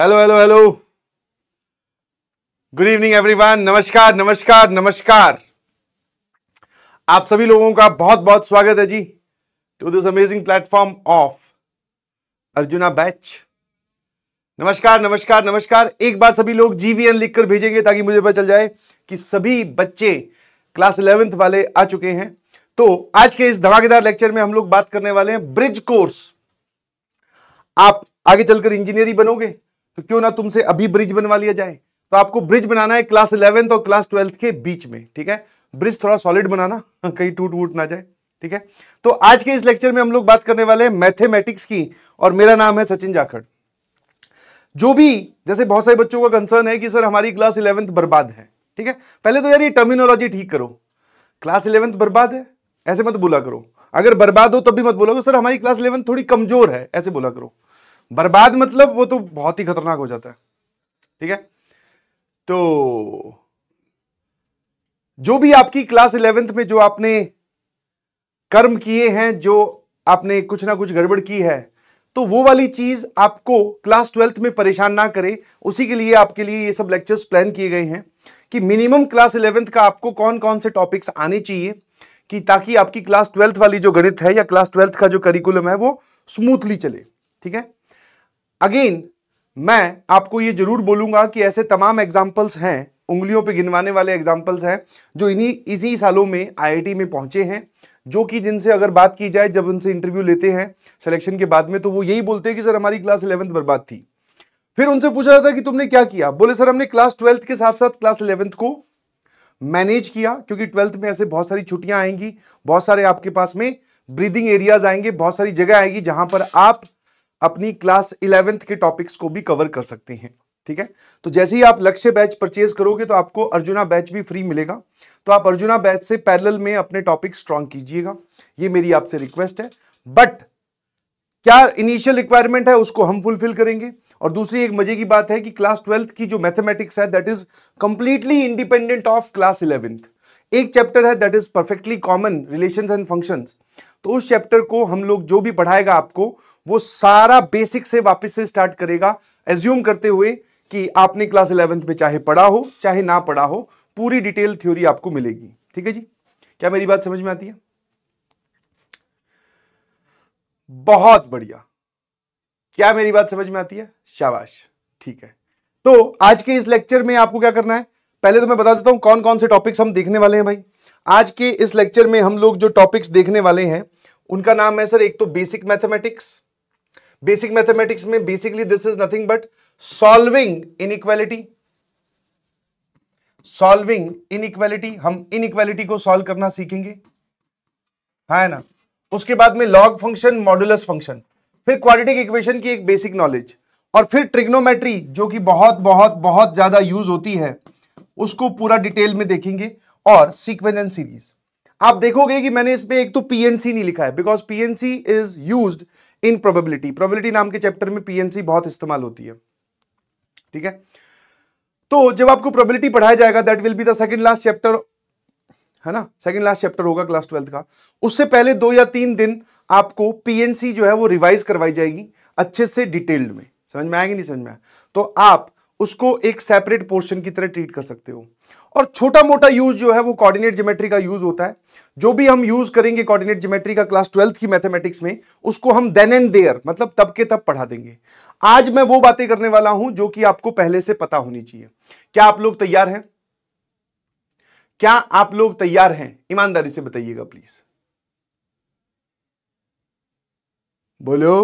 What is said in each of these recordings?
Hello hello hello good evening everyone नमस्कार नमस्कार नमस्कार आप सभी लोगों का बहुत बहुत स्वागत है जी to this amazing platform of Arjuna batch नमस्कार नमस्कार नमस्कार एक बार सभी लोग जीवीएन लिखकर भेजेंगे ताकि मुझे पता चल जाए कि सभी बच्चे क्लास इलेवेंथ वाले आ चुके हैं तो आज के इस धमाकेदार लेक्चर में हम लोग बात करने वाले हैं ब्रिज कोर्स आप आगे चलकर इंजीनियर ही बनोगे तो क्यों ना तुमसे अभी ब्रिज बनवा लिया जाए तो आपको ब्रिज बनाना है क्लास इलेवेंथ और क्लास ट्वेल्थ के बीच में ठीक है ब्रिज थोड़ा सॉलिड बनाना कहीं टूट वूट ना जाए ठीक है तो आज के इस लेक्चर में हम लोग बात करने वाले हैं मैथमेटिक्स की और मेरा नाम है सचिन जाखड़ जो भी जैसे बहुत सारे बच्चों का कंसर्न है कि सर हमारी क्लास इलेवेंथ बर्बाद है ठीक है पहले तो यार ये टर्मिनोलॉजी ठीक करो क्लास इलेवेंथ बर्बाद है ऐसे मत बोला करो अगर बर्बाद हो तब भी मत बोला करो सर हमारी क्लास इलेवेंथ थोड़ी कमजोर है ऐसे बोला करो बर्बाद मतलब वो तो बहुत ही खतरनाक हो जाता है ठीक है तो जो भी आपकी क्लास इलेवेंथ में जो आपने कर्म किए हैं जो आपने कुछ ना कुछ गड़बड़ की है तो वो वाली चीज आपको क्लास ट्वेल्थ में परेशान ना करे उसी के लिए आपके लिए ये सब लेक्चर्स प्लान किए गए हैं कि मिनिमम क्लास इलेवेंथ का आपको कौन कौन से टॉपिक्स आने चाहिए कि ताकि आपकी क्लास ट्वेल्थ वाली जो गणित है या क्लास ट्वेल्थ का जो करिकुलम है वो स्मूथली चले ठीक है अगेन मैं आपको ये जरूर बोलूंगा कि ऐसे तमाम एग्जाम्पल्स हैं उंगलियों पे गिनवाने वाले एग्जाम्पल्स हैं जो इन्हीं इसी सालों में आईआईटी में पहुंचे हैं जो कि जिनसे अगर बात की जाए जब उनसे इंटरव्यू लेते हैं सिलेक्शन के बाद में तो वो यही बोलते हैं कि सर हमारी क्लास इलेवंथ बर्बाद थी फिर उनसे पूछा जाता कि तुमने क्या किया बोले सर हमने क्लास ट्वेल्थ के साथ साथ क्लास इलेवंथ को मैनेज किया क्योंकि ट्वेल्थ में ऐसे बहुत सारी छुट्टियां आएंगी बहुत सारे आपके पास में ब्रीदिंग एरियाज आएंगे बहुत सारी जगह आएगी जहां पर आप अपनी क्लास इलेवेंथ के टॉपिक्स को भी कवर कर सकते हैं ठीक है तो जैसे ही आप लक्ष्य बैच परचेज करोगे तो आपको अर्जुना बैच भी फ्री मिलेगा तो आप अर्जुना बैच से पैरल में अपने टॉपिक स्ट्रांग कीजिएगा ये मेरी आपसे रिक्वेस्ट है बट क्या इनिशियल रिक्वायरमेंट है उसको हम फुलफिल करेंगे और दूसरी एक मजे की बात है कि क्लास ट्वेल्थ की जो मैथमेटिक्स है that is completely independent of class eleventh एक चैप्टर है that is perfectly common relations and functions तो उस चैप्टर को हम लोग जो भी पढ़ाएगा आपको वो सारा बेसिक से वापस से स्टार्ट करेगा एज्यूम करते हुए कि आपने क्लास इलेवेंथ में चाहे पढ़ा हो चाहे ना पढ़ा हो पूरी डिटेल थ्योरी आपको मिलेगी ठीक है जी क्या मेरी बात समझ में आती है बहुत बढ़िया क्या मेरी बात समझ में आती है शाबाश ठीक है तो आज के इस लेक्चर में आपको क्या करना है पहले तो मैं बता देता हूं कौन कौन से टॉपिक्स हम देखने वाले हैं भाई आज के इस लेक्चर में हम लोग जो टॉपिक्स देखने वाले हैं उनका नाम है सर एक तो बेसिक मैथमेटिक्स बेसिक मैथमेटिक्स में basically this is nothing but solving inequality solving inequality हम इनइक्वालिटी को सॉल्व करना सीखेंगे हाँ, है ना उसके बाद में लॉग फंक्शन मॉड्यूलस फंक्शन फिर क्वाड्रेटिक इक्वेशन की एक बेसिक नॉलेज और फिर ट्रिग्नोमेट्री जो कि बहुत बहुत बहुत ज्यादा यूज होती है उसको पूरा डिटेल में देखेंगे और सीक्वेंस एंड सीरीज आप देखोगे कि मैंने इसमें एक तो पीएनसी नहीं लिखा है because PNC is used in probability probability नाम के चैप्टर में पीएनसी बहुत इस्तेमाल होती है ठीक है तो जब आपको प्रोबेबिलिटी पढ़ाया जाएगा that will be the second last chapter है ना सेकंड लास्ट चैप्टर होगा क्लास ट्वेल्थ का उससे पहले दो या तीन दिन आपको पीएनसी जो है वो रिवाइज करवाई जाएगी अच्छे से डिटेल्ड में समझ में आएगी नहीं समझ में तो आप उसको एक सेपरेट पोर्शन की तरह ट्रीट कर सकते हो और छोटा मोटा यूज जो है वो कोऑर्डिनेट जोमेट्री का यूज होता है जो भी हम यूज करेंगे कोऑर्डिनेट ज्योमेट्री का क्लास ट्वेल्थ की मैथमेटिक्स में उसको हम देन एंड देयर मतलब तब के तब पढ़ा देंगे आज मैं वो बातें करने वाला हूं जो कि आपको पहले से पता होनी चाहिए क्या आप लोग तैयार हैं क्या आप लोग तैयार हैं ईमानदारी से बताइएगा प्लीज बोलो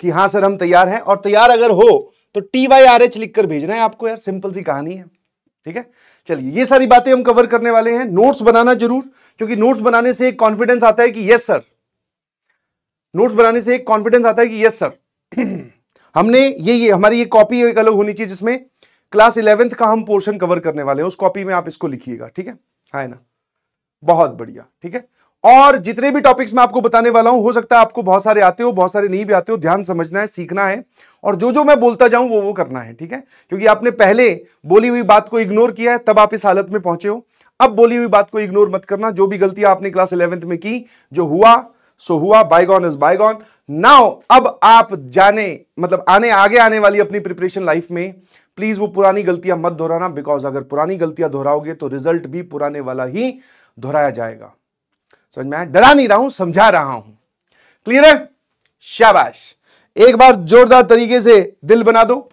कि हाँ सर हम तैयार हैं और तैयार अगर हो तो टी वाई आर एच लिखकर भेजना है आपको यार सिंपल सी कहानी है ठीक है चलिए ये सारी बातें हम कवर करने वाले हैं नोट्स बनाना जरूर क्योंकि नोट्स बनाने से एक कॉन्फिडेंस आता है कि यस सर नोट्स बनाने से एक कॉन्फिडेंस आता है कि यस सर हमने ये ये हमारी ये कॉपी एक अलग होनी चाहिए जिसमें क्लास इलेवेंथ का हम पोर्शन कवर करने वाले हैं उस कॉपी में आप इसको लिखिएगा ठीक है हाँ ना बहुत बढ़िया ठीक है और जितने भी टॉपिक्स मैं आपको बताने वाला हूं हो सकता है आपको बहुत सारे आते हो बहुत सारे नहीं भी आते हो ध्यान समझना है सीखना है और जो जो मैं बोलता जाऊं वो वो करना है ठीक है क्योंकि आपने पहले बोली हुई बात को इग्नोर किया है तब आप इस हालत में पहुंचे हो अब बोली हुई बात को इग्नोर मत करना जो भी गलतियां आपने क्लास इलेवेंथ में की जो हुआ सो हुआ बाइगॉन इज बाइगॉन नाउ अब आप जाने मतलब आने आगे आने वाली अपनी प्रिपरेशन लाइफ में प्लीज वो पुरानी गलतियां मत दोहराना बिकॉज अगर पुरानी गलतियां दोहराओगे तो रिजल्ट भी पुराने वाला ही दोहराया जाएगा समझ में डरा नहीं रहा हूं समझा रहा हूं क्लियर है शाबाश एक बार जोरदार तरीके से दिल बना दो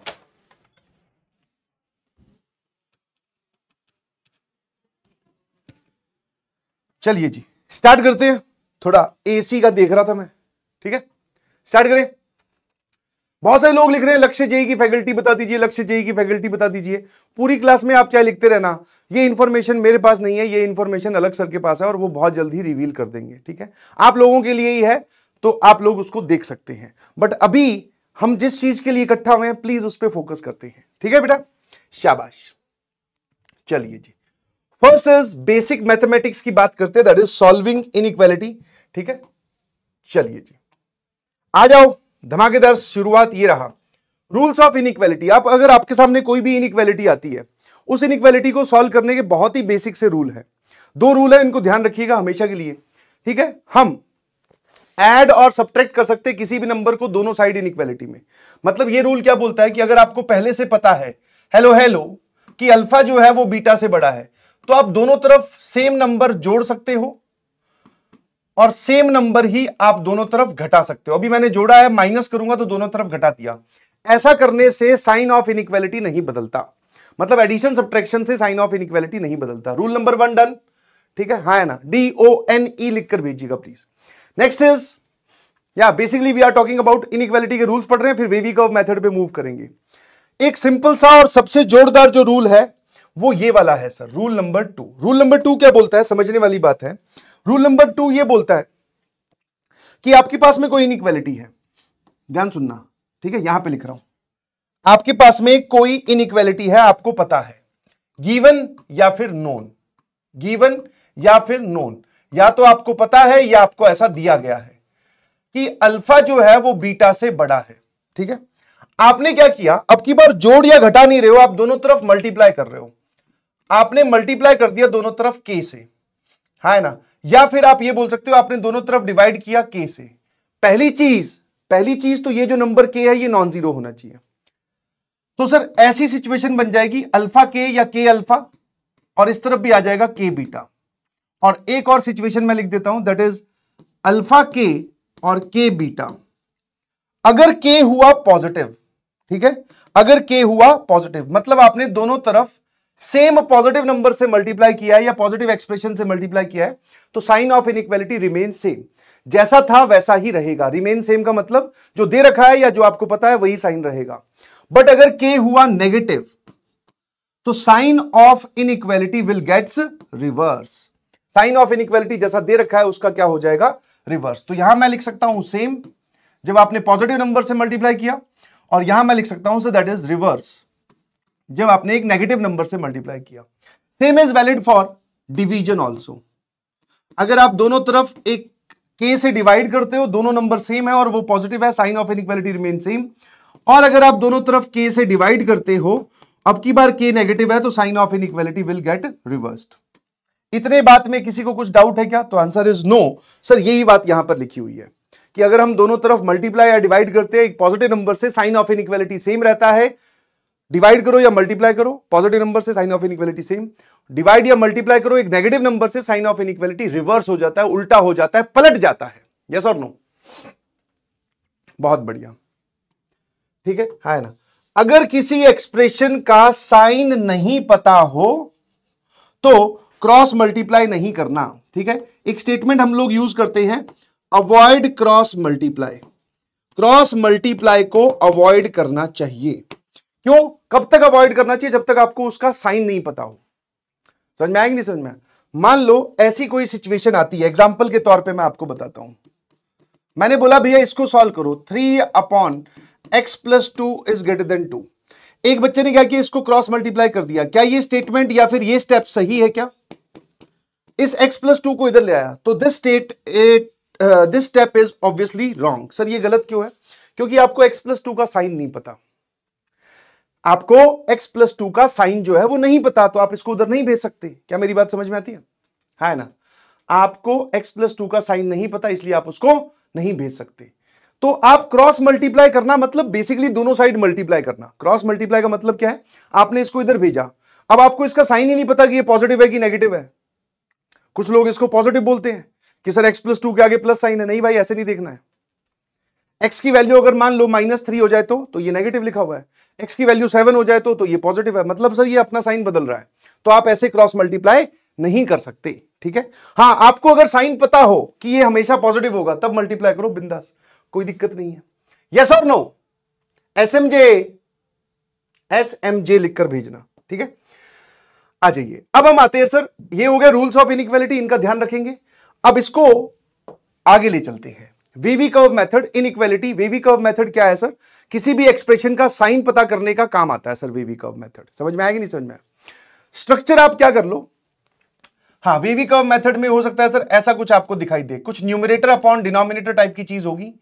चलिए जी स्टार्ट करते हैं थोड़ा एसी का देख रहा था मैं ठीक है स्टार्ट करें बहुत सारे लोग लिख रहे हैं लक्ष्य जेई की फैकल्टी बता दीजिए लक्ष्य जेई की फैकल्टी बता दीजिए पूरी क्लास में आप चाहे लिखते रहना ये इन्फॉर्मेशन मेरे पास नहीं है ये इन्फॉर्मेशन अलग सर के पास है और वो बहुत जल्दी रिवील कर देंगे ठीक है आप लोगों के लिए ही है तो आप लोग उसको देख सकते हैं बट अभी हम जिस चीज के लिए इकट्ठा हुए हैं प्लीज उस पर फोकस करते हैं ठीक है बेटा शाबाश चलिए जी फर्स्ट इज बेसिक मैथमेटिक्स की बात करते हैं दैट इज सॉल्विंग इनइक्वालिटी ठीक है चलिए जी आ जाओ धमाकेदार शुरुआत ये रहा रूल्स ऑफ इनइक्वालिटी आप अगर आपके सामने कोई भी इनइक्वालिटी आती है उस इनइक्वालिटी को सॉल्व करने के बहुत ही बेसिक से रूल है दो रूल है इनको ध्यान रखिएगा हमेशा के लिए ठीक है हम एड और सब्ट्रैक्ट कर सकते हैं किसी भी नंबर को दोनों साइड इनइक्वालिटी में मतलब ये रूल क्या बोलता है कि अगर आपको पहले से पता है हेलो हेलो कि अल्फा जो है वो बीटा से बड़ा है तो आप दोनों तरफ सेम नंबर जोड़ सकते हो और सेम नंबर ही आप दोनों तरफ घटा सकते हो अभी मैंने जोड़ा है माइनस करूंगा तो दोनों तरफ घटा दिया ऐसा करने से साइन ऑफ इनइक्वालिटी नहीं बदलता मतलब एडिशन सब्ट्रैक्शन से साइन ऑफ इनइक्वालिटी नहीं बदलता रूल नंबर वन डन ठीक है हाँ है ना डी ओ एन ई लिखकर भेजिएगा प्लीज नेक्स्ट इज या basically we are talking about inequality के रूल्स पढ़ रहे हैं फिर वेवी कर्व मेथड पे मूव करेंगे एक सिंपल सा और सबसे जोरदार जो रूल है वो ये वाला है sir rule number two rule number two क्या बोलता है समझने वाली बात है रूल नंबर टू ये बोलता है कि आपके पास में कोई इनइक्वालिटी है ध्यान सुनना ठीक है यहां पे लिख रहा हूं आपके पास में कोई इनइक्वालिटी है आपको पता है गिवन या फिर नोन गिवन या फिर नोन या तो आपको पता है या आपको ऐसा दिया गया है कि अल्फा जो है वो बीटा से बड़ा है ठीक है आपने क्या किया अब की बार जोड़ या घटा नहीं रहे हो आप दोनों तरफ मल्टीप्लाई कर रहे हो आपने मल्टीप्लाई कर दिया दोनों तरफ के से है हाँ ना या फिर आप ये बोल सकते हो आपने दोनों तरफ डिवाइड किया के से पहली चीज पहली चीज तो ये जो नंबर के है ये नॉन जीरो होना चाहिए तो सर ऐसी सिचुएशन बन जाएगी अल्फा के या के अल्फा और इस तरफ भी आ जाएगा के बीटा और एक और सिचुएशन मैं लिख देता हूं दैट इज अल्फा के और के बीटा अगर के हुआ पॉजिटिव ठीक है अगर के हुआ पॉजिटिव मतलब आपने दोनों तरफ सेम पॉजिटिव नंबर से मल्टीप्लाई किया है या पॉजिटिव एक्सप्रेशन से मल्टीप्लाई किया है तो sign of inequality remain same जैसा था वैसा ही रहेगा रिमेन सेम का मतलब जो दे रखा है या जो आपको पता है वही साइन रहेगा बट अगर के हुआ नेगेटिव तो sign of inequality will gets reverse sign of inequality जैसा दे रखा है उसका क्या हो जाएगा रिवर्स तो यहां मैं लिख सकता हूं सेम जब आपने पॉजिटिव नंबर से मल्टीप्लाई किया और यहां मैं लिख सकता हूं सो दैट इज रिवर्स जब आपने एक नेगेटिव नंबर से मल्टीप्लाई किया same is valid for division also अगर आप दोनों तरफ एक के से डिवाइड करते हो दोनों नंबर सेम है और वो पॉजिटिव है sign of inequality remain same और अगर आप दोनों तरफ के से डिवाइड करते हो अब की बार के नेगेटिव है तो sign of inequality will get reversed इतने बात में किसी को कुछ डाउट है क्या तो आंसर इज नो सर यही बात यहां पर लिखी हुई है कि अगर हम दोनों तरफ मल्टीप्लाई या डिवाइड करते हैं एक पॉजिटिव नंबर से साइन ऑफ इनक्वालिटी सेम रहता है डिवाइड करो या मल्टीप्लाई करो पॉजिटिव नंबर से sign of inequality same divide या मल्टीप्लाई करो एक नेगेटिव नंबर से साइन ऑफ इनक्वालिटी रिवर्स हो जाता है उल्टा हो जाता है पलट जाता है यस और नो बहुत बढ़िया ठीक है हाँ ना अगर किसी एक्सप्रेशन का साइन नहीं पता हो तो क्रॉस मल्टीप्लाई नहीं करना ठीक है एक स्टेटमेंट हम लोग यूज करते हैं avoid cross multiply cross multiply को अवॉइड करना चाहिए क्यों कब तक अवॉइड करना चाहिए जब तक आपको उसका साइन नहीं पता हो समझ में आएगी नहीं समझ में मान लो ऐसी कोई सिचुएशन आती है एग्जाम्पल के तौर पर मैं आपको बताता हूं मैंने बोला भैया इसको सॉल्व करो three upon x plus two is greater than two एक बच्चे ने क्या कि इसको क्रॉस मल्टीप्लाई कर दिया क्या ये स्टेटमेंट या फिर ये स्टेप सही है क्या इस x प्लस टू को इधर ले आया तो this state this step is obviously wrong sir ये गलत क्यों है क्योंकि आपको x प्लस टू का साइन नहीं पता आपको x प्लस टू का साइन जो है वो नहीं पता तो आप इसको उधर नहीं भेज सकते क्या मेरी बात समझ में आती है हाँ है ना आपको x प्लस टू का साइन नहीं पता इसलिए आप उसको नहीं भेज सकते तो आप क्रॉस मल्टीप्लाई करना मतलब बेसिकली दोनों साइड मल्टीप्लाई करना क्रॉस मल्टीप्लाई का मतलब क्या है आपने इसको इधर भेजा अब आपको इसका साइन ही नहीं पता कि ये पॉजिटिव है कि नेगेटिव है कुछ लोग इसको पॉजिटिव बोलते हैं कि सर एक्स प्लस टू के आगे प्लस साइन है नहीं भाई ऐसे नहीं देखना है एक्स की वैल्यू अगर मान लो माइनस थ्री हो जाए तो तो ये नेगेटिव लिखा हुआ है एक्स की वैल्यू सेवन हो जाए तो तो ये पॉजिटिव है मतलब सर ये अपना साइन बदल रहा है तो आप ऐसे क्रॉस मल्टीप्लाई नहीं कर सकते ठीक है हाँ आपको अगर साइन पता हो कि ये हमेशा पॉजिटिव होगा तब मल्टीप्लाई करो बिंदास कोई दिक्कत नहीं है यस और no S M J S M J लिखकर भेजना ठीक है आ जाइए अब हम आते हैं सर ये हो गया रूल्स ऑफ इनिक्वालिटी इनका ध्यान रखेंगे अब इसको आगे ले चलते हैं wavy curve method inequality wavy curve method क्या है सर किसी भी एक्सप्रेशन का साइन पता करने का काम आता है सर वीवी कर्व मेथड समझ में आएगी नहीं समझ में स्ट्रक्चर आप क्या कर लो हाँ वीवी कर्व मेथड में हो सकता है सर ऐसा कुछ आपको दिखाई दे कुछ न्यूमिनेटर अपॉन डिनोमिनेटर टाइप की चीज होगी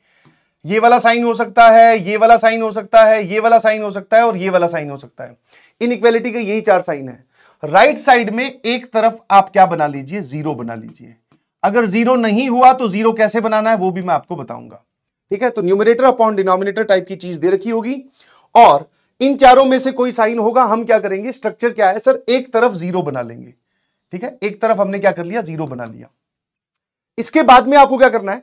ये वाला साइन हो सकता है ये वाला साइन हो सकता है ये वाला साइन हो सकता है और ये वाला साइन हो सकता है इन इक्वेलिटी के यही चार साइन है राइट right साइड में एक तरफ आप क्या बना लीजिए जीरो बना लीजिए अगर जीरो नहीं हुआ तो जीरो कैसे बनाना है वो भी मैं आपको बताऊंगा ठीक है तो न्यूमिनेटर अपॉन डिनोमिनेटर टाइप की चीज दे रखी होगी और इन चारों में से कोई साइन होगा हम क्या करेंगे स्ट्रक्चर क्या है सर एक तरफ जीरो बना लेंगे ठीक है एक तरफ हमने क्या कर लिया जीरो बना लिया इसके बाद में आपको क्या करना है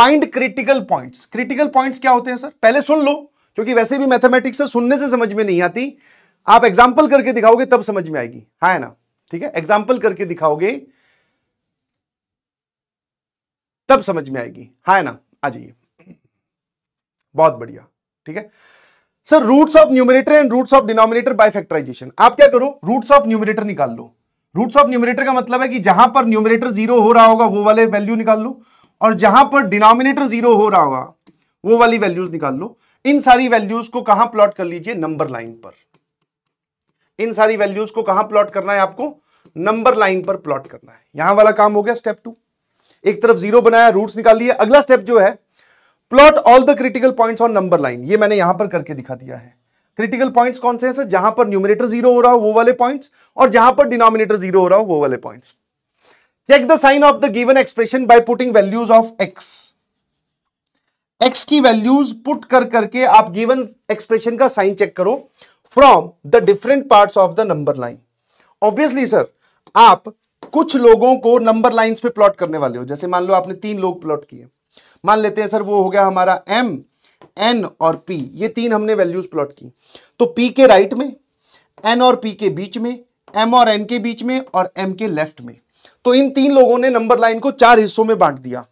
find critical points critical points क्या होते हैं सर पहले सुन लो क्योंकि वैसे भी मैथमेटिक्स सुनने से समझ में नहीं आती आप एग्जाम्पल करके दिखाओगे तब समझ में आएगी हाँ है ना ठीक है एग्जाम्पल करके दिखाओगे तब समझ में आएगी हाँ ना आ जाइए बहुत बढ़िया ठीक है sir roots of numerator and roots of denominator by factorization आप क्या करो रूट्स ऑफ न्यूमिनेटर निकाल लो रूट्स ऑफ न्यूमिनेटर का मतलब है कि जहां पर न्यूमिनेटर जीरो हो रहा होगा वो वाले वैल्यू निकाल लो और जहां पर डिनोमिनेटर जीरो हो रहा होगा वो वाली वैल्यूज निकाल लो इन सारी वैल्यूज को कहां प्लॉट कर लीजिए नंबर लाइन पर इन सारी वैल्यूज को कहां प्लॉट करना है आपको नंबर लाइन पर प्लॉट करना है यहां वाला काम हो गया स्टेप टू एक तरफ जीरो बनाया रूट निकाल लिया अगला स्टेप जो है plot all the critical point on number line ये मैंने यहां पर करके दिखा दिया है क्रिटिकल पॉइंट्स कौन से हैं सर जहां पर न्यूमिनेटर जीरो हो रहा हो वो वाले पॉइंट्स और जहां पर डिनोमिनेटर जीरो हो रहा हो वो वाले points check the sign of the given expression by putting values of x x की वैल्यूज पुट कर करके आप गिवन एक्सप्रेशन का साइन चेक करो from the different part of the number line obviously sir आप कुछ लोगों को नंबर लाइंस पे प्लॉट करने वाले हो जैसे मान लो आपने तीन लोग प्लॉट किए मान लेते हैं सर वो हो गया हमारा एम एन और पी ये तीन हमने वैल्यूज प्लॉट की तो पी के राइट में एन और पी के बीच में एम और एन के बीच में और एम के लेफ्ट में तो इन तीन लोगों ने नंबर लाइन को चार हिस्सों में बांट दिया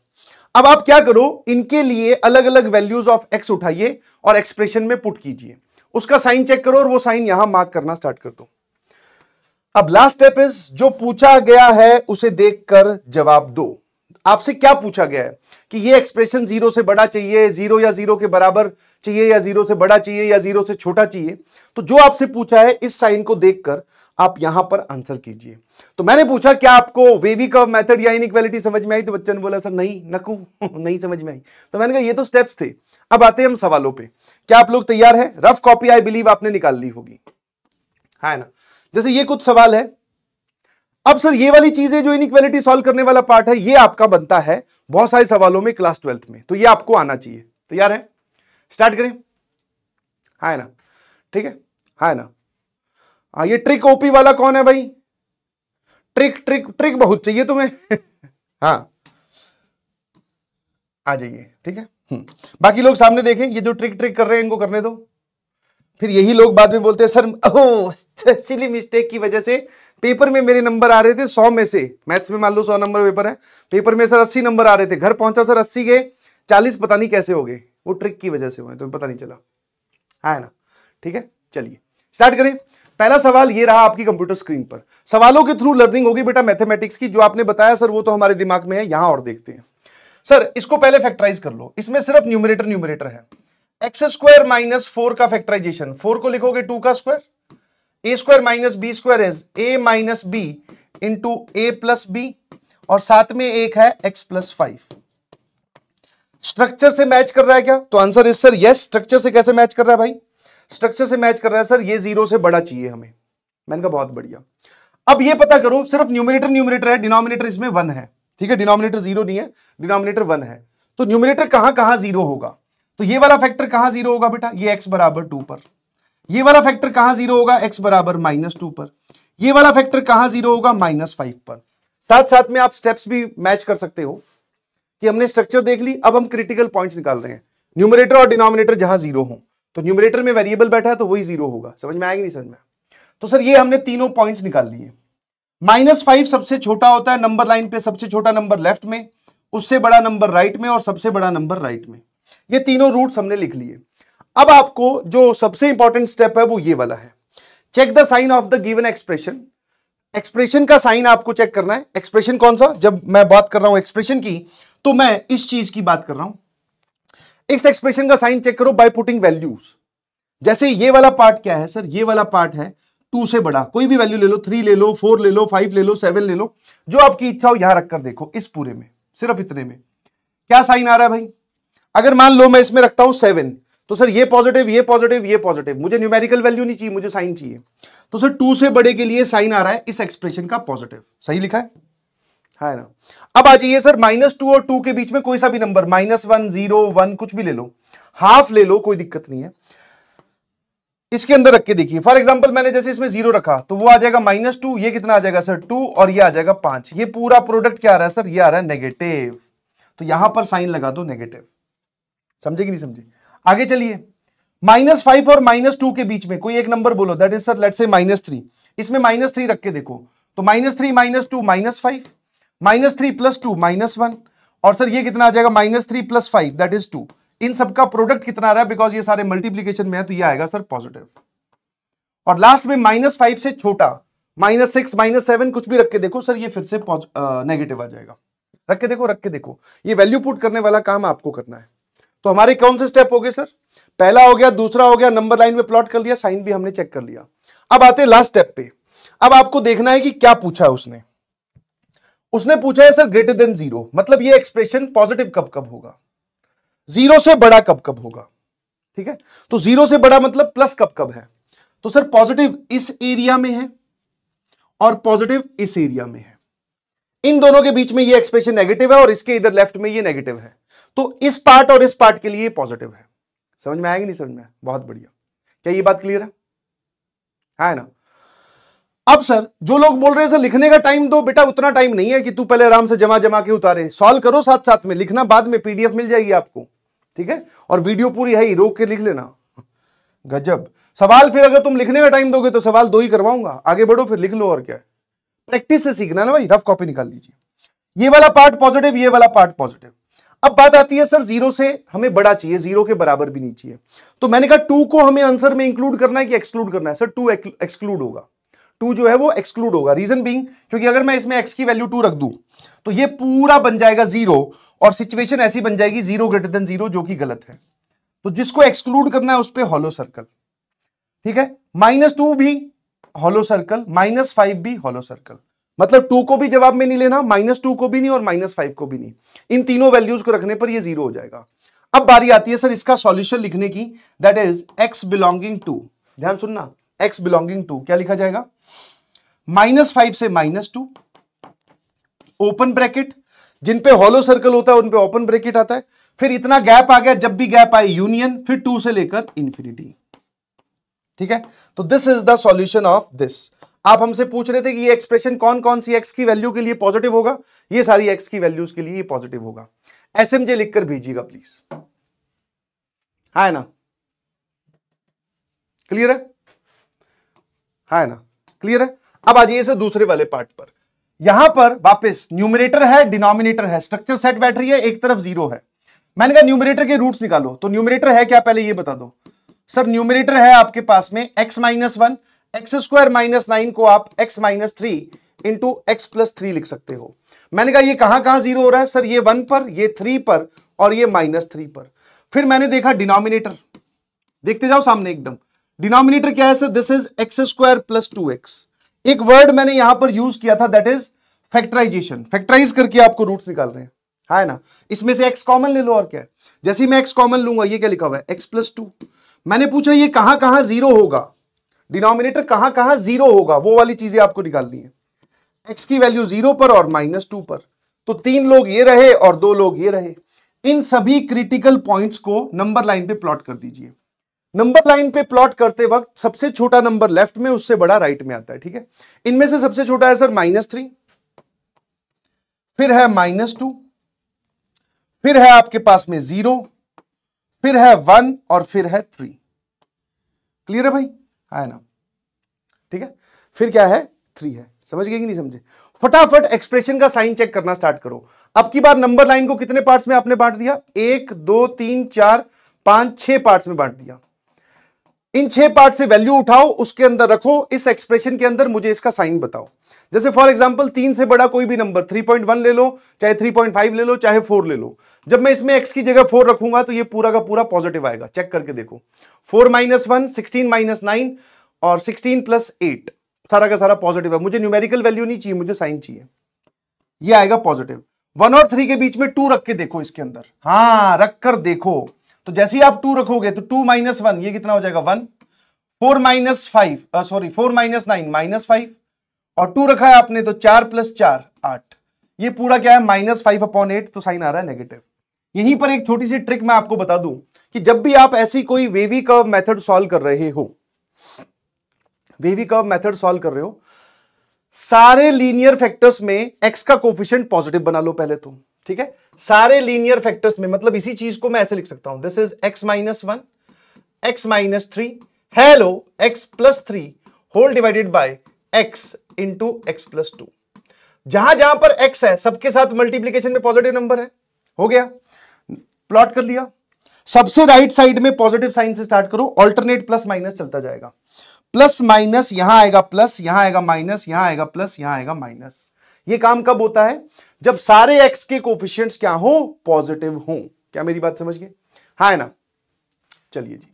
अब आप क्या करो इनके लिए अलग अलग वैल्यूज ऑफ एक्स उठाइए और एक्सप्रेशन में पुट कीजिए उसका साइन चेक करो और वो साइन यहां मार्क करना स्टार्ट कर दो अब लास्ट स्टेप इज जो पूछा गया है उसे देखकर जवाब दो आपसे क्या पूछा गया है कि ये एक्सप्रेशन जीरो से बड़ा चाहिए जीरो या जीरो के बराबर चाहिए या जीरो से बड़ा चाहिए या जीरो से छोटा चाहिए तो जो आपसे पूछा है इस साइन को देखकर आप यहां पर आंसर कीजिए तो मैंने पूछा क्या आपको वेवी का मेथड या इनक्वालिटी समझ में आई तो बच्चन ने बोला सर नहीं नकू नहीं समझ में आई तो मैंने कहा ये तो स्टेप्स थे अब आते हैं हम सवालों पर क्या आप लोग तैयार है रफ कॉपी आई बिलीव आपने निकाल ली होगी है ना जैसे ये कुछ सवाल है अब सर ये वाली चीजें जो इनक्वालिटी सॉल्व करने वाला पार्ट है ये आपका बनता है बहुत सारे सवालों में क्लास ट्वेल्थ में तो ये आपको आना चाहिए तैयार है स्टार्ट करें हा है ना ठीक है हा है ना हाँ ये ट्रिक ओपी वाला कौन है भाई ट्रिक ट्रिक ट्रिक बहुत चाहिए तुम्हें हाँ आ जाइए ठीक है हम्म। बाकी लोग सामने देखें ये जो ट्रिक ट्रिक कर रहे हैं इनको करने दो फिर यही लोग बाद में बोलते हैं सर ओह सिली मिस्टेक की वजह से पेपर में मेरे नंबर आ रहे थे सौ में से मैथ्स में मान लो सौ नंबर पेपर है पेपर में सर अस्सी नंबर आ रहे थे घर पहुंचा सर अस्सी गए चालीस पता नहीं कैसे हो गए वो ट्रिक की वजह से हुए तो पता नहीं चला हाँ, है ना ठीक है चलिए स्टार्ट करें पहला सवाल ये रहा आपकी कंप्यूटर स्क्रीन पर सवालों के थ्रू लर्निंग होगी बेटा मैथमेटिक्स की जो आपने बताया सर वो तो हमारे दिमाग में है यहां और देखते हैं सर इसको पहले फैक्टराइज कर लो इसमें सिर्फ न्यूमिनेटर न्यूमिनेटर है एक्स स्क्वायर माइनस फोर का फैक्टराइजेशन फोर को लिखोगे टू का square A square minus B square is A minus B into A plus B और साथ में एक है एक्स प्लस फाइव स्ट्रक्चर से मैच कर रहा है क्या तो answer is sir yes structure से कैसे मैच कर रहा है भाई स्ट्रक्चर से मैच कर रहा है सर ये जीरो से बड़ा चाहिए हमें मैंने कहा बहुत बढ़िया अब ये पता करो सिर्फ न्यूमिनेटर न्यूमिनेटर है डिनोमिनेटर इसमें वन है ठीक है डिनोमिनेटर जीरो नहीं है डिनोमिनेटर वन है तो न्यूमिनेटर कहां कहां जीरो होगा तो ये वाला फैक्टर कहां जीरो होगा बेटा ये एक्स बराबर टू पर ये वाला फैक्टर कहां जीरो होगा एक्स बराबर माइनस टू पर ये वाला फैक्टर कहां जीरो होगा माइनस फाइव पर साथ साथ में आप स्टेप्स भी मैच कर सकते हो कि हमने स्ट्रक्चर देख ली अब हम क्रिटिकल पॉइंट्स निकाल रहे हैं न्यूमरेटर और डिनोमिनेटर जहां जीरो हो तो न्यूमरेटर में वेरिएबल बैठा है तो वही जीरो होगा समझ में आएगी नहीं समझ में तो सर ये हमने तीनों पॉइंट्स निकाल लिए माइनस फाइव सबसे छोटा होता है नंबर लाइन पे सबसे छोटा नंबर लेफ्ट में उससे बड़ा नंबर राइट में और सबसे बड़ा नंबर राइट में ये तीनों रूट्स हमने लिख लिए अब आपको जो सबसे इंपॉर्टेंट स्टेप है वो ये वाला है check the sign of the given expression expression का साइन आपको चेक करना है एक्सप्रेशन कौन सा जब मैं बात कर रहा हूं एक्सप्रेशन की तो मैं इस चीज की बात कर रहा हूं इस एक्सप्रेशन का साइन चेक करो बाय पुटिंग वैल्यूज जैसे ये वाला पार्ट क्या है सर ये वाला पार्ट है टू से बड़ा कोई भी वैल्यू ले लो थ्री ले लो फोर ले लो फाइव ले लो सेवन ले लो जो आपकी इच्छा हो यहां रखकर देखो इस पूरे में सिर्फ इतने में क्या साइन आ रहा है भाई अगर मान लो मैं इसमें रखता हूं सेवन तो सर ये पॉजिटिव ये पॉजिटिव ये पॉजिटिव मुझे न्यूमेरिकल वैल्यू नहीं चाहिए मुझे साइन चाहिए तो सर टू से बड़े के लिए साइन आ रहा है इस एक्सप्रेशन का पॉजिटिव सही लिखा है हाँ ना अब आ जाइए सर माइनस टू और टू के बीच में कोई सा भी नंबर माइनस वन जीरो वन कुछ भी ले लो हाफ ले लो कोई दिक्कत नहीं है इसके अंदर रख के देखिए फॉर एग्जाम्पल मैंने जैसे इसमें जीरो रखा तो वो आ जाएगा माइनस टू ये कितना आ जाएगा सर टू और ये आ जाएगा पांच ये पूरा प्रोडक्ट क्या आ रहा है सर ये आ रहा है नेगेटिव तो यहां पर साइन लगा दो नेगेटिव समझे कि नहीं समझे आगे चलिए माइनस फाइव और माइनस टू के बीच में कोई एक नंबर बोलो दैट इज सर लेट से माइनस थ्री इसमें माइनस थ्री रख के देखो तो minus three minus two minus five minus three plus two minus one और सर ये कितना आ जाएगा minus three plus five that is two इन सबका प्रोडक्ट कितना आ रहा है बिकॉज ये सारे मल्टीप्लीकेशन में है तो ये आएगा सर पॉजिटिव और लास्ट में माइनस फाइव से छोटा माइनस सिक्स माइनस सेवन कुछ भी रख के देखो सर ये फिर से नेगेटिव आ जाएगा रख के देखो रख के देखो ये वैल्यू पुट करने वाला काम आपको करना है तो हमारे कौन से स्टेप हो गए सर पहला हो गया दूसरा हो गया नंबर लाइन में प्लॉट कर लिया साइन भी हमने चेक कर लिया अब आते लास्ट स्टेप पे अब आपको देखना है कि क्या पूछा है उसने उसने पूछा है सर ग्रेटर देन जीरो मतलब ये एक्सप्रेशन पॉजिटिव कब कब होगा जीरो से बड़ा कब कब होगा ठीक है तो जीरो से बड़ा मतलब प्लस कब कब है तो सर पॉजिटिव इस एरिया में है और पॉजिटिव इस एरिया में है इन दोनों के बीच में ये एक्सप्रेशन नेगेटिव है और इसके इधर लेफ्ट में ये नेगेटिव है तो इस पार्ट और इस पार्ट के लिए पॉजिटिव है समझ में आएगी नहीं समझ में बहुत बढ़िया क्या ये बात क्लियर है है ना अब सर जो लोग बोल रहे हैं सर लिखने का टाइम दो बेटा उतना टाइम नहीं है कि तू पहले आराम से जमा जमा के उतारे सॉल्व करो साथ साथ में लिखना बाद में पीडीएफ मिल जाएगी आपको ठीक है और वीडियो पूरी है ही रोक के लिख लेना गजब सवाल फिर अगर तुम लिखने का टाइम दोगे तो सवाल दो ही करवाऊंगा आगे बढ़ो फिर लिख लो और क्या है प्रैक्टिस से सीखना ना भाई रफ कॉपी निकाल लीजिए ये वाला पार्ट पॉजिटिव ये वाला पार्ट पॉजिटिव अब बात आती है सर जीरो से हमें बड़ा चाहिए जीरो के बराबर भी नहीं चाहिए तो मैंने कहा टू को हमें आंसर में इंक्लूड करना है कि एक्सक्लूड करना है सर टू एक्सक्लूड होगा टू जो है वो एक्सक्लूड होगा रीजन बींग क्योंकि अगर मैं इसमें एक्स की वैल्यू टू रख दू तो ये पूरा बन जाएगा जीरो और सिचुएशन ऐसी बन जाएगी जीरो ग्रेटर देन जीरो जो कि गलत है तो जिसको एक्सक्लूड करना है उस पर हॉलो सर्कल ठीक है माइनस टू भी हॉलो सर्कल माइनस फाइव भी हॉलो सर्कल मतलब टू को भी जवाब में नहीं लेना माइनस टू को भी नहीं और माइनस फाइव को भी नहीं इन तीनों वैल्यूज को रखने पर ये जीरो हो जाएगा अब बारी आती है सर इसका सॉल्यूशन लिखने की that is x belonging to ध्यान सुनना एक्स बिलोंगिंग टू क्या लिखा जाएगा माइनस फाइव से माइनस टू ओपन ब्रैकेट जिन पे हॉलो सर्कल होता है उन पे ओपन ब्रैकेट आता है फिर इतना गैप आ गया जब भी गैप आए यूनियन फिर टू से लेकर इंफिनिटी ठीक है तो this is the solution of this आप हमसे पूछ रहे थे कि ये एक्सप्रेशन कौन कौन सी एक्स की वैल्यू के लिए पॉजिटिव होगा ये सारी एक्स की वैल्यूज के लिए पॉजिटिव होगा एसएमजे लिखकर भेजिएगा प्लीज है ना क्लियर है है ना क्लियर है अब आ जाइए सर दूसरे वाले पार्ट पर यहां पर वापस न्यूमिनेटर है डिनोमिनेटर है स्ट्रक्चर सेट बैठ रही है एक तरफ जीरो है मैंने कहा न्यूमिनेटर के रूट्स निकालो तो न्यूमिनेटर है क्या पहले ये बता दो सर न्यूमिनेटर है आपके पास में x minus one x square minus nine को आप x minus three into x plus three लिख सकते हो मैंने कहा ये कहां कहां जीरो हो रहा है सर ये वन पर ये थ्री पर और ये माइनस थ्री पर फिर मैंने देखा डिनोमिनेटर देखते जाओ सामने एकदम डिनोमिनेटर क्या है sir this is x square plus two x एक वर्ड मैंने यहां पर यूज किया था दैट इज फैक्टराइजेशन फैक्टराइज करके आपको रूट निकाल रहे हैं हाँ, है हाँ ना इसमें से एक्स कॉमन ले लो और क्या है जैसे मैं एक्स कॉमन लूंगा ये क्या लिखा हुआ है एक्स प्लस टू मैंने पूछा ये कहां कहां जीरो होगा डिनोमिनेटर कहां कहां जीरो होगा वो वाली चीजें आपको निकालनी है एक्स की वैल्यू जीरो पर और माइनस टू पर तो तीन लोग ये रहे और दो लोग ये रहे इन सभी क्रिटिकल पॉइंट्स को नंबर लाइन पे प्लॉट कर दीजिए नंबर लाइन पे प्लॉट करते वक्त सबसे छोटा नंबर लेफ्ट में उससे बड़ा राइट में आता है ठीक है इनमें से सबसे छोटा है सर माइनस थ्री फिर है माइनस टू फिर है आपके पास में जीरो फिर है वन और फिर है थ्री क्लियर है भाई है ना ठीक है फिर क्या है थ्री है समझ गए कि नहीं समझे फटाफट एक्सप्रेशन का साइन चेक करना स्टार्ट करो अब की बार नंबर लाइन को कितने पार्ट्स में आपने बांट दिया एक दो तीन चार पांच छह पार्ट्स में बांट दिया इन छह पार्ट से वैल्यू उठाओ उसके अंदर रखो इस एक्सप्रेशन के अंदर मुझे इसका साइन बताओ जैसे फॉर एग्जाम्पल तीन से बड़ा कोई भी नंबर थ्री पॉइंट ले लो चाहे 3.5 ले लो चाहे 4 ले लो जब मैं इसमें एक्स की जगह 4 रखूंगा तो ये पूरा का पूरा पॉजिटिव आएगा चेक करके देखो four minus one sixteen minus nine और सिक्सटीन प्लस एट सारा का सारा पॉजिटिव है मुझे न्यूमेरिकल वैल्यू नहीं चाहिए मुझे साइन चाहिए यह आएगा पॉजिटिव वन और थ्री के बीच में टू रख के देखो इसके अंदर हाँ रख कर देखो तो जैसे ही आप टू रखोगे तो टू माइनस वन ये कितना हो जाएगा one four minus five sorry four minus nine minus five और टू रखा है आपने तो चार प्लस चार आठ ये पूरा क्या है माइनस फाइव अपॉन एट तो साइन आ रहा है नेगेटिव यहीं पर एक छोटी सी ट्रिक मैं आपको बता दूं कि जब भी आप ऐसी कोई वेवी कर्व मेथड सॉल्व कर रहे हो वेवी कर्व मेथड सॉल्व कर रहे हो सारे लीनियर फैक्टर्स में एक्स का कोफिशियंट पॉजिटिव बना लो पहले तो ठीक है सारे लीनियर फैक्टर्स में मतलब इसी चीज को मैं ऐसे लिख सकता हूं this is x minus one x minus three hello x plus three whole divided by x into x plus two जहां जहां पर एक्स है सबके साथ मल्टीप्लीकेशन में पॉजिटिव नंबर है हो गया प्लॉट कर लिया सबसे राइट साइड में पॉजिटिव साइन से स्टार्ट करो ऑल्टरनेट प्लस माइनस चलता जाएगा प्लस माइनस यहां आएगा प्लस यहां आएगा माइनस यहां आएगा प्लस यहां आएगा माइनस ये काम कब होता है जब सारे एक्स के कोफिशियंट क्या हो पॉजिटिव हो क्या मेरी बात समझ गए हा है ना चलिए जी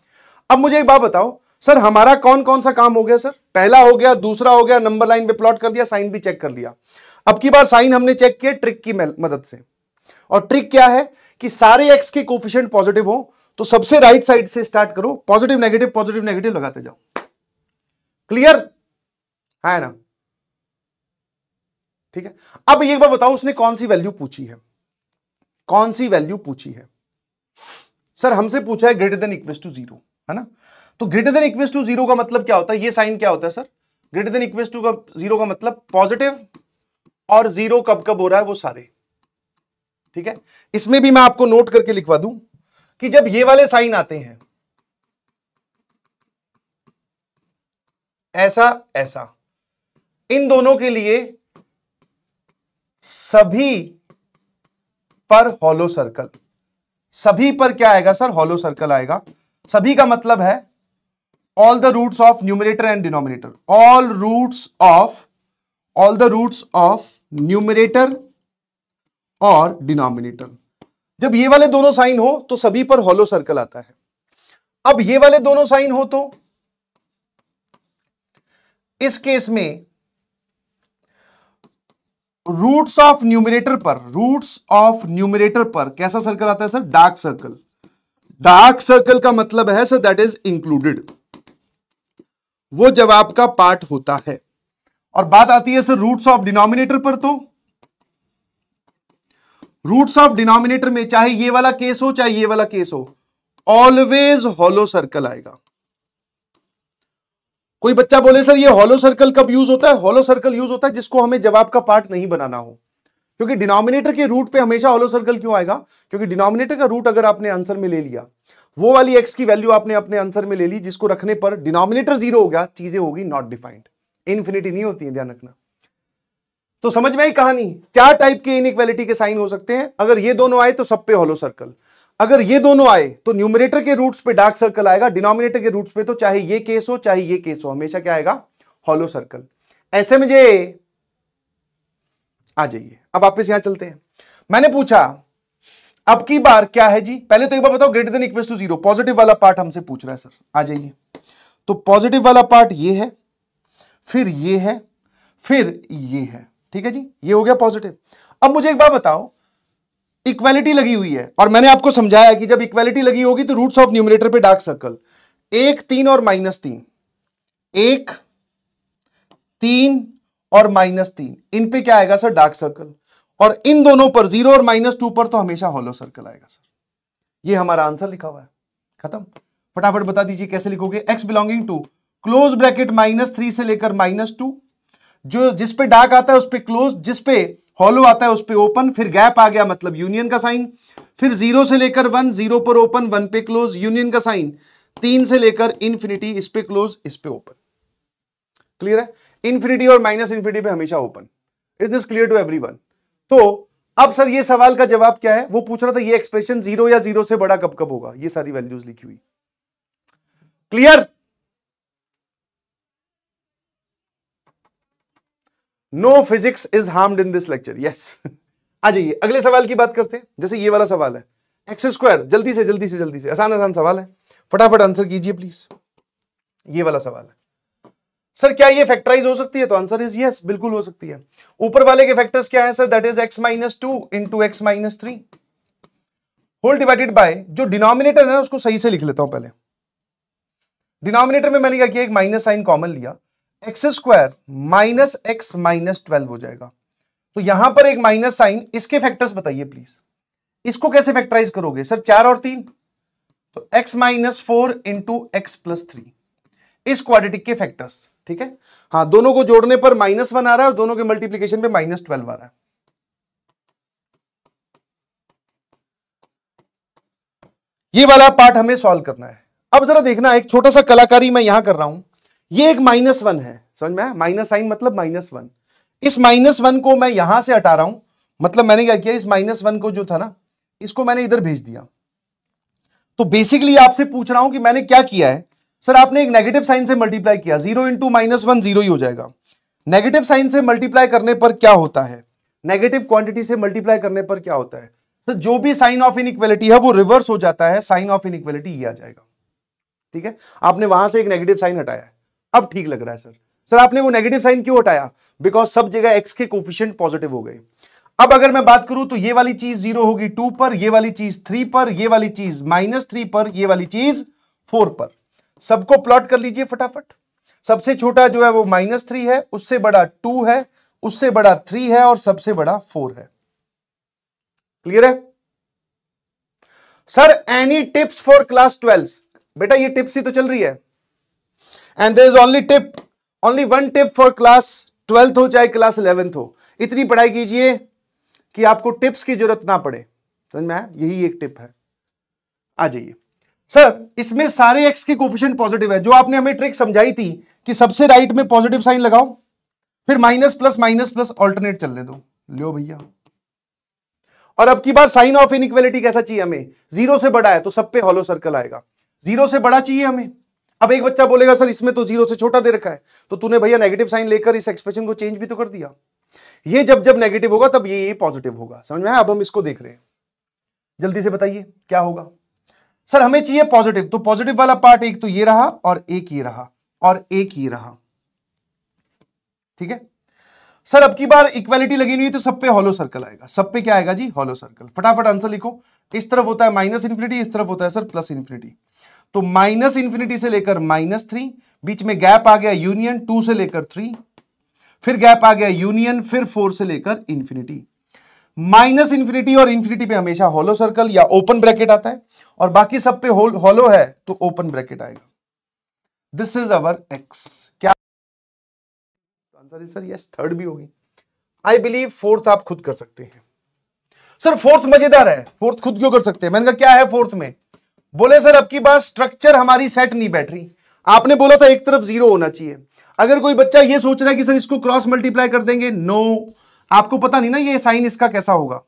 अब मुझे एक बात बताओ सर हमारा कौन कौन सा काम हो गया सर पहला हो गया दूसरा हो गया नंबर लाइन पे प्लॉट कर दिया साइन भी चेक कर लिया अब की बार साइन हमने चेक किया ट्रिक की मदद से और ट्रिक क्या है कि सारे एक्स के कोफिशियंट पॉजिटिव हो तो सबसे राइट साइड से स्टार्ट करो पॉजिटिव नेगेटिव पॉजिटिव नेगेटिव लगाते जाओ क्लियर हाँ है ना ठीक है अब एक बार बताओ उसने कौन सी वैल्यू पूछी है कौन सी वैल्यू पूछी है सर हमसे पूछा है greater than equals to zero है ना तो greater than equals to zero का मतलब क्या होता है ये साइन क्या होता है sir greater than equals to का जीरो का मतलब पॉजिटिव और जीरो कब कब हो रहा है वो सारे ठीक है इसमें भी मैं आपको नोट करके लिखवा दूं कि जब ये वाले साइन आते हैं ऐसा ऐसा इन दोनों के लिए सभी पर हॉलो सर्कल सभी पर क्या आएगा सर हॉलो सर्कल आएगा सभी का मतलब है all the roots of numerator and denominator all roots of all the roots of numerator और डिनोमिनेटर जब ये वाले दोनों साइन हो तो सभी पर हॉलो सर्कल आता है अब ये वाले दोनों साइन हो तो इस केस में रूट्स ऑफ न्यूमिनेटर पर रूट्स ऑफ न्यूमिनेटर पर कैसा सर्कल आता है sir dark circle dark circle का मतलब है सर दैट इज इंक्लूडेड वो जवाब का पार्ट होता है और बात आती है सर रूट्स ऑफ डिनोमिनेटर पर तो रूट्स ऑफ डिनोमिनेटर में चाहे ये वाला केस हो चाहे ये वाला केस हो ऑलवेज होलो सर्कल आएगा कोई बच्चा बोले सर ये हॉलो सर्कल कब यूज होता है हॉलो सर्कल यूज होता है जिसको हमें जवाब का पार्ट नहीं बनाना हो क्योंकि डिनोमिनेटर के रूट पे हमेशा हॉलो सर्कल क्यों आएगा क्योंकि डिनोमिनेटर का रूट अगर आपने आंसर में ले लिया वो वाली एक्स की वैल्यू आपने अपने आंसर में ले ली जिसको रखने पर डिनोमिनेटर जीरो हो गया चीजें होगी नॉट डिफाइंड इन्फिनिटी नहीं होती है ध्यान रखना तो समझ में आई कहानी चार टाइप के इनइक्वालिटी के साइन हो सकते हैं अगर ये दोनों आए तो सब पे हॉलो सर्कल अगर ये दोनों आए तो न्यूमिनेटर के रूट्स पे डार्क सर्कल आएगा डिनोमिनेटर के रूट्स पे तो चाहे ये केस हो चाहे ये केस हो हमेशा क्या आएगा हॉलो सर्कल ऐसे में जे आ जाइए अब वापस यहां चलते हैं मैंने पूछा अब की बार क्या है जी पहले तो एक बार बताओ greater than equal to zero positive वाला पार्ट हमसे पूछ रहा है सर आ जाइए तो पॉजिटिव वाला पार्ट ये है फिर ये है फिर ये है ठीक है जी ये हो गया पॉजिटिव अब मुझे एक बार बताओ इक्वेलिटी लगी हुई है और मैंने आपको समझाया कि जब इक्वेलिटी लगी होगी तो रूट्स ऑफ न्यूमिनेटर पे डार्क सर्कल एक तीन और माइनस तीन एक तीन और माइनस तीन इन पे क्या आएगा सर डार्क सर्कल और इन दोनों पर जीरो और माइनस टू पर तो हमेशा हॉलो सर्कल आएगा सर ये हमारा आंसर लिखा हुआ है खत्म फटाफट बता दीजिए कैसे लिखोगे x belonging to close bracket minus three से लेकर माइनस टू जो जिस पे डार्क आता है उस पर क्लोज जिसपे हॉलो आता है उस पर ओपन फिर गैप आ गया मतलब यूनियन का साइन फिर जीरो से लेकर वन जीरो पर ओपन वन पे क्लोज यूनियन का साइन तीन से लेकर इन्फिनिटी इस पे क्लोज इस पे ओपन क्लियर है इन्फिनिटी और माइनस इन्फिनिटी पे हमेशा open is this clear to every तो अब सर ये सवाल का जवाब क्या है वो पूछ रहा था ये एक्सप्रेशन जीरो या जीरो से बड़ा कब कब होगा ये सारी वैल्यूज लिखी हुई clear no physics is harm in this lecture yes आ जाइए अगले सवाल की बात करते हैं जैसे ये वाला सवाल है एक्स स्क्वायर जल्दी से जल्दी से जल्दी से आसान आसान सवाल है फटाफट आंसर कीजिए प्लीज ये वाला सवाल है सर क्या ये फैक्टराइज हो सकती है तो आंसर इज यस बिल्कुल हो सकती है ऊपर वाले के फैक्टर्स क्या है sir that is x minus two into x minus three whole divided by जो डिनोमिनेटर है ना उसको सही से लिख लेता हूं पहले डिनोमिनेटर में मैंने क्या किया एक माइनस साइन कॉमन लिया x square minus x minus twelve हो जाएगा तो यहां पर एक माइनस साइन इसके फैक्टर्स बताइए प्लीज इसको कैसे फैक्टराइज करोगे सर चार और तीन तो x minus four into x plus three इस क्वाड्रेटिक के फैक्टर्स ठीक है हाँ दोनों को जोड़ने पर माइनस वन आ रहा है और दोनों के मल्टीप्लीकेशन पे माइनस ट्वेल्व आ रहा है ये वाला पार्ट हमें सॉल्व करना है अब जरा देखना एक छोटा सा कलाकारी मैं यहां कर रहा हूं ये एक माइनस वन है समझ में माइनस साइन मतलब माइनस वन इस माइनस वन को मैं यहां से हटा रहा हूं मतलब मैंने क्या किया इस माइनस वन को जो था ना इसको मैंने इधर भेज दिया तो बेसिकली आपसे पूछ रहा हूं कि मैंने क्या किया है सर आपने एक नेगेटिव साइन से मल्टीप्लाई किया zero into minus one zero ही हो जाएगा नेगेटिव साइन से मल्टीप्लाई करने पर क्या होता है नेगेटिव क्वांटिटी से मल्टीप्लाई करने पर क्या होता है सर जो भी साइन ऑफ इनइक्वेलिटी है वो रिवर्स हो जाता है साइन ऑफ इनइक्वेलिटी ये आ जाएगा ठीक है आपने वहां से एक नेगेटिव साइन हटाया है अब ठीक लग रहा है सर सर आपने वो नेगेटिव साइन क्यों हटाया बिकॉज सब जगह एक्स के कोफिशियंट पॉजिटिव हो गए अब अगर मैं बात करूं तो ये वाली चीज जीरो होगी टू पर ये वाली चीज थ्री पर ये वाली चीज माइनस थ्री पर ये वाली चीज फोर पर सबको प्लॉट कर लीजिए फटाफट सबसे छोटा जो है वो माइनस थ्री है उससे बड़ा टू है उससे बड़ा थ्री है और सबसे बड़ा फोर है क्लियर है sir any tips for class twelve बेटा ये टिप्स ही तो चल रही है and there is only tip only one tip for class twelfth हो चाहे क्लास इलेवेंथ हो इतनी पढ़ाई कीजिए कि आपको टिप्स की जरूरत ना पड़े समझ में यही एक टिप है आ जाइए सर इसमें सारे एक्स के कोफिशियंट पॉजिटिव है जो आपने हमें ट्रिक समझाई थी कि सबसे राइट में पॉजिटिव साइन लगाओ फिर minus plus minus plus alternate चलने दो लो भैया और अब की बार साइन ऑफ इनइक्वेलिटी कैसा चाहिए हमें जीरो से बड़ा है तो सब पे हॉलो सर्कल आएगा जीरो से बड़ा चाहिए हमें अब एक बच्चा बोलेगा सर इसमें तो जीरो से छोटा दे रखा है तो तूने भैया नेगेटिव साइन लेकर इस एक्सप्रेशन को चेंज भी तो कर दिया ये जब जब नेगेटिव होगा तब ये ये पॉजिटिव होगा समझ में आया अब हम इसको देख रहे हैं जल्दी से बताइए क्या होगा सर हमें चाहिए पॉजिटिव तो पॉजिटिव वाला पार्ट एक तो ये रहा और एक ये रहा और एक ये रहा ठीक है सर अब की बार इक्वालिटी लगी नहीं तो सब पे हॉलो सर्कल आएगा सब पे क्या आएगा जी हॉलो सर्कल फटाफट आंसर लिखो इस तरफ होता है माइनस इन्फिनिटी इस तरफ होता है सर प्लस इन्फिनिटी तो माइनस इंफिनिटी से लेकर माइनस थ्री बीच में गैप आ गया यूनियन टू से लेकर थ्री फिर गैप आ गया यूनियन फिर फोर से लेकर इंफिनिटी माइनस इंफिनिटी और इंफिनिटी पे हमेशा होलो सर्कल या ओपन ब्रैकेट आता है और बाकी सब पे होल होलो है तो ओपन ब्रैकेट आएगा दिस इज अवर एक्स क्या आंसर सर यस थर्ड भी होगी आई बिलीव फोर्थ आप खुद कर सकते हैं सर फोर्थ मजेदार है फोर्थ खुद क्यों कर सकते हैं मैंने कहा क्या है फोर्थ में बोले सर अब की बात स्ट्रक्चर हमारी सेट नहीं बैठ रही आपने बोला था एक तरफ जीरो होना चाहिए अगर कोई बच्चा ये सोच रहा है कि सर इसको क्रॉस मल्टीप्लाई कर देंगे नो आपको पता नहीं ना ये साइन इसका कैसा होगा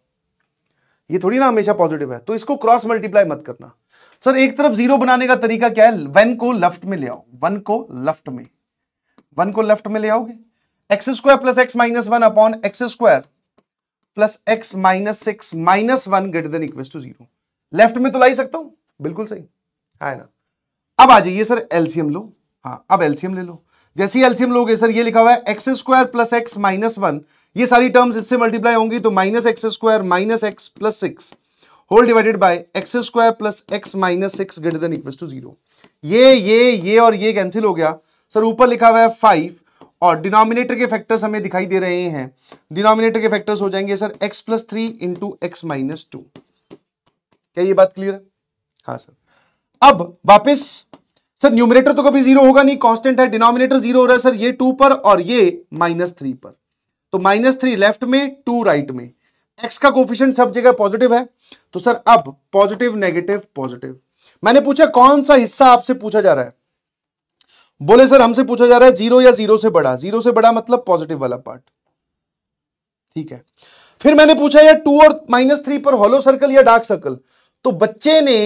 ये थोड़ी ना हमेशा पॉजिटिव है तो इसको क्रॉस मल्टीप्लाई मत करना सर एक तरफ जीरो बनाने का तरीका क्या है वन को लेफ्ट में ले आओ वन को लेफ्ट में वन को लेफ्ट में ले आओगे x square plus x minus one upon x square plus x minus six minus one greater than equal to zero left में तो ला ही सकता हूं बिल्कुल सही है ना अब आ जाइए सर एल्सियम लो हाँ अब एल्सियम ले लो जैसे ही एल्सियम लोगे सर ये लिखा हुआ है x square plus x minus one ये सारी टर्म्स इससे मल्टीप्लाई होंगी तो minus x square minus x plus six whole divided by x square plus x minus six greater than equal to zero ये ये ये और ये कैंसिल हो गया सर ऊपर लिखा हुआ है फाइव और डिनोमिनेटर के फैक्टर्स हमें दिखाई दे रहे हैं डिनोमिनेटर के फैक्टर्स हो जाएंगे sir x plus three into x minus two क्या ये बात क्लियर है हाँ सर अब वापस सर न्यूमिनेटर तो कभी जीरो होगा नहीं कांस्टेंट है डिनोमिनेटर जीरो हो रहा है सर ये टू पर और ये माइनस थ्री पर तो माइनस थ्री लेफ्ट में टू राइट में एक्स का कोफिशियंट सब जगह पॉजिटिव है तो सर अब पॉजिटिव नेगेटिव पॉजिटिव मैंने पूछा कौन सा हिस्सा आपसे पूछा जा रहा है बोले सर हमसे पूछा जा रहा है जीरो या जीरो से बड़ा जीरो से बड़ा मतलब पॉजिटिव वाला पार्ट ठीक है फिर मैंने पूछा यार टू और माइनस थ्री पर हॉलो सर्कल या डार्क सर्कल तो बच्चे ने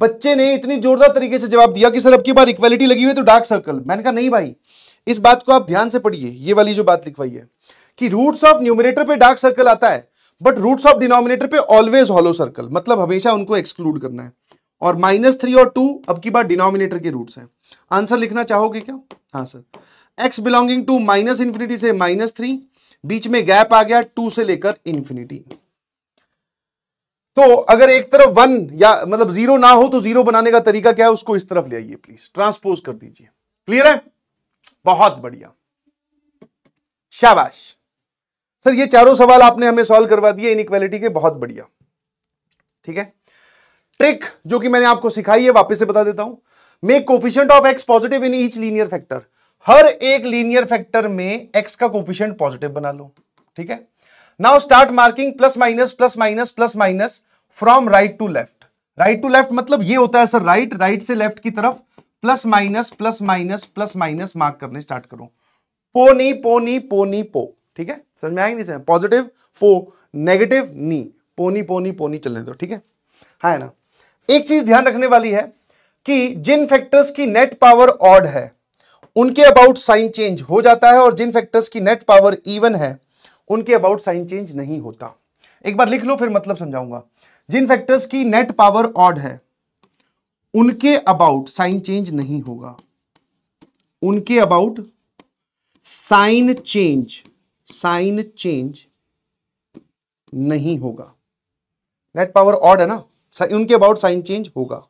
बच्चे ने इतनी जोरदार तरीके से जवाब दिया कि सर अब की बार इक्वालिटी लगी हुई तो डार्क सर्कल मैंने कहा नहीं भाई इस बात को आप ध्यान से पढ़िए ये वाली जो बात लिखवाई है कि रूट्स ऑफ न्यूमिनेटर पे डार्क सर्कल आता है बट रूट्स ऑफ डिनोमिनेटर पे ऑलवेज हॉलो सर्कल मतलब हमेशा उनको एक्सक्लूड करना है और माइनस थ्री और टू अब की बार डिनोमिनेटर के रूट्स हैं आंसर लिखना चाहोगे क्या हाँ sir x belonging to minus infinity से माइनस थ्री बीच में गैप आ गया टू से लेकर इन्फिनिटी तो अगर एक तरफ वन या मतलब जीरो ना हो तो जीरो बनाने का तरीका क्या है उसको इस तरफ ले आइए प्लीज ट्रांसपोज कर दीजिए क्लियर है बहुत बढ़िया शाबाश सर ये चारों सवाल आपने हमें सॉल्व करवा दिए इक्वेलिटी के बहुत बढ़िया ठीक है ट्रिक जो कि मैंने आपको सिखाई है वापस से बता देता हूं make coefficient of x positive in each linear factor हर एक लीनियर फैक्टर में एक्स का कोफिशियंट पॉजिटिव बना लो ठीक है now start marking plus minus plus minus plus minus from right to left right to left मतलब ये होता है सर राइट राइट से लेफ्ट की तरफ plus minus plus minus plus minus mark करने स्टार्ट करो पो नी पो नी पो नी पो ठीक है समझ में आएंगे नहीं पॉजिटिव पो नेगेटिव नी पोनी पोनी पोनी चलने दो ठीक है हाँ है ना एक चीज ध्यान रखने वाली है कि जिन फैक्टर्स की नेट पावर ऑड है उनके अबाउट साइन चेंज हो जाता है और जिन फैक्टर्स की नेट पावर इवन है उनके अबाउट साइन चेंज नहीं होता एक बार लिख लो फिर मतलब समझाऊंगा जिन फैक्टर्स की नेट पावर ऑड है उनके अबाउट साइन चेंज नहीं होगा उनके about sign change sign change नहीं होगा नेट पावर ऑड है ना उनके अबाउट साइन चेंज होगा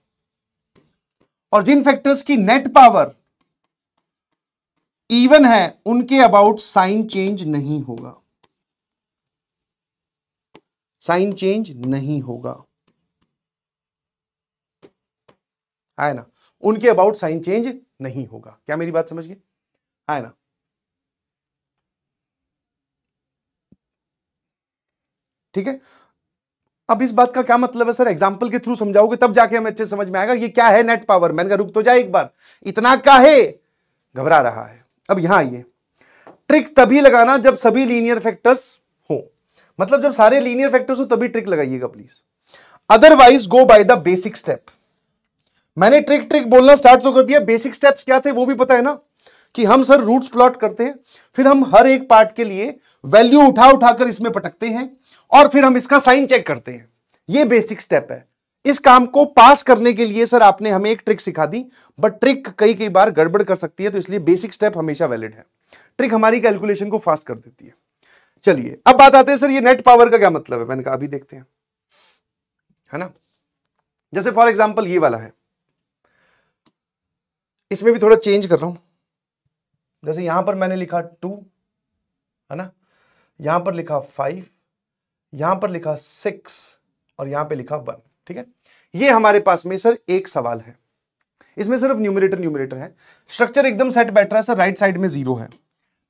और जिन फैक्टर्स की नेट पावर इवन है उनके अबाउट साइन चेंज नहीं होगा साइन चेंज नहीं होगा है ना उनके अबाउट साइन चेंज नहीं होगा क्या मेरी बात समझ गए है ना ठीक है अब इस बात का क्या मतलब है सर एग्जाम्पल के थ्रू समझाओगे तब जाके हमें अच्छे समझ में आएगा ये क्या है नेट पावर मैंने कहा रुक तो जाए एक बार इतना का है घबरा रहा है अब यहां आइए ट्रिक तभी लगाना जब सभी लीनियर फैक्टर्स मतलब जब सारे लीनियर फैक्टर्स हो तभी ट्रिक लगाइएगा please otherwise go by the basic step मैंने ट्रिक ट्रिक बोलना स्टार्ट तो कर दिया बेसिक स्टेप्स क्या थे वो भी पता है ना कि हम सर रूट्स प्लॉट करते हैं फिर हम हर एक पार्ट के लिए वैल्यू उठा उठाकर इसमें पटकते हैं और फिर हम इसका साइन चेक करते हैं ये बेसिक स्टेप है इस काम को पास करने के लिए सर आपने हमें एक ट्रिक सिखा दी बट ट्रिक कई कई बार गड़बड़ कर सकती है तो इसलिए बेसिक स्टेप हमेशा वैलिड है ट्रिक हमारी कैलकुलेशन को फास्ट कर देती है चलिए अब बात आते हैं सर ये नेट पावर का क्या मतलब है मैंने कहा अभी देखते हैं है ना जैसे फॉर एग्जाम्पल ये वाला है इसमें भी थोड़ा चेंज कर रहा हूं जैसे यहां पर मैंने लिखा टू है ना यहां पर लिखा फाइव यहां पर लिखा सिक्स और यहां पे लिखा वन ठीक है ये हमारे पास में सर एक सवाल है इसमें सिर्फ न्यूमिनेटर न्यूमिनेटर है स्ट्रक्चर एकदम सेट बैठ रहा है सर राइट साइड में जीरो है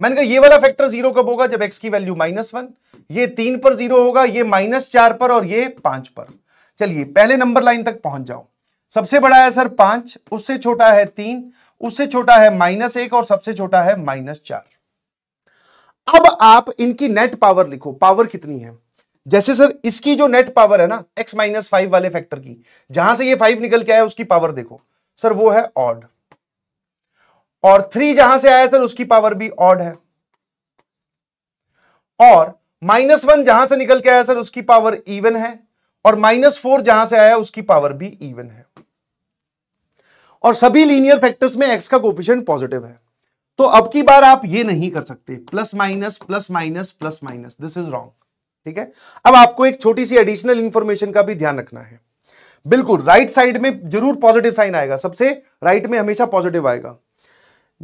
मैंने कहा ये वाला फैक्टर जीरो कब होगा जब एक्स की वैल्यू माइनस वन ये तीन पर जीरो होगा ये माइनस चार पर और ये पांच पर चलिए पहले नंबर लाइन तक पहुंच जाओ सबसे बड़ा है सर पांच उससे छोटा है तीन उससे छोटा है माइनस एक और सबसे छोटा है माइनस चार अब आप इनकी नेट पावर लिखो पावर कितनी है जैसे सर इसकी जो नेट पावर है ना एक्स माइनस फाइव वाले फैक्टर की जहां से ये फाइव निकल के आया उसकी पावर देखो सर वो है ऑड और थ्री जहां से आया सर उसकी पावर भी ऑड है और माइनस वन जहां से निकल के आया सर उसकी पावर इवन है और माइनस फोर जहां से आया उसकी पावर भी इवन है और सभी लीनियर फैक्टर्स में एक्स का कोफिशियंट पॉजिटिव है तो अब की बार आप ये नहीं कर सकते plus minus plus minus plus minus this is wrong ठीक है अब आपको एक छोटी सी एडिशनल इंफॉर्मेशन का भी ध्यान रखना है बिल्कुल राइट right साइड में जरूर पॉजिटिव साइन आएगा सबसे राइट right में हमेशा पॉजिटिव आएगा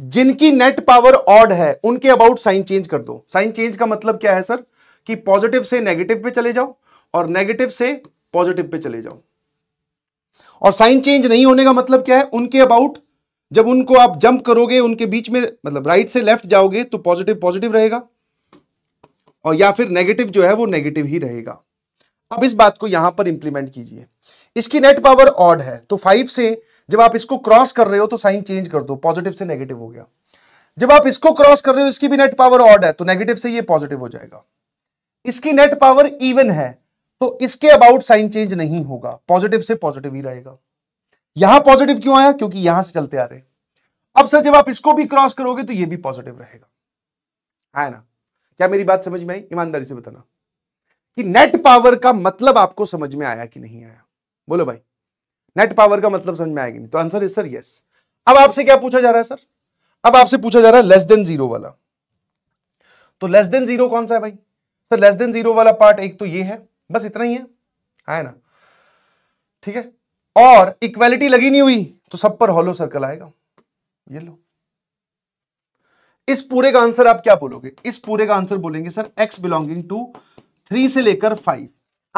जिनकी नेट पावर ऑड है उनके अबाउट साइन चेंज कर दो साइन चेंज का मतलब क्या है सर कि पॉजिटिव से नेगेटिव पे चले जाओ और नेगेटिव से पॉजिटिव पे चले जाओ और साइन चेंज नहीं होने का मतलब क्या है उनके अबाउट जब उनको आप जंप करोगे उनके बीच में मतलब राइट से लेफ्ट जाओगे तो पॉजिटिव पॉजिटिव रहेगा और या फिर नेगेटिव जो है वो नेगेटिव ही रहेगा अब इस बात को यहां पर इंप्लीमेंट कीजिए इसकी नेट पावर ऑड है तो फाइव से जब आप इसको क्रॉस कर रहे हो तो साइन चेंज कर दो पॉजिटिव से नेगेटिव हो गया जब आप इसको क्रॉस कर रहे हो इसकी भी नेट पावर ऑड है तो नेगेटिव से ये पॉजिटिव हो जाएगा इसकी नेट पावर इवन है तो इसके अबाउट साइन चेंज नहीं होगा पॉजिटिव से पॉजिटिव ही रहेगा यहां पॉजिटिव क्यों आया क्योंकि यहां से चलते आ रहे अब सर जब आप इसको भी क्रॉस करोगे तो ये भी पॉजिटिव रहेगा है ना क्या मेरी बात समझ में आई ईमानदारी से बताना कि नेट पावर का मतलब आपको समझ में आया कि नहीं आया बोलो भाई नेट पावर का मतलब समझ में आएगी नहीं तो आंसर इज सर यस अब आपसे क्या पूछा जा रहा है सर अब आपसे पूछा जा रहा है लेस देन जीरो वाला तो लेस देन जीरो कौन सा है भाई सर लेस देन जीरो वाला पार्ट एक तो ये है बस इतना ही है है ना ठीक है और इक्वेलिटी लगी नहीं हुई तो सब पर हॉलो सर्कल आएगा ये लो इस पूरे का आंसर आप क्या बोलोगे इस पूरे का आंसर बोलेंगे sir x belonging to three से लेकर फाइव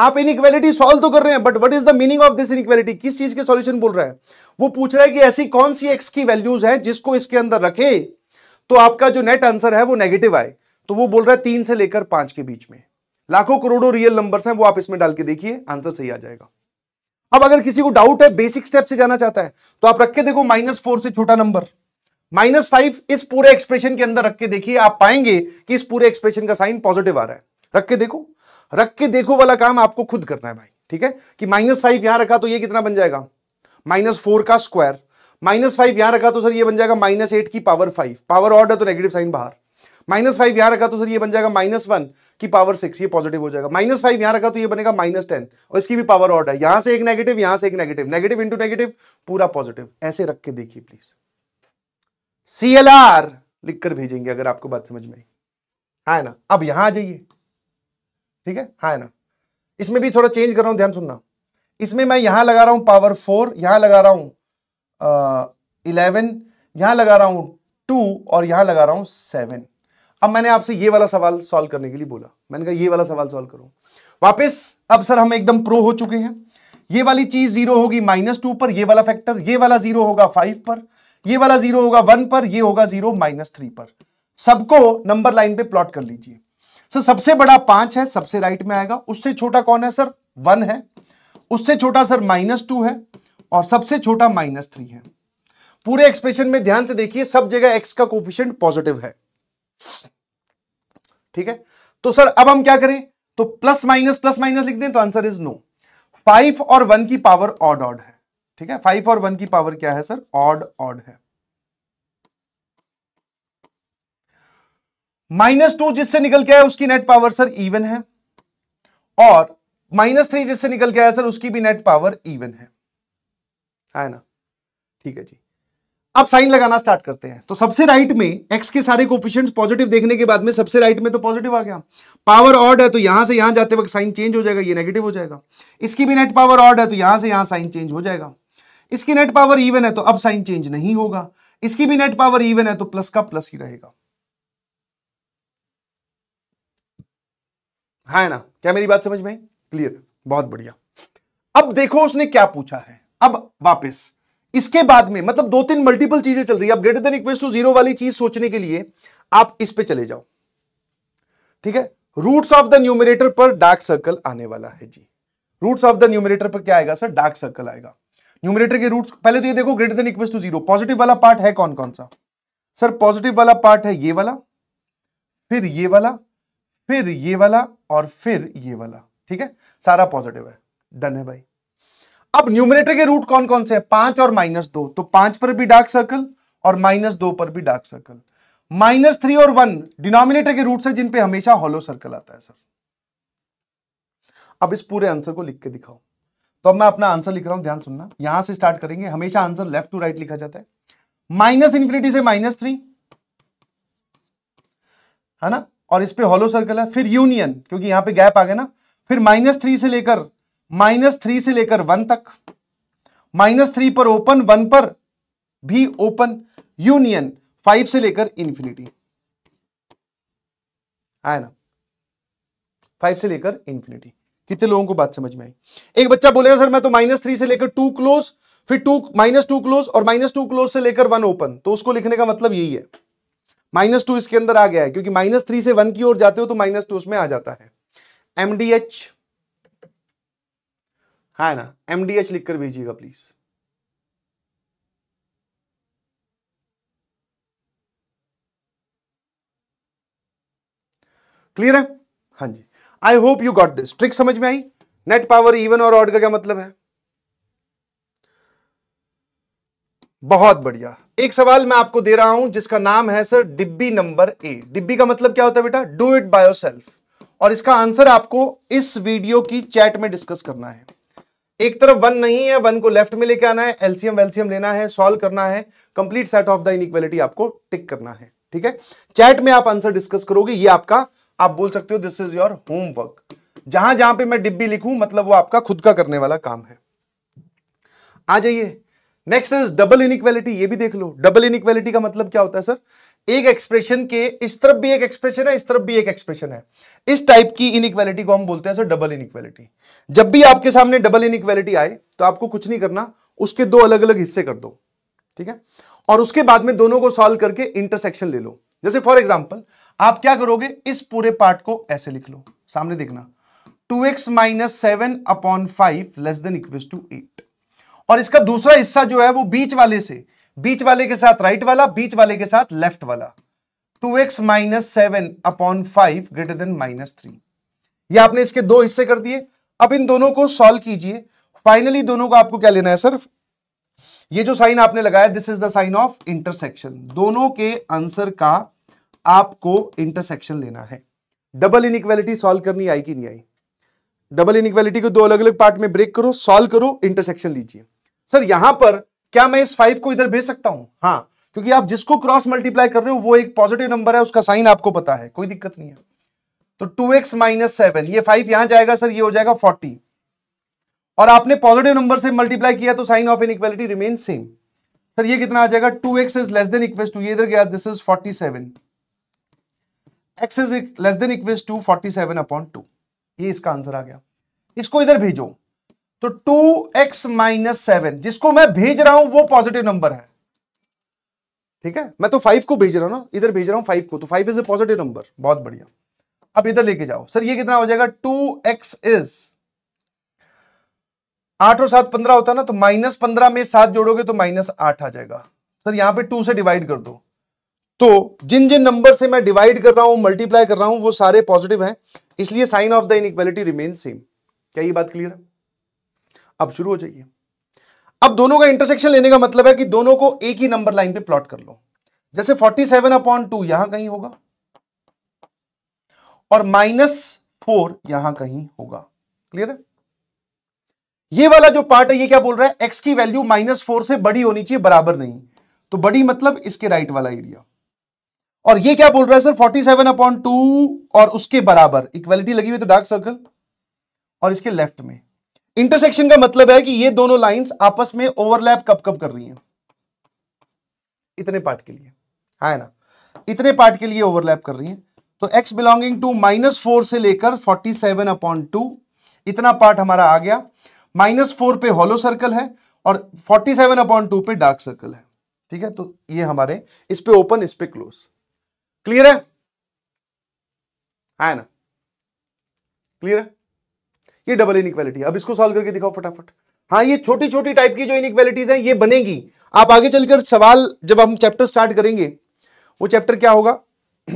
आप इनइक्वालिटी सॉल्व तो कर रहे हैं but what is the meaning of this inequality किस चीज के सॉल्यूशन बोल रहा है वो पूछ रहा है कि ऐसी कौन सी एक्स की वैल्यूज है जिसको इसके अंदर रखे तो आपका जो नेट आंसर है वो नेगेटिव आए तो वो बोल रहा है तीन से लेकर पांच के बीच में लाखों करोड़ों रियल नंबर्स हैं वो आप इसमें डाल के देखिए आंसर सही आ जाएगा अब अगर किसी को डाउट है बेसिक स्टेप से जाना चाहता है तो आप रख के देखो माइनस फोर से छोटा नंबर माइनस फाइव इस पूरे एक्सप्रेशन के अंदर रख के देखिए आप पाएंगे कि इस पूरे एक्सप्रेशन का साइन पॉजिटिव आ रहा है रख के देखो रख के देखो वाला काम आपको खुद करना है भाई ठीक है कि माइनस फाइव यहां रखा तो ये कितना बन जाएगा माइनस फोर का स्क्वायर माइनस फाइव यहां रखा तो सर ये बन जाएगा माइनस एट की पावर फाइव पावर ऑर्ड है तो नेगेटिव साइन बाहर माइनस फाइव यहां रखा तो सर ये बन जाएगा माइनस वन की पावर सिक्स ये पॉजिटिव हो जाएगा माइनस फाइव यहां रखा तो ये बनेगा माइनस टेन और इसकी भी पावर ऑर्ड है यहां से एक नेगेटिव यहां से एक नेगेटिव नेगेटिव इंटू नेगेटिव पूरा पॉजिटिव ऐसे रख के देखिए प्लीज सी लिखकर भेजेंगे अगर आपको बात समझ में हाँ ना अब यहां आ जाइए ठीक है हाँ है ना इसमें भी थोड़ा चेंज कर रहा हूं ध्यान सुनना इसमें मैं यहां लगा रहा हूं पावर फोर यहां लगा रहा हूं इलेवन यहां लगा रहा हूं टू और यहां लगा रहा हूं सेवन अब मैंने आपसे ये वाला सवाल सॉल्व करने के लिए बोला मैंने कहा ये वाला सवाल सॉल्व करो वापस अब सर हम एकदम प्रो हो चुके हैं ये वाली चीज जीरो होगी माइनस टू पर ये वाला फैक्टर ये वाला जीरो होगा फाइव पर ये वाला जीरो होगा वन पर ये होगा जीरो माइनस थ्री पर सबको नंबर लाइन पे प्लॉट कर लीजिए सर सबसे बड़ा पांच है सबसे राइट में आएगा उससे छोटा कौन है सर वन है उससे छोटा सर माइनस टू है और सबसे छोटा माइनस थ्री है पूरे एक्सप्रेशन में ध्यान से देखिए सब जगह एक्स का कोफिशियंट पॉजिटिव है ठीक है तो सर अब हम क्या करें तो प्लस माइनस प्लस माइनस लिख दें तो आंसर इज नो फाइव और वन की पावर ऑड ऑड है ठीक है फाइव और वन की पावर क्या है सर ऑड ऑड है माइनस टू जिससे निकल के आया उसकी नेट पावर सर इवन है और माइनस थ्री जिससे निकल के आया सर उसकी भी नेट पावर इवन है है ना ठीक है जी अब साइन लगाना स्टार्ट करते हैं तो सबसे राइट में एक्स के सारे कोफिशियंट पॉजिटिव देखने के बाद में सबसे राइट में तो पॉजिटिव आ गया पावर ऑड है तो यहां से यहां जाते वक्त साइन चेंज हो जाएगा ये नेगेटिव हो जाएगा इसकी भी नेट पावर ऑड है तो यहां से यहां साइन चेंज हो जाएगा इसकी नेट पावर इवन है तो अब साइन चेंज नहीं होगा इसकी भी नेट पावर इवन है तो प्लस का प्लस ही रहेगा हाँ ना क्या मेरी बात समझ में क्लियर बहुत बढ़िया अब देखो उसने क्या पूछा है अब वापस इसके बाद में मतलब दो तीन मल्टीपल चीजें चल रही है अब greater than equal to zero वाली चीज सोचने के लिए आप इस पे चले जाओ ठीक है रूट्स ऑफ द न्यूमिनेटर पर डार्क सर्कल आने वाला है जी रूट्स ऑफ द न्यूमिनेटर पर क्या आएगा सर डार्क सर्कल आएगा न्यूमिनेटर के रूट्स पहले तो ये देखो greater than equal to zero positive वाला पार्ट है कौन कौन सा सर पॉजिटिव वाला पार्ट है ये वाला फिर ये वाला फिर ये वाला और फिर ये वाला ठीक है सारा पॉजिटिव है डन है भाई अब न्यूमिनेटर के रूट कौन कौन से हैं पांच और माइनस दो तो पांच पर भी डार्क सर्कल और माइनस दो पर भी डार्क सर्कल माइनस थ्री और वन डिनोमिनेटर के रूट से जिनपे हमेशा हॉलो सर्कल आता है सर अब इस पूरे आंसर को लिख के दिखाओ तो अब मैं अपना आंसर लिख रहा हूं ध्यान सुनना यहां से स्टार्ट करेंगे हमेशा आंसर लेफ्ट टू राइट लिखा जाता है माइनस इंफिनिटी से माइनस थ्री है ना और इस पर हॉलो सर्कल है फिर यूनियन क्योंकि यहां पे गैप आ गया ना फिर माइनस थ्री से लेकर माइनस थ्री से लेकर वन तक माइनस थ्री पर ओपन वन पर भी ओपन यूनियन फाइव से लेकर इंफिनिटी आया ना फाइव से लेकर इंफिनिटी कितने लोगों को बात समझ में आई एक बच्चा बोलेगा सर मैं तो माइनस थ्री से लेकर टू क्लोज फिर टू माइनस टू क्लोज और माइनस टू क्लोज से लेकर वन ओपन तो उसको लिखने का मतलब यही है माइनस टू इसके अंदर आ गया है क्योंकि माइनस थ्री से वन की ओर जाते हो तो माइनस टू उसमें आ जाता है एमडीएच है हाँ ना एमडीएच लिखकर भेजिएगा प्लीज क्लियर है हाँ जी I hope you got this trick समझ में आई नेट पावर इवन और ऑड का क्या मतलब है बहुत बढ़िया एक सवाल मैं आपको दे रहा हूं जिसका नाम है सर डिब्बी नंबर ए डिब्बी का मतलब क्या होता है बेटा डू इट बायो सेल्फ और इसका आंसर आपको इस वीडियो की चैट में डिस्कस करना है एक तरफ वन नहीं है वन को लेफ्ट में लेके आना है एलसीएम वेल्सियम लेना है सॉल्व करना है complete set of the inequality आपको टिक करना है ठीक है चैट में आप आंसर डिस्कस करोगे ये आपका आप बोल सकते हो दिस इज योर होमवर्क जहां जहां पे मैं डिब्बी लिखूं मतलब वो आपका खुद का करने वाला काम है आ जाइए नेक्स्ट इज डबल इनइक्वालिटी ये भी देख लो डबल इनइक्वालिटी का मतलब क्या होता है सर एक एक्सप्रेशन के इस तरफ भी एक एक्सप्रेशन है इस तरफ भी एक एक्सप्रेशन है इस टाइप की इनइक्वालिटी को हम बोलते हैं सर डबल इनइक्वालिटी जब भी आपके सामने डबल इनइक्वालिटी आए तो आपको कुछ नहीं करना उसके दो अलग अलग हिस्से कर दो ठीक है और उसके बाद में दोनों को सॉल्व करके इंटरसेक्शन ले लो जैसे फॉर एग्जाम्पल आप क्या करोगे इस पूरे पार्ट को ऐसे लिख लो सामने देखना two x minus seven upon five less than equal to eight और इसका दूसरा हिस्सा जो है वो बीच वाले से बीच वाले के साथ राइट वाला बीच वाले के साथ लेफ्ट वाला two x minus seven upon five greater than minus three ये आपने इसके दो हिस्से कर दिए अब इन दोनों को सॉल्व कीजिए फाइनली दोनों को आपको क्या लेना है सर ये जो साइन आपने लगाया this is the sign of intersection दोनों के आंसर का आपको इंटरसेक्शन लेना है डबल इनइक्वालिटी सॉल्व करनी आई कि नहीं आई डबल इन को दो अलग अलग पार्ट में ब्रेक करो सॉल्व करो इंटरसेक्शन लीजिए सर यहां पर क्या मैं इस फाइव को इधर भेज सकता हूं हाँ क्योंकि आप जिसको क्रॉस मल्टीप्लाई कर रहे हो वो एक पॉजिटिव नंबर है उसका साइन आपको पता है कोई दिक्कत नहीं है तो टू एक्स माइनस सेवन ये फाइव यहां जाएगा सर ये हो जाएगा फोर्टी और आपने पॉजिटिव नंबर से मल्टीप्लाई किया तो sign of inequality remain same sir ये कितना आ जाएगा two x is less than equals to ये इधर गया this is forty seven x is less than equals to forty seven upon two ये इसका आंसर आ गया इसको इधर भेजो तो टू एक्स माइनस सेवन जिसको मैं भेज रहा हूं वो पॉजिटिव नंबर है ठीक है मैं तो फाइव को भेज रहा हूं ना इधर भेज रहा हूं फाइव को तो five is a positive number बहुत बढ़िया अब इधर लेके जाओ सर ये कितना हो जाएगा टू एक्स इज आठ और सात पंद्रह होता है ना तो माइनस पंद्रह में सात जोड़ोगे तो माइनस आठ आ जाएगा सर यहां पर टू से डिवाइड कर दो तो जिन जिन नंबर से मैं डिवाइड कर रहा हूं मल्टीप्लाई कर रहा हूं वो सारे पॉजिटिव हैं इसलिए sign of the inequality remain same क्या ये बात क्लियर है अब शुरू हो जाइए अब दोनों का इंटरसेक्शन लेने का मतलब है कि दोनों को एक ही नंबर लाइन पे प्लॉट कर लो जैसे 47 सेवन अपॉन टू यहां कहीं होगा और माइनस फोर यहां कहीं होगा क्लियर है ये वाला जो पार्ट है ये क्या बोल रहा है एक्स की वैल्यू माइनस फोर से बड़ी होनी चाहिए बराबर नहीं तो बड़ी मतलब इसके राइट वाला एरिया और ये क्या बोल रहा है सर 47 सेवन अपॉन टू और उसके बराबर इक्वेलिटी लगी हुई तो डार्क सर्कल और इसके लेफ्ट में इंटरसेक्शन का मतलब है कि ये दोनों लाइंस आपस में ओवरलैप कब कब कर रही हैं इतने पार्ट के लिए है ना इतने पार्ट के लिए ओवरलैप कर रही हैं तो x belonging to minus four से लेकर 47 सेवन अपॉन टू इतना पार्ट हमारा आ गया माइनस फोर पे हॉलो सर्कल है और 47 सेवन अपॉन टू पे डार्क सर्कल है ठीक है तो ये हमारे इस पे ओपन इस पे क्लोज क्लियर है आया ना क्लियर है ये डबल इनक्वालिटी अब इसको सॉल्व करके दिखाओ फटाफट हाँ ये छोटी छोटी टाइप की जो इनक्वालिटीज हैं ये बनेगी आप आगे चलकर सवाल जब हम चैप्टर स्टार्ट करेंगे वो चैप्टर क्या होगा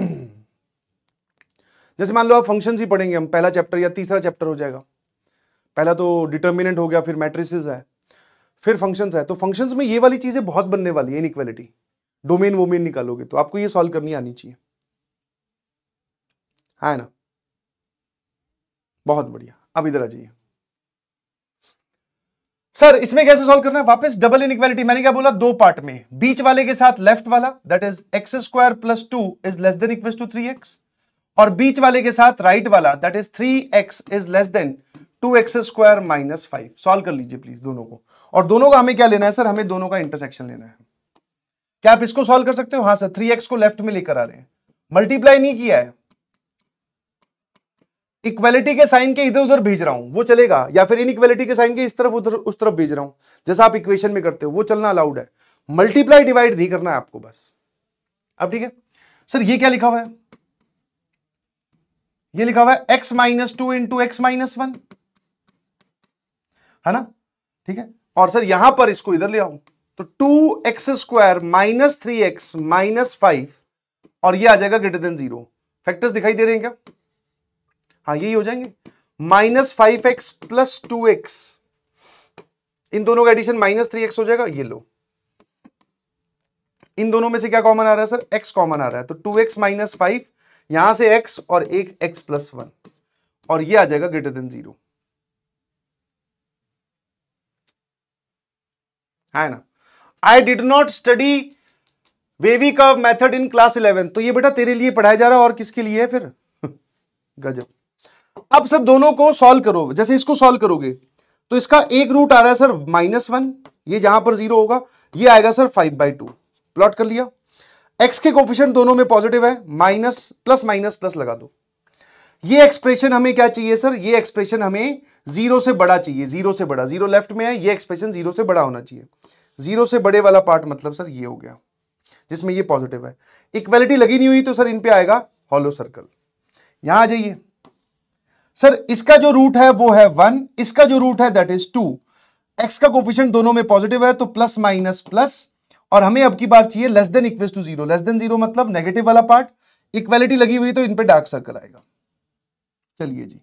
जैसे मान लो आप फंक्शन ही पढ़ेंगे हम पहला चैप्टर या तीसरा चैप्टर हो जाएगा पहला तो डिटर्मिनेंट हो गया फिर मैट्रिसेस है फिर फंक्शंस है तो फंक्शंस में ये वाली चीज़ें बहुत बनने वाली है इनक्वालिटी डोमेन वोमेन निकालोगे तो आपको ये सॉल्व करनी आनी चाहिए है हाँ ना बहुत बढ़िया अब इधर आ जाइए सर इसमें कैसे सॉल्व करना है वापस डबल इन इक्वालिटी मैंने क्या बोला दो पार्ट में बीच वाले के साथ लेफ्ट वाला that is x square plus two is less than equal to three x और बीच वाले के साथ राइट right वाला that is three x is less than two x square minus five solve कर लीजिए प्लीज दोनों को और दोनों का हमें क्या लेना है सर हमें दोनों का इंटरसेक्शन लेना है क्या आप इसको सॉल्व कर सकते हो हाँ सर थ्री एक्स को लेफ्ट में लेकर आ रहे हैं मल्टीप्लाई नहीं किया है इक्वेलिटी के साइन के इधर उधर भेज रहा हूं वो चलेगा या फिर इन इक्वेलिटी के साइन के इस तरफ उधर उस तरफ भेज रहा हूं जैसा आप इक्वेशन में करते हो वो चलना अलाउड है मल्टीप्लाई डिवाइड नहीं करना है आपको बस अब ठीक है सर ये क्या लिखा हुआ है ये लिखा हुआ है x minus two into x minus one है ना ठीक है और सर यहां पर इसको इधर ले आऊ तो two x square minus three x minus five और ये आ जाएगा ग्रेटर देन जीरो फैक्टर्स दिखाई दे रहे हैं क्या हाँ यही हो जाएंगे minus five x plus two x इन दोनों का एडिशन माइनस थ्री एक्स हो जाएगा ये लो इन दोनों में से क्या कॉमन आ रहा है सर एक्स कॉमन आ रहा है तो टू एक्स माइनस फाइव यहां से एक्स और एक एक्स प्लस वन और ये आ जाएगा ग्रेटर देन जीरो है ना I did not study wavy का मेथड इन क्लास इलेवन तो ये बेटा तेरे लिए पढ़ाया जा रहा है और किसके लिए है फिर गजब अब सर दोनों को सॉल्व करो जैसे इसको सॉल्व करोगे तो इसका एक रूट आ रहा है सर माइनस वन ये जहां पर जीरो होगा ये आएगा sir five by two plot कर लिया एक्स के कोफिशियंट दोनों में पॉजिटिव है माइनस प्लस माइनस प्लस लगा दो ये एक्सप्रेशन हमें क्या चाहिए सर ये एक्सप्रेशन हमें जीरो से बड़ा चाहिए जीरो से बड़ा जीरो लेफ्ट में है ये एक्सप्रेशन जीरो से बड़ा होना चाहिए जीरो से बड़े वाला पार्ट मतलब सर ये हो गया जिसमें ये पॉजिटिव है इक्वेलिटी लगी नहीं हुई तो सर इन पे आएगा हॉलो सर्कल यहां आ जाइए सर इसका जो रूट है वो है वन इसका जो रूट है दैट इज टू एक्स का कोफिशियंट दोनों में पॉजिटिव है तो प्लस माइनस प्लस और हमें अब की बार चाहिए less than equals to zero less than zero मतलब नेगेटिव वाला पार्ट इक्वेलिटी लगी हुई तो इन पे डार्क सर्कल आएगा चलिए जी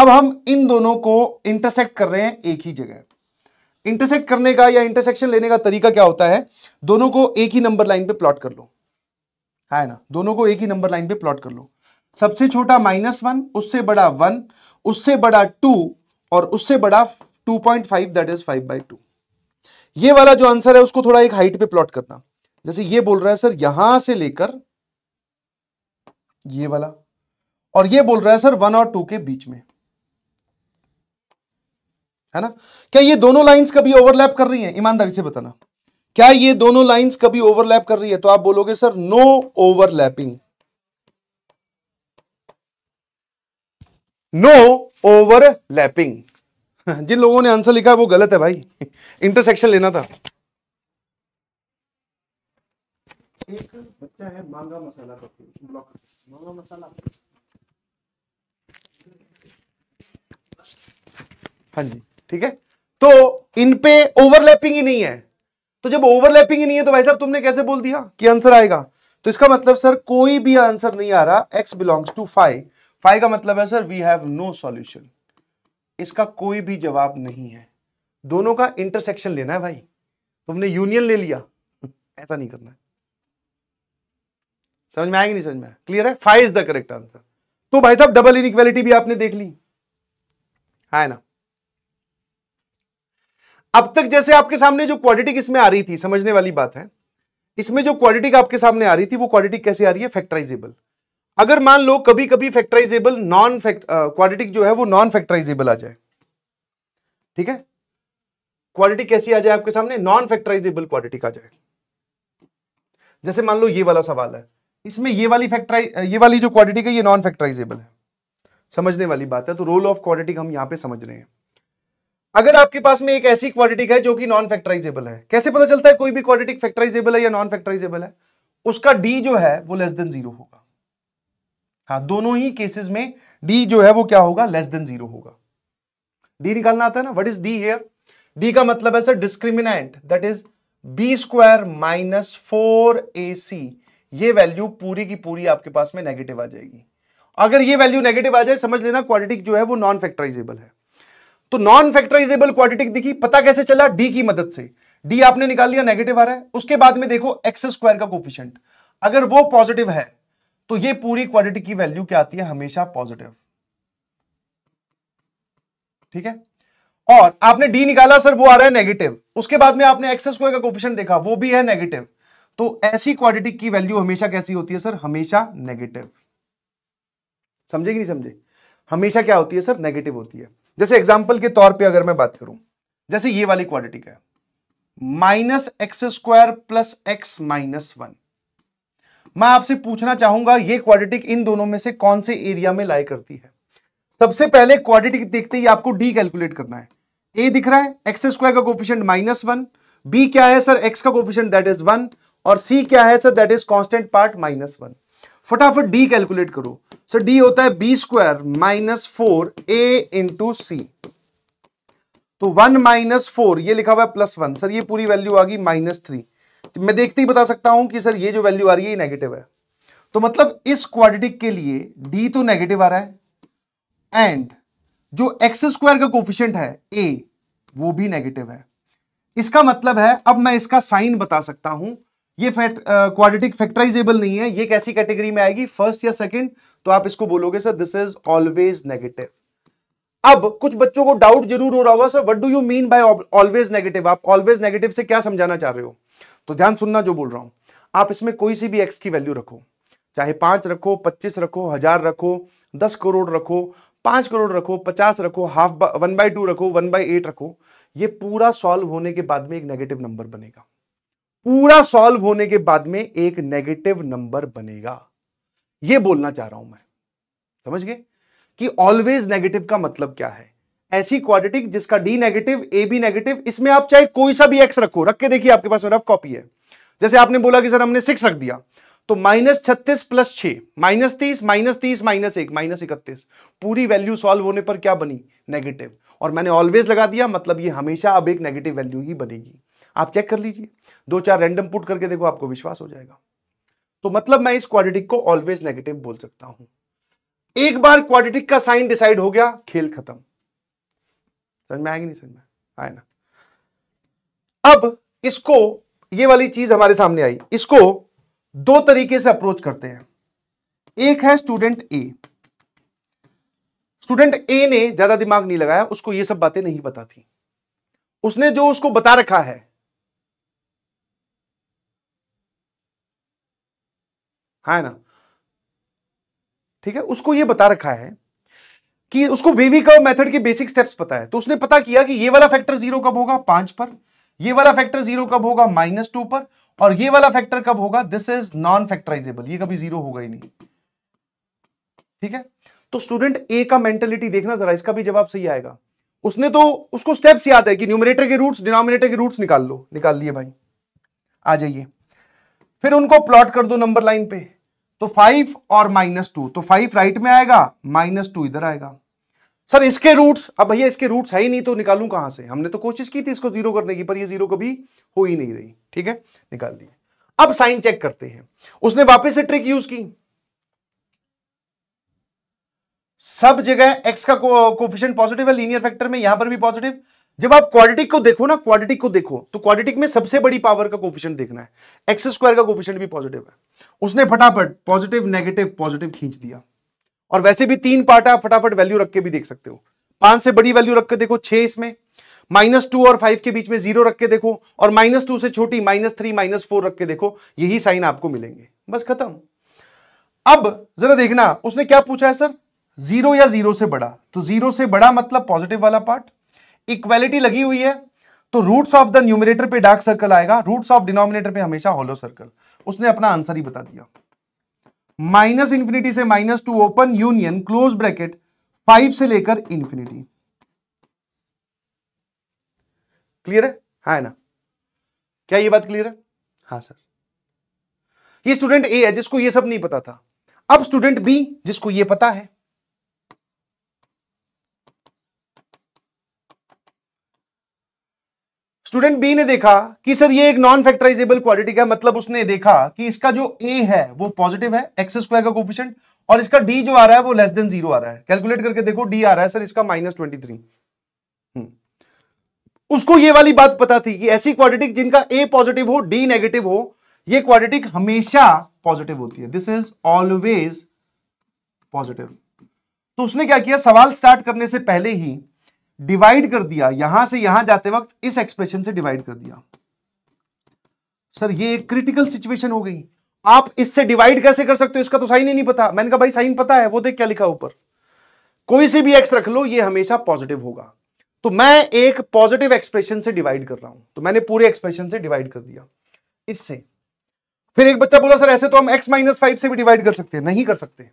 अब हम इन दोनों को इंटरसेक्ट कर रहे हैं एक ही जगह इंटरसेक्ट करने का या इंटरसेक्शन लेने का तरीका क्या होता है दोनों को एक ही नंबर लाइन पे प्लॉट कर लो है ना दोनों को एक ही नंबर लाइन पे प्लॉट कर लो सबसे छोटा माइनस वन उससे बड़ा वन उससे बड़ा टू और उससे बड़ा two point five that is five by two ये वाला जो आंसर है उसको थोड़ा एक हाइट पे प्लॉट करना जैसे ये बोल रहा है सर यहां से लेकर ये वाला और ये बोल रहा है सर वन और टू के बीच में है ना क्या ये दोनों लाइंस कभी ओवरलैप कर रही हैं ईमानदारी से बताना क्या ये दोनों लाइंस कभी ओवरलैप कर रही है तो आप बोलोगे sir no overlapping no overlapping जिन लोगों ने आंसर लिखा है वो गलत है भाई इंटरसेक्शन लेना था एक बच्चा है मांगा मसाला ब्लॉक मांगा मसाला हाँ जी ठीक है तो इन पे ओवरलैपिंग ही नहीं है तो जब ओवरलैपिंग ही नहीं है तो भाई साहब तुमने कैसे बोल दिया कि आंसर आएगा तो इसका मतलब सर कोई भी आंसर नहीं आ रहा x belongs to five five का मतलब है sir we have no solution इसका कोई भी जवाब नहीं है दोनों का इंटरसेक्शन लेना है भाई तुमने यूनियन ले लिया ऐसा नहीं करना है समझ में आएगी नहीं समझ में क्लियर है five is the correct answer तो भाई साहब डबल इनक्वालिटी भी आपने देख ली है ना अब तक जैसे आपके सामने जो क्वालिटी किसमें आ रही थी समझने वाली बात है इसमें जो क्वालिटी आपके सामने आ रही थी वो क्वालिटी कैसे आ रही है फैक्टराइजेबल अगर मान लो कभी कभी फैक्टराइजेबल नॉन फैक्ट क्वालिटी जो है वो नॉन फैक्टराइजेबल आ जाए ठीक है क्वालिटी कैसी आ जाए आपके सामने नॉन फैक्टराइजेबल क्वालिटी का जाए जैसे मान लो ये वाला सवाल है इसमें ये वाली फैक्टराइज ये वाली जो क्वालिटी का ये नॉन फैक्टराइजेबल है समझने वाली बात है तो रोल ऑफ क्वाड्रेटिक हम यहां पर समझ रहे हैं अगर आपके पास में एक ऐसी क्वाड्रेटिक है जो कि नॉन फैक्टराइजेबल है कैसे पता चलता है कोई भी क्वाड्रेटिक फैक्टराइजेबल है या नॉन फैक्टराइजेबल है उसका डी जो है वो लेस देन जीरो होगा हाँ दोनों ही केसेस में डी जो है वो क्या होगा लेस देन जीरो होगा डी निकालना आता है ना what is D here D का मतलब है sir discriminant that is B square minus four A C ये वैल्यू पूरी की पूरी आपके पास में नेगेटिव आ जाएगी अगर ये वैल्यू नेगेटिव आ जाए समझ लेना क्वालिटी जो है वो नॉन फैक्टराइजेबल है तो नॉन फैक्टराइजेबल क्वांटिटी दिखी पता कैसे चला डी की मदद से डी आपने निकाल लिया नेगेटिव आ रहा है उसके बाद में देखो एक्स स्क्वायर का कोफिशियंट अगर वो पॉजिटिव है तो ये पूरी क्वांटिटी की वैल्यू क्या आती है हमेशा पॉजिटिव ठीक है और आपने डी निकाला सर वो आ रहा है नेगेटिव उसके बाद में आपने एक्स स्क्वायर का कोफिशियंट देखा वो भी है नेगेटिव तो ऐसी क्वाड्रेटिक की वैल्यू हमेशा कैसी होती है सर हमेशा नेगेटिव समझे कि नहीं समझे हमेशा क्या होती है सर नेगेटिव होती है जैसे एग्जाम्पल के तौर पर अगर मैं बात करूं जैसे ये वाली क्वालिटी का minus x square plus x minus one मैं आपसे पूछना चाहूंगा ये क्वाड्रेटिक इन दोनों में से कौन से एरिया में लाई करती है सबसे पहले क्वाड्रेटिक देखते ही आपको डी कैलकुलेट करना है ए दिख रहा है एक्स स्क्वायर का कोफिशियंट माइनस वन बी क्या है सर एक्स का कोफिशियंट दैट इज वन और सी क्या है sir that is constant part minus one फटाफट डी कैलकुलेट करो सर डी होता है बी स्क्वायर माइनस फोर ए इंटू सी तो वन माइनस फोर ये लिखा हुआ है प्लस वन सर ये पूरी वैल्यू आ गई माइनस थ्री तो मैं देखते ही बता सकता हूं कि सर ये जो वैल्यू आ रही है ये नेगेटिव है तो मतलब इस क्वाड्रेटिक के लिए डी तो नेगेटिव आ रहा है एंड जो एक्स स्क्वायर का कोफिशियंट है ए वो भी नेगेटिव है इसका मतलब है अब मैं इसका साइन बता सकता हूं ये फैक्ट क्वाड्रेटिक फैक्टराइजेबल नहीं है ये कैसी कैटेगरी में आएगी फर्स्ट या सेकंड तो आप इसको बोलोगे sir this is always negative अब कुछ बच्चों को डाउट जरूर हो रहा होगा sir what do you mean by always negative आप ऑलवेज नेगेटिव से क्या समझाना चाह रहे हो तो ध्यान सुनना जो बोल रहा हूं आप इसमें कोई सी भी एक्स की वैल्यू रखो चाहे पांच रखो पच्चीस रखो हजार रखो दस करोड़ रखो पांच करोड़ रखो पचास रखो हाफ वन बाई टू रखो वन बाय एट रखो ये पूरा सॉल्व होने के बाद में एक नेगेटिव नंबर बनेगा पूरा सॉल्व होने के बाद में एक नेगेटिव नंबर बनेगा यह बोलना चाह रहा हूं मैं समझ गए कि ऑलवेज नेगेटिव का मतलब क्या है ऐसी क्वाड्रेटिक जिसका D negative A B negative इसमें आप चाहे कोई सा भी एक्स रखो रख के देखिए आपके पास रफ कॉपी है जैसे आपने बोला कि सर हमने सिक्स रख दिया तो माइनस छत्तीस प्लस छ माइनस तीस माइनस तीस माइनस एक माइनस इकतीस पूरी वैल्यू सॉल्व होने पर क्या बनी नेगेटिव और मैंने ऑलवेज लगा दिया मतलब ये हमेशा अब एक नेगेटिव वैल्यू ही बनेगी आप चेक कर लीजिए दो चार रैंडम पुट करके देखो आपको विश्वास हो जाएगा तो मतलब मैं इस क्वाड्रेटिक को ऑलवेज नेगेटिव बोल सकता हूं एक बार क्वाड्रेटिक का साइन डिसाइड हो गया खेल खत्म समझ में आएगी नहीं समझ में आए ना अब इसको ये वाली चीज हमारे सामने आई इसको दो तरीके से अप्रोच करते हैं एक है स्टूडेंट ए स्टूडेंट ए ने ज्यादा दिमाग नहीं लगाया उसको ये सब बातें नहीं पता थी उसने जो उसको बता रखा है हाँ है ना ठीक है उसको ये बता रखा है कि उसको वेवी का मेथड के बेसिक स्टेप्स पता है तो उसने पता किया कि ये वाला फैक्टर जीरो कब होगा पांच पर ये वाला फैक्टर जीरो कब होगा माइनस टू पर और ये वाला फैक्टर कब होगा दिस इज नॉन फैक्टराइजेबल ये कभी जीरो होगा ही नहीं ठीक है तो स्टूडेंट ए का मेंटेलिटी देखना जरा इसका भी जवाब सही आएगा उसने तो उसको स्टेप्स याद है कि न्यूमिनेटर के रूट्स डिनोमिनेटर के रूट्स निकाल लो निकाल लिए भाई आ जाइए फिर उनको प्लॉट कर दो नंबर लाइन पे तो फाइव और माइनस टू तो फाइव राइट में आएगा माइनस टू इधर आएगा सर इसके रूट्स अब भैया इसके रूट्स है ही नहीं तो निकालू कहां से हमने तो कोशिश की थी इसको जीरो करने की पर ये जीरो कभी हो ही नहीं रही ठीक है निकाल लिए अब साइन चेक करते हैं उसने वापस से ट्रिक यूज की सब जगह एक्स का कोफिशियंट पॉजिटिव है लीनियर फैक्टर में यहां पर भी पॉजिटिव जब आप क्वाड्रेटिक को देखो ना क्वाड्रेटिक को देखो तो क्वाड्रेटिक में सबसे बड़ी पावर का कोफिशिएंट देखना है एक्स स्क्वायर का कोफिशिएंट भी पॉजिटिव है उसने फटाफट पॉजिटिव नेगेटिव पॉजिटिव खींच दिया और वैसे भी तीन पार्ट आप फटाफट वैल्यू रख के भी देख सकते हो पांच से बड़ी वैल्यू रख के देखो छह इसमें माइनस टू और फाइव के बीच में जीरो रख के देखो और माइनस टू से छोटी माइनस थ्री माइनस फोर रख के देखो यही साइन आपको मिलेंगे बस खत्म अब जरा देखना उसने क्या पूछा है सर जीरो या जीरो से बड़ा तो जीरो से बड़ा मतलब पॉजिटिव वाला पार्ट इक्वेलिटी लगी हुई है तो रूट्स ऑफ द न्यूमिनेटर पे डार्क सर्कल आएगा रूट्स ऑफ डिनोमिनेटर पे हमेशा होलो सर्कल उसने अपना आंसर ही बता दिया माइनस इंफिनिटी से minus two open union close bracket five से लेकर इंफिनिटी क्लियर है हा है ना क्या ये बात क्लियर है हाँ सर ये स्टूडेंट ए है जिसको ये सब नहीं पता था अब स्टूडेंट बी जिसको ये पता है स्टूडेंट बी ने देखा कि सर ये एक नॉन फैक्टराइजेबल क्वालिटी का मतलब उसने देखा कि इसका जो ए है वो पॉजिटिव है एक्स स्क्वायर का कोफिशियंट और इसका डी जो आ रहा है वो लेस देन जीरो आ रहा है कैलकुलेट करके देखो डी आ रहा है सर इसका माइनस ट्वेंटी थ्री उसको ये वाली बात पता थी कि ऐसी क्वाड्रेटिक जिनका ए पॉजिटिव हो डी नेगेटिव हो ये क्वाड्रेटिक हमेशा पॉजिटिव होती है दिस इज ऑलवेज पॉजिटिव तो उसने क्या किया सवाल स्टार्ट करने से पहले ही डिवाइड कर दिया यहां से यहां जाते वक्त इस एक्सप्रेशन से डिवाइड कर दिया सर ये एक क्रिटिकल सिचुएशन हो गई आप इससे डिवाइड कैसे कर सकते हो इसका तो साइन ही नहीं पता मैंने कहा भाई साइन पता है वो देख क्या लिखा ऊपर कोई सी भी एक्स रख लो ये हमेशा पॉजिटिव होगा तो मैं एक पॉजिटिव एक्सप्रेशन से डिवाइड कर रहा हूं तो मैंने पूरे एक्सप्रेशन से डिवाइड कर दिया इससे फिर एक बच्चा बोला सर ऐसे तो हम x माइनस फाइव से भी डिवाइड कर सकते हैं नहीं कर सकते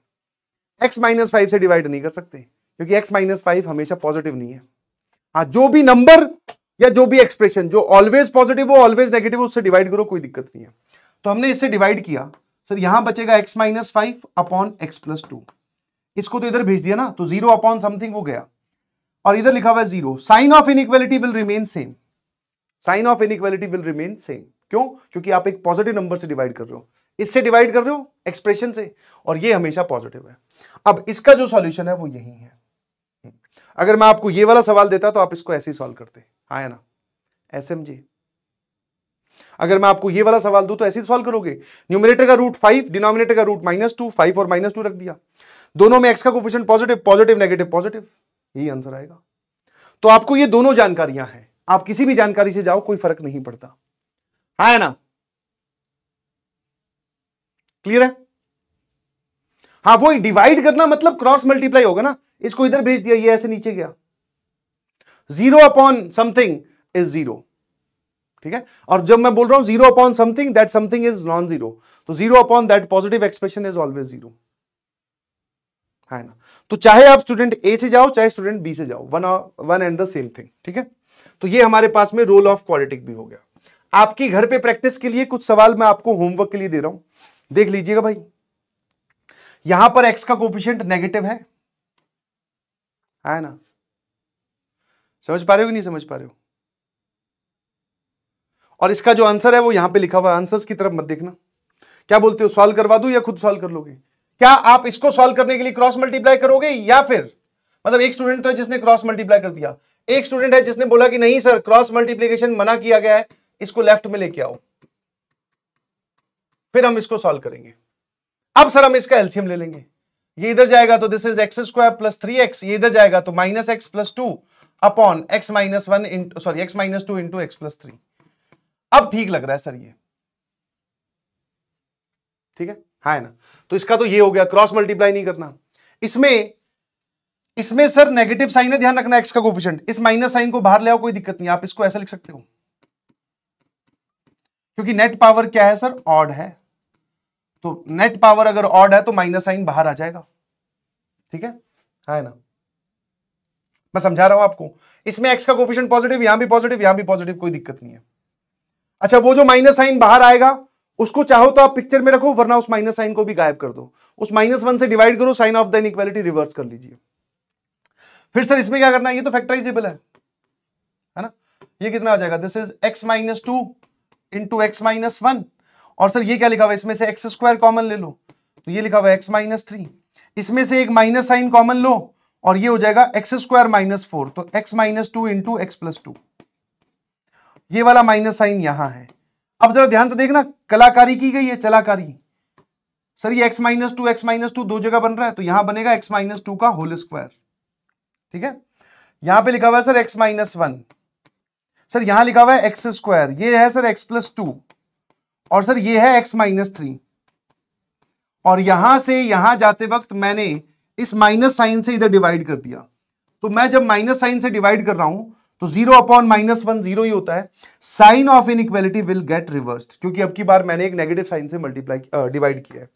x माइनस फाइव से डिवाइड नहीं कर सकते क्योंकि x माइनस फाइव हमेशा पॉजिटिव नहीं है हाँ जो भी नंबर या जो भी एक्सप्रेशन जो ऑलवेज पॉजिटिव हो ऑलवेज नेगेटिव हो उससे डिवाइड करो कोई दिक्कत नहीं है तो हमने इससे डिवाइड किया सर यहां बचेगा x minus five upon x plus two इसको तो इधर भेज दिया ना तो जीरो अपॉन समथिंग हो गया और इधर लिखा हुआ है zero sign of equality will remain same sign of equality will remain same क्यों क्योंकि आप एक पॉजिटिव नंबर से डिवाइड कर रहे हो इससे डिवाइड कर रहे हो एक्सप्रेशन से और ये हमेशा पॉजिटिव है अब इसका जो सॉल्यूशन है वो यही है अगर मैं आपको ये वाला सवाल देता तो आप इसको ऐसे ही सॉल्व करते हाँ या ना एस एम जी अगर मैं आपको ये वाला सवाल दूं तो ऐसे ही सॉल्व करोगे न्यूमिनेटर का रूट फाइव डिनोमिनेटर का रूट माइनस टू फाइव और माइनस टू रख दिया दोनों में एक्स का coefficient positive positive negative positive यही आंसर आएगा तो आपको ये दोनों जानकारियां हैं आप किसी भी जानकारी से जाओ कोई फर्क नहीं पड़ता हाँ है ना क्लियर है हाँ वो डिवाइड करना मतलब क्रॉस मल्टीप्लाई होगा ना इसको इधर भेज दिया ये ऐसे नीचे गया zero upon something is zero ठीक है और जब मैं बोल रहा हूं zero upon something that something is non zero तो zero upon that positive expression is always zero है ना तो चाहे आप स्टूडेंट ए से जाओ चाहे स्टूडेंट बी से जाओ one one and the same thing ठीक है तो ये हमारे पास में रोल ऑफ क्वालिटिक भी हो गया आपके घर पे प्रैक्टिस के लिए कुछ सवाल मैं आपको होमवर्क के लिए दे रहा हूं देख लीजिएगा भाई यहां पर एक्स का कोफिशियंट नेगेटिव है आया ना समझ पा रहे हो कि नहीं समझ पा रहे हो और इसका जो आंसर है वो यहां पे लिखा हुआ आंसर्स की तरफ मत देखना क्या बोलते हो सॉल्व करवा दू या खुद सॉल्व कर लोगे क्या आप इसको सॉल्व करने के लिए क्रॉस मल्टीप्लाई करोगे या फिर मतलब एक स्टूडेंट तो है जिसने क्रॉस मल्टीप्लाई कर दिया एक स्टूडेंट है जिसने बोला कि नहीं सर क्रॉस मल्टीप्लीकेशन मना किया गया है इसको लेफ्ट में लेके आओ फिर हम इसको सॉल्व करेंगे अब सर हम इसका एल्सियम ले लेंगे ये इधर जाएगा तो this is x square plus three x ये इधर जाएगा तो minus x plus two upon x minus one into sorry x minus two into x plus three अब ठीक लग रहा है सर ये ठीक है हाँ है ना तो इसका तो ये हो गया क्रॉस मल्टीप्लाई नहीं करना इसमें इसमें सर नेगेटिव साइन है ध्यान रखना एक्स का कोफिशियंट इस माइनस साइन को बाहर ले आओ कोई दिक्कत नहीं आप इसको ऐसा लिख सकते हो क्योंकि नेट पावर क्या है सर ऑड है तो नेट पावर अगर ऑड है तो माइनस साइन बाहर आ जाएगा ठीक है हाँ ना मैं समझा रहा हूं आपको इसमें एक्स का कोफिशन पॉजिटिव यहां भी पॉजिटिव यहां भी पॉजिटिव कोई दिक्कत नहीं है अच्छा वो जो माइनस साइन बाहर आएगा उसको चाहो तो आप पिक्चर में रखो वरना उस माइनस साइन को भी गायब कर दो उस माइनस वन से डिवाइड करो sign of the inequality reverse कर लीजिए फिर सर इसमें क्या करना है ये तो फैक्टराइजेबल है है ना ये कितना आ जाएगा this is x minus two into x minus one और सर ये क्या लिखा हुआ इसमें से एक्स स्क्वायर कॉमन ले लो तो ये लिखा हुआ एक्स माइनस थ्री इसमें से एक माइनस साइन कॉमन लो और ये हो जाएगा एक्स स्क्वायर माइनस फोर तो x minus two into x plus two ये वाला माइनस साइन यहां है अब जरा ध्यान से देखना कलाकारी की गई है चलाकारी सर ये x minus two x minus two दो जगह बन रहा है तो यहां बनेगा एक्स माइनस टू का होल स्क्वायर ठीक है यहां पे लिखा हुआ है sir x minus one sir यहां लिखा हुआ है एक्स स्क्वायर ये है सर एक्स प्लस टू और सर ये है एक्स माइनस थ्री और यहां से यहां जाते वक्त मैंने इस माइनस साइन से इधर डिवाइड कर दिया तो मैं जब माइनस साइन से डिवाइड कर रहा हूं तो zero upon minus one zero ही होता है sign of inequality will get reverse क्योंकि अब की बार मैंने एक नेगेटिव साइन से मल्टीप्लाई डिवाइड किया है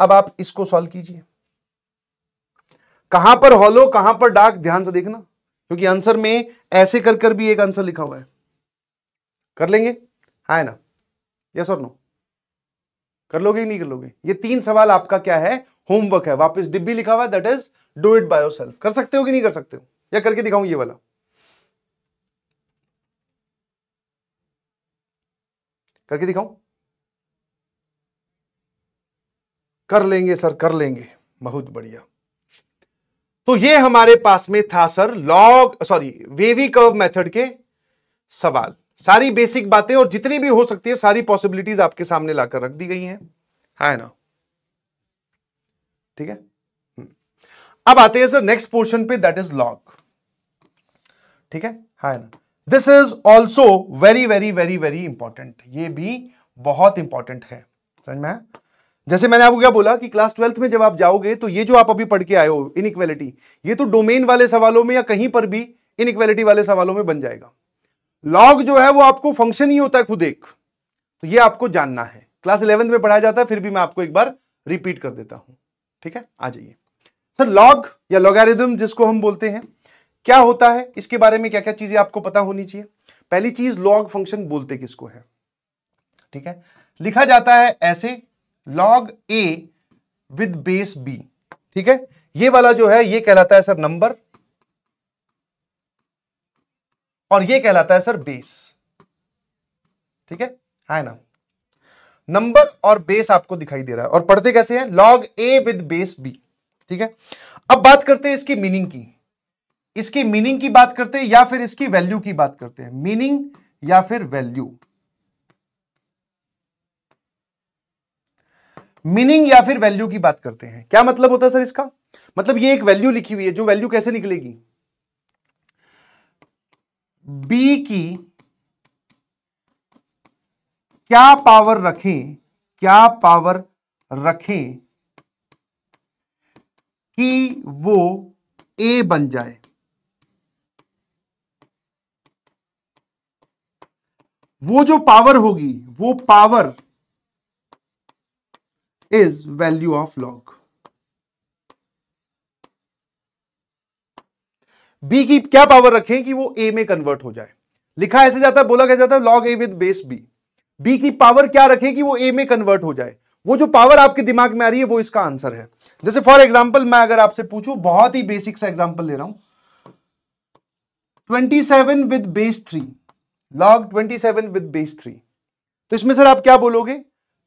अब आप इसको सॉल्व कीजिए कहां पर हॉलो कहां पर डार्क ध्यान से देखना क्योंकि आंसर में ऐसे कर कर भी एक आंसर लिखा हुआ है कर लेंगे हाँ है ना यस और नो कर लोगे नहीं कर लोगे ये तीन सवाल आपका क्या है होमवर्क है वापस डिब्बी लिखा हुआ that is do it by yourself कर सकते हो कि नहीं कर सकते हो या करके दिखाऊं ये वाला करके दिखाऊं कर लेंगे सर कर लेंगे बहुत बढ़िया तो ये हमारे पास में था sir log sorry wavy curve method के सवाल सारी बेसिक बातें और जितनी भी हो सकती है सारी पॉसिबिलिटीज आपके सामने लाकर रख दी गई हैं है ना ठीक है हम्म। अब आते हैं सर नेक्स्ट पोर्शन पे दैट इज लॉग ठीक है हाँ ना this is also very very very very important ये भी बहुत इंपॉर्टेंट है समझ में जैसे मैंने आपको क्या बोला कि क्लास ट्वेल्थ में जब आप जाओगे तो ये जो आप अभी पढ़ के आए हो इनइक्वेलिटी ये तो डोमेन वाले सवालों में या कहीं पर भी इनइक्वेलिटी वाले सवालों में बन जाएगा लॉग जो है वो आपको फंक्शन ही होता है खुद एक तो ये आपको जानना है क्लास इलेवेंथ में पढ़ाया जाता है फिर भी मैं आपको एक बार रिपीट कर देता हूं ठीक है आ जाइए सर लॉग या लॉगारिदम जिसको हम बोलते हैं क्या होता है इसके बारे में क्या क्या चीजें आपको पता होनी चाहिए पहली चीज लॉग फंक्शन बोलते किसको है ठीक है लिखा जाता है ऐसे log A with base B ठीक है ये वाला जो है ये कहलाता है सर नंबर और ये कहलाता है सर बेस ठीक है है ना नंबर और बेस आपको दिखाई दे रहा है और पढ़ते कैसे हैं log A with base B ठीक है अब बात करते हैं इसकी मीनिंग की इसकी मीनिंग की बात करते हैं या फिर इसकी वैल्यू की बात करते हैं मीनिंग या फिर वैल्यू मीनिंग या फिर वैल्यू की बात करते हैं क्या मतलब होता है सर इसका मतलब ये एक वैल्यू लिखी हुई है जो वैल्यू कैसे निकलेगी बी की क्या पावर रखें क्या पावर रखें कि वो ए बन जाए वो जो पावर होगी वो power is value of log B की क्या पावर रखें कि वो ए में कन्वर्ट हो जाए लिखा ऐसे जाता है बोला क्या जाता है log A with base B B की पावर क्या रखें कि वो ए में कन्वर्ट हो जाए वो जो पावर आपके दिमाग में आ रही है वो इसका आंसर है जैसे फॉर एग्जाम्पल मैं अगर आपसे पूछू बहुत ही बेसिक सा एग्जाम्पल ले रहा हूं twenty seven with base three log twenty seven with base three तो इसमें सर आप क्या बोलोगे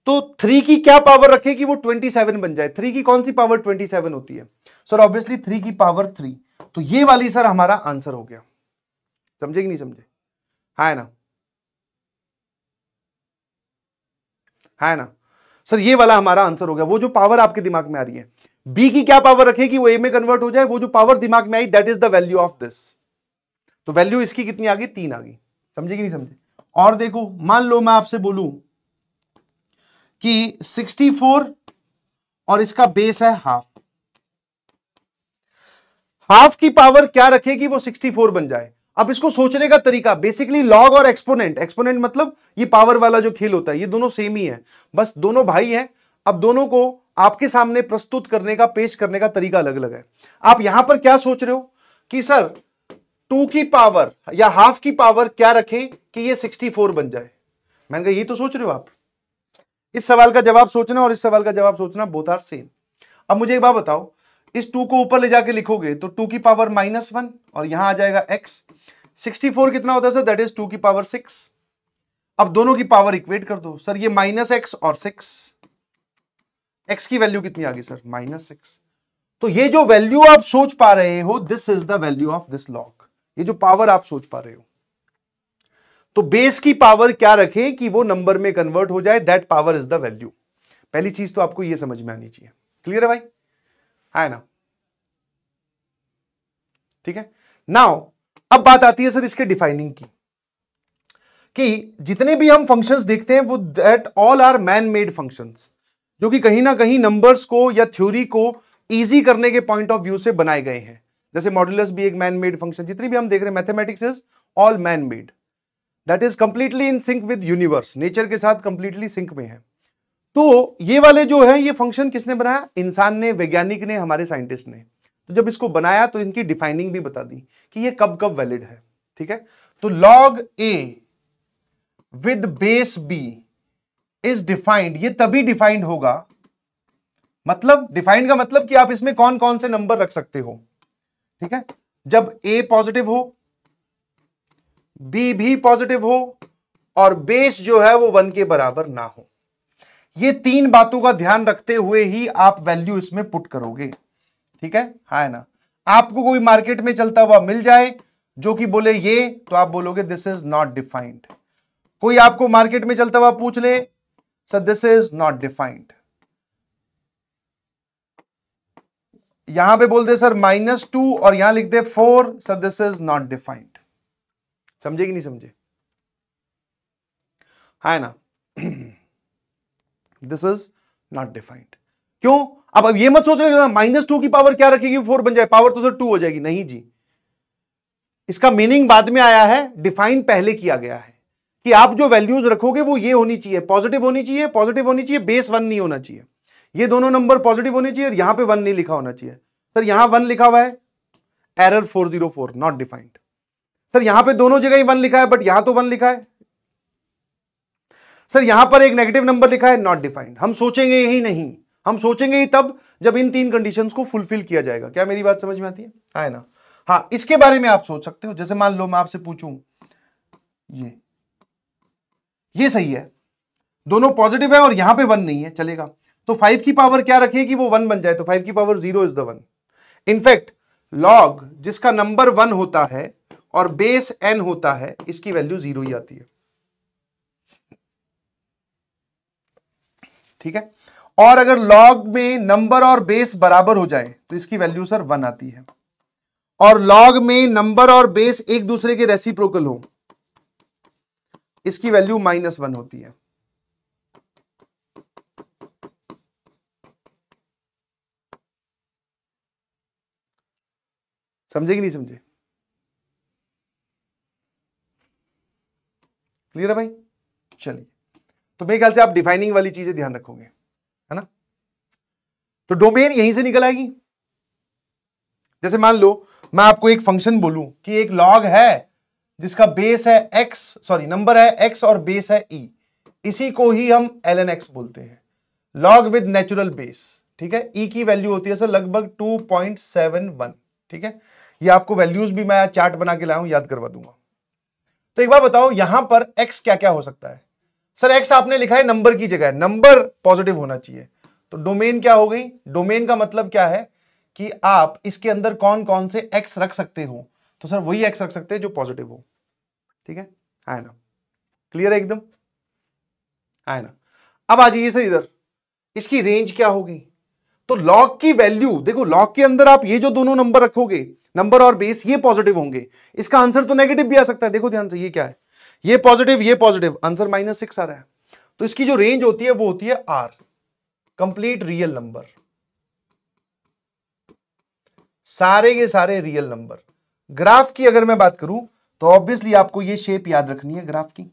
तो थ्री की क्या पावर रखें कि वो ट्वेंटी सेवन बन जाए थ्री की कौन सी पावर ट्वेंटी सेवन होती है सर ऑब्वियसली थ्री की पावर थ्री तो ये वाली सर हमारा आंसर हो गया समझे कि नहीं समझे हाँ है ना हाँ है ना सर ये वाला हमारा आंसर हो गया वो जो पावर आपके दिमाग में आ रही है बी की क्या पावर रखेगी वो ए में कन्वर्ट हो जाए वो जो पावर दिमाग में आई that is the value of this तो वैल्यू इसकी कितनी आ गई तीन आ गई समझे कि नहीं समझे और देखो मान लो मैं आपसे बोलू कि 64 और इसका बेस है हाफ हाफ की पावर क्या रखेगी वो 64 बन जाए अब इसको सोचने का तरीका बेसिकली लॉग और एक्सपोनेंट एक्सपोनेंट मतलब ये पावर वाला जो खेल होता है ये दोनों सेम ही है बस दोनों भाई हैं अब दोनों को आपके सामने प्रस्तुत करने का पेश करने का तरीका अलग अलग है आप यहां पर क्या सोच रहे हो कि सर टू की पावर या हाफ की पावर क्या रखें कि ये 64 बन जाए मैंने कहा ये तो सोच रहे हो आप इस सवाल का जवाब सोचना और इस सवाल का जवाब सोचना बोथ आर सेम अब मुझे एक बात बताओ इस टू को ऊपर ले जाके लिखोगे तो टू की पावर माइनस वन और यहां आ जाएगा एक्स सिक्सटी फोर कितना होता है सर दैट इज टू की पावर सिक्स अब दोनों की पावर इक्वेट कर दो सर ये माइनस एक्स और सिक्स एक्स की वैल्यू कितनी आ गई सर माइनस सिक्स तो ये जो वैल्यू आप सोच पा रहे हो this is the value of this log ये जो पावर आप सोच पा रहे हो तो बेस की पावर क्या रखे कि वो नंबर में कन्वर्ट हो जाए that power is the value पहली चीज तो आपको ये समझ में आनी चाहिए क्लियर है भाई है ना ठीक है नाउ अब बात आती है सर इसके डिफाइनिंग की कि जितने भी हम फंक्शंस देखते हैं वो that all are man made functions जो कि कहीं ना कहीं नंबर्स को या थ्योरी को इजी करने के पॉइंट ऑफ व्यू से बनाए गए हैं जैसे मॉड्यूलस भी एक मैन मेड फंक्शन जितनी भी हम देख रहे हैं mathematics is all man made that is completely in sync with universe nature के साथ कंप्लीटली सिंक में है तो ये वाले जो है ये फंक्शन किसने बनाया इंसान ने वैज्ञानिक ने हमारे साइंटिस्ट ने तो जब इसको बनाया तो इनकी डिफाइनिंग भी बता दी कि ये कब कब वैलिड है ठीक है तो log A with base B is defined ये तभी डिफाइंड होगा मतलब डिफाइंड का मतलब कि आप इसमें कौन कौन से नंबर रख सकते हो ठीक है जब ए पॉजिटिव हो बी भी पॉजिटिव हो और बेस जो है वो वन के बराबर ना हो ये तीन बातों का ध्यान रखते हुए ही आप वैल्यू इसमें पुट करोगे ठीक है हा है ना आपको कोई मार्केट में चलता हुआ मिल जाए जो कि बोले ये तो आप बोलोगे दिस इज नॉट डिफाइंड कोई आपको मार्केट में चलता हुआ पूछ ले sir this is not defined यहां पे बोल दे सर माइनस टू और यहां लिख दे four sir this is not defined समझे कि नहीं समझे हाँ, है ना दिस इज नॉट डिफाइंड क्यों अब अब ये मत सोच रहे माइनस टू की पावर क्या रखेगी फोर बन जाए पावर तो सर टू हो जाएगी नहीं जी इसका मीनिंग बाद में आया है डिफाइन पहले किया गया है कि आप जो वैल्यूज रखोगे वो ये होनी चाहिए पॉजिटिव होनी चाहिए पॉजिटिव होनी चाहिए बेस वन नहीं होना चाहिए ये दोनों नंबर पॉजिटिव होने चाहिए और यहां पे वन नहीं लिखा होना चाहिए सर यहां वन लिखा हुआ है error four zero four not defined sir यहां पे दोनों जगह ही वन लिखा है बट यहां तो वन लिखा है सर यहां पर एक नेगेटिव नंबर लिखा है नॉट डिफाइंड हम सोचेंगे ही नहीं हम सोचेंगे ही तब जब इन तीन कंडीशंस को फुलफिल किया जाएगा क्या मेरी बात समझ में आती है आए हाँ, ना हाँ इसके बारे में आप सोच सकते हो जैसे मान लो मैं आपसे पूछूं ये ये सही है दोनों पॉजिटिव है और यहां पे वन नहीं है चलेगा तो फाइव की पावर क्या रखिए कि वो वन बन जाए तो फाइव की power zero is the one in fact log जिसका नंबर वन होता है और बेस एन होता है इसकी वैल्यू जीरो ही आती है ठीक है और अगर लॉग में नंबर और बेस बराबर हो जाए तो इसकी वैल्यू सर वन आती है और लॉग में नंबर और बेस एक दूसरे के रेसिप्रोकल हो इसकी वैल्यू माइनस वन होती है समझे कि नहीं समझे क्लियर है भाई चलिए तो मेरे ख्याल से आप डिफाइनिंग वाली चीजें ध्यान रखोगे है ना तो डोमेन यहीं से निकल आएगी जैसे मान लो मैं आपको एक फंक्शन बोलूं कि एक लॉग है जिसका बेस है एक्स सॉरी नंबर है एक्स और बेस है ई e. इसी को ही हम एल एन एक्स बोलते हैं लॉग विद नेचुरल बेस ठीक है ई e की वैल्यू होती है सर लगभग 2.71 ठीक है ये आपको वैल्यूज भी मैं चार्ट बना के लाया हूं याद करवा दूंगा तो एक बार बताओ यहां पर एक्स क्या क्या हो सकता है सर एक्स आपने लिखा है नंबर की जगह नंबर पॉजिटिव होना चाहिए तो डोमेन क्या हो गई डोमेन का मतलब क्या है कि आप इसके अंदर कौन कौन से एक्स रख सकते हो तो सर वही एक्स रख सकते हैं जो पॉजिटिव हो ठीक है है ना क्लियर है एकदम है ना अब आ जाइए सर इधर इसकी रेंज क्या होगी तो लॉग की वैल्यू देखो लॉग के अंदर आप ये जो दोनों नंबर रखोगे नंबर और बेस ये पॉजिटिव होंगे इसका आंसर तो नेगेटिव भी आ सकता है देखो ध्यान से ये क्या है ये पॉजिटिव ये पॉजिटिव आंसर माइनस सिक्स आ रहा है तो इसकी जो रेंज होती है वो होती है आर कंप्लीट रियल नंबर सारे के सारे रियल नंबर ग्राफ की अगर मैं बात करूं तो ऑब्वियसली आपको ये शेप याद रखनी है ग्राफ की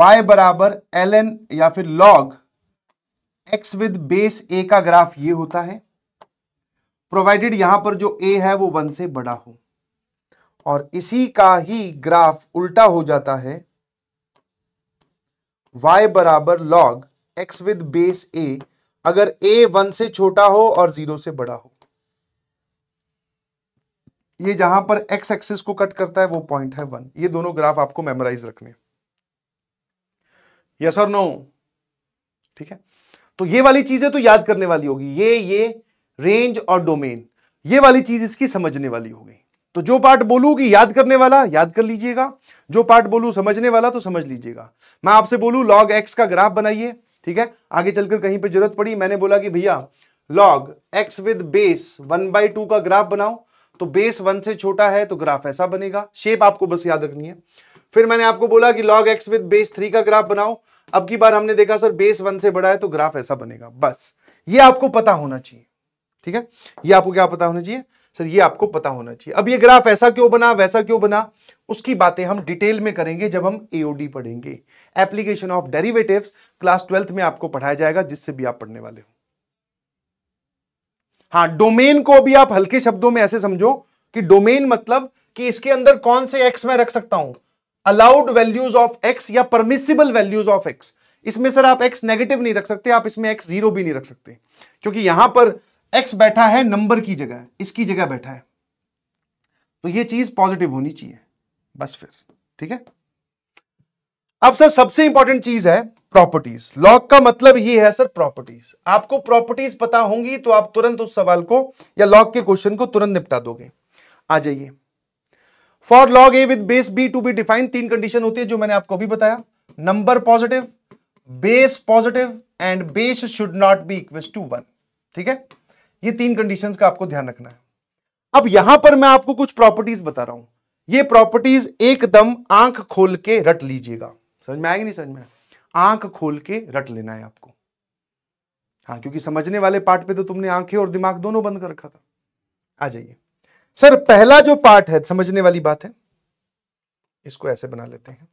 y बराबर एल एन या फिर log x with base a का ग्राफ ये होता है प्रोवाइडेड यहां पर जो ए है वो वन से बड़ा हो और इसी का ही ग्राफ उल्टा हो जाता है y बराबर log x with base a अगर a वन से छोटा हो और जीरो से बड़ा हो ये जहां पर x एक्सिस को कट करता है वो पॉइंट है वन ये दोनों ग्राफ आपको मेमोराइज रखने यस और नो ठीक है तो ये वाली चीजें तो याद करने वाली होगी ये ये रेंज और डोमेन ये वाली चीज इसकी समझने वाली हो गई तो जो पार्ट बोलू कि याद करने वाला याद कर लीजिएगा जो पार्ट बोलू समझने वाला तो समझ लीजिएगा मैं आपसे बोलू लॉग एक्स का ग्राफ बनाइए ठीक है आगे चलकर कहीं पर जरूरत पड़ी मैंने बोला कि भैया log x with base one by two का ग्राफ बनाओ तो बेस वन से छोटा है तो ग्राफ ऐसा बनेगा शेप आपको बस याद रखनी है फिर मैंने आपको बोला कि log x with base three का ग्राफ बनाओ अब की बार हमने देखा सर बेस वन से बड़ा है तो ग्राफ ऐसा बनेगा बस ये आपको पता होना चाहिए ठीक है ये आपको क्या पता होना चाहिए सर ये आपको पता होना चाहिए अब ये ग्राफ ऐसा क्यों बना वैसा क्यों बना उसकी बातें हम डिटेल में करेंगे जब हम एओडी पढ़ेंगे application of derivative class twelfth में आपको पढ़ाया जाएगा जिससे भी आप पढ़ने वाले हो हाँ डोमेन को भी आप हल्के शब्दों में ऐसे समझो कि डोमेन मतलब कि इसके अंदर कौन से एक्स मैं रख सकता हूं अलाउड वैल्यूज ऑफ एक्स या परमिसिबल वैल्यूज ऑफ एक्स इसमें सर आप एक्स नेगेटिव नहीं रख सकते आप इसमें एक्स जीरो भी नहीं रख सकते क्योंकि यहां पर एक्स बैठा है नंबर की जगह इसकी जगह बैठा है तो ये चीज पॉजिटिव होनी चाहिए बस फिर ठीक है अब सर सबसे इंपॉर्टेंट चीज है प्रॉपर्टीज लॉग का मतलब ही है सर प्रॉपर्टीज आपको प्रॉपर्टीज पता होंगी तो आप तुरंत उस सवाल को या लॉग के क्वेश्चन को तुरंत निपटा दोगे आ जाइए for log A with base b to be define तीन कंडीशन होती है जो मैंने आपको अभी बताया number positive base positive and base should not be equal to one ठीक है ये तीन कंडीशन का आपको ध्यान रखना है अब यहां पर मैं आपको कुछ प्रॉपर्टीज बता रहा हूं ये प्रॉपर्टीज एकदम आंख खोल के रट लीजिएगा समझ में आएगी नहीं समझ में आंख खोल के रट लेना है आपको हाँ क्योंकि समझने वाले पार्ट पे तो तुमने आंखें और दिमाग दोनों बंद कर रखा था आ जाइए सर पहला जो पार्ट है समझने वाली बात है इसको ऐसे बना लेते हैं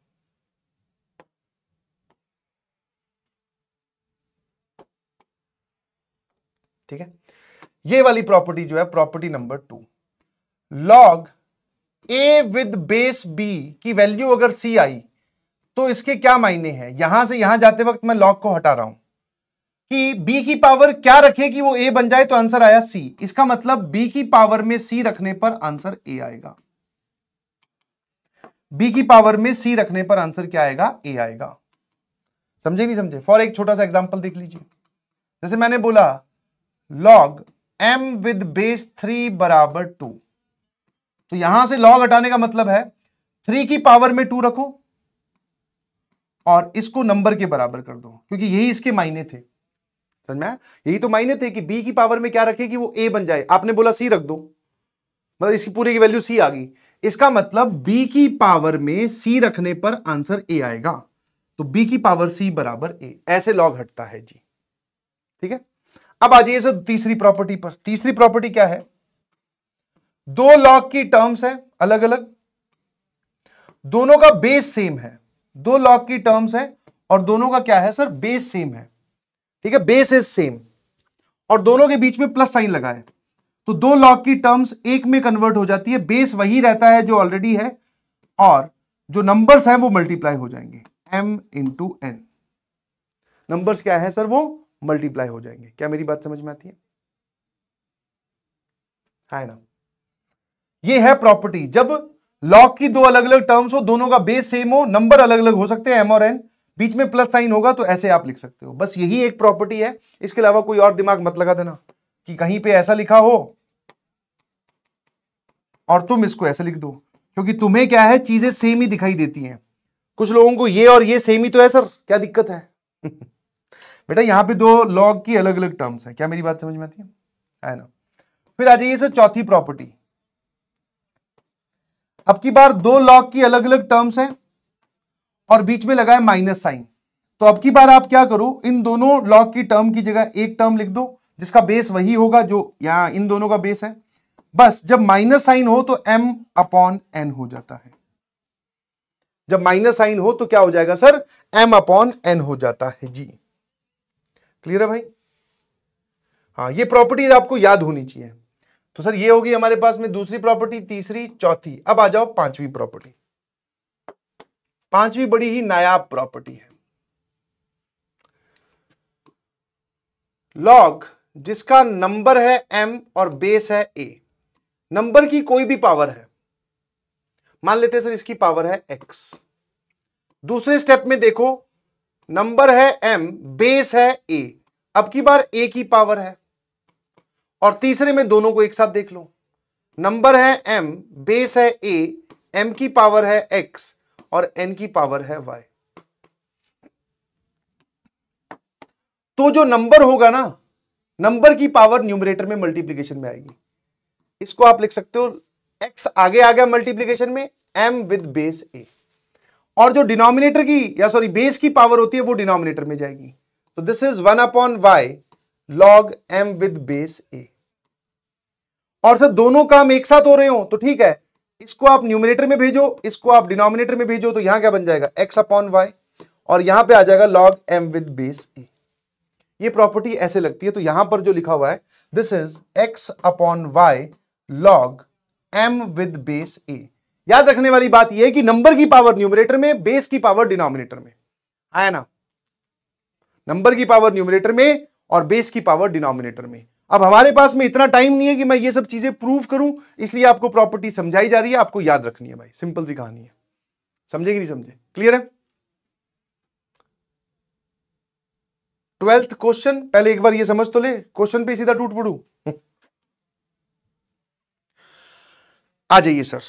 ठीक है ये वाली प्रॉपर्टी जो है property number two log A with base b की वैल्यू अगर सी आई तो इसके क्या मायने हैं यहां से यहां जाते वक्त मैं लॉग को हटा रहा हूं कि बी की पावर क्या रखे कि वो ए बन जाए तो आंसर आया सी इसका मतलब बी की पावर में सी रखने पर आंसर ए आएगा बी की पावर में सी रखने पर आंसर क्या आएगा ए आएगा समझे नहीं समझे फॉर एक छोटा सा एग्जांपल देख लीजिए जैसे मैंने बोला log m with base three बराबर टू तो यहां से लॉग हटाने का मतलब है थ्री की पावर में टू रखो और इसको नंबर के बराबर कर दो क्योंकि यही इसके मायने थे समझ में यही तो मायने थे कि बी की पावर में क्या रखे कि वो ए बन जाए आपने बोला सी रख दो मतलब इसकी पूरी की वैल्यू सी आ गई इसका मतलब बी की पावर में सी रखने पर आंसर ए आएगा तो बी की पावर सी बराबर ए ऐसे लॉग हटता है जी ठीक है अब आ जाइए सर तीसरी प्रॉपर्टी पर तीसरी प्रॉपर्टी क्या है दो लॉग की टर्म्स है अलग अलग दोनों का बेस सेम है दो लॉग की टर्म्स है और दोनों का क्या है सर बेस सेम है ठीक है बेस इज सेम और दोनों के बीच में प्लस साइन लगा है तो दो लॉग की टर्म्स एक में कन्वर्ट हो जाती है बेस वही रहता है जो ऑलरेडी है और जो नंबर्स हैं वो मल्टीप्लाई हो जाएंगे m इंटू एन नंबर्स क्या है सर वो मल्टीप्लाई हो जाएंगे क्या मेरी बात समझ में आती है हाँ ना ये है प्रॉपर्टी जब लॉक की दो अलग अलग टर्म्स हो दोनों का बेस सेम हो नंबर अलग अलग हो सकते हैं एम और एन बीच में प्लस साइन होगा तो ऐसे आप लिख सकते हो बस यही एक प्रॉपर्टी है इसके अलावा कोई और दिमाग मत लगा देना कि कहीं पे ऐसा लिखा हो और तुम इसको ऐसे लिख दो क्योंकि तुम्हें क्या है चीजें सेम ही दिखाई देती हैं कुछ लोगों को ये और ये सेम ही तो है सर क्या दिक्कत है बेटा यहाँ पे दो लॉग की अलग अलग टर्म्स है क्या मेरी बात समझ में आती है है ना फिर आ जाइए सर चौथी प्रॉपर्टी अब की बार दो लॉग की अलग अलग टर्म्स हैं और बीच में लगा है माइनस साइन तो अब की बार आप क्या करो इन दोनों लॉग की टर्म की जगह एक टर्म लिख दो जिसका बेस वही होगा जो यहां इन दोनों का बेस है बस जब माइनस साइन हो तो एम अपॉन एन हो जाता है जब माइनस साइन हो तो क्या हो जाएगा सर एम अपॉन एन हो जाता है जी क्लियर है भाई हाँ ये प्रॉपर्टीज आपको याद होनी चाहिए तो सर ये होगी हमारे पास में दूसरी प्रॉपर्टी तीसरी चौथी अब आ जाओ पांचवी प्रॉपर्टी पांचवी बड़ी ही नायाब प्रॉपर्टी है लॉग जिसका नंबर है एम और बेस है ए नंबर की कोई भी पावर है मान लेते हैं सर इसकी पावर है एक्स दूसरे स्टेप में देखो नंबर है एम बेस है ए अब की बार ए की पावर है और तीसरे में दोनों को एक साथ देख लो नंबर है एम बेस है ए एम की पावर है एक्स और एन की पावर है वाई तो जो नंबर होगा ना नंबर की पावर न्यूमरेटर में मल्टीप्लीकेशन में आएगी इसको आप लिख सकते हो एक्स आगे आ गया मल्टीप्लीकेशन में एम विद बेस ए और जो डिनोमिनेटर की या सॉरी बेस की पावर होती है वो डिनोमिनेटर में जाएगी तो this is one upon y log m with base a और सर दोनों काम एक साथ हो रहे हो तो ठीक है इसको आप न्यूमिनेटर में भेजो इसको आप डिनोमिनेटर में भेजो तो यहां क्या बन जाएगा एक्स अपॉन वाई और यहां पे आ जाएगा log m with base a ये प्रॉपर्टी ऐसे लगती है तो यहां पर जो लिखा हुआ है this is x upon y log m with base a याद रखने वाली बात यह है कि नंबर की पावर न्यूमरेटर में बेस की पावर डिनोमिनेटर में आया ना नंबर की पावर न्यूमरेटर में और बेस की पावर डिनोमिनेटर में अब हमारे पास में इतना टाइम नहीं है कि मैं ये सब चीजें प्रूव करूं इसलिए आपको प्रॉपर्टी समझाई जा रही है आपको याद रखनी है भाई सिंपल सी कहानी है समझे कि नहीं समझे क्लियर है ट्वेल्थ क्वेश्चन पहले एक बार ये समझ तो ले क्वेश्चन पे सीधा टूट पड़ू आ जाइए सर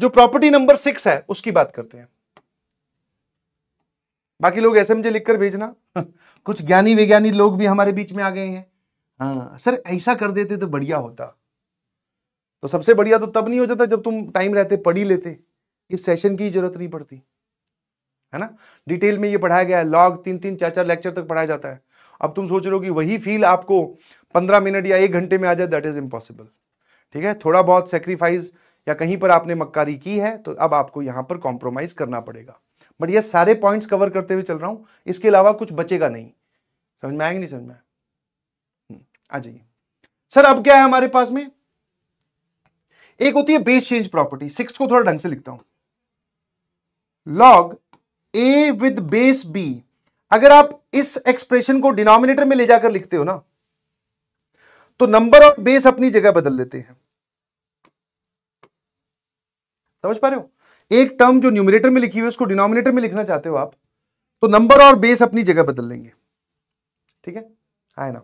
जो प्रॉपर्टी नंबर सिक्स है उसकी बात करते हैं बाकी लोग एसएमजे लिखकर भेजना कुछ ज्ञानी विज्ञानी लोग भी हमारे बीच में आ गए हैं हाँ सर ऐसा कर देते तो बढ़िया होता तो सबसे बढ़िया तो तब नहीं हो जाता जब तुम टाइम रहते पढ़ी लेते इस सेशन की जरूरत नहीं पड़ती है ना डिटेल में ये पढ़ाया गया है लॉग तीन तीन चार चार लेक्चर तक पढ़ाया जाता है अब तुम सोच रहे हो कि वही फील आपको पंद्रह मिनट या एक घंटे में आ जाए दैट इज इम्पॉसिबल ठीक है थोड़ा बहुत सेक्रीफाइस या कहीं पर आपने मक्कारी की है तो अब आपको यहां पर कॉम्प्रोमाइज करना पड़ेगा बट ये सारे पॉइंट्स कवर करते हुए चल रहा हूं इसके अलावा कुछ बचेगा नहीं समझ में आएंगे नहीं समझ में हम्म, आ जाइए सर अब क्या है हमारे पास में एक होती है बेस चेंज प्रॉपर्टी सिक्स को थोड़ा ढंग से लिखता हूं log A with base b अगर आप इस एक्सप्रेशन को डिनोमिनेटर में ले जाकर लिखते हो ना तो नंबर और बेस अपनी जगह बदल लेते हैं समझ पा रहे हो एक टर्म जो न्यूमिनेटर में लिखी हुई है उसको डिनोमिनेटर में लिखना चाहते हो आप तो नंबर और बेस अपनी जगह बदल लेंगे ठीक है आए हाँ ना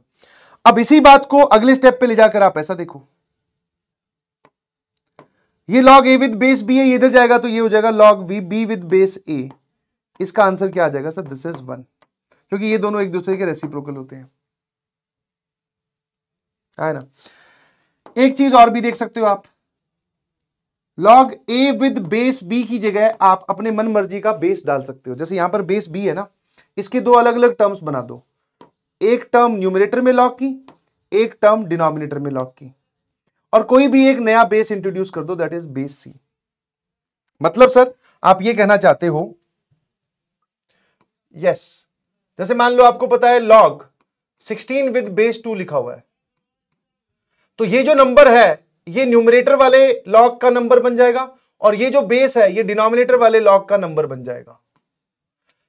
अब इसी बात को अगले स्टेप पे ले जाकर आप ऐसा देखो ये log A with base b है ये इधर जाएगा तो ये हो जाएगा log v b with base a इसका आंसर क्या आ जाएगा सर दिस इज वन क्योंकि ये दोनों एक दूसरे के रेसिप्रोकल होते हैं आए हाँ ना एक चीज और भी देख सकते हो आप log A with base b की जगह आप अपने मन मर्जी का बेस डाल सकते हो जैसे यहां पर बेस बी है ना इसके दो अलग अलग टर्म्स बना दो एक टर्म न्यूमिनेटर में लॉग की एक टर्म डिनोमिनेटर में लॉग की और कोई भी एक नया बेस इंट्रोड्यूस कर दो दैट इज बेस सी मतलब सर आप ये कहना चाहते हो यस yes. जैसे मान लो आपको पता है लॉग 16 विद बेस 2 लिखा हुआ है तो ये जो नंबर है ये न्यूमरेटर वाले लॉग का नंबर बन जाएगा और ये जो बेस है ये डिनोमिनेटर वाले लॉग का नंबर बन जाएगा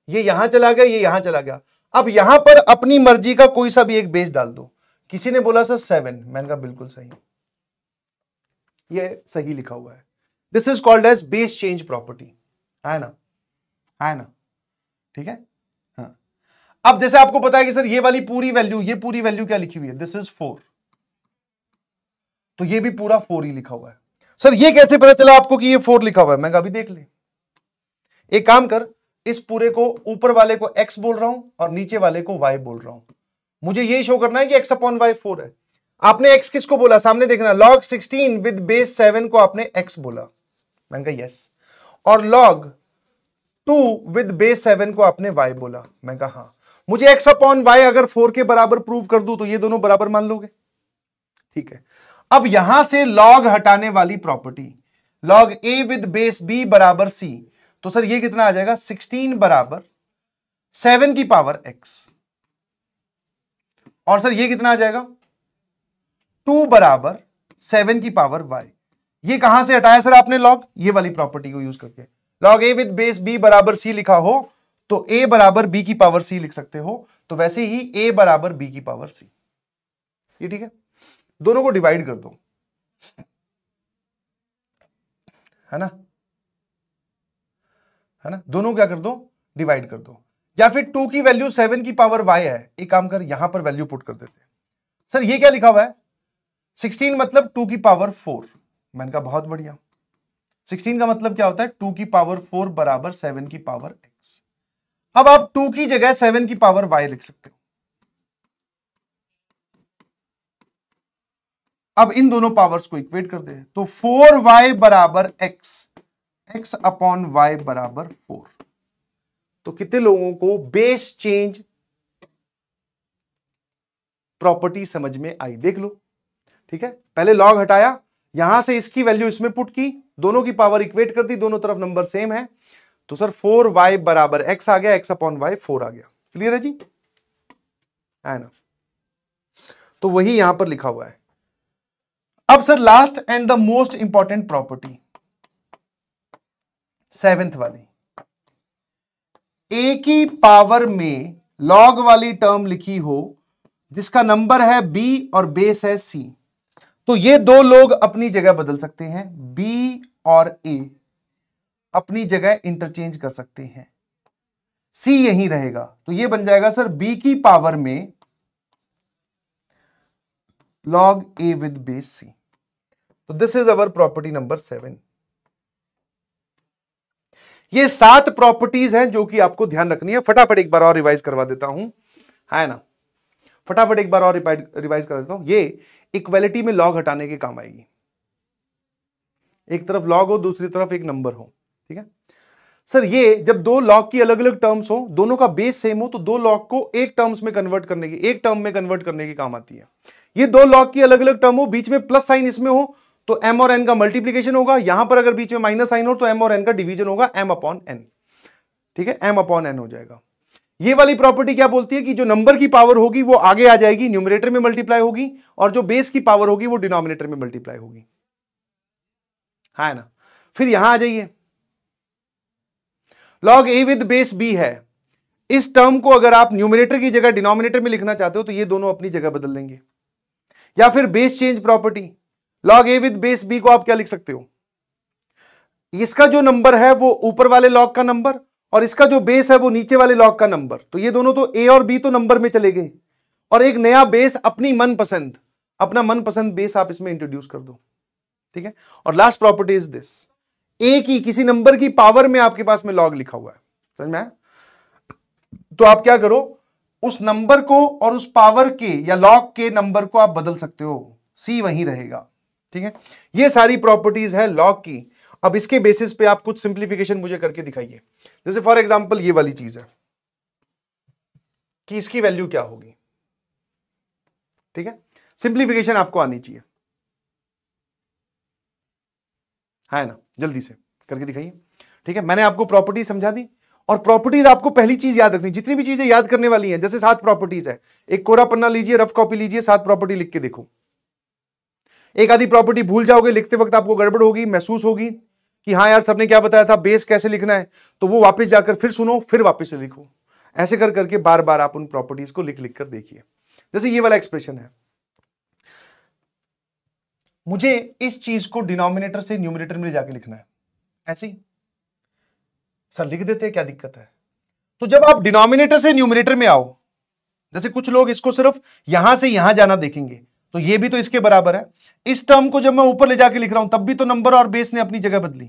ये यहां चला गया ये यहां चला गया अब यहां पर अपनी मर्जी का कोई सा भी एक बेस डाल दो किसी ने बोला सर सेवन मैंने कहा बिल्कुल सही ये सही लिखा हुआ है this is called as base change property है ना है ना ठीक है हाँ अब जैसे आपको पता है कि सर ये वाली पूरी वैल्यू ये पूरी वैल्यू क्या लिखी हुई है दिस इज फोर तो ये भी पूरा फोर ही लिखा हुआ है सर ये कैसे पता चला आपको कि ये फोर लिखा हुआ है मैं अभी देख ले एक काम कर इस पूरे को ऊपर वाले को एक्स बोल रहा हूं और नीचे वाले को वाई बोल रहा हूं मुझे यही शो करना है कि एक्स अपॉन वाई फोर है आपने एक्स किसको बोला सामने देखना log sixteen with base seven को आपने एक्स बोला मैंने कहा यस और log two with base seven को आपने वाई बोला मैं कहा हाँ मुझे एक्स अपॉन वाई अगर फोर के बराबर प्रूव कर दू तो ये दोनों बराबर मान लोगे ठीक है अब यहां से लॉग हटाने वाली property log A with base B बराबर सी तो सर ये कितना आ जाएगा 16 बराबर 7 की पावर एक्स और सर ये कितना आ जाएगा 2 बराबर 7 की पावर वाई ये कहां से हटाया सर आपने लॉग ये वाली प्रॉपर्टी को यूज करके log A with base B बराबर सी लिखा हो तो ए बराबर बी की पावर सी लिख सकते हो तो वैसे ही ए बराबर बी की पावर सी ये ठीक है दोनों को डिवाइड कर दो है ना है ना दोनों क्या कर दो डिवाइड कर दो या फिर टू की वैल्यू सेवन की पावर वाई है एक काम कर यहां पर वैल्यू पुट कर देते हैं सर ये क्या लिखा हुआ है सिक्सटीन मतलब टू की पावर फोर मैंने कहा बहुत बढ़िया सिक्सटीन का मतलब क्या होता है टू की पावर फोर बराबर सेवन की पावर एक्स अब आप टू की जगह सेवन की पावर वाई लिख सकते हो अब इन दोनों पावर्स को इक्वेट कर दे तो फोर वाई बराबर एक्स एक्स अपॉन वाई बराबर फोर तो कितने लोगों को बेस चेंज प्रॉपर्टी समझ में आई देख लो ठीक है पहले लॉग हटाया यहां से इसकी वैल्यू इसमें पुट की दोनों की पावर इक्वेट कर दी दोनों तरफ नंबर सेम है तो सर फोर वाई बराबर एक्स आ गया एक्स अपॉन वाई फोर आ गया क्लियर है जी है ना तो वही यहां पर लिखा हुआ है अब sir last and the most important property seventh वाली ए की पावर में लॉग वाली टर्म लिखी हो जिसका नंबर है बी और बेस है सी तो ये दो लोग अपनी जगह बदल सकते हैं बी और ए अपनी जगह इंटरचेंज कर सकते हैं सी यही रहेगा तो ये बन जाएगा सर बी की पावर में log A with base c तो this is our property number seven ये सात प्रॉपर्टीज हैं जो कि आपको ध्यान रखनी है फटाफट एक बार और रिवाइज करवा देता हूं है ना फटाफट एक बार और रिवाइज कर देता हूं ये इक्वेलिटी में लॉग हटाने के काम आएगी एक तरफ लॉग हो दूसरी तरफ एक नंबर हो ठीक है सर ये जब दो लॉग की अलग अलग टर्म्स हो दोनों का बेस सेम हो तो दो लॉग को एक टर्म्स में कन्वर्ट करने की एक टर्म में कन्वर्ट करने के काम आती है ये दो लॉग की अलग अलग टर्म हो बीच में प्लस साइन इसमें हो तो एम और एन का मल्टीप्लीकेशन होगा यहां पर अगर बीच में माइनस साइन हो तो एम और एन का डिवीजन होगा एम अपॉन एन ठीक है एम अपॉन एन हो जाएगा ये वाली प्रॉपर्टी क्या बोलती है कि जो नंबर की पावर होगी वो आगे आ जाएगी न्यूमिनेटर में मल्टीप्लाई होगी और जो बेस की पावर होगी वो डिनोमिनेटर में मल्टीप्लाई होगी हा है ना फिर यहां आ जाइए log A with base b है इस टर्म को अगर आप न्यूमिनेटर की जगह डिनोमिनेटर में लिखना चाहते हो तो ये दोनों अपनी जगह बदल लेंगे या फिर base change property log A with base b को आप क्या लिख सकते हो इसका जो नंबर है वो ऊपर वाले लॉग का नंबर और इसका जो बेस है वो नीचे वाले लॉग का नंबर तो ये दोनों तो ए और बी तो नंबर में चले गए और एक नया बेस अपनी मनपसंद अपना मनपसंद बेस आप इसमें इंट्रोड्यूस कर दो ठीक है और last property is this a की किसी नंबर की पावर में आपके पास में लॉग लिखा हुआ है समझ में तो आप क्या करो उस नंबर को और उस पावर के या लॉग के नंबर को आप बदल सकते हो सी वहीं रहेगा ठीक है ये सारी प्रॉपर्टीज है लॉग की अब इसके बेसिस पे आप कुछ सिंप्लीफिकेशन मुझे करके दिखाइए जैसे फॉर एग्जाम्पल ये वाली चीज है कि इसकी वैल्यू क्या होगी ठीक है सिंप्लीफिकेशन आपको आनी चाहिए है ना जल्दी से करके दिखाइए ठीक है मैंने आपको प्रॉपर्टी समझा दी और प्रॉपर्टीज आपको पहली चीज याद रखनी जितनी भी चीजें याद करने वाली हैं जैसे सात प्रॉपर्टीज है एक कोरा पन्ना लीजिए रफ कॉपी लीजिए सात प्रॉपर्टी लिख के देखो एक आधी प्रॉपर्टी भूल जाओगे लिखते वक्त आपको गड़बड़ होगी महसूस होगी कि हाँ यार सबने क्या बताया था बेस कैसे लिखना है तो वो वापस जाकर फिर सुनो फिर वापस से लिखो ऐसे कर करके बार बार आप उन प्रॉपर्टीज को लिख लिख कर देखिए जैसे ये वाला एक्सप्रेशन है मुझे इस चीज को डिनोमिनेटर से न्यूमिनेटर में जाके लिखना है ऐसे ही सर लिख देते हैं क्या दिक्कत है तो जब आप डिनोमिनेटर से न्यूमिनेटर में आओ जैसे कुछ लोग इसको सिर्फ यहां से यहां जाना देखेंगे तो ये भी तो इसके बराबर है इस टर्म को जब मैं ऊपर ले जाके लिख रहा हूं तब भी तो नंबर और बेस ने अपनी जगह बदली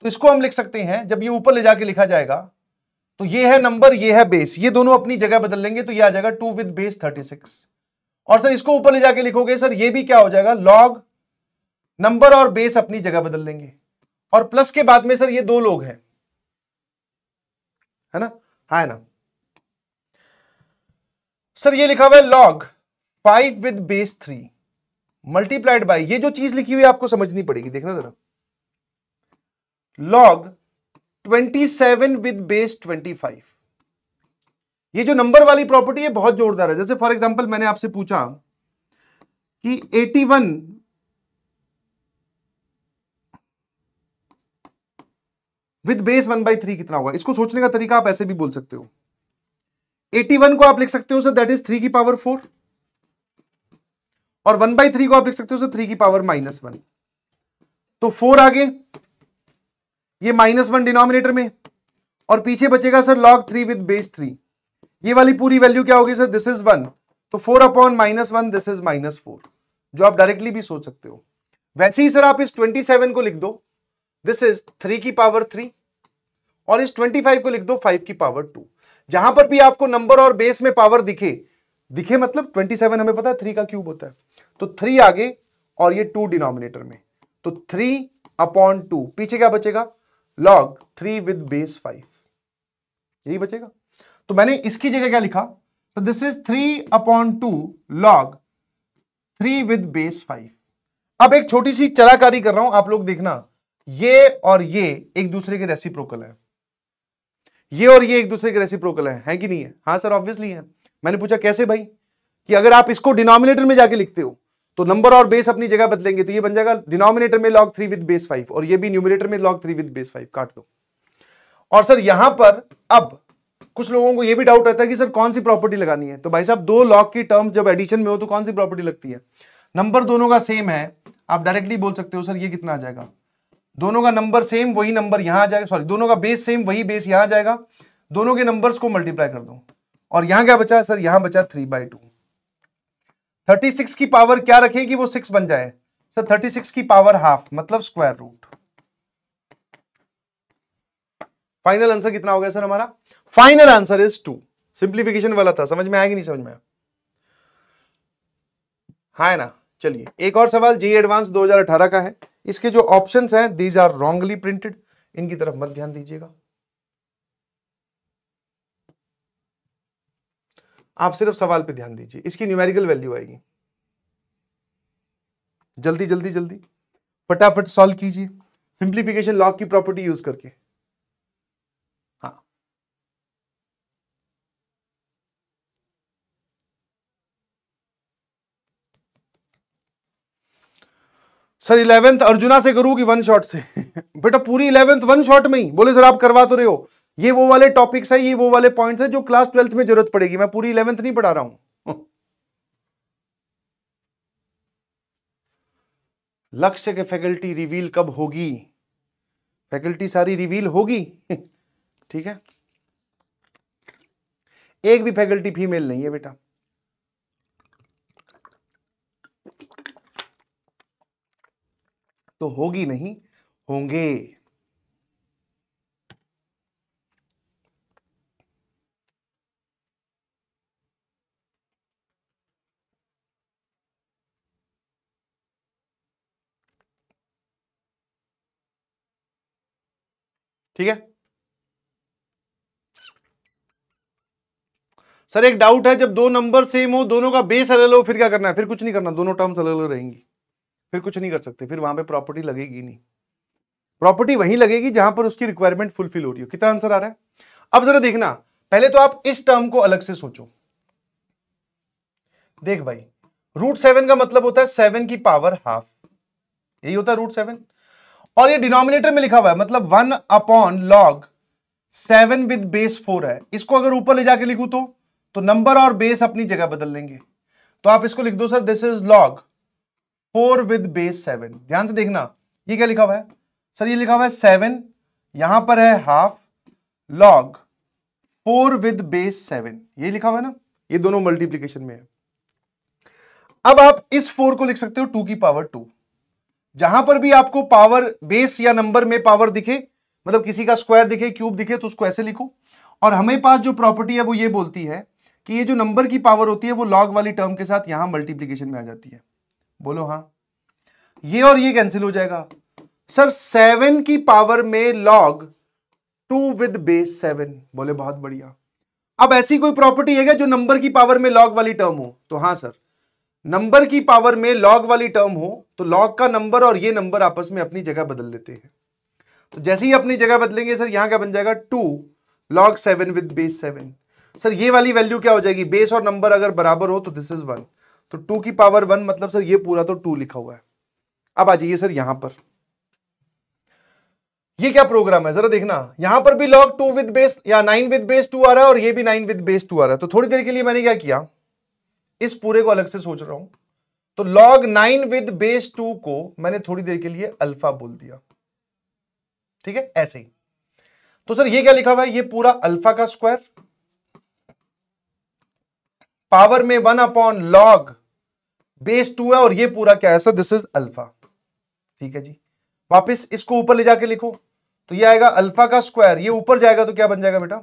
तो इसको हम लिख सकते हैं जब ये ऊपर ले जाके लिखा जाएगा तो ये है नंबर ये है बेस ये दोनों अपनी जगह बदल लेंगे तो ये आ जाएगा two with base thirty six और सर इसको ऊपर ले जाके लिखोगे सर ये भी क्या हो जाएगा लॉग नंबर और बेस अपनी जगह बदल लेंगे और प्लस के बाद में सर ये दो लोग हैं है ना हा है ना सर ये लिखा हुआ है log five with base three multiplied by ये जो चीज लिखी हुई आपको समझनी पड़ेगी देखना जरा log twenty seven with base twenty five ये जो नंबर वाली प्रॉपर्टी है बहुत जोरदार है जैसे फॉर एग्जाम्पल मैंने आपसे पूछा कि 81 with base one by three कितना होगा इसको सोचने का तरीका आप ऐसे भी बोल सकते हो 81 को आप लिख सकते हो सर दैट इज थ्री की पावर फोर और वन बाई थ्री को आप लिख सकते हो सर थ्री की पावर माइनस वन तो फोर आगे ये माइनस वन डिनोमिनेटर में और पीछे बचेगा sir log three with base three ये वाली पूरी वैल्यू क्या होगी सर दिस इज वन तो four upon minus one this is minus four जो आप डायरेक्टली भी सोच सकते हो वैसे ही सर आप इस ट्वेंटी सेवन को लिख दो दिस इज थ्री की पावर थ्री और इस ट्वेंटी फाइव को लिख दो फाइव की पावर टू जहां पर भी आपको नंबर और बेस में पावर दिखे दिखे मतलब 27 हमें पता है थ्री का क्यूब होता है तो थ्री आगे और ये टू डिनोमिनेटर में तो थ्री अपॉन टू पीछे क्या बचेगा log three with base five यही बचेगा तो मैंने इसकी जगह क्या लिखा तो this is three upon two log three with base five अब एक छोटी सी चलाकारी कर रहा हूं आप लोग देखना ये और ये एक दूसरे के रेसिप्रोकल है ये और ये एक दूसरे के रेसिप्रोकल है, है कि नहीं है हाँ सर ऑब्वियसली है मैंने पूछा कैसे भाई कि अगर आप इसको डिनोमिनेटर में जाके लिखते हो तो नंबर और बेस अपनी जगह बदलेंगे तो ये बन जाएगा डिनोमिनेटर में log three with base five और ये भी न्यूमिनेटर में log three with base five काट दो और सर यहां पर अब कुछ लोगों को यह भी डाउट रहता है कि सर कौन सी प्रॉपर्टी लगानी है तो भाई साहब दो लॉग की टर्म जब एडिशन में हो तो कौन सी प्रॉपर्टी लगती है नंबर दोनों का सेम है आप डायरेक्टली बोल सकते हो सर ये कितना आ जाएगा दोनों का नंबर सेम वही नंबर यहां आ जाएगा सॉरी दोनों का बेस सेम वही बेस यहां आ जाएगा दोनों के नंबर्स को मल्टीप्लाई कर दो और यहां क्या बचा सर यहां बचा three by two thirty six की पावर क्या रखेगी वो सिक्स बन जाए सर थर्टी सिक्स की पावर हाफ मतलब स्क्वायर रूट फाइनल आंसर कितना हो गया सर हमारा final answer is two simplification वाला था समझ में आया कि नहीं समझ में आया हाँ है ना चलिए एक और सवाल जी एडवांस 2018 का है इसके जो ऑप्शंस हैं दीज आर रॉन्गली प्रिंटेड इनकी तरफ मत ध्यान दीजिएगा आप सिर्फ सवाल पे ध्यान दीजिए इसकी न्यूमेरिकल वैल्यू आएगी जल्दी जल्दी जल्दी फटाफट सॉल्व कीजिए सिंप्लीफिकेशन लॉग की प्रॉपर्टी यूज करके हाँ सर इलेवेंथ अर्जुना से करूंगी कि वन शॉट से बेटा पूरी इलेवेंथ वन शॉट में ही बोले सर आप करवा तो रहे हो ये वो वाले टॉपिक्स है ये वो वाले पॉइंट्स है जो क्लास ट्वेल्थ में जरूरत पड़ेगी मैं पूरी इलेवेंथ नहीं पढ़ा रहा हूं लक्ष्य के फैकल्टी रिवील कब होगी फैकल्टी सारी रिवील होगी ठीक है एक भी फैकल्टी फीमेल नहीं है बेटा तो होगी नहीं होंगे ठीक है सर एक डाउट है जब दो नंबर सेम हो दोनों का बेस अलग हो फिर क्या करना है फिर कुछ नहीं करना दोनों टर्म्स अलग अलग रहेंगी फिर कुछ नहीं कर सकते फिर वहां पे प्रॉपर्टी लगेगी नहीं प्रॉपर्टी वहीं लगेगी जहां पर उसकी रिक्वायरमेंट फुलफिल हो रही हो कितना आंसर आ रहा है अब जरा देखना पहले तो आप इस टर्म को अलग से सोचो देख भाई रूट सेवन का मतलब होता है सेवन की पावर हाफ यही होता है रूट सेवन और ये डिनोमिनेटर में लिखा हुआ है मतलब one upon log seven with base four है इसको अगर ऊपर ले जाके लिखू तो तो नंबर और बेस अपनी जगह बदल लेंगे तो आप इसको लिख दो sir this is log four with base seven ध्यान से देखना ये क्या लिखा हुआ है सर ये लिखा हुआ है सेवन यहां पर है half log four with base seven ये लिखा हुआ है ना ये दोनों मल्टीप्लीकेशन में है अब आप इस फोर को लिख सकते हो टू की पावर टू जहां पर भी आपको पावर बेस या नंबर में पावर दिखे मतलब किसी का स्क्वायर दिखे क्यूब दिखे तो उसको ऐसे लिखो और हमें पास जो प्रॉपर्टी है वो ये बोलती है कि ये जो नंबर की पावर होती है वो लॉग वाली टर्म के साथ यहां मल्टीप्लीकेशन में आ जाती है बोलो हाँ ये और ये कैंसिल हो जाएगा सर सेवन की पावर में log two with base seven बोले बहुत बढ़िया अब ऐसी कोई प्रॉपर्टी है क्या जो नंबर की पावर में लॉग वाली टर्म हो तो हाँ सर नंबर की पावर में लॉग वाली टर्म हो तो लॉग का नंबर और ये नंबर आपस में अपनी जगह बदल लेते हैं तो जैसे ही अपनी जगह बदलेंगे सर यहां क्या बन जाएगा two log seven with base seven sir ये वाली वैल्यू क्या हो जाएगी बेस और नंबर अगर बराबर हो तो दिस इज वन तो टू की पावर वन मतलब सर ये पूरा तो टू लिखा हुआ है अब आ जाइए सर यहां पर ये क्या प्रोग्राम है जरा देखना यहां पर भी लॉग टू विद बेस या नाइन विद बेस टू आ रहा है और ये भी नाइन विद बेस टू आ रहा है तो थोड़ी देर के लिए मैंने क्या किया इस पूरे को अलग से सोच रहा हूं तो log nine with base two को मैंने थोड़ी देर के लिए अल्फा बोल दिया ठीक है ऐसे ही तो सर ये क्या लिखा हुआ है ये पूरा अल्फा का स्क्वायर पावर में one upon log base two है और ये पूरा क्या है सर दिस इज अल्फा ठीक है जी वापस इसको ऊपर ले जाके लिखो तो ये आएगा अल्फा का स्क्वायर ये ऊपर जाएगा तो क्या बन जाएगा बेटा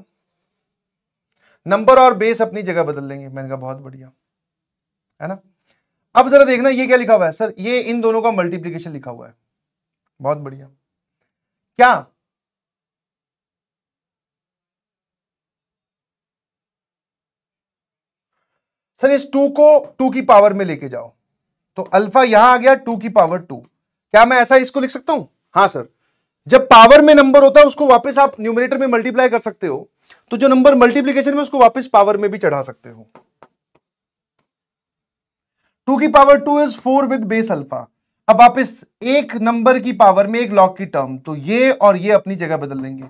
नंबर और बेस अपनी जगह बदल लेंगे मैंने कहा बहुत बढ़िया है ना अब जरा देखना ये क्या लिखा हुआ है सर ये इन दोनों का मल्टीप्लीकेशन लिखा हुआ है बहुत बढ़िया क्या सर इस टू को टू की पावर में लेके जाओ तो अल्फा यहां आ गया टू की पावर टू क्या मैं ऐसा इसको लिख सकता हूं हाँ सर जब पावर में नंबर होता है उसको वापस आप न्यूमिनेटर में मल्टीप्लाई कर सकते हो तो जो नंबर मल्टीप्लीकेशन में उसको वापस पावर में भी चढ़ा सकते हो टू की power two is four with base alpha अब आप इस एक नंबर की पावर में एक लॉग की टर्म तो ये और ये अपनी जगह बदल देंगे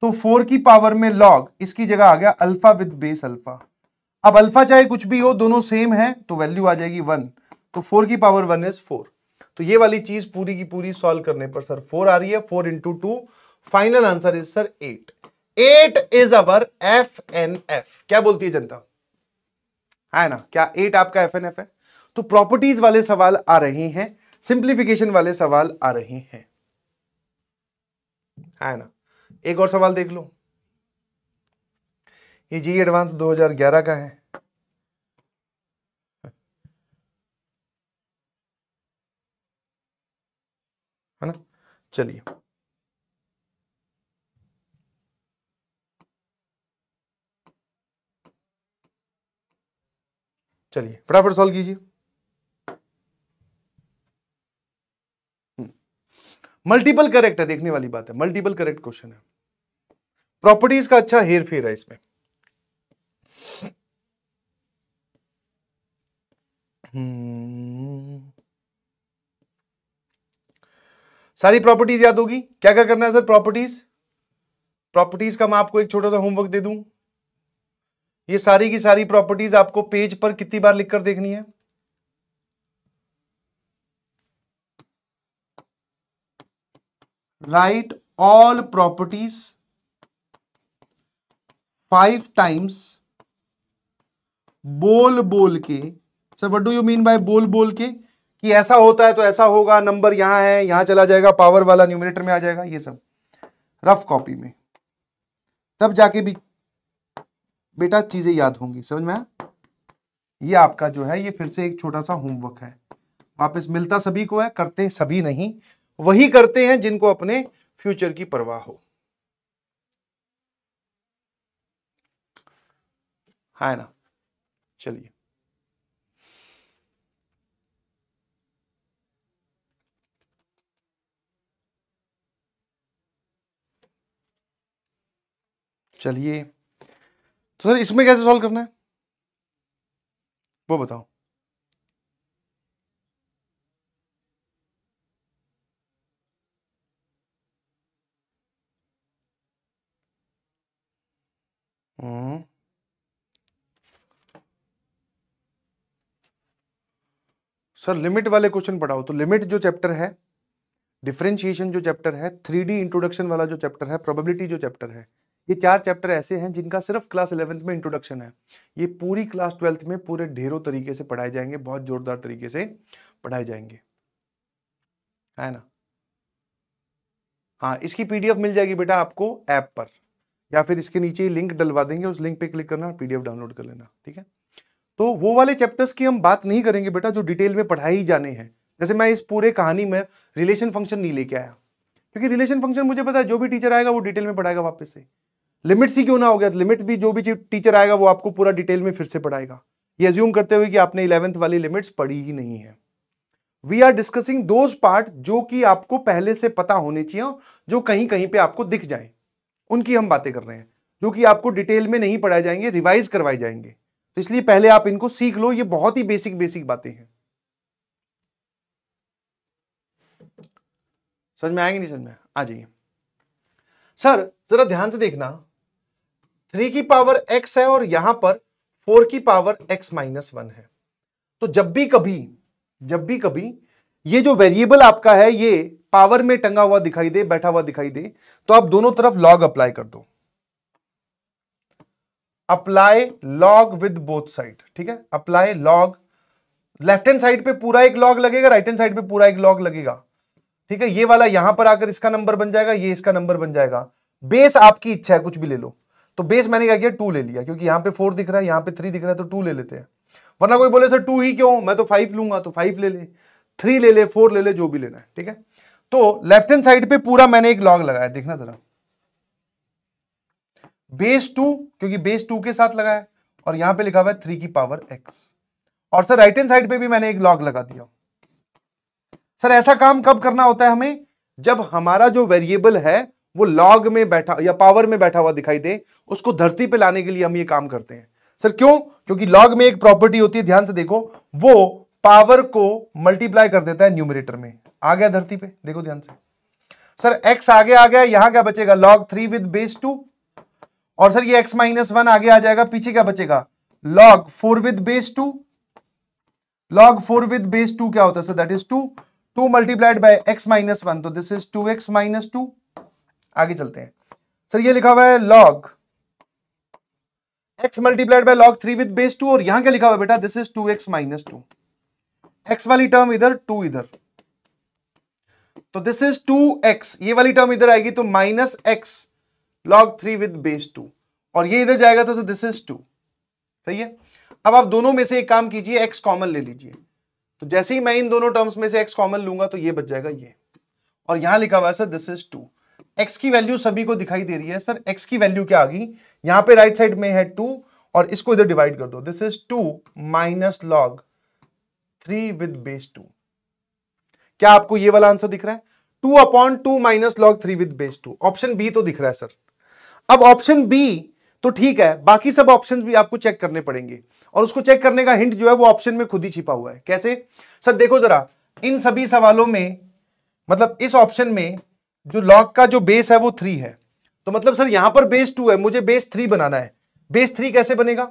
तो फोर की पावर में लॉग इसकी जगह आ गया अल्फा विद बेस अल्फा अब अल्फा चाहे कुछ भी हो दोनों सेम है तो वैल्यू आ जाएगी वन तो फोर की पावर वन इज फोर तो ये वाली चीज पूरी की पूरी सॉल्व करने पर सर फोर आ रही है four into two final answer is sir eight eight is our F N F क्या बोलती है जनता है ना क्या एट आपका एफ एन एफ है तो प्रॉपर्टीज वाले सवाल आ रहे हैं सिंप्लीफिकेशन वाले सवाल आ रहे हैं है ना एक और सवाल देख लो ये जी एडवांस 2011 का है है ना चलिए चलिए फटाफट सॉल्व कीजिए मल्टीपल करेक्ट है देखने वाली बात है मल्टीपल करेक्ट क्वेश्चन है प्रॉपर्टीज का अच्छा हेर फेर है इसमें हम्म। सारी प्रॉपर्टीज याद होगी क्या क्या करना है सर प्रॉपर्टीज प्रॉपर्टीज का मैं आपको एक छोटा सा होमवर्क दे दूं ये सारी की सारी प्रॉपर्टीज आपको पेज पर कितनी बार लिखकर देखनी है write all properties five times बोल बोल के sir what do you mean by बोल बोल के कि ऐसा होता है तो ऐसा होगा नंबर यहां है यहां चला जाएगा पावर वाला न्यूमिनेटर में आ जाएगा ये सब रफ कॉपी में तब जाके भी बेटा चीज़ें याद होंगी समझ में ये आपका जो है ये फिर से एक छोटा सा होमवर्क है वापस मिलता सभी को है करते सभी नहीं वही करते हैं जिनको अपने फ्यूचर की परवाह हो हाँ ना चलिए चलिए तो सर इसमें कैसे सॉल्व करना है वो बताओ हम्म सर लिमिट वाले क्वेश्चन पढ़ाओ तो लिमिट जो चैप्टर है डिफ्रेंशिएशन जो चैप्टर है थ्री इंट्रोडक्शन वाला जो चैप्टर है प्रोबेबिलिटी जो चैप्टर है ये चार चैप्टर ऐसे हैं जिनका सिर्फ क्लास इलेवेंथ में इंट्रोडक्शन है ये पूरी क्लास ट्वेल्थ में पूरे ढेरों तरीके से पढ़ाए जाएंगे बहुत जोरदार तरीके से पढ़ाए जाएंगे है ना हाँ इसकी पीडीएफ मिल जाएगी बेटा आपको ऐप पर या फिर इसके नीचे लिंक डलवा देंगे उस लिंक पे क्लिक करना पीडीएफ डाउनलोड कर लेना ठीक है तो वो वाले चैप्टर्स की हम बात नहीं करेंगे बेटा जो डिटेल में पढ़ाए ही जाने हैं जैसे मैं इस पूरे कहानी में रिलेशन फंक्शन नहीं लेके आया क्योंकि रिलेशन फंक्शन मुझे पता है जो भी टीचर आएगा वो डिटेल में पढ़ाएगा वापस से लिमिट ही क्यों ना हो गया लिमिट भी जो भी टीचर आएगा वो आपको पूरा डिटेल में फिर से पढ़ाएगा ये एज्यूम करते हुए कि आपने इलेवेंथ वाली लिमिट्स पढ़ी ही नहीं है we are discussing those part जो कि आपको पहले से पता होने चाहिए जो कहीं कहीं पे आपको दिख जाए उनकी हम बातें कर रहे हैं जो कि आपको डिटेल में नहीं पढ़ाए जाएंगे रिवाइज करवाए जाएंगे तो इसलिए पहले आप इनको सीख लो ये बहुत ही बेसिक बेसिक बातें हैं समझ में आएंगे नहीं समझ में आ जाइए सर जरा ध्यान से देखना थ्री की पावर एक्स है और यहां पर फोर की पावर एक्स माइनस वन है तो जब भी कभी जब भी कभी ये जो वेरिएबल आपका है ये पावर में टंगा हुआ दिखाई दे बैठा हुआ दिखाई दे तो आप दोनों तरफ लॉग अप्लाई कर दो apply log with both side ठीक है apply log left hand side पे पूरा एक लॉग लगेगा राइट हैंड साइड पे पूरा एक लॉग लगेगा ठीक है ये वाला यहां पर आकर इसका नंबर बन जाएगा ये इसका नंबर बन जाएगा बेस आपकी इच्छा है कुछ भी ले लो तो बेस मैंने क्या किया टू ले लिया क्योंकि यहां पे फोर दिख रहा है यहां पे थ्री दिख रहा है तो टू ले लेते हैं वरना कोई बोले सर टू ही क्यों मैं तो फाइव लूंगा तो फाइव ले ले थ्री ले ले फोर ले ले जो भी लेना है ठीक है तो लेफ्ट हैंड साइड पे पूरा मैंने एक लॉग लगाया देखना जरा बेस टू क्योंकि बेस टू के साथ लगाया और यहां पे लिखा हुआ है थ्री की पावर एक्स और सर राइट हैंड साइड पे भी मैंने एक लॉग लगा दिया सर ऐसा काम कब करना होता है हमें जब हमारा जो वेरिएबल है वो लॉग में बैठा या पावर में बैठा हुआ दिखाई दे उसको धरती पे लाने के लिए हम ये काम करते हैं सर क्यों क्योंकि लॉग में एक प्रॉपर्टी होती है ध्यान से देखो वो पावर को मल्टीप्लाई कर देता है न्यूमिनेटर में आ गया धरती पे देखो ध्यान से सर एक्स आगे आ गया यहां क्या बचेगा log three with base two और सर ये एक्स माइनस वन आगे आ जाएगा पीछे क्या बचेगा log four with base two log four with base two क्या होता है sir that is two two multiplied by x minus one तो this is two x minus two आगे चलते हैं सर ये लिखा हुआ है log x multiplied by log three with base two और यहां क्या लिखा हुआ है बेटा this is two x minus two x वाली टर्म इधर टू इधर तो दिस इज टू एक्स ये वाली टर्म इधर आएगी तो minus x log three with base two और ये इधर जाएगा तो दिस इज टू सही है अब आप दोनों में से एक काम कीजिए एक्स कॉमन ले लीजिए तो जैसे ही मैं इन दोनों टर्म्स में से एक्स कॉमन लूंगा तो ये बच जाएगा ये और यहां लिखा हुआ है sir this is two x की वैल्यू सभी को दिखाई दे रही है सर x की वैल्यू क्या आ गई यहां पे राइट साइड में है टू और इसको इधर डिवाइड कर दो this is two minus log three with base two क्या आपको ये वाला आंसर दिख रहा है two upon two minus log three with base two option B तो दिख रहा है सर अब ऑप्शन बी तो ठीक है बाकी सब ऑप्शन भी आपको चेक करने पड़ेंगे और उसको चेक करने का हिंट जो है वो ऑप्शन में खुद ही छिपा हुआ है कैसे सर देखो जरा इन सभी सवालों में मतलब इस ऑप्शन में जो लॉग का जो बेस है वो थ्री है तो मतलब सर यहां पर बेस टू है मुझे बेस थ्री बनाना है बेस थ्री कैसे बनेगा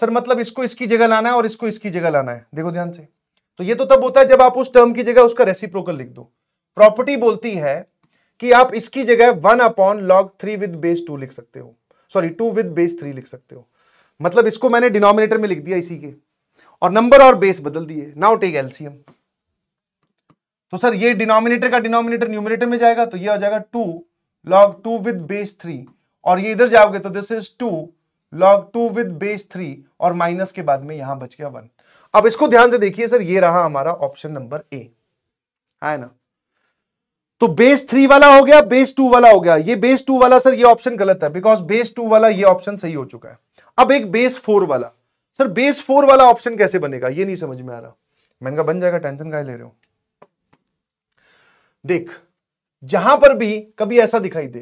सर मतलब इसको इसकी जगह लाना है और इसको इसकी जगह लाना है देखो ध्यान से तो ये तो तब होता है जब आप उस टर्म की जगह उसका रेसिप्रोकल लिख दो प्रॉपर्टी बोलती है कि आप इसकी जगह one upon log three with base two लिख सकते हो sorry two with base three लिख सकते हो मतलब इसको मैंने डिनोमिनेटर में लिख दिया इसी के और नंबर और बेस बदल दिए नाउ टेक एल्सियम तो सर ये डिनोमिनेटर का डिनोमिनेटर न्यूमिनेटर में जाएगा तो ये आ जाएगा two log two with base three और ये इधर जाओगे तो this is two log two with base three और माइनस के बाद में यहां बच गया वन अब इसको ध्यान से देखिए सर ये रहा हमारा ऑप्शन नंबर ए है ना तो बेस थ्री वाला हो गया बेस टू वाला हो गया ये बेस टू वाला सर ये ऑप्शन गलत है बिकॉज बेस टू वाला ये ऑप्शन सही हो चुका है अब एक बेस फोर वाला सर बेस फोर वाला ऑप्शन कैसे बनेगा ये नहीं समझ में आ रहा मैंने कहा बन जाएगा टेंशन का ले रहे हो देख जहां पर भी कभी ऐसा दिखाई दे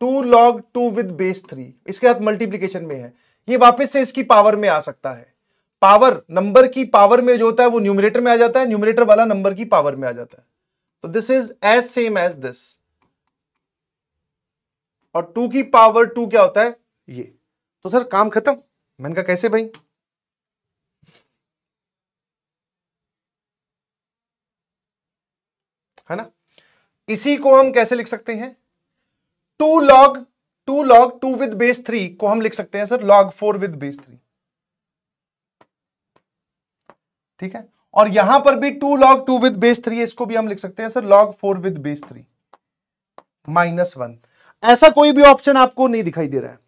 two log two with base three इसके साथ मल्टीप्लीकेशन में है ये वापस से इसकी पावर में आ सकता है पावर नंबर की पावर में जो होता है वो न्यूमिनेटर में आ जाता है न्यूमिनेटर वाला नंबर की पावर में आ जाता है तो this is as same as this और टू की पावर टू क्या होता है ये तो सर काम खत्म मैंने कहा कैसे भाई है ना इसी को हम कैसे लिख सकते हैं two log two log two with base three को हम लिख सकते हैं sir log four with base three ठीक है और यहां पर भी two log two with base three इसको भी हम लिख सकते हैं sir log four with base three minus one ऐसा कोई भी ऑप्शन आपको नहीं दिखाई दे रहा है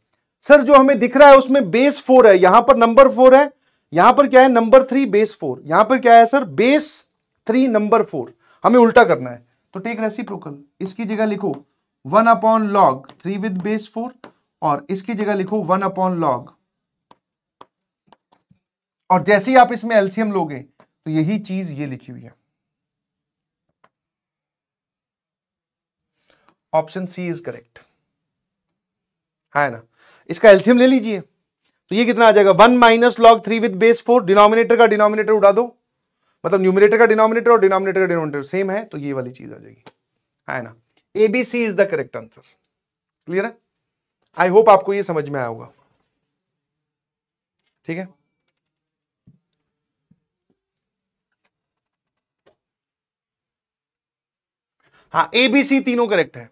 सर जो हमें दिख रहा है उसमें बेस फोर है यहां पर नंबर फोर है यहां पर क्या है नंबर थ्री बेस फोर यहां पर क्या है sir base three number four हमें उल्टा करना है तो टेक रेसिप्रोकल इसकी जगह लिखो one upon log three with base four और इसकी जगह लिखो वन अपॉन लॉग और जैसे ही आप इसमें एल्सियम लोगे तो यही चीज ये लिखी हुई है ऑप्शन सी इज करेक्ट है ना इसका एल्सियम ले लीजिए तो ये कितना आ जाएगा one minus log three with base four denominator का डिनोमिनेटर उड़ा दो मतलब न्यूमिनेटर का डिनोमिनेटर और डिनोमिनेटर का डिनोमिनेटर सेम है तो ये वाली चीज आ जाएगी है ना A B C is the correct answer clear है आई होप आपको ये समझ में आया होगा ठीक है हाँ ए बी सी तीनों करेक्ट है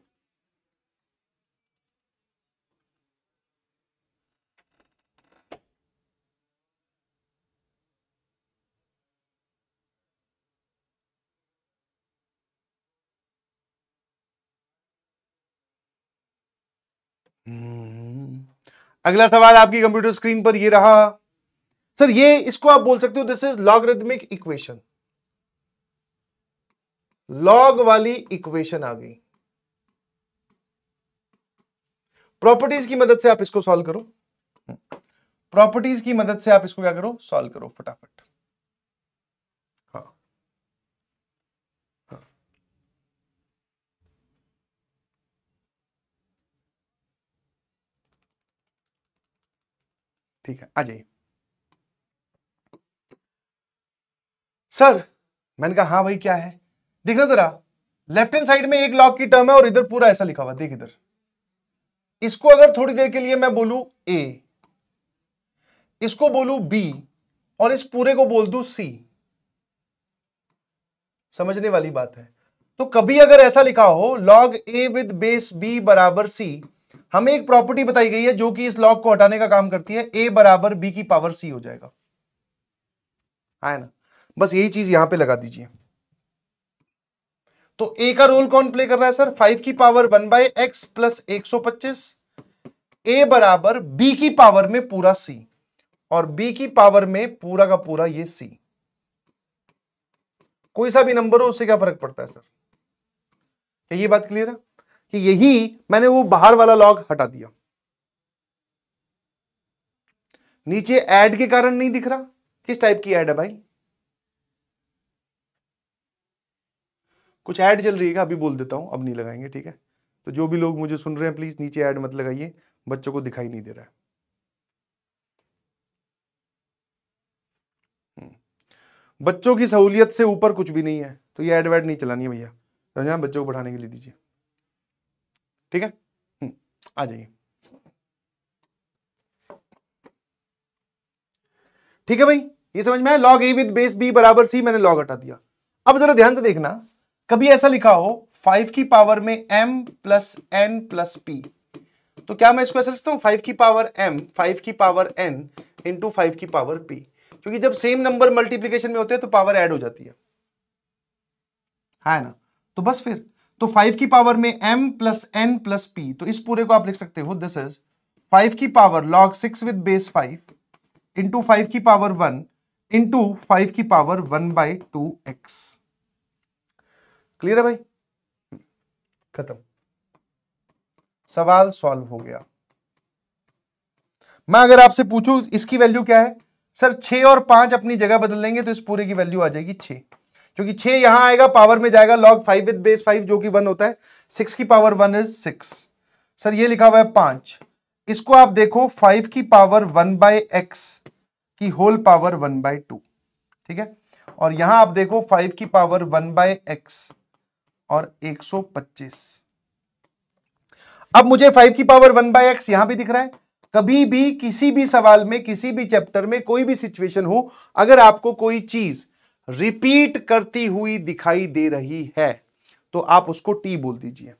हम्म। अगला सवाल आपकी कंप्यूटर स्क्रीन पर ये रहा सर ये इसको आप बोल सकते हो this is logarithmic equation log वाली इक्वेशन आ गई प्रॉपर्टीज की मदद से आप इसको सॉल्व करो प्रॉपर्टीज हम्म। की मदद से आप इसको क्या करो सॉल्व करो फटाफट ठीक है आ जाइए सर मैंने कहा हाँ भाई क्या है देखना जरा लेफ्ट हैंड साइड में एक लॉग की टर्म है और इधर पूरा ऐसा लिखा हुआ देख इधर इसको अगर थोड़ी देर के लिए मैं बोलू ए इसको बोलू बी और इस पूरे को बोल दू सी समझने वाली बात है तो कभी अगर ऐसा लिखा हो log A with base B बराबर सी हमें एक प्रॉपर्टी बताई गई है जो कि इस लॉग को हटाने का काम करती है ए बराबर बी की पावर सी हो जाएगा हाँ है ना बस यही चीज यहां पे लगा दीजिए तो ए का रोल कौन प्ले कर रहा है सर फाइव की power one by x plus एक सौ पच्चीस ए बराबर बी की पावर में पूरा सी और बी की पावर में पूरा का पूरा ये सी कोई सा भी नंबर हो उससे क्या फर्क पड़ता है सर ये बात क्लियर है कि यही मैंने वो बाहर वाला लॉग हटा दिया नीचे ऐड के कारण नहीं दिख रहा किस टाइप की ऐड है भाई कुछ ऐड चल रही है अभी बोल देता हूं अब नहीं लगाएंगे ठीक है तो जो भी लोग मुझे सुन रहे हैं प्लीज नीचे ऐड मत लगाइए बच्चों को दिखाई नहीं दे रहा है हम्म। बच्चों की सहूलियत से ऊपर कुछ भी नहीं है तो ये एड वैड नहीं चलानी है भैया समझा बच्चों को बढ़ाने के लिए दीजिए ठीक है हम्म, आ जाइए ठीक है भाई ये समझ में log A with base B बराबर सी मैंने लॉग हटा दिया अब जरा ध्यान से देखना कभी ऐसा लिखा हो फाइव की पावर में M plus N plus P तो क्या मैं इसको ऐसा लिखता हूं फाइव की पावर एम फाइव की पावर एन इंटू फाइव की पावर पी क्योंकि जब सेम नंबर मल्टीप्लीकेशन में होते हैं तो पावर एड हो जाती है है ना तो बस फिर तो फाइव की पावर में M plus N plus P तो इस पूरे को आप लिख सकते हो दिस इज फाइव की power log six with base five into five की पावर वन इंटू फाइव की power one by two x clear है भाई खत्म सवाल सॉल्व हो गया मैं अगर आपसे पूछूं इसकी वैल्यू क्या है सर छ और पांच अपनी जगह बदल लेंगे तो इस पूरे की वैल्यू आ जाएगी छह क्योंकि छह यहां आएगा पावर में जाएगा log five with base five जो कि वन होता है सिक्स की power one is six sir ये लिखा हुआ है पांच इसको आप देखो फाइव की पावर वन बाय एक्स की whole power one by two ठीक है और यहां आप देखो फाइव की पावर वन बाय एक्स और एक सौ पच्चीस अब मुझे फाइव की पावर वन बाय एक्स यहां भी दिख रहा है कभी भी किसी भी सवाल में किसी भी चैप्टर में कोई भी सिचुएशन हो अगर आपको कोई चीज रिपीट करती हुई दिखाई दे रही है तो आप उसको टी बोल दीजिए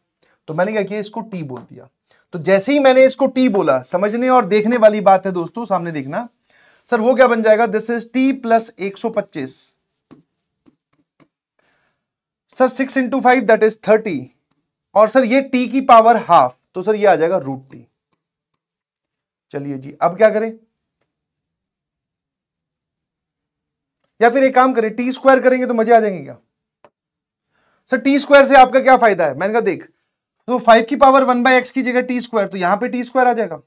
तो मैंने क्या किया इसको टी बोल दिया तो जैसे ही मैंने इसको टी बोला समझने और देखने वाली बात है दोस्तों सामने देखना सर वो क्या बन जाएगा दिस इज टी प्लस एक सौ पच्चीस sir six into five that is thirty और सर ये टी की पावर हाफ तो सर ये आ जाएगा रूट टी चलिए जी अब क्या करें या फिर एक काम करें टी स्क्वायर करेंगे तो मजे आ जाएंगे क्या सर टी स्क्वायर से आपका क्या फायदा है मैंने कहा देख तो फाइव की पावर वन बाय एक्स की जगह टी स्क्वायर तो यहां पे टी स्क्वायर आ जाएगा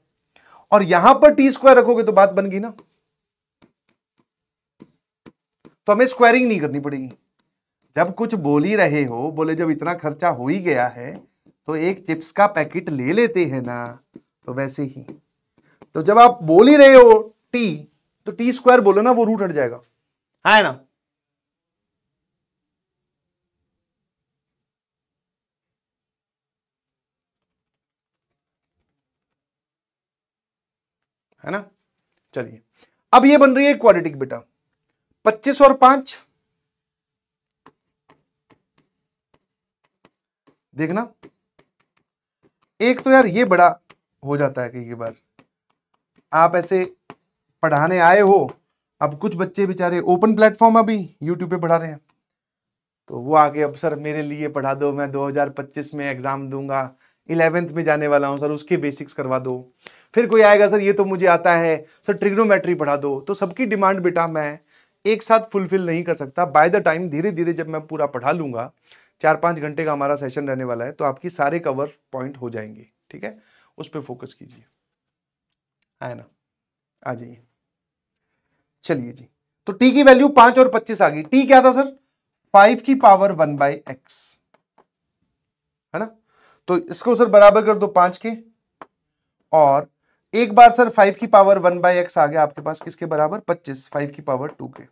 और यहां पर टी स्क्वायर रखोगे तो बात बन गई ना तो हमें स्क्वायरिंग नहीं करनी पड़ेगी जब कुछ बोल ही रहे हो बोले जब इतना खर्चा हो ही गया है तो एक चिप्स का पैकेट ले लेते हैं ना तो वैसे ही तो जब आप बोल ही रहे हो टी तो टी स्क्वायर बोलो ना वो रूट हट जाएगा है ना है ना चलिए अब ये बन रही है क्वाड्रेटिक बेटा पच्चीस और पांच देखना एक तो यार ये बड़ा हो जाता है कई बार आप ऐसे पढ़ाने आए हो अब कुछ बच्चे बेचारे ओपन प्लेटफॉर्म अभी यूट्यूब पे पढ़ा रहे हैं तो वो आगे अब सर मेरे लिए पढ़ा दो मैं 2025 में एग्ज़ाम दूंगा इलेवेंथ में जाने वाला हूँ सर उसके बेसिक्स करवा दो फिर कोई आएगा सर ये तो मुझे आता है सर ट्रिग्नोमेट्री पढ़ा दो तो सबकी डिमांड बेटा मैं एक साथ फुलफिल नहीं कर सकता बाय द टाइम धीरे धीरे जब मैं पूरा पढ़ा लूँगा चार पाँच घंटे का हमारा सेशन रहने वाला है तो आपकी सारे कवर पॉइंट हो जाएंगे ठीक है उस पर फोकस कीजिए है ना आ जाइए चलिए जी तो टी की वैल्यू पांच और पच्चीस आ गई टी क्या था सर फाइव की पावर वन बाई एक्स है ना तो इसको सर बराबर कर दो पांच के और एक बार सर फाइव की पावर वन बाई एक्स आ गया आपके पास किसके बराबर पच्चीस फाइव की पावर टू के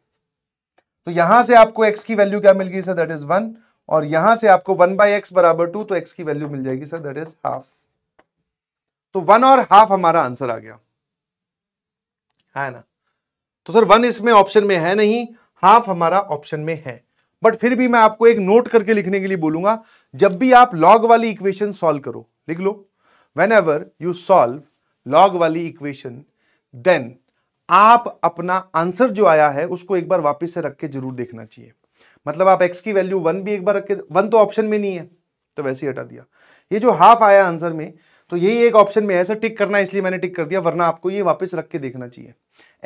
तो यहां से आपको एक्स की वैल्यू क्या मिल गई सर दैट इज वन और यहां से आपको वन बाई एक्स बराबर टू तो एक्स की वैल्यू मिल जाएगी सर दैट इज हाफ तो वन और हाफ हमारा आंसर आ गया है ना तो सर वन इसमें ऑप्शन में है नहीं हाफ हमारा ऑप्शन में है बट फिर भी मैं आपको एक नोट करके लिखने के लिए बोलूंगा जब भी आप लॉग वाली इक्वेशन सॉल्व करो लिख लो whenever you solve log वाली इक्वेशन देन आप अपना आंसर जो आया है उसको एक बार वापस से रख के जरूर देखना चाहिए मतलब आप एक्स की वैल्यू वन भी एक बार रख के वन तो ऑप्शन में नहीं है तो वैसे ही हटा दिया ये जो हाफ आया आंसर में तो यही एक ऑप्शन में है सर टिक करना इसलिए मैंने टिक कर दिया वरना आपको ये वापस रख के देखना चाहिए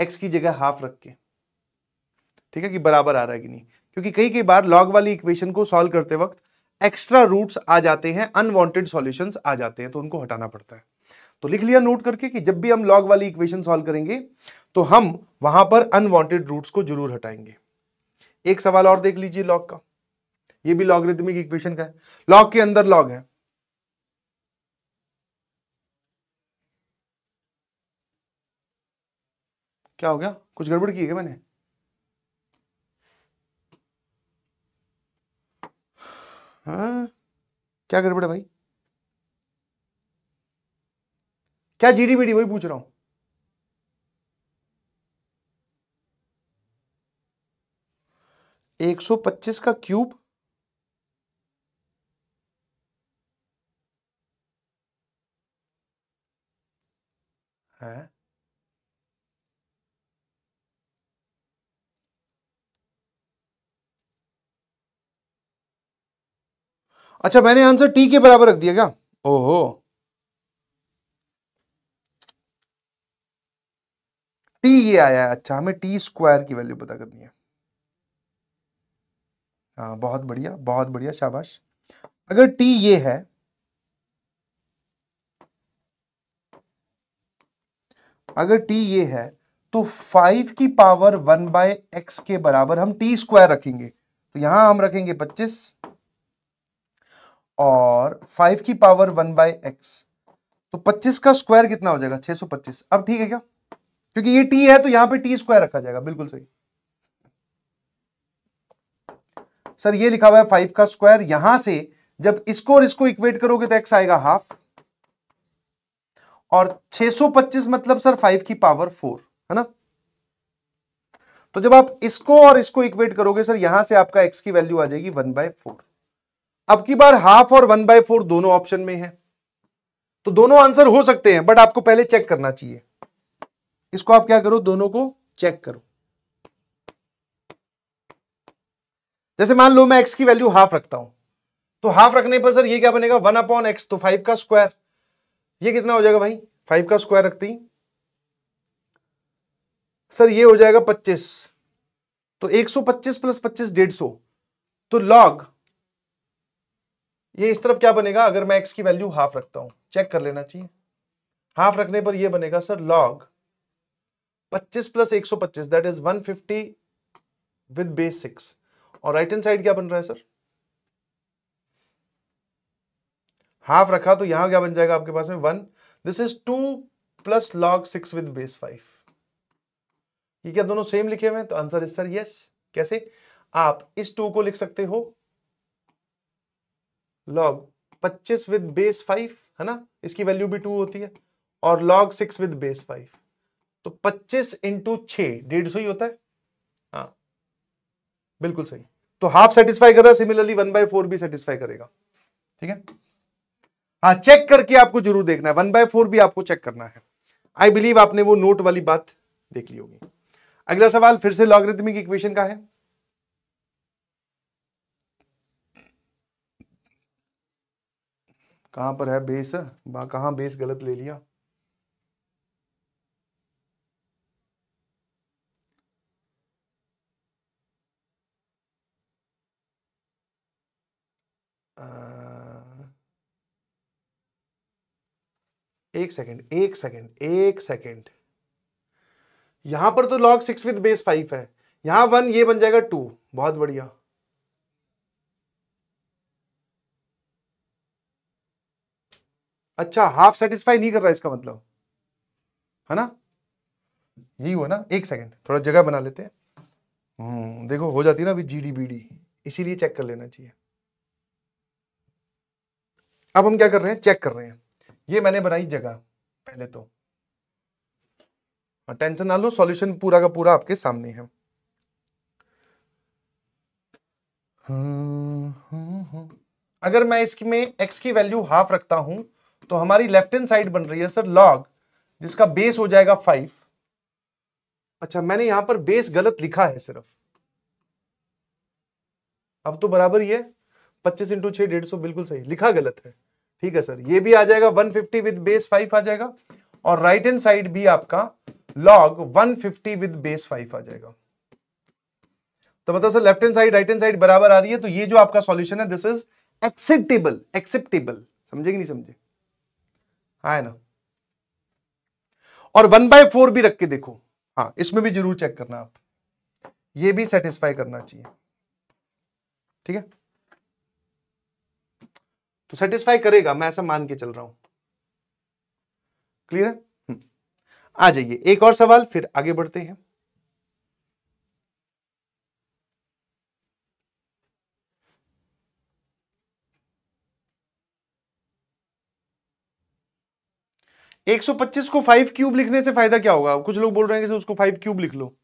एक्स की जगह हाफ रख के ठीक है कि बराबर आ रहा है कि नहीं क्योंकि कई कई बार लॉग वाली इक्वेशन को सॉल्व करते वक्त एक्स्ट्रा रूट्स आ जाते हैं अनवांटेड सॉल्यूशंस आ जाते हैं तो उनको हटाना पड़ता है तो लिख लिया नोट करके कि जब भी हम लॉग वाली इक्वेशन सॉल्व करेंगे तो हम वहां पर अनवांटेड रूट्स को जरूर हटाएंगे एक सवाल और देख लीजिए लॉग का ये भी लॉगरिथमिक इक्वेशन का है लॉग के अंदर लॉग है क्या हो गया कुछ गड़बड़ की है मैंने हाँ क्या गड़बड़ है भाई क्या जीडी बीडी वही पूछ रहा हूं एक सौ पच्चीस का क्यूब है अच्छा मैंने आंसर टी के बराबर रख दिया क्या ओहो टी ये आया है अच्छा हमें टी स्क्वायर की वैल्यू पता करनी है आ, हाँ, बहुत बढ़िया बहुत बढ़िया शाबाश अगर टी ये है अगर टी ये है तो फाइव की पावर वन बाय एक्स के बराबर हम टी स्क्वायर रखेंगे तो यहां हम रखेंगे पच्चीस और फाइव की पावर वन बाय एक्स तो पच्चीस का स्क्वायर कितना हो जाएगा छह सौ पच्चीस अब ठीक है क्या क्योंकि ये टी है तो यहां पे टी स्क्वायर रखा जाएगा बिल्कुल सही सर ये लिखा हुआ है फाइव का स्क्वायर यहां से जब इसको और इसको इक्वेट करोगे तो एक्स आएगा हाफ और 625 मतलब सर 5 की पावर 4 है ना तो जब आप इसको और इसको इक्वेट करोगे सर यहां से आपका एक्स की वैल्यू आ जाएगी वन बाय फोर अब की बार हाफ और वन बाय फोर दोनों ऑप्शन में है तो दोनों आंसर हो सकते हैं बट आपको पहले चेक करना चाहिए इसको आप क्या करो दोनों को चेक करो जैसे मान लो मैं एक्स की वैल्यू हाफ रखता हूं तो हाफ रखने पर सर ये क्या बनेगा वन अपॉन एक्स तो फाइव का स्क्वायर ये कितना हो जाएगा भाई फाइव का स्क्वायर रखती सर ये हो जाएगा पच्चीस तो एक सौ पच्चीस प्लस पच्चीस डेढ़ सौ तो लॉग ये इस तरफ क्या बनेगा अगर मैं एक्स की वैल्यू हाफ रखता हूं चेक कर लेना चाहिए हाफ रखने पर ये बनेगा sir log 25 plus 125 that is 150 with base six और राइट हैंड साइड क्या बन रहा है सर हाफ रखा तो यहां क्या बन जाएगा आपके पास में one this is two plus log six with base five ये क्या दोनों सेम लिखे हुए हैं तो आंसर इज सर यस कैसे आप इस टू को लिख सकते हो लॉग पच्चीस विद बेस फाइव है ना इसकी वैल्यू भी टू होती है और log six with base five तो पच्चीस इंटू छ डेढ़ सौ ही होता है हाँ बिल्कुल सही तो हाफ सेटिस्फाई कर रहा सिमिलरली वन बाय फोर भी सेटिस्फाई करेगा ठीक है हाँ चेक करके आपको जरूर देखना है वन बाय फोर भी आपको चेक करना है आई बिलीव आपने वो नोट वाली बात देख ली होगी अगला सवाल फिर से लॉगरिथमिक इक्वेशन का है कहां पर है बेस बा बेस गलत ले लिया एक सेकंड एक सेकंड एक सेकंड यहां पर तो log six with base five है यहां वन ये बन जाएगा टू बहुत बढ़िया अच्छा हाफ सेटिस्फाई नहीं कर रहा इसका मतलब है ना यही हुआ ना एक सेकंड थोड़ा जगह बना लेते हैं हम्म, देखो हो जाती है ना अभी जी डी बी डी इसीलिए चेक कर लेना चाहिए अब हम क्या कर रहे हैं चेक कर रहे हैं ये मैंने बनाई जगह पहले तो टेंशन ना लो सॉल्यूशन पूरा का पूरा आपके सामने है हम्म, हम्म, अगर मैं इसमें एक्स की वैल्यू हाफ रखता हूं तो हमारी लेफ्ट हैंड साइड बन रही है सर लॉग जिसका बेस हो जाएगा फाइव अच्छा मैंने यहां पर बेस गलत लिखा है सिर्फ अब तो बराबर ही है पच्चीस इंटू छह डेढ़ सौ बिल्कुल सही लिखा गलत है ठीक है सर ये भी आ जाएगा 150 विद बेस 5 आ जाएगा और राइट हैंड साइड भी आपका लॉग 150 विद बेस 5 आ जाएगा तो मतलब sir left hand side right hand side बराबर आ रही है तो ये जो आपका सॉल्यूशन है दिस इज एक्सेप्टेबल एक्सेप्टेबल समझे कि नहीं समझे है ना और वन बाय फोर भी रख के देखो हाँ इसमें भी जरूर चेक करना आप ये भी सेटिस्फाई करना चाहिए ठीक है तो सेटिस्फाई करेगा मैं ऐसा मान के चल रहा हूं क्लियर है हम्म। आ जाइए एक और सवाल फिर आगे बढ़ते हैं 125 को 5 क्यूब लिखने से फायदा क्या होगा कुछ लोग बोल रहे हैं कि उसको 5 क्यूब लिख लो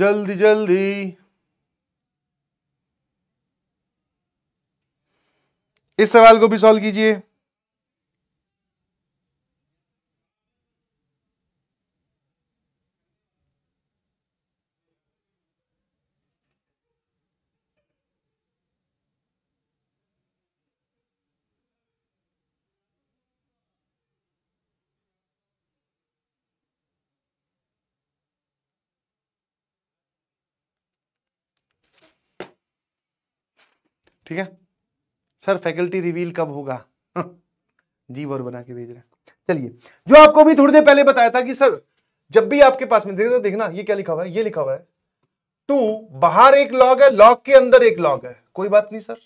जल्दी जल्दी इस सवाल को भी सॉल्व कीजिए ठीक है सर फैकल्टी रिवील कब होगा जी वर बना के भेज रहे चलिए जो आपको भी थोड़ी देर पहले बताया था कि सर जब भी आपके पास में देखना देखना ये क्या लिखा हुआ है ये लिखा हुआ है टू बाहर एक लॉग है लॉग के अंदर एक लॉग है कोई बात नहीं सर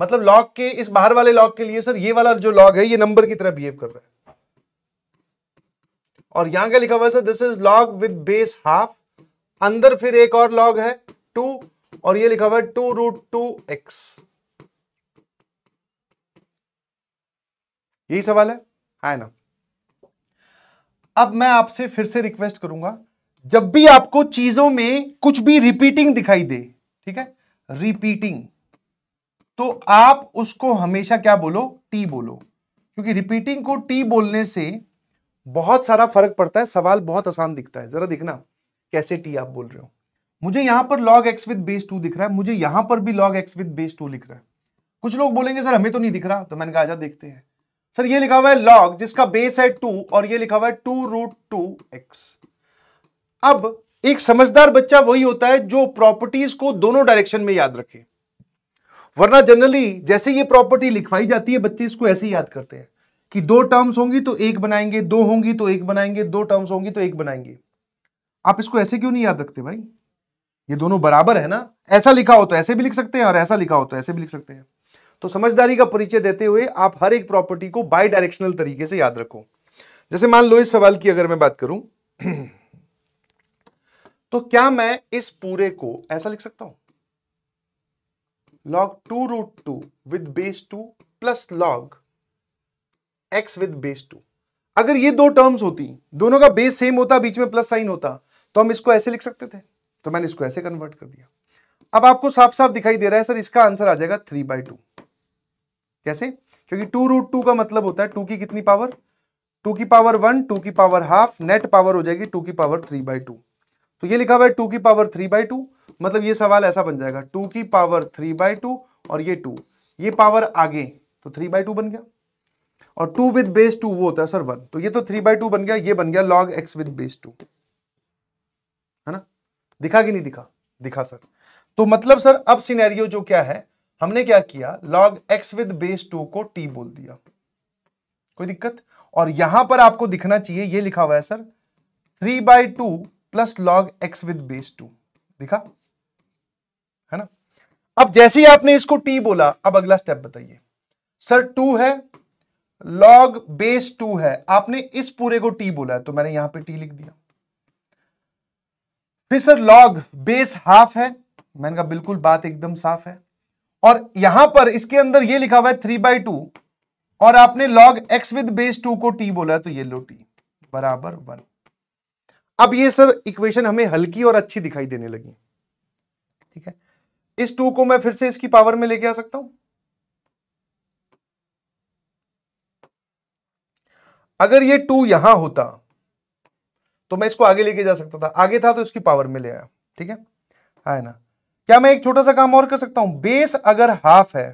मतलब लॉग के इस बाहर वाले लॉग के लिए सर ये वाला जो लॉग है ये नंबर की तरह बिहेव कर रहा है और यहां क्या लिखा हुआ है sir this is log with base half अंदर फिर एक और लॉग है टू और ये लिखा हुआ है टू रूट टू एक्स यही सवाल है हा ना अब मैं आपसे फिर से रिक्वेस्ट करूंगा जब भी आपको चीजों में कुछ भी रिपीटिंग दिखाई दे ठीक है रिपीटिंग तो आप उसको हमेशा क्या बोलो टी बोलो क्योंकि रिपीटिंग को टी बोलने से बहुत सारा फर्क पड़ता है सवाल बहुत आसान दिखता है जरा देखना कैसे टी आप बोल रहे हो मुझे यहां पर log x with base two दिख रहा है मुझे यहां पर भी log x with base two लिख रहा है कुछ लोग बोलेंगे सर हमें तो नहीं दिख रहा तो मैंने कहा आजा देखते हैं सर ये लिखा हुआ है लॉग जिसका बेस है टू और ये लिखा हुआ है टू रूट टू एक्स अब एक समझदार बच्चा वही होता है जो प्रॉपर्टीज को दोनों डायरेक्शन में याद रखे वरना जनरली जैसे ये प्रॉपर्टी लिखवाई जाती है बच्चे इसको ऐसे ही याद करते हैं कि दो टर्म्स होंगी तो एक बनाएंगे दो होंगी तो एक बनाएंगे दो टर्म्स होंगी तो एक बनाएंगे आप इसको ऐसे क्यों नहीं याद रखते भाई ये दोनों बराबर है ना ऐसा लिखा हो तो ऐसे भी लिख सकते हैं और ऐसा लिखा हो तो ऐसे भी लिख सकते हैं तो समझदारी का परिचय देते हुए आप हर एक प्रॉपर्टी को बाई डायरेक्शनल तरीके से याद रखो जैसे मान लो इस सवाल की अगर मैं बात करूं तो क्या मैं इस पूरे को ऐसा लिख सकता हूं log two root two with base two plus log x with base two अगर ये दो टर्म्स होती दोनों का बेस सेम होता बीच में प्लस साइन होता तो हम इसको ऐसे लिख सकते थे तो मैंने इसको ऐसे कन्वर्ट कर दिया अब आपको साफ साफ दिखाई दे रहा है सर इसका आंसर आ जाएगा थ्री बाई टू कैसे क्योंकि टू रूट टू का मतलब होता है टू की कितनी पावर टू की पावर वन टू की पावर हाफ नेट पावर हो जाएगी टू की पावर थ्री बाई टू तो ये लिखा हुआ है टू की पावर थ्री बाई टू मतलब ये सवाल ऐसा बन जाएगा टू की पावर थ्री बाई टू और ये टू ये पावर आगे तो थ्री बाई टू बन गया और टू विद बेस टू वो होता है सर वन तो ये तो थ्री बाई टू बन गया ये बन गया log x with base two है ना दिखा कि नहीं दिखा दिखा सर तो मतलब सर अब सिनेरियो जो क्या है हमने क्या किया log x with base two को टी बोल दिया कोई दिक्कत और यहां पर आपको दिखना चाहिए ये लिखा हुआ है sir three by two plus log x with base two दिखा है ना अब जैसे ही आपने इसको टी बोला अब अगला स्टेप बताइए सर टू है लॉग बेस टू है आपने इस पूरे को टी बोला है तो मैंने यहां पे टी लिख दिया फिर सर लॉग बेस हाफ है मैंने कहा बिल्कुल बात एकदम साफ है और यहां पर इसके अंदर ये लिखा हुआ है थ्री बाई टू और आपने log x with base two को टी बोला है तो ये लो टी बराबर वन अब ये सर इक्वेशन हमें हल्की और अच्छी दिखाई देने लगी ठीक है इस टू को मैं फिर से इसकी पावर में लेके आ सकता हूं अगर ये टू यहां होता तो मैं इसको आगे लेके जा सकता था आगे था तो इसकी पावर में ले आया ठीक है है ना क्या मैं एक छोटा सा काम और कर सकता हूं बेस अगर हाफ है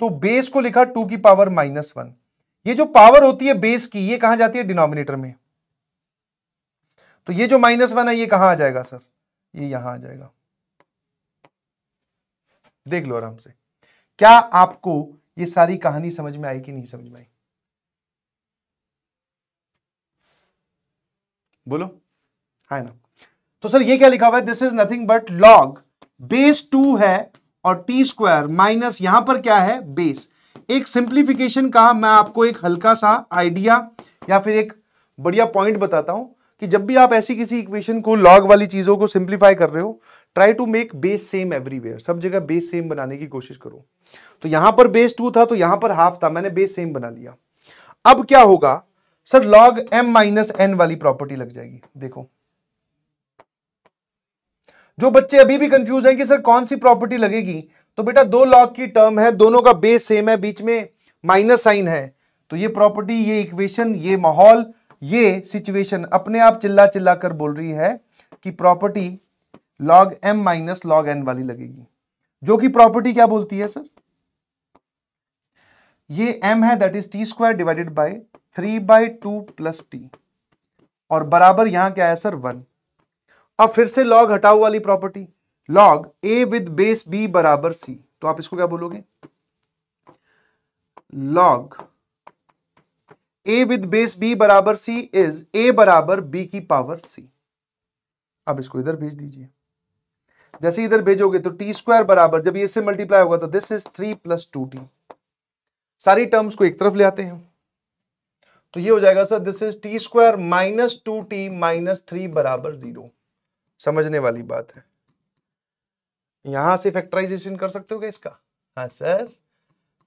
तो बेस को लिखा टू की पावर माइनस वन ये जो पावर होती है बेस की ये कहां जाती है डिनोमिनेटर में तो ये जो माइनस वन है ये कहां आ जाएगा सर ये यहां आ जाएगा देख लो आराम से क्या आपको ये सारी कहानी समझ में आई कि नहीं समझ में आई बोलो है हाँ ना तो सर ये क्या लिखा हुआ है this is nothing but log base two है और टी स्क्वायर माइनस यहां पर क्या है बेस एक सिंप्लीफिकेशन का मैं आपको एक हल्का सा आइडिया या फिर एक बढ़िया पॉइंट बताता हूं कि जब भी आप ऐसी किसी इक्वेशन को लॉग वाली चीजों को सिंप्लीफाई कर रहे हो try to make base same everywhere सब जगह बेस सेम बनाने की कोशिश करो तो यहां पर बेस टू था तो यहां पर हाफ था मैंने बेस सेम बना लिया अब क्या होगा sir log M minus N वाली प्रॉपर्टी लग जाएगी देखो जो बच्चे अभी भी कंफ्यूज हैं कि सर कौन सी प्रॉपर्टी लगेगी तो बेटा दो लॉग की टर्म है दोनों का बेस सेम है बीच में माइनस साइन है तो ये प्रॉपर्टी ये इक्वेशन ये माहौल ये सिचुएशन अपने आप चिल्ला चिल्ला कर बोल रही है कि property log M minus log N वाली लगेगी जो कि प्रॉपर्टी क्या बोलती है सर ये एम है that is T square divided by three by two plus T और बराबर यहां क्या है सर वन अब फिर से लॉग हटाओ वाली property log A with base B बराबर सी तो आप इसको क्या बोलोगे log A with base B बराबर सी इज ए बराबर बी की पावर सी अब इसको इधर भेज दीजिए जैसे इधर भेजोगे तो टी स्क्वायर बराबर जब इससे मल्टीप्लाई होगा तो this is three plus two T सारी टर्म्स को एक तरफ ले आते हैं तो ये हो जाएगा sir this is T square minus two T minus three बराबर जीरो समझने वाली बात है यहां से फैक्टराइजेशन कर सकते हो क्या इसका हाँ sir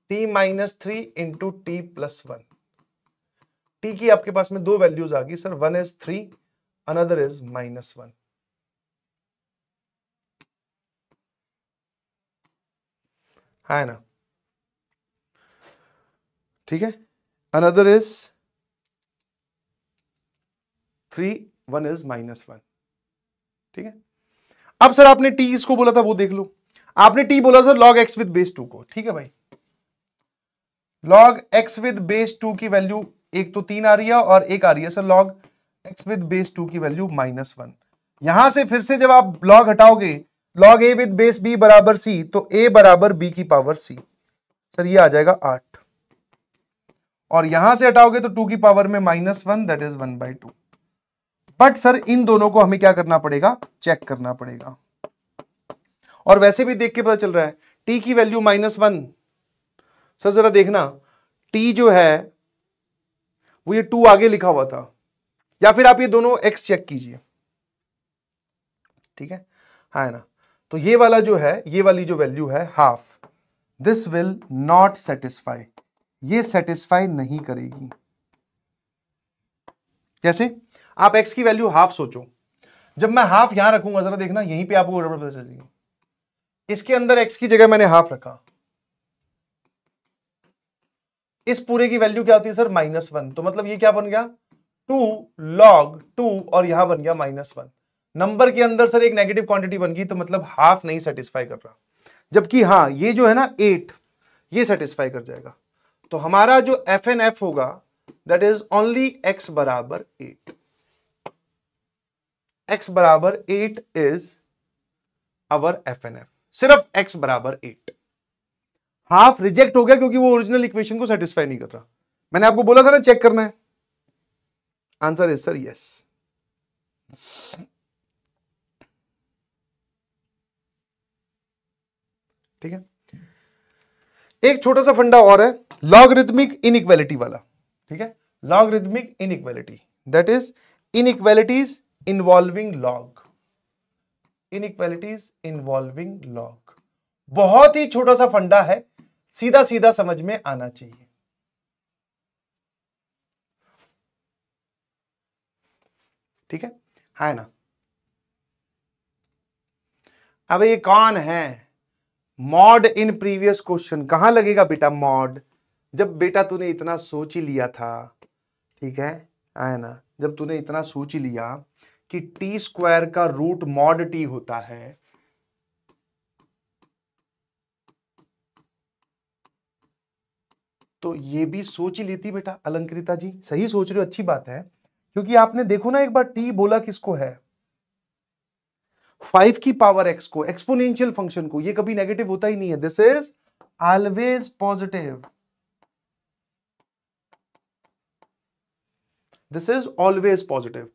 T minus three into T plus one T की आपके पास में दो वैल्यूज आ गई sir one is three another is minus one है ना ठीक है another is three one is minus one ठीक है अब सर आपने टी इसको बोला था वो देख लो आपने टी बोला sir log x with base two को ठीक है भाई log x with base two की वैल्यू एक तो तीन आ रही है और एक आ रही है sir log x with base two की वैल्यू माइनस वन यहां से फिर से जब आप लॉग हटाओगे log A with base B बराबर सी तो ए बराबर बी की पावर सी सर ये आ जाएगा आठ और यहां से हटाओगे तो टू की पावर में minus one that is one by two but sir इन दोनों को हमें क्या करना पड़ेगा चेक करना पड़ेगा और वैसे भी देख के पता चल रहा है टी की वैल्यू माइनस वन सर जरा देखना टी जो है वो ये टू आगे लिखा हुआ था या फिर आप ये दोनों एक्स चेक कीजिए ठीक है हा है ना तो ये वाला जो है ये वाली जो वैल्यू है half this will not satisfy ये सेटिस्फाई नहीं करेगी कैसे आप एक्स की वैल्यू हाफ सोचो जब मैं हाफ यहां रखूंगा जरा देखना यहीं पे आपको गड़बड़ पता चलेगी इसके अंदर एक्स की जगह मैंने हाफ रखा इस पूरे की वैल्यू क्या होती है सर माइनस वन तो मतलब ये क्या बन गया टू लॉग टू और यहां बन गया माइनस वन नंबर के अंदर सर एक नेगेटिव क्वांटिटी बन गई तो मतलब हाफ नहीं सेटिस्फाई कर रहा जबकि हाँ ये जो है ना एट ये सेटिस्फाई कर जाएगा तो हमारा जो एफ एन एफ होगा दैट इज ओनली एक्स बराबर एट एक्स बराबर eight is our F N F सिर्फ एक्स बराबर एट हाफ रिजेक्ट हो गया क्योंकि वो ओरिजिनल इक्वेशन को सेटिस्फाई नहीं कर रहा मैंने आपको बोला था ना चेक करना है आंसर इज सर यस ठीक है एक छोटा सा फंडा और है लॉगरिथमिक इक्वेलिटी वाला ठीक है logarithmic equality that is equalities involving log inequalities involving log बहुत ही छोटा सा फंडा है सीधा सीधा समझ में आना चाहिए ठीक है है हाँ ना अब ये कौन है मॉड इन प्रीवियस क्वेश्चन कहां लगेगा बेटा मॉड जब बेटा तूने इतना सोच ही लिया था ठीक है आया हाँ ना जब तूने इतना सोच ही लिया कि टी स्क्वायर का रूट मॉड टी होता है तो ये भी सोच ही लेती बेटा अलंकृता जी सही सोच रहे हो अच्छी बात है क्योंकि आपने देखो ना एक बार टी बोला किसको है फाइव की पावर एक्स को एक्सपोनेंशियल फंक्शन को ये कभी नेगेटिव होता ही नहीं है this is always positive this is always positive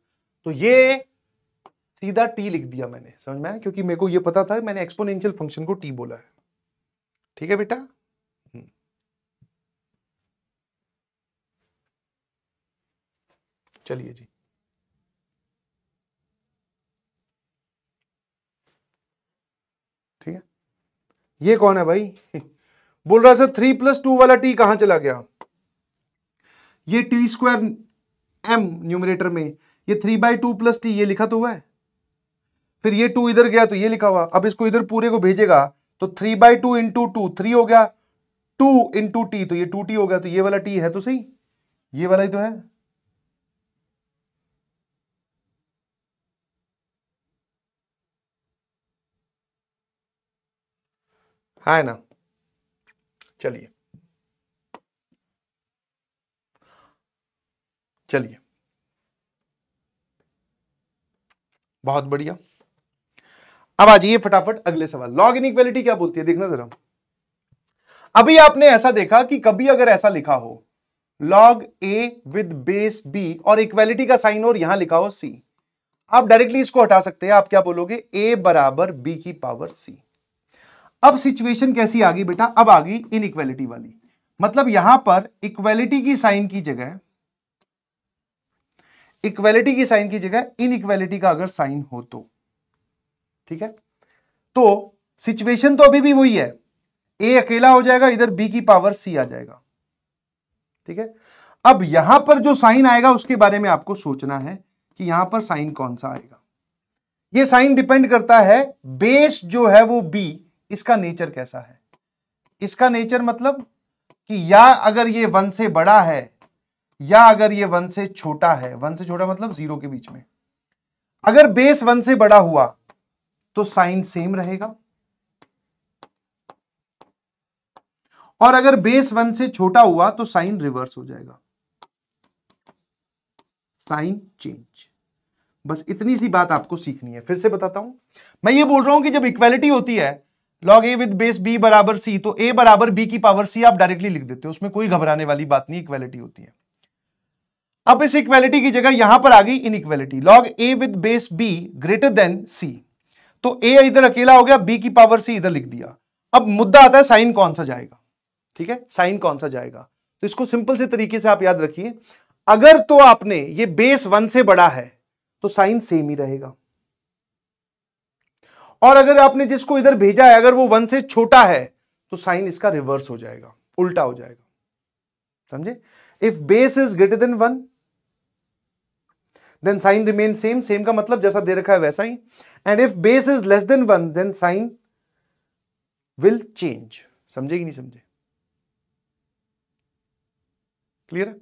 तो ये सीधा टी लिख दिया मैंने समझ में क्योंकि मेरे को ये पता था मैंने एक्सपोनेंशियल फंक्शन को टी बोला है ठीक है बेटा हम्म। चलिए जी ठीक है ये कौन है भाई बोल रहा सर थ्री प्लस टू वाला टी कहां चला गया ये टी स्क्वायर एम न्यूमिनेटर में ये three by two plus t ये लिखा तो हुआ है फिर ये टू इधर गया तो ये लिखा हुआ अब इसको इधर पूरे को भेजेगा तो three by two into two three हो गया टू इंटू टी तो ये टू टी हो गया तो ये वाला टी है तो सही ये वाला ही तो है है ना चलिए चलिए बहुत बढ़िया अब आ जाइए फटाफट अगले सवाल लॉग इन इक्वेलिटी क्या बोलती है देखना जरा अभी आपने ऐसा देखा कि कभी अगर ऐसा लिखा हो log A with base b और इक्वेलिटी का साइन और यहां लिखा हो सी आप डायरेक्टली इसको हटा सकते हैं आप क्या बोलोगे ए बराबर बी की पावर सी अब सिचुएशन कैसी आ गई बेटा अब आ गई इन वाली मतलब यहां पर इक्वेलिटी की साइन की जगह इक्वेलिटी की साइन की जगह इनइक्वेलिटी का अगर साइन हो तो ठीक है तो सिचुएशन तो अभी भी वही है ए अकेला हो जाएगा इधर बी की पावर सी आ जाएगा ठीक है अब यहां पर जो साइन आएगा उसके बारे में आपको सोचना है कि यहां पर साइन कौन सा आएगा ये साइन डिपेंड करता है बेस जो है वो बी इसका नेचर कैसा है इसका नेचर मतलब कि या अगर ये वन से बड़ा है या अगर ये वन से छोटा है वन से छोटा मतलब जीरो के बीच में अगर बेस वन से बड़ा हुआ तो साइन सेम रहेगा और अगर बेस वन से छोटा हुआ तो साइन रिवर्स हो जाएगा साइन चेंज बस इतनी सी बात आपको सीखनी है फिर से बताता हूं मैं ये बोल रहा हूं कि जब इक्वेलिटी होती है log A with base B बराबर सी तो ए बराबर बी की पावर सी आप डायरेक्टली लिख देते हो उसमें कोई घबराने वाली बात नहीं इक्वेलिटी होती है अब इस इक्वेलिटी की जगह यहां पर आ गई inequality log A with base b greater than c तो ए इधर अकेला हो गया बी की पावर सी इधर लिख दिया अब मुद्दा आता है साइन कौन सा जाएगा ठीक है साइन कौन सा जाएगा तो इसको सिंपल से तरीके से आप याद रखिए अगर तो आपने ये बेस वन से बड़ा है तो साइन सेम ही रहेगा और अगर आपने जिसको इधर भेजा है अगर वो वन से छोटा है तो साइन इसका रिवर्स हो जाएगा उल्टा हो जाएगा समझे if base is greater than one then sign remain same same का मतलब जैसा दे रखा है वैसा ही and if base is less than one then sign will change समझे कि नहीं समझे क्लियर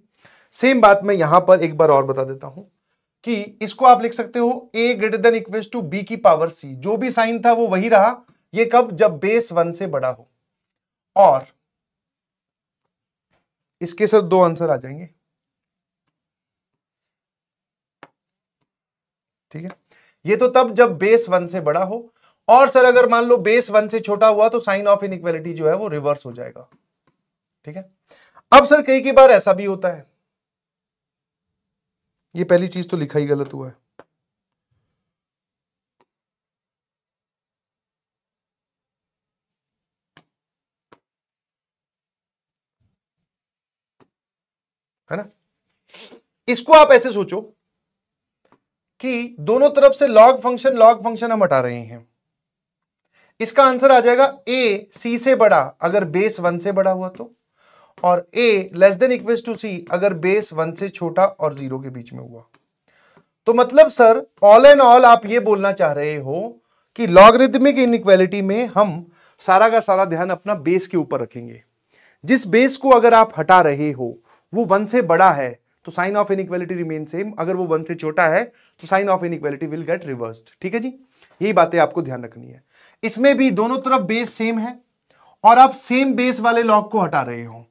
सेम बात मैं यहां पर एक बार और बता देता हूं कि इसको आप लिख सकते हो a greater than equal to b की पावर सी जो भी साइन था वो वही रहा ये कब जब बेस वन से बड़ा हो और इसके सर दो आंसर आ जाएंगे ठीक है ये तो तब जब बेस वन से बड़ा हो और सर अगर मान लो बेस वन से छोटा हुआ तो साइन ऑफ इनइक्वालिटी जो है वो रिवर्स हो जाएगा ठीक है अब सर कई कई बार ऐसा भी होता है ये पहली चीज तो लिखा ही गलत हुआ है है ना इसको आप ऐसे सोचो कि दोनों तरफ से लॉग फंक्शन लॉग फंक्शन हम हटा रहे हैं इसका आंसर आ जाएगा ए सी से बड़ा अगर बेस वन से बड़ा हुआ तो और a less than equals to c अगर बेस वन से छोटा और जीरो के बीच में हुआ तो मतलब सर ऑल एंड ऑल आप ये बोलना चाह रहे हो कि लॉगरिदमिक इनइक्वालिटी में हम सारा का सारा ध्यान अपना बेस के ऊपर रखेंगे जिस बेस को अगर आप हटा रहे हो वो वन से बड़ा है तो sign of inequality remain same अगर वो वन से छोटा है तो sign of inequality will get reversed ठीक है जी यही बातें आपको ध्यान रखनी है इसमें भी दोनों तरफ बेस सेम है और आप सेम बेस वाले लॉग को हटा रहे हो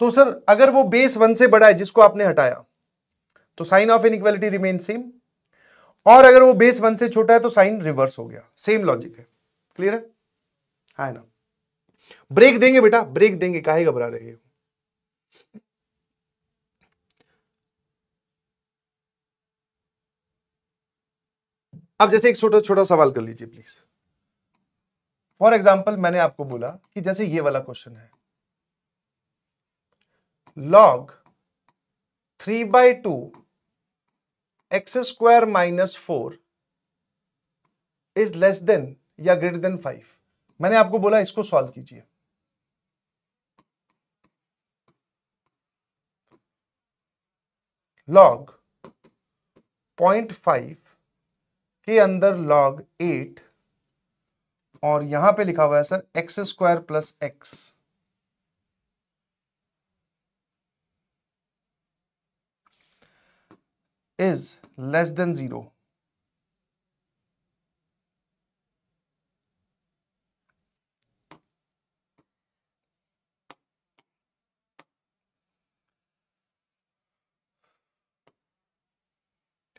तो सर अगर वो बेस वन से बड़ा है जिसको आपने हटाया तो sign of inequality remain same और अगर वो बेस वन से छोटा है तो साइन रिवर्स हो गया सेम लॉजिक है क्लियर है हाँ ना ब्रेक देंगे बेटा ब्रेक देंगे काहे घबरा रहे हो अब जैसे एक छोटा छोटा सवाल कर लीजिए प्लीज फॉर एग्जाम्पल मैंने आपको बोला कि जैसे ये वाला क्वेश्चन है log three by two x square minus four is less than या ग्रेटर देन फाइव मैंने आपको बोला इसको सॉल्व कीजिए लॉग पॉइंट फाइव के अंदर लॉग एट और यहां पे लिखा हुआ है sir x square plus x is less than zero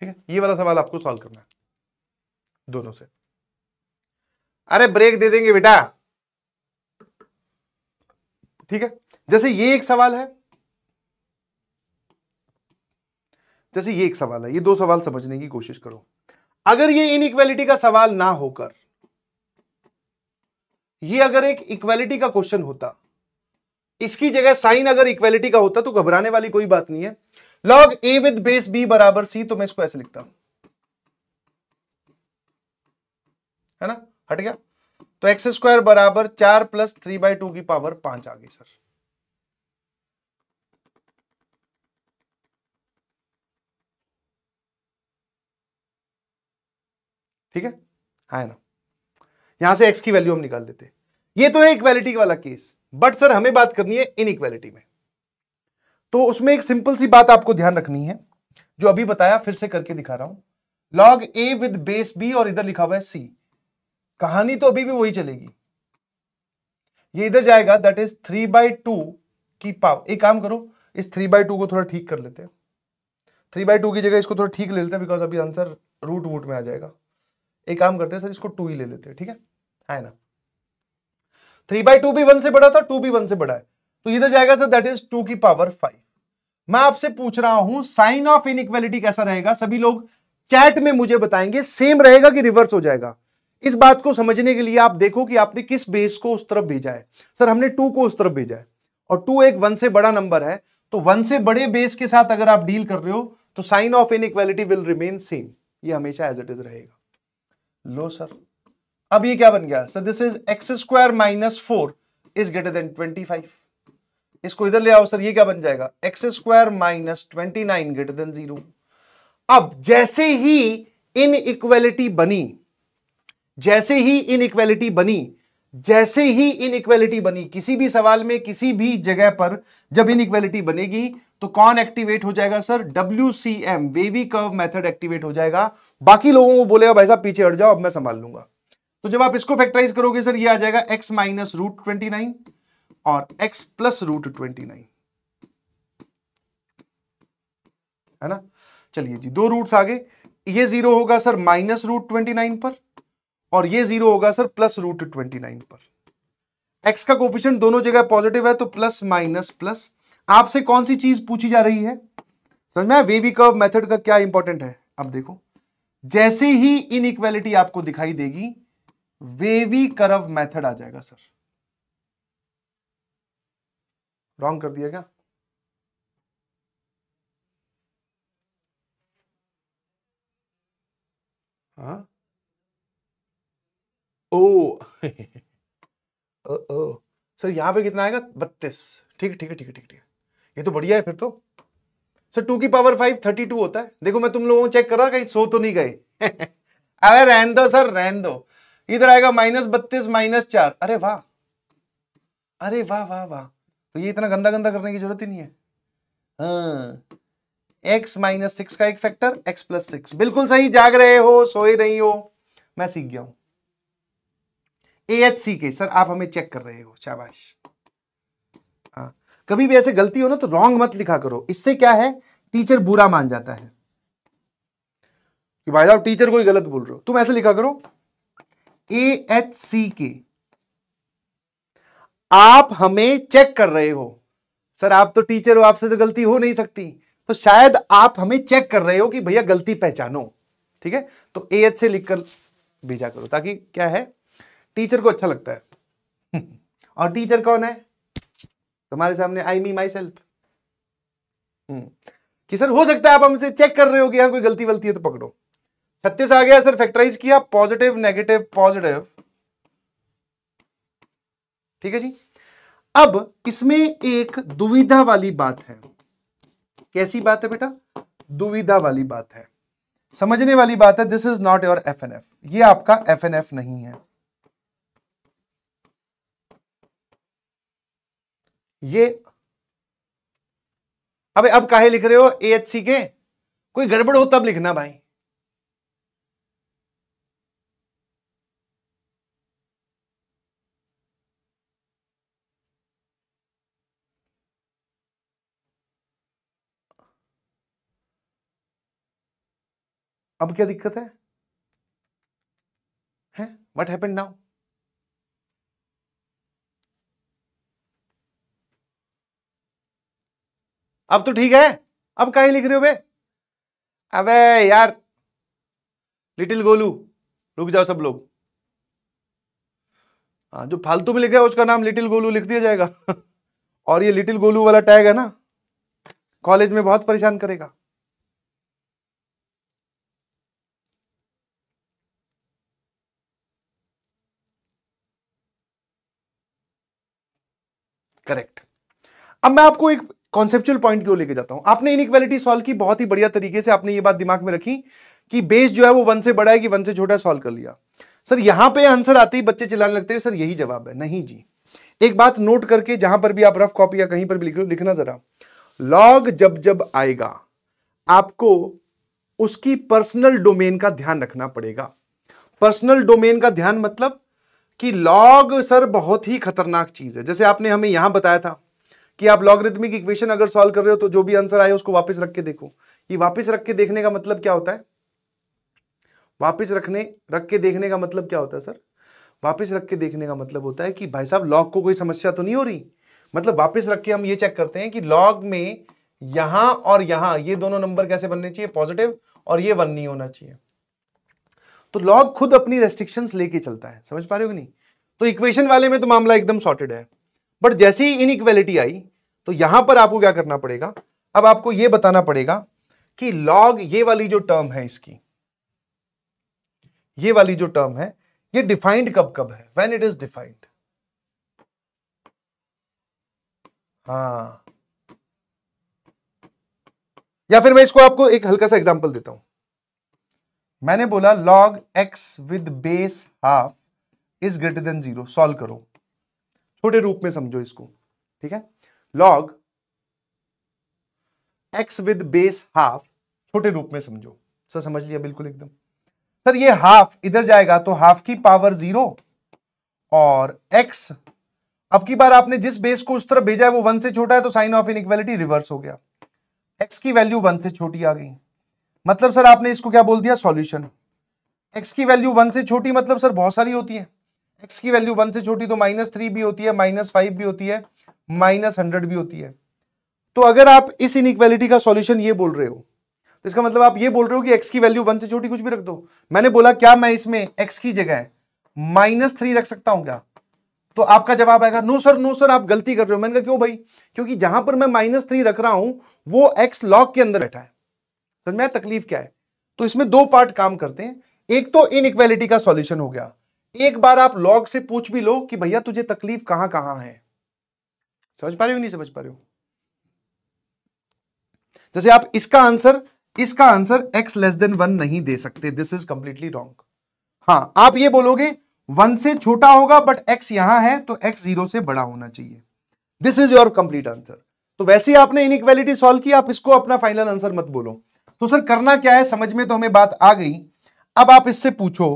ठीक है ये वाला सवाल आपको सॉल्व करना है दोनों से अरे ब्रेक दे देंगे बेटा ठीक है जैसे ये एक सवाल है जैसे ये एक सवाल है ये दो सवाल समझने की कोशिश करो अगर ये इक्वेलिटी का सवाल ना होकर ये अगर एक इक्वेलिटी का क्वेश्चन होता इसकी जगह साइन अगर इक्वेलिटी का होता तो घबराने वाली कोई बात नहीं है log A with base B बराबर सी तो मैं इसको ऐसे लिखता हूं है ना हट गया तो एक्स स्क्वायर बराबर चार प्लस थ्री बाई टू की पावर पांच आ गई सर ठीक है हाँ है ना यहां से एक्स की वैल्यू हम निकाल देते ये तो है इक्वालिटी वाला केस बट सर हमें बात करनी है इन इक्वालिटी में तो उसमें एक सिंपल सी बात आपको ध्यान रखनी है जो अभी बताया फिर से करके दिखा रहा हूं log A with base b और इधर लिखा हुआ है सी कहानी तो अभी भी वही चलेगी ये इधर जाएगा that is three by two की पावर एक काम करो इस थ्री बाई टू को थोड़ा ठीक कर लेते हैं थ्री बाई टू की जगह इसको थोड़ा ठीक ले लेते हैं बिकॉज अभी आंसर रूट वूट में आ जाएगा एक काम करते हैं सर इसको टू ही ले लेते हैं ठीक है है ना थ्री बाई टू भी वन से बड़ा था टू भी वन से बड़ा है तो इधर जाएगा सर दैट इज टू की पावर फाइव मैं आपसे पूछ रहा हूं साइन ऑफ इनइक्वालिटी कैसा रहेगा सभी लोग चैट में मुझे बताएंगे सेम रहेगा कि रिवर्स हो जाएगा इस बात को समझने के लिए आप देखो कि आपने किस बेस को उस तरफ भेजा है सर हमने टू को उस तरफ भेजा है और टू एक वन से बड़ा नंबर है तो वन से बड़े बेस के साथ अगर आप डील कर रहे हो तो sign of inequality will remain same ये हमेशा एज इट इज रहेगा लो सर अब ये क्या बन गया sir this is x square minus four is greater than twenty five इसको इधर ले आओ सर ये क्या बन जाएगा x square minus twenty nine greater than zero अब जैसे ही इन इक्वेलिटी बनी जैसे ही इनइक्वेलिटी बनी जैसे ही इनइक्वेलिटी बनी किसी भी सवाल में किसी भी जगह पर जब इनइक्वेलिटी बनेगी तो कौन एक्टिवेट हो जाएगा sir W C M wavy curve method activate हो जाएगा बाकी लोगों को बोलेगा भाई साहब पीछे हट जाओ अब मैं संभाल लूंगा तो जब आप इसको फैक्टराइज करोगे सर ये आ जाएगा x minus root twenty nine और x plus root twenty nine है ना चलिए जी दो रूट्स आगे ये जीरो होगा sir minus root twenty nine पर और ये जीरो होगा sir plus root twenty nine पर एक्स का कोफिशियंट दोनों जगह पॉजिटिव है तो प्लस माइनस प्लस आपसे कौन सी चीज पूछी जा रही है समझ में वेवी कर्व मेथड का क्या इंपॉर्टेंट है अब देखो जैसे ही इक्वेलिटी आपको दिखाई देगी वेवी कर्व मेथड आ जाएगा सर रॉन्ग कर दिया क्या हाँ ओ ओ सर यहाँ पे कितना आएगा बत्तीस ठीक है ठीक है ठीक है ठीक है ये तो बढ़िया है फिर तो सर टू की पावर फाइव थर्टी टू होता है देखो मैं तुम लोगों को चेक कर रहा कहीं सो तो नहीं गए अरे रहन दो सर रहन दो इधर आएगा माइनस बत्तीस माइनस चार अरे वाह अरे वाह वाह वाह तो ये इतना गंदा गंदा करने की जरूरत ही नहीं है एक्स माइनस सिक्स का एक फैक्टर एक्स प्लस सिक्स बिल्कुल सही जाग रहे हो सोए नहीं हो मैं सीख गया हूं ए एच सी के सर आप हमें चेक कर रहे हो शाबाश हाँ कभी भी ऐसे गलती हो ना तो रॉन्ग मत लिखा करो इससे क्या है टीचर बुरा मान जाता है कि भाई साहब टीचर कोई गलत बोल रहे हो तुम ऐसे लिखा करो ए एच सी के आप हमें चेक कर रहे हो सर आप तो टीचर हो आपसे तो गलती हो नहीं सकती तो शायद आप हमें चेक कर रहे हो कि भैया गलती पहचानो ठीक है तो ए एच से लिखकर भेजा करो ताकि क्या है टीचर को अच्छा लगता है और टीचर कौन है तुम्हारे सामने आई मी माई सेल्फ कि सर हो सकता है आप हमसे चेक कर रहे हो कि यहां कोई गलती वलती है तो पकड़ो छत्तीस आ गया सर फैक्टराइज किया पॉजिटिव नेगेटिव पॉजिटिव ठीक है जी अब इसमें एक दुविधा वाली बात है कैसी बात है बेटा दुविधा वाली बात है समझने वाली बात है this is not your F N F ये आपका एफ एन एफ नहीं है ये अबे अब काहे लिख रहे हो ए एच सी के कोई गड़बड़ हो तब लिखना भाई अब क्या दिक्कत है हैं व्हाट हैपेंड नाउ अब तो ठीक है अब कहा लिख रहे हो बे अबे यार लिटिल गोलू रुक जाओ सब लोग हाँ जो फालतू में लिखा है उसका नाम लिटिल गोलू लिख दिया जाएगा और ये लिटिल गोलू वाला टैग है ना कॉलेज में बहुत परेशान करेगा करेक्ट अब मैं आपको एक कॉन्सेप्चुअल पॉइंट क्यों लेके जाता हूं आपने इनइक्वालिटी सॉल्व की बहुत ही बढ़िया तरीके से आपने ये बात दिमाग में रखी कि बेस जो है वो वन से बड़ा है कि वन से छोटा सॉल्व कर लिया सर यहां पे आंसर आते ही बच्चे चिल्लाने लगते हैं सर यही जवाब है नहीं जी एक बात नोट करके जहां पर भी आप रफ कॉपी या कहीं पर भी लिख लिखना जरा लॉग जब जब आएगा आपको उसकी पर्सनल डोमेन का ध्यान रखना पड़ेगा पर्सनल डोमेन का ध्यान मतलब कि लॉग सर बहुत ही खतरनाक चीज है जैसे आपने हमें यहां बताया था कि आप लॉगरिथमिक इक्वेशन अगर सॉल्व कर रहे हो तो जो भी आंसर आए उसको वापस रख के देखो ये वापस रख के देखने का मतलब क्या होता है वापस रखने रख के देखने का मतलब क्या होता है सर वापस रख के देखने का मतलब होता है कि भाई साहब लॉग को कोई समस्या तो नहीं हो रही मतलब वापस रख के हम ये चेक करते हैं कि लॉग में यहां और यहां ये दोनों नंबर कैसे बनने चाहिए पॉजिटिव और ये वन नहीं होना चाहिए तो लॉग खुद अपनी रेस्ट्रिक्शंस लेके चलता है समझ पा रहे हो कि नहीं तो इक्वेशन वाले में तो मामला एकदम सॉर्टेड है बट जैसे ही इनइक्वेलिटी आई तो यहां पर आपको क्या करना पड़ेगा अब आपको यह बताना पड़ेगा कि लॉग ये वाली जो टर्म है इसकी ये वाली जो टर्म है ये डिफाइंड कब कब है व्हेन इट इज डिफाइंड हाँ या फिर मैं इसको आपको एक हल्का सा एग्जांपल देता हूं मैंने बोला log x with base half is greater than zero solve करो छोटे रूप में समझो इसको ठीक है log x with base half छोटे रूप में समझो सर समझ लिया बिल्कुल एकदम सर ये हाफ इधर जाएगा तो हाफ की पावर जीरो और एक्स अब की बार आपने जिस बेस को उस तरफ भेजा है वो वन से छोटा है तो साइन ऑफ इनइक्वालिटी रिवर्स हो गया एक्स की वैल्यू वन से छोटी आ गई मतलब सर आपने इसको क्या बोल दिया सॉल्यूशन एक्स की वैल्यू वन से छोटी मतलब सर बहुत सारी होती है एक्स की वैल्यू वन से छोटी तो माइनस थ्री भी होती है माइनस फाइव भी होती है माइनस हंड्रेड भी होती है तो अगर आप इस इनइक्वालिटी का सॉल्यूशन ये बोल रहे हो तो इसका मतलब आप ये बोल रहे हो कि एक्स की वैल्यू वन से छोटी कुछ भी रख दो मैंने बोला क्या मैं इसमें एक्स की जगह माइनस थ्री रख सकता हूं क्या तो आपका जवाब आएगा नो सर नो सर आप गलती कर रहे हो मैंने कहा क्यों भाई क्योंकि जहां पर मैं माइनस थ्री रख रहा हूं वो एक्स लॉक के अंदर बैठा है समझ में तकलीफ क्या है तो इसमें दो पार्ट काम करते हैं एक तो इक्वेलिटी का सॉल्यूशन हो गया एक बार आप लॉग से पूछ भी लो कि भैया तुझे तकलीफ कहां कहां है समझ पा रहे हो नहीं समझ पा रहे हो जैसे आप इसका आंसर इसका answer x less than one नहीं दे सकते दिस इज कंप्लीटली रॉन्ग हाँ आप ये बोलोगे वन से छोटा होगा बट x यहां है तो x जीरो से बड़ा होना चाहिए this is your complete answer तो वैसे ही आपने इन इक्वेलिटी सॉल्व की आप इसको अपना फाइनल आंसर मत बोलो तो सर करना क्या है समझ में तो हमें बात आ गई अब आप इससे पूछो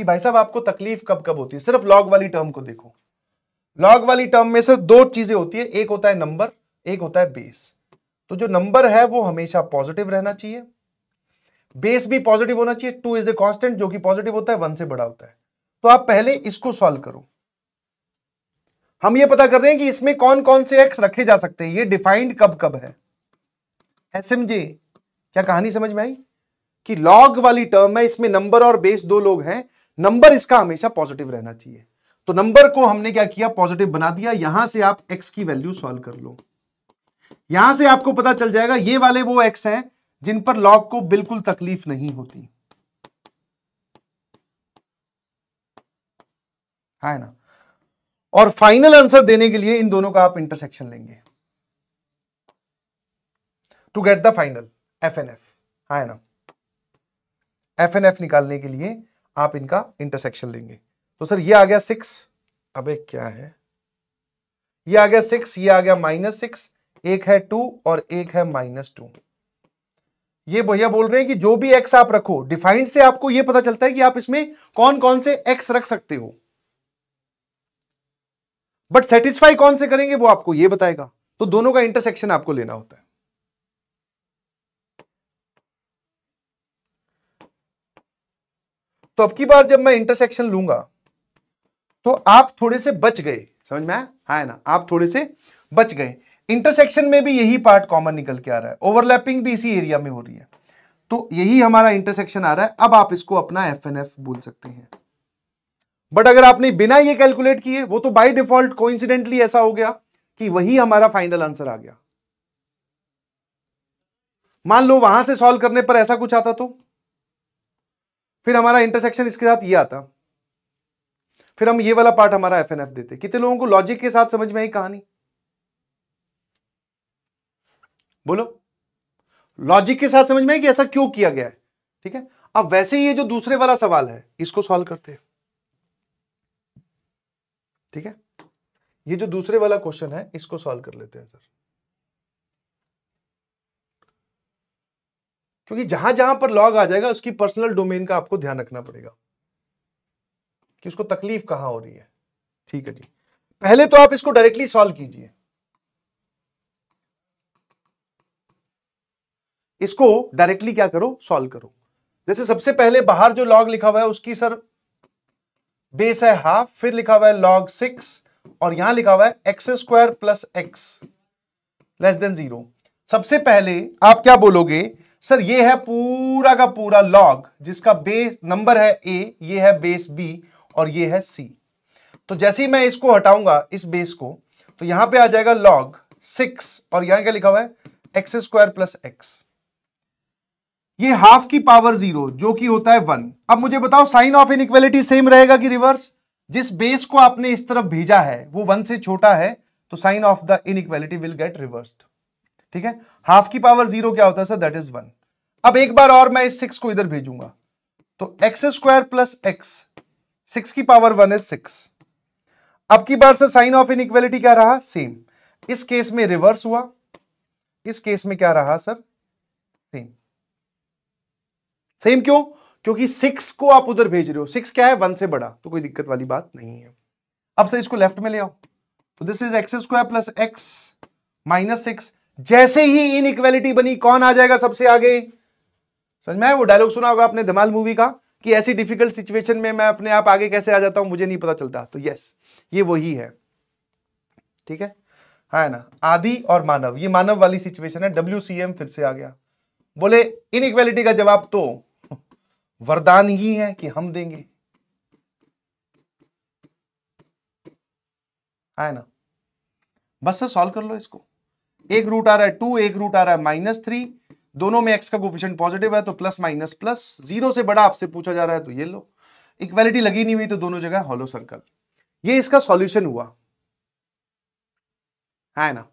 कि भाई साहब आपको तकलीफ कब कब होती है सिर्फ लॉग वाली टर्म को देखो लॉग वाली टर्म में सिर्फ दो चीजें होती है एक होता है नंबर एक होता है बेस तो जो नंबर है वो हमेशा पॉजिटिव रहना चाहिए बेस भी पॉजिटिव होना चाहिए टू इज ए कॉन्स्टेंट जो कि पॉजिटिव होता है वन से बड़ा होता है तो आप पहले इसको सॉल्व करो हम ये पता कर रहे हैं कि इसमें कौन कौन से एक्स रखे जा सकते हैं ये डिफाइंड कब कब है एस एम जे क्या कहानी समझ में आई कि लॉग वाली टर्म है इसमें नंबर और बेस दो लोग हैं नंबर इसका हमेशा पॉजिटिव रहना चाहिए तो नंबर को हमने क्या किया पॉजिटिव बना दिया यहां से आप एक्स की वैल्यू सॉल्व कर लो यहां से आपको पता चल जाएगा ये वाले वो एक्स हैं जिन पर लॉग को बिल्कुल तकलीफ नहीं होती है ना और फाइनल आंसर देने के लिए इन दोनों का आप इंटरसेक्शन लेंगे to get the final F N F है ना एफ एन एफ निकालने के लिए आप इनका इंटरसेक्शन लेंगे तो सर ये आ गया सिक्स अब एक क्या है ये आ गया सिक्स ये आ गया माइनस सिक्स एक है टू और एक है माइनस टू ये भैया बोल रहे हैं कि जो भी एक्स आप रखो डिफाइंड से आपको ये पता चलता है कि आप इसमें कौन कौन से एक्स रख सकते हो बट सेटिस्फाई कौन से करेंगे वो आपको ये बताएगा तो दोनों का इंटरसेक्शन आपको लेना होता है तो अब की बार जब मैं इंटरसेक्शन लूंगा तो आप थोड़े से बच गए समझ में आया हाँ ना आप थोड़े से बच गए इंटरसेक्शन में भी यही पार्ट कॉमन निकल के आ रहा है ओवरलैपिंग भी इसी एरिया में हो रही है तो यही हमारा इंटरसेक्शन आ रहा है अब आप इसको अपना एफ एन एफ बोल सकते हैं बट अगर आपने बिना ये कैलकुलेट किए वो तो बाय डिफॉल्ट को ऐसा हो गया कि वही हमारा फाइनल आंसर आ गया मान लो वहां से सॉल्व करने पर ऐसा कुछ आता तो फिर हमारा इंटरसेक्शन इसके साथ ये आता फिर हम ये वाला पार्ट हमारा एफ एन एफ देते कितने लोगों को लॉजिक के साथ समझ में आई कहानी बोलो लॉजिक के साथ समझ में आई कि ऐसा क्यों किया गया है ठीक है अब वैसे ही ये जो दूसरे वाला सवाल है इसको सॉल्व करते हैं ठीक है ये जो दूसरे वाला क्वेश्चन है इसको सॉल्व कर लेते हैं सर क्योंकि जहां जहां पर लॉग आ जाएगा उसकी पर्सनल डोमेन का आपको ध्यान रखना पड़ेगा कि उसको तकलीफ कहां हो रही है ठीक है जी पहले तो आप इसको डायरेक्टली सॉल्व कीजिए इसको डायरेक्टली क्या करो सॉल्व करो जैसे सबसे पहले बाहर जो लॉग लिखा हुआ है उसकी सर बेस है हाफ फिर लिखा हुआ है लॉग सिक्स और यहां लिखा हुआ है x square plus x less than zero सबसे पहले आप क्या बोलोगे सर ये है पूरा का पूरा लॉग जिसका बेस नंबर है ए ये है बेस बी और ये है सी तो जैसे ही मैं इसको हटाऊंगा इस बेस को तो यहां पे आ जाएगा लॉग सिक्स और यहां क्या लिखा हुआ है एक्स स्क्वायर प्लस एक्स ये हाफ की पावर जीरो जो कि होता है वन अब मुझे बताओ साइन ऑफ इनइक्वेलिटी सेम रहेगा कि रिवर्स जिस बेस को आपने इस तरफ भेजा है वो वन से छोटा है तो sign of the equality will get reversed ठीक है हाफ की पावर जीरो क्या होता है सर दैट इज वन अब एक बार और मैं इस सिक्स को इधर भेजूंगा तो x square plus x six की पावर वन इज सिक्स अब की बार सर साइन ऑफ इनइक्वेलिटी क्या रहा सेम इस केस में रिवर्स हुआ इस केस में क्या रहा सर सेम सेम क्यों क्योंकि सिक्स को आप उधर भेज रहे हो सिक्स क्या है वन से बड़ा तो कोई दिक्कत वाली बात नहीं है अब सर इसको लेफ्ट में ले आओ तो this is x square plus x minus six जैसे ही इन इक्वेलिटी बनी कौन आ जाएगा सबसे आगे समझ में वो डायलॉग सुना होगा आपने धमाल मूवी का कि ऐसी डिफिकल्ट सिचुएशन में मैं अपने आप आगे कैसे आ जाता हूं मुझे नहीं पता चलता तो यस ये वही है ठीक है हाँ, है ना आदि और मानव ये मानव वाली सिचुएशन है डब्ल्यू फिर से आ गया बोले इन का जवाब तो वरदान ही है कि हम देंगे हाँ, है ना बस सर सॉल्व कर लो इसको एक रूट आ रहा है टू एक रूट आ रहा है माइनस थ्री दोनों में एक्स का कोफिशियंट पॉजिटिव है तो प्लस माइनस प्लस जीरो से बड़ा आपसे पूछा जा रहा है तो ये लो इक्वालिटी लगी नहीं हुई तो दोनों जगह हॉलो सर्कल ये इसका सॉल्यूशन हुआ है ना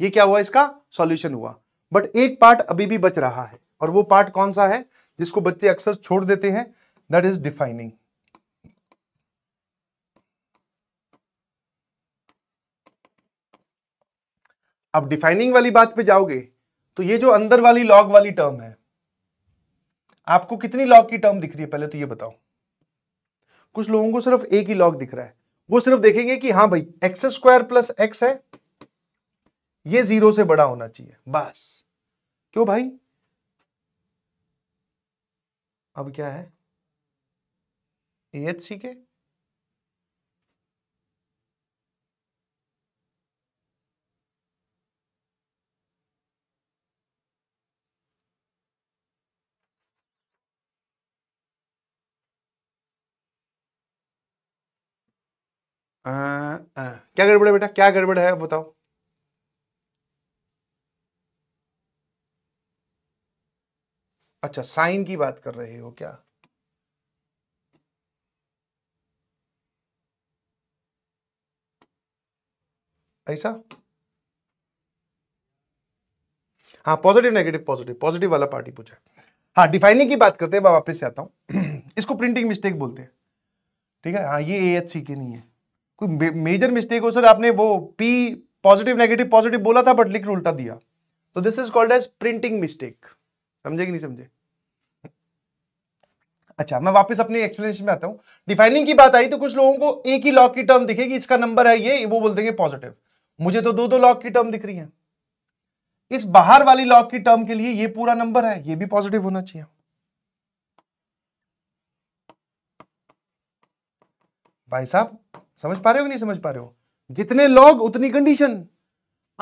ये क्या हुआ इसका सॉल्यूशन हुआ बट एक पार्ट अभी भी बच रहा है और वो पार्ट कौन सा है जिसको बच्चे अक्सर छोड़ देते हैं दैट इज डिफाइनिंग अब डिफाइनिंग वाली बात पे जाओगे तो ये जो अंदर वाली लॉग वाली टर्म है आपको कितनी लॉग की टर्म दिख रही है पहले तो ये बताओ कुछ लोगों को सिर्फ एक ही लॉग दिख रहा है वो सिर्फ देखेंगे कि हाँ भाई एक्स स्क्वायर प्लस एक्स है ये जीरो से बड़ा होना चाहिए बस क्यों भाई अब क्या है ए एच सी के क्या गड़बड़ है बेटा क्या गड़बड़ है बताओ अच्छा साइन की बात कर रहे हो क्या ऐसा हाँ पॉजिटिव नेगेटिव पॉजिटिव पॉजिटिव वाला पार्टी पूछा है हाँ डिफाइनिंग की बात करते हैं वापस से आता हूं इसको प्रिंटिंग मिस्टेक बोलते हैं ठीक है हाँ ये ए एच सी के नहीं है कोई मेजर मिस्टेक हो सर आपने वो पी पॉजिटिव नेगेटिव पॉजिटिव बोला था बट लिख उल्टा दिया तो this is called as printing mistake समझे कि नहीं समझे अच्छा मैं वापस अपनी एक्सप्लेनेशन में आता हूं डिफाइनिंग की बात आई तो कुछ लोगों को एक ही लॉक की टर्म दिखेगी इसका नंबर है ये वो बोल देंगे पॉजिटिव मुझे तो दो दो लॉक की टर्म दिख रही है इस बाहर वाली लॉक की टर्म के लिए ये पूरा नंबर है ये भी पॉजिटिव होना चाहिए भाई साहब समझ पा रहे हो कि नहीं समझ पा रहे हो जितने लॉग उतनी कंडीशन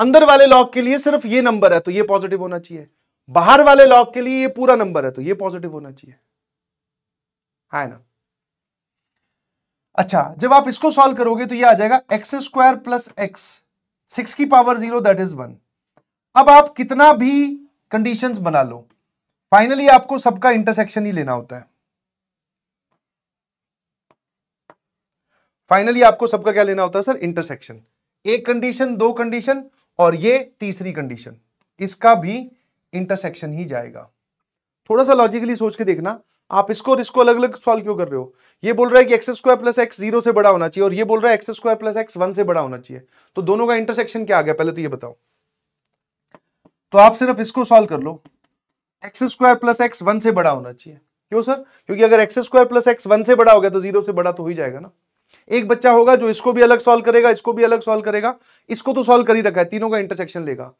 अंदर वाले लॉग के लिए सिर्फ ये नंबर है तो ये पॉजिटिव होना चाहिए बाहर वाले लॉग के लिए ये पूरा नंबर है तो ये पॉजिटिव होना चाहिए है हाँ ना अच्छा जब आप इसको सॉल्व करोगे तो ये आ जाएगा x square plus x six की power zero that is one अब आप कितना भी कंडीशंस बना लो फाइनली आपको सबका इंटरसेक्शन ही लेना होता है फाइनली आपको सबका क्या लेना होता है सर इंटरसेक्शन एक कंडीशन दो कंडीशन और ये तीसरी कंडीशन इसका भी इंटरसेक्शन ही जाएगा थोड़ा सा लॉजिकली सोच के देखना आप इसको और इसको अलग अलग सॉल्व क्यों कर रहे हो ये बोल रहा है कि x square plus x zero से बड़ा होना चाहिए और ये बोल रहा है x square plus x one से बड़ा होना चाहिए तो दोनों का इंटरसेक्शन क्या आ गया पहले तो ये बताओ तो आप सिर्फ इसको सॉल्व कर लो x square plus x one से बड़ा होना चाहिए क्यों सर क्योंकि अगर x square plus x one से बड़ा हो गया तो जीरो से बड़ा तो हो ही जाएगा ना एक बच्चा होगा जो इसको भी अलग सॉल्व करेगा इसको भी अलग सॉल्व करेगा इसको तो सॉल्व कर ही रखा है तीनों का इंटरसेक्शन लेगा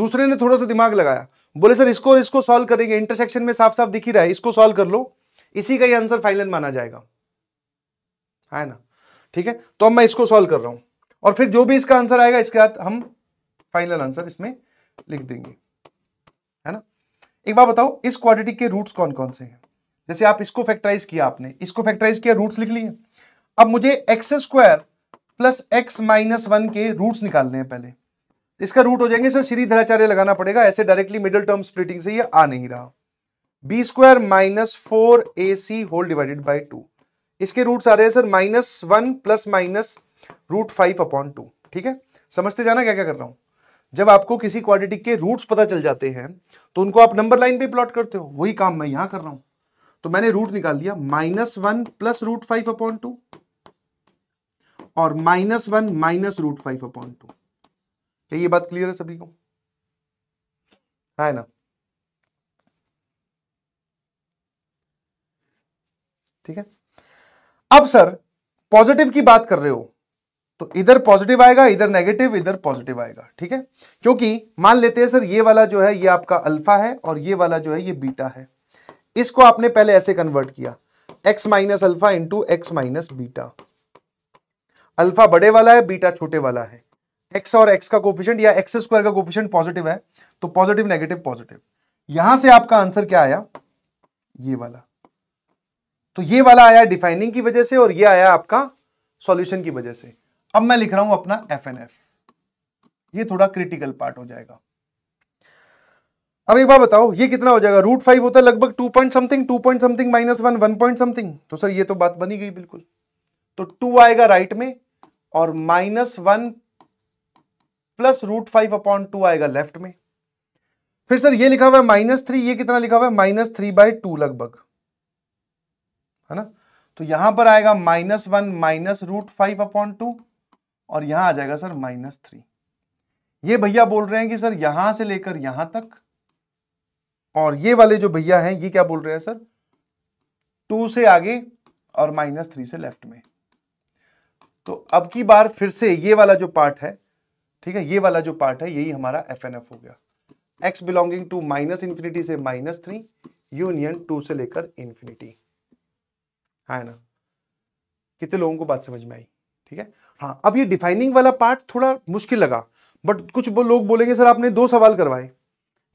दूसरे ने थोड़ा सा दिमाग लगाया बोले सर इसको और इसको सॉल्व करेंगे इंटरसेक्शन में साफ साफ दिख ही रहा है इसको सॉल्व कर लो इसी का ये आंसर फाइनल माना जाएगा है ना ठीक है तो अब मैं इसको सॉल्व कर रहा हूं और फिर जो भी इसका आंसर आएगा इसके बाद हम फाइनल आंसर इसमें लिख देंगे है ना एक बार बताओ इस क्वाड्रेटिक के रूट्स कौन कौन से हैं जैसे आप इसको फैक्टराइज किया आपने इसको फैक्टराइज किया रूट्स लिख लिए अब मुझे x square plus x minus one के रूट निकालने हैं पहले इसका रूट हो जाएंगे सर श्री धराचार्य लगाना पड़ेगा ऐसे डायरेक्टली मिडिल टर्म स्प्लिटिंग से ये आ नहीं रहा b square minus four A c whole divided by two इसके रूट आ रहे हैं sir minus one plus minus root five upon two ठीक है समझते जाना क्या क्या कर रहा हूं जब आपको किसी क्वाड्रेटिक के रूट्स पता चल जाते हैं तो उनको आप नंबर लाइन पे प्लॉट करते हो वही काम मैं यहां कर रहा हूं तो मैंने रूट निकाल दिया minus one plus root five upon two और minus one minus root five upon two क्या ये बात क्लियर है सभी को है ना ठीक है अब सर पॉजिटिव की बात कर रहे हो तो इधर पॉजिटिव आएगा इधर नेगेटिव इधर पॉजिटिव आएगा ठीक है क्योंकि मान लेते हैं सर ये वाला जो है ये आपका अल्फा है और ये वाला जो है ये बीटा है इसको आपने पहले ऐसे कन्वर्ट किया x minus alpha into x minus beta alpha बड़े वाला है बीटा छोटे वाला है एक्स और एक्स का कोफिशियंट या एक्स स्क्वायर का कोफिशियंट पॉजिटिव है तो पॉजिटिव नेगेटिव पॉजिटिव यहां से आपका आंसर क्या आया ये वाला तो ये वाला आया डिफाइनिंग की वजह से और ये आया आपका सॉल्यूशन की वजह से अब मैं लिख रहा हूं अपना एफ एन एफ ये थोड़ा क्रिटिकल पार्ट हो जाएगा अब एक बार बताओ ये कितना हो जाएगा रूट फाइव होता है लगभग two point something two point something minus one one point something तो सर ये तो बात बनी गई बिल्कुल तो टू आएगा राइट में और minus one plus root five upon two आएगा लेफ्ट में फिर सर ये लिखा हुआ है माइनस थ्री ये कितना लिखा हुआ है माइनस थ्री बाई टू लगभग है ना तो यहां पर आएगा minus one minus root five upon two और यहां आ जाएगा सर माइनस थ्री ये भैया बोल रहे हैं कि सर यहां से लेकर यहां तक और ये वाले जो भैया हैं ये क्या बोल रहे हैं सर टू से आगे और माइनस थ्री से लेफ्ट में तो अब की बार फिर से ये वाला जो पार्ट है ठीक है ये वाला जो पार्ट है यही हमारा एफ एन एफ हो गया x belonging to minus infinity से माइनस थ्री यूनियन टू से लेकर इंफिनिटी हाँ, है ना कितने लोगों को बात समझ में आई ठीक है हाँ अब ये डिफाइनिंग वाला पार्ट थोड़ा मुश्किल लगा बट कुछ बो, लोग बोलेंगे सर आपने दो सवाल करवाए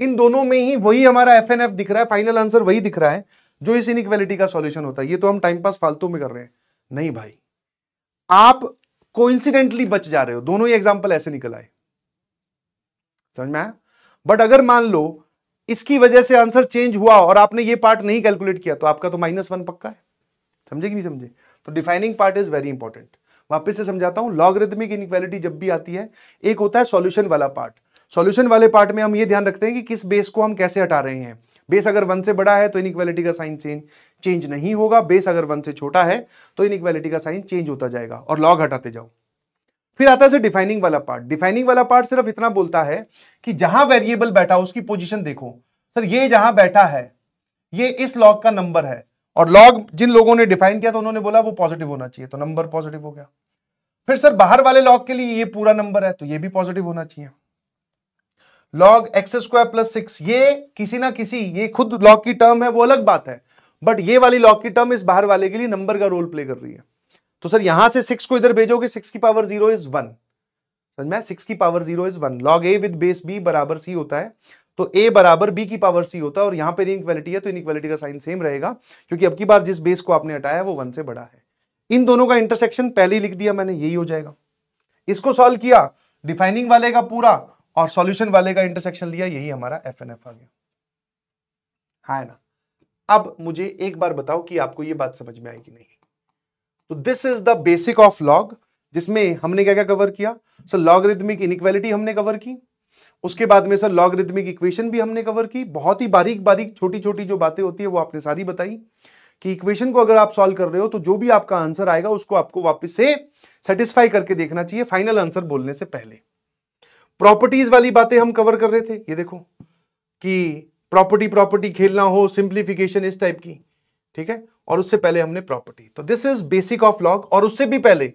इन दोनों में ही वही हमारा एफ एन एफ दिख रहा है फाइनल आंसर वही दिख रहा है जो इस इनक्वालिटी का सॉल्यूशन होता है ये तो हम टाइम पास फालतू में कर रहे हैं नहीं भाई आप कोइंसिडेंटली बच जा रहे हो दोनों ही एग्जाम्पल ऐसे निकल आए समझ में आया बट अगर मान लो इसकी वजह से आंसर चेंज हुआ और आपने ये पार्ट नहीं कैलकुलेट किया तो आपका तो माइनस वन पक्का है समझे कि नहीं समझे तो defining part is very important वापस से समझाता हूं लॉगरिथमिक इनक्वालिटी जब भी आती है एक होता है सॉल्यूशन वाला पार्ट सॉल्यूशन वाले पार्ट में हम ये ध्यान रखते हैं कि किस बेस को हम कैसे हटा रहे हैं बेस अगर वन से बड़ा है तो इनक्वालिटी का साइन चेंज चेंज नहीं होगा बेस अगर वन से छोटा है तो इनक्वालिटी का साइन चेंज होता जाएगा और लॉग हटाते जाओ फिर आता है डिफाइनिंग वाला पार्ट डिफाइनिंग वाला पार्ट सिर्फ इतना बोलता है कि जहां वेरिएबल बैठा उसकी पोजिशन देखो सर ये जहां बैठा है ये इस लॉग का नंबर है और लॉग जिन लोगों ने डिफाइन किया तो उन्होंने बोला वो पॉजिटिव होना चाहिए तो नंबर पॉजिटिव हो गया फिर सर बाहर वाले लॉग के लिए ये पूरा नंबर है तो ये भी पॉजिटिव होना चाहिए log x square plus six ये किसी ना किसी ये खुद लॉग की टर्म है वो अलग बात है बट ये वाली लॉग की टर्म इस बाहर वाले के लिए नंबर का रोल प्ले कर रही है तो सर यहां से सिक्स को इधर भेजोगे सिक्स की पावर जीरो इज वन समझ में सिक्स की power zero is one log A with base B बराबर सी होता है तो ए बराबर बी की पावर सी होता है और यहां पर इनक्वालिटी है तो इक्वालिटी का साइन सेम रहेगा क्योंकि अब की बार जिस बेस को आपने हटाया वो वन से बड़ा है इन दोनों का इंटरसेक्शन पहले ही लिख दिया मैंने यही हो जाएगा इसको सॉल्व किया डिफाइनिंग वाले का पूरा और सॉल्यूशन वाले का इंटरसेक्शन लिया यही हमारा एफ एन एफ आ गया हाँ ना अब मुझे एक बार बताओ कि आपको ये बात समझ में आएगी नहीं तो this is the basic of log जिसमें हमने क्या क्या कवर किया सर लॉगरिदमिक इनक्वालिटी हमने कवर की उसके बाद में सर लॉगरिदमिक इक्वेशन भी हमने कवर की बहुत ही बारीक बारीक छोटी छोटी जो बातें होती है वो आपने सारी बताई कि इक्वेशन को अगर आप सॉल्व कर रहे हो तो जो भी आपका आंसर आएगा उसको आपको वापस से सेटिस्फाई करके देखना चाहिए फाइनल आंसर बोलने से पहले प्रॉपर्टीज वाली बातें हम कवर कर रहे थे ये देखो कि प्रॉपर्टी प्रॉपर्टी खेलना हो सिंप्लीफिकेशन इस टाइप की ठीक है और उससे पहले हमने प्रॉपर्टी तो this is basic of log और उससे भी पहले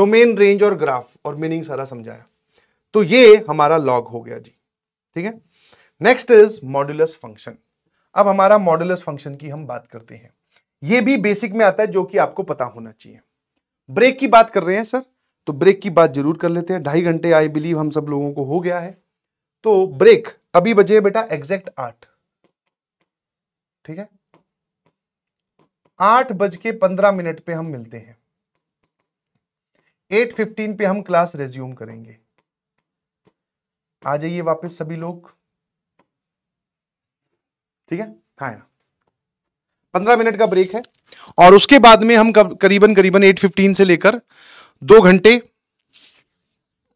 डोमेन रेंज और ग्राफ और मीनिंग सारा समझाया तो ये हमारा लॉग हो गया जी ठीक है नेक्स्ट इज मॉड्यूलस फंक्शन अब हमारा मॉड्यूलस फंक्शन की हम बात करते हैं ये भी बेसिक में आता है जो कि आपको पता होना चाहिए ब्रेक की बात कर रहे हैं सर तो ब्रेक की बात जरूर कर लेते हैं ढाई घंटे आई बिलीव हम सब लोगों को हो गया है तो ब्रेक अभी बजे बेटा एग्जैक्ट आठ ठीक है आठ बज के पंद्रह मिनट पे हम मिलते हैं एट फिफ्टीन पे हम क्लास रेज्यूम करेंगे आ जाइए वापस सभी लोग ठीक है हाँ पंद्रह मिनट का ब्रेक है और उसके बाद में हम करीबन करीबन एट फिफ्टीन से लेकर दो घंटे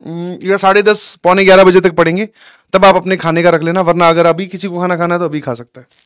हम्म, या साढ़े दस पौने ग्यारह बजे तक पढ़ेंगे तब आप अपने खाने का रख लेना वरना अगर अभी किसी को खाना खाना है तो अभी खा सकता है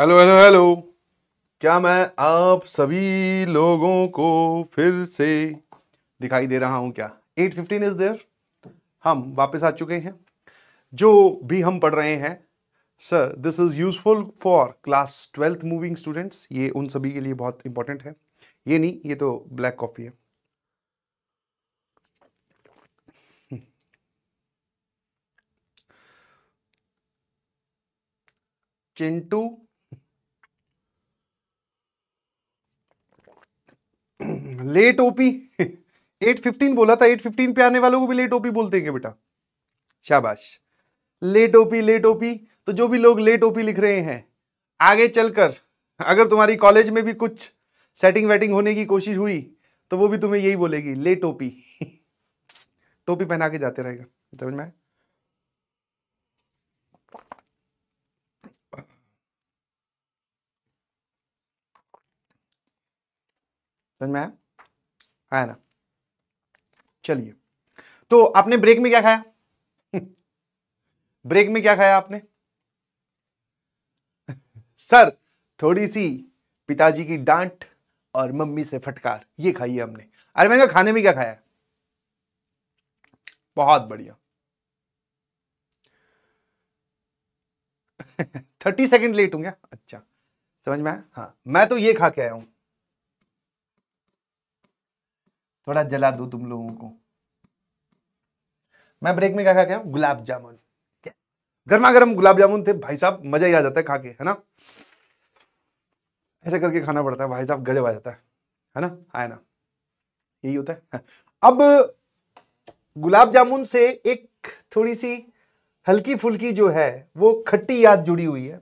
हेलो हेलो हेलो क्या मैं आप सभी लोगों को फिर से दिखाई दे रहा हूं क्या 8:15 इज देयर हम वापस आ चुके हैं जो भी हम पढ़ रहे हैं sir this is useful for class twelfth moving students ये उन सभी के लिए बहुत इंपॉर्टेंट है ये नहीं ये तो ब्लैक कॉफ़ी है Chintu late OP eight fifteen बोला था एट फिफ्टीन पे आने वालों को भी लेट ओपी बोलते हैं बेटा शाबाश लेट ओपी लेट ओपी तो जो भी लोग लेट ओपी लिख रहे हैं आगे चलकर अगर तुम्हारी कॉलेज में भी कुछ सेटिंग वेटिंग होने की कोशिश हुई तो वो भी तुम्हें यही बोलेगी लेट ओपी टोपी पहना के जाते रहेगा समझ में समझ में आया ना चलिए तो आपने ब्रेक में क्या खाया ब्रेक में क्या खाया आपने सर थोड़ी सी पिताजी की डांट और मम्मी से फटकार ये खाई है हमने अरे मैंने खाने में क्या खाया बहुत बढ़िया थर्टी सेकेंड लेट हूं क्या अच्छा समझ में आया हाँ मैं तो ये खा के आया हूं थोड़ा जला दो तुम लोगों को मैं ब्रेक में क्या खा गया गुलाब जामुन गर्मा गर्म गुलाब जामुन थे भाई साहब मजा ही आ जाता है खा के है ना ऐसे करके खाना पड़ता है भाई साहब गजब आ जाता है है ना आए ना यही होता है अब गुलाब जामुन से एक थोड़ी सी हल्की फुल्की जो है वो खट्टी याद जुड़ी हुई है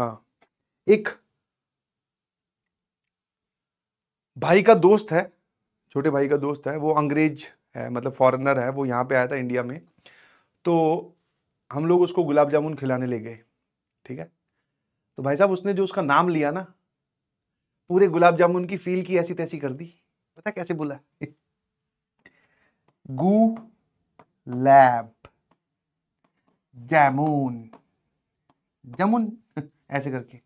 हाँ एक भाई का दोस्त है छोटे भाई का दोस्त है वो अंग्रेज है मतलब फॉरेनर है वो यहाँ पे आया था इंडिया में तो हम लोग उसको गुलाब जामुन खिलाने ले गए ठीक है तो भाई साहब उसने जो उसका नाम लिया ना पूरे गुलाब जामुन की फील की ऐसी तैसी कर दी पता कैसे बोला गु लैब जामुन जामुन ऐसे करके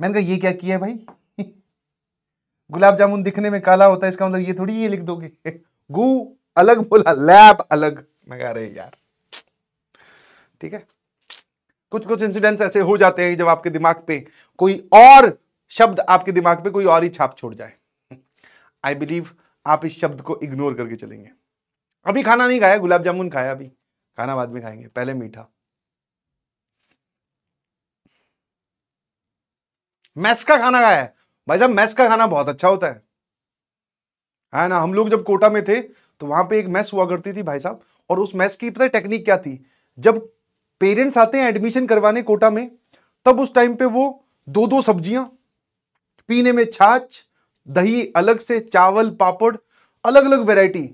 मैंने कहा ये क्या किया भाई गुलाब जामुन दिखने में काला होता है इसका मतलब ये थोड़ी ये लिख दोगे गु अलग बोला लैब अलग मैं रहे यार ठीक है कुछ कुछ इंसिडेंट्स ऐसे हो जाते हैं जब आपके दिमाग पे कोई और शब्द आपके दिमाग पे कोई और ही छाप छोड़ जाए आई बिलीव आप इस शब्द को इग्नोर करके चलेंगे अभी खाना नहीं खाया गुलाब जामुन खाया अभी खाना बाद में खाएंगे पहले मीठा मैस का खाना खाया है भाई साहब मैस का खाना बहुत अच्छा होता है है ना हम लोग जब कोटा में थे तो वहां पे एक मैस हुआ करती थी भाई साहब और उस मैस की पता है टेक्निक क्या थी जब पेरेंट्स आते हैं एडमिशन करवाने कोटा में तब उस टाइम पे वो दो दो सब्जियां पीने में छाछ दही अलग से चावल पापड़ अलग अलग वेराइटी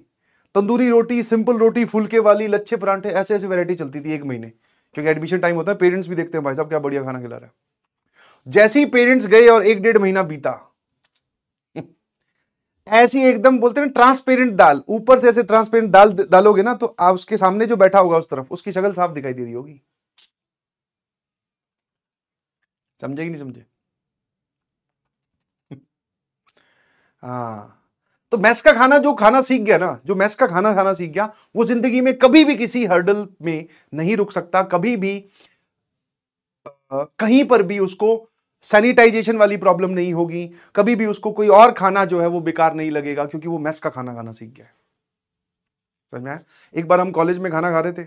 तंदूरी रोटी सिंपल रोटी फुलके वाली लच्छे परांठे ऐसे ऐसे वेरायटी चलती थी एक महीने क्योंकि एडमिशन टाइम होता है पेरेंट्स भी देखते हैं भाई साहब क्या बढ़िया खाना खिला रहा है जैसे ही पेरेंट्स गए और एक डेढ़ महीना बीता ऐसी एकदम बोलते हैं ट्रांसपेरेंट दाल ऊपर से ऐसे ट्रांसपेरेंट दाल डालोगे ना तो आप उसके सामने जो बैठा होगा उस तरफ उसकी शक्ल साफ दिखाई दे रही होगी समझे कि नहीं समझे हाँ तो मैस का खाना जो खाना सीख गया ना जो मैस का खाना खाना सीख गया वो जिंदगी में कभी भी किसी हर्डल में नहीं रुक सकता कभी भी कहीं पर भी उसको सैनिटाइजेशन वाली प्रॉब्लम नहीं होगी कभी भी उसको कोई और खाना जो है वो बेकार नहीं लगेगा क्योंकि वो मेस का खाना खाना सीख गया है समझ में एक बार हम कॉलेज में खाना खा रहे थे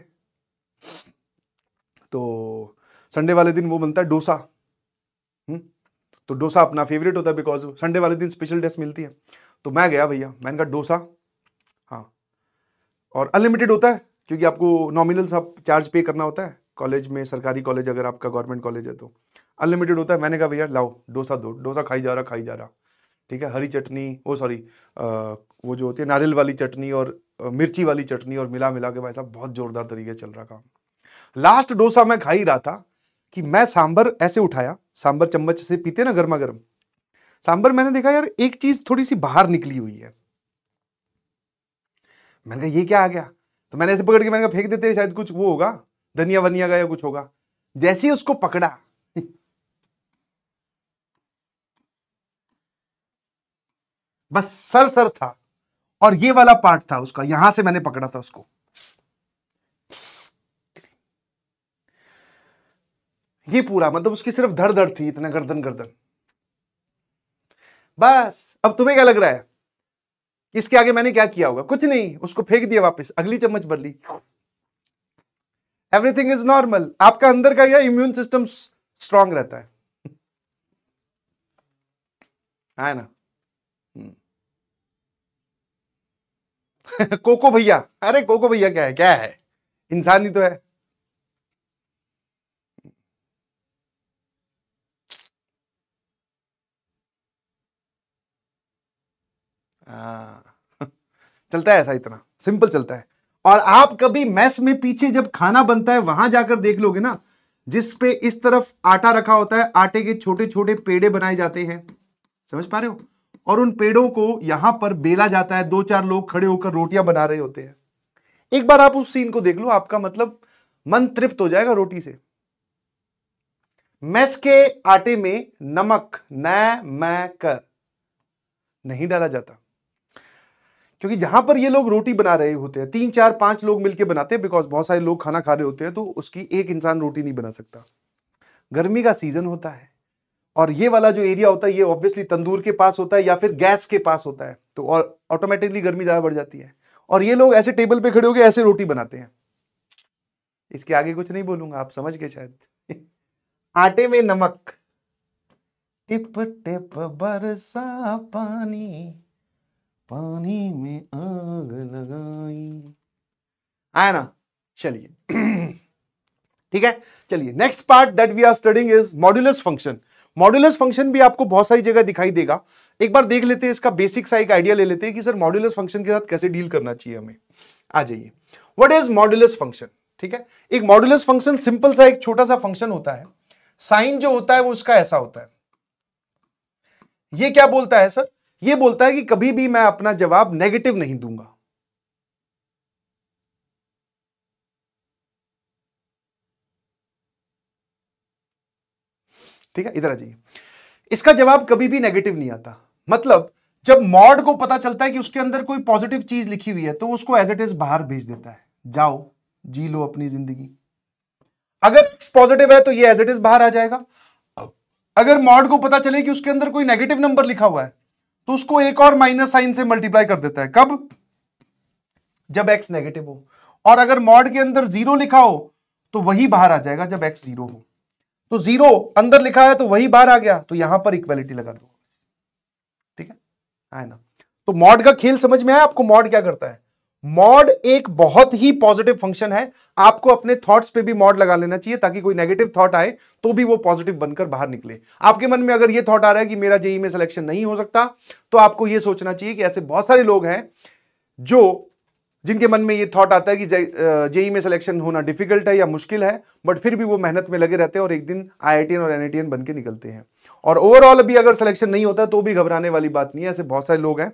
तो संडे वाले दिन वो बनता है डोसा हम्म? तो डोसा अपना फेवरेट होता है बिकॉज संडे वाले दिन स्पेशल डिश मिलती है तो मैं गया भैया मैंने कहा डोसा हाँ और अनलिमिटेड होता है क्योंकि आपको नॉमिनल सब चार्ज पे करना होता है कॉलेज में सरकारी कॉलेज अगर आपका गवर्नमेंट कॉलेज है तो अनलिमिटेड होता है मैंने कहा भैया लाओ डोसा दो डोसा खाई जा रहा खाई जा रहा ठीक है हरी चटनी वो सॉरी वो जो होती है नारियल वाली चटनी और मिर्ची वाली चटनी और मिला मिला के भाई साहब बहुत जोरदार तरीके चल रहा काम लास्ट डोसा मैं खा ही रहा था कि मैं सांबर ऐसे उठाया सांबर चम्मच से पीते ना गर्मा गर्म सांबर मैंने देखा यार एक चीज थोड़ी सी बाहर निकली हुई है मैंने कहा ये क्या आ गया तो मैंने ऐसे पकड़ के मैंने कहा फेंक देते शायद कुछ वो होगा धनिया वनिया का या कुछ होगा जैसे ही उसको पकड़ा बस सर सर था और ये वाला पार्ट था उसका यहां से मैंने पकड़ा था उसको ये पूरा मतलब उसकी सिर्फ धड़ धड़ थी इतना गर्दन गर्दन बस अब तुम्हें क्या लग रहा है इसके आगे मैंने क्या किया होगा कुछ नहीं उसको फेंक दिया वापस अगली चम्मच भर ली एवरीथिंग इज नॉर्मल आपका अंदर का यह इम्यून सिस्टम स्ट्रांग रहता है है ना कोको भैया अरे कोको भैया क्या है क्या है इंसान ही तो है हाँ। चलता है ऐसा इतना सिंपल चलता है और आप कभी मैस में पीछे जब खाना बनता है वहां जाकर देख लोगे ना जिस पे इस तरफ आटा रखा होता है आटे के छोटे छोटे पेड़े बनाए जाते हैं समझ पा रहे हो और उन पेड़ों को यहां पर बेला जाता है दो चार लोग खड़े होकर रोटियां बना रहे होते हैं एक बार आप उस सीन को देख लो आपका मतलब मन तृप्त हो जाएगा रोटी से मैस के आटे में नमक न मैक नहीं डाला जाता क्योंकि जहां पर ये लोग रोटी बना रहे होते हैं तीन चार पांच लोग मिलके बनाते हैं बिकॉज बहुत सारे लोग खाना खा रहे होते हैं तो उसकी एक इंसान रोटी नहीं बना सकता गर्मी का सीजन होता है और ये वाला जो एरिया होता है ये ऑब्वियसली तंदूर के पास होता है या फिर गैस के पास होता है तो और ऑटोमेटिकली गर्मी ज़्यादा बढ़ जाती है और ये लोग ऐसे टेबल पे खड़े होकर ऐसे रोटी बनाते हैं इसके आगे कुछ नहीं बोलूंगा आप समझ गए शायद आटे में नमक टिप टिप बरसा पानी पानी में आग लगाई आया ना चलिए ठीक है चलिए next part that we are studying is modulus function modulus function भी आपको बहुत सारी जगह दिखाई देगा एक बार देख लेते हैं इसका बेसिक सा एक आइडिया ले लेते हैं कि सर मॉड्यूलस फंक्शन के साथ कैसे डील करना चाहिए हमें आ जाइए व्हाट इज मॉड्यूलस फंक्शन ठीक है एक मॉड्यूलस फंक्शन सिंपल सा एक छोटा सा फंक्शन होता है साइन जो होता है वो उसका ऐसा होता है ये क्या बोलता है सर ये बोलता है कि कभी भी मैं अपना जवाब नेगेटिव नहीं दूंगा ठीक है इधर आ जाइए इसका जवाब कभी भी नेगेटिव नहीं आता मतलब जब मॉड को पता चलता है कि उसके अंदर कोई पॉजिटिव चीज लिखी हुई है तो उसको एज इट इज बाहर भेज देता है जाओ जी लो अपनी जिंदगी अगर पॉजिटिव है तो ये एज इट इज बाहर आ जाएगा अगर मॉड को पता चले कि उसके अंदर कोई नेगेटिव नंबर लिखा हुआ है तो उसको एक और माइनस साइन से मल्टीप्लाई कर देता है कब जब एक्स नेगेटिव हो और अगर मॉड के अंदर जीरो लिखा हो तो वही बाहर आ जाएगा जब एक्स जीरो हो तो जीरो अंदर लिखा है तो वही बाहर आ गया तो यहां पर इक्वेलिटी लगा दो ठीक है आए ना तो मॉड का खेल समझ में आया आपको मॉड क्या करता है मॉड एक बहुत ही पॉजिटिव फंक्शन है आपको अपने थॉट्स पे भी मॉड लगा लेना चाहिए ताकि कोई नेगेटिव थॉट आए तो भी वो पॉजिटिव बनकर बाहर निकले आपके मन में अगर ये थॉट आ रहा है कि मेरा जेई में सिलेक्शन नहीं हो सकता तो आपको ये सोचना चाहिए कि ऐसे बहुत सारे लोग हैं जो जिनके मन में ये थॉट आता है कि जेई में सिलेक्शन होना डिफिकल्ट है या मुश्किल है बट फिर भी वो मेहनत में लगे रहते हैं और एक दिन आई और एन बन के निकलते हैं और ओवरऑल अभी अगर सिलेक्शन नहीं होता तो भी घबराने वाली बात नहीं है ऐसे बहुत सारे लोग हैं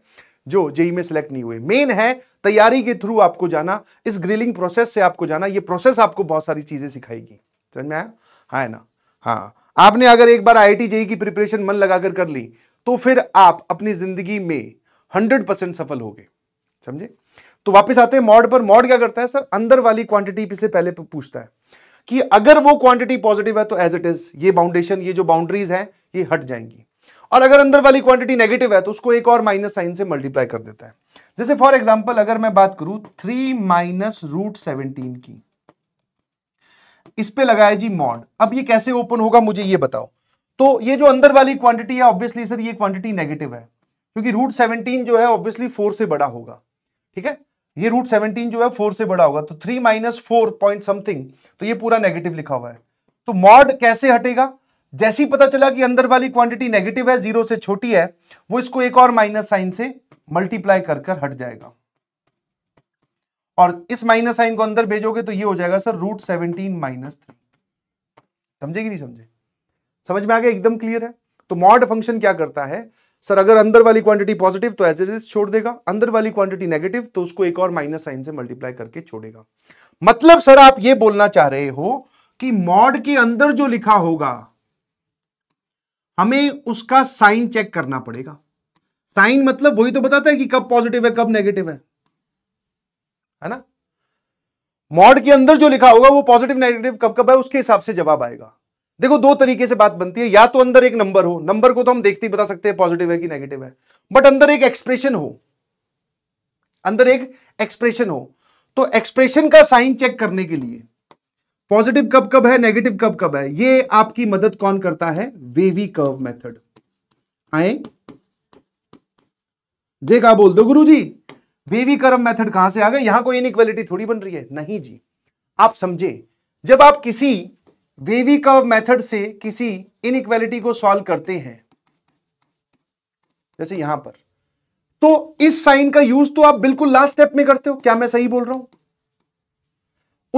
जो जेई में सिलेक्ट नहीं हुए मेन है तैयारी के थ्रू आपको जाना इस ग्रिलिंग प्रोसेस से आपको जाना ये प्रोसेस आपको बहुत सारी चीज़ें सिखाएगी समझ में आया हाँ है ना हाँ आपने अगर एक बार आई जेई की प्रिपरेशन मन लगाकर कर ली तो फिर आप अपनी जिंदगी में हंड्रेड परसेंट सफल हो गए समझे तो वापस आते हैं मॉड पर मॉड क्या करता है सर अंदर वाली क्वांटिटी से पहले पूछता है कि अगर वो क्वांटिटी पॉजिटिव है तो एज इट इज ये बाउंडेशन ये जो बाउंड्रीज हैं ये हट जाएंगी और अगर अंदर वाली क्वांटिटी नेगेटिव है तो उसको एक और माइनस साइन से मल्टीप्लाई कर देता है जैसे फॉर एग्जाम्पल अगर मैं बात करूं थ्री माइनस रूट सेवनटीन की इस पे लगाया जी मॉड अब ये कैसे ओपन होगा मुझे ये बताओ तो ये जो अंदर वाली क्वांटिटी है ऑब्वियसली सर ये क्वांटिटी नेगेटिव है क्योंकि रूट सेवनटीन जो है ऑब्वियसली फोर से बड़ा होगा ठीक है ये रूट सेवनटीन जो है फोर से बड़ा होगा तो three minus four point something तो ये पूरा नेगेटिव लिखा हुआ है तो मॉड कैसे हटेगा जैसे ही पता चला कि अंदर वाली क्वांटिटी नेगेटिव है जीरो से छोटी है वो इसको एक और माइनस साइन से मल्टीप्लाई कर कर हट जाएगा और इस माइनस साइन को अंदर भेजोगे तो ये हो जाएगा sir root seventeen minus three समझे कि नहीं समझे समझ में आ गया एकदम क्लियर है तो मॉड फंक्शन क्या करता है सर अगर अंदर वाली क्वांटिटी पॉजिटिव तो एज इट इज छोड़ देगा अंदर वाली क्वांटिटी नेगेटिव तो उसको एक और माइनस साइन से मल्टीप्लाई करके छोड़ेगा मतलब सर आप ये बोलना चाह रहे हो कि मॉड के अंदर जो लिखा होगा हमें उसका साइन चेक करना पड़ेगा साइन मतलब वही तो बताता है कि कब पॉजिटिव है कब नेगेटिव है है ना मॉड के अंदर जो लिखा होगा वो पॉजिटिव नेगेटिव कब कब है उसके हिसाब से जवाब आएगा देखो दो तरीके से बात बनती है या तो अंदर एक नंबर हो नंबर को तो हम देखते ही बता सकते हैं पॉजिटिव है कि नेगेटिव है बट अंदर एक एक्सप्रेशन हो अंदर एक एक्सप्रेशन हो तो एक्सप्रेशन का साइन चेक करने के लिए पॉजिटिव कब कब है नेगेटिव कब कब है ये आपकी मदद कौन करता है वेवी कर्व मेथड आए जे कहा बोल दो गुरु जी वेवी कर्व मेथड कहां से आ गए यहां कोई इनइक्वालिटी थोड़ी बन रही है नहीं जी आप समझे जब आप किसी वेवी कर्व मेथड से किसी इनइक्वालिटी को सॉल्व करते हैं जैसे यहां पर तो इस साइन का यूज तो आप बिल्कुल लास्ट स्टेप में करते हो क्या मैं सही बोल रहा हूं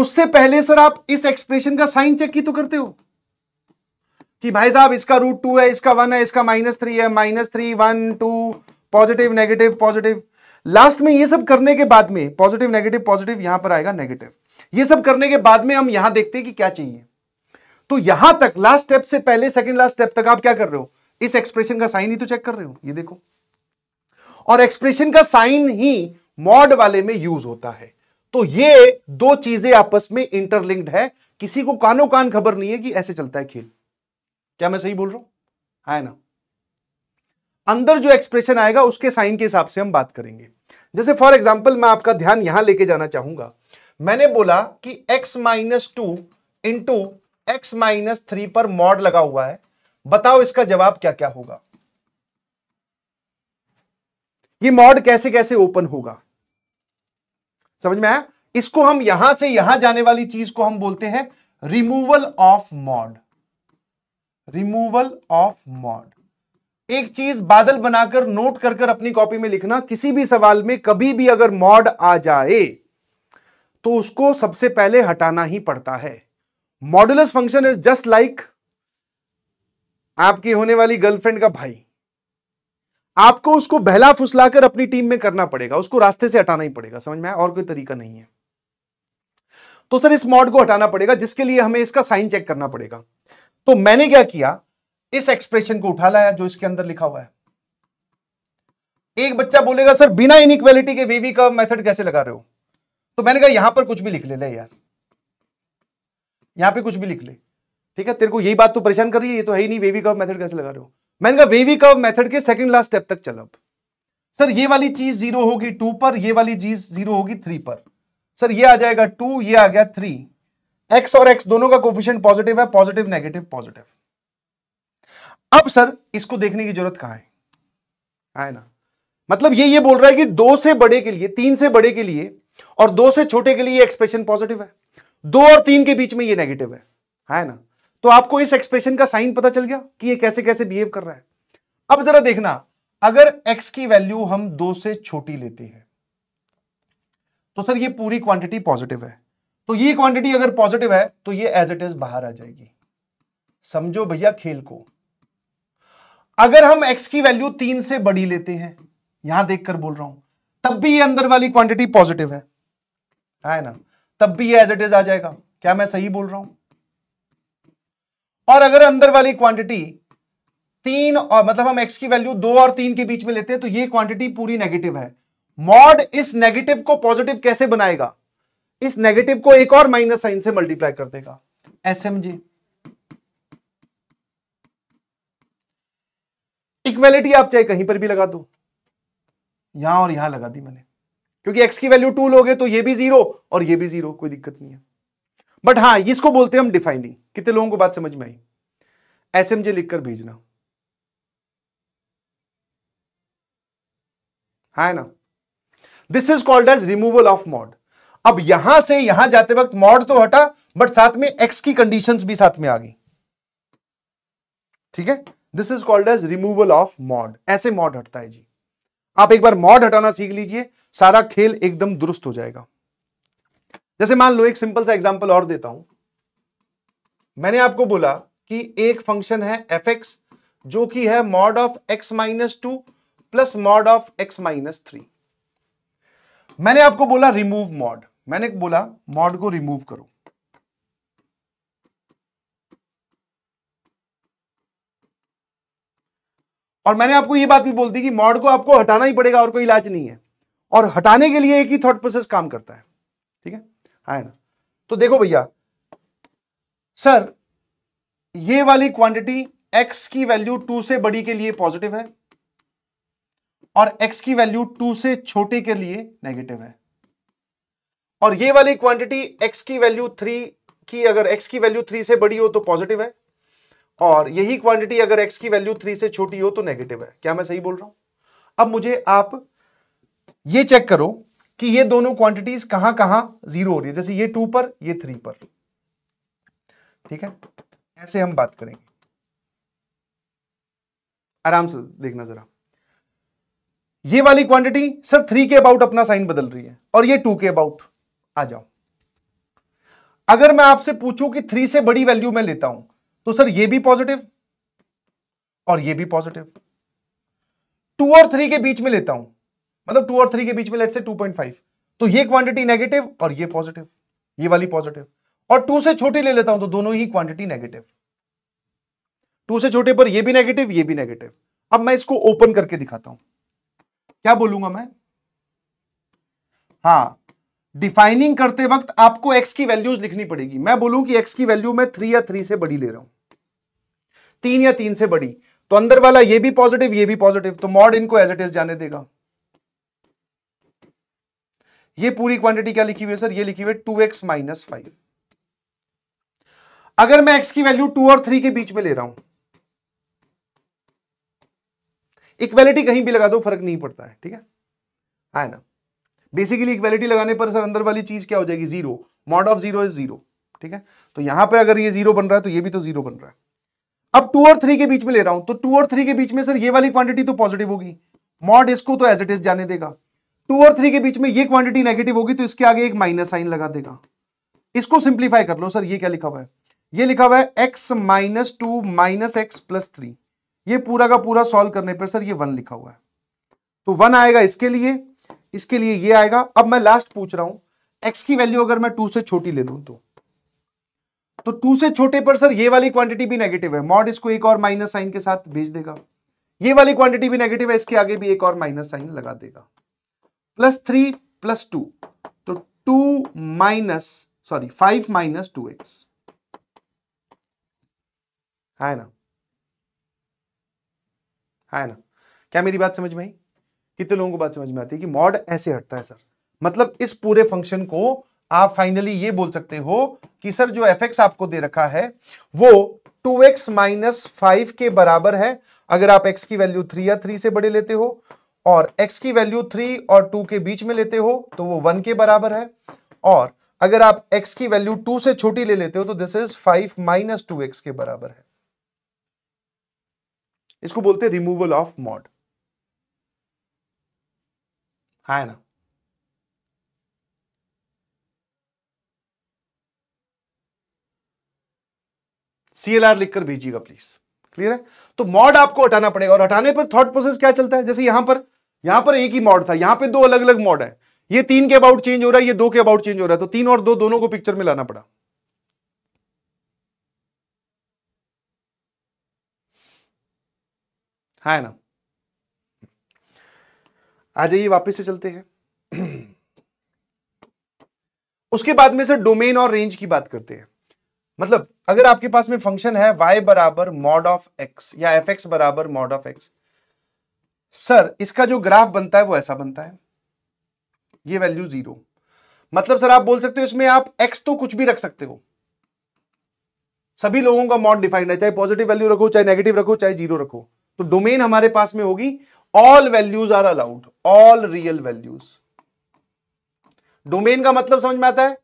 उससे पहले सर आप इस एक्सप्रेशन का साइन चेक ही तो करते हो कि भाई साहब इसका रूट टू है इसका वन है इसका माइनस थ्री है minus three one two positive negative positive last में ये सब करने के बाद में पॉजिटिव नेगेटिव पॉजिटिव यहां पर आएगा नेगेटिव ये सब करने के बाद में हम यहां देखते हैं कि क्या चाहिए तो यहां तक लास्ट स्टेप से पहले सेकंड लास्ट स्टेप तक आप क्या कर रहे हो इस एक्सप्रेशन का साइन ही तो चेक कर रहे हो ये देखो और एक्सप्रेशन का साइन ही मॉड वाले में यूज होता है तो ये दो चीजें आपस में इंटरलिंक्ड है किसी को कानो कान खबर नहीं है कि ऐसे चलता है खेल क्या मैं सही बोल रहा हूं है हाँ ना अंदर जो एक्सप्रेशन आएगा उसके साइन के हिसाब से हम बात करेंगे जैसे फॉर एग्जाम्पल मैं आपका ध्यान यहां लेके जाना चाहूंगा मैंने बोला कि x minus two into x minus three पर मॉड लगा हुआ है बताओ इसका जवाब क्या क्या होगा ये मॉड कैसे कैसे ओपन होगा समझ में आया इसको हम यहां से यहां जाने वाली चीज को हम बोलते हैं removal of mod removal of mod एक चीज बादल बनाकर नोट कर कर अपनी कॉपी में लिखना किसी भी सवाल में कभी भी अगर मॉड आ जाए तो उसको सबसे पहले हटाना ही पड़ता है modulus function is just like आपकी होने वाली गर्लफ्रेंड का भाई आपको उसको बहला फुसलाकर अपनी टीम में करना पड़ेगा उसको रास्ते से हटाना ही पड़ेगा समझ में और कोई तरीका नहीं है तो सर इस मॉड को हटाना पड़ेगा जिसके लिए हमें इसका साइन चेक करना पड़ेगा तो मैंने क्या किया इस एक्सप्रेशन को उठा लाया जो इसके अंदर लिखा हुआ है एक बच्चा बोलेगा सर बिना इनइक्वालिटी के वीवी का मेथड कैसे लगा रहे हो तो मैंने कहा यहां पर कुछ भी लिख ले ले यार यहाँ पे कुछ भी लिख ले ठीक है तेरे को यही बात तो परेशान कर रही है ये तो है ही नहीं वेवी कव मेथड कैसे लगा रहे हो मैंने कहा वेवी कव मेथड के सेकंड लास्ट स्टेप तक चलो सर ये वाली चीज जीरो होगी टू पर ये वाली चीज जीरो होगी थ्री पर सर ये आ जाएगा टू ये आ गया थ्री एक्स और एक्स दोनों का कोफिशियंट पॉजिटिव है पॉजिटिव नेगेटिव पॉजिटिव अब सर इसको देखने की जरूरत कहां है आए ना मतलब ये ये बोल रहा है कि दो से बड़े के लिए तीन से बड़े के लिए और दो से छोटे के लिए एक्सप्रेशन पॉजिटिव है दो और तीन के बीच में ये नेगेटिव है है ना तो आपको इस एक्सप्रेशन का साइन पता चल गया कि ये कैसे कैसे बिहेव कर रहा है अब जरा देखना अगर एक्स की वैल्यू हम दो से छोटी लेते हैं तो सर ये पूरी क्वांटिटी पॉजिटिव है तो ये क्वांटिटी अगर पॉजिटिव है तो ये एज इट इज बाहर आ जाएगी समझो भैया खेल को अगर हम एक्स की वैल्यू तीन से बड़ी लेते हैं यहां देखकर बोल रहा हूं तब भी ये अंदर वाली क्वांटिटी पॉजिटिव है है ना तब भी ये एज इट इज आ जाएगा क्या मैं सही बोल रहा हूं और अगर अंदर वाली क्वांटिटी तीन और मतलब हम एक्स की वैल्यू दो और तीन के बीच में लेते हैं तो ये क्वांटिटी पूरी नेगेटिव है मॉड इस नेगेटिव को पॉजिटिव कैसे बनाएगा इस नेगेटिव को एक और माइनस साइन से मल्टीप्लाई कर देगा एस एम जी इक्वेलिटी आप चाहे कहीं पर भी लगा दो यहां और यहां लगा दी मैंने क्योंकि एक्स की वैल्यू टू लोगे तो ये भी जीरो और ये भी जीरो कोई दिक्कत नहीं है बट हाँ इसको बोलते हैं हम डिफाइनिंग कितने लोगों को बात समझ में आई एस एम जे लिखकर भेजना है ना this is called as removal of mod अब यहां से यहां जाते वक्त मॉड तो हटा बट साथ में एक्स की कंडीशंस भी साथ में आ गई ठीक है this is called as removal of mod ऐसे मॉड हटता है जी आप एक बार मॉड हटाना सीख लीजिए सारा खेल एकदम दुरुस्त हो जाएगा जैसे मान लो एक सिंपल सा एग्जांपल और देता हूं मैंने आपको बोला कि एक फंक्शन है एफ एक्स जो कि है mod of x minus two plus mod of x minus three मैंने आपको बोला रिमूव मॉड मैंने बोला मॉड को रिमूव करो और मैंने आपको यह बात भी बोल दी कि मॉड को आपको हटाना ही पड़ेगा और कोई इलाज नहीं है और हटाने के लिए एक ही थॉट प्रोसेस काम करता है ठीक है हाँ, है ना तो देखो भैया सर ये वाली क्वांटिटी x की वैल्यू टू से बड़ी के लिए पॉजिटिव है और x की वैल्यू टू से छोटी के लिए नेगेटिव है और ये वाली क्वांटिटी x की वैल्यू थ्री की अगर x की वैल्यू थ्री से बड़ी हो तो पॉजिटिव है और यही क्वांटिटी अगर x की वैल्यू थ्री से छोटी हो तो नेगेटिव है क्या मैं सही बोल रहा हूं अब मुझे आप ये चेक करो कि ये दोनों क्वांटिटीज कहां कहां जीरो हो रही है जैसे ये टू पर ये थ्री पर ठीक है ऐसे हम बात करेंगे आराम से देखना जरा ये वाली क्वांटिटी सर थ्री के अबाउट अपना साइन बदल रही है और ये टू के अबाउट आ जाओ अगर मैं आपसे पूछूं कि थ्री से बड़ी वैल्यू मैं लेता हूं तो सर ये भी पॉजिटिव और ये भी पॉजिटिव टू और थ्री के बीच में लेता हूं मतलब टू और थ्री के बीच में लेट से टू पॉइंट फाइव तो ये क्वांटिटी नेगेटिव और ये पॉजिटिव ये वाली पॉजिटिव और टू से छोटी ले लेता हूं तो दोनों ही क्वांटिटी नेगेटिव टू से छोटे पर ये भी नेगेटिव ये भी नेगेटिव अब मैं इसको ओपन करके दिखाता हूं क्या बोलूंगा मैं हाँ डिफाइनिंग करते वक्त आपको एक्स की वैल्यूज लिखनी पड़ेगी मैं बोलूं कि एक्स की वैल्यू मैं थ्री या थ्री से बड़ी ले रहा हूं तीन या तीन से बड़ी तो अंदर वाला ये भी पॉजिटिव ये भी पॉजिटिव तो मॉड इनको एज इट इज जाने देगा ये पूरी क्वांटिटी क्या लिखी हुई है सर ये लिखी हुई है टू एक्स माइनस फाइव अगर मैं एक्स की वैल्यू टू और थ्री के बीच में ले रहा हूं इक्वेलिटी कहीं भी लगा दो फर्क नहीं पड़ता है ठीक है है ना बेसिकली इक्वेलिटी लगाने पर सर अंदर वाली चीज क्या हो जाएगी zero mod of zero is zero ठीक है तो यहां पर अगर ये जीरो बन रहा है तो ये भी तो जीरो बन रहा है अब टू और थ्री के बीच में ले रहा हूं तो टू और थ्री के बीच में सर ये वाली क्वांटिटी तो पॉजिटिव होगी मॉड इसको तो एज इट इज जाने देगा टू और थ्री के बीच में ये क्वांटिटी नेगेटिव होगी तो इसके आगे एक माइनस साइन लगा देगा इसको सिंप्लीफाई कर लो सर ये क्या लिखा हुआ है ये लिखा हुआ है x minus two minus x plus three ये पूरा का पूरा सॉल्व करने पर सर ये वन लिखा हुआ है तो वन आएगा इसके लिए इसके लिए ये आएगा अब मैं लास्ट पूछ रहा हूं एक्स की वैल्यू अगर मैं टू से छोटी ले लू तो तो टू से छोटे पर सर ये वाली क्वांटिटी भी नेगेटिव है मॉड इसको एक और माइनस साइन के साथ भेज देगा ये वाली क्वांटिटी भी नेगेटिव है इसके आगे भी एक और माइनस साइन लगा देगा प्लस थ्री प्लस टू तो two minus sorry five minus two x है ना है ना क्या मेरी बात समझ में आई कितने लोगों को बात समझ में आती है कि मॉड ऐसे हटता है सर मतलब इस पूरे फंक्शन को आप फाइनली ये बोल सकते हो कि सर जो एफ एक्स आपको दे रखा है वो टू एक्स माइनस फाइव के बराबर है अगर आप एक्स की वैल्यू थ्री या थ्री से बड़े लेते हो और x की वैल्यू थ्री और टू के बीच में लेते हो तो वो वन के बराबर है और अगर आप x की वैल्यू टू से छोटी ले लेते हो तो this is five minus two x के बराबर है इसको बोलते हैं रिमूवल ऑफ मॉड है ना सीएलआर लिखकर भेजिएगा प्लीज क्लियर है तो मॉड आपको हटाना पड़ेगा और हटाने पर थॉट प्रोसेस क्या चलता है जैसे यहां पर यहां पर एक ही मॉड था यहां पे दो अलग अलग मॉड है ये तीन के अबाउट चेंज हो रहा है ये दो के अबाउट चेंज हो रहा है तो तीन और दो दोनों को पिक्चर में लाना पड़ा हाँ है ना आ जाइए वापस से चलते हैं उसके बाद में सर डोमेन और रेंज की बात करते हैं मतलब अगर आपके पास में फंक्शन है y बराबर मॉड ऑफ x या एफ एक्स बराबर मॉड ऑफ x सर इसका जो ग्राफ बनता है वो ऐसा बनता है ये वैल्यू जीरो मतलब सर आप बोल सकते हो इसमें आप x तो कुछ भी रख सकते हो सभी लोगों का मॉड डिफाइंड है चाहे पॉजिटिव वैल्यू रखो चाहे नेगेटिव रखो चाहे जीरो रखो तो डोमेन हमारे पास में होगी all values are allowed all real values domain का मतलब समझ में आता है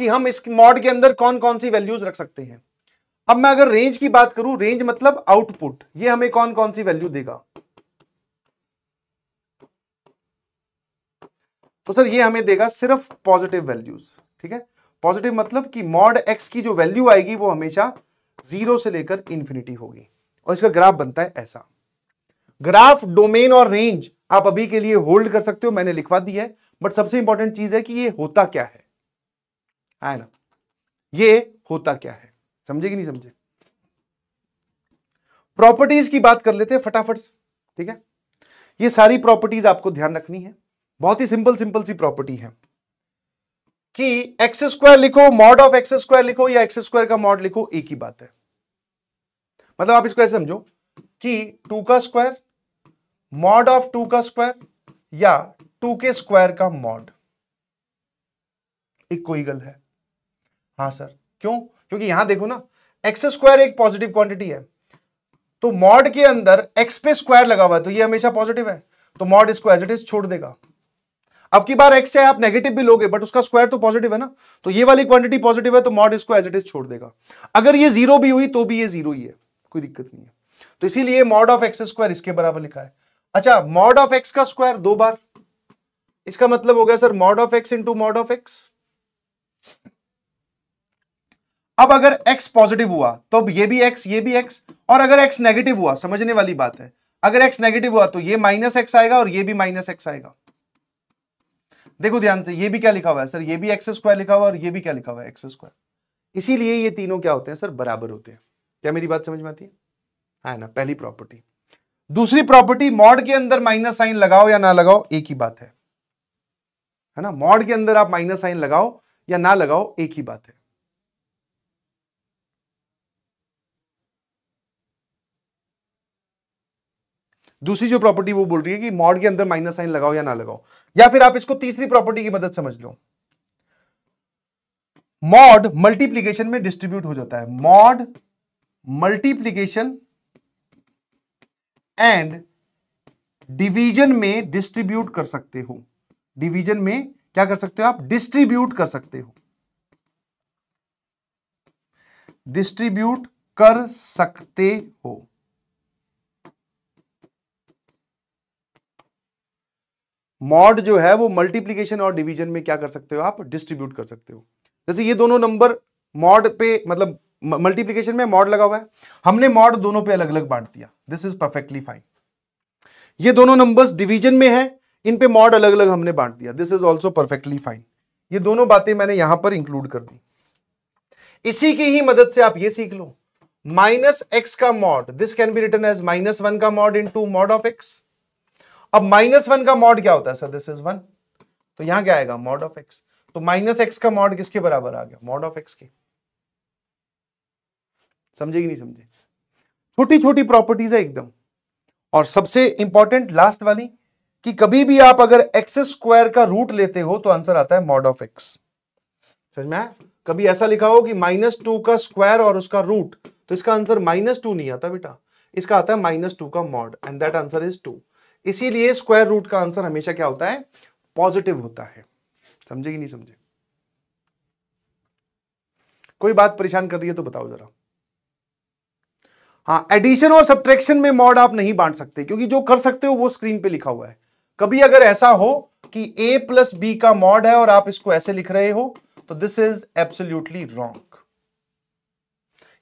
कि हम इस मॉड के अंदर कौन कौन सी वैल्यूज रख सकते हैं अब मैं अगर रेंज की बात करूं रेंज मतलब आउटपुट ये हमें कौन कौन सी वैल्यू देगा तो सर ये हमें देगा सिर्फ पॉजिटिव वैल्यूज ठीक है पॉजिटिव मतलब कि मॉड एक्स की जो वैल्यू आएगी वो हमेशा जीरो से लेकर इंफिनिटी होगी और इसका ग्राफ बनता है ऐसा ग्राफ डोमेन और रेंज आप अभी के लिए होल्ड कर सकते हो मैंने लिखवा दी है बट सबसे इंपॉर्टेंट चीज है कि ये होता क्या है है ना ये होता क्या है समझे कि नहीं समझे प्रॉपर्टीज की बात कर लेते हैं फटाफट ठीक है ये सारी प्रॉपर्टीज आपको ध्यान रखनी है बहुत ही सिंपल सिंपल सी प्रॉपर्टी है कि एक्स स्क्वायर लिखो मॉड ऑफ एक्स स्क्वायर लिखो या एक्स स्क्वायर का मॉड लिखो एक ही बात है मतलब आप इसको ऐसे समझो कि टू का स्क्वायर मॉड ऑफ टू का स्क्वायर या टू के स्क्वायर का मॉड एक कोई गल है हाँ सर क्यों क्योंकि यहां देखो ना एक्स स्क्वायर एक पॉजिटिव क्वांटिटी है तो मॉड के अंदर एक्स पे स्क्वायर लगा हुआ है तो ये हमेशा पॉजिटिव है तो मॉड इसको एज इट इज छोड़ देगा अब की बार एक्स है आप नेगेटिव भी लोगे बट उसका स्क्वायर तो पॉजिटिव है ना तो ये वाली क्वांटिटी पॉजिटिव है तो मॉड इसको एज इट इज छोड़ देगा अगर ये जीरो भी हुई तो भी ये जीरो ही है कोई दिक्कत नहीं है तो इसीलिए मॉड ऑफ एक्स स्क्वायर इसके बराबर लिखा है अच्छा मॉड ऑफ एक्स का स्क्वायर दो बार इसका मतलब हो गया sir mod of x into mod of x अब अगर x पॉजिटिव हुआ तो अब ये भी x ये भी x और अगर x नेगेटिव हुआ समझने वाली बात है अगर x नेगेटिव हुआ तो ये माइनस एक्स आएगा और ये भी माइनस एक्स आएगा देखो ध्यान से ये भी क्या लिखा हुआ है सर ये भी एक्स स्क्वायर लिखा हुआ और ये भी क्या लिखा हुआ है एक्स स्क्वायर इसीलिए ये तीनों क्या होते हैं सर बराबर होते हैं क्या मेरी बात समझ में आती है है हाँ ना पहली प्रॉपर्टी दूसरी प्रॉपर्टी मॉड के अंदर माइनस साइन लगाओ या ना लगाओ एक ही बात है है ना मॉड के अंदर आप माइनस साइन लगाओ या ना लगाओ एक ही बात है दूसरी जो प्रॉपर्टी वो बोल रही है कि मॉड के अंदर माइनस साइन लगाओ या ना लगाओ या फिर आप इसको तीसरी प्रॉपर्टी की मदद समझ लो मॉड मल्टीप्लीकेशन में डिस्ट्रीब्यूट हो जाता है मॉड मल्टीप्लीकेशन एंड डिवीजन में डिस्ट्रीब्यूट कर सकते हो डिवीजन में क्या कर सकते हो आप डिस्ट्रीब्यूट कर सकते हो डिस्ट्रीब्यूट कर सकते हो मॉड जो है वो मल्टीप्लीकेशन और डिवीजन में क्या कर सकते हो आप डिस्ट्रीब्यूट कर सकते हो जैसे ये दोनों नंबर मॉड पे मतलब मल्टीप्लीकेशन में मॉड लगा हुआ है हमने मॉड दोनों पे अलग अलग बांट दिया दिस इज परफेक्टली फाइन ये दोनों नंबर्स डिवीजन में है इन पे मॉड अलग अलग हमने बांट दिया this is also perfectly fine ये दोनों बातें मैंने यहां पर इंक्लूड कर दी इसी की ही मदद से आप ये सीख लो माइनस एक्स का mod this can be written as minus one का mod into mod of x अब माइनस वन का मॉड क्या होता है सर दिस इज वन तो यहां क्या आएगा मॉड ऑफ एक्स तो माइनस एक्स का मॉड किसके बराबर आ गया मॉड ऑफ एक्स के समझे कि नहीं समझे छोटी छोटी प्रॉपर्टीज है एकदम और सबसे इंपॉर्टेंट लास्ट वाली कि कभी भी आप अगर एक्स स्क्वायर का रूट लेते हो तो आंसर आता है मॉड ऑफ एक्स समझ में कभी ऐसा लिखा हो कि माइनस टू का स्क्वायर और उसका रूट तो इसका आंसर माइनस टू नहीं आता बेटा इसका आता है माइनस टू का mod and that answer is two इसीलिए स्क्वायर रूट का आंसर हमेशा क्या होता है पॉजिटिव होता है समझे कि नहीं समझे कोई बात परेशान कर रही है तो बताओ जरा हाँ एडिशन और सब्ट्रैक्शन में मॉड आप नहीं बांट सकते क्योंकि जो कर सकते हो वो स्क्रीन पे लिखा हुआ है कभी अगर ऐसा हो कि a प्लस बी का मॉड है और आप इसको ऐसे लिख रहे हो तो दिस इज एब्सोल्यूटली रॉन्ग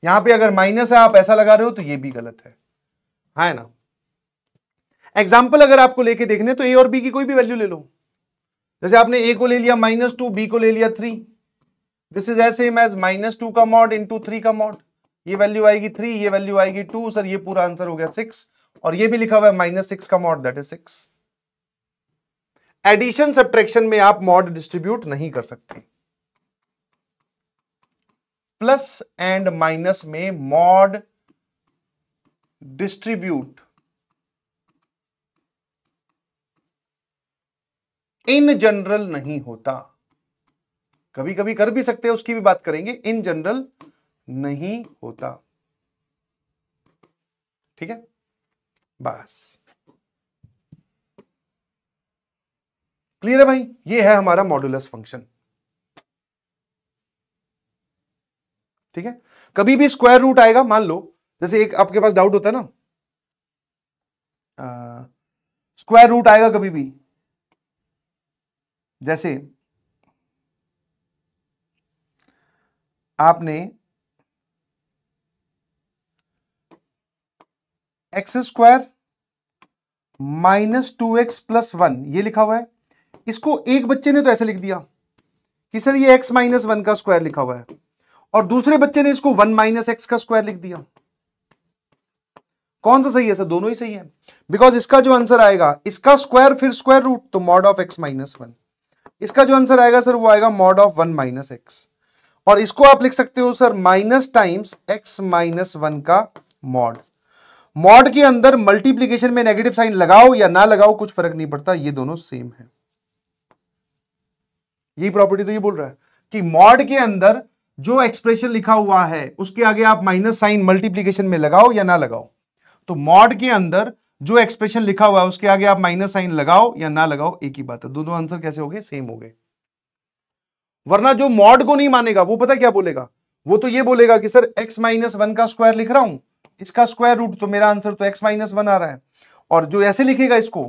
यहां पे अगर माइनस है आप ऐसा लगा रहे हो तो ये भी गलत है है ना एग्जाम्पल अगर आपको लेके देखने तो ए और बी की कोई भी वैल्यू ले लो जैसे आपने ए को ले लिया माइनस टू बी को ले लिया three this is same as minus two का मॉड इंटू थ्री का मॉड ये वैल्यू आएगी थ्री ये वैल्यू आएगी टू सर ये पूरा आंसर हो गया सिक्स और ये भी लिखा हुआ है माइनस सिक्स का mod that is six addition subtraction में आप मॉड डिस्ट्रीब्यूट नहीं कर सकते प्लस एंड माइनस में मॉड डिस्ट्रीब्यूट इन जनरल नहीं होता कभी कभी कर भी सकते हैं उसकी भी बात करेंगे इन जनरल नहीं होता ठीक है बस क्लियर है भाई ये है हमारा मॉड्यूलस फंक्शन ठीक है कभी भी स्क्वायर रूट आएगा मान लो जैसे एक आपके पास डाउट होता है ना स्क्वायर रूट आएगा कभी भी जैसे आपने x square minus two x plus one ये लिखा हुआ है इसको एक बच्चे ने तो ऐसे लिख दिया कि सर ये एक्स माइनस वन का स्क्वायर लिखा हुआ है और दूसरे बच्चे ने इसको वन माइनस एक्स का स्क्वायर लिख दिया कौन सा सही है सर दोनों ही सही है बिकॉज इसका जो आंसर आएगा इसका स्क्वायर फिर स्क्वायर रूट तो mod of x minus one इसका जो आंसर आएगा सर वो आएगा mod of one minus x और इसको आप लिख सकते हो sir minus times x minus one का मॉड मॉड के अंदर मल्टीप्लीकेशन में नेगेटिव साइन लगाओ या ना लगाओ कुछ फर्क नहीं पड़ता ये दोनों सेम है यही प्रॉपर्टी तो ये बोल रहा है कि मॉड के अंदर जो एक्सप्रेशन लिखा हुआ है उसके आगे आप माइनस साइन मल्टीप्लीकेशन में लगाओ या ना लगाओ तो मॉड के अंदर जो एक्सप्रेशन लिखा हुआ है उसके आगे आप माइनस साइन लगाओ या ना लगाओ एक ही बात है दोनों आंसर कैसे हो गए सेम हो गए वरना जो मॉड को नहीं मानेगा वो पता क्या बोलेगा वो तो ये बोलेगा कि सर x माइनस वन का स्क्वायर लिख रहा हूं इसका स्क्वायर रूट तो मेरा आंसर तो x माइनस वन आ रहा है और जो ऐसे लिखेगा इसको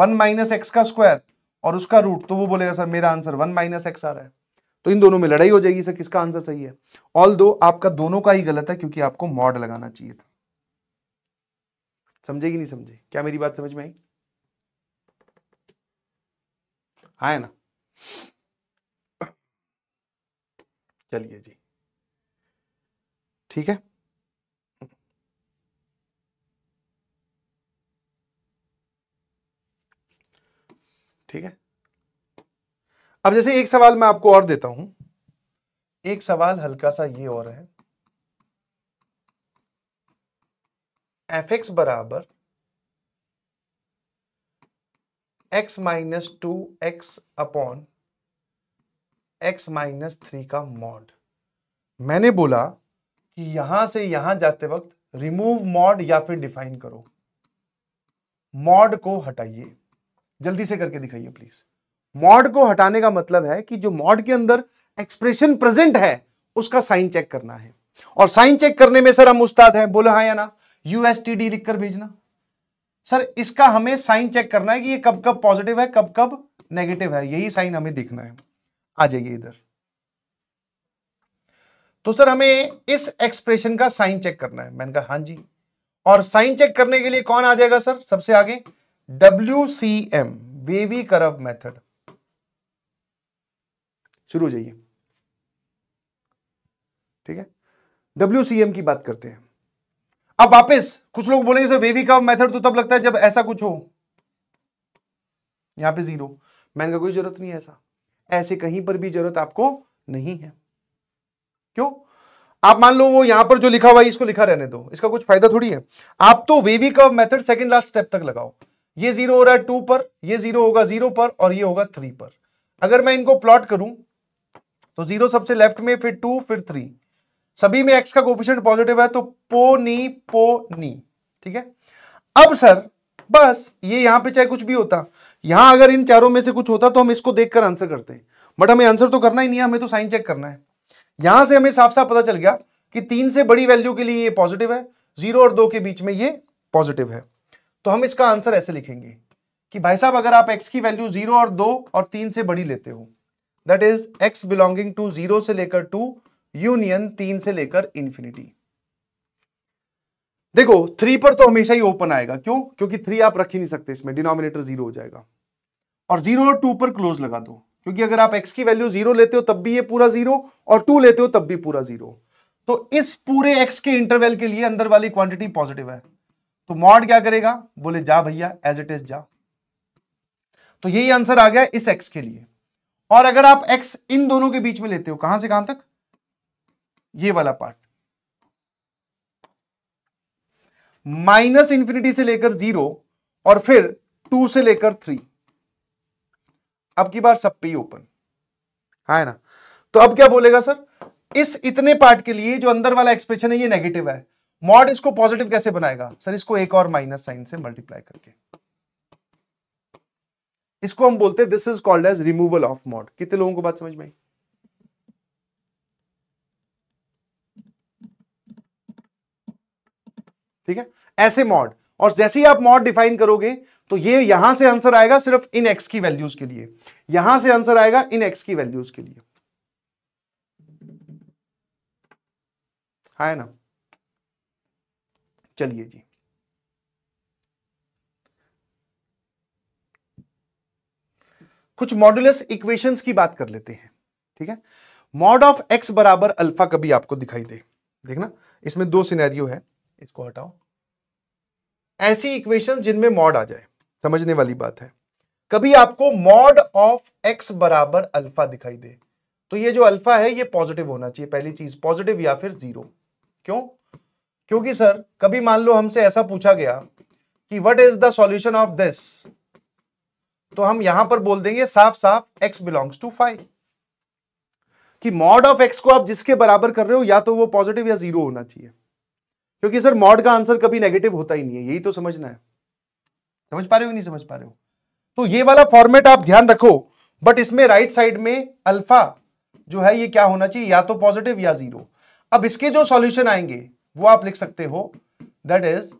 वन माइनस एक्स का स्क्वायर और उसका रूट तो वो बोलेगा सर मेरा आंसर वन माइनस एक्स आ रहा है तो इन दोनों में लड़ाई हो जाएगी सर किसका आंसर सही है ऑल आपका दोनों का ही गलत है क्योंकि आपको मॉड लगाना चाहिए था समझे कि नहीं समझे क्या मेरी बात समझ में आई हाँ है ना चलिए जी ठीक है ठीक है अब जैसे एक सवाल मैं आपको और देता हूं एक सवाल हल्का सा ये और है एफ एक्स बराबर x minus two x upon x minus three का मॉड मैंने बोला कि यहां से यहां जाते वक्त रिमूव मॉड या फिर डिफाइन करो मॉड को हटाइए जल्दी से करके दिखाइए प्लीज मॉड को हटाने का मतलब है कि जो मॉड के अंदर एक्सप्रेशन प्रेजेंट है उसका साइन चेक करना है और साइन चेक करने में सर हम उस्ताद हैं बोला हाँ या ना यूएसटीडी लिखकर भेजना सर इसका हमें साइन चेक करना है कि ये कब कब पॉजिटिव है कब कब नेगेटिव है यही साइन हमें देखना है आ जाइए इधर तो सर हमें इस एक्सप्रेशन का साइन चेक करना है मैंने कहा हां जी और साइन चेक करने के लिए कौन आ जाएगा सर सबसे आगे W C M wavy curve method शुरू हो जाइए ठीक है डब्ल्यू सी एम की बात करते हैं अब वापस कुछ लोग बोलेंगे सर वेवी का मेथड तो तब लगता है जब ऐसा कुछ हो यहां पे जीरो मैंने का कोई जरूरत नहीं है ऐसा ऐसे कहीं पर भी जरूरत आपको नहीं है क्यों आप मान लो वो यहां पर जो लिखा हुआ है इसको लिखा रहने दो इसका कुछ फायदा थोड़ी है आप तो वेवी का मेथड सेकंड लास्ट स्टेप तक लगाओ ये जीरो हो रहा है टू पर ये जीरो होगा जीरो पर और ये होगा थ्री पर अगर मैं इनको प्लॉट करूं तो जीरो सबसे लेफ्ट में फिर टू फिर थ्री सभी में एक्स का कोफिशियंट पॉजिटिव है तो पोनी पोनी ठीक है अब सर बस ये यहां पे चाहे कुछ भी होता यहां अगर इन चारों में से कुछ होता तो हम इसको देखकर आंसर करते हैं बट हमें आंसर तो करना ही नहीं है हमें तो साइन चेक करना है यहां से हमें साफ साफ पता चल गया कि तीन से बड़ी वैल्यू के लिए ये पॉजिटिव है जीरो और दो के बीच में ये पॉजिटिव है तो हम इसका आंसर ऐसे लिखेंगे कि भाई साहब अगर आप एक्स की वैल्यू जीरो और दो और तीन से बड़ी लेते हो that is x belonging to zero से लेकर टू यूनियन तीन से लेकर इंफिनिटी देखो थ्री पर तो हमेशा ही ओपन आएगा क्यों क्योंकि थ्री आप रख ही नहीं सकते इसमें डिनोमिनेटर जीरो हो जाएगा और जीरो और टू पर क्लोज लगा दो क्योंकि अगर आप एक्स की वैल्यू जीरो लेते हो तब भी ये पूरा जीरो और टू लेते हो तब भी पूरा जीरो तो इस पूरे एक्स के इंटरवेल के लिए अंदर वाली क्वांटिटी पॉजिटिव है तो मॉड क्या करेगा बोले जा भैया एज इट इज जा तो यही आंसर आ गया इस एक्स के लिए और अगर आप एक्स इन दोनों के बीच में लेते हो कहां से कहां तक ये वाला पार्ट माइनस इंफिनिटी से लेकर जीरो और फिर टू से लेकर थ्री अब की बार सब पे ओपन हाँ, है ना तो अब क्या बोलेगा सर इस इतने पार्ट के लिए जो अंदर वाला एक्सप्रेशन है ये नेगेटिव है मॉड इसको पॉजिटिव कैसे बनाएगा सर इसको एक और माइनस साइन से मल्टीप्लाई करके इसको हम बोलते हैं this is called as removal of mod कितने लोगों को बात समझ में आई ठीक है ऐसे मॉड और जैसे ही आप मॉड डिफाइन करोगे तो ये यहां से आंसर आएगा सिर्फ इन एक्स की वैल्यूज के लिए यहां से आंसर आएगा इन एक्स की वैल्यूज के लिए है ना चलिए जी कुछ मॉड्यूलस इक्वेशंस की बात कर लेते हैं ठीक है मॉड ऑफ एक्स बराबर अल्फा कभी आपको दिखाई दे देखना इसमें दो सिनेरियो है इसको हटाओ ऐसी इक्वेशन जिनमें मॉड आ जाए समझने वाली बात है कभी आपको मॉड ऑफ एक्स बराबर अल्फा दिखाई दे तो ये जो अल्फा है ये पॉजिटिव होना चाहिए पहली चीज पॉजिटिव या फिर जीरो क्यों क्योंकि सर कभी मान लो हमसे ऐसा पूछा गया कि what is the solution of this तो हम यहां पर बोल देंगे साफ साफ एक्स बिलोंग्स टू फाइव कि मॉड ऑफ एक्स को आप जिसके बराबर कर रहे हो या तो वो पॉजिटिव या जीरो होना चाहिए क्योंकि सर मॉड का आंसर कभी नेगेटिव होता ही नहीं है यही तो समझना है समझ पा रहे हो नहीं समझ पा रहे हो तो ये वाला फॉर्मेट आप ध्यान रखो बट इसमें राइट साइड में अल्फा जो है ये क्या होना चाहिए या तो पॉजिटिव या जीरो अब इसके जो सॉल्यूशन आएंगे वो आप लिख सकते हो दैट इज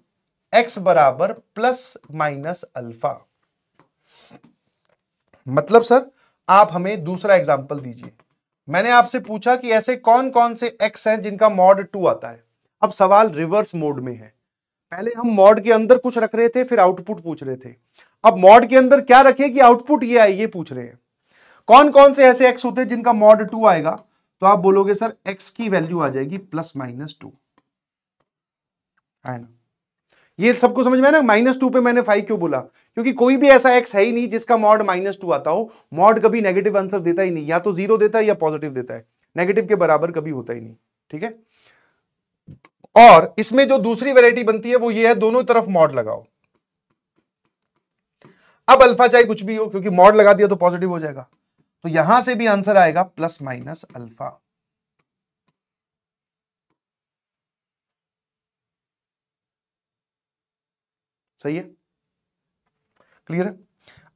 एक्स बराबर प्लस माइनस अल्फा मतलब सर आप हमें दूसरा एग्जाम्पल दीजिए मैंने आपसे पूछा कि ऐसे कौन कौन से एक्स हैं जिनका मॉड टू आता है अब सवाल रिवर्स मोड में है पहले हम मॉड के अंदर कुछ रख रहे थे फिर आउटपुट पूछ रहे थे अब मॉड के अंदर क्या रखे कि आउटपुट ये आए ये पूछ रहे हैं कौन कौन से ऐसे एक्स होते हैं जिनका मॉड टू आएगा तो आप बोलोगे सर एक्स की वैल्यू आ जाएगी प्लस माइनस टू है ना ये सबको समझ में ना माइनस टू पे मैंने फाइव क्यों बोला क्योंकि कोई भी ऐसा एक्स है ही नहीं जिसका मॉड माइनस टू आता हो मॉड कभी नेगेटिव आंसर देता ही नहीं या तो जीरो देता है या पॉजिटिव देता है नेगेटिव के बराबर कभी होता ही नहीं ठीक है और इसमें जो दूसरी वेराइटी बनती है वो ये है दोनों तरफ मॉड लगाओ अब अल्फा चाहे कुछ भी हो क्योंकि मॉड लगा दिया तो पॉजिटिव हो जाएगा तो यहां से भी आंसर आएगा प्लस माइनस अल्फा सही है क्लियर है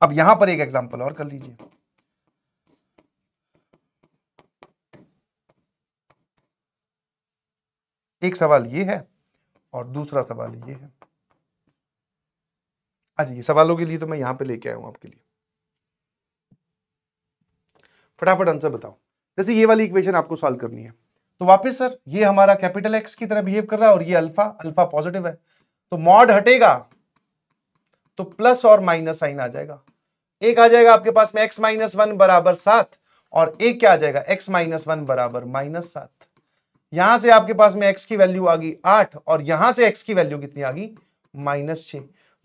अब यहां पर एक एग्जांपल और कर लीजिए एक सवाल ये है और दूसरा सवाल ये है अच्छा ये सवालों के लिए तो मैं यहां पे लेके आया हूं आपके लिए फटाफट आंसर बताओ जैसे ये वाली इक्वेशन आपको सॉल्व करनी है तो वापस सर ये हमारा कैपिटल एक्स की तरह बिहेव कर रहा है और ये अल्फा अल्फा पॉजिटिव है तो मॉड हटेगा तो प्लस और माइनस साइन आ जाएगा एक आ जाएगा आपके पास में एक्स माइनस वन बराबर सात और एक क्या आ जाएगा एक्स माइनस वन बराबर माइनस सात यहां से आपके पास में एक्स की वैल्यू आ गई आठ और यहां से एक्स की वैल्यू कितनी आ गई माइनस छ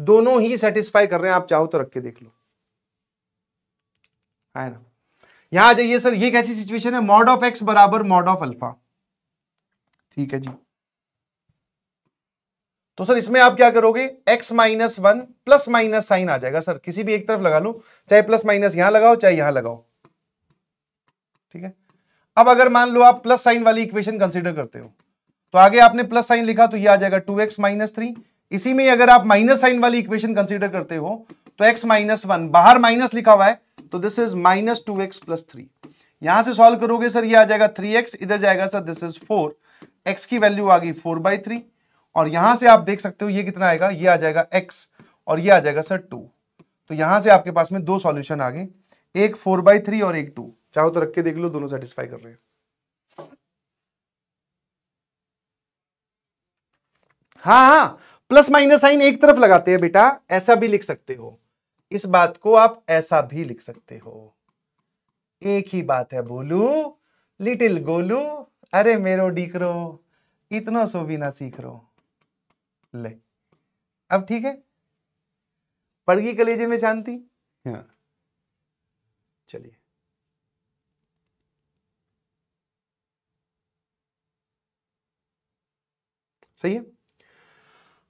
दोनों ही सेटिस्फाई कर रहे हैं आप चाहो तो रख के देख लो है ना यहां आ जाइए सर ये कैसी सिचुएशन है मॉड ऑफ एक्स बराबर मॉड ऑफ अल्फा ठीक है जी तो सर इसमें आप क्या करोगे x minus one plus minus sign आ जाएगा सर किसी भी एक तरफ लगा लो चाहे प्लस माइनस यहां लगाओ चाहे यहां लगाओ ठीक है अब अगर मान लो आप प्लस साइन वाली इक्वेशन कंसिडर करते हो तो आगे आपने प्लस साइन लिखा तो ये आ जाएगा टू एक्स माइनस थ्री इसी में अगर आप माइनस साइन वाली इक्वेशन कंसिडर करते हो तो एक्स माइनस वन बाहर माइनस लिखा हुआ है तो this is minus two x plus three यहां से सॉल्व करोगे सर ये आ जाएगा थ्री एक्स इधर जाएगा sir this is four x की वैल्यू आ गई फोर बाई थ्री और यहां से आप देख सकते हो ये कितना आएगा ये आ जाएगा एक्स और ये आ जाएगा सर टू तो यहां से आपके पास में दो सॉल्यूशन आ गए एक फोर बाई थ्री और एक टू चाहो तो रख के देख लो दोनों सेटिस्फाई कर रहे हैं हाँ हाँ प्लस माइनस साइन एक तरफ लगाते हैं बेटा ऐसा भी लिख सकते हो इस बात को आप ऐसा भी लिख सकते हो एक ही बात है बोलू लिटिल गोलू अरे मेरो डीकरो इतना सो भी ना सीख रो ले अब ठीक है पड़गी कलेजे में शांति हाँ चलिए सही है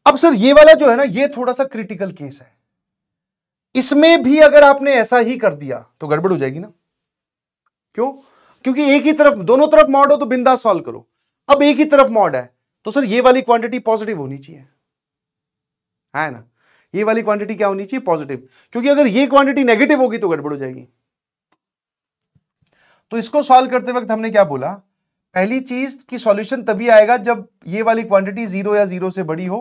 अब सर ये वाला जो है ना ये थोड़ा सा क्रिटिकल केस है इसमें भी अगर आपने ऐसा ही कर दिया तो गड़बड़ हो जाएगी ना क्यों क्योंकि एक ही तरफ दोनों तरफ मॉड हो तो बिंदा सॉल्व करो अब एक ही तरफ मॉड है तो सर ये वाली क्वांटिटी पॉजिटिव होनी चाहिए है ना ये वाली क्वांटिटी क्या होनी चाहिए पॉजिटिव क्योंकि अगर ये क्वांटिटी नेगेटिव होगी तो गड़बड़ हो जाएगी तो इसको सॉल्व करते वक्त हमने क्या बोला पहली चीज की सॉल्यूशन तभी आएगा जब ये वाली क्वांटिटी जीरो या जीरो से बड़ी हो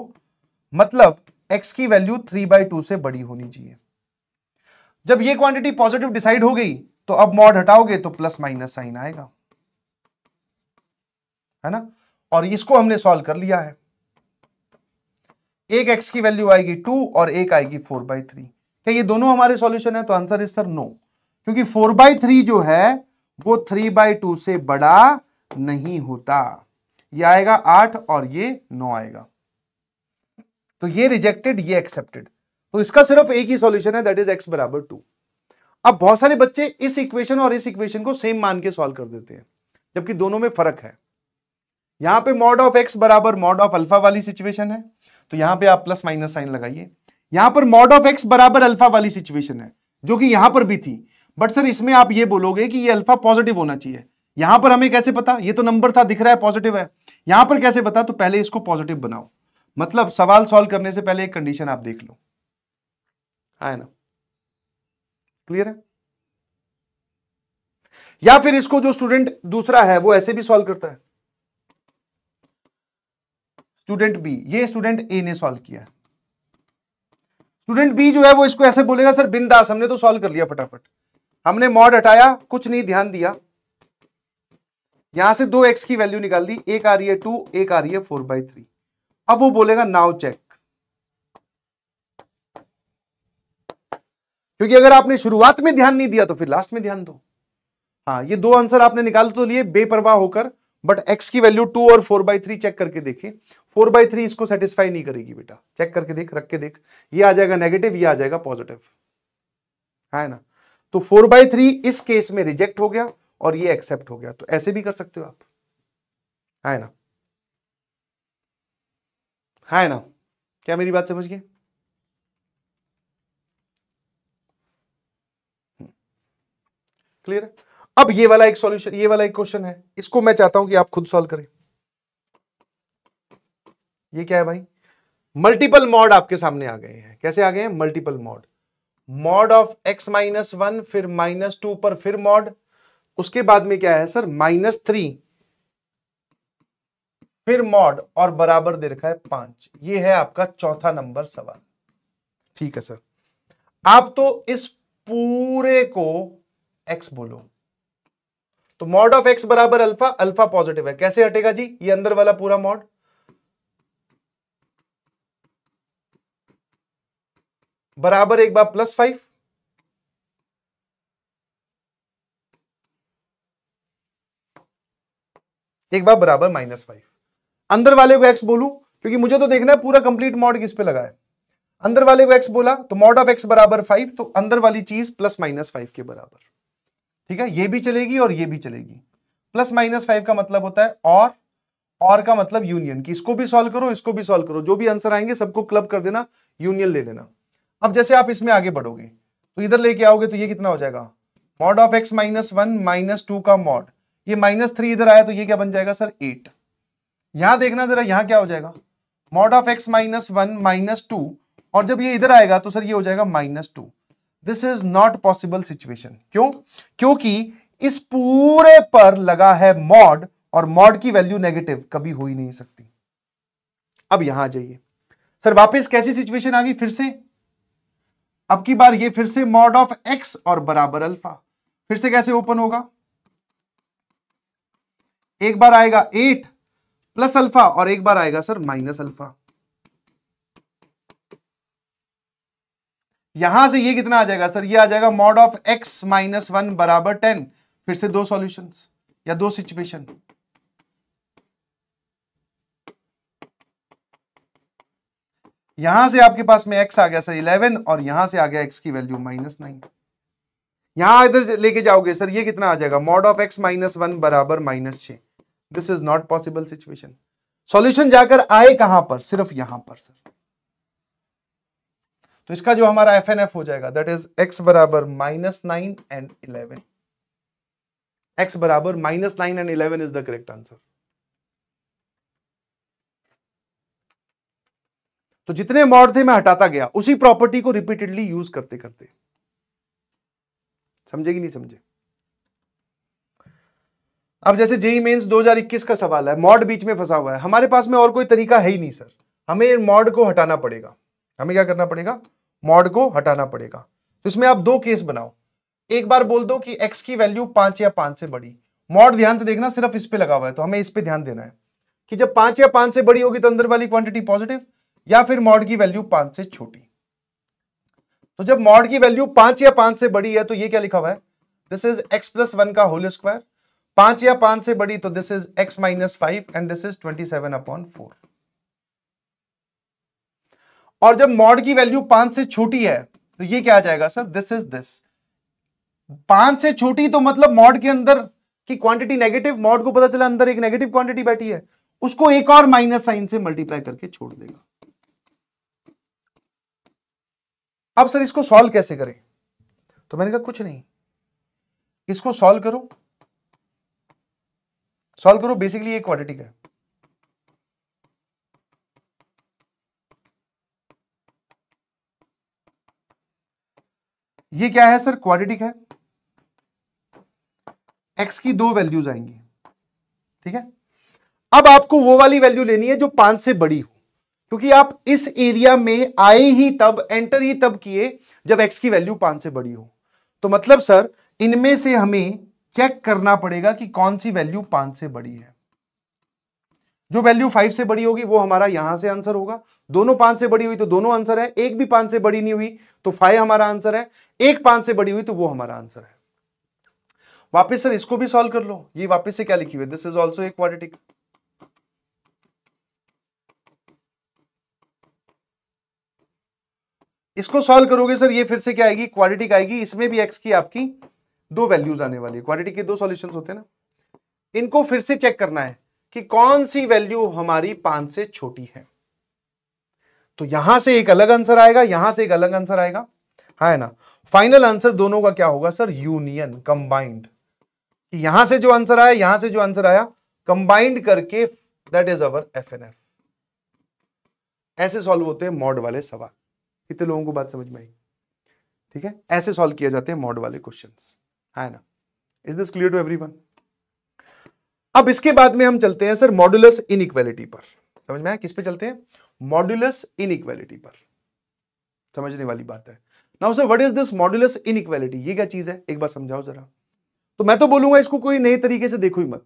मतलब एक्स की वैल्यू थ्री बाई टू से बड़ी होनी चाहिए जब ये क्वांटिटी पॉजिटिव डिसाइड हो गई तो अब मॉड हटाओगे तो प्लस माइनस साइन आएगा है ना और इसको हमने सॉल्व कर लिया है एक एक्स की वैल्यू आएगी टू और एक आएगी फोर बाई थ्री क्या ये दोनों हमारे सॉल्यूशन है तो आंसर इस सर नो क्योंकि फोर बाई थ्री जो है वो थ्री बाई टू से बड़ा नहीं होता ये आएगा आठ और ये नौ आएगा तो ये रिजेक्टेड ये एक्सेप्टेड तो इसका सिर्फ एक ही सॉल्यूशन है दैट इज एक्स बराबर टू अब बहुत सारे बच्चे इस इक्वेशन और इस इक्वेशन को सेम मान के सॉल्व कर देते हैं जबकि दोनों में फर्क है यहां पे मॉड ऑफ एक्स बराबर मॉड ऑफ अल्फा वाली सिचुएशन है तो यहां पे आप प्लस माइनस साइन लगाइए यहां पर मॉड ऑफ एक्स बराबर अल्फा वाली सिचुएशन है जो कि यहां पर भी थी बट सर इसमें आप ये बोलोगे कि ये अल्फा पॉजिटिव होना चाहिए यहां पर हमें कैसे पता ये तो नंबर था दिख रहा है पॉजिटिव है यहां पर कैसे पता तो पहले इसको पॉजिटिव बनाओ मतलब सवाल सॉल्व करने से पहले एक कंडीशन आप देख लो है ना क्लियर है या फिर इसको जो स्टूडेंट दूसरा है वो ऐसे भी सॉल्व करता है स्टूडेंट बी ये स्टूडेंट ए ने सॉल्व किया स्टूडेंट बी जो है वो इसको ऐसे बोलेगा सर बिंदास हमने तो सॉल्व कर लिया फटाफट हमने मॉड हटाया कुछ नहीं ध्यान दिया यहां से दो एक्स की वैल्यू निकाल दी एक आ रही है टू एक आ रही है फोर बाई थ्री अब वो बोलेगा नाउ चेक क्योंकि अगर आपने शुरुआत में ध्यान नहीं दिया तो फिर लास्ट में ध्यान दो हाँ ये दो आंसर आपने निकाल तो लिए बेपरवाह होकर बट x की वैल्यू टू और फोर बाई थ्री चेक करके देखे फोर बाई थ्री इसको सेटिस्फाई नहीं करेगी बेटा चेक करके देख रख के देख ये आ जाएगा नेगेटिव ये आ जाएगा पॉजिटिव है ना तो फोर बाई थ्री इस केस में रिजेक्ट हो गया और ये एक्सेप्ट हो गया तो ऐसे भी कर सकते हो आप है ना है ना क्या मेरी बात समझ गए क्लियर हम्म। अब ये वाला एक सॉल्यूशन ये वाला एक क्वेश्चन है इसको मैं चाहता हूं कि आप खुद सॉल्व करें ये क्या है भाई मल्टीपल मॉड आपके सामने आ गए हैं कैसे आ गए हैं multiple mod mod of x minus one फिर माइनस टू पर फिर मॉड उसके बाद में क्या है सर माइनस थ्री फिर मॉड और बराबर दे रखा है पांच ये है आपका चौथा नंबर सवाल ठीक है सर आप तो इस पूरे को एक्स बोलो तो मॉड ऑफ एक्स बराबर अल्फा अल्फा पॉजिटिव है कैसे हटेगा जी ये अंदर वाला पूरा मॉड बराबर एक बार प्लस फाइव एक बार बराबर माइनस फाइव अंदर वाले को एक्स बोलू क्योंकि मुझे तो देखना है पूरा कंप्लीट मॉड किस पे लगा है अंदर वाले को एक्स बोला तो मॉड ऑफ एक्स बराबर फाइव तो अंदर वाली चीज प्लस माइनस फाइव के बराबर ठीक है ये भी चलेगी और ये भी चलेगी प्लस माइनस फाइव का मतलब होता है और और का मतलब यूनियन की इसको भी सॉल्व करो इसको भी सॉल्व करो जो भी आंसर आएंगे सबको क्लब कर देना यूनियन ले लेना अब जैसे आप इसमें आगे बढ़ोगे तो इधर लेके आओगे तो ये कितना हो जाएगा mod of x minus one minus two का मॉड ये माइनस थ्री इधर आया तो ये क्या बन जाएगा सर एट यहां देखना जरा यहां क्या हो जाएगा mod of x minus one minus two और जब ये इधर आएगा तो सर ये हो जाएगा minus two this is not possible situation क्यों क्योंकि इस पूरे पर लगा है मॉड और मॉड की वैल्यू नेगेटिव कभी हो ही नहीं सकती अब यहां जाइए सर वापस कैसी सिचुएशन आ गई फिर से अब की बार ये फिर से मॉड ऑफ एक्स और बराबर अल्फा फिर से कैसे ओपन होगा एक बार आएगा एट प्लस अल्फा और एक बार आएगा सर माइनस अल्फा यहां से ये कितना आ जाएगा सर ये आ जाएगा mod of x minus one बराबर टेन फिर से दो सॉल्यूशन या दो सिचुएशन यहां से आपके पास में एक्स आ गया सर इलेवन और यहां से आ गया एक्स की वैल्यू माइनस नाइन यहां इधर लेके जाओगे सर ये कितना आ जाएगा mod of x minus one बराबर माइनस छ this is not possible situation solution जाकर आए कहां पर सिर्फ यहां पर सर तो इसका जो हमारा एफ एन एफ हो जाएगा दैट इज एक्स बराबर minus nine and eleven x बराबर minus nine and eleven is the correct answer तो जितने मॉड थे मैं हटाता गया उसी प्रॉपर्टी को रिपीटेडली यूज करते करते समझे कि नहीं समझे अब जैसे जेई हजार 2021 का सवाल है मॉड बीच में फंसा हुआ है हमारे पास में और कोई तरीका है ही नहीं सर हमें मॉड को हटाना पड़ेगा हमें क्या करना पड़ेगा मॉड को हटाना पड़ेगा तो इसमें आप दो केस बनाओ एक बार बोल दो कि एक्स की वैल्यू पांच या पांच से बड़ी मॉड ध्यान से देखना सिर्फ इस पे लगा हुआ है तो हमें इस पे ध्यान देना है कि जब पांच या पांच से बड़ी होगी तो अंदर वाली क्वांटिटी पॉजिटिव या फिर मॉड की वैल्यू पांच से छोटी तो जब मॉड की वैल्यू पांच या पांच से बड़ी है तो ये क्या लिखा हुआ है this is x plus one का होल स्क्वायर पांच या पांच से बड़ी तो this is x minus five and this is twenty seven upon four और जब मॉड की वैल्यू पांच से छोटी है तो ये क्या आ जाएगा सर दिस इज दिस पांच से छोटी तो मतलब मॉड के अंदर की क्वांटिटी नेगेटिव मॉड को पता चला अंदर एक नेगेटिव क्वांटिटी बैठी है उसको एक और माइनस साइन से मल्टीप्लाई करके छोड़ देगा अब सर इसको सॉल्व कैसे करें तो मैंने कहा कुछ नहीं इसको सॉल्व करो सॉल्व करो बेसिकली ये क्वाड्रेटिक है ये क्या है सर क्वाड्रेटिक है एक्स की दो वैल्यूज आएंगी ठीक है अब आपको वो वाली वैल्यू लेनी है जो पांच से बड़ी हो क्योंकि आप इस एरिया में आए ही तब एंटर ही तब किए जब एक्स की वैल्यू पांच से बड़ी हो तो मतलब सर इनमें से हमें चेक करना पड़ेगा कि कौन सी वैल्यू पांच से बड़ी है जो वैल्यू फाइव से बड़ी होगी वो हमारा यहां से आंसर होगा दोनों पांच से बड़ी हुई तो दोनों आंसर है एक भी पांच से बड़ी नहीं हुई तो फाइव हमारा आंसर है एक पांच से बड़ी हुई तो वो हमारा आंसर है वापिस सर इसको भी सॉल्व कर लो ये वापिस से क्या लिखी हुई दिस इज ऑल्सो एक क्वाड्रेटिक इसको सॉल्व करोगे सर ये फिर से क्या आएगी क्वाड्रेटिक आएगी इसमें भी एक्स की आपकी दो वैल्यूज आने वाली है क्वाड्रेटिक के दो सोल्यूशन होते हैं ना इनको फिर से चेक करना है कि कौन सी वैल्यू हमारी पांच से छोटी है तो यहां से एक अलग आंसर आएगा यहां से एक अलग आंसर आएगा हा है ना फाइनल आंसर दोनों का क्या होगा सर यूनियन कंबाइंड यहां से जो आंसर आया यहां से जो आंसर आया कंबाइंड करके that is our F N F ऐसे सॉल्व होते हैं मॉड वाले सवाल कितने लोगों को बात समझ में आई ठीक है ऐसे सॉल्व किया जाते हैं मॉड वाले क्वेश्चन है ना is this clear to every अब इसके बाद में हम चलते हैं सर मॉड्यूलस इन पर समझ में आया किस पे चलते हैं मॉड्यूलस इन पर समझने वाली बात है now sir what is this modulus in ये क्या चीज है एक बार समझाओ जरा तो मैं तो बोलूंगा इसको कोई नए तरीके से देखो ही मत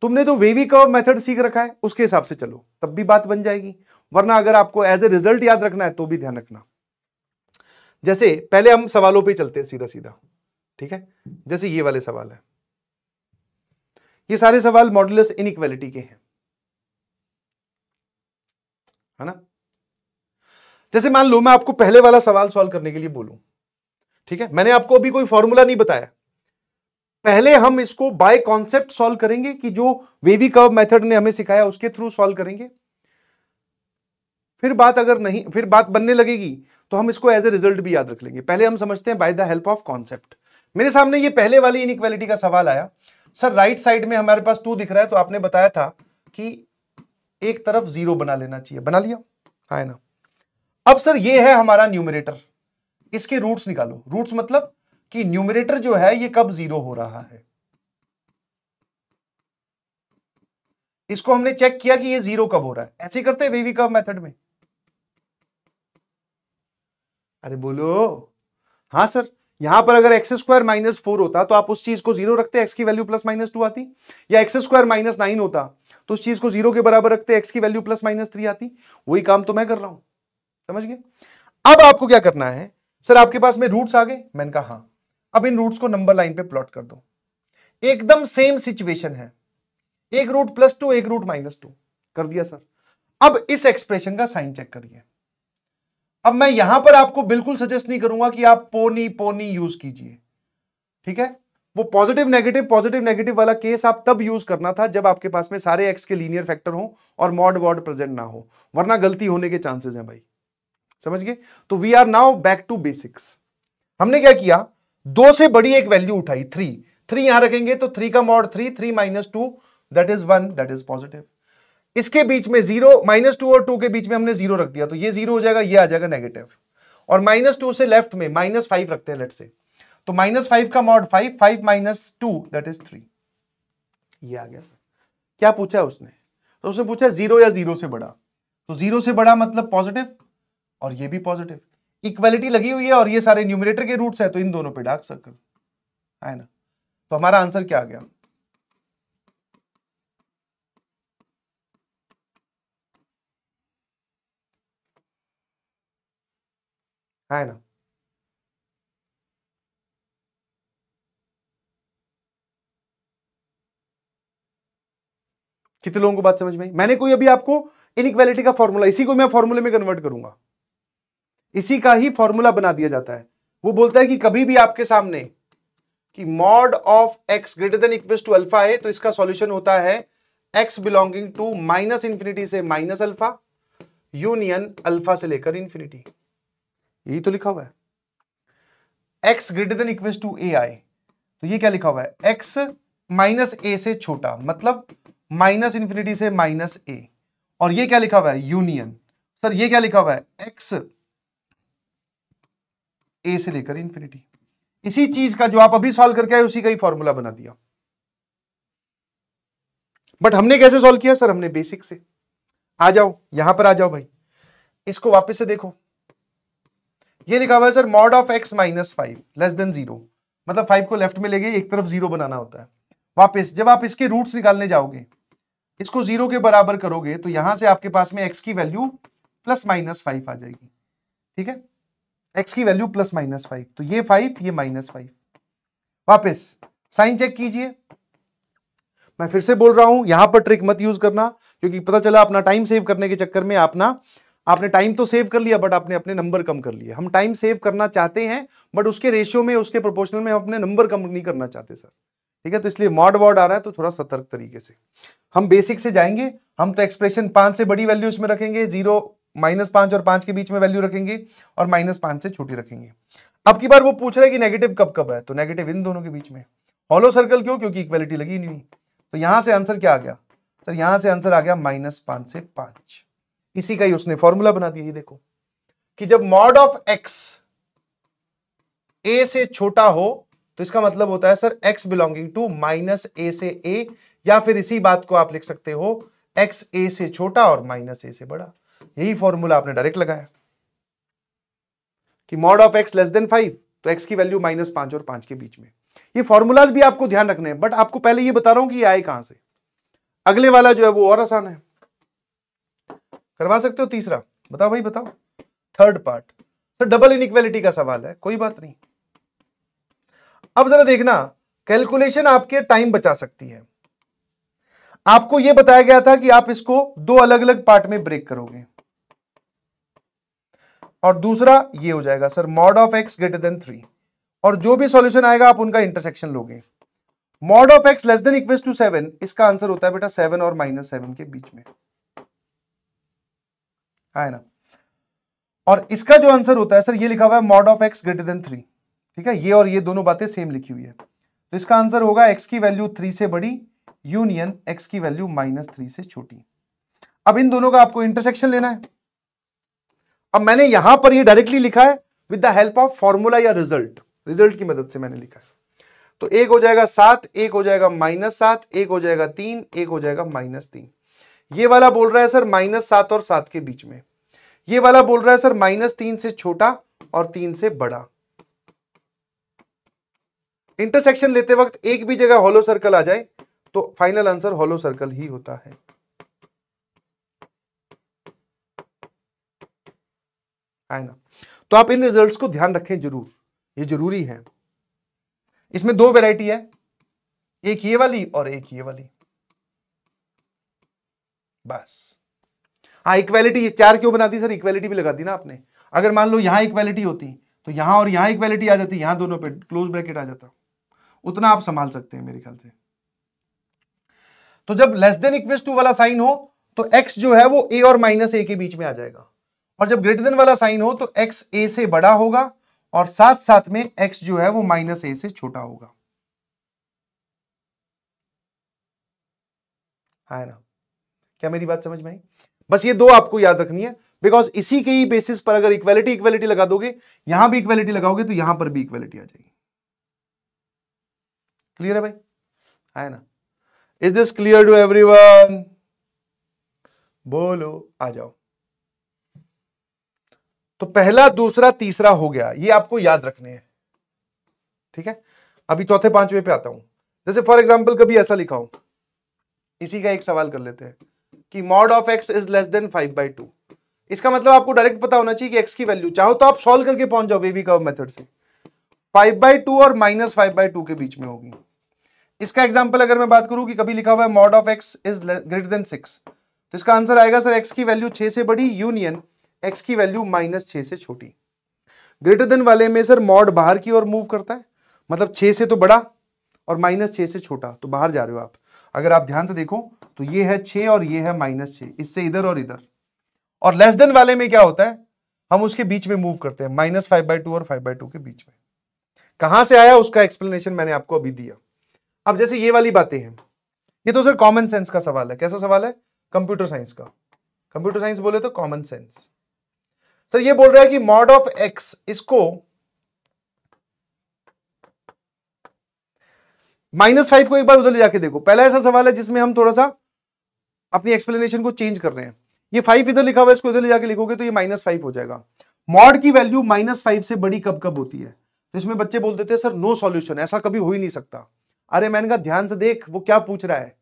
तुमने तो वेवी कर्व मेथड सीख रखा है उसके हिसाब से चलो तब भी बात बन जाएगी वरना अगर आपको एज ए रिजल्ट याद रखना है तो भी ध्यान रखना जैसे पहले हम सवालों पे चलते हैं सीधा सीधा ठीक है जैसे ये वाले सवाल है ये सारे सवाल मॉडल इनइक्वालिटी के हैं है ना जैसे मान लो मैं आपको पहले वाला सवाल सॉल्व करने के लिए बोलू ठीक है मैंने आपको अभी कोई फॉर्मूला नहीं बताया पहले हम इसको बाय कॉन्सेप्ट सॉल्व करेंगे कि जो वेवी कर्व मेथड ने हमें सिखाया उसके थ्रू सॉल्व करेंगे फिर बात अगर नहीं फिर बात बनने लगेगी तो हम इसको एज ए रिजल्ट भी याद रख लेंगे पहले हम समझते हैं by the help of concept मेरे सामने ये पहले वाली इन का सवाल आया सर राइट साइड में हमारे पास टू दिख रहा है तो आपने बताया था कि एक तरफ जीरो बना लेना चाहिए बना लिया हाँ है ना अब सर ये है हमारा न्यूमिरेटर इसके रूट्स निकालो रूट्स मतलब कि न्यूमिरेटर जो है ये कब जीरो हो रहा है इसको हमने चेक किया कि ये जीरो कब हो रहा है ऐसे करते हैं वेवी कब मेथड में अरे बोलो हाँ सर यहां पर अगर एक्स स्क्वायर माइनस फोर होता तो आप उस चीज को जीरो रखते एक्स की वैल्यू प्लस माइनस टू आती या एक्स स्क्वायर माइनस नाइन होता तो उस चीज को जीरो के बराबर रखते एक्स की वैल्यू प्लस माइनस थ्री आती वही काम तो मैं कर रहा हूं समझ गए अब आपको क्या करना है सर आपके पास में रूट्स आ गए मैंने कहा हाँ अब इन रूट्स को नंबर लाइन पे प्लॉट कर दो एकदम सेम सिचुएशन है एक रूट प्लस टू एक रूट माइनस टू कर दिया सर अब इस एक्सप्रेशन का साइन चेक करिए अब मैं यहां पर आपको बिल्कुल सजेस्ट नहीं करूंगा कि आप पोनी पोनी यूज कीजिए ठीक है वो पॉजिटिव नेगेटिव पॉजिटिव नेगेटिव वाला केस आप तब यूज करना था जब आपके पास में सारे एक्स के लीनियर फैक्टर हो और मॉड वॉड प्रेजेंट ना हो वरना गलती होने के चांसेस हैं भाई समझ गए तो we are now back to basics हमने क्या किया दो से बड़ी एक वैल्यू उठाई थ्री थ्री यहां रखेंगे तो थ्री का mod three three minus two that is one that is positive इसके बीच में जीरो माइनस टू और टू के बीच में हमने जीरो रख दिया तो ये जीरो हो जाएगा ये आ जाएगा नेगेटिव और माइनस टू से लेफ्ट में माइनस फाइव रखते हैं लेट से तो माइनस फाइव का mod five five minus two that is three ये आ गया क्या पूछा है उसने तो उसने पूछा जीरो या जीरो से बड़ा तो जीरो से बड़ा मतलब पॉजिटिव और ये भी पॉजिटिव इक्वालिटी लगी हुई है और ये सारे न्यूमिनेटर के रूट्स है तो इन दोनों पे डार्क सर्कल है ना तो हमारा आंसर क्या आ गया है ना कितने लोगों को बात समझ में आई मैंने कोई अभी आपको इनइक्वालिटी का फॉर्मूला इसी को मैं फॉर्मूले में कन्वर्ट करूंगा इसी का ही फॉर्मूला बना दिया जाता है वो बोलता है कि कभी भी आपके सामने कि mod of x greater than equal to alpha है तो इसका सॉल्यूशन होता है x belonging to minus infinity से माइनस अल्फा यूनियन अल्फा से लेकर इंफिनिटी यही तो लिखा हुआ है x greater than equal to A आई तो ये क्या लिखा हुआ है एक्स माइनस ए से छोटा मतलब माइनस इंफिनिटी से माइनस ए और ये क्या लिखा हुआ है यूनियन सर ये क्या लिखा हुआ है एक्स ए से लेकर इंफिनिटी इसी चीज का जो आप अभी सॉल्व करके आए उसी का ही फॉर्मूला बना दिया बट हमने कैसे सॉल्व किया सर हमने बेसिक से आ जाओ यहां पर आ जाओ भाई इसको वापस से देखो ये लिखा हुआ है sir mod of x minus five less than zero मतलब फाइव को लेफ्ट में ले गए एक तरफ जीरो बनाना होता है वापस जब आप इसके रूट्स निकालने जाओगे इसको जीरो के बराबर करोगे तो यहां से आपके पास में एक्स की वैल्यू प्लस माइनस फाइव आ जाएगी ठीक है एक्स की वैल्यू प्लस माइनस फाइव तो ये फाइव ये माइनस फाइव वापिस साइन चेक कीजिए मैं फिर से बोल रहा हूं यहां पर ट्रिक मत यूज करना क्योंकि पता चला अपना टाइम सेव करने के चक्कर में अपना आपने टाइम तो सेव कर लिया बट आपने अपने नंबर कम कर लिए हम टाइम सेव करना चाहते हैं बट उसके रेशियो में उसके प्रोपोर्शनल में हम अपने नंबर कम नहीं करना चाहते सर ठीक है तो इसलिए मॉड वॉर्ड आ रहा है तो थोड़ा सतर्क तरीके से हम बेसिक से जाएंगे हम तो एक्सप्रेशन पांच से बड़ी वैल्यू इसमें रखेंगे जीरो माइनस पांच और पांच के बीच में वैल्यू रखेंगे और माइनस पांच से छोटी रखेंगे अब की बार वो पूछ रहे हैं कि नेगेटिव कब कब है तो नेगेटिव इन दोनों के बीच में हॉलो सर्कल क्यों क्योंकि इक्वेलिटी लगी नहीं हुई तो यहां से आंसर क्या आ गया सर यहां से आंसर आ गया माइनस पांच से पांच इसी का ही उसने फॉर्मूला बना दिया ये देखो कि जब मॉड ऑफ एक्स ए से छोटा हो तो इसका मतलब होता है sir x belonging to minus A से ए या फिर इसी बात को आप लिख सकते हो एक्स ए से छोटा और माइनस ए से बड़ा यही फॉर्मूला आपने डायरेक्ट लगाया कि mod of x less than five तो एक्स की वैल्यू माइनस पांच और पांच के बीच में ये फॉर्मूलाज भी आपको ध्यान रखने हैं बट आपको पहले ये बता रहा हूं कि ये आए कहां से अगले वाला जो है वो और आसान है करवा सकते हो तीसरा बताओ भाई बताओ थर्ड पार्ट तो डबल इनइक्वालिटी का सवाल है कोई बात नहीं अब जरा देखना कैलकुलेशन आपके टाइम बचा सकती है आपको यह बताया गया था कि आप इसको दो अलग अलग पार्ट में ब्रेक करोगे और दूसरा ये हो जाएगा sir mod of x greater than three और जो भी सॉल्यूशन आएगा आप उनका इंटरसेक्शन लोगे mod of x less than equal to seven इसका आंसर होता है बेटा सेवन और माइनस सेवन के बीच में है ना और इसका जो आंसर होता है सर ये लिखा हुआ है mod of x greater than three ठीक है ये और ये दोनों बातें सेम लिखी हुई है तो इसका आंसर होगा एक्स की वैल्यू थ्री से बड़ी यूनियन एक्स की वैल्यू माइनस थ्री से छोटी अब इन दोनों का आपको इंटरसेक्शन लेना है अब मैंने यहां पर ये डायरेक्टली लिखा है with the help of formula या रिजल्ट रिजल्ट की मदद से मैंने लिखा है तो एक हो जाएगा सात एक हो जाएगा माइनस सात एक हो जाएगा तीन एक हो जाएगा माइनस तीन ये वाला बोल रहा है सर माइनस सात और सात के बीच में ये वाला बोल रहा है सर माइनस तीन से छोटा और तीन से बड़ा इंटरसेक्शन लेते वक्त एक भी जगह हॉलो सर्कल आ जाए तो फाइनल आंसर हॉलो सर्कल ही होता है है ना तो आप इन रिजल्ट्स को ध्यान रखें जरूर ये जरूरी है इसमें दो वैरायटी है एक ये वाली और एक ये वाली बस हाँ इक्वेलिटी चार क्यों बना दी सर इक्वेलिटी भी लगा दी ना आपने अगर मान लो यहां इक्वेलिटी होती तो यहां और यहां इक्वेलिटी आ जाती यहां दोनों पे क्लोज ब्रैकेट आ जाता उतना आप संभाल सकते हैं मेरे ख्याल से तो जब लेस देन इक्वेस टू वाला साइन हो तो एक्स जो है वो ए और माइनस ए के बीच में आ जाएगा और जब ग्रेटर देन वाला साइन हो तो एक्स ए से बड़ा होगा और साथ साथ में एक्स जो है वो माइनस ए से छोटा होगा हाँ, है ना क्या मेरी बात समझ में आई बस ये दो आपको याद रखनी है बिकॉज इसी के ही बेसिस पर अगर इक्वालिटी इक्वेलिटी लगा दोगे यहां भी इक्वालिटी लगाओगे तो यहां पर भी इक्वालिटी आ जाएगी क्लियर है भाई है ना is this clear to everyone बोलो आ जाओ तो पहला दूसरा तीसरा हो गया ये आपको याद रखने हैं ठीक है अभी चौथे पांचवे पे आता हूं जैसे फॉर एग्जाम्पल कभी ऐसा लिखा हो इसी का एक सवाल कर लेते हैं कि mod of x is less than five by two इसका मतलब आपको डायरेक्ट पता होना चाहिए कि एक्स की वैल्यू चाहो तो आप सॉल्व करके पहुंच जाओ बेबी कर्व मेथड से फाइव बाई टू और माइनस फाइव बाई टू के बीच में होगी इसका एग्जाम्पल अगर मैं बात करूं कि कभी लिखा हुआ है mod of x is greater than six तो इसका आंसर आएगा सर एक्स की वैल्यू छह से बड़ी यूनियन एक्स की वैल्यू माइनस छह से छोटी ग्रेटर देन वाले में सर मॉड बाहर की ओर मूव करता है मतलब छह से तो बड़ा और माइनस छह से छोटा तो बाहर जा रहे हो आप अगर आप ध्यान से देखो तो ये है छे और ये है माइनस छे इससे इधर और इधर और लेस देन वाले में क्या होता है हम उसके बीच में मूव करते हैं माइनस फाइव बाई टू और फाइव बाई टू के बीच में कहां से आया उसका एक्सप्लेनेशन मैंने आपको अभी दिया अब जैसे ये वाली बातें हैं ये तो सर कॉमन सेंस का सवाल है कैसा सवाल है कंप्यूटर साइंस का कंप्यूटर साइंस बोले तो कॉमन सेंस सर ये बोल रहा है कि मॉड ऑफ एक्स इसको माइनस फाइव को एक बार उधर ले जाके देखो पहला ऐसा सवाल है जिसमें हम थोड़ा सा अपनी एक्सप्लेनेशन को चेंज कर रहे हैं ये फाइव इधर लिखा हुआ है इसको इधर ले जाके लिखोगे तो ये माइनस फाइव हो जाएगा मॉड की वैल्यू माइनस फाइव से बड़ी कब कब होती है जिसमें तो बच्चे बोलते थे सर नो सॉल्यूशन ऐसा कभी हो ही नहीं सकता अरे मैंने कहा ध्यान से देख वो क्या पूछ रहा है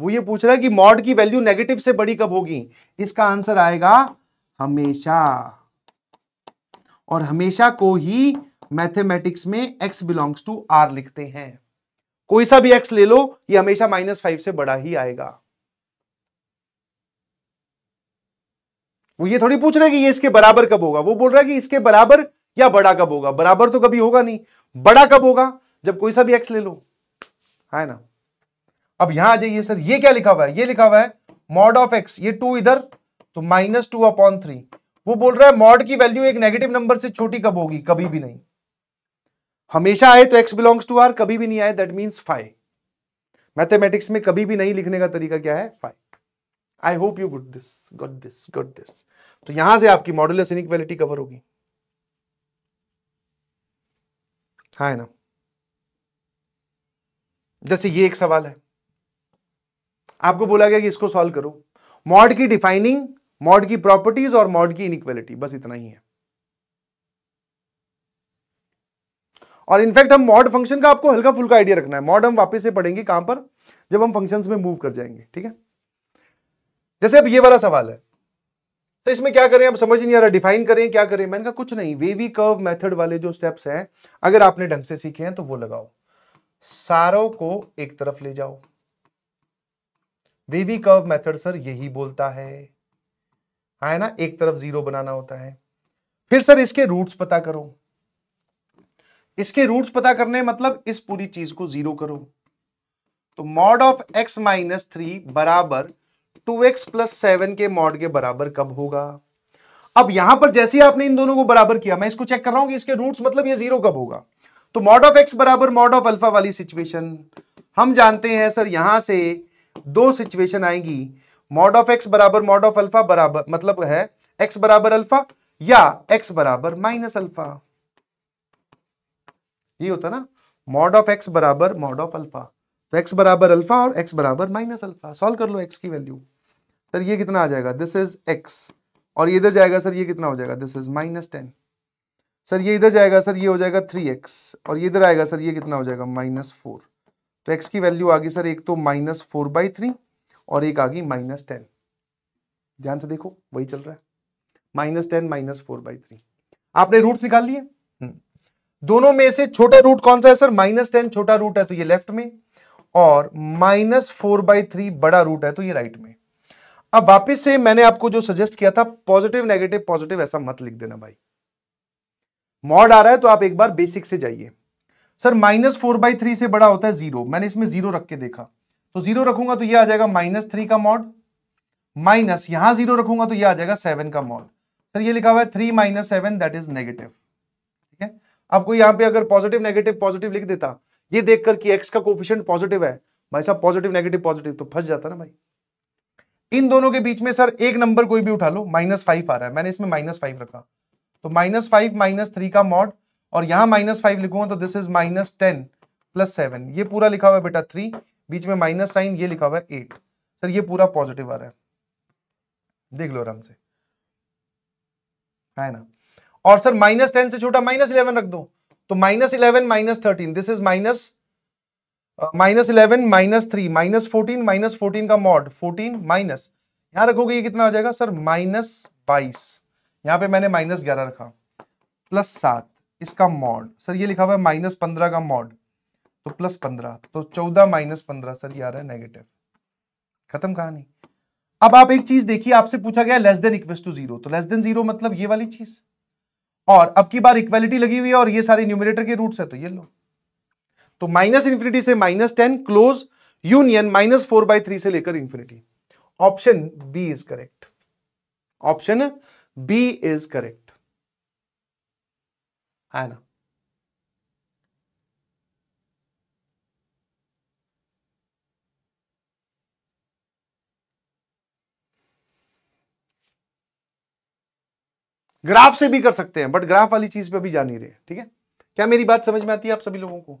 वो ये पूछ रहा है कि मॉड की वैल्यू नेगेटिव से बड़ी कब होगी इसका आंसर आएगा हमेशा और हमेशा को ही मैथमेटिक्स में एक्स बिलोंग्स टू आर लिखते हैं कोई सा भी एक्स ले लो ये हमेशा माइनस फाइव से बड़ा ही आएगा वो ये थोड़ी पूछ रहे कि ये इसके बराबर कब होगा वो बोल रहा है कि इसके बराबर या बड़ा कब होगा बराबर तो कभी होगा नहीं बड़ा कब होगा जब कोई सा भी एक्स ले लो है ना अब यहां आ जाइए सर ये क्या लिखा हुआ है ये लिखा हुआ है मॉड ऑफ एक्स ये टू इधर तो माइनस टू अपॉन थ्री वो बोल रहा है मॉड की वैल्यू एक नेगेटिव नंबर से छोटी कब होगी कभी भी नहीं हमेशा आए तो एक्स बिलोंग्स टू आर कभी भी नहीं आए दैट मीन्स फाइव मैथमेटिक्स में कभी भी नहीं लिखने का तरीका क्या है five I hope you got this got this got this तो यहां से आपकी इन इक्वेलिटी कवर होगी हाँ है ना जैसे ये एक सवाल है आपको बोला गया कि इसको सॉल्व करो मॉड की डिफाइनिंग मॉड की प्रॉपर्टीज और मॉड की इनक्वालिटी बस इतना ही है और इनफैक्ट हम मॉड फंक्शन का आपको हल्का फुल्का आइडिया रखना है मॉड हम वापस से पढ़ेंगे कहां पर जब हम फंक्शंस में मूव कर जाएंगे ठीक है जैसे अब ये वाला सवाल है तो इसमें क्या करें अब समझ नहीं आ रहा डिफाइन करें क्या करें मैंने कहा कुछ नहीं वेवी कर्व मेथड वाले जो स्टेप्स हैं अगर आपने ढंग से सीखे हैं तो वो लगाओ सारों को एक तरफ ले जाओ वेवी कर्व मेथड सर यही बोलता है हाँ, है ना एक तरफ जीरो बनाना होता है फिर सर इसके रूट्स पता करो इसके रूट्स पता करने मतलब इस पूरी चीज को जीरो करो तो mod of x minus three बराबर टू एक्स प्लस सेवन के मॉड के बराबर कब होगा अब यहां पर जैसे ही आपने इन दोनों को बराबर किया मैं इसको चेक कर रहा हूं कि इसके रूट्स मतलब ये जीरो कब होगा तो मॉड ऑफ एक्स बराबर मॉड ऑफ अल्फा वाली सिचुएशन हम जानते हैं सर यहां से दो सिचुएशन आएंगी मॉड ऑफ एक्स बराबर मॉड ऑफ अल्फा बराबर मतलब है एक्स बराबर अल्फा या एक्स बराबर माइनस अल्फा ये होता ना मॉड ऑफ एक्स बराबर मॉड ऑफ अल्फा तो एक्स बराबर अल्फा और एक्स बराबर माइनस अल्फा सॉल्व कर लो एक्स की वैल्यू सर ये कितना आ जाएगा दिस इज एक्स और ये इधर जाएगा सर ये कितना हो जाएगा this is minus ten sir ये इधर जाएगा सर ये हो जाएगा थ्री एक्स और ये इधर आएगा सर ये कितना हो जाएगा माइनस फोर तो एक्स की वैल्यू आ गई सर एक तो माइनस फोर बाई थ्री और एक आ गई माइनस टेन ध्यान से देखो वही चल रहा है minus ten minus four by three आपने रूट्स निकाल लिए दोनों में से छोटा रूट कौन सा है सर माइनस टेन छोटा रूट है तो ये लेफ्ट में और माइनस फोर बाई थ्री बड़ा रूट है तो ये राइट में अब वापस से मैंने आपको जो सजेस्ट किया था पॉजिटिव नेगेटिव पॉजिटिव ऐसा मत लिख देना भाई मॉड आ रहा है तो आप एक बार बेसिक से जाइए sir minus four by three से बड़ा होता है जीरो मैंने इसमें जीरो रख के देखा तो जीरो रखूंगा तो ये आ जाएगा माइनस थ्री का मॉड माइनस यहां जीरो रखूंगा तो ये आ जाएगा सेवन का मॉड सर ये लिखा हुआ है three minus seven that is negative आपको यहाँ पे अगर पॉजिटिव नेगेटिव पॉजिटिव लिख देता ये देख कर कि एक्स का कोफिशियंट पॉजिटिव है भाई साहब पॉजिटिव नेगेटिव पॉजिटिव तो फंस जाता ना भाई इन दोनों के बीच में सर एक नंबर कोई भी उठा लो माइनस फाइव आ रहा है मैंने इसमें माइनस फाइव रखा तो माइनस फाइव माइनस थ्री का मॉड और यहां माइनस फाइव लिखूंगा तो this is minus ten plus seven ये पूरा लिखा हुआ है बेटा थ्री बीच में माइनस साइन ये लिखा हुआ है एट सर ये पूरा पॉजिटिव आ रहा है देख लो आराम से है ना और सर माइनस टेन से छोटा माइनस इलेवन रख दो तो minus eleven minus thirteen this is minus minus eleven minus three minus fourteen minus fourteen का मॉड फोर्टीन माइनस यहां रखोगे ये कितना हो जाएगा सर माइनस बाईस यहां पे मैंने माइनस ग्यारह रखा प्लस सात इसका मॉड सर ये लिखा हुआ है माइनस पंद्रह का मॉड तो प्लस पंद्रह तो चौदह माइनस पंद्रह सर ये आ रहा है नेगेटिव खत्म कहानी अब आप एक चीज देखिए आपसे पूछा गया less than equal to zero तो लेस देन जीरो मतलब ये वाली चीज और अब की बार इक्वेलिटी लगी हुई है और ये सारे न्यूमिनेटर के रूट्स है तो ये लो तो माइनस इन्फिनिटी से minus ten close union minus four by three से लेकर infinity option B is correct option B is correct है ना ग्राफ से भी कर सकते हैं बट ग्राफ वाली चीज पे अभी जा नहीं रहे ठीक है क्या मेरी बात समझ में आती है आप सभी लोगों को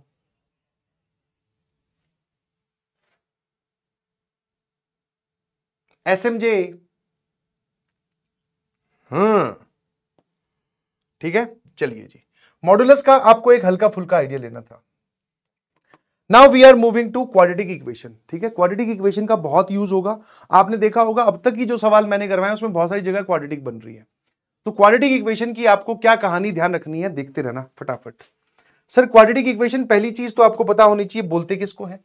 एस एम जे ठीक है चलिए जी मॉडुलस का आपको एक हल्का फुल्का आइडिया लेना था now we are moving to quadratic equation ठीक है क्वाड्रेटिक इक्वेशन का बहुत यूज होगा आपने देखा होगा अब तक की जो सवाल मैंने करवाया उसमें बहुत सारी जगह क्वाड्रेटिक बन रही है तो क्वाड्रेटिक इक्वेशन की आपको क्या कहानी ध्यान रखनी है देखते रहना फटाफट सर क्वाड्रेटिक इक्वेशन पहली चीज तो आपको पता होनी चाहिए बोलते किसको है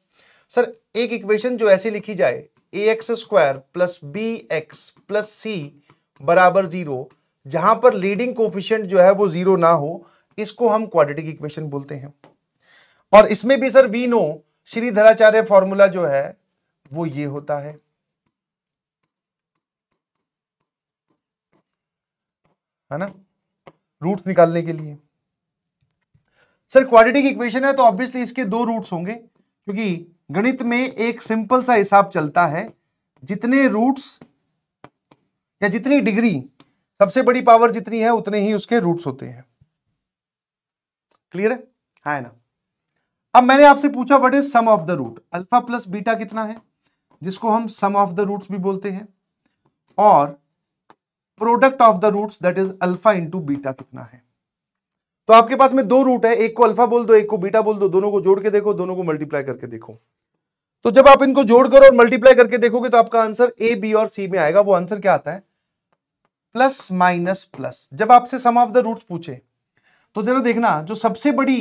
सर एक इक्वेशन जो ऐसे लिखी जाए a x square plus B x plus सी बराबर जीरो जहां पर लीडिंग कोफिशियंट जो है वो जीरो ना हो इसको हम क्वाड्रेटिक इक्वेशन बोलते हैं और इसमें भी sir we know Sridharacharya formula जो है वो ये होता है है ना रूट्स निकालने के लिए सर क्वाड्रेटिक इक्वेशन है तो ऑब्वियसली इसके दो रूट्स होंगे क्योंकि गणित में एक सिंपल सा हिसाब चलता है जितने रूट्स या जितनी डिग्री सबसे बड़ी पावर जितनी है उतने ही उसके रूट्स होते हैं क्लियर है हाँ है ना अब मैंने आपसे पूछा what is sum of the root alpha plus beta कितना है जिसको हम सम ऑफ द रूट्स भी बोलते हैं और product of the roots that is alpha into beta कितना है तो आपके पास में दो रूट है एक को अल्फा बोल दो एक को बीटा बोल दो दोनों को जोड़ के देखो दोनों को मल्टीप्लाई करके देखो तो जब आप इनको जोड़कर और मल्टीप्लाई करके देखोगे तो आपका आंसर ए बी और सी में आएगा वो आंसर क्या आता है प्लस माइनस प्लस जब आपसे सम ऑफ द रूट पूछे तो जरा देखना जो सबसे बड़ी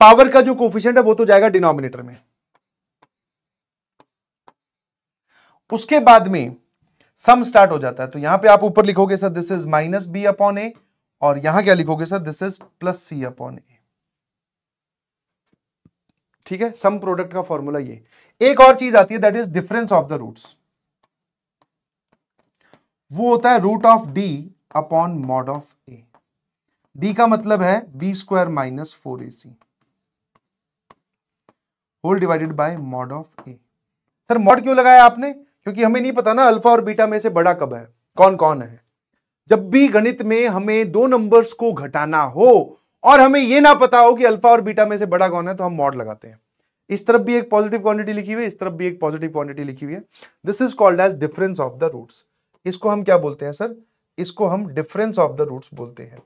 पावर का जो कोफिशियंट है वो तो जाएगा डिनोमिनेटर में उसके बाद में सम स्टार्ट हो जाता है तो यहां पे आप ऊपर लिखोगे sir this is minus B upon a और यहां क्या लिखोगे sir this is plus c upon a ठीक है सम प्रोडक्ट का फॉर्मूला ये एक और चीज आती है that is difference of the roots वो होता है root of D upon mod of a D का मतलब है B square minus four A c whole divided by mod of a sir mod क्यों लगाया आपने क्योंकि हमें नहीं पता ना अल्फा और बीटा में से बड़ा कब है कौन कौन है जब भी गणित में हमें दो नंबर्स को घटाना हो और हमें यह ना पता हो कि अल्फा और बीटा में से बड़ा कौन है तो हम मॉड लगाते हैं इस तरफ भी एक पॉजिटिव क्वांटिटी लिखी हुई है इस तरफ भी एक पॉजिटिव क्वांटिटी लिखी हुई है this is called as difference of the roots इसको हम क्या बोलते हैं सर इसको हम डिफरेंस ऑफ द रूट्स बोलते हैं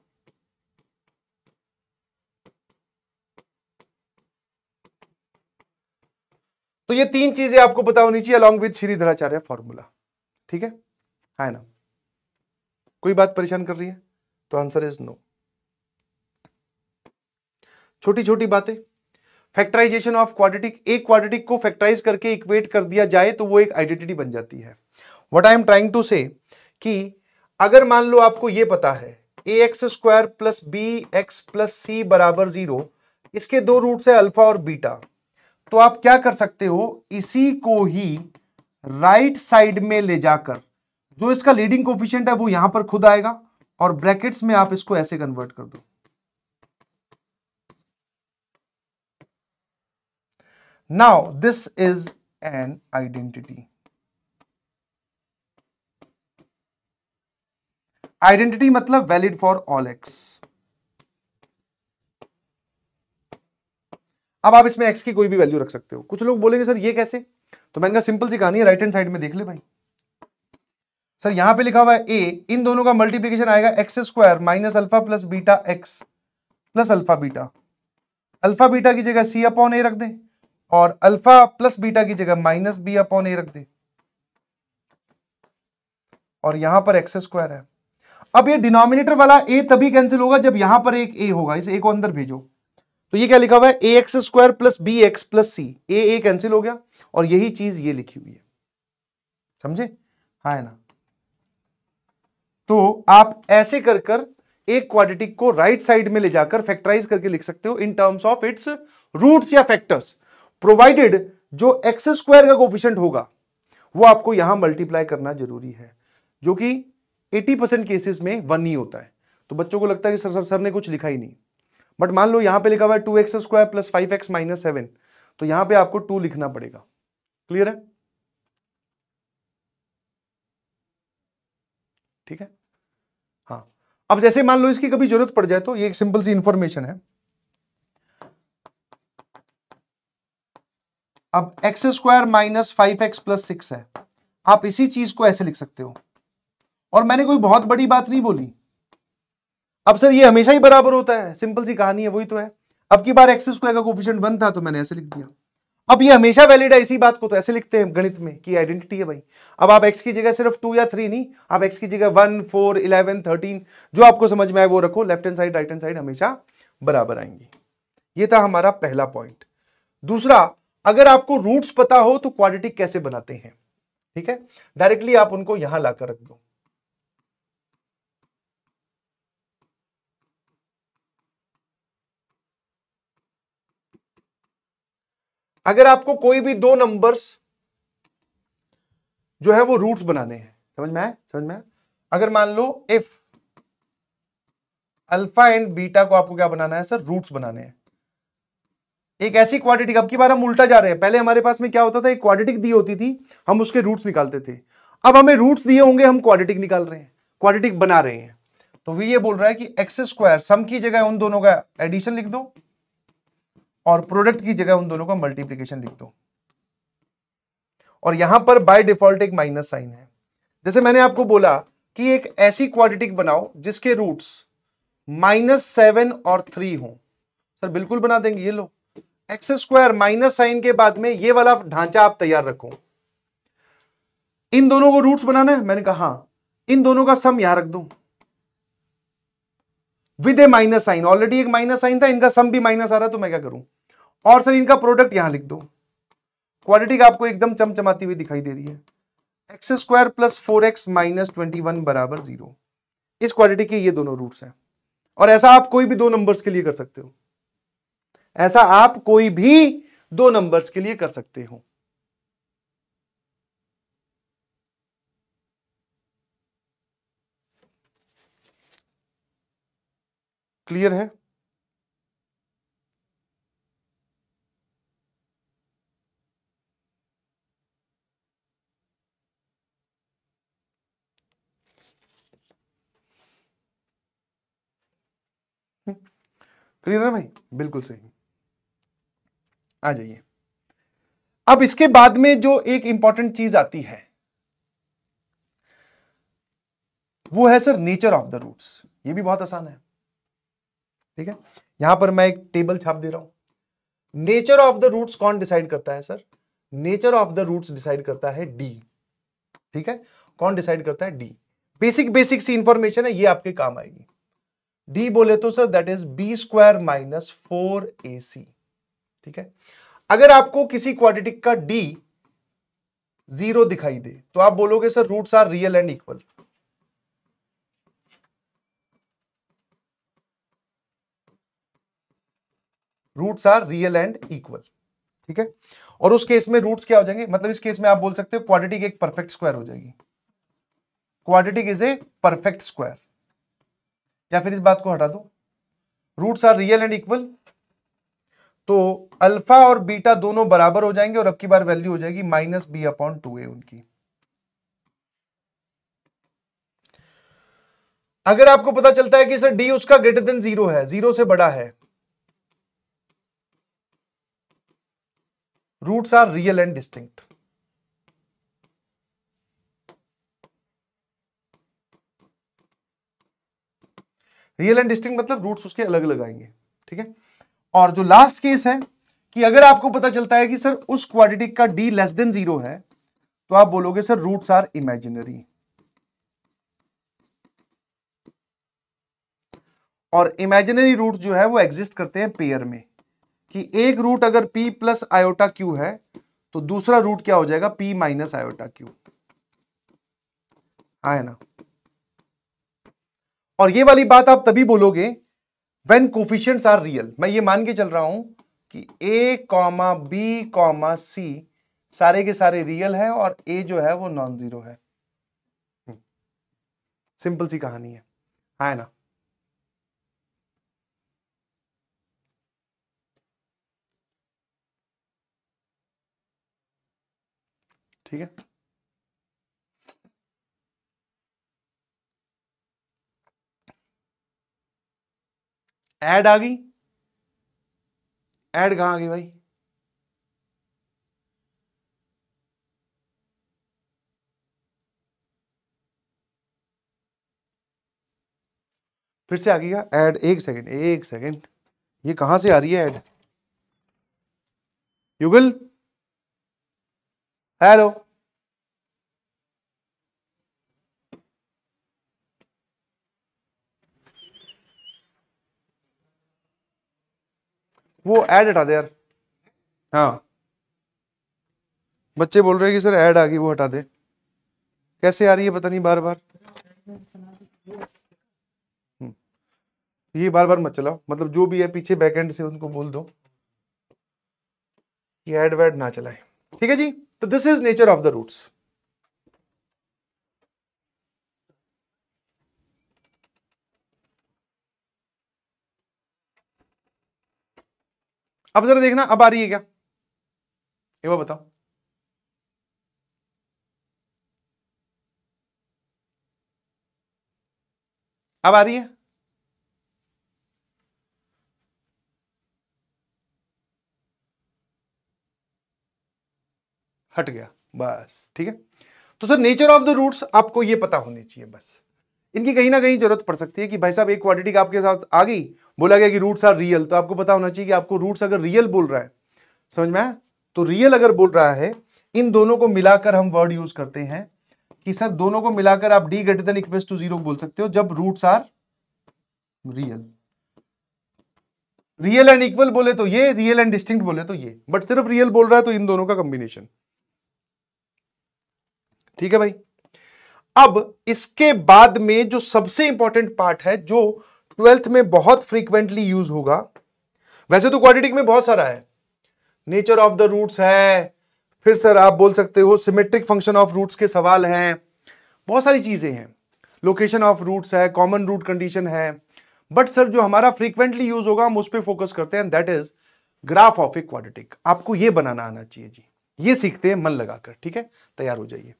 तो ये तीन चीजें आपको पता होनी चाहिए अलॉन्ग विद श्रीधराचार्य फॉर्मूला ठीक है है ना कोई बात परेशान कर रही है तो आंसर इज नो छोटी छोटी बातें फैक्टराइजेशन ऑफ क्वाड्रेटिक एक क्वाड्रेटिक को फैक्टराइज करके इक्वेट कर दिया जाए तो वो एक आइडेंटिटी बन जाती है what I am trying to say कि अगर मान लो आपको ये पता है a x square plus B x plus सी बराबर जीरो इसके दो रूट है अल्फा और बीटा तो आप क्या कर सकते हो इसी को ही राइट साइड में ले जाकर जो इसका लीडिंग कोफिशियंट है वो यहां पर खुद आएगा और ब्रैकेट्स में आप इसको ऐसे कन्वर्ट कर दो now this is an identity identity मतलब वैलिड फॉर ऑल एक्स अब आप इसमें एक्स की कोई भी वैल्यू रख सकते हो कुछ लोग बोलेंगे सर ये कैसे तो मैंने कहा सिंपल सी कहानी है राइट हैंड साइड में देख ले भाई सर यहां पे लिखा हुआ है ए इन दोनों का मल्टीप्लीकेशन आएगा x square minus alpha plus beta x plus alpha beta alpha beta की जगह सी अपॉन ए रख दे और अल्फा प्लस बीटा की जगह माइनस बी अपॉन ए रख दे और यहां पर एक्स स्क्वायर है अब ये डिनोमिनेटर वाला ए तभी कैंसिल होगा जब यहां पर एक ए होगा इसे ए को अंदर भेजो तो ये क्या लिखा हुआ है a x square plus B x plus c a a cancel हो गया और यही चीज ये लिखी हुई है समझे हा है ना तो आप ऐसे कर कर एक क्वाड्रेटिक को राइट right साइड में ले जाकर फैक्टराइज करके लिख सकते हो in terms of its roots या फैक्टर्स प्रोवाइडेड जो एक्स स्क्वायर का कोफिशेंट होगा वो आपको यहां मल्टीप्लाई करना जरूरी है जो कि 80 परसेंट केसेस में वन ही होता है तो बच्चों को लगता है कि सर सर सर ने कुछ लिखा ही नहीं बट मान लो यहां पे लिखा हुआ है two x square plus five x minus seven तो यहां पे आपको टू लिखना पड़ेगा क्लियर है ठीक है हाँ अब जैसे मान लो इसकी कभी जरूरत पड़ जाए तो ये एक सिंपल सी इंफॉर्मेशन है अब x square minus five x plus six है आप इसी चीज को ऐसे लिख सकते हो और मैंने कोई बहुत बड़ी बात नहीं बोली अब सर ये हमेशा ही बराबर होता है सिंपल सी कहानी है वही तो है अब की बार एक्स स्क्वायर का कोफिशियंट वन था तो मैंने ऐसे लिख दिया अब ये हमेशा वैलिड है इसी बात को तो ऐसे लिखते हैं गणित में कि आइडेंटिटी है भाई अब आप एक्स की जगह सिर्फ टू या थ्री नहीं आप एक्स की जगह वन फोर इलेवन थर्टीन जो आपको समझ में आए वो रखो left hand side right hand side हमेशा बराबर आएंगे ये था हमारा पहला पॉइंट दूसरा अगर आपको रूट्स पता हो तो क्वाड्रेटिक कैसे बनाते हैं ठीक है डायरेक्टली आप उनको यहां लाकर रख दो अगर आपको कोई भी दो नंबर्स जो है वो रूट्स बनाने हैं समझ में आए समझ में अगर मान लो इफ अल्फा एंड बीटा को आपको क्या बनाना है सर रूट्स बनाने हैं एक ऐसी क्वाड्रेटिक अब की बार हम उल्टा जा रहे हैं पहले हमारे पास में क्या होता था एक क्वाड्रेटिक दी होती थी हम उसके रूट्स निकालते थे अब हमें रूट्स दिए होंगे हम क्वाड्रेटिक निकाल रहे हैं क्वाड्रेटिक बना रहे हैं तो वी ये बोल रहा है कि एक्स स्क्वायर सम की जगह उन दोनों का एडिशन लिख दो और प्रोडक्ट की जगह उन दोनों का मल्टीप्लीकेशन लिख दो और यहां पर बाय डिफॉल्ट एक माइनस साइन है जैसे मैंने आपको बोला कि एक ऐसी क्वाड्रेटिक बनाओ जिसके रूट्स माइनस सेवन और थ्री हो सर बिल्कुल बना देंगे ये लो एक्स स्क्वायर माइनस साइन के बाद में ये वाला ढांचा आप तैयार रखो इन दोनों को रूट्स बनाना है मैंने कहा हाँ इन दोनों का सम यहां रख दो with a minus sign already एक माइनस साइन था इनका सम भी माइनस आ रहा तो मैं क्या करूं और सर इनका प्रोडक्ट यहां लिख दो क्वालिटी का आपको एकदम चमचमाती हुई दिखाई दे रही है x square plus four x minus twenty one बराबर जीरो इस क्वालिटी के ये दोनों रूट्स हैं और ऐसा आप कोई भी दो नंबर्स के लिए कर सकते हो ऐसा आप कोई भी दो नंबर्स के लिए कर सकते हो क्लियर है क्लियर है भाई बिल्कुल सही आ जाइए अब इसके बाद में जो एक इंपॉर्टेंट चीज आती है वो है sir nature of the roots ये भी बहुत आसान है ठीक है यहां पर मैं एक टेबल छाप दे रहा हूं नेचर ऑफ द रूट्स कौन डिसाइड करता है sir nature of the roots decide करता है डी ठीक है कौन डिसाइड करता है डी बेसिक बेसिक सी इंफॉर्मेशन है ये आपके काम आएगी डी बोले तो sir that is B square minus four A c ठीक है अगर आपको किसी क्वाड्रेटिक का डी जीरो दिखाई दे तो आप बोलोगे sir roots are real and equal roots are real and equal ठीक है और उस केस में रूट्स क्या हो जाएंगे मतलब इस केस में आप बोल सकते हो क्वाड्रेटिक एक परफेक्ट स्क्वायर हो जाएगी quadratic is a perfect square या फिर इस बात को हटा दो roots are real and equal तो अल्फा और बीटा दोनों बराबर हो जाएंगे और अब की बार वैल्यू हो जाएगी minus B upon two a उनकी अगर आपको पता चलता है कि सर डी उसका ग्रेटर देन जीरो है जीरो से बड़ा है roots are real and distinct real and distinct मतलब रूट्स उसके अलग अलग आएंगे ठीक है और जो लास्ट केस है कि अगर आपको पता चलता है कि सर उस क्वाड्रेटिक का डी लेस देन जीरो है तो आप बोलोगे सर रूट्स आर इमेजिनरी और इमेजिनरी रूट जो है वो एग्जिस्ट करते हैं पेयर में कि एक रूट अगर p प्लस आयोटा क्यू है तो दूसरा रूट क्या हो जाएगा p माइनस आयोटा क्यू आए ना और ये वाली बात आप तभी बोलोगे वेन कोफिशियंट आर रियल मैं ये मान के चल रहा हूं कि a comma b comma c सारे के सारे रियल है और ए जो है वो नॉन जीरो है सिंपल सी कहानी है है हाँ ना ठीक है एड आ गई एड कहां आ गई भाई फिर से आ गई ऐड एक सेकंड एक सेकंड ये कहां से आ रही है ऐड युगल हेलो वो ऐड हटा दे यार हाँ बच्चे बोल रहे हैं कि सर ऐड आ गई वो हटा दे कैसे आ रही है पता नहीं बार बार हम्म। ये बार बार मत चलाओ मतलब जो भी है पीछे बैकएंड से उनको बोल दो ये ऐड वैड ना चलाए ठीक है जी तो this is nature of the roots अब जरा देखना अब आ रही है क्या ये वो बताओ अब आ रही है हट गया बस ठीक है तो sir nature of the roots आपको ये पता होनी चाहिए बस इनकी कहीं ना कहीं जरूरत पड़ सकती है कि भाई साहब एक क्वांटिटी आपके साथ आ गई बोला गया कि रूट्स आर रियल तो आपको पता होना चाहिए कि आपको रूट्स अगर रियल बोल रहा है समझ में तो रियल अगर बोल रहा है इन दोनों को मिलाकर हम वर्ड यूज करते हैं कि सर दोनों को मिलाकर आप D greater than equal to zero बोल सकते हो जब roots are real real and equal बोले तो ये रियल एंड डिस्टिंक्ट बोले तो ये बट सिर्फ रियल बोल रहा है तो इन दोनों का कॉम्बिनेशन ठीक है भाई अब इसके बाद में जो सबसे इंपॉर्टेंट पार्ट है जो ट्वेल्थ में बहुत फ्रीक्वेंटली यूज होगा वैसे तो क्वाड्रेटिक में बहुत सारा है नेचर ऑफ द रूट्स है फिर सर आप बोल सकते हो सिमेट्रिक फंक्शन ऑफ रूट्स के सवाल हैं बहुत सारी चीज़ें हैं लोकेशन ऑफ रूट्स है कॉमन रूट कंडीशन है बट सर जो हमारा फ्रीक्वेंटली यूज होगा हम उस पर फोकस करते हैं that is graph of a quadratic आपको ये बनाना आना चाहिए जी ये सीखते हैं मन लगाकर ठीक है तैयार हो जाइए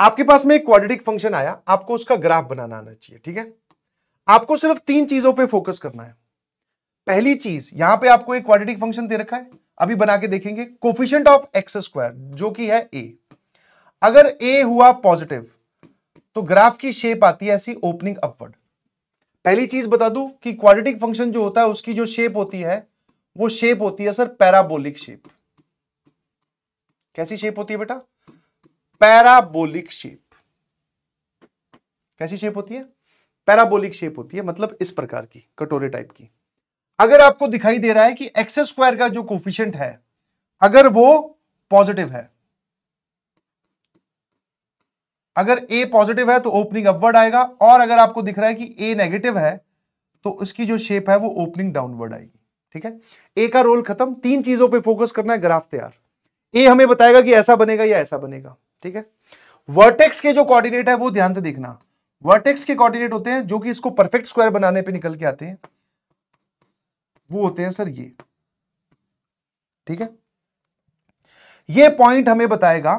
आपके पास में एक क्वाड्रेटिक फंक्शन आया आपको उसका ग्राफ बनाना आना चाहिए ठीक है आपको सिर्फ तीन चीजों पे फोकस करना है पहली चीज यहां पे आपको एक क्वाड्रेटिक फंक्शन दे रखा है अभी बना के देखेंगे कोफिशियंट ऑफ एक्स स्क्वायर जो कि है ए अगर ए हुआ पॉजिटिव तो ग्राफ की शेप आती है ऐसी ओपनिंग अपवर्ड पहली चीज बता दू कि क्वाड्रेटिक फंक्शन जो होता है उसकी जो शेप होती है वो शेप होती है सर पैराबोलिक शेप कैसी शेप होती है बेटा पैराबोलिक शेप कैसी शेप होती है पैराबोलिक शेप होती है मतलब इस प्रकार की कटोरे टाइप की अगर आपको दिखाई दे रहा है कि एक्स स्क्वायर का जो कोफिशियंट है अगर वो पॉजिटिव है अगर ए पॉजिटिव है तो ओपनिंग अपवर्ड आएगा और अगर आपको दिख रहा है कि ए नेगेटिव है तो उसकी जो शेप है वो ओपनिंग डाउनवर्ड आएगी ठीक है ए का रोल खत्म तीन चीजों पे फोकस करना है ग्राफ तैयार ए हमें बताएगा कि ऐसा बनेगा या ऐसा बनेगा ठीक है वर्टेक्स के जो कोऑर्डिनेट है वो ध्यान से देखना वर्टेक्स के कोऑर्डिनेट होते हैं जो कि इसको परफेक्ट स्क्वायर बनाने पे निकल के आते हैं वो होते हैं सर ये ठीक है ये पॉइंट हमें बताएगा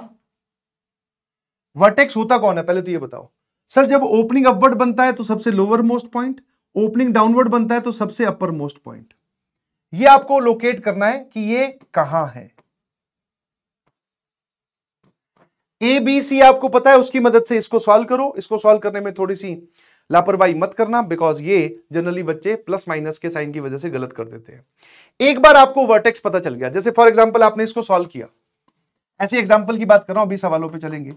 वर्टेक्स होता कौन है पहले तो ये बताओ सर जब ओपनिंग अपवर्ड बनता है तो सबसे lower most point opening downward बनता है तो सबसे अपर मोस्ट पॉइंट ये आपको लोकेट करना है कि ये कहां है ए बी सी आपको पता है उसकी मदद से इसको सॉल्व करो इसको सॉल्व करने में थोड़ी सी लापरवाही मत करना बिकॉज ये जनरली बच्चे प्लस माइनस के साइन की वजह से गलत कर देते हैं एक बार आपको वर्टेक्स पता चल गया जैसे फॉर एग्जाम्पल आपने इसको सॉल्व किया ऐसे एग्जाम्पल की बात कर रहा हूं अभी सवालों पर चलेंगे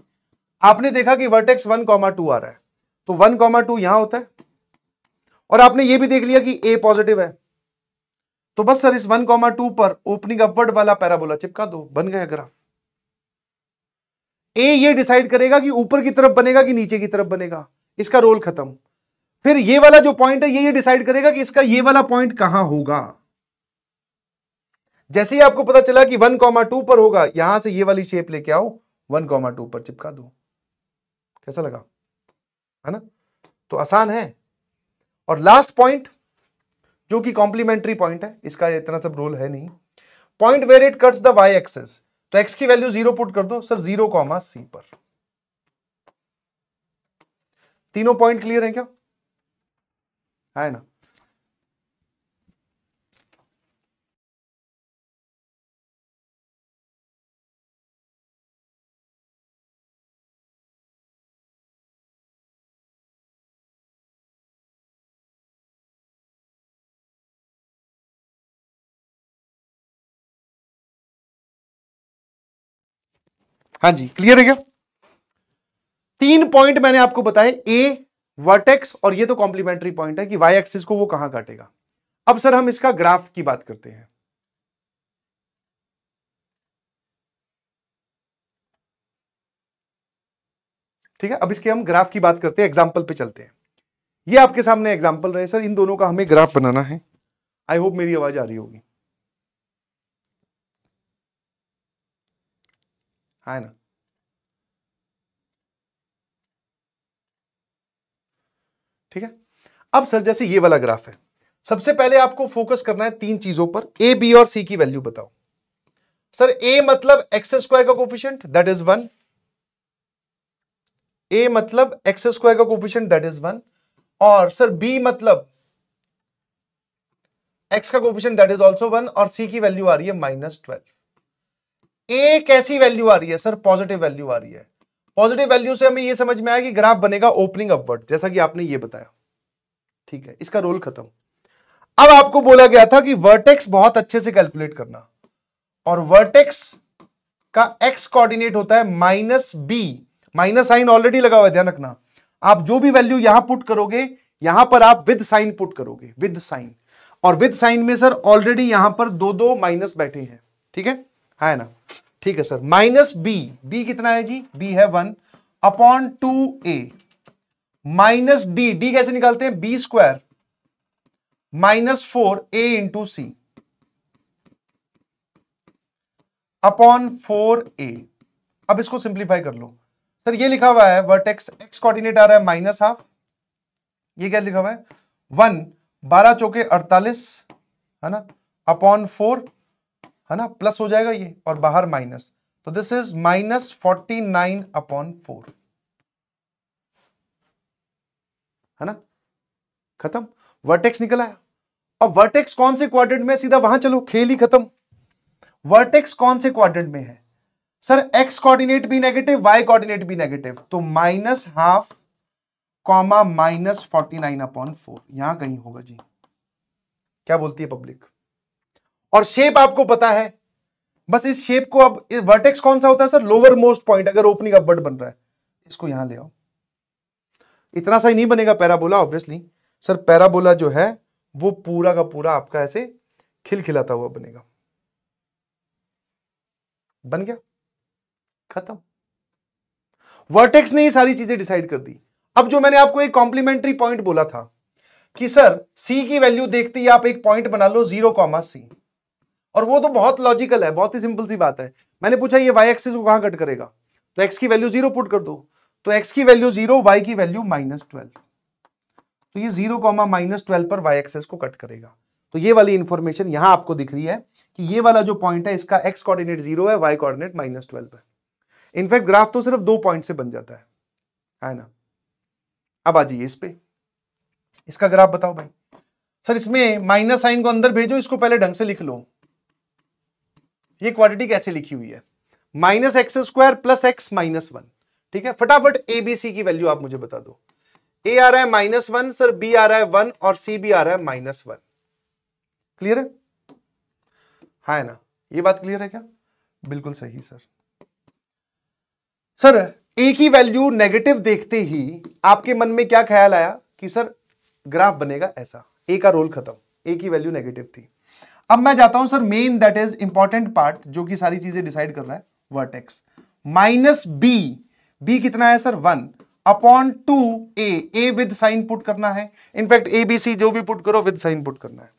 आपने देखा कि वर्टेक्स वन कॉमा टू आ रहा है तो वन कॉमा टू यहां होता है और आपने ये भी देख लिया कि ए पॉजिटिव है तो बस सर इस वन कॉमा टू पर ओपनिंग अपवर्ड वाला पैराबोला चिपका दो बन गया ग्राफ ए ये डिसाइड करेगा कि ऊपर की तरफ बनेगा कि नीचे की तरफ बनेगा इसका रोल खत्म फिर ये वाला जो पॉइंट है ये ये डिसाइड करेगा कि इसका ये वाला पॉइंट कहां होगा जैसे ही आपको पता चला कि वन कॉमा टू पर होगा यहां से ये वाली शेप लेके आओ वन कॉमा टू पर चिपका दो कैसा लगा है ना तो आसान है और लास्ट पॉइंट जो कि कॉम्प्लीमेंट्री पॉइंट है इसका इतना सब रोल है नहीं point where it cuts the y axis तो एक्स की वैल्यू जीरो पुट कर दो सर जीरो कॉमा सी पर तीनों पॉइंट क्लियर है क्या है ना हाँ जी क्लियर है क्या तीन पॉइंट मैंने आपको बताए ए वर्टेक्स और ये तो कॉम्प्लीमेंट्री पॉइंट है कि वाई एक्सिस को वो कहां काटेगा अब सर हम इसका ग्राफ की बात करते हैं ठीक है अब इसके हम ग्राफ की बात करते हैं एग्जाम्पल पे चलते हैं ये आपके सामने एग्जाम्पल रहे सर इन दोनों का हमें ग्राफ बनाना है आई होप मेरी आवाज आ रही होगी है ना ठीक है अब सर जैसे ये वाला ग्राफ है सबसे पहले आपको फोकस करना है तीन चीजों पर ए बी और सी की वैल्यू बताओ सर ए मतलब एक्स स्क्वायर का coefficient that is one A मतलब एक्स स्क्वायर का कोफिशियंट दैट इज वन और सर बी मतलब एक्स का coefficient that is also one और सी की वैल्यू आ रही है माइनस ट्वेल्व ए कैसी वैल्यू आ रही है सर पॉजिटिव वैल्यू आ रही है पॉजिटिव वैल्यू से हमें यह समझ में आया कि ग्राफ बनेगा ओपनिंग अपवर्ड जैसा कि आपने ये बताया ठीक है इसका रोल खत्म अब आपको बोला गया था कि वर्टेक्स बहुत अच्छे से कैलकुलेट करना और वर्टेक्स का एक्स कोऑर्डिनेट होता है minus b minus sign already लगा हुआ है ध्यान रखना आप जो भी वैल्यू यहां पुट करोगे यहां पर आप विद साइन पुट करोगे विद साइन और विद साइन में सर ऑलरेडी यहां पर दो दो माइनस बैठे हैं ठीक है थीके? है ना ठीक है सर माइनस बी बी कितना है जी बी है one upon two a minus D D कैसे निकालते हैं b square minus four A into c upon four a अब इसको सिंप्लीफाई कर लो सर ये लिखा हुआ है वर्टेक्स एक्स कोऑर्डिनेट आ रहा है माइनस हाफ ये क्या लिखा हुआ है वन बारह चौके अड़तालीस है ना अपॉन फोर है ना प्लस हो जाएगा ये और बाहर माइनस तो this is minus forty nine upon four है ना खत्म वर्टेक्स निकल आया अब वर्टेक्स कौन से क्वाड्रेंट में सीधा वहां चलो खेल ही खत्म वर्टेक्स कौन से क्वाड्रेंट में है सर एक्स कोऑर्डिनेट भी नेगेटिव वाई कोऑर्डिनेट भी नेगेटिव तो minus half comma minus forty nine upon four यहां कहीं होगा जी क्या बोलती है पब्लिक और शेप आपको पता है बस इस शेप को अब वर्टेक्स कौन सा होता है सर लोअर मोस्ट पॉइंट अगर ओपनिंग अब बन रहा है इसको यहां ले आओ इतना सा ही नहीं बनेगा पैराबोला ऑब्वियसली सर पैराबोला जो है वो पूरा का पूरा आपका ऐसे खिलखिलाता हुआ बनेगा बन गया खत्म वर्टेक्स ने ही सारी चीजें डिसाइड कर दी अब जो मैंने आपको एक कॉम्प्लीमेंट्री पॉइंट बोला था कि सर सी की वैल्यू देखते ही आप एक पॉइंट बना लो जीरो कॉमा सी और वो तो बहुत लॉजिकल है बहुत ही सिंपल सी बात है मैंने पूछा ये वाई एक्सिस को कहाँ कट करेगा तो एक्स की वैल्यू जीरो पुट कर दो तो एक्स की वैल्यू जीरो वाई की वैल्यू माइनस ट्वेल्व तो ये जीरो कॉमा माइनस ट्वेल्व पर वाई एक्सिस को कट करेगा तो ये वाली इंफॉर्मेशन यहां आपको दिख रही है कि ये वाला जो पॉइंट है इसका एक्स कॉर्डिनेट जीरो है वाई कॉर्डिनेट माइनस ट्वेल्व है इनफैक्ट ग्राफ तो सिर्फ दो पॉइंट से बन जाता है है ना अब आ जाइए इस पे इसका ग्राफ बताओ भाई सर इसमें माइनस साइन को अंदर भेजो इसको पहले ढंग से लिख लो ये क्वांटिटी कैसे लिखी हुई है minus x square plus x minus one ठीक है फटाफट ए बी सी की वैल्यू आप मुझे बता दो ए आ रहा है माइनस वन सर बी आ रहा है वन और सी भी आ रहा है माइनस वन क्लियर है हाँ है ना ये बात क्लियर है क्या बिल्कुल सही सर सर ए की वैल्यू नेगेटिव देखते ही आपके मन में क्या ख्याल आया कि सर ग्राफ बनेगा ऐसा ए का रोल खत्म ए की वैल्यू नेगेटिव थी अब मैं जाता हूं sir main that is important part जो कि सारी चीजें डिसाइड कर रहा है वर्टेक्स माइनस बी बी कितना है sir one upon two a a with sign put करना है इनफैक्ट ए बी सी जो भी पुट करो विद साइन पुट करना है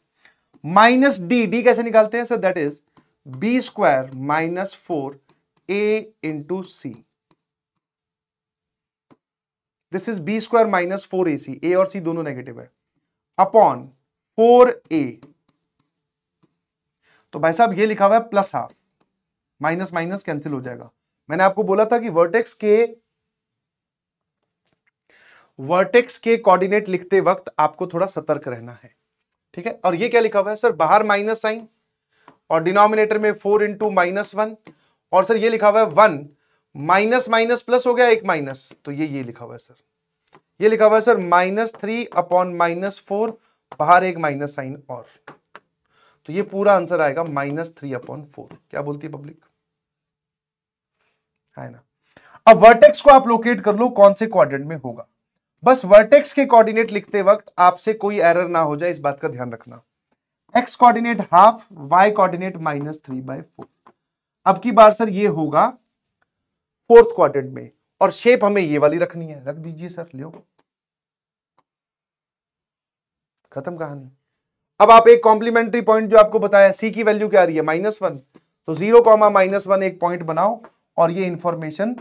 माइनस डी डी कैसे निकालते हैं sir that is B square minus four A into C this is B square minus four A C A और सी दोनों नेगेटिव है अपॉन फोर ए तो भाई साहब ये लिखा हुआ है plus half minus minus cancel हो जाएगा मैंने आपको बोला था कि वर्टेक्स के वर्टेक्स के कोऑर्डिनेट लिखते वक्त आपको थोड़ा सतर्क रहना है ठीक है और ये क्या लिखा हुआ है सर बाहर माइनस साइन और डिनोमिनेटर में फोर इंटू माइनस वन और सर ये लिखा हुआ है वन माइनस माइनस प्लस हो गया एक माइनस तो ये ये लिखा हुआ है सर ये लिखा हुआ है sir minus three upon minus four बाहर एक माइनस साइन और तो ये पूरा आंसर आएगा माइनस थ्री अपॉन फोर क्या बोलती है पब्लिक है ना अब वर्टेक्स को आप लोकेट कर लो कौन से क्वाड्रेंट में होगा बस वर्टेक्स के कोऑर्डिनेट लिखते वक्त आपसे कोई एरर ना हो जाए इस बात का ध्यान रखना X coordinate half Y coordinate minus three by four अब की बार सर ये होगा फोर्थ क्वाड्रेंट में और शेप हमें ये वाली रखनी है रख दीजिए सर लियो खत्म कहानी अब आप एक कॉम्प्लीमेंट्री पॉइंट जो आपको बताया सी की वैल्यू क्या आ रही है माइनस वन तो जीरो कॉमा माइनस वन एक पॉइंट बनाओ और ये इंफॉर्मेशन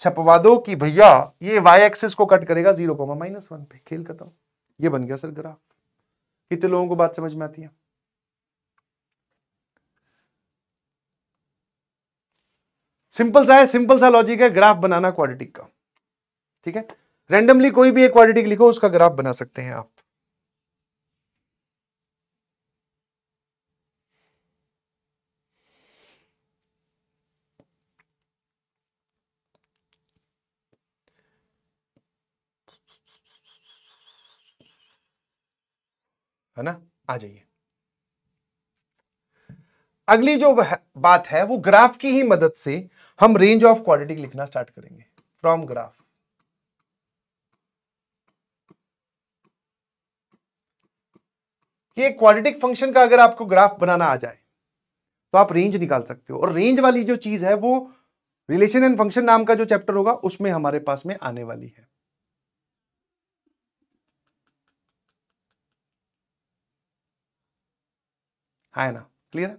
छपवा दो कि भैया ये वाई एक्सिस को कट करेगा जीरो कॉमा माइनस वन पे खेल खत्म ये बन गया सर ग्राफ कितने लोगों को बात समझ में आती है सिंपल सा है सिंपल सा लॉजिक है ग्राफ बनाना क्वाड्रेटिक का ठीक है रैंडमली कोई भी एक क्वाड्रेटिक लिखो उसका ग्राफ बना सकते हैं आप है ना आ जाइए अगली जो बात है वो ग्राफ की ही मदद से हम रेंज ऑफ क्वाड्रेटिक लिखना स्टार्ट करेंगे फ्रॉम ग्राफ ये एक क्वाड्रेटिक फंक्शन का अगर आपको ग्राफ बनाना आ जाए तो आप रेंज निकाल सकते हो और रेंज वाली जो चीज है वो रिलेशन एंड फंक्शन नाम का जो चैप्टर होगा उसमें हमारे पास में आने वाली है है हाँ ना क्लियर है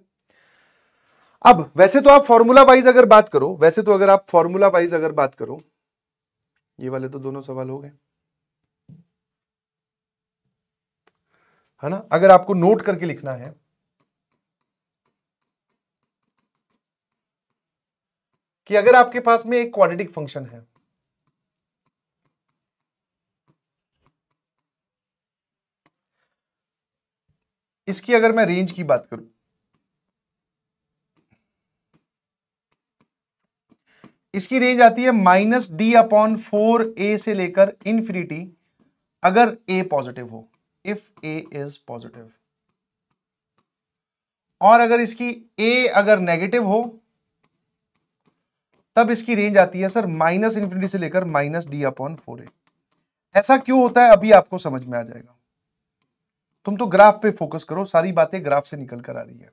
अब वैसे तो आप फॉर्मूला वाइज अगर बात करो वैसे तो अगर आप फॉर्मूला वाइज अगर बात करो ये वाले तो दोनों सवाल हो गए है ना अगर आपको नोट करके लिखना है कि अगर आपके पास में एक क्वाड्रेटिक फंक्शन है इसकी अगर मैं रेंज की बात करूं इसकी रेंज आती है minus D upon four A से लेकर इन्फिनिटी अगर ए पॉजिटिव हो इफ ए इज पॉजिटिव और अगर इसकी ए अगर नेगेटिव हो तब इसकी रेंज आती है सर माइनस इन्फिनिटी से लेकर minus D upon four A ऐसा क्यों होता है अभी आपको समझ में आ जाएगा तुम तो ग्राफ पे फोकस करो सारी बातें ग्राफ से निकल कर आ रही है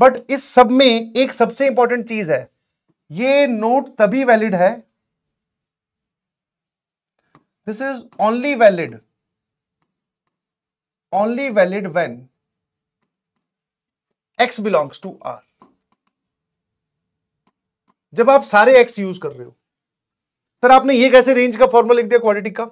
बट इस सब में एक सबसे इंपॉर्टेंट चीज है ये नोट तभी वैलिड है this is only valid only valid when X belongs to R जब आप सारे एक्स यूज कर रहे हो सर आपने ये कैसे रेंज का फॉर्मूला लिख दिया क्वाड्रेटिक का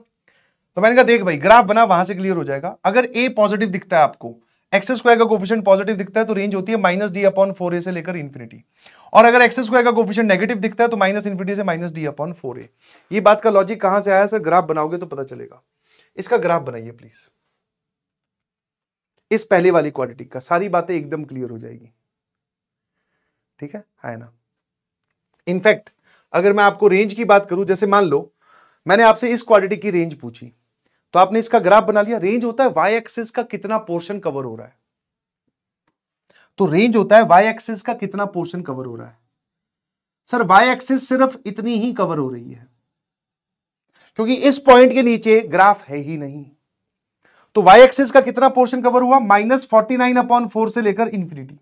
तो मैंने कहा देख भाई ग्राफ बना वहां से क्लियर हो जाएगा अगर ए पॉजिटिव दिखता है आपको एक्स स्क्वायर का कोफिशियंट पॉजिटिव दिखता है तो रेंज होती है minus D upon four A से लेकर इन्फिनिटी और अगर एक्स स्क्वायर का कोफिशियंट नेगेटिव दिखता है तो माइनस इन्फिनिटी से minus D upon four A ये बात का लॉजिक कहां से आया सर ग्राफ बनाओगे तो पता चलेगा इसका ग्राफ बनाइए प्लीज इस पहले वाली क्वालिटी का सारी बातें एकदम क्लियर हो जाएगी ठीक है हाँ, है ना इनफैक्ट अगर मैं आपको रेंज की बात करूं जैसे मान लो मैंने आपसे इस क्वालिटी की रेंज पूछी तो आपने इसका ग्राफ बना लिया रेंज होता है वाई एक्सिस का कितना पोर्शन कवर हो रहा है तो रेंज होता है वाई एक्सिस का कितना पोर्शन कवर हो रहा है सर वाई एक्सिस सिर्फ इतनी ही कवर हो रही है क्योंकि इस पॉइंट के नीचे ग्राफ है ही नहीं तो वाई एक्सिस का कितना पोर्शन कवर हुआ minus forty nine upon four से लेकर इंफिनिटी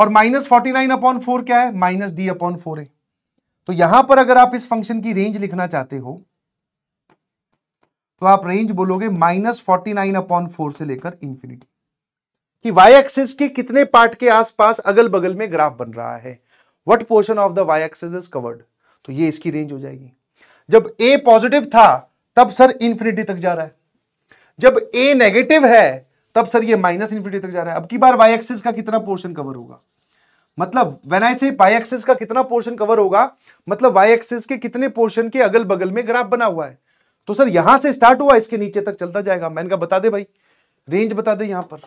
और minus forty nine upon four क्या है माइनस डी अपॉन फोर है तो यहां पर अगर आप इस फंक्शन की रेंज लिखना चाहते हो तो आप रेंज बोलोगे minus forty nine upon four से लेकर इंफिनिटी कि वाई एक्सिस के कितने पार्ट के आसपास अगल बगल में ग्राफ बन रहा है what portion of the Y axis is covered तो ये इसकी रेंज हो जाएगी जब ए पॉजिटिव था तब सर इंफिनिटी तक जा रहा है जब ए नेगेटिव है तब सर ये माइनस इंफिनिटी तक जा रहा है अब की बार वाई एक्सिस का कितना पोर्शन कवर होगा मतलब व्हेन आई से वाई एक्सिस का कितना पोर्शन कवर होगा मतलब वाई एक्सिस के कितने पोर्शन के अगल बगल में ग्राफ बना हुआ है तो सर यहां से स्टार्ट हुआ इसके नीचे तक चलता जाएगा मैंने कहा बता दे भाई रेंज बता दे यहां पर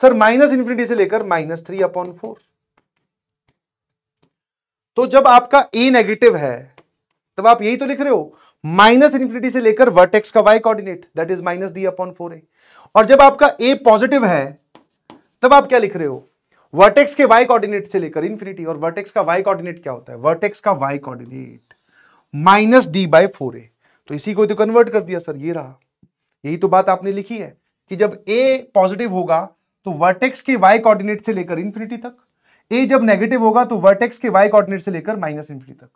सर माइनस इन्फिनिटी से लेकर माइनस थ्री अपॉन फोर तो जब आपका ए नेगेटिव है तब आप यही तो लिख रहे हो माइनस इन्फिनिटी से लेकर वर्टेक्स का Y coordinate that is minus D upon four A और जब आपका ए पॉजिटिव है तब आप क्या लिख रहे हो वर्टेक्स के वाई कोऑर्डिनेट से लेकर इन्फिनिटी और वर्टेक्स का वाई कोऑर्डिनेट क्या होता है वर्टेक्स का Y coordinate minus D by four A तो इसी को तो कन्वर्ट कर दिया सर ये रहा यही तो बात आपने लिखी है कि जब ए पॉजिटिव होगा तो वर्टेक्स के वाई कोऑर्डिनेट से लेकर इन्फिनिटी तक ए जब नेगेटिव होगा तो वर्टेक्स के वाई कोऑर्डिनेट से लेकर माइनस इन्फिनिटी तक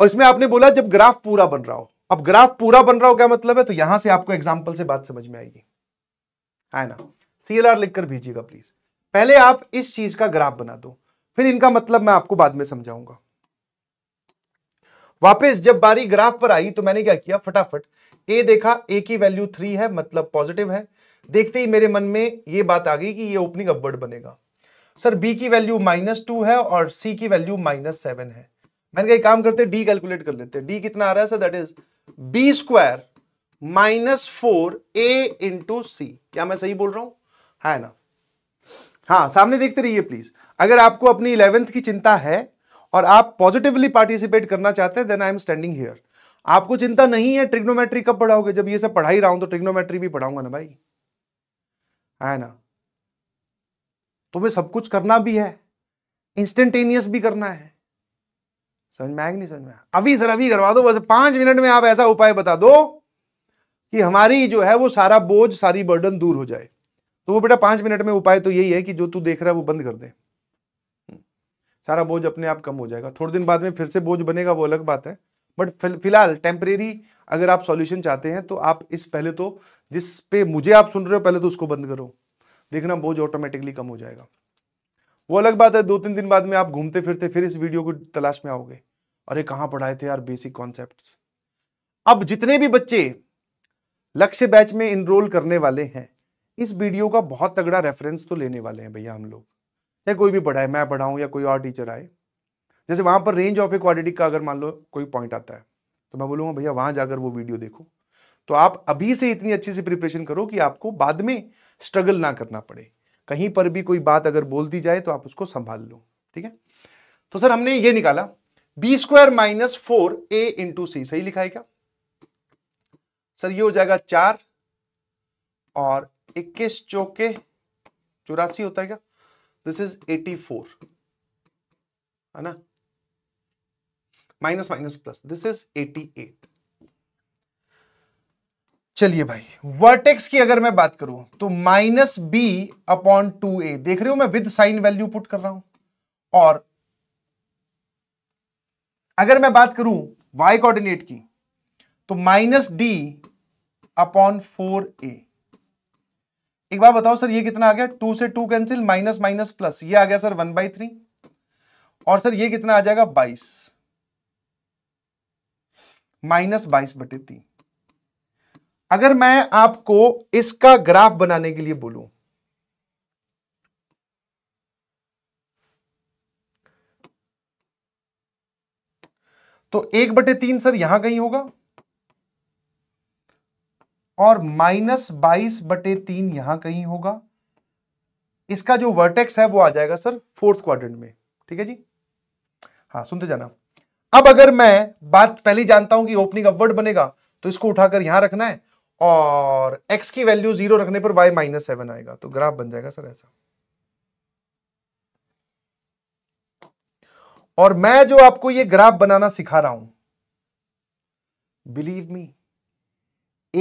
और इसमें आपने बोला जब ग्राफ पूरा बन रहा हो अब ग्राफ पूरा बन रहा हो क्या मतलब है तो यहां से आपको एग्जाम्पल से बात समझ में आएगी है ना सीएलआर लिखकर भेजिएगा प्लीज पहले आप इस चीज का ग्राफ बना दो फिर इनका मतलब मैं आपको बाद में समझाऊंगा वापस जब बारी ग्राफ पर आई तो मैंने क्या किया फटाफट ए देखा ए की वैल्यू थ्री है मतलब पॉजिटिव है देखते ही मेरे मन में ये बात आ गई कि ये ओपनिंग अपवर्ड बनेगा सर बी की वैल्यू माइनस टू है और सी की वैल्यू माइनस सेवन है मैंने कहा काम करते डी कैलकुलेट कर लेते हैं डी कितना आ रहा है sir that is B square minus four A into C क्या मैं सही बोल रहा हूं है ना हाँ सामने देखते रहिए प्लीज अगर आपको अपनी इलेवेंथ की चिंता है और आप पॉजिटिवली पार्टिसिपेट करना चाहते हैं then I am standing here आपको चिंता नहीं है ट्रिग्नोमेट्री कब पढ़ाओगे जब ये सब पढ़ा ही रहा हूं तो ट्रिग्नोमेट्री भी पढ़ाऊंगा ना भाई है ना तुम्हें तो सब कुछ करना भी है इंस्टेंटेनियस भी करना है समझ में आएगा नहीं समझ में अभी सर अभी करवा दो बस पांच मिनट में आप ऐसा उपाय बता दो कि हमारी जो है वो सारा बोझ सारी बर्डन दूर हो जाए तो वो बेटा पांच मिनट में उपाय तो यही है कि जो तू देख रहा है वो बंद कर दे हम्म। सारा बोझ अपने आप कम हो जाएगा थोड़े दिन बाद में फिर से बोझ बनेगा वो अलग बात है बट फिलहाल टेम्परेरी अगर आप सॉल्यूशन चाहते हैं तो आप इस पहले तो जिस पे मुझे आप सुन रहे हो पहले तो उसको बंद करो देखना बोझ ऑटोमेटिकली कम हो जाएगा वो अलग बात है दो तीन दिन बाद में आप घूमते फिरते फिर इस वीडियो को तलाश में आओगे अरे कहाँ पढ़ाए थे यार बेसिक कॉन्सेप्ट अब जितने भी बच्चे लक्ष्य बैच में इनरोल करने वाले हैं इस वीडियो का बहुत तगड़ा रेफरेंस तो लेने वाले हैं भैया हम लोग चाहे कोई भी पढ़ाए मैं पढ़ाऊँ या कोई और टीचर आए जैसे वहाँ पर रेंज ऑफ इक्वालिटी का अगर मान लो कोई पॉइंट आता है तो मैं बोलूँगा भैया वहाँ जाकर वो वीडियो देखो तो आप अभी से इतनी अच्छी से प्रिपरेशन करो कि आपको बाद में स्ट्रगल ना करना पड़े कहीं पर भी कोई बात अगर बोल दी जाए तो आप उसको संभाल लो ठीक है तो सर हमने ये निकाला बी स्क्वायर माइनस फोर ए इंटू सी सही लिखा है क्या सर ये हो जाएगा चार और इक्कीस चौके चौरासी होता है क्या दिस इज एटी फोर है ना minus minus plus this is eighty eight चलिए भाई वर्टेक्स की अगर मैं बात करूं तो minus B upon two A देख रहे हो मैं विद साइन वैल्यू पुट कर रहा हूं और अगर मैं बात करूं वाई कोऑर्डिनेट की तो minus D upon four A एक बार बताओ सर ये कितना आ गया टू से two cancel minus minus plus ये आ गया सर वन बाई थ्री और सर ये कितना आ जाएगा बाईस माइनस बाईस बटे तीन अगर मैं आपको इसका ग्राफ बनाने के लिए बोलूं तो एक बटे तीन सर यहां कहीं होगा और माइनस बाईस बटे तीन यहां कहीं होगा इसका जो वर्टेक्स है वो आ जाएगा सर फोर्थ क्वाड्रेंट में ठीक है जी हाँ सुनते जाना अब अगर मैं बात पहले जानता हूं कि ओपनिंग अपवर्ड बनेगा तो इसको उठाकर यहां रखना है और x की वैल्यू जीरो रखने पर y माइनस सेवन आएगा तो ग्राफ बन जाएगा सर ऐसा और मैं जो आपको ये ग्राफ बनाना सिखा रहा हूं बिलीव मी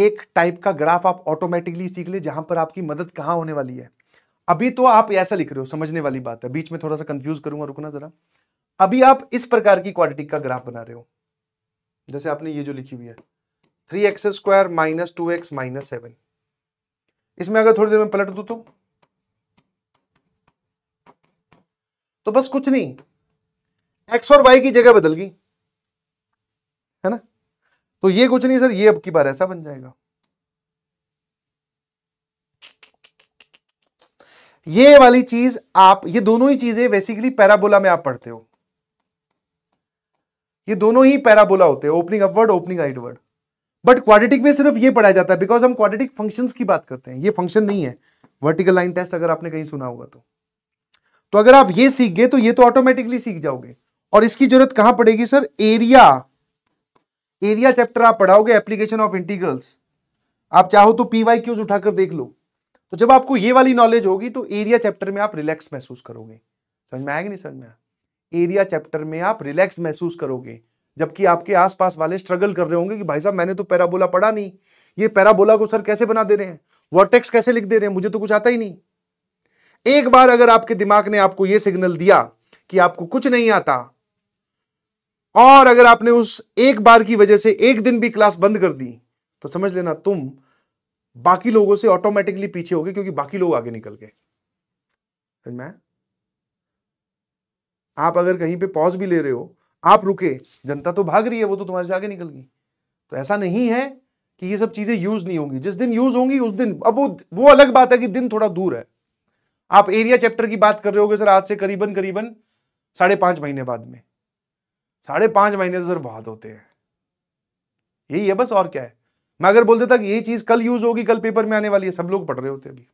एक टाइप का ग्राफ आप ऑटोमेटिकली सीख ले जहां पर आपकी मदद कहां होने वाली है अभी तो आप ऐसा लिख रहे हो समझने वाली बात है बीच में थोड़ा सा कंफ्यूज करूंगा रुकना जरा अभी आप इस प्रकार की क्वाड्रेटिक का ग्राफ बना रहे हो जैसे आपने ये जो लिखी हुई है three X square minus two x minus seven इसमें अगर थोड़ी देर में पलट दू तो तो बस कुछ नहीं एक्स और वाई की जगह बदल गई है ना तो ये कुछ नहीं सर ये अब की बार ऐसा बन जाएगा ये वाली चीज आप ये दोनों ही चीजें बेसिकली पैराबोला में आप पढ़ते हो ये दोनों ही पैराबोला होते हैं opening upward opening sideward but quadratic में सिर्फ ये पढ़ाया जाता है बिकॉज हम क्वाड्रेटिक फंक्शंस की बात करते हैं ये फंक्शन नहीं है वर्टिकल लाइन टेस्ट अगर आपने कहीं सुना होगा तो तो अगर आप ये सीख गए तो ये तो ऑटोमेटिकली सीख जाओगे और इसकी जरूरत कहां पड़ेगी सर एरिया एरिया चैप्टर आप पढ़ाओगे एप्लीकेशन ऑफ इंटीग्रल्स आप चाहो तो पी वाई क्यूज उठाकर देख लो तो जब आपको ये वाली नॉलेज होगी तो एरिया चैप्टर में आप रिलैक्स महसूस करोगे समझ में आएगा नहीं समझ में एरिया चैप्टर में आप रिलैक्स महसूस करोगे जबकि आपके आसपास वाले स्ट्रगल कर रहे होंगे कि भाई साहब मैंने तो पैराबोला पढ़ा नहीं ये पैराबोला को सर कैसे बना दे रहे हैं वर्टेक्स कैसे लिख दे रहे हैं मुझे तो कुछ आता ही नहीं एक बार अगर आपके दिमाग ने आपको यह सिग्नल दिया कि आपको कुछ नहीं आता और अगर आपने उस एक बार की वजह से एक दिन भी क्लास बंद कर दी तो समझ लेना तुम बाकी लोगों से ऑटोमेटिकली पीछे हो गए क्योंकि बाकी लोग आगे निकल गए समझ में आप अगर कहीं पे पॉज भी ले रहे हो आप रुके जनता तो भाग रही है वो तो तुम्हारे से आगे निकल गई तो ऐसा नहीं है कि ये सब चीजें यूज नहीं होंगी जिस दिन यूज होंगी उस दिन अब वो वो अलग बात है कि दिन थोड़ा दूर है आप एरिया चैप्टर की बात कर रहे हो सर आज से करीबन करीबन साढ़े पांच महीने बाद में साढ़े पांच महीने तो सर बहुत होते हैं यही है बस और क्या है मैं अगर बोल देता कि ये चीज कल यूज होगी कल पेपर में आने वाली है सब लोग पढ़ रहे होते अभी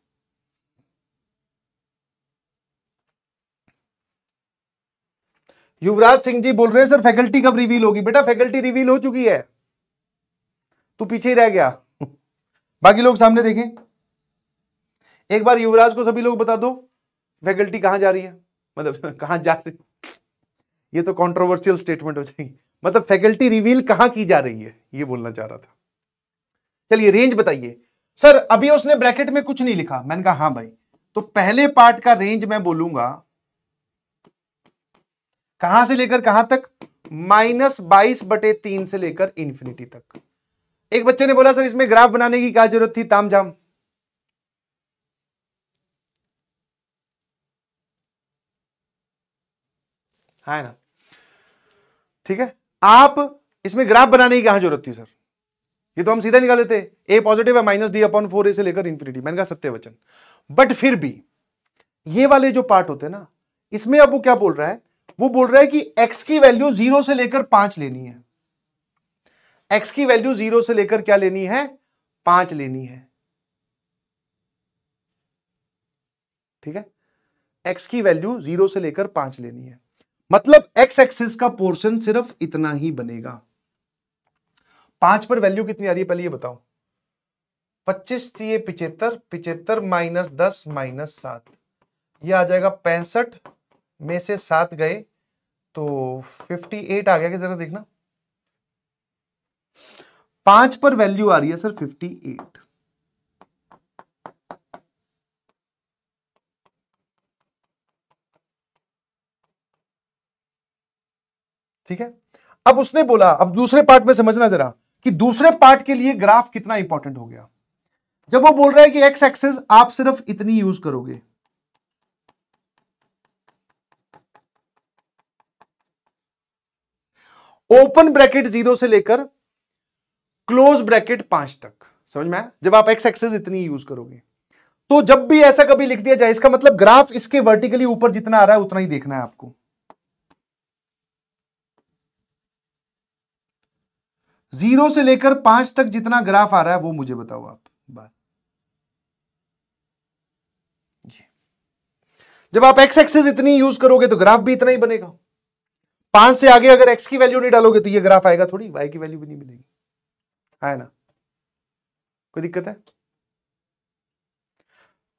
युवराज सिंह जी बोल रहे हैं सर फैकल्टी कब रिवील होगी बेटा फैकल्टी रिवील हो चुकी है तू पीछे ही रह गया बाकी लोग सामने देखें एक बार युवराज को सभी लोग बता दो फैकल्टी कहां जा रही है मतलब कहां जा रही है ये तो कॉन्ट्रोवर्शियल स्टेटमेंट हो जाएगी मतलब फैकल्टी रिवील कहां की जा रही है ये बोलना चाह रहा था चलिए रेंज बताइए सर अभी उसने ब्रैकेट में कुछ नहीं लिखा मैंने कहा हाँ भाई तो पहले पार्ट का रेंज मैं बोलूंगा कहां से लेकर कहां तक माइनस बाईस बटे तीन से लेकर इंफिनिटी तक एक बच्चे ने बोला सर इसमें ग्राफ बनाने की क्या जरूरत थी तामझाम हाँ, है ना ठीक है आप इसमें ग्राफ बनाने की कहां जरूरत थी सर ये तो हम सीधा निकाल लेते ए पॉजिटिव है minus D upon four A से लेकर इन्फिनिटी मैंने कहा सत्य वचन बट फिर भी ये वाले जो पार्ट होते हैं ना इसमें अब वो क्या बोल रहा है वो बोल रहा है कि एक्स की वैल्यू जीरो से लेकर पांच लेनी है एक्स की वैल्यू जीरो से लेकर क्या लेनी है पांच लेनी है ठीक है एक्स की वैल्यू जीरो से लेकर पांच लेनी है मतलब एक्स एक्सिस का पोर्शन सिर्फ इतना ही बनेगा पांच पर वैल्यू कितनी आ रही है पहले ये बताओ पच्चीस पिछहत्तर पिचहत्तर पिचहत्तर माइनस दस माइनस सात ये आ जाएगा पैंसठ में से सात गए तो फिफ्टी एट आ गया कि जरा देखना पांच पर वैल्यू आ रही है सर फिफ्टी एट ठीक है अब उसने बोला अब दूसरे पार्ट में समझना जरा कि दूसरे पार्ट के लिए ग्राफ कितना इंपॉर्टेंट हो गया जब वो बोल रहा है कि एक्स एक्सेस आप सिर्फ इतनी यूज करोगे ओपन ब्रैकेट जीरो से लेकर क्लोज ब्रैकेट पांच तक समझ में आया जब आप एक्स एक्सेस इतनी यूज करोगे तो जब भी ऐसा कभी लिख दिया जाए इसका मतलब ग्राफ इसके वर्टिकली ऊपर जितना आ रहा है उतना ही देखना है आपको जीरो से लेकर पांच तक जितना ग्राफ आ रहा है वो मुझे बताओ आप बात जब आप एक्स एक्सेस इतनी यूज करोगे तो ग्राफ भी इतना ही बनेगा पांच से आगे अगर एक्स की वैल्यू नहीं डालोगे तो ये ग्राफ आएगा थोड़ी वाई की वैल्यू भी नहीं मिलेगी है ना कोई दिक्कत है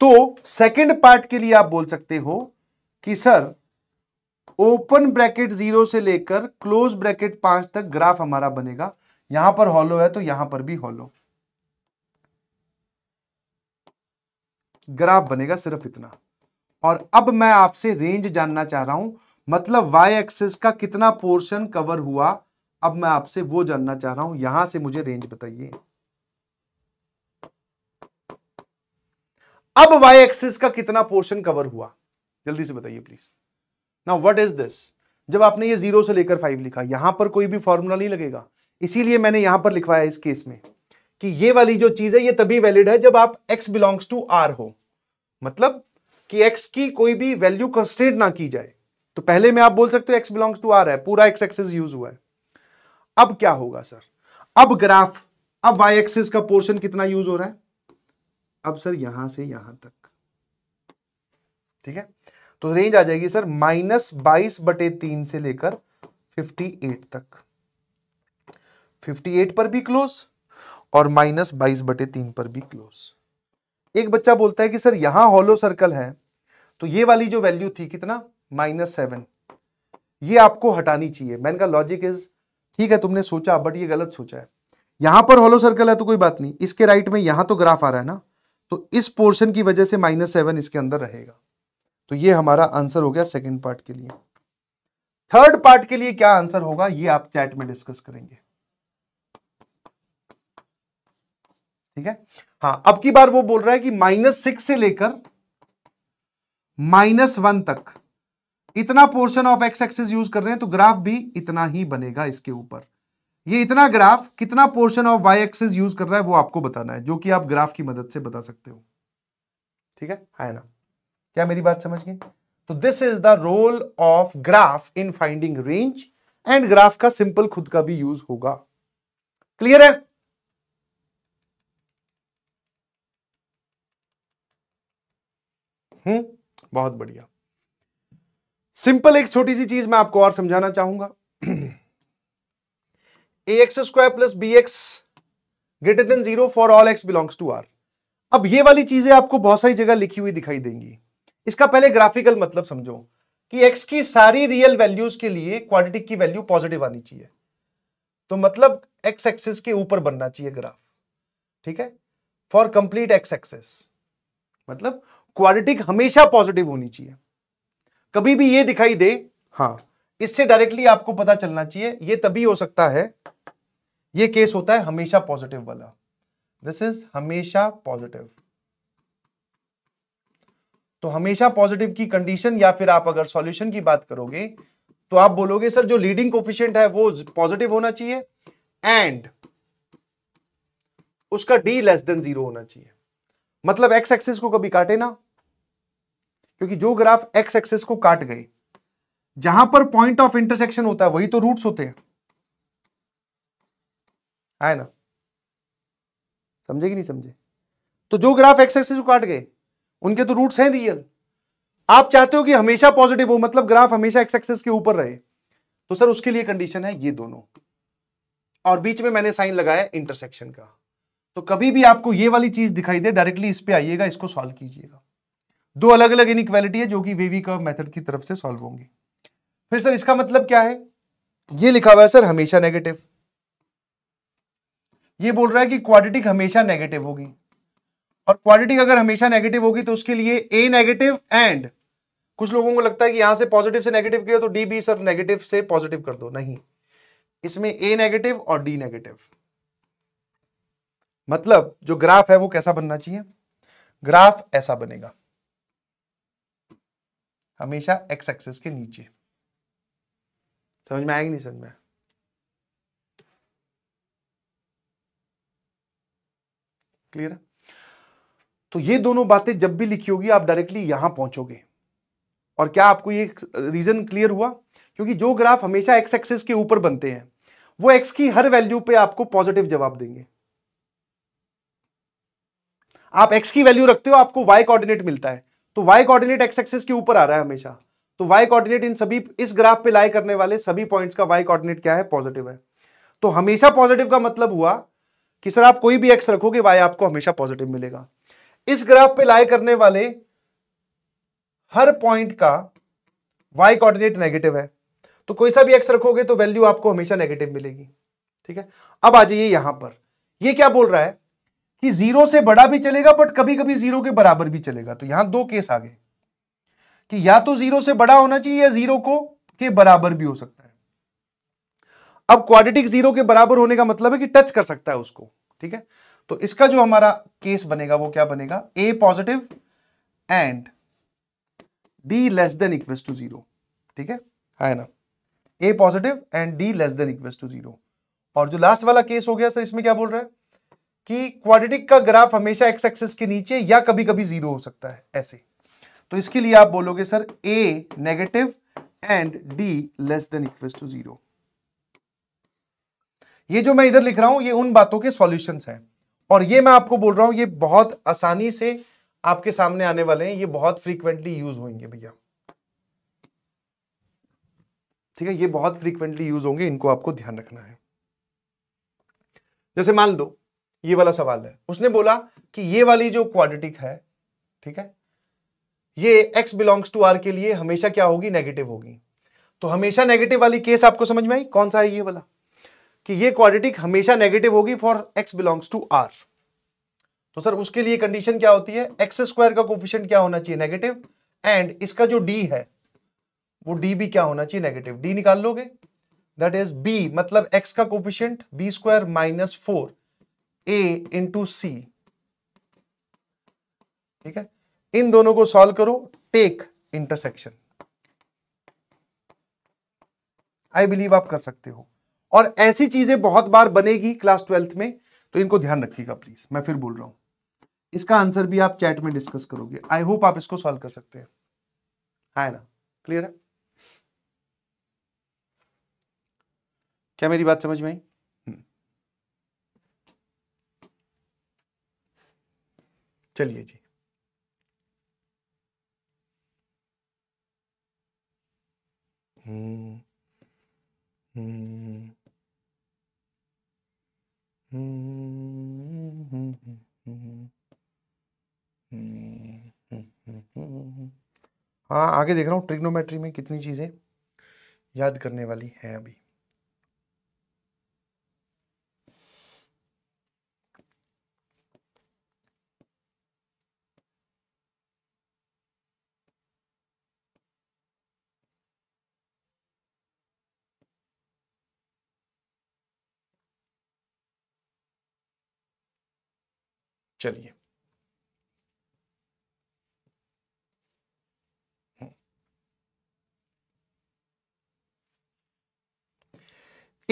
तो सेकंड पार्ट के लिए आप बोल सकते हो कि सर ओपन ब्रैकेट जीरो से लेकर क्लोज ब्रैकेट पांच तक ग्राफ हमारा बनेगा यहां पर हॉलो है तो यहां पर भी हॉलो ग्राफ बनेगा सिर्फ इतना और अब मैं आपसे रेंज जानना चाह रहा हूं मतलब वाई एक्सिस का कितना पोर्शन कवर हुआ अब मैं आपसे वो जानना चाह रहा हूं यहां से मुझे रेंज बताइए अब वाई एक्सिस का कितना पोर्शन कवर हुआ जल्दी से बताइए please now what is this जब आपने ये जीरो से लेकर फाइव लिखा यहां पर कोई भी फॉर्मूला नहीं लगेगा इसीलिए मैंने यहां पर लिखवाया इस केस में कि ये वाली जो चीज है ये तभी वैलिड है जब आप एक्स बिलोंग्स टू आर हो मतलब कि एक्स की कोई भी वैल्यू कंस्टेंट ना की जाए तो पहले में आप बोल सकते हो एक्स बिलोंग्स टू आर है पूरा एक्स एक्सिस यूज हुआ है अब क्या होगा सर अब ग्राफ अब वाई एक्सिस का पोर्शन कितना यूज हो रहा है अब सर यहां से यहां तक ठीक है तो रेंज आ जाएगी सर माइनस बाईस बटे तीन से लेकर फिफ्टी एट तक 58 पर भी क्लोज और माइनस बाईस बटे तीन पर भी क्लोज एक बच्चा बोलता है कि सर यहां हॉलो सर्कल है तो ये वाली जो वैल्यू थी कितना माइनस सेवन ये आपको हटानी चाहिए मैंने कहा लॉजिक इज ठीक है तुमने सोचा बट ये गलत सोचा है यहां पर हॉलो सर्कल है तो कोई बात नहीं इसके राइट में यहां तो ग्राफ आ रहा है ना तो इस पोर्शन की वजह से माइनस सेवन इसके अंदर रहेगा तो ये हमारा आंसर हो गया सेकेंड पार्ट के लिए थर्ड पार्ट के लिए क्या आंसर होगा ये आप चैट में डिस्कस करेंगे ठीक है हाँ अब की बार वो बोल रहा है कि माइनस सिक्स से लेकर माइनस वन तक इतना portion of X axis use कर रहे हैं तो ग्राफ भी इतना ही बनेगा इसके ऊपर ये इतना ग्राफ कितना portion of Y axis use कर रहा है वो आपको बताना है जो कि आप ग्राफ की मदद से बता सकते हो ठीक है है हाँ ना क्या मेरी बात समझ गए तो this is the role of graph in finding range and graph का सिंपल खुद का भी यूज होगा क्लियर है हूं बहुत बढ़िया सिंपल एक छोटी सी चीज मैं आपको और समझाना चाहूंगा A x square plus B X greater than zero for all X belongs to R अब ये वाली चीजें आपको बहुत सारी जगह लिखी हुई दिखाई देंगी इसका पहले ग्राफिकल मतलब समझो कि एक्स की सारी रियल वैल्यूज के लिए क्वाड्रेटिक की वैल्यू पॉजिटिव आनी चाहिए तो मतलब एक्स एक्सिस के ऊपर बनना चाहिए ग्राफ ठीक है फॉर कंप्लीट एक्स एक्सेस मतलब क्वालिटी हमेशा पॉजिटिव होनी चाहिए कभी भी ये दिखाई दे हाँ इससे डायरेक्टली आपको पता चलना चाहिए ये तभी हो सकता है ये केस होता है हमेशा पॉजिटिव वाला दिस इज हमेशा पॉजिटिव तो हमेशा पॉजिटिव की कंडीशन या फिर आप अगर सॉल्यूशन की बात करोगे तो आप बोलोगे सर जो लीडिंग कोफिशियंट है वो पॉजिटिव होना चाहिए एंड उसका डी लेस देन जीरो होना चाहिए मतलब एक्स एक्सिस को कभी काटे ना क्योंकि जो ग्राफ एक्स एक्सिस को काट गए जहां पर पॉइंट ऑफ इंटरसेक्शन होता है वही तो रूट्स होते हैं है ना समझे कि नहीं समझे तो जो ग्राफ एक्स एक्सिस को काट गए उनके तो रूट्स हैं रियल आप चाहते हो कि हमेशा पॉजिटिव हो मतलब ग्राफ हमेशा एक्स एक्सिस के ऊपर रहे तो सर उसके लिए कंडीशन है ये दोनों और बीच में मैंने साइन लगाया इंटरसेक्शन का तो कभी भी आपको ये वाली चीज दिखाई दे डायरेक्टली इस पर आइएगा इसको सॉल्व कीजिएगा दो अलग अलग इनक्वालिटी है जो कि वेवी कर्व मेथड की तरफ से सॉल्व होंगी फिर सर इसका मतलब क्या है ये लिखा हुआ है सर हमेशा नेगेटिव ये बोल रहा है कि क्वाड्रेटिक हमेशा नेगेटिव होगी और क्वाड्रेटिक अगर हमेशा नेगेटिव होगी तो उसके लिए ए नेगेटिव एंड कुछ लोगों को लगता है कि यहां से पॉजिटिव से नेगेटिव किया तो डी बी सर नेगेटिव से पॉजिटिव कर दो नहीं इसमें ए नेगेटिव और डी नेगेटिव मतलब जो ग्राफ है वो कैसा बनना चाहिए ग्राफ ऐसा बनेगा हमेशा एक्स एक्सेस के नीचे समझ में आएगी नहीं समझ में क्लियर तो ये दोनों बातें जब भी लिखी होगी आप डायरेक्टली यहां पहुंचोगे और क्या आपको ये रीजन क्लियर हुआ क्योंकि जो ग्राफ हमेशा एक्स एक्सेस के ऊपर बनते हैं वो एक्स की हर वैल्यू पे आपको पॉजिटिव जवाब देंगे आप एक्स की वैल्यू रखते हो आपको वाई कोऑर्डिनेट मिलता है तो वाई कोऑर्डिनेट एक्स एक्सेस के ऊपर आ रहा है हमेशा तो वाई कोऑर्डिनेट इन सभी इस ग्राफ पे लाई करने वाले सभी पॉइंट्स का वाई कोऑर्डिनेट क्या है पॉजिटिव है तो हमेशा पॉजिटिव का मतलब हुआ कि सर आप कोई भी एक्स रखोगे वाई आपको हमेशा पॉजिटिव मिलेगा इस ग्राफ पे लाई करने वाले हर पॉइंट का वाई कॉर्डिनेट नेगेटिव है तो कोई सा भी एक्स रखोगे तो वैल्यू आपको हमेशा नेगेटिव मिलेगी ठीक है अब आ जाइए यहां पर ये क्या बोल रहा है कि जीरो से बड़ा भी चलेगा बट कभी कभी जीरो के बराबर भी चलेगा तो यहां दो केस आ गए कि या तो जीरो से बड़ा होना चाहिए या जीरो को के बराबर भी हो सकता है अब क्वाड्रेटिक जीरो के बराबर होने का मतलब है कि टच कर सकता है उसको ठीक है तो इसका जो हमारा केस बनेगा वो क्या बनेगा A positive and D less than equal to zero ठीक है है ना A positive and D less than equal to zero और जो लास्ट वाला केस हो गया सर इसमें क्या बोल रहा है कि क्वाड्रेटिक का ग्राफ हमेशा एक्स एक्सेस के नीचे या कभी कभी जीरो हो सकता है ऐसे तो इसके लिए आप बोलोगे sir A negative and D less than equal to zero ये जो मैं इधर लिख रहा हूं ये उन बातों के सॉल्यूशन हैं और ये मैं आपको बोल रहा हूं ये बहुत आसानी से आपके सामने आने वाले हैं ये बहुत फ्रीक्वेंटली यूज होंगे भैया ठीक है ये बहुत फ्रीक्वेंटली यूज होंगे इनको आपको ध्यान रखना है जैसे मान लो ये वाला सवाल है उसने बोला कि ये वाली जो क्वाड्रेटिक है ठीक है ये एक्स बिलोंग्स टू आर के लिए हमेशा क्या होगी नेगेटिव होगी तो हमेशा नेगेटिव वाली केस आपको समझ में आई कौन सा है ये वाला कि ये क्वाड्रेटिक हमेशा नेगेटिव होगी for x belongs to r तो सर उसके लिए कंडीशन क्या होती है एक्स स्क्वायर का कोफिशियंट क्या होना चाहिए नेगेटिव एंड इसका जो डी है वो डी भी क्या होना चाहिए नेगेटिव डी निकाल लोगे दैट इज बी मतलब एक्स का coefficient B square minus four ए इंटू सी ठीक है इन दोनों को सॉल्व करो टेक इंटरसेक्शन आई बिलीव आप कर सकते हो और ऐसी चीजें बहुत बार बनेगी क्लास ट्वेल्थ में तो इनको ध्यान रखिएगा प्लीज मैं फिर बोल रहा हूं इसका आंसर भी आप चैट में डिस्कस करोगे आई होप आप इसको सॉल्व कर सकते हैं हाँ, है ना क्लियर है क्या मेरी बात समझ में आई चलिए जी हम्म। हम्म। हाँ आगे देख रहा हूँ ट्रिग्नोमेट्री में कितनी चीज़ें याद करने वाली हैं अभी चलिए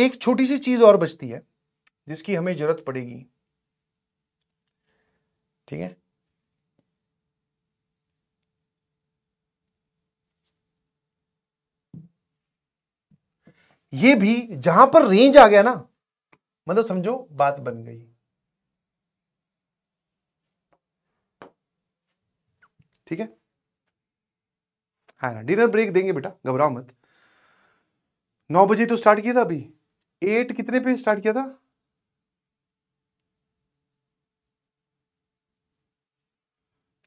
एक छोटी सी चीज और बचती है जिसकी हमें जरूरत पड़ेगी ठीक है ये भी जहां पर रेंज आ गया ना मतलब समझो बात बन गई ठीक है हाँ ना डिनर ब्रेक देंगे बेटा घबराओ मत नौ बजे तो स्टार्ट किया था अभी एट कितने पे स्टार्ट किया था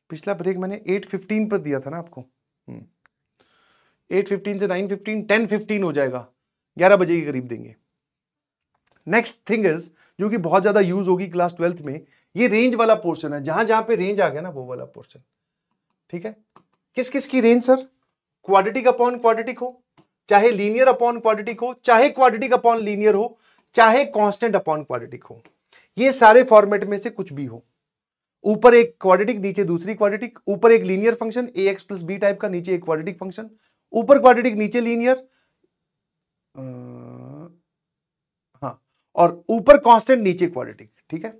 पिछला ब्रेक मैंने एट फिफ्टीन पर दिया था ना आपको एट हम्म। फिफ्टीन से नाइन फिफ्टीन टेन फिफ्टीन हो जाएगा ग्यारह बजे के करीब देंगे नेक्स्ट थिंग इज जो कि बहुत ज्यादा यूज होगी क्लास ट्वेल्थ में ये रेंज वाला पोर्शन है जहां जहां पे रेंज आ गया ना वो वाला पोर्शन ठीक है किस किस की range sir quadratic upon quadratic हो चाहे लीनियर अपॉन क्वाड्रेटिक हो चाहे क्वाड्रेटिक अपॉन लीनियर हो चाहे कांस्टेंट अपॉन क्वाड्रेटिक हो ये सारे फॉर्मेट में से कुछ भी हो ऊपर एक क्वाड्रेटिक नीचे दूसरी क्वाड्रेटिक ऊपर एक linear function A X plus B type का नीचे एक क्वाड्रेटिक फंक्शन ऊपर क्वाड्रेटिक नीचे लीनियर हाँ और ऊपर कॉन्स्टेंट नीचे क्वाड्रेटिक ठीक है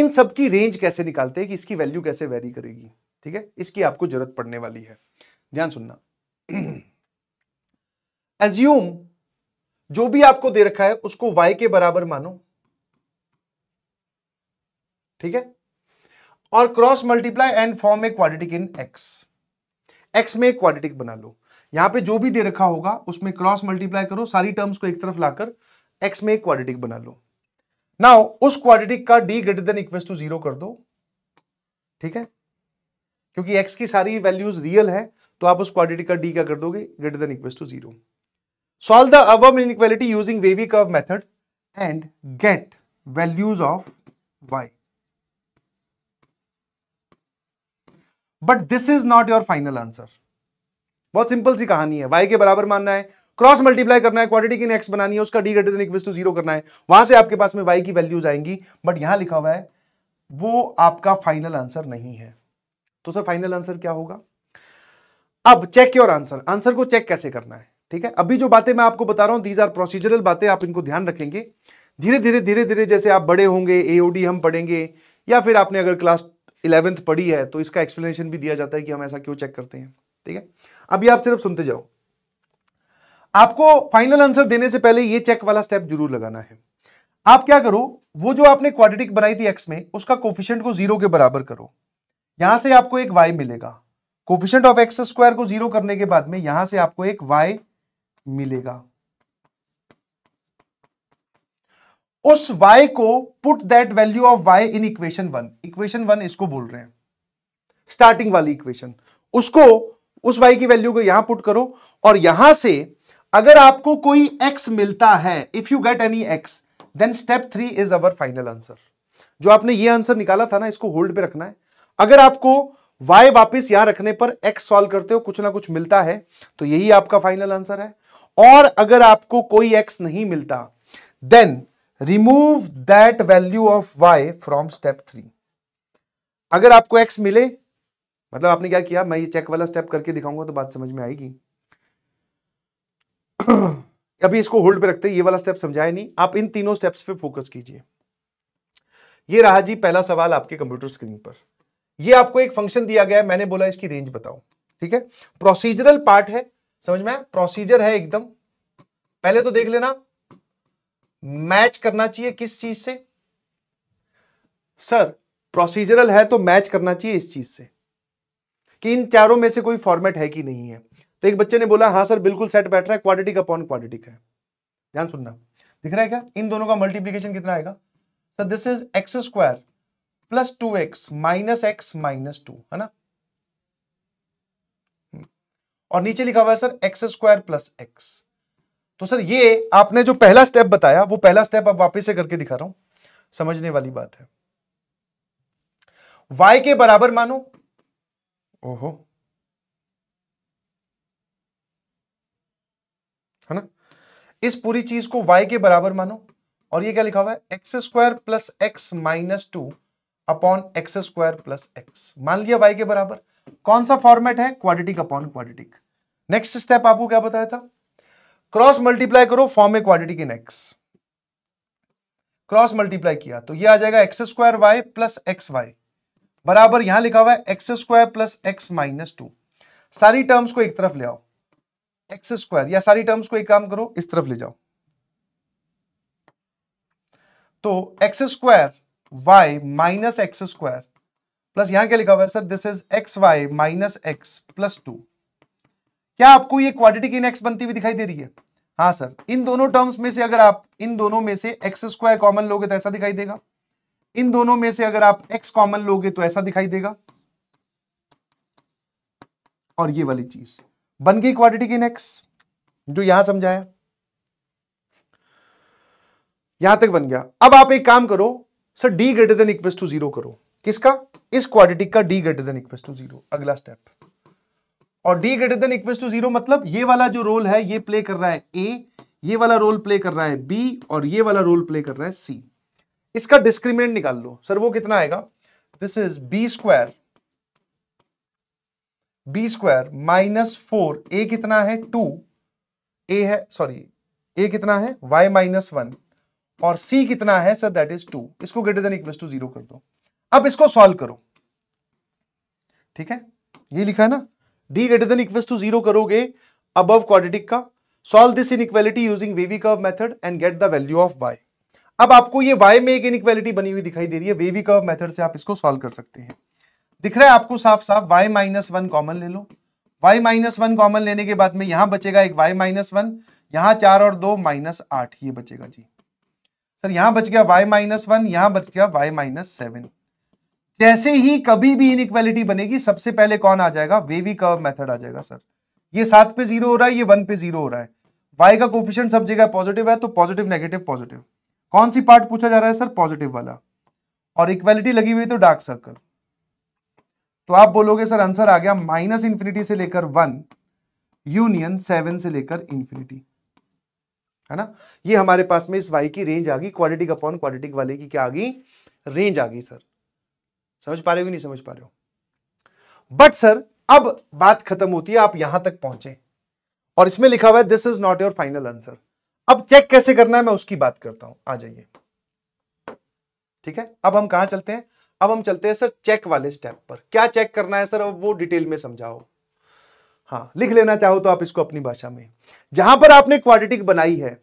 इन सब की रेंज कैसे निकालते हैं कि इसकी वैल्यू कैसे वेरी करेगी ठीक है इसकी आपको जरूरत पड़ने वाली है ध्यान सुनना एज्यूम जो भी आपको दे रखा है उसको y के बराबर मानो ठीक है और cross multiply and form a quadratic in x x में एक क्वाड्रेटिक बना लो यहां पे जो भी दे रखा होगा उसमें क्रॉस मल्टीप्लाई करो सारी टर्म्स को एक तरफ लाकर x में एक क्वाड्रेटिक बना लो नाउ उस क्वाड्रेटिक का d greater than equal to zero कर दो ठीक है क्योंकि एक्स की सारी वैल्यूज रियल है तो आप उस क्वाड्रेटिक का डी क्या कर दोगे greater than equal to zero solve the above inequality using wavy curve method and get values of Y but this is not your final answer बहुत सिंपल सी कहानी है वाई के बराबर मानना है क्रॉस मल्टीप्लाई करना है क्वाड्रेटिक इन एक्स बनानी है उसका D greater than equal to zero करना है वहां से आपके पास में वाई की वैल्यूज आएंगी बट यहां लिखा हुआ है वो आपका फाइनल आंसर नहीं है तो सर फाइनल आंसर क्या होगा अब चेक योर आंसर आंसर को चेक कैसे करना है ठीक है अभी जो बातें मैं आपको बता रहा हूं दीज आर प्रोसीजरल बातें आप इनको ध्यान रखेंगे धीरे धीरे धीरे धीरे जैसे आप बड़े होंगे एओडी हम पढ़ेंगे या फिर आपने अगर क्लास इलेवेंथ पढ़ी है तो इसका एक्सप्लेनेशन भी दिया जाता है कि हम ऐसा क्यों चेक करते हैं ठीक है अभी आप सिर्फ सुनते जाओ आपको फाइनल आंसर देने से पहले ये चेक वाला स्टेप जरूर लगाना है आप क्या करो वो जो आपने क्वाड्रेटिक बनाई थी एक्स में उसका कोफिशियंट को जीरो के बराबर करो यहां से आपको एक वाई मिलेगा कोफिशेंट ऑफ एक्स स्क्वायर को जीरो करने के बाद में यहां से आपको एक वाई मिलेगा उस y को put that value of y in equation one equation one इसको बोल रहे हैं स्टार्टिंग वाली इक्वेशन उसको उस y की वैल्यू को यहां पुट करो और यहां से अगर आपको कोई x मिलता है if you get any x then step three is our final answer जो आपने ये आंसर निकाला था ना इसको होल्ड पे रखना है अगर आपको y वापस यहां रखने पर x सॉल्व करते हो कुछ ना कुछ मिलता है तो यही आपका फाइनल आंसर है और अगर आपको कोई x नहीं मिलता then remove that value of y from step three अगर आपको x मिले मतलब आपने क्या किया मैं ये चेक वाला स्टेप करके दिखाऊंगा तो बात समझ में आएगी अभी इसको होल्ड पे रखते हैं ये वाला स्टेप समझाया नहीं आप इन तीनों स्टेप्स पे फोकस कीजिए ये रहा जी पहला सवाल आपके कंप्यूटर स्क्रीन पर ये आपको एक फंक्शन दिया गया है मैंने बोला इसकी रेंज बताओ ठीक है प्रोसीजरल पार्ट है समझ में प्रोसीजर है एकदम पहले तो देख लेना मैच करना चाहिए किस चीज से सर प्रोसीजरल है तो मैच करना चाहिए इस चीज से कि इन चारों में से कोई फॉर्मेट है कि नहीं है तो एक बच्चे ने बोला हाँ सर बिल्कुल सेट बैठ रहा है क्वाड्रेटिक अपॉन क्वाड्रेटिक है ध्यान सुनना दिख रहा है क्या इन दोनों का मल्टीप्लीकेशन कितना आएगा sir this is x square plus two x minus x minus two है ना हम्म। और नीचे लिखा हुआ है sir x square plus X तो सर ये आपने जो पहला स्टेप बताया वो पहला स्टेप अब वापस से करके दिखा रहा हूं समझने वाली बात है y के बराबर मानो ओहो है ना इस पूरी चीज को y के बराबर मानो और ये क्या लिखा हुआ है x square plus x minus two upon x square plus X मान लिया वाई के बराबर कौन सा फॉर्मेट है quadratic upon quadratic next step आपको क्या बताया था क्रॉस मल्टीप्लाई करो form a quadratic in X cross multiply किया तो ये आ जाएगा x square Y plus X Y बराबर यहां लिखा हुआ है x square plus x minus two सारी टर्म्स को एक तरफ ले आओ एक्स स्क्वायर या सारी टर्म्स को एक काम करो इस तरफ ले जाओ तो x square Y minus x square plus यहां क्या लिखा हुआ है sir this is X Y minus x plus two क्या आपको ये क्वाड्रेटिक इनएक्स बनती हुई दिखाई दे रही है हाँ सर इन दोनों टर्म्स में से अगर आप इन दोनों में से एक्स स्क्वायर कॉमन लोगे तो ऐसा दिखाई देगा इन दोनों में से अगर आप एक्स कॉमन लोगे तो ऐसा दिखाई देगा और ये वाली चीज बन गई क्वाड्रेटिक इनएक्स जो यहां समझाया यहां तक बन गया अब आप एक काम करो sir D greater than equal to zero करो किसका इस क्वाड्रेटिक का D greater than equal to zero अगला स्टेप और D greater than equal to zero मतलब ये वाला जो रोल है ये प्ले कर रहा है ए ये वाला रोल प्ले कर रहा है बी और ये वाला रोल प्ले कर रहा है सी इसका डिस्क्रिमिनेंट निकाल लो सर वो कितना आएगा this is B square B square minus four ए कितना है टू ए है सॉरी ए कितना है वाई माइनस वन और c कितना है सर दैट इज टू इसको greater than equal to zero कर दो अब इसको सॉल्व करो ठीक है ये लिखा है ना d greater than equal to zero करोगे अबव क्वाड्रेटिक का solve this inequality using wavy curve method and get the value of y अब आपको ये y में एक इनइक्वालिटी बनी हुई दिखाई दे रही है वेवी कर्व मेथड से आप इसको सॉल्व कर सकते हैं दिख रहा है आपको साफ साफ y माइनस वन कॉमन ले लो y माइनस वन कॉमन लेने के बाद में यहां बचेगा एक y माइनस वन यहां चार और दो माइनस आठ ये बचेगा जी सर तो यहां बच गया वाई माइनस वन यहां बच गया वाई माइनस सेवन जैसे ही कभी भी इनइक्वालिटी बनेगी सबसे पहले कौन आ जाएगा वेवी कर्व मेथड आ जाएगा सर ये सात पे जीरो हो रहा है ये वन पे जीरो हो रहा है वाई का कोफिशियंट सब जगह पॉजिटिव है तो पॉजिटिव नेगेटिव पॉजिटिव कौन सी पार्ट पूछा जा रहा है सर पॉजिटिव वाला और इक्वेलिटी लगी हुई तो डार्क सर्कल तो आप बोलोगे सर आंसर आ गया माइनस इंफिनिटी से लेकर वन यूनियन सेवन से लेकर इंफिनिटी है ना ये हमारे पास में इस वाई की रेंज आ गई क्वाड्रेटिक अपॉन क्वालिटी वाले की क्या आ गई रेंज आ गई सर समझ पा रहे हो नहीं समझ पा रहे हो बट सर अब बात खत्म होती है आप यहां तक पहुंचे और इसमें लिखा हुआ है this is not your final answer अब चेक कैसे करना है मैं उसकी बात करता हूं आ जाइए ठीक है अब हम कहा चलते हैं अब हम चलते हैं सर चेक वाले स्टेप पर क्या चेक करना है सर अब वो डिटेल में समझाओ हाँ लिख लेना चाहो तो आप इसको अपनी भाषा में जहां पर आपने क्वाड्रेटिक बनाई है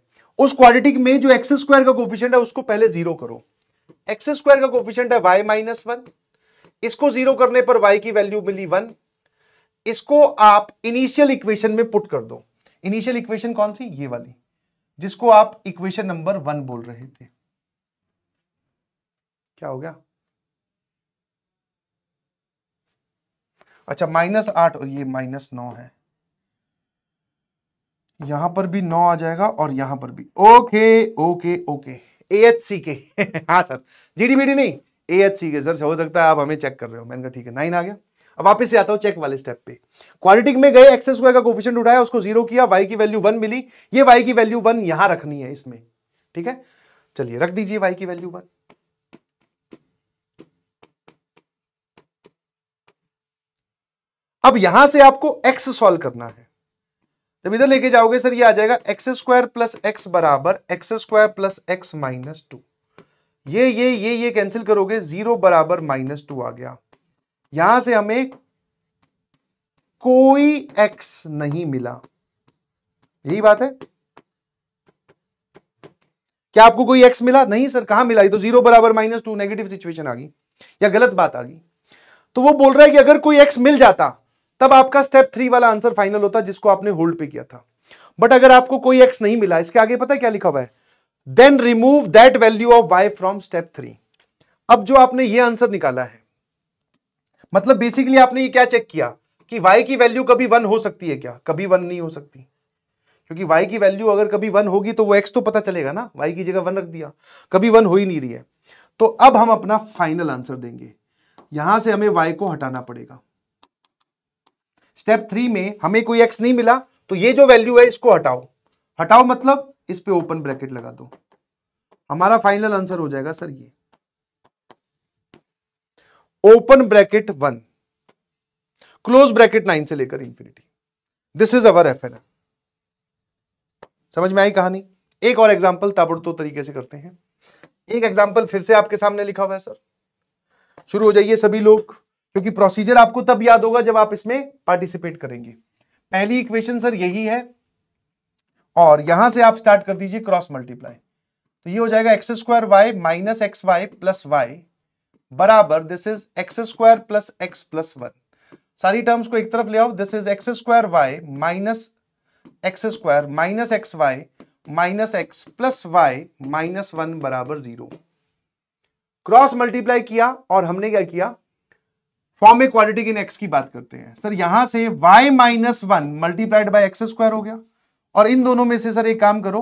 उस क्वाड्रेटिक में जो एक्स स्क्वायर का कोफिशियंट है उसको पहले जीरो करो एक्स स्क्वायर का कोफिशियंट है वाई माइनस वन इसको जीरो करने पर वाई की वैल्यू मिली वन इसको आप इनिशियल इक्वेशन में पुट कर दो इनिशियल इक्वेशन कौन सी ये वाली जिसको आप इक्वेशन नंबर वन बोल रहे थे क्या हो गया अच्छा माइनस आठ और ये माइनस नौ है यहां पर भी नौ आ जाएगा और यहां पर भी okay okay okay A H C के हाँ sir ji D B D नहीं ए एच सी के सर हो सकता है आप हमें चेक कर रहे हो मैंने कहा ठीक है नाइन आ गया अब वापस से आता हूं चेक वाले स्टेप पे क्वाड्रेटिक में गए एक्सेस स्क्वायर का कोफिशिएंट उठाया उसको जीरो किया वाई की वैल्यू वन मिली ये वाई की वैल्यू वन यहां रखनी है इसमें ठीक है चलिए रख दीजिए वाई की वैल्यू वन अब यहां से आपको एक्स सॉल्व करना है जब इधर लेके जाओगे सर ये आ जाएगा एक्स स्क्वायर प्लस एक्स बराबर x square plus x minus two ये ये ये ये कैंसिल करोगे जीरो बराबर माइनस टू आ गया यहां से हमें कोई एक्स नहीं मिला यही बात है क्या आपको कोई एक्स मिला नहीं सर कहां मिला ये तो जीरो बराबर माइनस टू नेगेटिव सिचुएशन आ गई या गलत बात आ गई तो वो बोल रहा है कि अगर कोई एक्स मिल जाता तब आपका स्टेप थ्री वाला आंसर फाइनल होता जिसको आपने होल्ड पे किया था बट अगर आपको कोई एक्स नहीं मिला इसके आगे पता है क्या लिखा हुआ है then remove that value of y from step three अब जो आपने ये आंसर निकाला है मतलब बेसिकली आपने ये क्या चेक किया कि y की वैल्यू कभी वन हो सकती है क्या कभी वन नहीं हो सकती क्योंकि y की वैल्यू अगर कभी वन होगी तो वो x तो पता चलेगा ना y की जगह वन रख दिया कभी वन हो ही नहीं रही है तो अब हम अपना फाइनल आंसर देंगे यहां से हमें y को हटाना पड़ेगा स्टेप थ्री में हमें कोई एक्स नहीं मिला तो ये जो वैल्यू है इसको हटाओ हटाओ मतलब इस पे ओपन ब्रैकेट लगा दो हमारा फाइनल आंसर हो जाएगा सर ये open bracket one close bracket nine से लेकर infinity this is our f समझ में आई कहानी एक और एग्जाम्पल ताबड़तो तरीके से करते हैं एक एग्जाम्पल फिर से आपके सामने लिखा हुआ है सर शुरू हो जाइए सभी लोग क्योंकि प्रोसीजर आपको तब याद होगा जब आप इसमें पार्टिसिपेट करेंगे पहली इक्वेशन सर यही है और यहां से आप स्टार्ट कर दीजिए क्रॉस मल्टीप्लाई तो ये हो जाएगा x square Y minus x y plus y बराबर this is x square plus x plus one सारी टर्म्स को एक तरफ ले आओ this is x square Y minus x square minus x Y minus x plus y minus one बराबर zero cross multiply किया और हमने क्या किया फॉर्म में क्वालिटी इन एक्स की बात करते हैं सर यहां से y minus one multiplied by x square हो गया और इन दोनों में से सर एक काम करो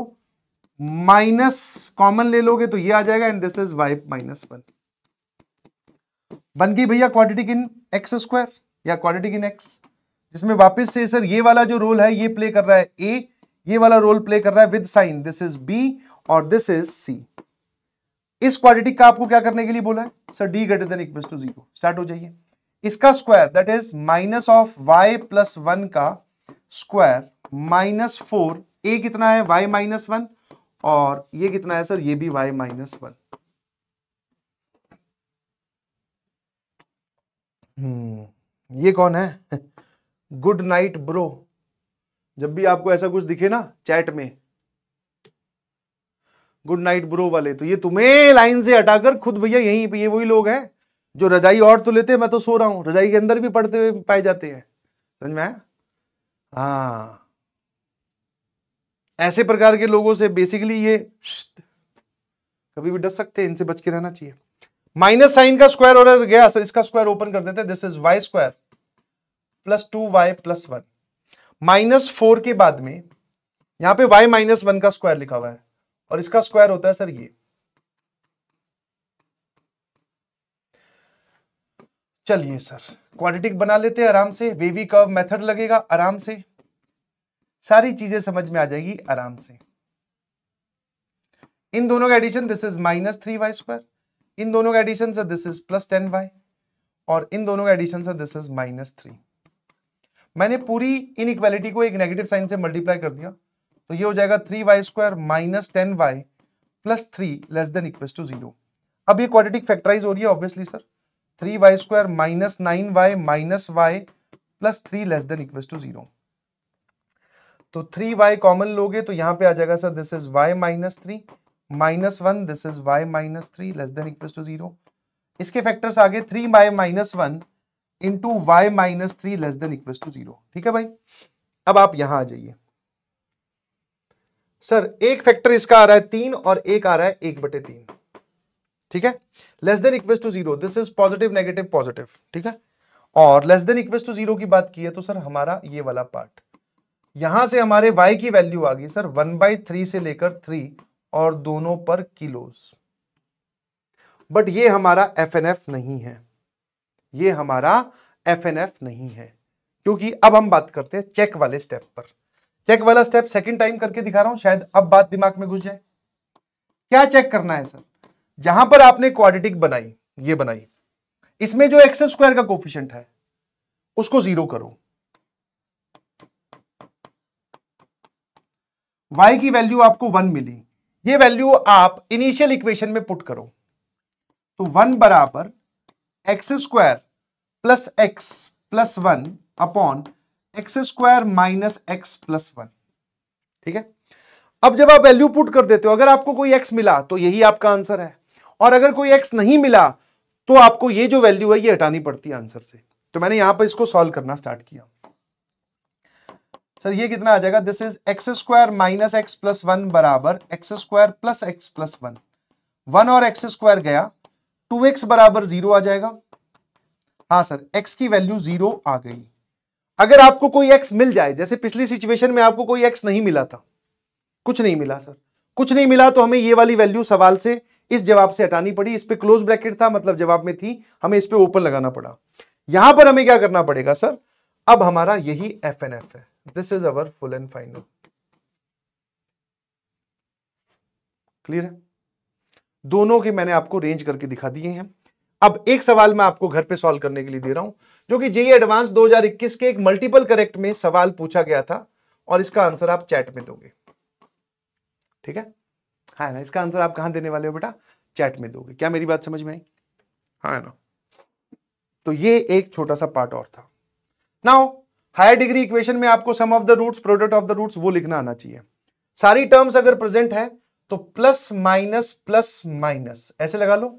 माइनस कॉमन ले लोगे तो ये आ जाएगा and this is y minus one बन गई भैया क्वालिटी इन एक्स स्क्वायर या क्वालिटी इन एक्स जिसमें वापस से सर ये वाला जो रोल है ये प्ले कर रहा है ए ये वाला रोल प्ले कर रहा है with sign this is b और दिस इज सी इस क्वालिटी का आपको क्या करने के लिए बोला है sir D greater than equal to zero start हो जाइए इसका square that is minus of y plus one का स्क्वायर माइनस फोर ए कितना है वाई माइनस वन और ये कितना है सर ये भी वाई माइनस वन ये कौन है गुड नाइट ब्रो जब भी आपको ऐसा कुछ दिखे ना चैट में गुड नाइट ब्रो वाले तो ये तुम्हें लाइन से हटाकर खुद भैया यहीं पे ये वही लोग हैं जो रजाई और तो लेते हैं मैं तो सो रहा हूं रजाई के अंदर भी पढ़ते हुए पाए जाते हैं समझ में हाँ ऐसे प्रकार के लोगों से बेसिकली ये कभी भी डर सकते हैं इनसे बच के रहना चाहिए माइनस साइन का स्क्वायर हो गया सर इसका स्क्वायर ओपन कर देते हैं this is y square plus two y plus one minus four के बाद में यहां पे वाई माइनस वन का स्क्वायर लिखा हुआ है और इसका स्क्वायर होता है सर ये चलिए सर क्वाड्रेटिक बना लेते हैं आराम से वेवी कर्व मेथड लगेगा आराम से सारी चीजें समझ में आ जाएगी आराम से इन दोनों का addition this is minus three y square इन दोनों का addition sir this is plus ten y और इन दोनों का addition sir this is minus three मैंने पूरी इक्वालिटी को एक नेगेटिव साइन से मल्टीप्लाई कर दिया तो ये हो जाएगा three y square minus ten y plus three less than equal to zero अब ये क्वाड्रेटिक फैक्टराइज हो रही है obviously sir three y square minus nine y minus y plus three less than equal to zero तो three y common लोगे तो यहां पे आ जाएगा sir this is y minus three minus one this is y minus three less than equal to zero इसके factors आगे three y minus one into y minus three less than equal to zero ठीक है भाई अब आप यहां आ जाइए सर एक फैक्टर इसका आ रहा है तीन और एक आ रहा है एक बटे तीन ठीक है less than equals to zero this is positive negative positive ठीक है और less than equals to zero की बात की है तो सर हमारा ये वाला पार्ट यहां से हमारे वाई की वैल्यू आ गई सर वन बाई थ्री से लेकर थ्री और दोनों पर किलोस बट ये हमारा एफ एन एफ नहीं है ये हमारा एफ एन एफ नहीं है क्योंकि अब हम बात करते हैं चेक वाले स्टेप पर चेक वाला स्टेप सेकंड टाइम करके दिखा रहा हूं शायद अब बात दिमाग में घुस जाए क्या चेक करना है सर जहां पर आपने क्वाड्रेटिक बनाई ये बनाई इसमें जो एक्स स्क्वायर का कोफिशियंट है उसको जीरो करो y की वैल्यू आपको वन मिली ये वैल्यू आप इनिशियल इक्वेशन में पुट करो तो वन बराबर x square plus x plus one upon x square minus x plus one ठीक है अब जब आप वैल्यू पुट कर देते हो अगर आपको कोई एक्स मिला तो यही आपका आंसर है और अगर कोई एक्स नहीं मिला तो आपको ये जो वैल्यू है ये हटानी पड़ती है आंसर से तो मैंने यहां पर इसको सॉल्व करना स्टार्ट किया सर ये कितना आ जाएगा this is x square minus x plus one बराबर x square plus x plus one one और एक्स स्क्वायर गया टू एक्स बराबर जीरो आ जाएगा हाँ सर एक्स की वैल्यू जीरो आ गई अगर आपको कोई एक्स मिल जाए जैसे पिछली सिचुएशन में आपको कोई एक्स नहीं मिला था कुछ नहीं मिला सर कुछ नहीं मिला तो हमें ये वाली वैल्यू सवाल से इस जवाब से हटानी पड़ी इस पर क्लोज ब्रैकेट था मतलब जवाब में थी हमें इस पर ओपन लगाना पड़ा यहां पर हमें क्या करना पड़ेगा सर अब हमारा यही एफ एन एफ है this is our full and final clear है दोनों के मैंने आपको रेंज करके दिखा दिए हैं अब एक सवाल मैं आपको घर पे सॉल्व करने के लिए दे रहा हूं जो कि जेई एडवांस 2021 के एक मल्टीपल करेक्ट में सवाल पूछा गया था और इसका आंसर आप चैट में दोगे ठीक है हाँ ना इसका आंसर आप कहाँ देने वाले हो बेटा चैट में दोगे क्या मेरी बात समझ में आई हाँ ना तो ये एक छोटा सा पार्ट और था नाउ हायर डिग्री इक्वेशन में आपको sum of the roots product of the roots वो लिखना आना चाहिए सारी टर्म्स अगर प्रेजेंट है तो प्लस माइनस प्लस माइनस ऐसे लगा लो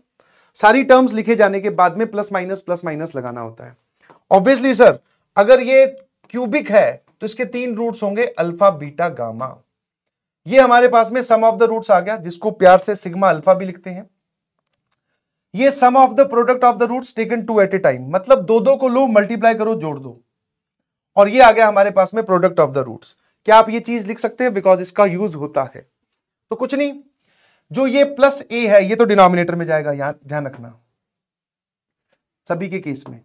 सारी टर्म्स लिखे जाने के बाद में प्लस माइनस प्लस माइनस लगाना होता है ऑब्वियसली सर अगर ये क्यूबिक है तो इसके तीन रूट्स होंगे अल्फा बीटा गामा ये हमारे पास में सम ऑफ द रूट्स आ गया जिसको प्यार से सिग्मा अल्फा भी लिखते हैं ये sum of the product of the roots taken two at a time मतलब दो दो को लो मल्टीप्लाई करो जोड़ दो और ये आ गया हमारे पास में प्रोडक्ट ऑफ द रूट्स क्या आप ये चीज लिख सकते हैं बिकॉज इसका यूज होता है तो कुछ नहीं जो ये प्लस ए है ये तो डिनोमिनेटर में जाएगा यहां ध्यान रखना सभी के केस में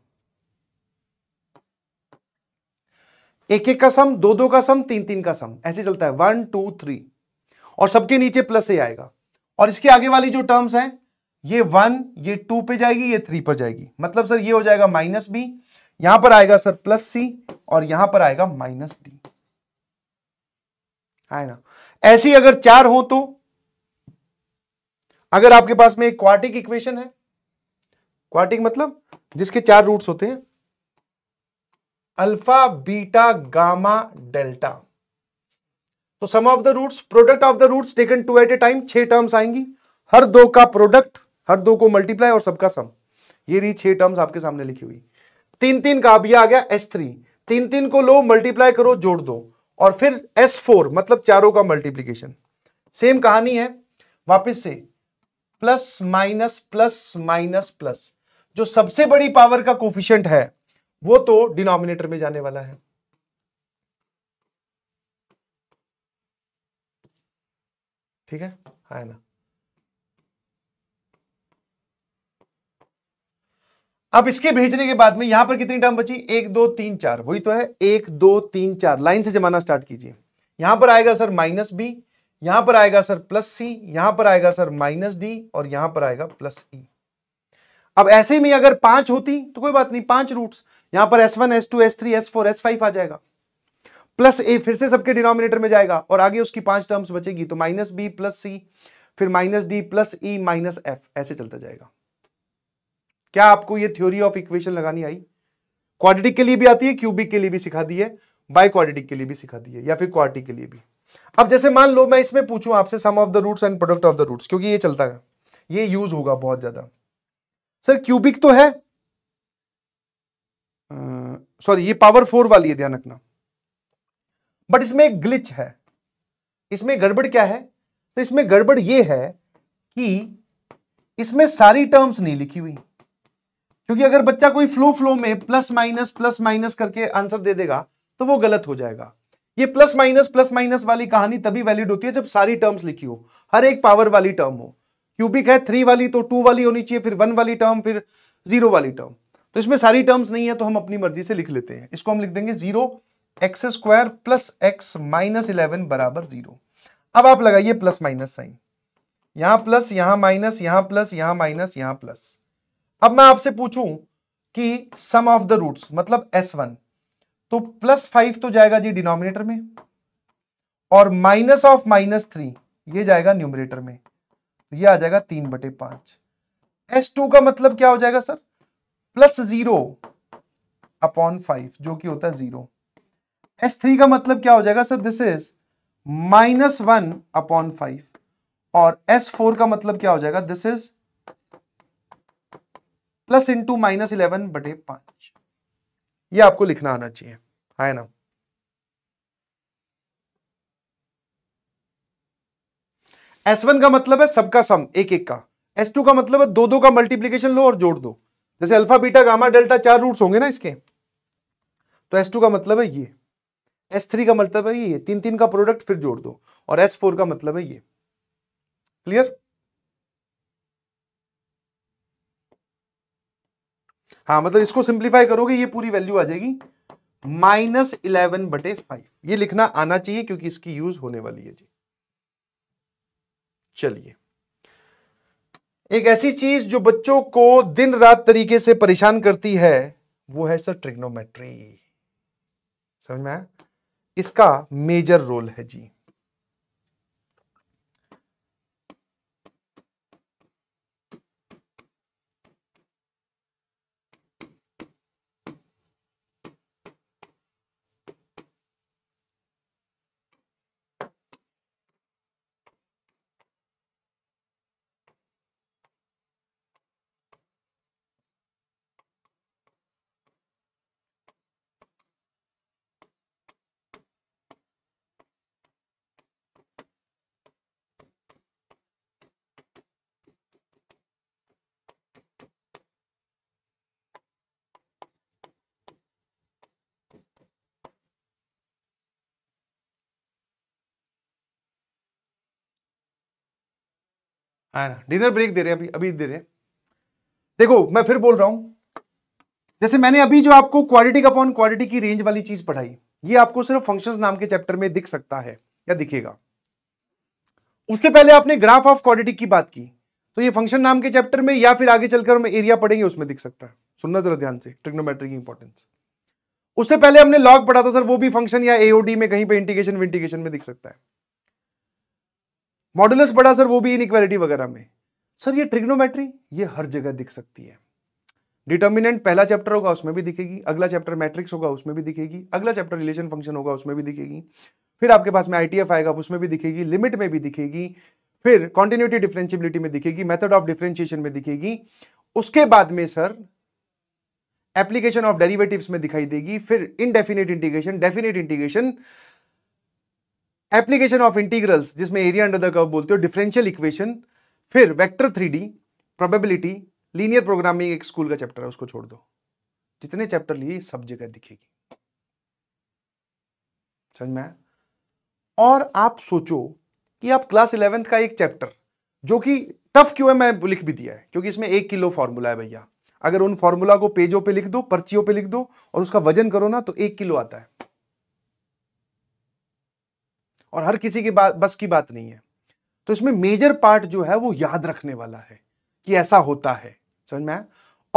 एक एक का सम दो दो का सम तीन तीन का सम ऐसे चलता है वन टू थ्री और सबके नीचे प्लस ही आएगा और इसके आगे वाली जो टर्म्स हैं ये वन ये टू पे जाएगी ये थ्री पर जाएगी मतलब सर ये हो जाएगा माइनस बी यहां पर आएगा सर प्लस सी और यहां पर आएगा माइनस डी है ना ऐसी अगर चार हो तो अगर आपके पास में एक क्वार्टिक इक्वेशन है क्वार्टिक मतलब जिसके चार रूट्स होते हैं अल्फा बीटा गामा डेल्टा तो sum of the roots product of the roots taken two at a time छह टर्म्स आएंगी हर दो का प्रोडक्ट हर दो को मल्टीप्लाई और सबका सम ये रही छह टर्म्स आपके सामने लिखी हुई तीन तीन का अब यह आ गया एस थ्री तीन तीन को लो मल्टीप्लाई करो जोड़ दो और फिर एस फोर मतलब चारों का मल्टीप्लीकेशन सेम कहानी है वापिस से plus minus plus minus plus जो सबसे बड़ी पावर का कोफिशियंट है वो तो डिनोमिनेटर में जाने वाला है ठीक है है ना अब इसके भेजने के बाद में यहां पर कितनी टर्म बची एक दो तीन चार वही तो है एक दो तीन चार लाइन से जमाना स्टार्ट कीजिए यहां पर आएगा सर माइनस बी यहां पर आएगा सर प्लस सी यहां पर आएगा सर माइनस डी और यहां पर आएगा प्लस ई e. अब ऐसे में अगर पांच होती तो कोई बात नहीं पांच रूट्स यहां पर S one S two S three S four S five आ जाएगा प्लस ए फिर से सबके डिनोमिनेटर में जाएगा और आगे उसकी पांच टर्म्स बचेगी तो माइनस बी प्लस सी फिर minus d plus e minus f ऐसे चलता जाएगा क्या आपको ये थ्योरी ऑफ इक्वेशन लगानी आई क्वाड्रेटिक के लिए भी आती है क्यूबिक के लिए भी सिखा दी है बाई क्वाड्रेटिक के लिए भी सिखा दी है या फिर क्वार्टिक के लिए भी अब जैसे मान लो मैं इसमें पूछूं आपसे sum of the roots and product of the roots क्योंकि ये चलता है ये यूज होगा बहुत ज्यादा सर क्यूबिक तो है सॉरी ये पावर फोर वाली है ध्यान रखना बट इसमें एक ग्लिच है इसमें गड़बड़ क्या है तो इसमें गड़बड़ ये है कि इसमें सारी टर्म्स नहीं लिखी हुई क्योंकि अगर बच्चा कोई फ्लो फ्लो में प्लस माइनस प्लस माइनस करके आंसर दे देगा तो वो गलत हो जाएगा ये प्लस माइनस प्लस माइनस वाली कहानी तभी वैलिड होती है जब सारी टर्म्स लिखी हो हर एक पावर वाली टर्म हो क्यूबिक है थ्री वाली तो टू वाली होनी चाहिए फिर वन वाली टर्म फिर जीरो वाली टर्म तो इसमें सारी टर्म्स नहीं है तो हम अपनी मर्जी से लिख लेते हैं इसको हम लिख देंगे zero x square plus x minus eleven बराबर जीरो अब आप लगाइए प्लस माइनस साइन यहां प्लस यहां माइनस यहां प्लस यहां माइनस यहां प्लस अब मैं आपसे पूछूं कि सम ऑफ द रूट्स मतलब एस वन तो प्लस फाइव तो जाएगा जी डिनोमिनेटर में और माइनस ऑफ माइनस थ्री ये जाएगा न्यूमिनेटर में तो ये आ जाएगा तीन बटे पांच एस टू का मतलब क्या हो जाएगा sir plus zero upon five जो कि होता है जीरो एस थ्री का मतलब क्या हो जाएगा sir this is minus one upon five और एस फोर का मतलब क्या हो जाएगा this is plus into minus eleven बटे पांच यह आपको लिखना आना चाहिए है ना एस वन का मतलब है सबका सम एक एक का एस टू का मतलब है दो दो का मल्टीप्लीकेशन लो और जोड़ दो जैसे अल्फा बीटा गामा डेल्टा चार रूट्स होंगे ना इसके तो एस टू का मतलब है ये एस थ्री का मतलब है ये तीन तीन का प्रोडक्ट फिर जोड़ दो और एस फोर का मतलब है ये क्लियर हाँ मतलब इसको सिंप्लीफाई करोगे ये पूरी वैल्यू आ जाएगी माइनस इलेवन बटे फाइव ये लिखना आना चाहिए क्योंकि इसकी यूज होने वाली है जी चलिए एक ऐसी चीज जो बच्चों को दिन रात तरीके से परेशान करती है वो है सर ट्रिग्नोमेट्री समझ में इसका मेजर रोल है जी है ना डिनर ब्रेक दे रहे हैं अभी अभी दे रहे हैं देखो मैं फिर बोल रहा हूं जैसे मैंने अभी जो आपको क्वालिटी का अपॉन क्वालिटी की रेंज वाली चीज पढ़ाई ये आपको सिर्फ फंक्शंस नाम के चैप्टर में दिख सकता है या दिखेगा उससे पहले आपने ग्राफ ऑफ क्वालिटी की बात की तो ये फंक्शन नाम के चैप्टर में या फिर आगे चलकर हम एरिया पढ़ेंगे उसमें दिख सकता है सुनना जरा ध्यान से ट्रिग्नोमेट्रिक इंपॉर्टेंस उससे पहले हमने लॉग पढ़ा था सर वो भी फंक्शन या एओडी में कहीं पर इंटीगेशन विंटीगेशन में दिख सकता है मॉडुलस बड़ा सर वो भी इनक्वालिटी वगैरह में सर ये ट्रिग्नोमेट्री ये हर जगह दिख सकती है डिटर्मिनेंट पहला चैप्टर होगा उसमें भी दिखेगी अगला चैप्टर मैट्रिक्स होगा उसमें भी दिखेगी अगला चैप्टर रिलेशन फंक्शन होगा उसमें भी दिखेगी फिर आपके पास में आईटीएफ आएगा उसमें भी दिखेगी लिमिट में भी दिखेगी फिर कॉन्टिन्यूटी डिफरेंशियबिलिटी में दिखेगी मेथड ऑफ डिफरेंशिएशन में दिखेगी उसके बाद में सर एप्लीकेशन ऑफ डेरिवेटिव्स में दिखाई देगी फिर indefinite integration definite integration application of integrals जिसमें एरिया अंडर द कर्व बोलते हो डिफरेंशियल इक्वेशन फिर vector three D probability linear programming एक स्कूल का चैप्टर है उसको छोड़ दो जितने चैप्टर लिए सब जगह दिखेगी समझ में और आप सोचो कि आप क्लास इलेवेंथ का एक चैप्टर जो कि टफ क्यों है मैं लिख भी दिया है क्योंकि इसमें एक किलो फॉर्मूला है भैया अगर उन फॉर्मूला को पेजों पे लिख दो पर्चियों पे लिख दो और उसका वजन करो ना तो एक किलो आता है और हर किसी की बात बस की बात नहीं है तो इसमें मेजर पार्ट जो है वो याद रखने वाला है कि ऐसा होता है समझ में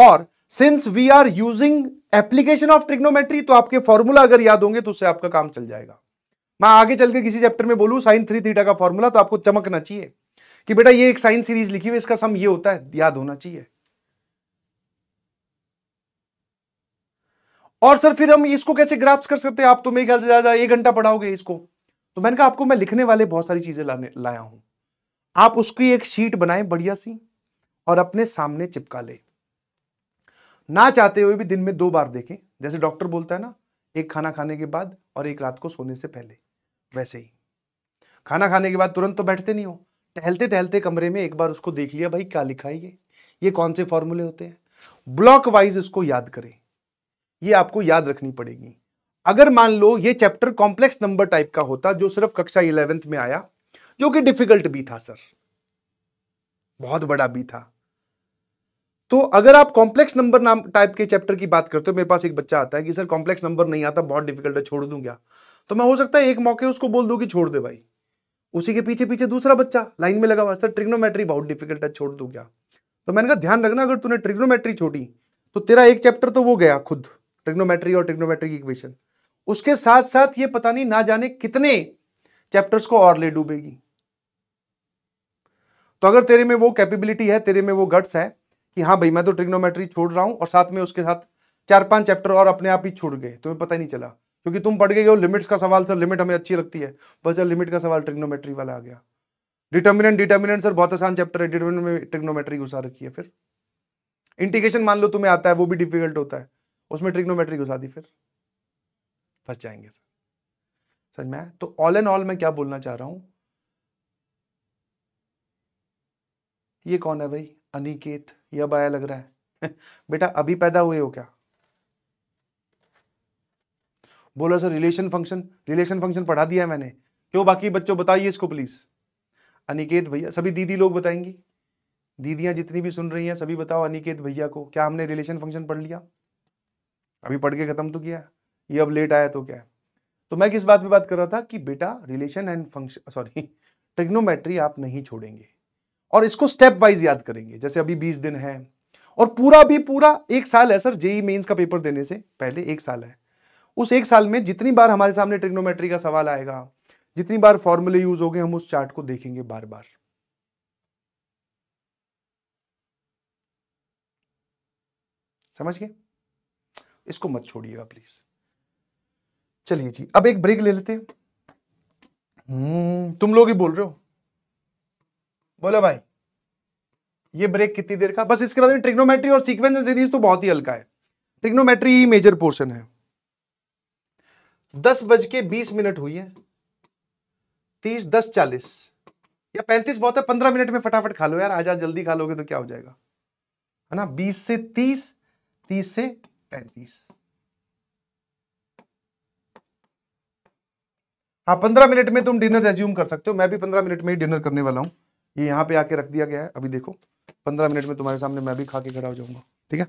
और since we are using application of trigonometry तो आपके फॉर्मूला अगर याद होंगे तो उससे आपका काम चल जाएगा मैं आगे चल के किसी चैप्टर में बोलू साइन थ्री थीटा का फॉर्मूला तो आपको चमकना चाहिए कि बेटा ये एक साइन सीरीज लिखी हुई इसका सम ये होता है याद होना चाहिए और सर फिर हम इसको कैसे ग्राफ्स कर सकते हैं आप तो मेरे ख्याल से ज्यादा एक घंटा पढ़ाओगे इसको तो मैंने कहा आपको मैं लिखने वाले बहुत सारी चीजें लाने लाया हूं आप उसकी एक शीट बनाए बढ़िया सी और अपने सामने चिपका ले ना चाहते हुए भी दिन में दो बार देखें जैसे डॉक्टर बोलता है ना एक खाना खाने के बाद और एक रात को सोने से पहले वैसे ही खाना खाने के बाद तुरंत तो बैठते नहीं हो टहलते टहलते कमरे में एक बार उसको देख लिया भाई क्या लिखा है ये ये कौन से फॉर्मूले होते हैं ब्लॉक वाइज इसको याद करें ये आपको याद रखनी पड़ेगी अगर मान लो ये चैप्टर कॉम्प्लेक्स नंबर टाइप का होता जो सिर्फ कक्षा इलेवेंथ में आया जो कि डिफिकल्ट भी था सर बहुत बड़ा भी था तो अगर आप कॉम्प्लेक्स नंबर नाम टाइप के चैप्टर की बात करते हो मेरे पास एक बच्चा आता है कि सर कॉम्प्लेक्स नंबर नहीं आता बहुत डिफिकल्ट है छोड़ दूं क्या तो मैं हो सकता है एक मौके उसको बोल दूं कि छोड़ दे भाई उसी के पीछे पीछे दूसरा बच्चा लाइन में लगा हुआ सर ट्रिग्नोमेट्री बहुत डिफिकल्ट है छोड़ दू क्या तो मैंने कहा ध्यान रखना अगर तूने ट्रिग्नोमेट्री छोड़ी तो तेरा एक चैप्टर तो वो गया खुद ट्रिग्नोमेट्री और ट्रिग्नोमेट्रिक इक्वेशन उसके साथ साथ ये पता नहीं ना जाने कितने चैप्टर्स को और ले डूबेगी तो अगर तेरे में वो कैपेबिलिटी है तेरे में वो गट्स है कि हाँ भाई मैं तो ट्रिग्नोमेट्री छोड़ रहा हूं और साथ में उसके साथ चार पांच चैप्टर और अपने आप ही छोड़ गए तुम्हें पता ही नहीं चला क्योंकि तुम पढ़ गए हो लिमिट्स का सवाल सर लिमिट हमें अच्छी लगती है बस सर लिमिट का सवाल ट्रिग्नोमेट्री वाला आ गया डिटर्मिनेंट डिटर्मिनेंट सर बहुत आसान चैप्टर है डिटर्मिनेंट में ट्रिग्नोमेट्री घुसा रखी है फिर इंटीग्रेशन मान लो तुम्हें आता है वो भी डिफिकल्ट होता है उसमें ट्रिग्नोमेट्री घुसा दी फिर फंस जाएंगे सर समझ में तो ऑल एंड ऑल मैं क्या बोलना चाह रहा हूं ये कौन है भाई अनिकेत यह बाया लग रहा है बेटा अभी पैदा हुए हो क्या बोलो sir relation function relation function पढ़ा दिया मैंने क्यों बाकी बच्चों बताइए इसको प्लीज अनिकेत भैया सभी दीदी लोग बताएंगी दीदियां जितनी भी सुन रही हैं सभी बताओ अनिकेत भैया को क्या हमने रिलेशन फंक्शन पढ़ लिया अभी पढ़ के खत्म तो किया ये अब लेट आया तो क्या है तो मैं किस बात पे बात कर रहा था कि बेटा relation and function sorry trigonometry आप नहीं छोड़ेंगे और इसको स्टेप वाइज याद करेंगे जैसे अभी बीस दिन है और पूरा भी पूरा एक साल है सर जेई मेन्स का पेपर देने से पहले एक साल है उस एक साल में जितनी बार हमारे सामने ट्रिग्नोमेट्री का सवाल आएगा जितनी बार फॉर्मूले यूज हो गए हम उस चार्ट को देखेंगे बार बार समझ गए इसको मत छोड़िएगा प्लीज चलिए जी अब एक ब्रेक ले लेते हैं हम्म, तुम लोग ही बोल रहे हो बोलो भाई ये ब्रेक कितनी देर का बस इसके बाद में ट्रिग्नोमेट्री और सीक्वेंस एंड सीरीज तो बहुत ही हल्का है ट्रिग्नोमेट्री ही मेजर पोर्शन है दस बज के बीस मिनट हुई है तीस दस चालीस या पैंतीस बहुत है पंद्रह मिनट में फटाफट खा लो यार आज आज जल्दी खा लोगे तो क्या हो जाएगा है ना बीस से तीस तीस से पैंतीस हाँ पंद्रह मिनट में तुम डिनर रेज्यूम कर सकते हो मैं भी पंद्रह मिनट में ही डिनर करने वाला हूँ ये यहाँ पे आके रख दिया गया है अभी देखो पंद्रह मिनट में तुम्हारे सामने मैं भी खा के खड़ा हो जाऊंगा ठीक है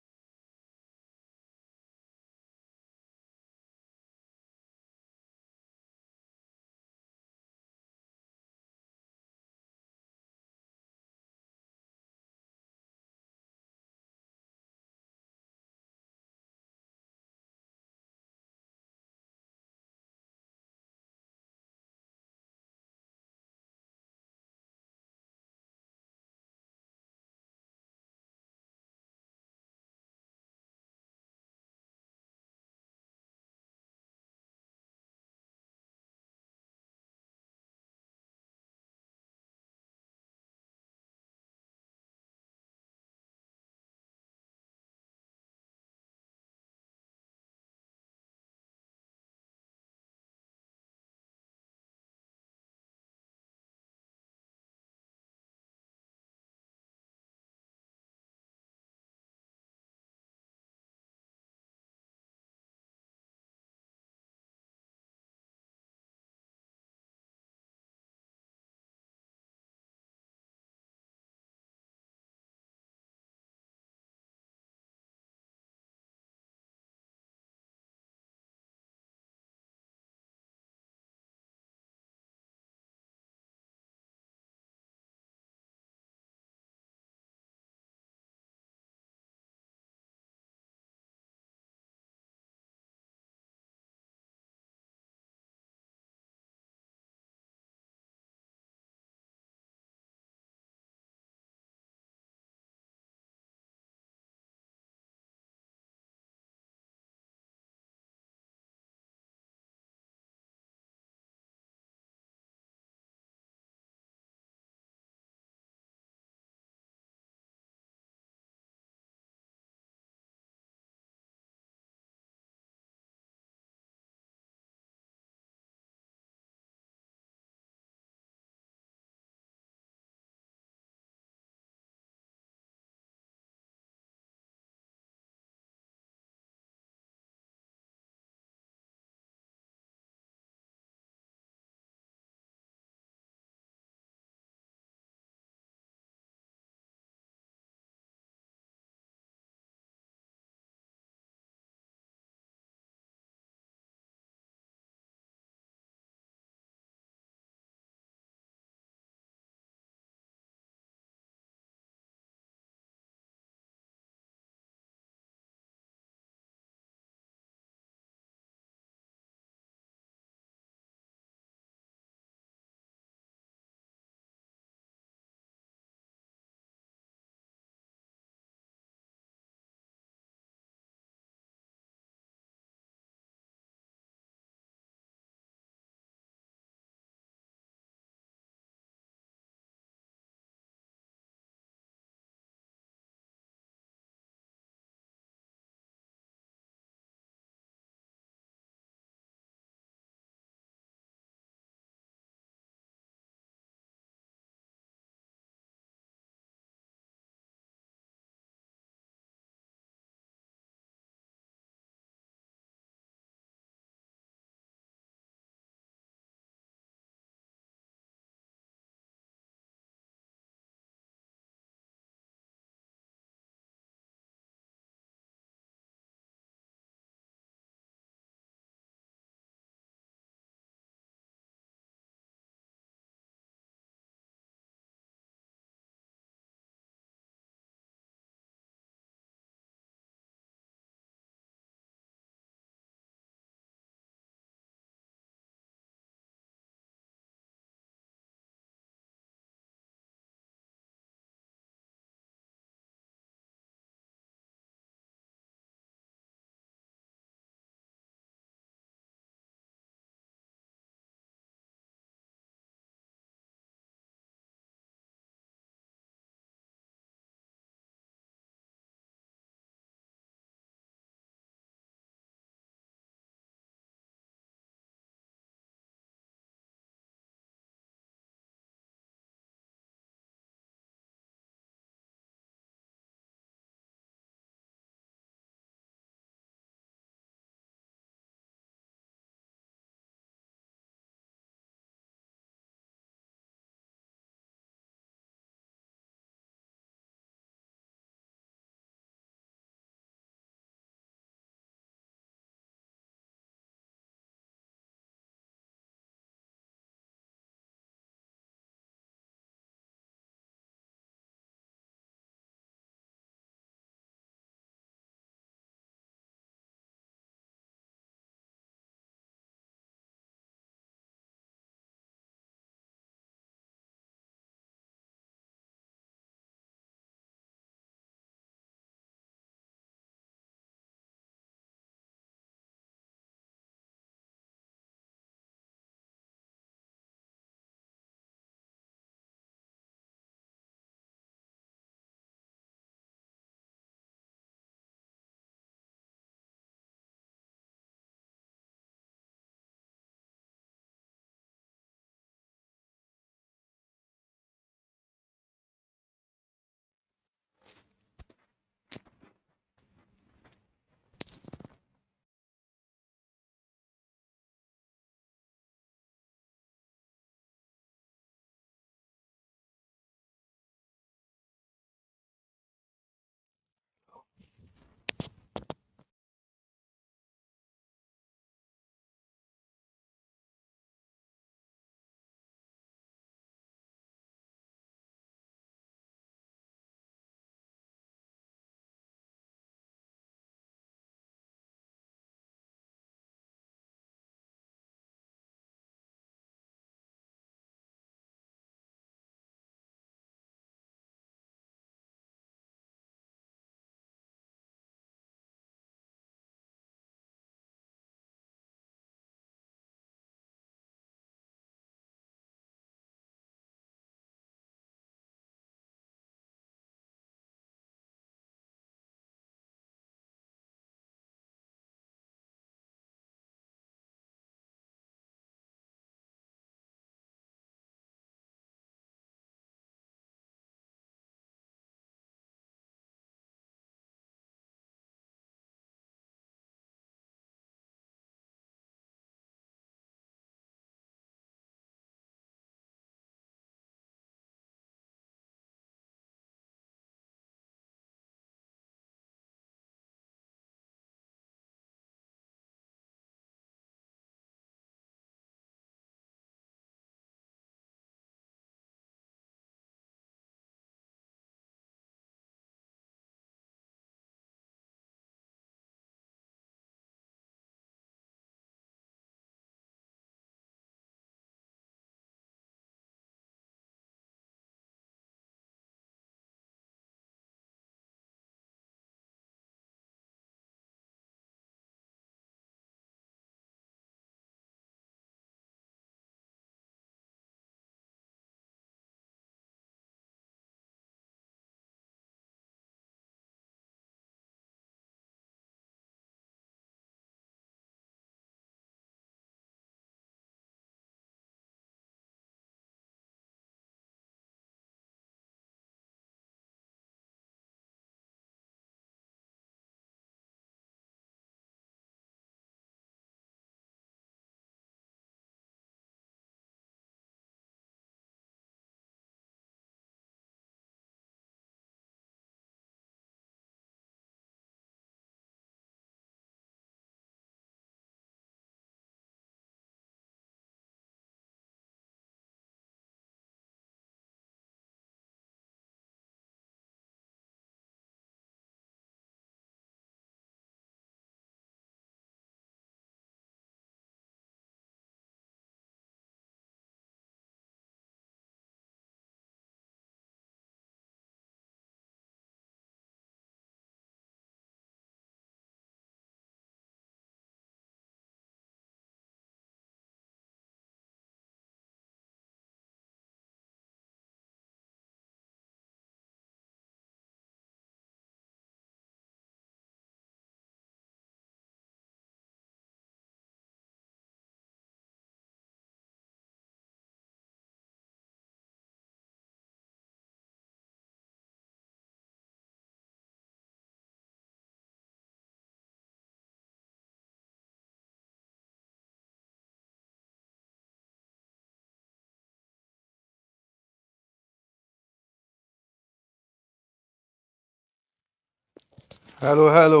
हेलो हेलो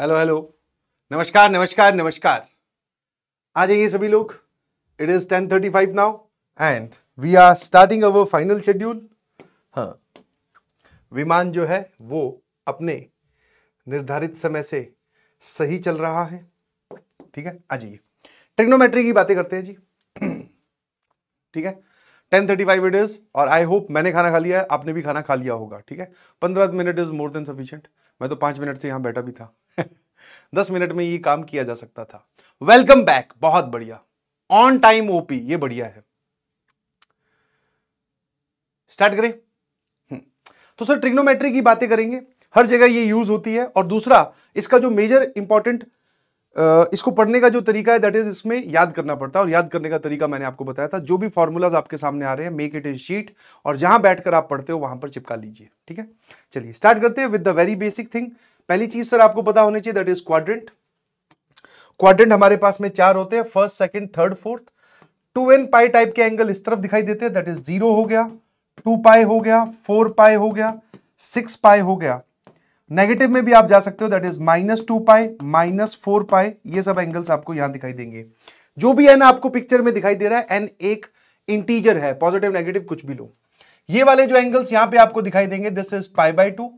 हेलो हेलो नमस्कार नमस्कार नमस्कार आ जाइए सभी लोग it is ten thirty five now and we are starting our final schedule हाँ विमान जो है वो अपने निर्धारित समय से सही चल रहा है ठीक है आ जाइए ट्रिग्नोमेट्री की बातें करते हैं जी ठीक है ten thirty five it is और आई होप मैंने खाना खा लिया है आपने भी खाना खा लिया होगा ठीक है पंद्रह minute is more than sufficient मैं तो पांच मिनट से यहां बैठा भी था दस मिनट में ये काम किया जा सकता था वेलकम बैक बहुत बढ़िया ऑन टाइम ओपी ये बढ़िया है स्टार्ट करें हम्म। तो सर ट्रिग्नोमेट्री की बातें करेंगे हर जगह ये यूज होती है और दूसरा इसका जो मेजर इंपॉर्टेंट इसको पढ़ने का जो तरीका है दैट इज इसमें याद करना पड़ता है और याद करने का तरीका मैंने आपको बताया था जो भी फॉर्मूलाज आपके सामने आ रहे हैं मेक इट इज शीट और जहां बैठकर आप पढ़ते हो वहां पर चिपका लीजिए ठीक है चलिए स्टार्ट करते हैं with the very basic thing पहली चीज सर आपको पता होनी चाहिए दैट इज क्वाड्रेंट क्वाड्रेंट हमारे पास में चार होते हैं first second third fourth two n pi type के एंगल इस तरफ दिखाई देते हैं दैट इज जीरो हो गया टू पाई हो गया फोर पाई हो गया सिक्स पाई हो गया नेगेटिव में भी आप जा सकते हो that is minus two pi minus four pi ये सब एंगल्स आपको यहां दिखाई देंगे जो भी एन आपको पिक्चर में दिखाई दे रहा है एन एक इंटीजर है पॉजिटिव नेगेटिव कुछ भी लो ये वाले जो एंगल्स यहां पे आपको दिखाई देंगे this is pi by two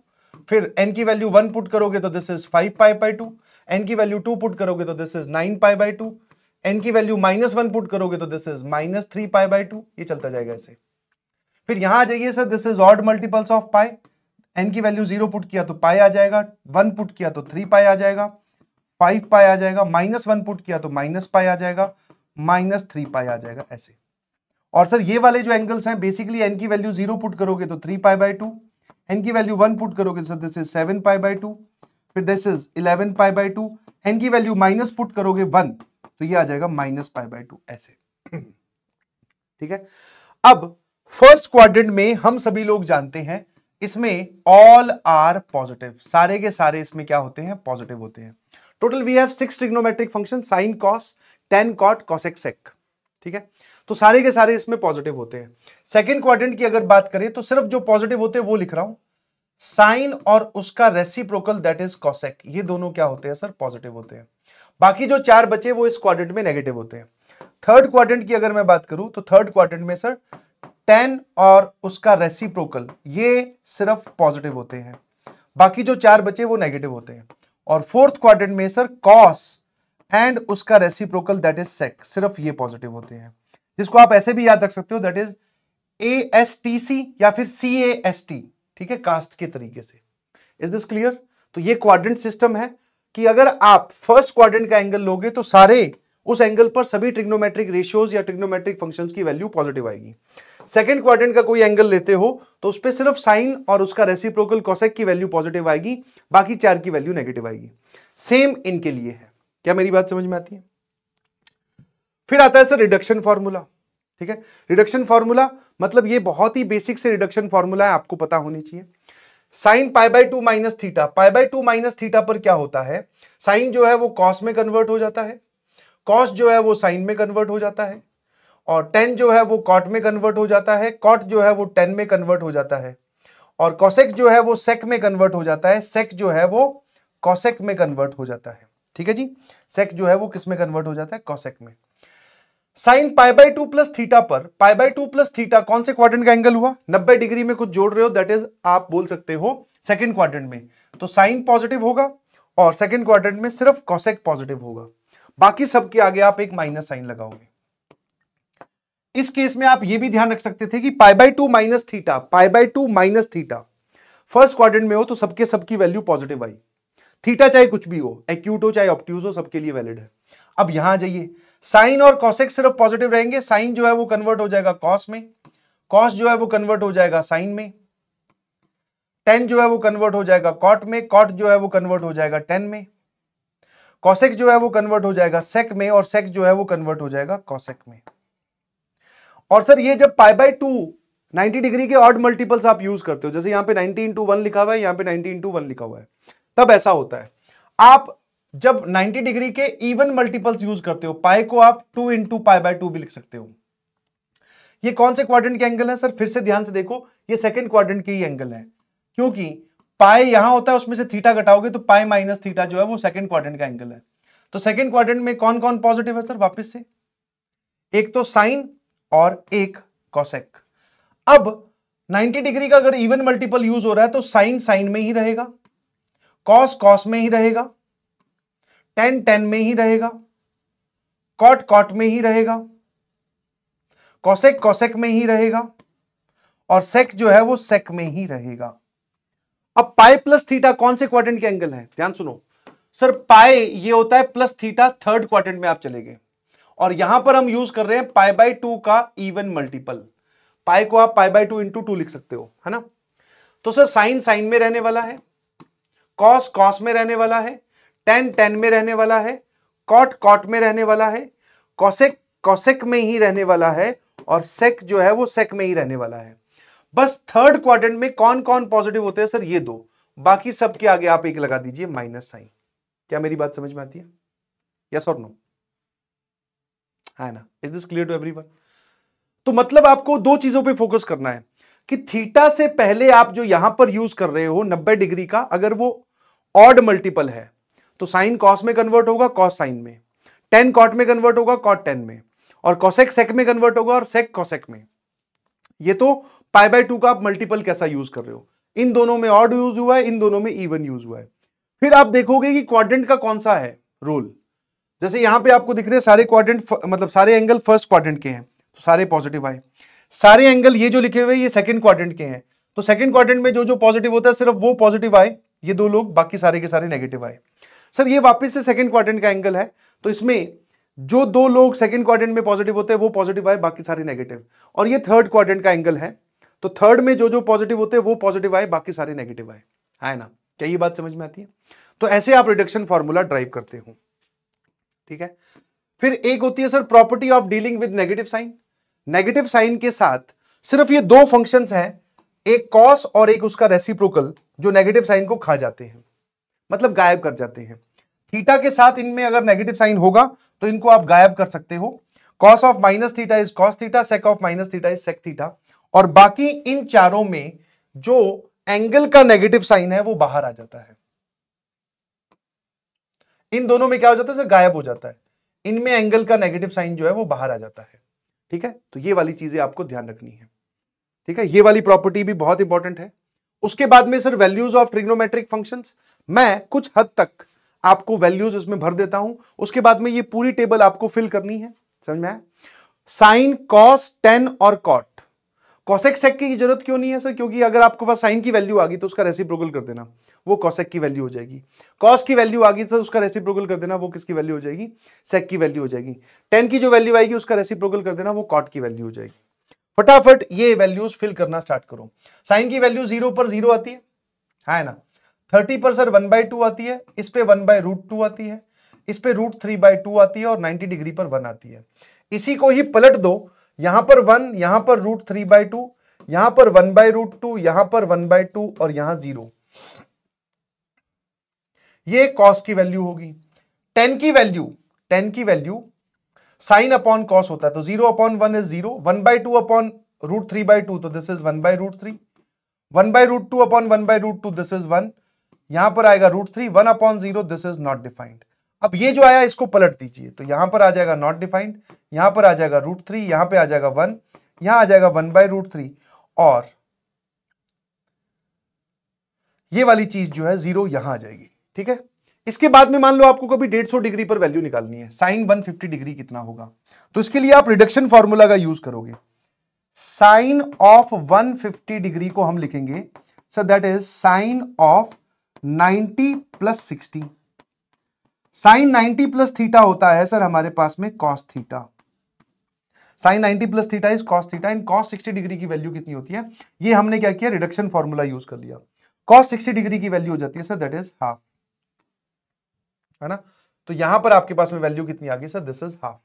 फिर एन की वैल्यू वन पुट करोगे तो this is five pi by two n की वैल्यू टू पुट करोगे तो this is nine pi by two n की वैल्यू माइनस वन पुट करोगे तो this is minus three pi by two ये चलता जाएगा ऐसे फिर यहां आ जाइए sir this is odd multiples of pi n की वैल्यू जीरो पुट किया तो पाई आ जाएगा वन पुट किया तो थ्री पाई आ जाएगा फाइव पाई आ जाएगा माइनस वन पुट किया तो माइनस पाई आ जाएगा माइनस थ्री पाई आ जाएगा ऐसे और सर ये वाले जो एंगल्स हैं बेसिकली एन की वैल्यू जीरो पुट करोगे तो three pi by two n की वैल्यू वन पुट करोगे sir this is seven pi by two फिर this is eleven pi by two n की वैल्यू माइनस पुट करोगे one तो ये आ जाएगा माइनस पाई बाई टू ऐसे ठीक है अब फर्स्ट क्वाड्रेंट में हम सभी लोग जानते हैं इसमें ऑल आर पॉजिटिव सारे के सारे इसमें क्या होते हैं पॉजिटिव होते हैं total we have six trigonometric function sine cos tan cot cosec sec ठीक है तो सारे के सारे इसमें पॉजिटिव होते हैं सेकेंड क्वाड्रेंट की अगर बात करें तो सिर्फ जो पॉजिटिव होते हैं वो लिख रहा हूं साइन और उसका रेसिप्रोकल दैट इज कॉसेक ये दोनों क्या होते हैं सर पॉजिटिव होते हैं बाकी जो चार बचे वो इस क्वाड्रेंट में नेगेटिव होते हैं थर्ड क्वाड्रेंट की अगर मैं बात करूं तो थर्ड क्वाड्रेंट में सर टेन और उसका रेसिप्रोकल ये सिर्फ पॉजिटिव होते हैं बाकी जो चार बचे वो नेगेटिव होते हैं और फोर्थ क्वाड्रेंट में सर कॉस एंड उसका रेसिप्रोकल दैट इज सेक सिर्फ ये पॉजिटिव होते हैं जिसको आप ऐसे भी याद रख सकते हो that is A S T C या फिर सी ए एस टी ठीक है कास्ट के तरीके से इज दिस क्लियर तो ये क्वाड्रेंट सिस्टम है कि अगर आप फर्स्ट क्वाड्रेंट का एंगल लोगे तो सारे उस एंगल पर सभी ट्रिग्नोमेट्रिक रेशियोज या ट्रिग्नोमेट्रिक फंक्शंस की वैल्यू पॉजिटिव आएगी सेकेंड क्वाड्रेंट का कोई एंगल लेते हो तो उस पर सिर्फ साइन और उसका रेसिप्रोकल कॉसेक की वैल्यू पॉजिटिव आएगी बाकी चार की वैल्यू नेगेटिव आएगी सेम इनके लिए है क्या मेरी बात समझ में आती है फिर आता है सर रिडक्शन फॉर्मूला ठीक है रिडक्शन फॉर्मूला मतलब ये बहुत ही बेसिक से रिडक्शन फॉर्मूला है आपको पता होनी चाहिए sine pi by two minus theta pi by two minus theta पर क्या होता है साइन जो है वो कॉस में कन्वर्ट हो जाता है कॉस जो है वो साइन में कन्वर्ट हो जाता है और टेन जो है वो कॉट में कन्वर्ट हो जाता है कॉट जो है वो टेन में कन्वर्ट हो जाता है और कॉसेक जो है वो सेक में कन्वर्ट हो जाता है सेक जो है वो कॉसेक में कन्वर्ट हो जाता है ठीक है जी सेक जो है वो किस में कन्वर्ट हो जाता है कॉसेक में sine pi by two plus theta पर pi by two plus theta कौन से क्वार्टन का एंगल हुआ नब्बे डिग्री में कुछ जोड़ रहे हो दैट इज आप बोल सकते हो सेकेंड क्वार्टन में तो साइन पॉजिटिव होगा और सेकेंड क्वार्टन में सिर्फ कॉसेक पॉजिटिव होगा बाकी सबके आगे आप एक माइनस साइन लगाओगे इस केस में आप ये भी ध्यान रख सकते थे कि pi by two minus theta pi by two minus theta first quadrant में हो तो सबके सबकी वैल्यू पॉजिटिव आई थीटा चाहे कुछ भी हो एक्यूट हो चाहे ऑप्ट्यूज हो सबके लिए वैलिड है अब यहां जाइए साइन और कॉसेक सिर्फ पॉजिटिव रहेंगे साइन जो है वो कन्वर्ट हो जाएगा कॉस में कॉस जो है वो कन्वर्ट हो जाएगा साइन में टेन जो है वो कन्वर्ट हो जाएगा कॉट में कॉट जो है वो कन्वर्ट हो जाएगा टेन में कॉसेक जो है वो कन्वर्ट हो जाएगा सेक में और सेक जो है वो कन्वर्ट हो जाएगा कॉसेक में और सर ये जब पाई बाई टू 90 डिग्री के ऑर्ड मल्टीपल्स आप यूज करते हो जैसे यहां पे 90 इंटू वन लिखा हुआ है यहां पे 90 इंटू वन लिखा हुआ है तब ऐसा होता है आप जब 90 डिग्री के इवन मल्टीपल्स यूज करते हो पाई को आप two into pi by two भी लिख सकते हो ये कौन से क्वाड्रेंट के एंगल है सर फिर से ध्यान से देखो ये सेकंड क्वाड्रेंट के ही एंगल है क्योंकि पाए यहां होता है उसमें से थीटा घटाओगे तो पाए माइनस थीटा जो है वो सेकंड क्वाड्रेंट का एंगल है तो सेकंड क्वाड्रेंट में कौन कौन पॉजिटिव है सर वापस से एक तो साइन और एक कॉसेक अब 90 डिग्री का अगर इवन मल्टीपल यूज हो रहा है तो साइन साइन में ही रहेगा कॉस कॉस में ही रहेगा टेन टेन में ही रहेगा कॉट कॉट में ही रहेगा कॉसेक कॉसेक में ही रहेगा और सेक जो है वो सेक में ही रहेगा अब पाए प्लस थीटा कौन से क्वाड्रेंट के एंगल है ध्यान सुनो सर पाए ये होता है प्लस थीटा थर्ड क्वाड्रेंट में आप चले गए और यहां पर हम यूज कर रहे हैं पाई बाई टू का इवन मल्टीपल पाई को आप pi by two into two लिख सकते हो है ना तो सर साइन साइन में रहने वाला है कॉस कॉस में रहने वाला है टेन टेन में रहने वाला है कॉट कॉट में रहने वाला है कॉसेक कॉसेक में ही रहने वाला है और सेक जो है वो सेक में ही रहने वाला है बस थर्ड क्वाड्रेंट में कौन कौन पॉजिटिव होते हैं सर ये दो बाकी सबके आगे आप एक लगा दीजिए माइनस साइन क्या मेरी बात समझ में आती है यस और नो है ना is this clear to everyone तो मतलब आपको दो चीजों पे फोकस करना है कि थीटा से पहले आप जो यहां पर यूज कर रहे हो 90 डिग्री का अगर वो ऑड मल्टीपल है तो साइन कॉस में कन्वर्ट होगा कॉस साइन में टेन कॉट में कन्वर्ट होगा कॉट टेन में और कॉसेक सेक में कन्वर्ट होगा और सेक कॉसेक में ये तो पाई बाय टू का आप मल्टीपल कैसा यूज कर रहे हो इन दोनों में ऑड यूज हुआ है इन दोनों में इवन यूज हुआ है फिर आप देखोगे कि क्वाड्रेंट का कौन सा है रोल जैसे यहाँ पे आपको दिख रहे हैं सारे क्वाड्रेंट मतलब सारे एंगल फर्स्ट क्वाड्रेंट के हैं तो सारे पॉजिटिव आए सारे एंगल ये जो लिखे हुए ये सेकंड क्वाड्रेंट के हैं तो सेकंड क्वाड्रेंट में जो जो पॉजिटिव होता है सिर्फ वो पॉजिटिव आए ये दो लोग बाकी सारे के सारे नेगेटिव आए सर ये वापिस से सेकंड क्वाड्रेंट का एंगल है तो इसमें जो दो लोग सेकंड क्वाड्रेंट में पॉजिटिव होते हैं वो पॉजिटिव आए बाकी सारे नेगेटिव और ये थर्ड क्वाड्रेंट का एंगल है तो थर्ड में जो जो पॉजिटिव होते हैं वो पॉजिटिव आए बाकी सारे नेगेटिव आए है ना क्या ये बात समझ में आती है तो ऐसे आप रिडक्शन फॉर्मूला ड्राइव करते हो ठीक है फिर एक होती है sir property of dealing with negative sign negative sign के साथ सिर्फ ये दो फंक्शंस हैं एक कॉस और एक उसका रेसिप्रोकल जो नेगेटिव साइन को खा जाते हैं मतलब गायब कर जाते हैं थीटा के साथ इनमें अगर नेगेटिव साइन होगा तो इनको आप गायब कर सकते हो cos of minus theta is cos theta sec of minus theta is sec theta और बाकी इन चारों में जो एंगल का नेगेटिव साइन है वो बाहर आ जाता है इन दोनों में क्या हो जाता है सर गायब हो जाता है इनमें एंगल का नेगेटिव साइन जो है वो बाहर आ जाता है ठीक है तो ये वाली चीजें आपको ध्यान रखनी है ठीक है ये वाली प्रॉपर्टी भी बहुत इंपॉर्टेंट है उसके बाद में sir values of trigonometric function मैं कुछ हद तक आपको वैल्यूज उसमें भर देता हूं उसके बाद में ये पूरी टेबल आपको फिल करनी है समझ में साइन कॉस टेन और कॉट कॉसेक सेक की जरूरत क्यों नहीं है सर क्योंकि अगर आपके पास साइन की वैल्यू आ गई तो उसका रेसिप्रोकल कर देना वो कॉसेक की वैल्यू हो जाएगी कॉस की वैल्यू आ गई सर उसका रेसिप्रोकल कर देना वो किसकी वैल्यू हो जाएगी सेक की वैल्यू हो जाएगी टेन की जो वैल्यू आएगी उसका रेसिप्रोकल कर देना वो कॉट की वैल्यू हो जाएगी फटाफट ये वैल्यूज फिल करना स्टार्ट करो साइन की वैल्यू जीरो पर जीरो आती है है ना थर्टी पर सर वन बाई टू आती है इस पे वन बाय रूट टू आती है इस पे रूट थ्री बाय टू आती है और नाइनटी डिग्री पर वन आती है इसी को ही पलट दो यहां पर वन यहां पर रूट थ्री बाय टू यहां पर वन बाय रूट टू यहां पर वन बाय टू और यहां जीरो ये कॉस की वैल्यू होगी टेन की वैल्यू टेन की वैल्यू साइन अपॉन कॉस होता है तो zero upon one is zero one by two upon root three by two तो this is one by root three one by root two upon one by root two this is one यहां पर आएगा root three one upon zero this is not defined अब ये जो आया इसको पलट दीजिए तो यहां पर आ जाएगा नॉट डिफाइंड यहां पर आ जाएगा रूट थ्री यहां पर आ जाएगा वन यहां आ जाएगा वन बाय रूट थ्री और ये वाली चीज जो है जीरो यहां आ जाएगी ठीक है इसके बाद में मान लो आपको कभी डेढ़ सौ डिग्री पर वैल्यू निकालनी है साइन वन फिफ्टी डिग्री कितना होगा तो इसके लिए आप रिडक्शन फॉर्मूला का यूज करोगे sine of one fifty degree को हम लिखेंगे so that is sine of ninety plus sixty sine 90 plus theta होता है सर हमारे पास में cos theta sine 90 plus theta is cos theta इन कॉस 60 डिग्री की वैल्यू कितनी होती है ये हमने क्या किया रिडक्शन फॉर्मूला यूज कर लिया कॉस 60 डिग्री की वैल्यू हो जाती है सर दैट इज हाफ है ना तो यहां पर आपके पास में वैल्यू कितनी आ गई सर दिस इज हाफ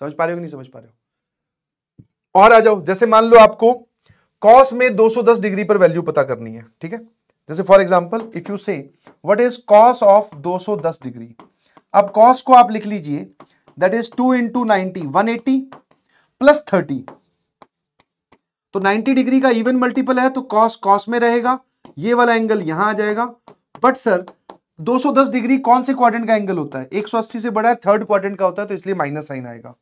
समझ पा रहे हो नहीं समझ पा रहे हो और आ जाओ जैसे मान लो आपको कॉस में 210 डिग्री पर वैल्यू पता करनी है ठीक है जैसे for example if you say what is cos of 210 degree अब कॉस को आप लिख लीजिए that is two into ninety one eighty plus thirty तो 90 डिग्री का इवन मल्टीपल है तो कॉस कॉस में रहेगा ये वाला एंगल यहां आ जाएगा बट सर 210 डिग्री कौन से क्वाड्रेंट का एंगल होता है 180 से बड़ा है थर्ड क्वाड्रेंट का होता है तो इसलिए माइनस साइन आएगा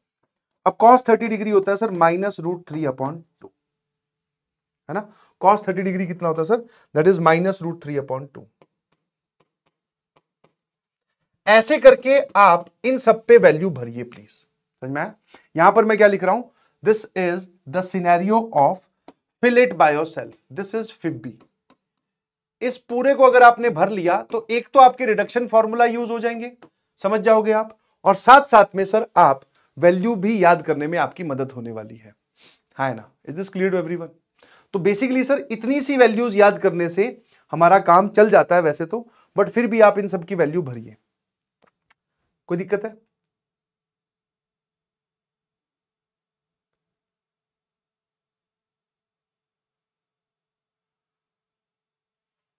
अब कॉस 30 डिग्री होता है sir minus root three upon two है ना कॉस 30 डिग्री कितना होता है sir that is minus root three upon two ऐसे करके आप इन सब पे वैल्यू भरिए प्लीज समझ में यहां पर मैं क्या लिख रहा हूं this is the scenario of fillet it by this is फिबी इस पूरे को अगर आपने भर लिया तो एक तो आपके रिडक्शन फॉर्मूला यूज हो जाएंगे समझ जाओगे आप और साथ साथ में सर आप वैल्यू भी याद करने में आपकी मदद होने वाली है हाँ, है ना is this clear to every तो बेसिकली सर इतनी सी वैल्यूज याद करने से हमारा काम चल जाता है वैसे तो बट फिर भी आप इन सब की वैल्यू भरिए कोई दिक्कत है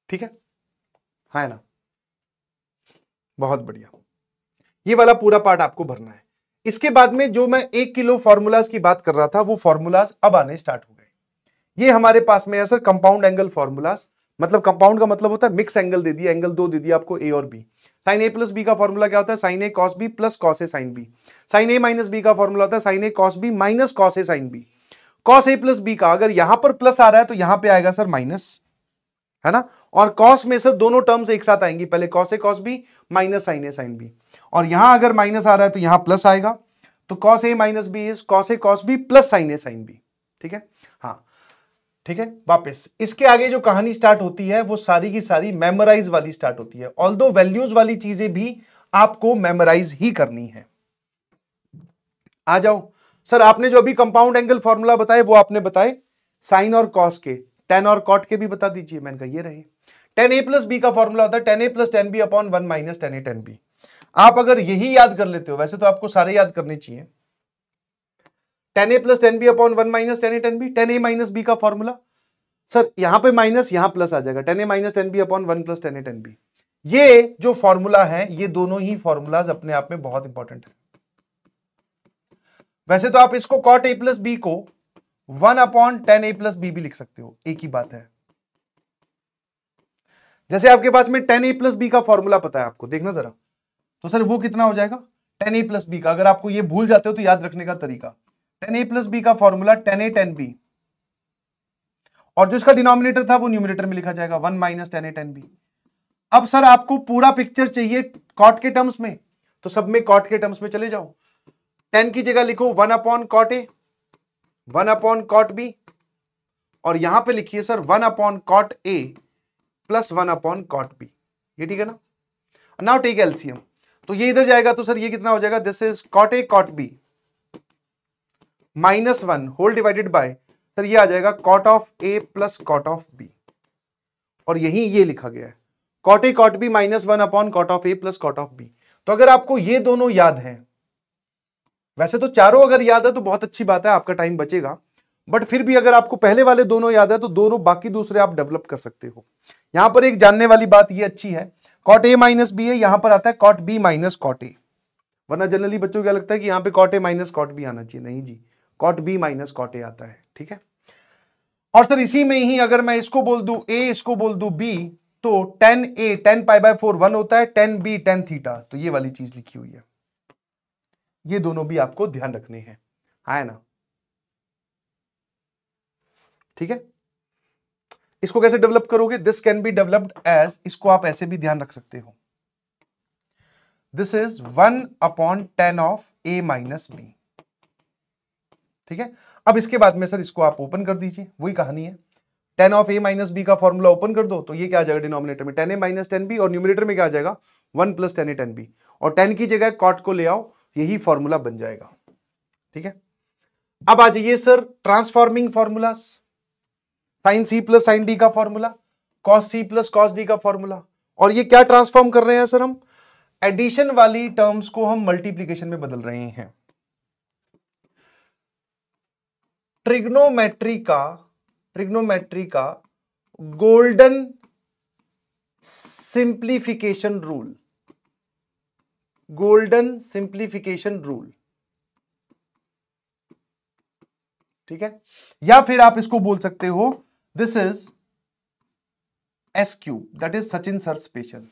ठीक है हाँ है ना बहुत बढ़िया ये वाला पूरा पार्ट आपको भरना है इसके बाद में जो मैं एक किलो फॉर्मूलाज की बात कर रहा था वो फॉर्मूलाज अब आने स्टार्ट हो गए ये हमारे पास में है सर कंपाउंड एंगल फॉर्मूलाज मतलब कंपाउंड का मतलब होता है मिक्स एंगल दे दिया एंगल दो दे दिया आपको ए और B sine A plus B का फॉर्मूला क्या होता है sine A cos B plus cos A sine B sine A minus B का फॉर्मूला होता है sine A cos B minus cos A sine B cos A plus B का अगर यहां पर प्लस आ रहा है तो यहां पे आएगा सर माइनस है ना और कॉस में सर दोनों टर्म्स एक साथ आएंगी पहले कॉस ए कॉस बी माइनस साइन ए साइन बी और यहां अगर माइनस आ रहा है तो यहां प्लस आएगा तो cos A minus B is cos A cos B plus sine A sine B ठीक है ठीक है वापस इसके आगे जो कहानी स्टार्ट होती है वो सारी की सारी मेमोराइज वाली स्टार्ट होती है ऑल दो वैल्यूज वाली चीजें भी आपको मेमोराइज ही करनी है आ जाओ सर आपने जो अभी कंपाउंड एंगल फॉर्मूला बताए वो आपने बताए साइन और कॉस के टेन और कॉट के भी बता दीजिए मैंने कहा ये रहे टेन ए प्लस बी का फॉर्मूला होता है tan A plus tan B upon one minus tan A tan B आप अगर यही याद कर लेते हो वैसे तो आपको सारे याद करने चाहिए tan A plus tan B upon one minus tan A tan B tan A minus B का फॉर्मूला सर यहां पे माइनस यहां प्लस आ जाएगा tan A minus tan B upon one plus tan A tan B ये जो formula है ये दोनों ही फॉर्मूलाज अपने आप में बहुत इंपॉर्टेंट है वैसे तो आप इसको कॉट ए प्लस बी को one upon tan A plus B भी लिख सकते हो एक ही बात है जैसे आपके पास में टेन ए प्लस बी का फॉर्मूला पता है आपको देखना जरा तो सर वो कितना हो जाएगा टेन ए प्लस बी का अगर आपको ये भूल जाते हो तो याद रखने का तरीका टेन ए प्लस बी का formula tan A tan B और जो इसका डिनोमिनेटर था वो न्यूमिनेटर में लिखा जाएगा one minus tan A tan B अब सर आपको पूरा पिक्चर चाहिए कॉट के टर्म्स में तो सब में कॉट के टर्म्स में चले जाओ टेन की जगह लिखो one upon cot A one upon cot B और यहां पे लिखिए sir one upon cot A plus one upon cot B ये ठीक है ना नाउ टेक एलसीएम तो ये इधर जाएगा तो सर ये कितना हो जाएगा this is cot A cot B minus one whole divided by sir ये आ जाएगा cot of A plus cot of B और यही ये लिखा गया है cot A cot B minus one upon cot of A plus cot of B तो अगर आपको ये दोनों याद है वैसे तो चारों अगर याद है तो बहुत अच्छी बात है आपका टाइम बचेगा बट फिर भी अगर आपको पहले वाले दोनों याद है तो दोनों बाकी दूसरे आप डेवलप कर सकते हो यहां पर एक जानने वाली बात ये अच्छी है कॉट ए माइनस बी है यहां पर आता है cot B minus cot A वरना जनरली बच्चों को क्या लगता है कि यहाँ पे cot A minus cot B आना चाहिए नहीं जी cot B minus cot A आता है ठीक है और सर इसी में ही अगर मैं इसको बोल दू ए इसको बोल दू बी तो tan A tan pi by four one होता है टेन बी टेन थीटा तो ये वाली चीज लिखी हुई है ये दोनों भी आपको ध्यान रखने हैं है ना ठीक है इसको कैसे डेवलप करोगे this can be developed as इसको आप ऐसे भी ध्यान रख सकते हो this is one upon tan of A minus B ठीक है अब इसके बाद में सर इसको आप ओपन कर दीजिए वही कहानी है tan of A minus B का फॉर्मूला ओपन कर दो तो ये क्या आ जाएगा डिनोमिनेटर में tan A minus tan B और न्यूमिनेटर में क्या आ जाएगा one plus tan A tan B और टेन की जगह कॉट को ले आओ यही फॉर्मूला बन जाएगा ठीक है अब आ जाइए sir transforming formula sine C plus sine D का formula cos C plus cos D का फॉर्मूला और ये क्या ट्रांसफॉर्म कर रहे हैं सर हम एडिशन वाली टर्म्स को हम मल्टीप्लीकेशन में बदल रहे हैं ट्रिग्नोमेट्री का ट्रिग्नोमेट्री का golden simplification rule golden simplification rule ठीक है या फिर आप इसको बोल सकते हो this is S Q that is Sachin sir special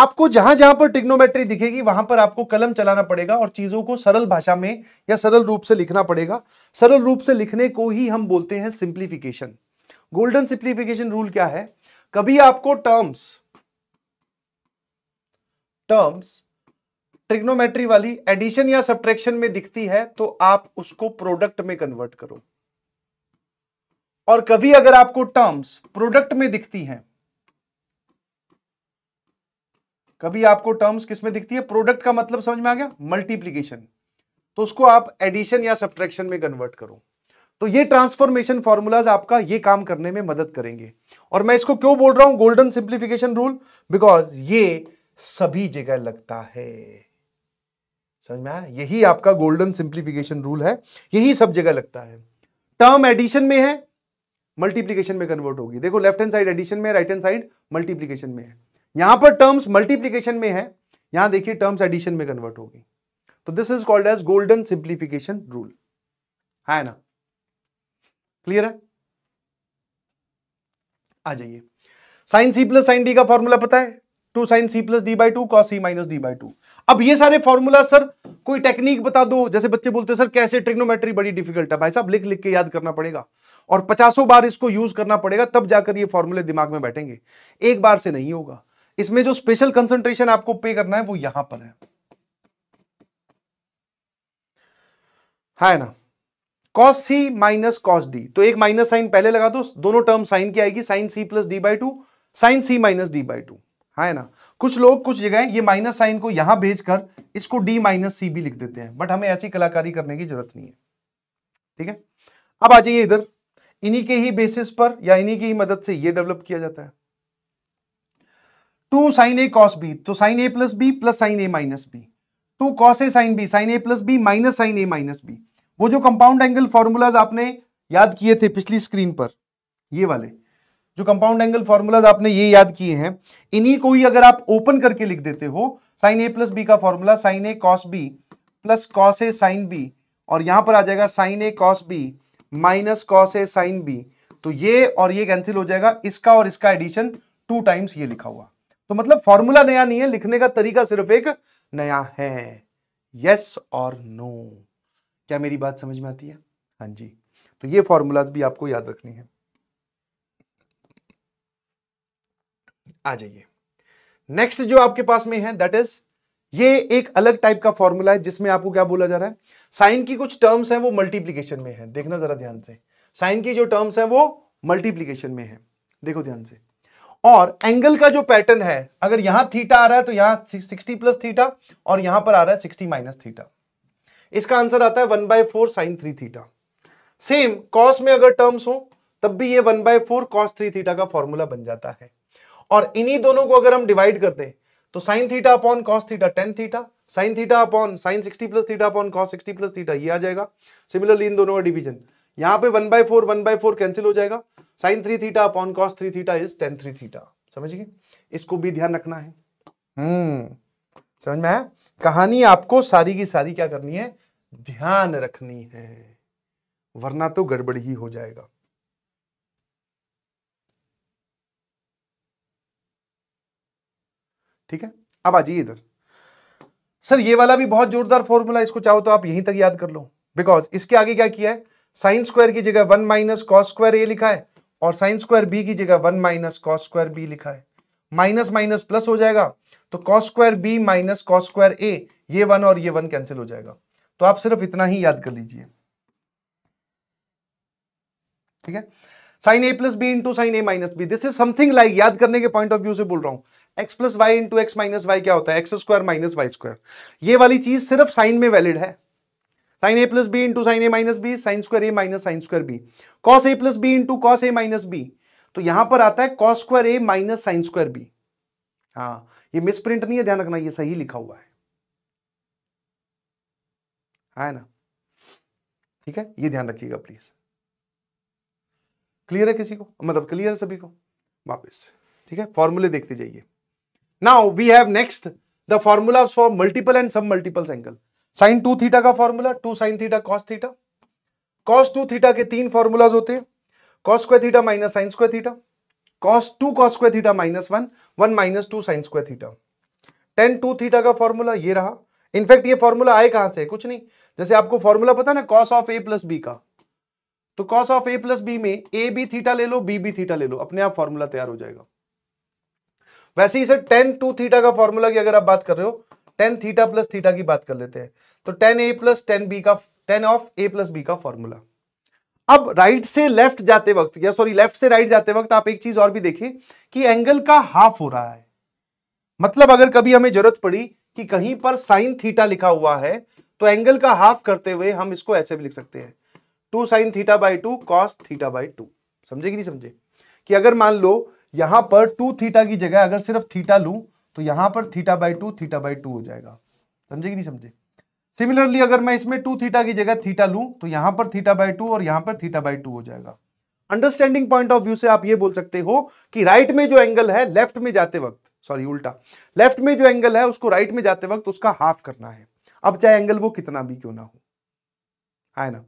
आपको जहां जहां पर टिग्नोमेट्री दिखेगी वहां पर आपको कलम चलाना पड़ेगा और चीजों को सरल भाषा में या सरल रूप से लिखना पड़ेगा सरल रूप से लिखने को ही हम बोलते हैं सिंप्लीफिकेशन गोल्डन सिंप्लीफिकेशन रूल क्या है कभी आपको टर्म्स टर्म्स ट्रिग्नोमेट्री वाली एडिशन या सब्ट्रैक्शन में दिखती है तो आप उसको प्रोडक्ट में कन्वर्ट करो और कभी अगर आपको टर्म्स प्रोडक्ट में दिखती हैं कभी आपको टर्म्स किस में दिखती है प्रोडक्ट का मतलब समझ में आ गया मल्टीप्लीकेशन तो उसको आप एडिशन या सब्ट्रैक्शन में कन्वर्ट करो तो ये ट्रांसफॉर्मेशन फॉर्मूलाज आपका ये काम करने में मदद करेंगे और मैं इसको क्यों बोल रहा हूं गोल्डन सिंप्लीफिकेशन रूल बिकॉज ये सभी जगह लगता है समझ में आया यही आपका गोल्डन सिंप्लीफिकेशन रूल है यही सब जगह लगता है टर्म एडिशन में है मल्टीप्लीकेशन में कन्वर्ट होगी देखो लेफ्ट हैंड साइड एडिशन में राइट हैंड साइड मल्टीप्लीकेशन में है यहां पर टर्म्स मल्टीप्लीकेशन में है यहां देखिए टर्म्स एडिशन में कन्वर्ट हो गई तो this is called as golden simplification rule है ना क्लियर है आ जाइए sine C plus sine D का फॉर्मूला पता है two sine C plus D by two cos C minus D by two अब ये सारे फॉर्मूला सर कोई टेक्निक बता दो जैसे बच्चे बोलते हैं सर कैसे ट्रिग्नोमेट्री बड़ी डिफिकल्ट है भाई साहब लिख लिख के याद करना पड़ेगा और पचासों बार इसको यूज करना पड़ेगा तब जाकर ये फॉर्मूले दिमाग में बैठेंगे एक बार से नहीं होगा इसमें जो स्पेशल कंसंट्रेशन आपको पे करना है वो यहां पर है हाँ ना cos C minus cos D तो एक माइनस साइन पहले लगा दो दोनों टर्म साइन की आएगी sine C plus D by two sine C minus D by two है ना कुछ लोग कुछ जगह ये माइनस साइन को यहां भेजकर इसको डी माइनस सी भी लिख देते हैं बट हमें ऐसी कलाकारी करने की जरूरत नहीं है ठीक है अब आ जाइए इधर इन्हीं के ही बेसिस पर या इन्हीं की ही मदद से ये डेवलप किया जाता है two sine A cos B तो sine A plus B plus sine A minus B two cos A sine B sine A plus B minus sine A minus B वो जो कंपाउंड एंगल फॉर्मूलाज आपने याद किए थे पिछली screen पर ये वाले जो कंपाउंड एंगल फॉर्मूलाज आपने ये याद किए हैं इन्हीं को ही अगर आप ओपन करके लिख देते हो साइन ए प्लस बी का formula sine A cos B plus cos A sine B और यहां पर आ जाएगा sine A cos B minus cos A sine B तो ये और ये कैंसिल हो जाएगा इसका और इसका एडिशन टू टाइम्स ये लिखा हुआ तो मतलब फॉर्मूला नया नहीं है लिखने का तरीका सिर्फ एक नया है यस और नो क्या मेरी बात समझ में आती है हाँ जी तो ये फॉर्मूलाज भी आपको याद रखनी है आ जाइए नेक्स्ट जो आपके पास में है दैट इज ये एक अलग टाइप का फॉर्मूला है जिसमें आपको क्या बोला जा रहा है साइन की कुछ टर्म्स हैं वो मल्टीप्लीकेशन में है देखना जरा ध्यान से साइन की जो टर्म्स हैं वो मल्टीप्लीकेशन में है देखो ध्यान से और एंगल का जो पैटर्न है अगर यहां थीटा आ रहा है तो यहां 60 प्लस थीटा और यहां पर आ रहा है 60 माइनस थीटा इसका आंसर आता है one by four sine three theta same cos में अगर टर्म्स हो तब भी ये one by four cos three theta का फॉर्मूला बन जाता है और इन्हीं दोनों को अगर हम डिवाइड कर दें तो sine theta upon cos theta tan theta sine theta upon sine sixty plus theta upon cos sixty plus theta ये आ जाएगा सिमिलरली इन दोनों का डिविजन यहां पर one by four one by four cancel हो जाएगा sine three theta upon cos three theta is tan three theta समझिए इसको भी ध्यान रखना है हम्म समझ में आया कहानी आपको सारी की सारी क्या करनी है ध्यान रखनी है वरना तो गड़बड़ ही हो जाएगा ठीक है अब आ जाइए इधर सर ये वाला भी बहुत जोरदार फॉर्मूला इसको चाहो तो आप यहीं तक याद कर लो बिकॉज इसके आगे क्या किया है साइन स्क्वायर की जगह वन माइनस कॉस स्क्वायर ये लिखा है और साइन स्क्वायर बी की जगह one minus cos square B लिखा है माइनस माइनस प्लस हो जाएगा तो cos square B minus cos square A ये वन और ये वन कैंसिल हो जाएगा तो आप सिर्फ इतना ही याद कर लीजिए ठीक है sine A plus B into sine A minus B this is something like याद करने के पॉइंट ऑफ व्यू से बोल रहा हूं X plus Y into x minus Y क्या होता है x square minus Y square ये वाली चीज सिर्फ साइन में वैलिड है sine A plus B into sine A minus B sine square A minus sine square B cos A plus B into cos A minus B तो यहां पर आता है cos square A minus sine square B हाँ ये miss print नहीं है ध्यान रखना ये सही लिखा हुआ है है ना ठीक है ये ध्यान रखिएगा प्लीज क्लियर है किसी को मतलब क्लियर है सभी को वापस ठीक है फॉर्मूले देखते जाइए now we have next the formulas for multiple and submultiples angles sine two theta का formula two sine theta cos theta cos two theta के तीन फॉर्मूलाज होते हैं cos square theta minus sine square theta cos two cos square theta minus one one minus two sine square theta tan two theta का formula ये रहा in fact ये formula आए कहां से कुछ नहीं जैसे आपको फॉर्मूला पता ना cos of A plus B का तो cos of A plus B में ए बी थीटा ले लो बी बी थीटा ले लो अपने आप फॉर्मूला तैयार हो जाएगा वैसे ही सर टेन टू थीटा का फॉर्मूला की अगर आप बात कर रहे हो टेन थीटा प्लस थीटा की बात कर लेते हैं तो tan A plus tan B का tan of A plus B का फॉर्मूला अब राइट से लेफ्ट जाते वक्त या सॉरी लेफ्ट से राइट जाते वक्त आप एक चीज और भी देखिए कि एंगल का हाफ हो रहा है मतलब अगर कभी हमें जरूरत पड़ी कि कहीं पर साइन थीटा लिखा हुआ है तो एंगल का हाफ करते हुए हम इसको ऐसे भी लिख सकते हैं two sine theta by two cos theta by two समझे कि नहीं समझे कि अगर मान लो यहां पर टू थीटा की जगह अगर सिर्फ थीटा लू तो यहां पर theta by two theta by two हो जाएगा समझे कि नहीं समझे सिमिलरली अगर मैं इसमें टू थीटा की जगह थीटा लू तो यहां पर थीटा बाई टू और यहां पर थीटा बाई टू हो जाएगा अंडरस्टैंडिंग पॉइंट ऑफ व्यू से आप ये बोल सकते हो कि राइट right में जो एंगल है लेफ्ट में जाते वक्त सॉरी उल्टा लेफ्ट में जो एंगल है उसको राइट right में जाते वक्त उसका हाफ करना है अब चाहे एंगल वो कितना भी क्यों ना हो है ना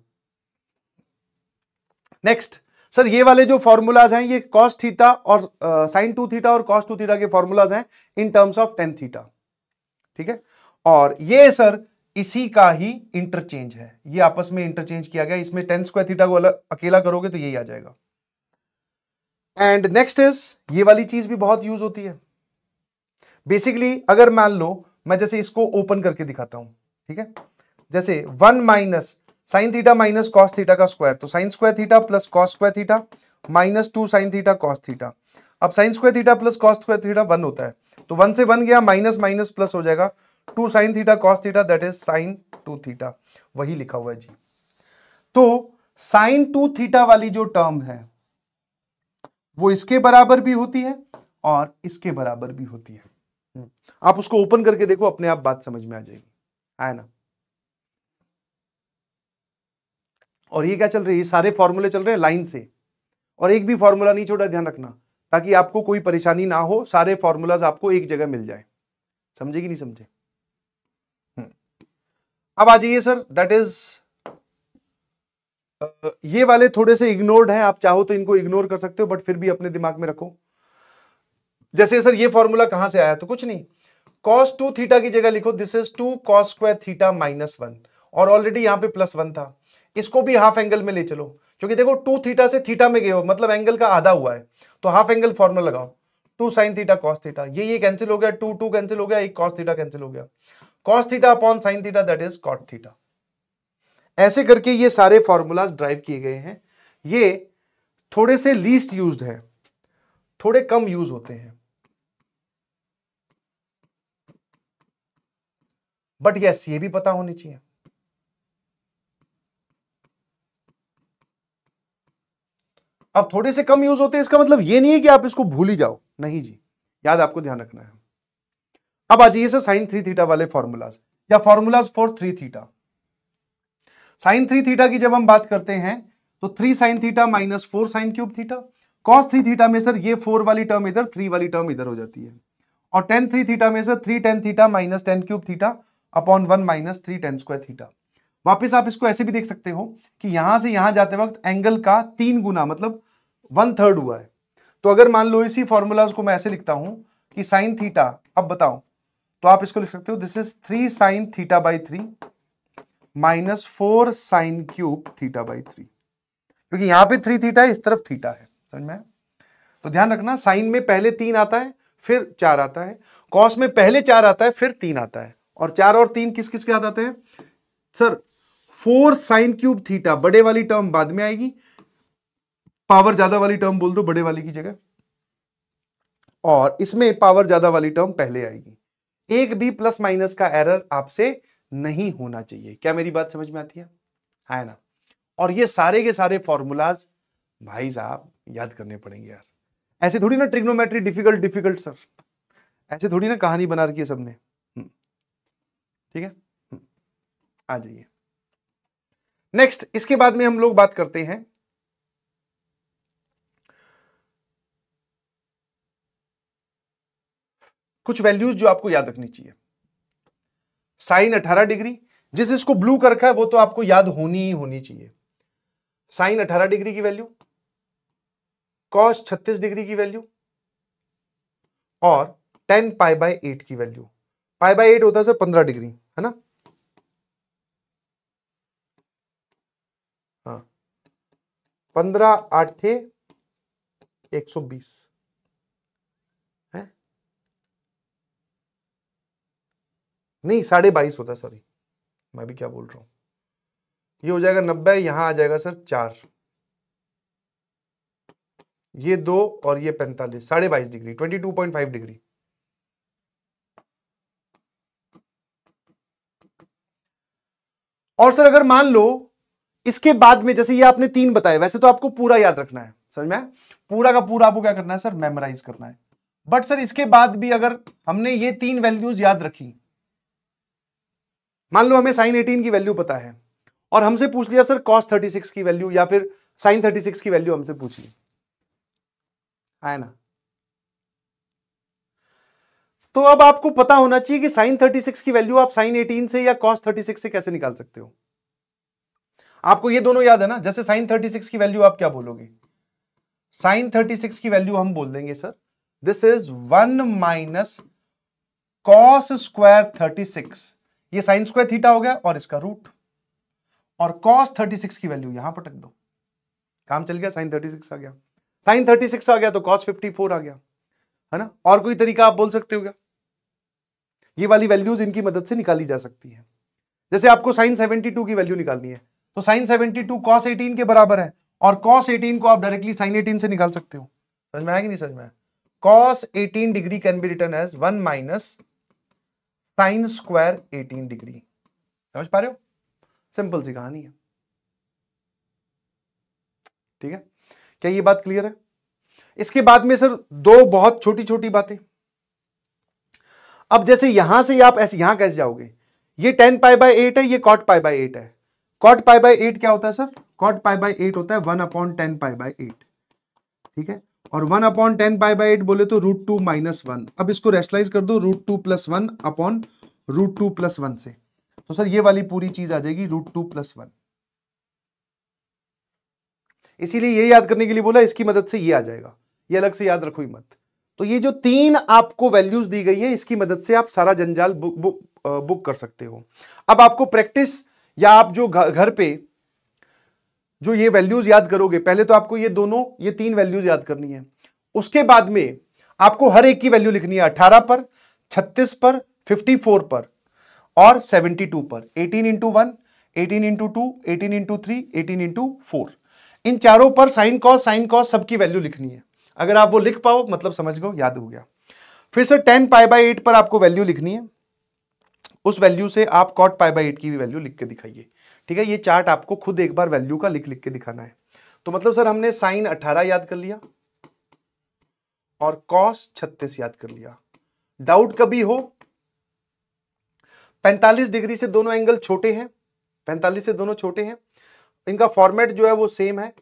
नेक्स्ट सर ये वाले जो फॉर्मूलाज हैं ये कॉस थीटा और साइन टू थीटा और कॉस टू थीटा के फॉर्मूलाज हैं in terms of tan theta ठीक है और ये सर इसी का ही इंटरचेंज है ये आपस में इंटरचेंज किया गया इसमें टेन स्क्वायर थीटा को अलग अकेला करोगे तो यही आ जाएगा एंड नेक्स्ट इज ये वाली चीज भी बहुत यूज होती है बेसिकली अगर मान लो मैं जैसे इसको ओपन करके दिखाता हूं ठीक है जैसे one minus sine theta minus cos theta का स्क्वायर तो sine square theta plus cos square theta minus two sine theta cos theta अब sine square theta plus cos square theta one होता है तो वन से वन गया minus minus plus हो जाएगा two sine theta cos theta that is sine two theta वही लिखा हुआ है जी तो साइन टू थीटा वाली जो टर्म है वो इसके बराबर भी होती है और इसके बराबर भी होती है हम्म। आप उसको ओपन करके देखो अपने आप बात समझ में आ जाएगी है ना और ये क्या चल रही है सारे फॉर्मूले चल रहे हैं लाइन से और एक भी फॉर्मूला नहीं छोड़ा ध्यान रखना ताकि आपको कोई परेशानी ना हो सारे फॉर्मूलाज आपको एक जगह मिल जाए समझे कि नहीं समझे हम्म। अब आ जाइए सर दैट इज ये वाले थोड़े से इग्नोर्ड हैं आप चाहो तो इनको इग्नोर कर सकते हो बट फिर भी अपने दिमाग में रखो जैसे सर ये फॉर्मूला कहां से आया तो कुछ नहीं कॉस टू थीटा की जगह लिखो this is two cos square theta minus one और ऑलरेडी यहां पे प्लस वन था इसको भी हाफ एंगल में ले चलो क्योंकि देखो टू थीटा से थीटा में गए हो मतलब एंगल का आधा हुआ है तो हाफ एंगल फॉर्मुला लगाओ two sine theta cos theta ये ये कैंसिल हो गया टू टू कैंसिल हो गया एक कॉस थीटा कैंसिल हो गया cos theta upon sine theta that is cot theta ऐसे करके ये सारे फॉर्मूलाज ड्राइव किए गए हैं ये थोड़े से लीस्ट यूज है थोड़े कम यूज होते हैं बट यस ये भी पता होनी चाहिए अब थोड़े से कम यूज होते हैं इसका मतलब ये नहीं है कि आप इसको भूल ही जाओ नहीं जी याद आपको ध्यान रखना है अब आ जाइए सर साइन थ्री थीटा वाले फॉर्मूलाज या formulas for three theta sine three theta की जब हम बात करते हैं तो three sine theta minus four sine cube theta cos three theta में सर ये फोर वाली टर्म इधर थ्री वाली टर्म इधर हो जाती है और टेन थ्री थीटा में sir three tan theta minus tan cube theta upon one minus three tan square theta वापस आप इसको ऐसे भी देख सकते हो कि यहां से यहां जाते वक्त एंगल का तीन गुना मतलब वन थर्ड हुआ है तो अगर मान लो इसी फॉर्मूलाज को मैं ऐसे लिखता हूं कि साइन थीटा अब बताओ तो आप इसको लिख सकते हो this is three sine theta by three minus four sine cube theta by three क्योंकि यहां पे थ्री थीटा है इस तरफ थीटा है समझ में तो ध्यान रखना साइन में पहले तीन आता है फिर चार आता है कॉस में पहले चार आता है फिर तीन आता है और चार और तीन किस किस के हाथ आते हैं sir four sine cube theta बड़े वाली टर्म बाद में आएगी पावर ज्यादा वाली टर्म बोल दो बड़े वाली की जगह और इसमें पावर ज्यादा वाली टर्म पहले आएगी एक भी प्लस माइनस का एरर आपसे नहीं होना चाहिए क्या मेरी बात समझ में आती है है हाँ ना और ये सारे के सारे फॉर्मूलाज भाई साहब याद करने पड़ेंगे यार ऐसे थोड़ी ना ट्रिग्नोमेट्री डिफिकल्ट डिफिकल्ट सर ऐसे थोड़ी ना कहानी बना रखी है सबने हम्म। ठीक है हम्म। आ जाइए नेक्स्ट इसके बाद में हम लोग बात करते हैं कुछ वैल्यूज जो आपको याद रखनी चाहिए साइन 18 डिग्री जिस इसको ब्लू कर रखा है वो तो आपको याद होनी ही होनी चाहिए साइन 18 डिग्री की वैल्यू कॉस 36 डिग्री की वैल्यू और टेन पाई बाय एट की वैल्यू पाई बाय एट होता है सर 15 डिग्री है ना हाँ पंद्रह आठ थे एक सौ बीस है नहीं साढ़े बाईस होता सॉरी मैं भी क्या बोल रहा हूं ये हो जाएगा नब्बे यहां आ जाएगा सर चार ये दो और ये पैंतालीस साढ़े बाईस degree twenty two point five degree और सर अगर मान लो इसके बाद में जैसे ये आपने तीन बताए वैसे तो आपको पूरा याद रखना है समझ में पूरा का पूरा आपको क्या करना है सर मेमोराइज करना है बट सर इसके बाद भी अगर हमने ये तीन वैल्यूज याद रखी मान लो हमें साइन एटीन की वैल्यू पता है और हमसे पूछ लिया सर कॉस थर्टी सिक्स की वैल्यू या फिर साइन थर्टी सिक्स की वैल्यू हमसे पूछ ली है ना तो अब आपको पता होना चाहिए कि साइन थर्टी सिक्स की वैल्यू आप साइन एटीन से या कॉस थर्टी सिक्स से कैसे निकाल सकते हो आपको ये दोनों याद है ना जैसे साइन 36 की वैल्यू आप क्या बोलोगे साइन 36 की वैल्यू हम बोल देंगे sir this is one minus cos square 36 ये साइन स्क्वायर थीटा हो गया और इसका रूट और कॉस सिक्स की वैल्यू यहां पटक दो काम चल गया साइन सिक्स आ गया साइन सिक्स आ गया तो कॉस फोर आ गया है ना और कोई तरीका आप बोल सकते हो क्या ये वाली वैल्यूज इनकी मदद से निकाली जा सकती है जैसे आपको साइन 72 की वैल्यू निकालनी है तो sine seventy two cos eighteen के बराबर है और कॉस एटीन को आप डायरेक्टली साइन एटीन से निकाल सकते हो समझ में आएगी नहीं समझ में cos eighteen degree can be written as one minus sine square eighteen degree समझ पा रहे हो सिंपल सी कहानी है ठीक है क्या ये बात क्लियर है इसके बाद में सर दो बहुत छोटी छोटी बातें अब जैसे यहां से आप ऐसे यहां कैसे जाओगे ये टेन पाई बाय एट है ये कॉट पाई बाय एट है कॉट पाई बाई एट क्या होता है sir cot pi by eight होता है one upon tan pi by eight ठीक है और one upon tan pi by eight बोले तो रूट टू माइनस वन अब इसको रेस्टलाइज कर दो root two plus one upon root two plus one से तो सर ये वाली पूरी चीज आ जाएगी रूट टू प्लस वन इसीलिए ये याद करने के लिए बोला इसकी मदद से ये आ जाएगा ये अलग से याद रखो ही मत तो ये जो तीन आपको वैल्यूज दी गई है इसकी मदद से आप सारा जंजाल बुक बुक, बुक कर सकते हो अब आपको प्रैक्टिस या आप जो घर पे जो ये वैल्यूज याद करोगे पहले तो आपको ये दोनों ये तीन वैल्यूज याद करनी है उसके बाद में आपको हर एक की वैल्यू लिखनी है अठारह पर छत्तीस पर फिफ्टी फोर पर और सेवेंटी टू पर eighteen into one eighteen into two eighteen into three eighteen into four इन चारों पर साइन कॉस साइन कॉस सबकी वैल्यू लिखनी है अगर आप वो लिख पाओ मतलब समझ गए याद हो गया फिर से टेन पाई बाई एट पर आपको वैल्यू लिखनी है उस वैल्यू से आप कॉट पाई बाई एट की भी वैल्यू लिख के दिखाइए ठीक है ये चार्ट आपको खुद एक बार वैल्यू का लिख लिख के दिखाना है तो मतलब सर हमने साइन अट्ठारह याद कर लिया और कॉस छत्तीस याद कर लिया डाउट कभी हो 45 डिग्री से दोनों एंगल छोटे हैं 45 से दोनों छोटे हैं इनका फॉर्मेट जो है वो सेम है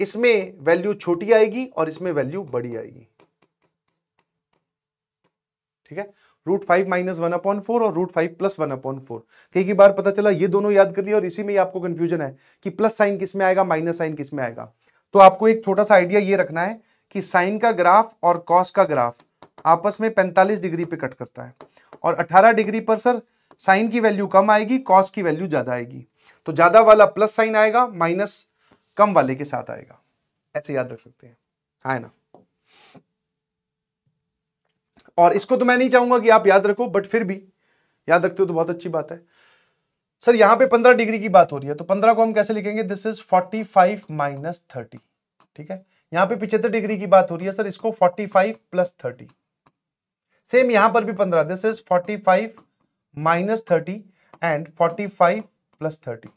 इसमें वैल्यू छोटी आएगी और इसमें वैल्यू बड़ी आएगी ठीक है root five minus one upon four और root five plus one upon four कई बार पता चला ये दोनों याद कर लिया और इसी में ही आपको कंफ्यूजन है कि प्लस साइन किस में आएगा माइनस साइन किस में आएगा तो आपको एक छोटा सा आइडिया ये रखना है कि साइन का ग्राफ और कॉस का ग्राफ आपस में पैंतालीस डिग्री पे कट करता है और अठारह डिग्री पर सर साइन की वैल्यू कम आएगी कॉस की वैल्यू ज्यादा आएगी तो ज्यादा वाला प्लस साइन आएगा माइनस कम वाले के साथ आएगा ऐसे याद रख सकते हैं हाँ, है ना और इसको तो मैं नहीं चाहूंगा कि आप याद रखो बट फिर भी याद रखते हो तो बहुत अच्छी बात है सर यहां पे 15 डिग्री की बात हो रही है तो 15 को हम कैसे लिखेंगे this is 45 five minus thirty ठीक है यहां पे पिछहत्तर डिग्री की बात हो रही है सर इसको 45 फाइव प्लस थर्टी सेम यहां पर भी 15 this is 45 five minus thirty and 45 five plus thirty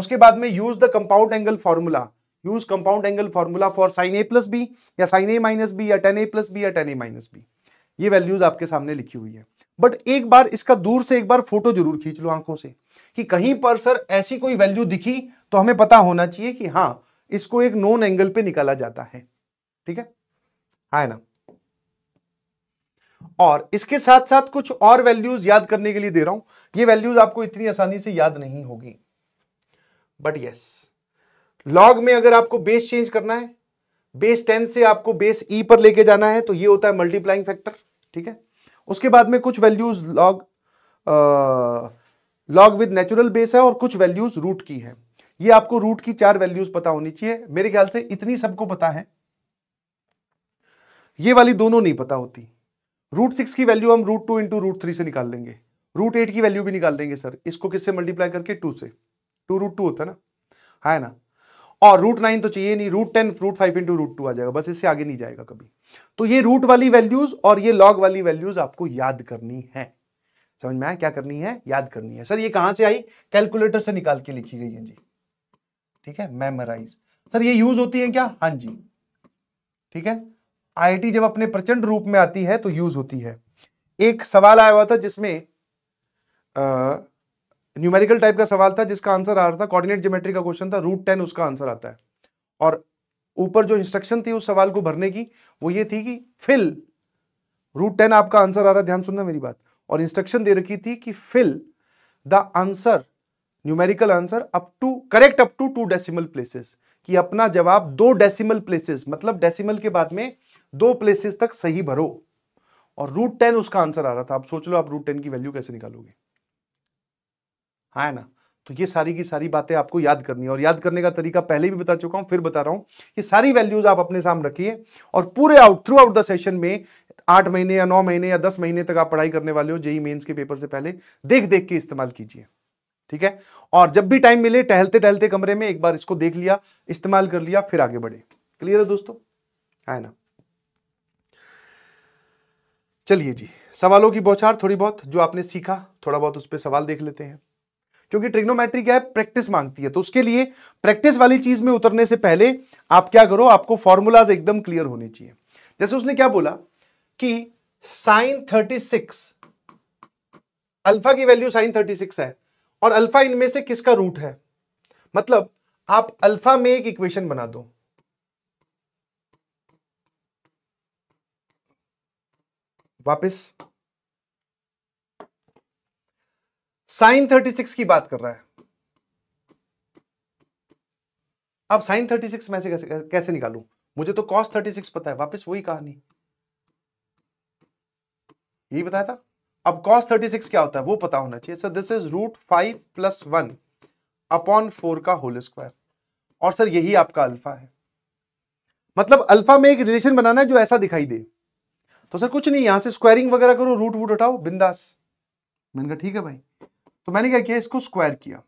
उसके बाद में use the compound angle formula use compound angle formula for sine A plus B या साइन ए माइनस बी या tan A plus B या tan A minus B ये values आपके सामने लिखी हुई है बट एक बार इसका दूर से एक बार फोटो जरूर खींच लो आंखों से कि कहीं पर सर ऐसी कोई वैल्यू दिखी तो हमें पता होना चाहिए कि हाँ इसको एक नॉन एंगल पे निकाला जाता है ठीक है हाँ है ना और इसके साथ साथ कुछ और वैल्यूज याद करने के लिए दे रहा हूं ये वैल्यूज आपको इतनी आसानी से याद नहीं होगी बट यस yes, लॉग में अगर आपको बेस चेंज करना है बेस टेन से आपको बेस ई e पर लेके जाना है तो ये होता है मल्टीप्लाइंग फैक्टर ठीक है उसके बाद में कुछ values log log with natural base है और कुछ वैल्यूज रूट की है ये आपको रूट की चार वैल्यूज पता होनी चाहिए मेरे ख्याल से इतनी सबको पता है ये वाली दोनों नहीं पता होती रूट सिक्स की वैल्यू हम root two into root three से निकाल लेंगे रूट एट की वैल्यू भी निकाल लेंगे सर इसको किससे मल्टीप्लाई करके टू से टू रूट टू होता है ना हाँ है ना और रूट नाइन तो चाहिए नहीं root ten root five into root two आ जाएगा बस इससे आगे नहीं जाएगा कभी तो ये रूट वाली वैल्यूज और ये लॉग वाली वैल्यूज आपको याद करनी है समझ में क्या करनी है याद करनी है सर ये कहां से आई कैलकुलेटर से निकाल के लिखी गई है जी ठीक है मेमोराइज सर ये यूज होती है क्या हाँ जी ठीक है आई जब अपने प्रचंड रूप में आती है तो यूज होती है एक सवाल आया हुआ था जिसमें आ, न्यूमेरिकल टाइप का सवाल था जिसका आंसर आ रहा था कॉर्डिनेट ज्योमेट्री का क्वेश्चन था रूट टेन उसका आंसर आता है और ऊपर जो इंस्ट्रक्शन थी उस सवाल को भरने की वो ये थी कि फिल रूट टेन आपका आंसर आ रहा है ध्यान सुनना मेरी बात और इंस्ट्रक्शन दे रखी थी कि fill the answer numerical answer up to correct up to two decimal places कि अपना जवाब दो डेसिमल प्लेसेस मतलब डेसिमल के बाद में दो प्लेसेस तक सही भरो और रूट टेन उसका आंसर आ रहा था आप सोच लो आप रूट टेन की वैल्यू कैसे निकालोगे हाँ, है ना तो ये सारी की सारी बातें आपको याद करनी है और याद करने का तरीका पहले भी बता चुका हूं फिर बता रहा हूं ये सारी वैल्यूज आप अपने सामने रखिए और पूरे out throughout the session में आठ महीने या नौ महीने या दस महीने तक आप पढ़ाई करने वाले हो जेई मेन्स के पेपर से पहले देख देख के इस्तेमाल कीजिए ठीक है और जब भी टाइम मिले टहलते टहलते कमरे में एक बार इसको देख लिया इस्तेमाल कर लिया फिर आगे बढ़े क्लियर है दोस्तों हाँ, है ना चलिए जी सवालों की बौछार थोड़ी बहुत जो आपने सीखा थोड़ा बहुत उस पर सवाल देख लेते हैं क्योंकि ट्रिग्नोमेट्री क्या है प्रैक्टिस मांगती है तो उसके लिए प्रैक्टिस वाली चीज में उतरने से पहले आप क्या करो आपको फॉर्मूलाज एकदम क्लियर होने चाहिए जैसे उसने क्या बोला कि साइन 36 अल्फा की वैल्यू साइन 36 है और अल्फा इनमें से किसका रूट है मतलब आप अल्फा में एक इक्वेशन बना दो वापस साइन थर्टी सिक्स की बात कर रहा है अब साइन थर्टी सिक्स मैं कैसे कैसे निकालू मुझे तो कॉस थर्टी सिक्स पता है वापस वही कहानी यही बताया था अब कॉस थर्टी सिक्स क्या होता है वो पता होना चाहिए sir this is root five plus one upon four का होल स्क्वायर और सर यही आपका अल्फा है मतलब अल्फा में एक रिलेशन बनाना है जो ऐसा दिखाई दे तो सर कुछ नहीं यहां से स्क्वायरिंग वगैरह करो रूट वूट उठाओ बिंदास मैंने कहा ठीक है भाई तो मैंने क्या किया इसको स्क्वायर किया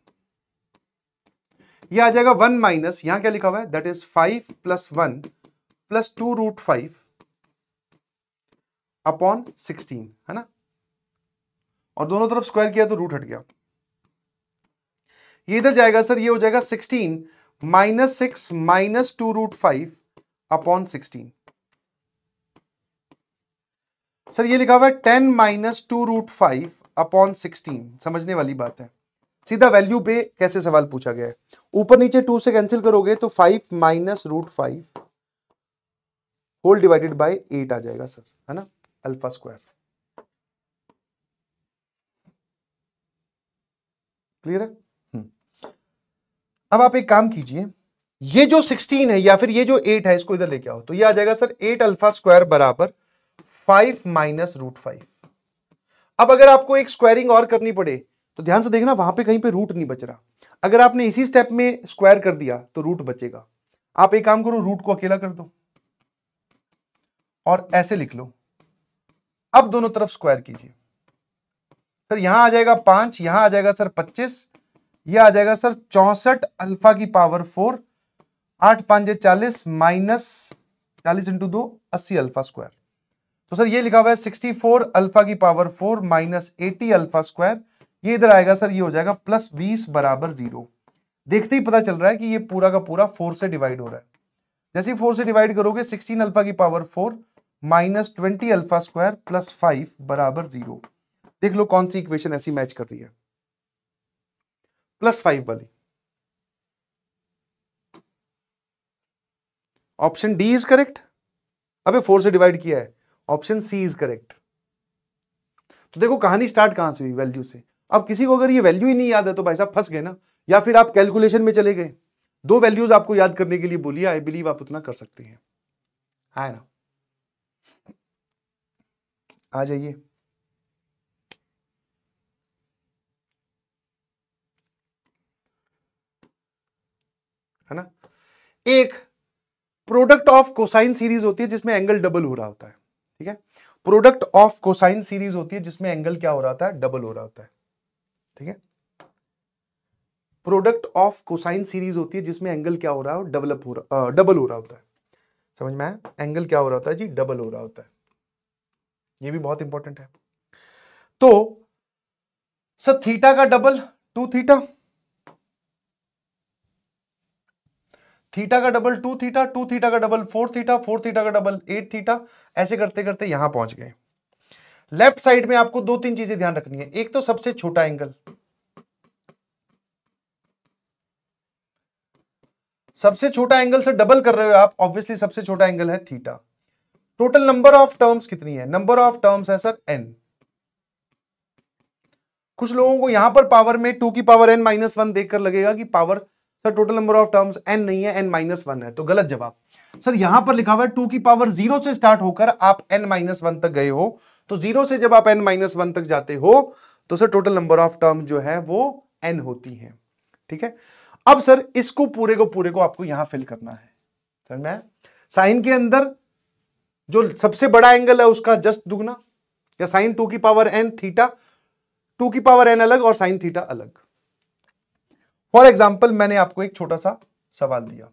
ये आ जाएगा वन माइनस यहां क्या लिखा हुआ है that is five plus one plus two root five upon sixteen है ना और दोनों तरफ स्क्वायर किया तो रूट हट गया ये इधर जाएगा सर ये हो जाएगा sixteen minus six minus two root five upon sixteen sir ये लिखा हुआ है ten minus two root five upon sixteen समझने वाली बात है सीधा वैल्यू पे कैसे सवाल पूछा गया है ऊपर नीचे टू से कैंसिल करोगे तो five minus root five whole divided by eight आ जाएगा सर है ना अल्फा स्क्वायर क्लियर है हम्म। अब आप एक काम कीजिए ये जो 16 है या फिर ये जो 8 है इसको इधर लेके आओ तो ये आ जाएगा सर 8 अल्फा स्क्वायर बराबर 5 माइनस रूट फाइव अब अगर आपको एक स्क्वायरिंग और करनी पड़े तो ध्यान से देखना वहां पे कहीं पे रूट नहीं बच रहा अगर आपने इसी स्टेप में स्क्वायर कर दिया तो रूट बचेगा आप एक काम करो रूट को अकेला कर दो और ऐसे लिख लो अब दोनों तरफ स्क्वायर कीजिए सर यहां आ जाएगा पांच यहां आ जाएगा सर पच्चीस ये आ जाएगा सर चौसठ अल्फा की पावर फोर आठ पांच चालीस माइनस चालीस इंटू दो अस्सी अल्फा स्क्वायर तो सर ये लिखा हुआ है सिक्सटी फोर अल्फा की power four minus eighty alpha square ये इधर आएगा सर ये हो जाएगा प्लस बीस बराबर जीरो देखते ही पता चल रहा है कि ये पूरा का पूरा फोर से डिवाइड हो रहा है जैसे फोर से डिवाइड करोगे सिक्सटीन अल्फा की power four minus twenty alpha square plus five बराबर जीरो देख लो कौन सी इक्वेशन ऐसी मैच कर रही है प्लस फाइव वाली ऑप्शन डी इज करेक्ट अबे फोर से डिवाइड किया है ऑप्शन सी इज करेक्ट तो देखो कहानी स्टार्ट कहां से हुई वैल्यू से अब किसी को अगर ये वैल्यू ही नहीं याद है तो भाई साहब फंस गए ना या फिर आप कैलकुलेशन में चले गए दो वैल्यूज आपको याद करने के लिए बोलिए आई बिलीव आप उतना कर सकते हैं है हाँ ना आ जाइए है ना एक प्रोडक्ट ऑफ कोसाइन सीरीज होती है जिसमें एंगल डबल हो रहा होता है ठीक है प्रोडक्ट ऑफ कोसाइन सीरीज होती है जिसमें एंगल क्या हो रहा था डबल हो रहा होता है ठीक है प्रोडक्ट ऑफ कोसाइन सीरीज होती है जिसमें एंगल क्या हो रहा हो डेवलप हो रहा डबल हो रहा होता है समझ में आया एंगल क्या हो रहा होता है जी डबल हो रहा होता है ये भी बहुत इंपॉर्टेंट है तो सर थीटा का डबल टू थीटा थीटा का double two theta two theta का double four theta four theta का डबल एट थीटा ऐसे करते करते यहां पहुंच गए लेफ्ट साइड में आपको दो तीन चीजें ध्यान रखनी है एक तो सबसे छोटा एंगल सबसे छोटा एंगल से डबल कर रहे हो आप ऑब्वियसली सबसे छोटा एंगल है theta total number of terms कितनी है नंबर ऑफ टर्म्स है सर एन कुछ लोगों को यहां पर पावर में टू की पावर एन माइनस वन देखकर लगेगा कि power sir total number of terms N नहीं है एन माइनस वन है तो गलत जवाब सर यहां पर लिखा हुआ है टू की पावर जीरो से स्टार्ट होकर आप एन माइनस वन तक गए हो तो जीरो से जब आप एन माइनस वन तक जाते हो तो sir total number of term जो है वो एन होती है ठीक है अब सर इसको पूरे को पूरे को आपको यहां फिल करना है सर मैं साइन के अंदर जो सबसे बड़ा एंगल है उसका जस्ट दुगना या साइन टू की पावर एन थीटा टू की पावर एन अलग और साइन थीटा अलग फॉर एग्जाम्पल मैंने आपको एक छोटा सा सवाल दिया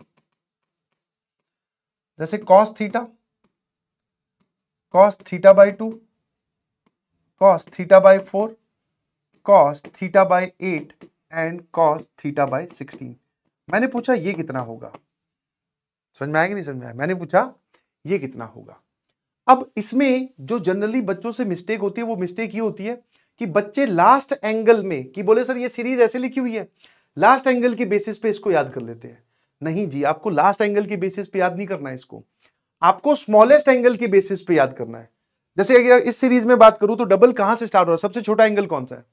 जैसे cos theta cos theta by two cos theta by four cos theta by eight and cos theta by sixteen मैंने पूछा ये कितना होगा समझ में आएगा नहीं समझ में आया मैंने पूछा ये कितना होगा अब इसमें जो जनरली बच्चों से मिस्टेक होती है वो मिस्टेक ये होती है कि बच्चे लास्ट एंगल में कि बोले सर ये सीरीज ऐसे लिखी हुई है लास्ट एंगल के बेसिस पे इसको याद कर लेते हैं नहीं जी आपको लास्ट एंगल के बेसिस पे याद नहीं करना है इसको आपको स्मॉलेस्ट एंगल के बेसिस पे याद करना है जैसे अगर इस सीरीज में बात करूं तो डबल कहां से स्टार्ट हो रहा है सबसे छोटा एंगल कौन सा है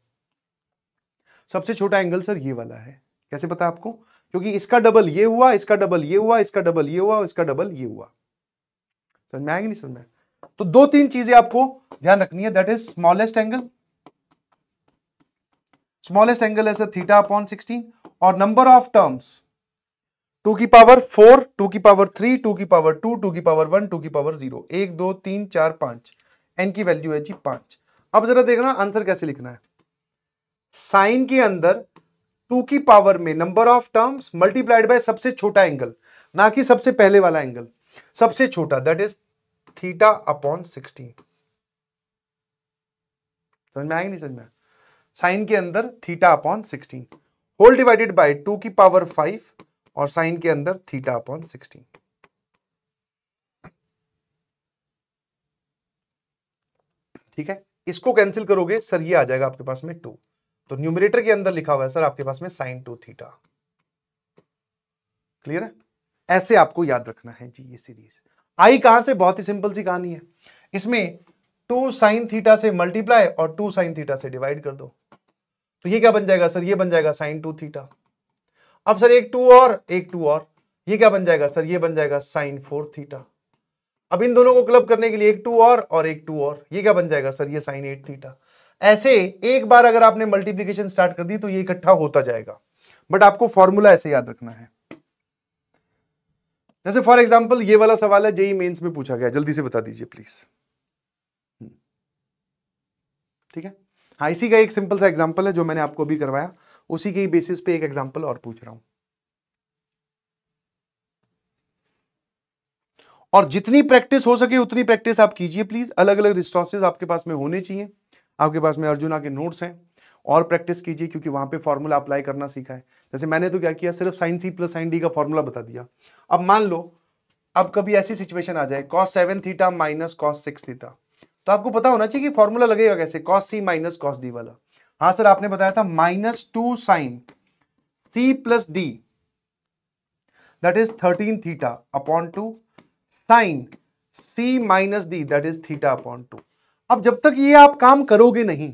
सबसे छोटा एंगल सर ये वाला है कैसे पता आपको क्योंकि इसका डबल ये हुआ इसका डबल ये हुआ इसका डबल ये हुआ इसका डबल ये हुआ समझ में आएंगे नहीं समझ में तो दो तीन चीजें आपको ध्यान रखनी है that is smallest angle smallest angle is theta upon sixteen और नंबर ऑफ टर्म्स टू की पावर फोर टू की पावर थ्री टू की पावर टू टू की पावर वन टू की पावर जीरो एक दो तीन चार पांच एन की वैल्यू है जी पांच अब जरा देखना आंसर कैसे लिखना है साइन के अंदर टू की पावर में number of terms multiplied by सबसे छोटा एंगल ना कि सबसे पहले वाला एंगल सबसे छोटा that is theta upon sixteen समझ में आएगी नहीं समझ में साइन के अंदर theta upon sixteen whole divided by two की पावर फाइव और साइन के अंदर थीटा अपॉन सिक्सटीन ठीक है इसको कैंसिल करोगे सर ये आ जाएगा आपके पास में टू तो न्यूमिनेटर के अंदर लिखा हुआ है सर आपके पास में साइन टू थीटा क्लियर है ऐसे आपको याद रखना है जी ये सीरीज आई कहां से बहुत ही सिंपल सी कहानी है इसमें टू साइन थीटा से मल्टीप्लाई और टू साइन थीटा से डिवाइड कर दो तो ये क्या बन जाएगा सर ये बन जाएगा साइन टू थीटा अब सर एक टू और एक टू और ये क्या बन जाएगा सर ये बन जाएगा साइन फोर थीटा अब इन दोनों को क्लब करने के लिए एक टू और और एक टू और ये क्या बन जाएगा सर ये साइन एट थीटा ऐसे एक बार अगर आपने मल्टीप्लीकेशन स्टार्ट कर दी तो ये इकट्ठा होता जाएगा बट आपको फॉर्मूला ऐसे याद रखना है जैसे फॉर एग्जाम्पल ये वाला सवाल है जेई मेन्स में पूछा गया जल्दी से बता दीजिए प्लीज़ ठीक है हाँ इसी का एक सिंपल सा एग्जाम्पल है जो मैंने आपको भी करवाया उसी के बेसिस पे एक एग्जाम्पल और पूछ रहा हूं और जितनी प्रैक्टिस हो सके उतनी प्रैक्टिस आप कीजिए प्लीज अलग अलग रिसोर्सेज आपके पास में होने चाहिए आपके पास में अर्जुना के नोट्स हैं और प्रैक्टिस कीजिए क्योंकि वहां पे फॉर्मूला अप्लाई करना सीखा है जैसे मैंने तो क्या किया सिर्फ sine C plus sine D का फॉर्मूला बता दिया अब मान लो अब कभी ऐसी सिचुएशन आ जाए cos seven theta minus cos six theta तो आपको पता होना चाहिए कि फॉर्मूला लगेगा कैसे cos C minus cos D वाला हाँ सर आपने बताया था minus two sine C plus D that is thirteen theta upon two sine C minus D that is theta upon two अब जब तक ये आप काम करोगे नहीं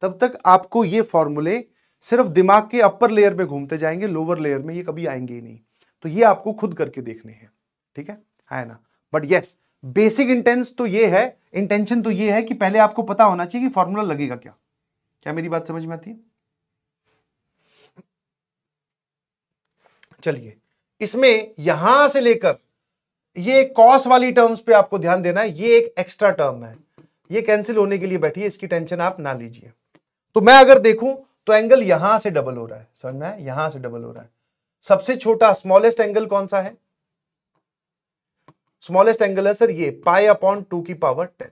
तब तक आपको ये फॉर्मूले सिर्फ दिमाग के अपर लेयर में घूमते जाएंगे लोअर लेयर में ये कभी आएंगे ही नहीं तो ये आपको खुद करके देखने हैं ठीक है है ना but yes yes, basic intense तो ये है इंटेंशन तो ये है कि पहले आपको पता होना चाहिए कि फॉर्मूला लगेगा क्या क्या मेरी बात समझ में आती है चलिए इसमें यहां से लेकर ये कॉस वाली टर्म्स पे आपको ध्यान देना है ये एक एक्स्ट्रा टर्म है ये कैंसिल होने के लिए बैठी है इसकी टेंशन आप ना लीजिए तो मैं अगर देखूं तो एंगल यहां से डबल हो रहा है समझ में यहां से डबल हो रहा है सबसे छोटा स्मॉलेस्ट एंगल कौन सा है स्मॉलेस्ट एंगल है सर ये पाई अपॉन टू की पावर टेन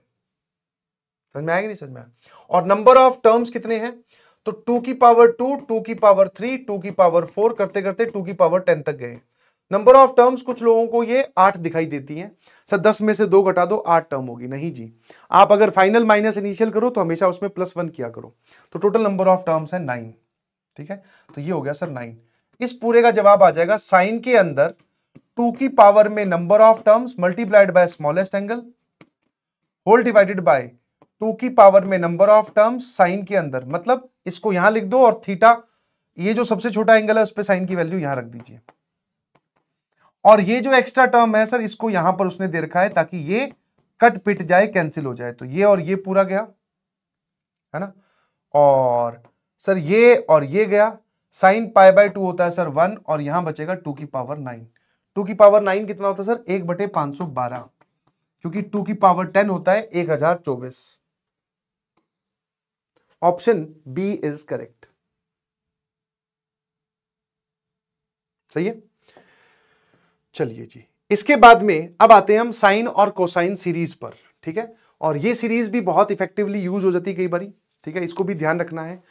समझ में आएगी नहीं समझ में आया और नंबर ऑफ टर्म्स कितने हैं तो टू की पावर टू टू की पावर थ्री टू की पावर फोर करते करते टू की पावर टेन तक गए नंबर ऑफ टर्म्स कुछ लोगों को ये आठ दिखाई देती हैं सर दस में से दो घटा दो आठ टर्म होगी नहीं जी आप अगर फाइनल माइनस इनिशियल करो तो हमेशा उसमें प्लस वन किया करो तो टोटल नंबर ऑफ टर्म्स है नाइन ठीक है तो ये हो गया सर नाइन इस पूरे का जवाब आ जाएगा साइन के अंदर टू की पावर में number of terms multiplied by smallest angle whole divided by two की पावर में नंबर ऑफ टर्म्स साइन के अंदर मतलब इसको यहां लिख दो और थीटा ये जो सबसे छोटा एंगल है उस पर साइन की वैल्यू यहां रख दीजिए और ये जो एक्स्ट्रा टर्म है सर इसको यहां पर उसने दे रखा है ताकि ये कट पिट जाए कैंसिल हो जाए तो ये और ये पूरा गया है ना और सर ये और ये गया साइन पाई बाय टू होता है सर वन और यहां बचेगा टू की पावर नाइन टू की पावर नाइन कितना होता है सर एक बटे पांच सौ बारह क्योंकि टू की पावर टेन होता है एक हजार चौबीस ऑप्शन बी इज करेक्ट सही है चलिए जी इसके बाद में अब आते हैं हम साइन और कोसाइन सीरीज पर ठीक है और ये सीरीज भी बहुत इफेक्टिवली यूज हो जाती है कई बारी ठीक है इसको भी ध्यान रखना है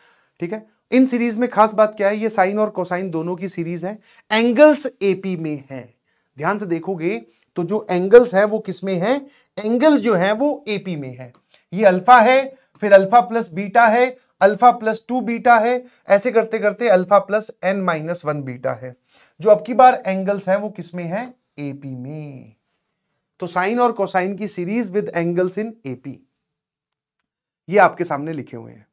ठीक है इन सीरीज में खास बात क्या है ये साइन और कोसाइन दोनों की सीरीज है एंगल्स एपी में है ध्यान से देखोगे तो जो एंगल्स है वो किसमें है एंगल्स जो है वो एपी में है ये अल्फा है फिर अल्फा प्लस बीटा है अल्फा प्लस टू बीटा है ऐसे करते करते alpha plus n minus one beta है जो अब की बार एंगल्स है वो किसमें है एपी में तो साइन और कोसाइन की series with angles in AP ये आपके सामने लिखे हुए हैं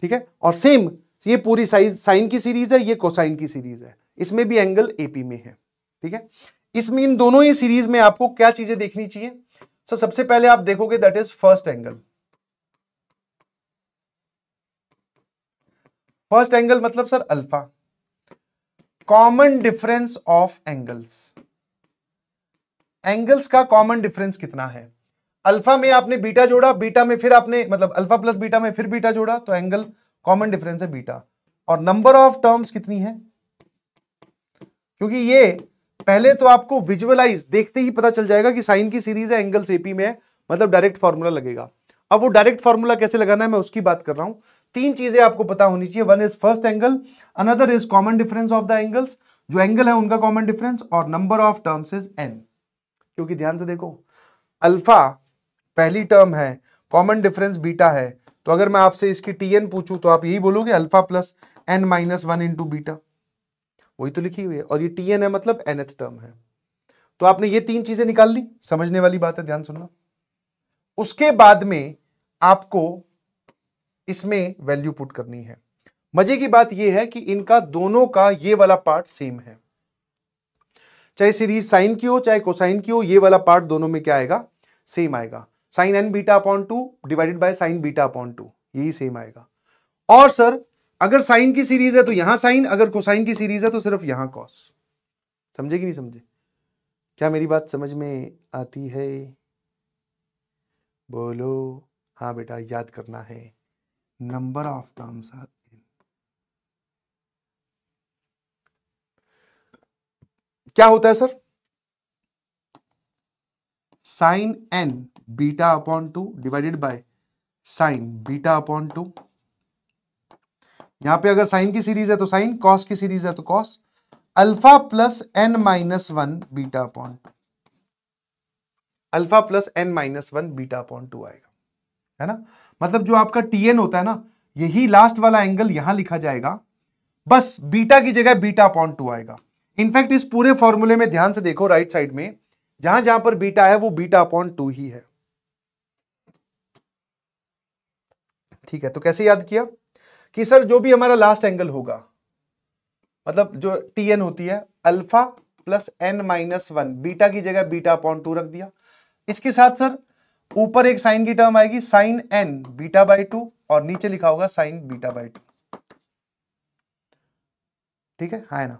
ठीक है और सेम ये पूरी साइज साइन की सीरीज है ये कोसाइन की सीरीज है इसमें भी एंगल एपी में है ठीक है इसमें इन दोनों ही सीरीज में आपको क्या चीजें देखनी चाहिए सो सबसे पहले आप देखोगे that is first angle first angle मतलब sir alpha common difference of angles angles का कॉमन डिफरेंस कितना है अल्फा में आपने बीटा जोड़ा बीटा में फिर आपने मतलब अल्फा प्लस बीटा में फिर बीटा जोड़ा तो एंगल कॉमन डिफरेंस है बीटा और नंबर ऑफ टर्म्स कितनी है क्योंकि ये पहले तो आपको विजुअलाइज देखते ही पता चल जाएगा कि साइन की सीरीज है एंगल सेपी में है मतलब डायरेक्ट फॉर्मूला लगेगा अब वो डायरेक्ट फॉर्मूला कैसे लगाना है मैं उसकी बात कर रहा हूं तीन चीजें आपको पता होनी चाहिए one is first angle another is common difference of the angles जो एंगल है उनका कॉमन डिफरेंस और number of terms is n क्योंकि ध्यान से देखो अल्फा पहली टर्म है कॉमन डिफरेंस बीटा है तो अगर मैं आपसे इसकी टी एन पूछूं तो आप यही बोलोगे alpha plus n minus one into beta वही तो लिखी हुई है और ये टी एन है मतलब एन एथ टर्म है तो आपने ये तीन चीजें निकाल ली समझने वाली बात है ध्यान सुनना उसके बाद में आपको इसमें वैल्यू पुट करनी है मजे की बात ये है कि इनका दोनों का ये वाला पार्ट सेम है चाहे सीरीज साइन की हो चाहे कोसाइन की हो ये वाला पार्ट दोनों में क्या आएगा सेम आएगा sine n beta upon two divided by sine beta upon two यही सेम आएगा और सर अगर साइन की सीरीज है तो यहां साइन अगर कोसाइन की सीरीज है तो सिर्फ यहां कॉस समझे कि नहीं समझे क्या मेरी बात समझ में आती है बोलो हाँ बेटा याद करना है नंबर ऑफ टर्म्स आर क्या होता है sir sine n beta upon two divided by sine beta upon two यहां पे अगर साइन की सीरीज है तो साइन कॉस की सीरीज है तो cos alpha plus n minus one beta upon two alpha plus n minus one beta upon two आएगा है ना मतलब जो आपका टीएन होता है ना यही लास्ट वाला एंगल यहां लिखा जाएगा बस बीटा की जगह बीटा अपॉन टू आएगा इनफैक्ट इस पूरे फॉर्मूले में ध्यान से देखो राइट साइड में जहां जहां पर बीटा है वो बीटा अपॉन टू ही है ठीक है तो कैसे याद किया कि सर जो भी हमारा लास्ट एंगल होगा मतलब जो टी एन होती है alpha plus n minus one beta की जगह बीटा अपॉन टू रख दिया इसके साथ सर ऊपर एक साइन की टर्म आएगी sine n beta by two और नीचे लिखा होगा साइन बीटा बाई टू ठीक है हाँ ना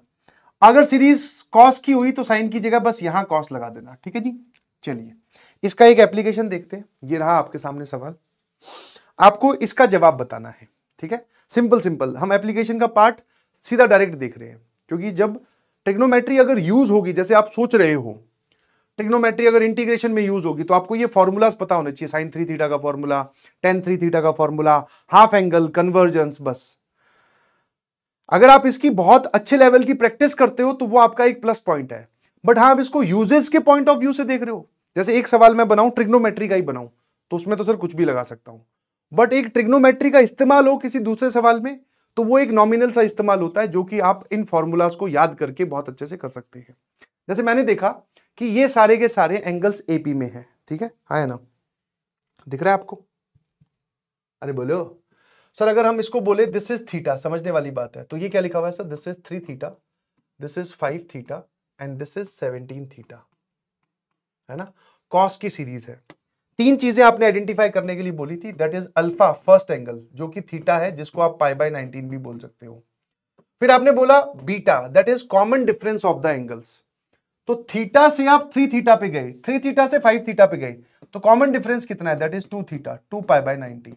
अगर सीरीज कॉस की हुई तो साइन की जगह बस यहां कॉस लगा देना ठीक है जी चलिए इसका एक एप्लीकेशन देखते हैं ये रहा आपके सामने सवाल आपको इसका जवाब बताना है ठीक है सिंपल सिंपल हम एप्लीकेशन का पार्ट सीधा डायरेक्ट देख रहे हैं क्योंकि जब टेक्नोमेट्री अगर यूज होगी जैसे आप सोच रहे हो टेक्नोमेट्री अगर इंटीग्रेशन में यूज होगी तो आपको ये फॉर्मूलाज पता होने चाहिए साइन थ्री थीटा का फॉर्मूला टेन थ्री थीटा का फॉर्मूला हाफ एंगल कन्वर्जेंस बस अगर आप इसकी बहुत अच्छे लेवल की प्रैक्टिस करते हो तो वो आपका एक प्लस पॉइंट है बट हाँ आप इसको यूजेस के पॉइंट ऑफ व्यू से देख रहे हो जैसे एक सवाल मैं बनाऊं ट्रिग्नोमेट्री का ही बनाऊं तो उसमें तो सर कुछ भी लगा सकता हूं बट एक ट्रिग्नोमेट्री का इस्तेमाल हो किसी दूसरे सवाल में तो वो एक नॉमिनल सा इस्तेमाल होता है जो कि आप इन फॉर्मूलाज को याद करके बहुत अच्छे से कर सकते हैं जैसे मैंने देखा कि ये सारे के सारे एंगल्स एपी में है ठीक है हाँ है ना दिख रहा है आपको अरे बोलो सर अगर हम इसको बोले दिस इज थीटा समझने वाली बात है तो ये क्या लिखा हुआ है sir this is three theta this is five theta and this is seventeen theta है ना कॉस की सीरीज है तीन चीजें आपने आइडेंटिफाई करने के लिए बोली थी that is alpha first angle जो कि थीटा है जिसको आप पाई बाय 19 भी बोल सकते हो फिर आपने बोला beta that is common difference of the angles तो थीटा से आप थ्री थीटा पे गए थ्री थीटा से फाइव थीटा पे गए तो कॉमन डिफरेंस कितना है that is two theta two pi by nineteen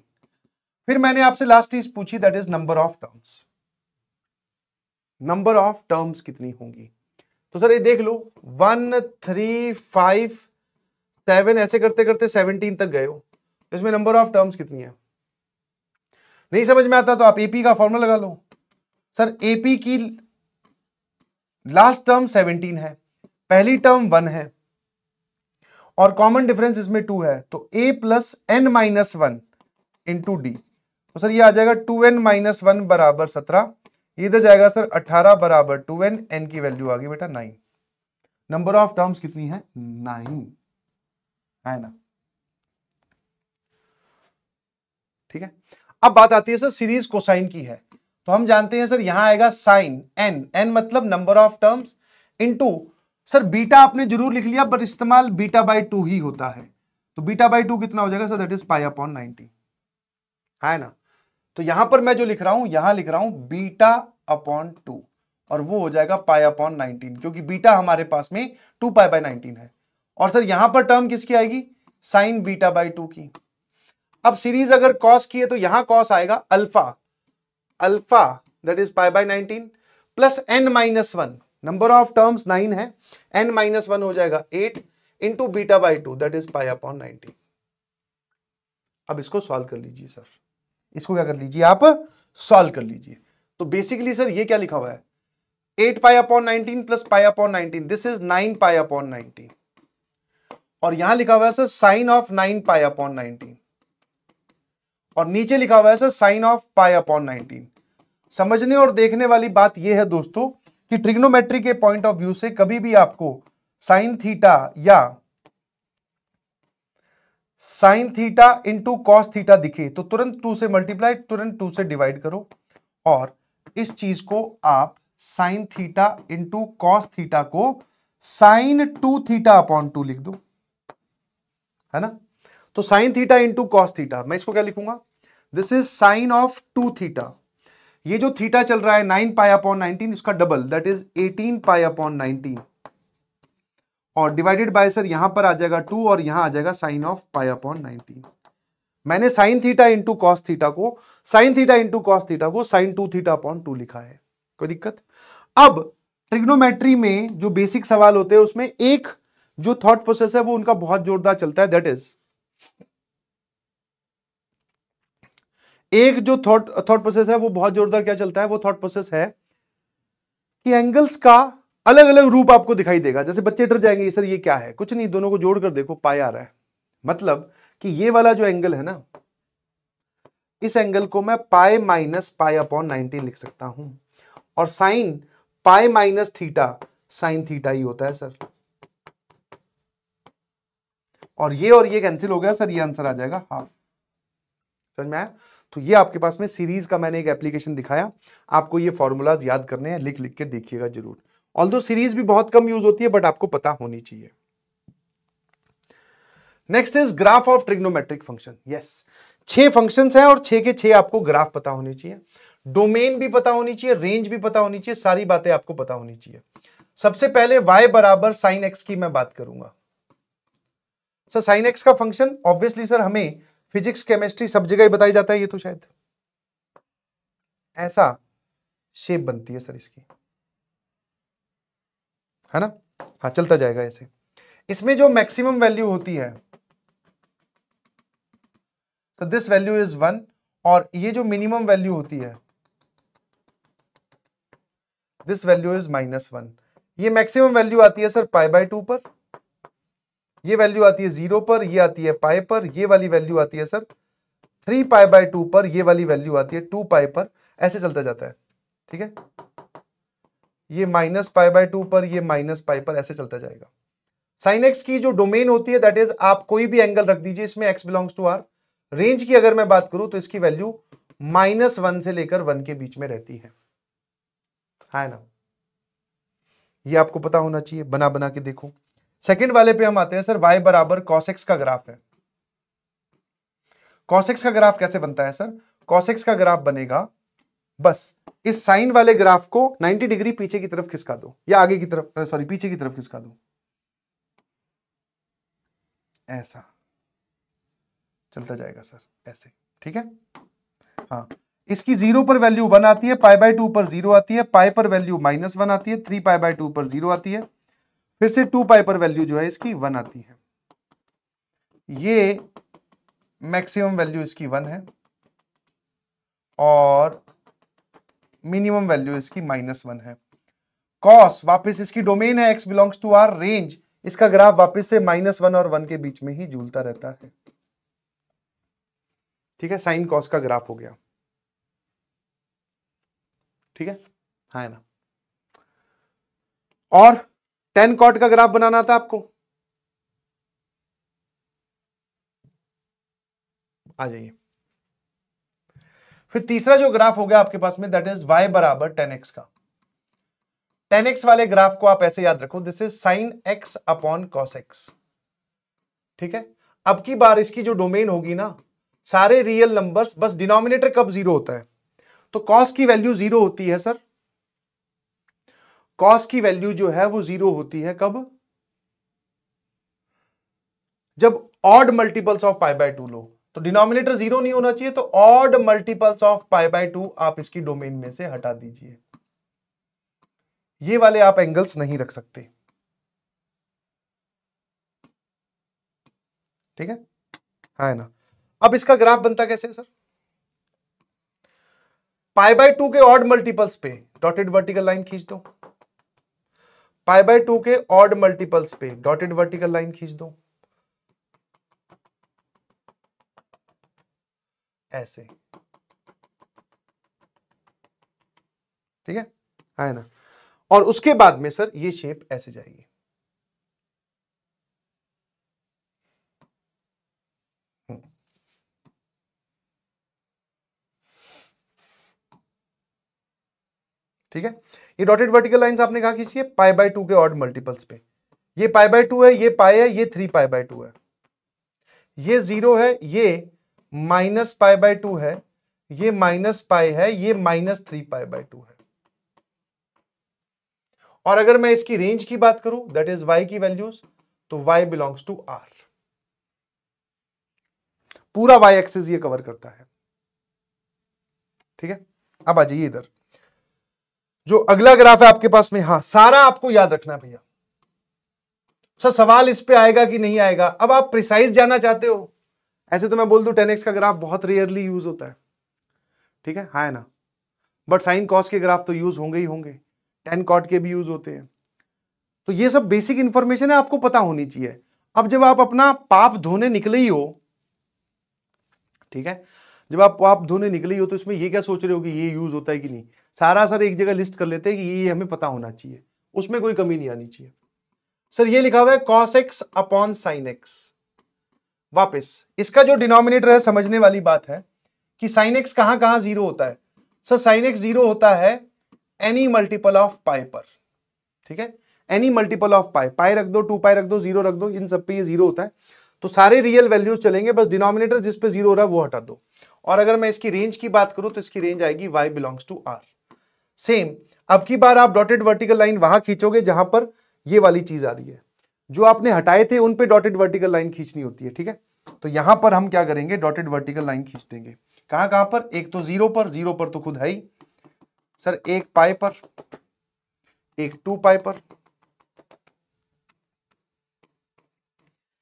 फिर मैंने आपसे लास्ट चीज पूछी that is number of terms number of terms कितनी होंगी तो सर ये देख लो वन थ्री फाइव सेवन ऐसे करते करते सेवनटीन तक गए हो इसमें नंबर ऑफ टर्म्स कितनी है नहीं समझ में आता तो आप एपी का फॉर्मूला लगा लो सर एपी की लास्ट टर्म सेवनटीन है पहली टर्म वन है और कॉमन डिफरेंस इसमें टू है तो a plus n minus one into d तो सर ये आ जाएगा टू एन माइनस वन बराबर सत्रह इधर जाएगा सर अठारह बराबर टू एन एन की वैल्यू आ गई बेटा नाइन नंबर ऑफ टर्म्स कितनी है नाइन है ना ठीक है अब बात आती है सर सीरीज कोसाइन की है तो हम जानते हैं सर यहां आएगा साइन एन एन मतलब number of terms into sir beta आपने जरूर लिख लिया पर इस्तेमाल बीटा बाई टू ही होता है तो बीटा बाई टू कितना हो जाएगा sir that is pi upon ninety है ना तो यहां पर मैं जो लिख रहा हूं यहां लिख रहा हूं बीटा अपॉन टू और वो हो जाएगा पाई अपॉन नाइनटीन क्योंकि बीटा हमारे पास में टू पाई बाई नाइनटीन है और सर यहां पर टर्म किसकी आएगी साइन बीटा बाई टू की अब सीरीज अगर कॉस की है तो यहां कॉस आएगा alpha alpha that is pi by nineteen plus n minus one number of terms nine है एन माइनस वन हो जाएगा eight into beta by two that is pi upon nineteen अब इसको सॉल्व कर लीजिए सर इसको क्या कर लीजिए आप सॉल्व कर लीजिए तो बेसिकली सर ये क्या लिखा हुआ है eight pi upon nineteen plus pi upon nineteen this is nine pi upon nineteen और यहां लिखा हुआ है sir sign of nine pi upon nineteen और नीचे लिखा हुआ है sir sign of pi upon nineteen समझने और देखने वाली बात यह है दोस्तों कि ट्रिग्नोमेट्री के पॉइंट ऑफ व्यू से कभी भी आपको साइन थीटा या sine theta into cos theta दिखे तो तुरंत टू से मल्टीप्लाई तुरंत टू से डिवाइड करो और इस चीज को आप sine theta into cos theta को sine two theta upon two लिख दो है ना तो sine theta into cos theta मैं इसको क्या लिखूंगा this is sine of two theta ये जो थीटा चल रहा है नाइन पाई अपॉन नाइनटीन इसका double that is eighteen pi upon nineteen और डिवाइडेड बाय सर यहां पर आ जाएगा टू और यहां आ जाएगा sine of pi upon nineteen मैंने sine theta into cos theta को sine theta into cos theta को sine two theta upon two लिखा है कोई दिक्कत अब ट्रिग्नोमेट्री में जो बेसिक सवाल होते हैं उसमें एक जो थॉट प्रोसेस है वो उनका बहुत जोरदार चलता है दैट इज एक जो थॉट थॉट प्रोसेस है वो बहुत जोरदार क्या चलता है वो थॉट प्रोसेस है कि एंगल्स का अलग अलग रूप आपको दिखाई देगा जैसे बच्चे डर जाएंगे सर ये क्या है कुछ नहीं दोनों को जोड़कर देखो पाए आ रहा है मतलब कि ये वाला जो एंगल है ना इस एंगल को मैं पाए माइनस पाए अपॉन नाइनटीन लिख सकता हूं और sine pi minus theta sine theta ही होता है सर और ये और ये कैंसिल हो गया सर ये आंसर आ जाएगा हाफ समझ में आया तो ये आपके पास में सीरीज का मैंने एक एप्लीकेशन दिखाया आपको ये फॉर्मूलाज याद करने हैं लिख लिख के देखिएगा जरूर ऑल सीरीज भी बहुत कम यूज होती है बट आपको पता होनी चाहिए next is graph of trigonometric function yes छह फंक्शन है और छह के छह आपको ग्राफ पता होनी चाहिए डोमेन भी पता होनी चाहिए रेंज भी पता होनी चाहिए सारी बातें आपको पता होनी चाहिए सबसे पहले y बराबर साइन एक्स की मैं बात करूंगा सर साइन एक्स का फंक्शन ऑब्वियसली सर हमें फिजिक्स केमिस्ट्री सब जगह बताया जाता है ये तो शायद ऐसा शेप बनती है सर इसकी है ना हाँ चलता जाएगा ऐसे इसमें जो मैक्सिमम वैल्यू होती है तो दिस वैल्यू इज वन और ये जो मिनिमम वैल्यू होती है this value is minus one ये मैक्सिमम वैल्यू आती है सर पाई बाय टू पर ये वैल्यू आती है जीरो पर ये आती है पाई पर ये वाली वैल्यू आती है sir three pi by two पर ये वाली वैल्यू आती है टू पाई पर ऐसे चलता जाता है ठीक है ये माइनस पाई बाय टू पर ये माइनस पाई पर ऐसे चलता जाएगा साइन एक्स की जो डोमेन होती है दैट इज आप कोई भी एंगल रख दीजिए इसमें x belongs to R range की अगर मैं बात करूं तो इसकी वैल्यू माइनस वन से लेकर वन के बीच में रहती है हाँ ना ये आपको पता होना चाहिए बना बना के देखो सेकंड वाले पे हम आते हैं सर वाई बराबर कॉसेक्स का ग्राफ है कॉसेक्स का ग्राफ कैसे बनता है सर कॉसेक्स का ग्राफ बनेगा बस इस साइन वाले ग्राफ को 90 डिग्री पीछे की तरफ खिसका दो या आगे की तरफ सॉरी पीछे की तरफ खिसका दो ऐसा चलता जाएगा सर ऐसे ठीक है हाँ इसकी जीरो पर वैल्यू वन आती है पाई बाय टू पर जीरो आती है पाई पर वैल्यू माइनस वन आती है थ्री पाई बाय टू पर जीरो आती है फिर से टू पाई पर वैल्यू जो है इसकी वन आती है ये मैक्सिमम वैल्यू इसकी वन है और मिनिमम वैल्यू इसकी माइनस वन है कॉस वापस इसकी डोमेन है x belongs to R range इसका ग्राफ वापस से माइनस वन और वन के बीच में ही झूलता रहता है ठीक है साइन कॉस का ग्राफ हो गया ठीक है हाँ है ना और टेन कॉट का ग्राफ बनाना था आपको आ जाइए फिर तीसरा जो ग्राफ हो गया आपके पास में दैट इज y बराबर टेन एक्स का टेन एक्स वाले ग्राफ को आप ऐसे याद रखो this is sine x upon cos x ठीक है अब की बार इसकी जो डोमेन होगी ना सारे रियल नंबर्स बस डिनोमिनेटर कब जीरो होता है तो कॉस की वैल्यू जीरो होती है सर कॉस की वैल्यू जो है वो जीरो होती है कब जब odd multiples of pi by two लो तो डिनोमिनेटर जीरो नहीं होना चाहिए तो odd multiples of pi by two आप इसकी डोमेन में से हटा दीजिए ये वाले आप एंगल्स नहीं रख सकते ठीक है हाँ है ना अब इसका ग्राफ बनता कैसे सर पाई बाय टू के ऑड मल्टीपल्स पे डॉटेड वर्टिकल लाइन खींच दो पाई बाय टू के ऑड मल्टीपल्स पे डॉटेड वर्टिकल लाइन खींच दो ऐसे ठीक है है ना और उसके बाद में सर ये शेप ऐसे जाएगी ठीक है ये डॉटेड वर्टिकल लाइन आपने कहा खींची है पाई बाय टू के ऑर्ड मल्टीपल्स पे ये पाई बाय टू है ये पाई है ये थ्री पाई बाय टू है ये जीरो है ये माइनस पाई बाय टू है ये माइनस पाई है ये minus three pi by two है और अगर मैं इसकी रेंज की बात करूं दैट इज वाई की वैल्यूज तो वाई बिलोंग्स टू आर पूरा वाई एक्सिस ये कवर करता है ठीक है अब आ जाइए इधर जो अगला ग्राफ है आपके पास में हाँ सारा आपको याद रखना भैया सर सवाल इस पे आएगा कि नहीं आएगा अब आप प्रिसाइज जाना चाहते हो ऐसे तो मैं बोल दू टेन का ग्राफ बहुत रेयरली यूज होता है ठीक है हा है ना बट साइन कॉस के ग्राफ तो यूज होंगे ही होंगे टेन कॉट के भी यूज होते हैं तो ये सब बेसिक इंफॉर्मेशन है आपको पता होनी चाहिए अब जब आप अपना पाप धोने निकले ही हो ठीक है जब आप आप धोने निकली हो तो इसमें ये क्या सोच रहे हो कि ये यूज होता है कि नहीं सारा सर एक जगह लिस्ट कर लेते हैं कि ये हमें पता होना चाहिए उसमें कोई कमी नहीं आनी चाहिए सर ये लिखा हुआ है cos x upon sine x वापिस इसका जो डिनोमिनेटर है समझने वाली बात है कि साइन एक्स कहां कहां जीरो होता है सर साइन एक्स जीरो होता है एनी मल्टीपल ऑफ पाई पर ठीक है any multiple of pi pi रख दो टू पाई रख दो जीरो रख दो इन सब पे ये जीरो होता है तो सारे रियल वैल्यूज चलेंगे बस डिनोमिनेटर जिस पे जीरो हो रहा है वो हटा दो और अगर मैं इसकी रेंज की बात करूं तो इसकी रेंज आएगी y belongs to R same अब की बार आप डॉटेड वर्टिकल लाइन वहां खींचोगे जहां पर ये वाली चीज आ रही है जो आपने हटाए थे उन पे डॉटेड वर्टिकल लाइन खींचनी होती है ठीक है तो यहां पर हम क्या करेंगे डॉटेड वर्टिकल लाइन खींच देंगे कहां कहां पर एक तो जीरो पर जीरो पर तो खुद है ही सर एक पाए पर एक टू पाए पर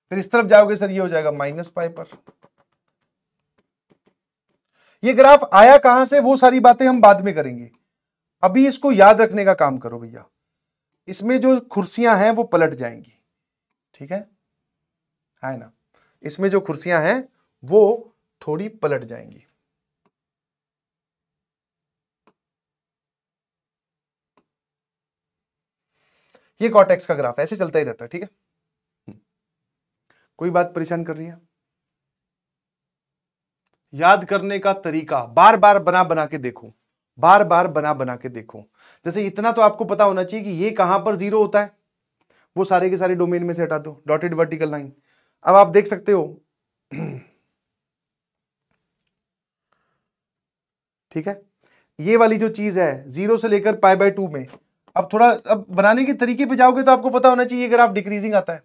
फिर इस तरफ जाओगे सर ये हो जाएगा माइनस पाए पर ये ग्राफ आया कहां से वो सारी बातें हम बाद में करेंगे अभी इसको याद रखने का काम करो भैया इसमें जो कुर्सियां हैं वो पलट जाएंगी ठीक है है ना इसमें जो कुर्सियां हैं वो थोड़ी पलट जाएंगी ये कॉटेक्स का ग्राफ ऐसे चलता ही रहता है ठीक है हम्म। कोई बात परेशान कर रही है याद करने का तरीका बार बार बना बना के देखो बार बार बना बना के देखो जैसे इतना तो आपको पता होना चाहिए कि ये कहां पर जीरो होता है वो सारे के सारे डोमेन में से हटा दो डॉटेड वर्टिकल लाइन अब आप देख सकते हो ठीक है ये वाली जो चीज है जीरो से लेकर पाई बाय टू में अब थोड़ा अब बनाने के तरीके पे जाओगे तो आपको पता होना चाहिए आप डिक्रीजिंग आता है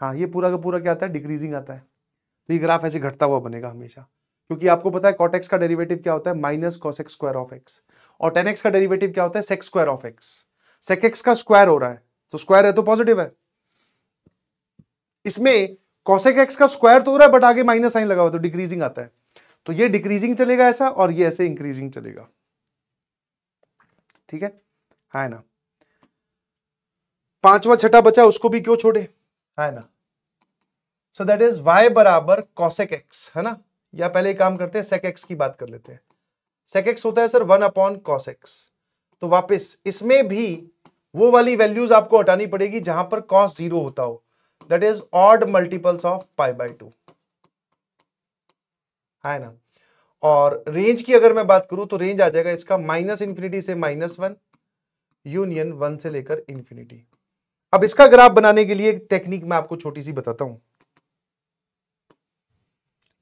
हाँ ये पूरा का पूरा क्या आता है डिक्रीजिंग आता है तो ये ग्राफ ऐसे घटता हुआ बनेगा हमेशा क्योंकि आपको पता है कॉटेक्स का डेरिवेटिव क्या होता है minus cos x square of x और टेन एक्स का डेरिवेटिव क्या होता है sec square of x sec x का स्क्वायर हो रहा है तो स्क्वायर है तो पॉजिटिव है इसमें कॉसेक एक्स का स्क्वायर तो हो रहा है बट आगे माइनस साइन लगा हुआ तो डिक्रीजिंग आता है तो ये डिक्रीजिंग चलेगा ऐसा और ये ऐसे इंक्रीजिंग चलेगा ठीक है हाँ ना पांचवा छठा बचा उसको भी क्यों छोड़े हाँ ना सो दैट इज वाई बराबर कॉसेक एक्स है ना या पहले काम करते हैं सेक एक्स की बात कर लेते हैं सेक एक्स होता है sir one upon cos x तो वापस इसमें भी वो वाली वैल्यूज आपको हटानी पड़ेगी जहां पर कॉस जीरो होता हो that is odd multiples of pi by two है ना और रेंज की अगर मैं बात करूं तो रेंज आ जाएगा इसका माइनस इंफिनिटी से माइनस वन यूनियन वन से लेकर इंफिनिटी अब इसका ग्राफ बनाने के लिए एक टेक्निक मैं आपको छोटी सी बताता हूं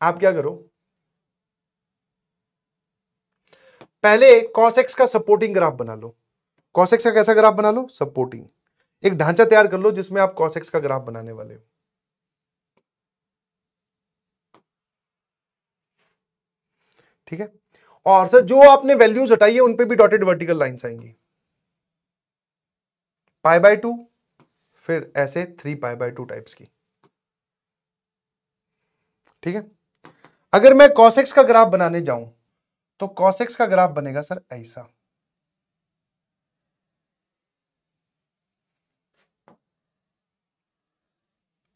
आप क्या करो पहले कॉस एक्स का सपोर्टिंग ग्राफ बना लो कॉस एक्स का कैसा ग्राफ बना लो सपोर्टिंग एक ढांचा तैयार कर लो जिसमें आप कॉस एक्स का ग्राफ बनाने वाले हो ठीक है और सर जो आपने वैल्यूज हटाई है उन पे भी डॉटेड वर्टिकल लाइंस आएंगी पाई बाय टू फिर ऐसे three pi by two types की ठीक है अगर मैं कॉसेक्स का ग्राफ बनाने जाऊं तो कॉसेक्स का ग्राफ बनेगा सर ऐसा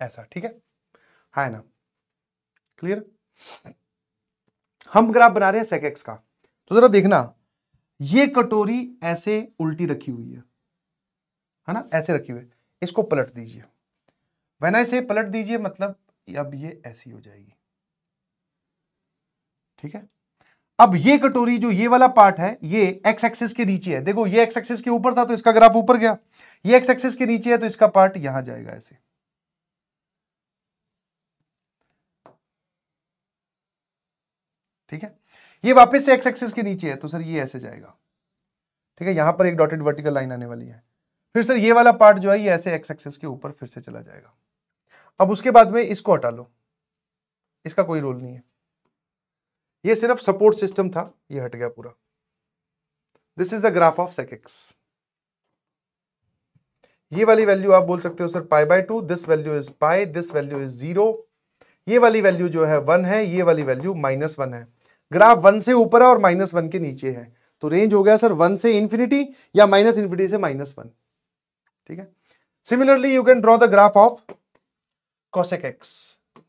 ऐसा ठीक है हाँ, है ना क्लियर हम ग्राफ बना रहे हैं सेकेक्स का तो जरा देखना ये कटोरी ऐसे उल्टी रखी हुई है है ना ऐसे रखी हुई है इसको पलट दीजिए वैना इसे पलट दीजिए मतलब अब ये ऐसी हो जाएगी ठीक है अब ये कटोरी जो ये वाला पार्ट है ये एक्स एक्सेस के नीचे है देखो ये एक्स एक्सेस के ऊपर था तो इसका ग्राफ ऊपर गया ये एक्स एक्सेस के नीचे है तो इसका पार्ट यहां जाएगा ऐसे ठीक है ये वापस से एक्स एक्सेस के नीचे है तो सर ये ऐसे जाएगा ठीक है यहां पर एक डॉटेड वर्टिकल लाइन आने वाली है फिर सर ये वाला पार्ट जो है ये ऐसे एक्स एक्सेस के ऊपर फिर से चला जाएगा अब उसके बाद में इसको हटा लो इसका कोई रोल नहीं है ये सिर्फ सपोर्ट सिस्टम था ये हट गया पूरा this is the graph of sec x ये वाली वैल्यू आप बोल सकते हो sir pi by two this value is pi this value is zero ये वाली वैल्यू जो है वन है ये वाली वैल्यू माइनस वन है ग्राफ वन से ऊपर है और माइनस वन के नीचे है तो रेंज हो गया सर वन से इन्फिनिटी या माइनस इन्फिनिटी से माइनस वन ठीक है similarly you can draw the graph of cosec x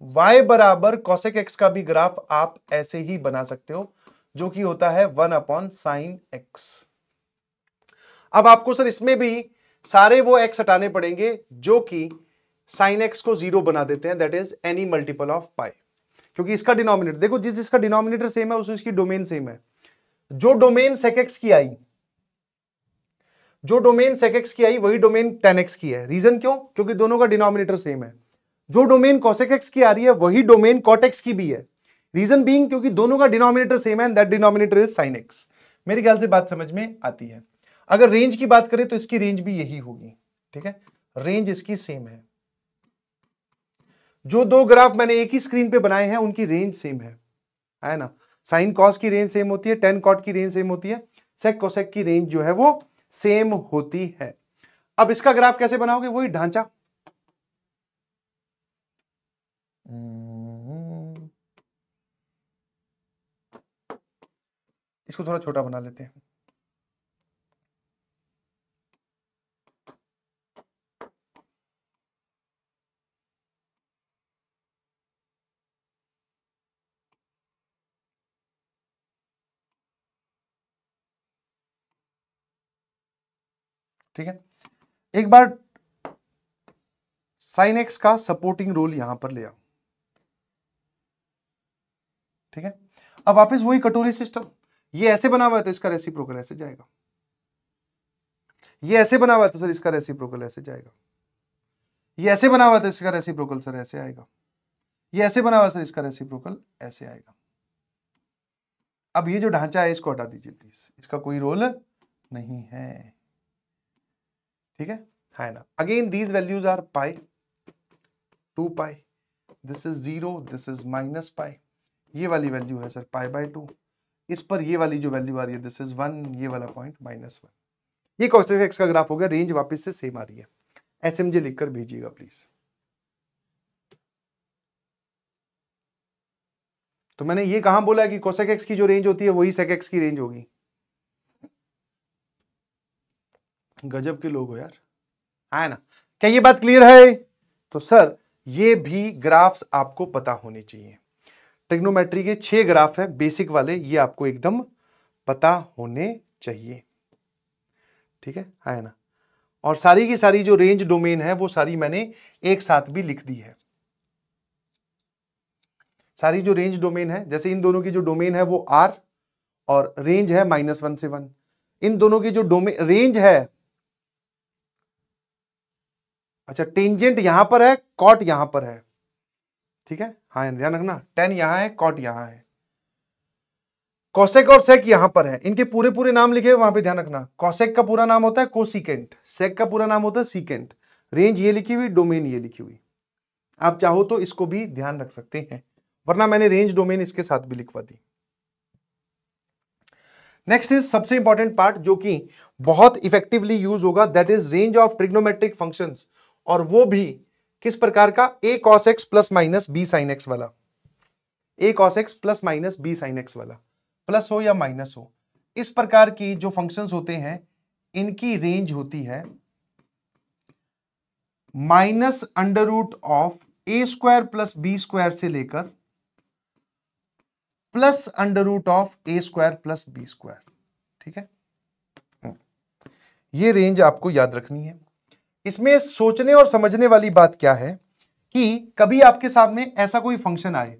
y बराबर कॉसेक एक्स का भी ग्राफ आप ऐसे ही बना सकते हो जो कि होता है वन अपॉन साइन एक्स अब आपको सर इसमें भी सारे वो एक्स हटाने पड़ेंगे जो कि साइन एक्स को जीरो बना देते हैं that is any multiple of pi क्योंकि इसका डिनोमिनेटर देखो जिस जिसका डिनोमिनेटर सेम है उस इसकी डोमेन सेम है जो डोमेन एक्स की आई जो डोमेन सेकेक्स की आई वही डोमेन टेन एक्स की है रीजन क्यों क्योंकि दोनों का डिनोमिनेटर सेम है जो डोमेन कॉसेक एक्स की आ रही है वही डोमेन कॉटेक्स की भी है रीजन बींग क्योंकि दोनों का डिनोमिनेटर सेम है and that denominator is sine x मेरे ख्याल से बात समझ में आती है अगर रेंज की बात करें तो इसकी रेंज भी यही होगी ठीक है रेंज इसकी सेम है जो दो ग्राफ मैंने एक ही स्क्रीन पे बनाए हैं उनकी रेंज सेम है है ना साइन कॉस की रेंज सेम होती है टेन कॉट की रेंज सेम होती है सेक कोसेक की रेंज जो है वो सेम होती है अब इसका ग्राफ कैसे बनाओगे वही ढांचा हम्म। इसको थोड़ा छोटा बना लेते हैं ठीक है एक बार साइन एक्स का सपोर्टिंग रोल यहां पर ले ठीक है अब वापस वही कटोरी सिस्टम ये ऐसे बना हुआ है तो इसका रेसिप्रोकल ऐसे जाएगा ये ऐसे बना हुआ है तो सर इसका रेसिप्रोकल ऐसे जाएगा ये ऐसे बना हुआ है तो इसका रेसिप्रोकल सर ऐसे आएगा ये ऐसे बना हुआ सर तो इसका रेसिप्रोकल ऐसे आएगा अब ये जो ढांचा है इसको हटा दीजिए प्लीज इसका कोई रोल नहीं है ठीक है है हाँ ना again these values are pi two pi this is zero this is minus pi ये वाली वैल्यू है सर पाई बाई टू इस पर ये वाली जो वैल्यू आ रही है दिस इज वन ये वाला पॉइंट माइनस वन ये कॉस्टिक एक्स का ग्राफ हो गया रेंज वापस से सेम आ रही है एस एम जी लिखकर भेजिएगा प्लीज तो मैंने ये कहा बोला कि कोसेक एक्स की जो रेंज होती है वही सेक एक्स की रेंज होगी गजब के लोग हो यार है ना क्या ये बात क्लियर है तो सर ये भी ग्राफ्स आपको पता होने चाहिए ट्रिग्नोमेट्री के छह ग्राफ हैं बेसिक वाले ये आपको एकदम पता होने चाहिए ठीक है है ना और सारी की सारी जो रेंज डोमेन है वो सारी मैंने एक साथ भी लिख दी है सारी जो रेंज डोमेन है जैसे इन दोनों की जो डोमेन है वो आर और रेंज है माइनस वन से वन इन दोनों की जो डोमेन रेंज है अच्छा टेंजेंट यहां पर है कॉट यहां पर है ठीक है हाँ ध्यान रखना टेन यहाँ है कॉट यहाँ है कौशेक और सेक यहां पर है इनके पूरे पूरे नाम लिखे हुए वहां पे ध्यान रखना कौशेक का पूरा नाम होता है कोसिकेंट सेक का पूरा नाम होता है सीकेंट रेंज ये लिखी हुई डोमेन ये लिखी हुई आप चाहो तो इसको भी ध्यान रख सकते हैं वरना मैंने रेंज डोमेन इसके साथ भी लिखवा दी नेक्स्ट इज सबसे इंपॉर्टेंट पार्ट जो कि बहुत इफेक्टिवली यूज होगा that is range of trigonometric functions और वो भी किस प्रकार का a cos x plus minus B sine x वाला a cos x plus minus B sine x वाला प्लस हो या माइनस हो इस प्रकार की जो फंक्शंस होते हैं इनकी रेंज होती है minus under root of a square plus B square से लेकर plus under root of a square plus B square ठीक है हम्म। ये रेंज आपको याद रखनी है इसमें सोचने और समझने वाली बात क्या है कि कभी आपके सामने ऐसा कोई फंक्शन आए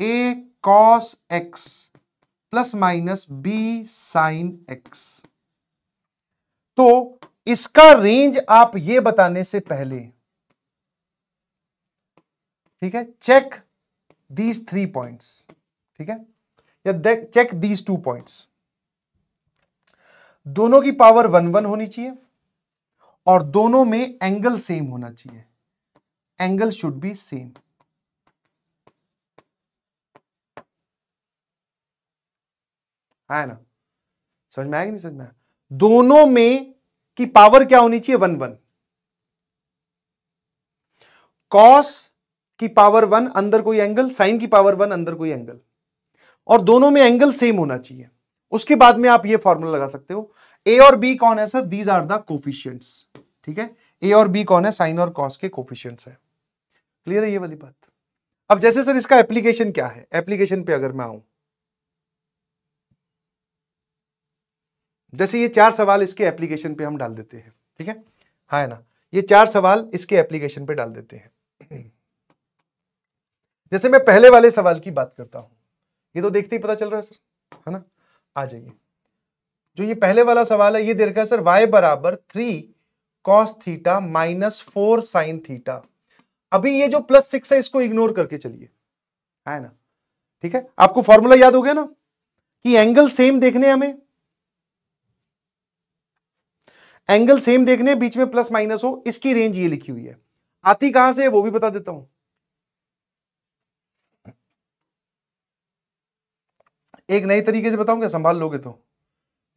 a cos x plus minus B sine x तो इसका रेंज आप ये बताने से पहले ठीक है चेक दीज थ्री पॉइंट्स ठीक है या चेक दीज टू पॉइंट्स दोनों की पावर वन वन होनी चाहिए और दोनों में एंगल सेम होना चाहिए एंगल शुड बी सेम है ना समझ में आएगा नहीं समझ में आया दोनों में की पावर क्या होनी चाहिए वन वन कॉस की पावर वन अंदर कोई एंगल साइन की पावर वन अंदर कोई एंगल और दोनों में एंगल सेम होना चाहिए उसके बाद में आप ये फॉर्मूला लगा सकते हो ए और बी कौन है sir these are the coefficients ठीक है ए और बी कौन है साइन और कॉस के कोफिशियंट है क्लियर है ये वाली बात अब जैसे सर इसका एप्लीकेशन क्या है एप्लीकेशन पे अगर मैं आऊं जैसे ये चार सवाल इसके एप्लीकेशन पे हम डाल देते हैं ठीक है हा है ना ये चार सवाल इसके एप्लीकेशन पे डाल देते हैं जैसे मैं पहले वाले सवाल की बात करता हूं ये तो देखते ही पता चल रहा है सर है ना आ जाइए जो ये पहले वाला सवाल है ये दे रखा है सर वाई बराबर three cos theta minus four sine theta अभी ये जो प्लस सिक्स है इसको इग्नोर करके चलिए है ना ठीक है आपको फॉर्मूला याद हो गया ना कि एंगल सेम देखने हमें एंगल सेम देखने बीच में प्लस माइनस हो इसकी रेंज ये लिखी हुई है आती कहां से है वो भी बता देता हूं एक नए तरीके से बताऊंगा संभाल लोगे तो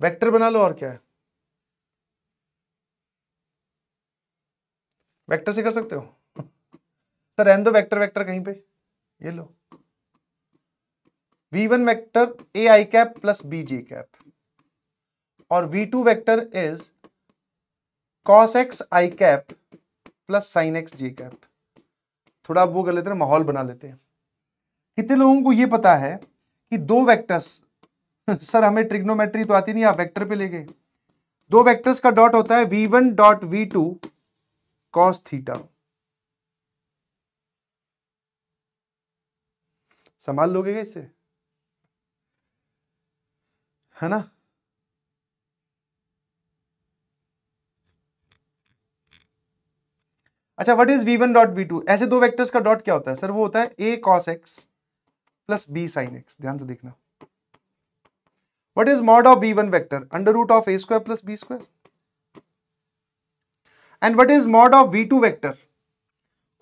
वेक्टर बना लो और क्या है वेक्टर से कर सकते हो सर एन दो वेक्टर वेक्टर कहीं पे ये लो v one vector a i cap plus b j cap और v two vector is cos x i cap plus sine x j cap थोड़ा आप वो कर लेते हैं माहौल बना लेते हैं कितने लोगों को ये पता है कि दो वेक्टर्स सर हमें ट्रिग्नोमेट्री तो आती नहीं आप वेक्टर पे ले गए दो वेक्टर्स का डॉट होता है v one dot v two cos theta संभाल लोगे इसे है ना अच्छा what is v one dot v two ऐसे दो वेक्टर्स का डॉट क्या होता है सर वो होता है a cos x plus b sine x ध्यान से देखना what is mod of b one vector under root of a square plus B square and and what is mod of v2 vector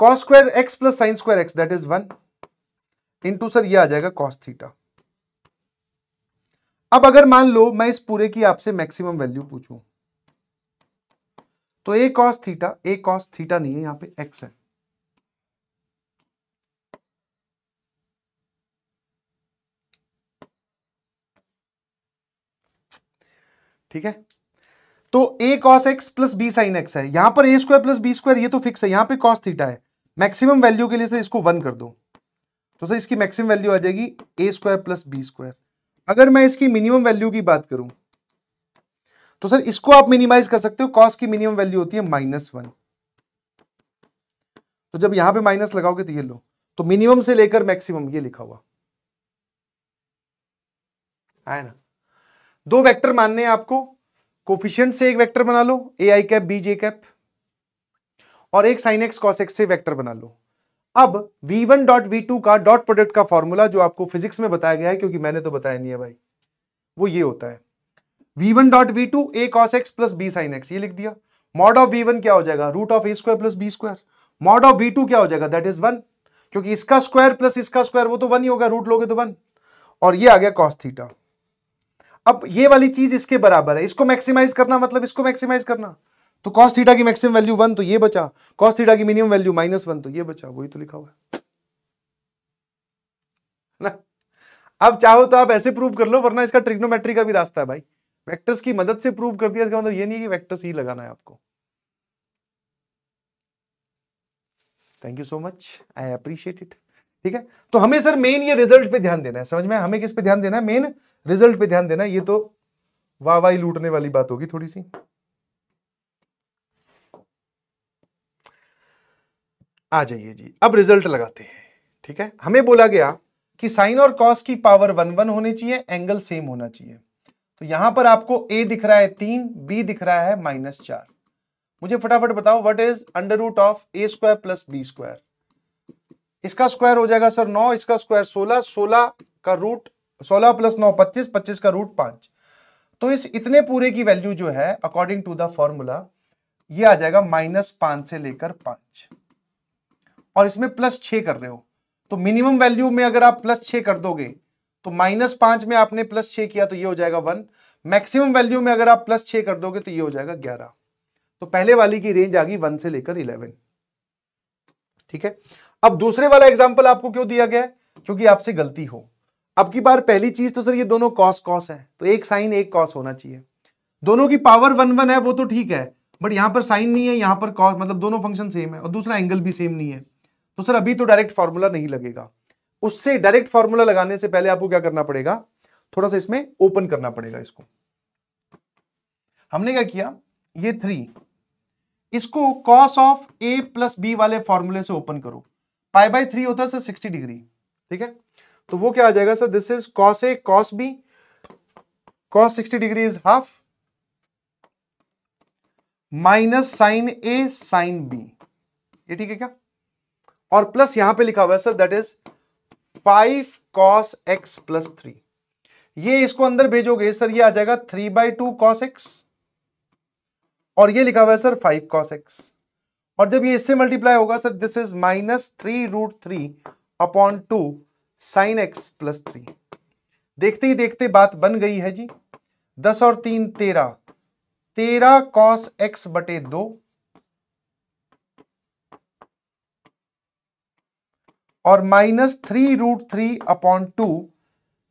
cos square x plus sin square x that is 1 into sir ये आ जाएगा cos theta अब अगर मान लो मैं इस पूरे की आपसे मैक्सिमम वैल्यू पूछूं तो a cos theta a cos theta नहीं है यहां पे एक्स है ठीक है तो a cos x plus b sine x है यहां पर a square plus B square ये तो फिक्स है यहां पे कॉस थीटा है मैक्सिमम वैल्यू के लिए सर इसको वन कर दो तो सर इसकी मैक्सिमम वैल्यू आ जाएगी a square plus B square अगर मैं इसकी मिनिमम वैल्यू की बात करूं तो सर इसको आप मिनिमाइज कर सकते हो कॉस की मिनिमम वैल्यू होती है माइनस वन तो जब यहां पे माइनस लगाओगे तो ये लो तो मिनिमम से लेकर मैक्सिमम ये लिखा हुआ है ना दो वेक्टर मानने हैं आपको कोफिशियंट से एक वेक्टर बना लो a i cap b j cap और एक साइन एक्स कॉस एक्स से वेक्टर बना लो अब v one dot v two का डॉट प्रोडक्ट का फॉर्मूला जो आपको फिजिक्स में बताया गया है क्योंकि मैंने तो बताया नहीं है भाई वो ये होता है v one dot v two a cos x plus b sine x ये लिख दिया मॉड ऑफ वी वन क्या हो जाएगा root of a square plus B square mod of v two क्या हो जाएगा दैट इज वन क्योंकि इसका स्क्वायर प्लस इसका स्क्वायर वो तो वन ही होगा रूट लोगे तो वन और ये आ गया कॉस थीटा अब ये वाली चीज इसके बराबर है इसको मैक्सिमाइज करना मतलब इसको मैक्सिमाइज करना तो कॉस थीटा की मैक्सिमम वैल्यू वन तो ये बचा कॉस थीटा की मिनिमम वैल्यू माइनस वन तो ये बचा वही तो लिखा हुआ है ना अब चाहो तो आप ऐसे प्रूव कर लो वरना इसका ट्रिग्नोमेट्री का भी रास्ता है भाई वेक्टर्स की मदद से प्रूव कर दिया इसका मतलब ये नहीं कि वेक्टर्स ही लगाना है आपको thank you so much I appreciate it ठीक है तो हमें सर मेन ये रिजल्ट पे ध्यान देना है समझ में हमें किस पे ध्यान देना है मेन रिजल्ट पे ध्यान देना है ये तो वाह वाह लूटने वाली बात होगी थोड़ी सी आ जाइए जी अब रिजल्ट लगाते हैं ठीक है हमें बोला गया कि साइन और कॉस की पावर वन वन होने चाहिए एंगल सेम होना चाहिए तो यहां पर आपको ए दिख रहा है तीन बी दिख रहा है माइनस चार मुझे फटाफट बताओ what is under root of a square plus B square इसका स्क्वायर हो जाएगा सर नौ इसका स्क्वायर सोलह सोलह का रूट सोलह प्लस नौ पच्चीस पच्चीस का रूट पांच तो इस इतने पूरे की वैल्यू जो है अकॉर्डिंग टू द फॉर्मूला ये आ जाएगा माइनस पांच से लेकर पांच और इसमें प्लस छ कर रहे हो तो मिनिमम वैल्यू में अगर आप प्लस छ कर दोगे तो माइनस पांच में आपने प्लस छ किया तो ये हो जाएगा वन मैक्सिमम वैल्यू में अगर आप प्लस छ कर दोगे तो ये हो जाएगा ग्यारह तो पहले वाली की रेंज आ गई वन से लेकर इलेवन ठीक है अब दूसरे वाला एग्जाम्पल आपको क्यों दिया गया क्योंकि आपसे गलती हो अब की बार पहली चीज तो सर ये दोनों कॉस कॉस है तो एक साइन एक कॉस होना चाहिए दोनों की पावर वन वन है वो तो ठीक है बट यहां पर साइन नहीं है यहां पर कॉस मतलब दोनों फंक्शन सेम है और दूसरा एंगल भी सेम नहीं है तो सर अभी तो डायरेक्ट फॉर्मूला नहीं लगेगा उससे डायरेक्ट फॉर्मूला लगाने से पहले आपको क्या करना पड़ेगा थोड़ा सा इसमें ओपन करना पड़ेगा इसको हमने क्या किया ये थ्री इसको cos of A plus b वाले फॉर्मूले से ओपन करो पाई बाई थ्री होता है सर सिक्सटी डिग्री ठीक है तो वो क्या आ जाएगा sir this is cos A cos b cos sixty degree is half minus sine A sine b ये ठीक है क्या और प्लस यहां पे लिखा हुआ है sir that is five cos x plus three ये इसको अंदर भेजोगे सर ये आ जाएगा three by two cos x और ये लिखा हुआ है सर फाइव कॉस एक्स और जब ये इससे मल्टीप्लाई होगा sir this is minus three root three upon two sine x plus three देखते ही देखते बात बन गई है जी दस और तीन तेरह तेरह कॉस एक्स बटे दो और minus three root three upon two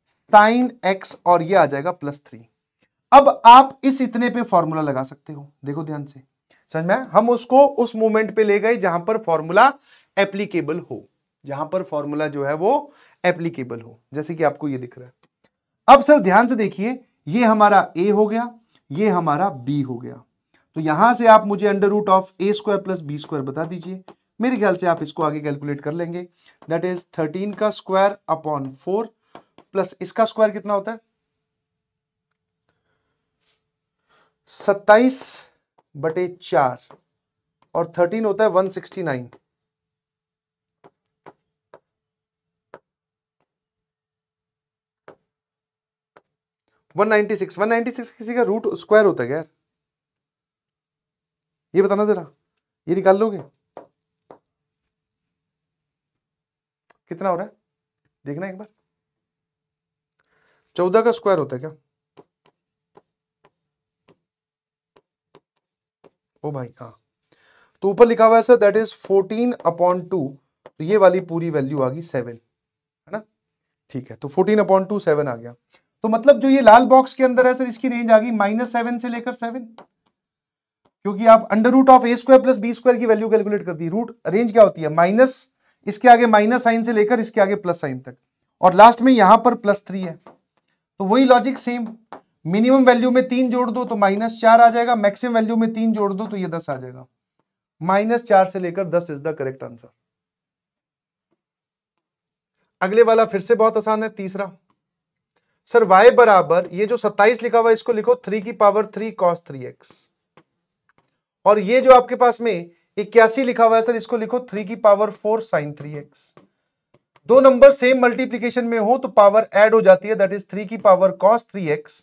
sine x और ये आ जाएगा प्लस थ्री अब आप इस इतने पे फॉर्मूला लगा सकते हो देखो ध्यान से समझ में हम उसको उस मोमेंट पे ले गए जहां पर फॉर्मूला एप्लीकेबल हो जहां पर फॉर्मूला जो है वो एप्लीकेबल हो जैसे कि आपको ये दिख रहा है अब सर ध्यान से देखिए ये हमारा ए हो गया ये हमारा बी हो गया तो यहां से आप मुझे under root of a square plus B square बता दीजिए मेरे ख्याल से आप इसको आगे कैलकुलेट कर लेंगे दैट इज थर्टीन का स्क्वायर अपॉन फोर प्लस इसका स्क्वायर कितना होता है सत्ताईस बटे चार और थर्टीन होता है one sixty nine one ninety six one ninety six किसी का रूट स्क्वायर होता है यार ये बताना जरा ये निकाल लोगे कितना हो रहा है देखना एक बार चौदह का स्क्वायर होता है क्या ओ oh भाई हाँ तो ऊपर लिखा हुआ है sir that is fourteen upon two तो ये वाली पूरी वैल्यू आ गई सेवन है ना ठीक है तो फोर्टीन अपॉन टू सेवन आ गया तो मतलब जो ये लाल बॉक्स के अंदर है सर इसकी रेंज आ गई माइनस सेवन से लेकर सेवन क्योंकि आप under root of a square plus B square की वैल्यू कैलकुलेट कर दी रूट रेंज क्या होती है माइनस इसके आगे माइनस साइन से लेकर इसके आगे प्लस साइन तक और लास्ट में यहां पर प्लस थ्री है तो वही लॉजिक सेम मिनिमम वैल्यू में तीन जोड़ दो तो माइनस चार आ जाएगा मैक्सिमम वैल्यू में तीन जोड़ दो तो ये दस आ जाएगा माइनस चार से लेकर दस इज द करेक्ट आंसर अगले वाला फिर से बहुत आसान है तीसरा सर y बराबर ये जो 27 लिखा हुआ इसको लिखो 3 की पावर 3 cos 3x और ये जो आपके पास में इक्यासी लिखा हुआ है सर इसको लिखो 3 की पावर 4 sin 3x दो नंबर सेम मल्टीप्लीकेशन में हो तो पावर ऐड हो जाती है दैट इज 3 की पावर cos 3x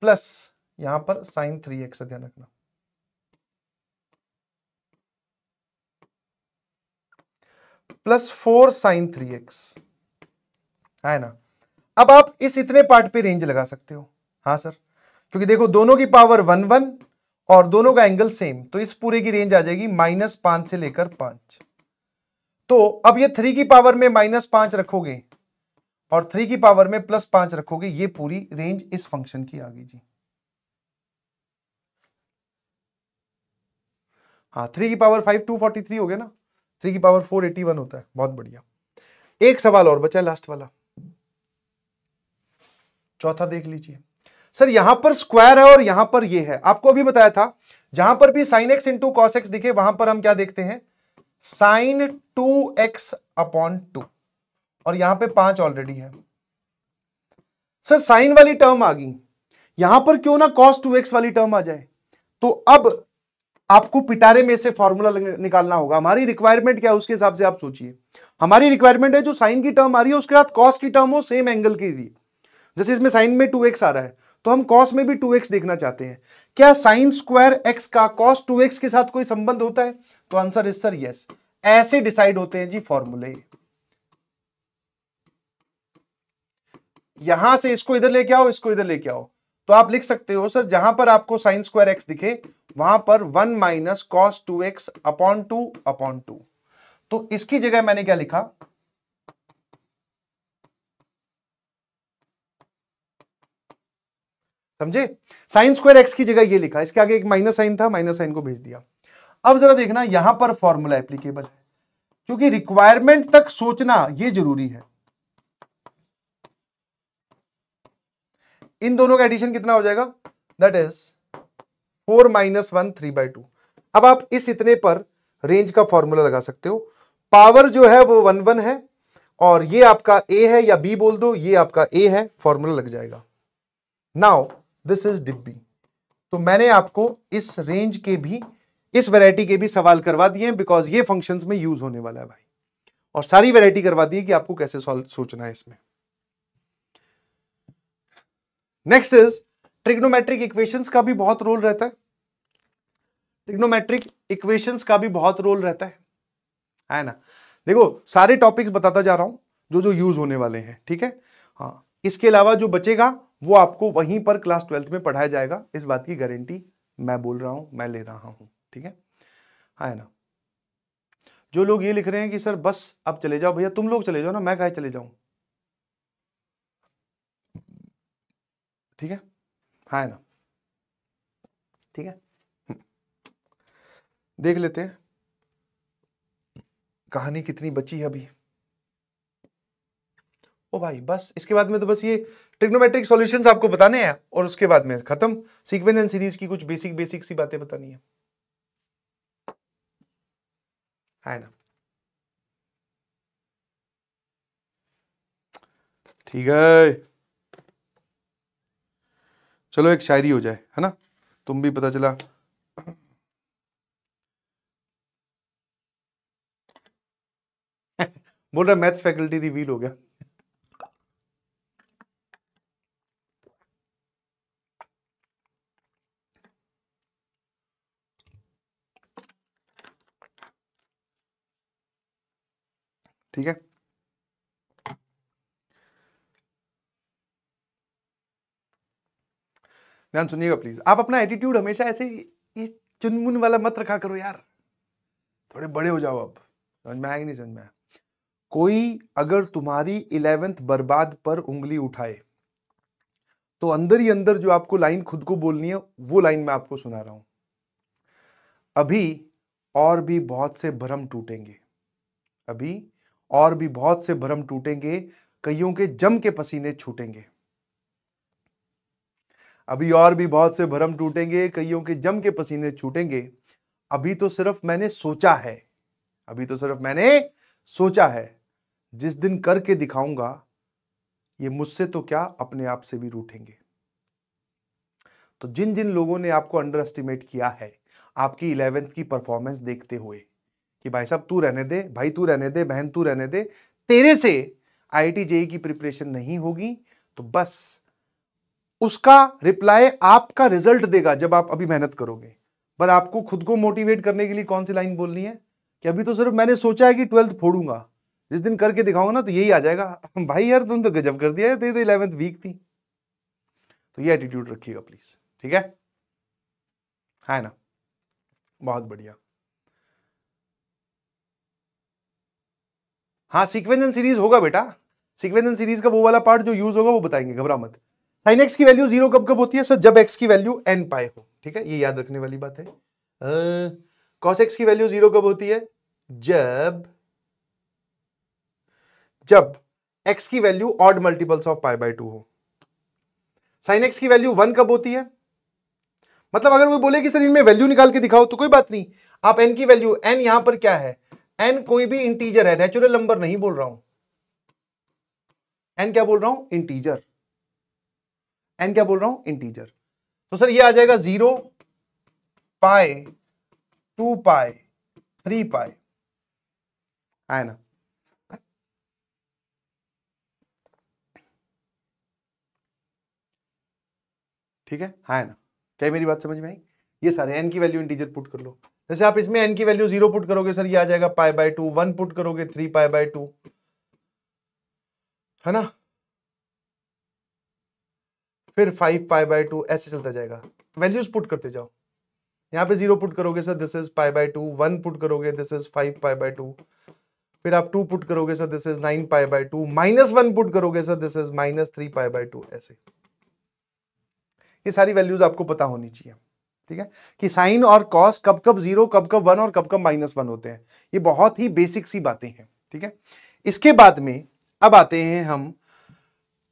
प्लस यहां पर साइन थ्री एक्स ध्यान रखना plus four sine three x है ना अब आप इस इतने पार्ट पे रेंज लगा सकते हो हाँ सर क्योंकि देखो दोनों की पावर वन वन और दोनों का एंगल सेम तो इस पूरे की रेंज आ जाएगी माइनस पांच से लेकर पांच तो अब ये थ्री की पावर में माइनस पांच रखोगे और थ्री की पावर में प्लस पांच रखोगे ये पूरी रेंज इस फंक्शन की आ गई जी हाँ थ्री की power five two forty three हो गया ना थ्री की पावर फोर एटी वन होता है बहुत बढ़िया एक सवाल और बचा लास्ट वाला चौथा देख लीजिए सर यहां पर स्क्वायर है और यहां पर ये है आपको अभी बताया था जहां पर भी sine x into cos x दिखे वहां पर हम क्या देखते हैं sine two x upon two और यहां पे पांच ऑलरेडी है सर साइन वाली टर्म आ गई यहां पर क्यों ना कॉस टू एक्स वाली टर्म आ जाए तो अब आपको पिटारे में से फॉर्मूला निकालना होगा हमारी रिक्वायरमेंट क्या है उसके हिसाब से आप सोचिए हमारी रिक्वायरमेंट है जो साइन की टर्म आ रही है उसके साथ कॉस की टर्म हो सेम एंगल की दी जैसे इसमें साइन में टू आ रहा है तो हम कॉस में भी टू देखना चाहते हैं क्या साइन स्क्वायर एक्स का कॉस टू के साथ कोई संबंध होता है तो आंसर इस सर यस ऐसे डिसाइड होते हैं जी फॉर्मूले यहां से इसको इधर लेके आओ इसको इधर लेके आओ तो आप लिख सकते हो सर जहां पर आपको साइन स्क्वायर एक्स दिखे वहां पर one minus cos two x upon two upon two तो इसकी जगह मैंने क्या लिखा समझे साइन स्क्वायर एक्स की जगह ये लिखा इसके आगे एक माइनस साइन था माइनस साइन को भेज दिया अब जरा देखना यहां पर फॉर्मूला एप्लीकेबल है क्योंकि रिक्वायरमेंट तक सोचना यह जरूरी है इन दोनों का एडिशन कितना हो जाएगा that is four minus one three by two अब आप इस इतने पर रेंज का फॉर्मूला लगा सकते हो पावर जो है वो वन वन है और ये आपका ए है या बी बोल दो ये आपका ए है फॉर्मूला लग जाएगा नाउ दिस इज डिब्बी तो मैंने आपको इस रेंज के भी इस वैरायटी के भी सवाल करवा दिए बिकॉज ये फंक्शंस में यूज होने वाला है भाई और सारी वैरायटी करवा दी कि आपको कैसे सॉल्व सोचना है इसमें नेक्स्ट इज ट्रिग्नोमेट्रिक इक्वेशंस का भी बहुत रोल रहता है ट्रिग्नोमेट्रिक इक्वेशंस का भी बहुत रोल रहता है है ना देखो सारे टॉपिक्स बताता जा रहा हूं जो जो यूज होने वाले हैं ठीक है हाँ इसके अलावा जो बचेगा वो आपको वहीं पर क्लास ट्वेल्थ में पढ़ाया जाएगा इस बात की गारंटी मैं बोल रहा हूं मैं ले रहा हूं ठीक है हाँ ना जो लोग ये लिख रहे हैं कि सर बस अब चले जाओ भैया तुम लोग चले जाओ ना मैं कहा चले जाऊं ठीक है हाँ है ना ठीक है हम्म। देख लेते हैं कहानी कितनी बची है अभी ओ भाई बस इसके बाद में तो बस ये ट्रिग्नोमेट्रिक सॉल्यूशंस आपको बताने हैं और उसके बाद में खत्म सीक्वेंस एंड सीरीज की कुछ बेसिक बेसिक सी बातें बतानी हाँ है हाँ ना ठीक है चलो एक शायरी हो जाए है ना तुम भी पता चला बोल रहा मैथ्स फैकल्टी वील हो गया ठीक है ध्यान सुनिएगा प्लीज आप अपना एटीट्यूड हमेशा ऐसे ये चुनमुन वाला मत रखा करो यार थोड़े बड़े हो जाओ अब समझ में आएगा नहीं समझ में आया कोई अगर तुम्हारी इलेवेंथ बर्बाद पर उंगली उठाए तो अंदर ही अंदर जो आपको लाइन खुद को बोलनी है वो लाइन मैं आपको सुना रहा हूं अभी और भी बहुत से भ्रम टूटेंगे अभी और भी बहुत से भ्रम टूटेंगे कईयों के जम के पसीने छूटेंगे अभी और भी बहुत से भरम टूटेंगे कईयों के जम के पसीने छूटेंगे अभी तो सिर्फ मैंने सोचा है अभी तो सिर्फ मैंने सोचा है जिस दिन करके दिखाऊंगा ये मुझसे तो क्या अपने आप से भी रूठेंगे तो जिन जिन लोगों ने आपको अंडर एस्टिमेट किया है आपकी इलेवेंथ की परफॉर्मेंस देखते हुए कि भाई साहब तू रहने दे भाई तू रहने दे बहन तू रहने दे तेरे से आई आई जेई की प्रिपरेशन नहीं होगी तो बस उसका रिप्लाई आपका रिजल्ट देगा जब आप अभी मेहनत करोगे पर आपको खुद को मोटिवेट करने के लिए कौन सी लाइन बोलनी है कि अभी तो सिर्फ मैंने सोचा है कि ट्वेल्थ फोड़ूंगा जिस दिन करके दिखाऊंगा ना तो यही आ जाएगा भाई यार तुम तो गजब कर दिया तेरी तो इलेवेंथ वीक थी तो ये एटीट्यूड रखिएगा प्लीज ठीक है हाँ ना बहुत बढ़िया हाँ सीक्वेंस एंड सीरीज होगा बेटा सीक्वेंस एंड सीरीज का वो वाला पार्ट जो यूज होगा वो बताएंगे घबरा मत साइन एक्स की वैल्यू जीरो कब कब होती है सर जब एक्स की वैल्यू एन पाए हो ठीक है ये याद रखने वाली बात है कॉस एक्स की वैल्यू जीरो कब होती है जब जब एक्स की value odd multiples of pi by two हो साइन एक्स की वैल्यू वन कब होती है मतलब अगर कोई बोले कि सर इनमें वैल्यू निकाल के दिखाओ तो कोई बात नहीं आप एन की वैल्यू एन यहां पर क्या है एन कोई भी इंटीजर है नेचुरल नंबर नहीं बोल रहा हूं एन क्या बोल रहा हूं इंटीजर एन क्या बोल रहा हूं इंटीजर तो सर ये आ जाएगा जीरो पाए टू पाए थ्री पाए आया ना ठीक है हाँ ना क्या मेरी बात समझ में आई ये सारे एन की वैल्यू इंटीजर पुट कर लो जैसे आप इसमें एन की वैल्यू जीरो पुट करोगे सर ये आ जाएगा pi by two one put करोगे थ्री पाई बाय टू है ना फिर फाइव पाई बाई टू ऐसे चलता जाएगा वैल्यूज पुट करते जाओ यहाँ पे जीरो पुट करोगे sir this is pi by two one put करोगे this is five pi by two फिर आप टू पुट करोगे sir this is nine pi by two minus one put करोगे sir this is minus three pi by two ऐसे ये सारी values आपको पता होनी चाहिए ठीक है कि साइन और कॉस कब कब जीरो कब कब वन और कब कब माइनस वन होते हैं ये बहुत ही बेसिक सी बातें हैं ठीक है इसके बाद में अब आते हैं हम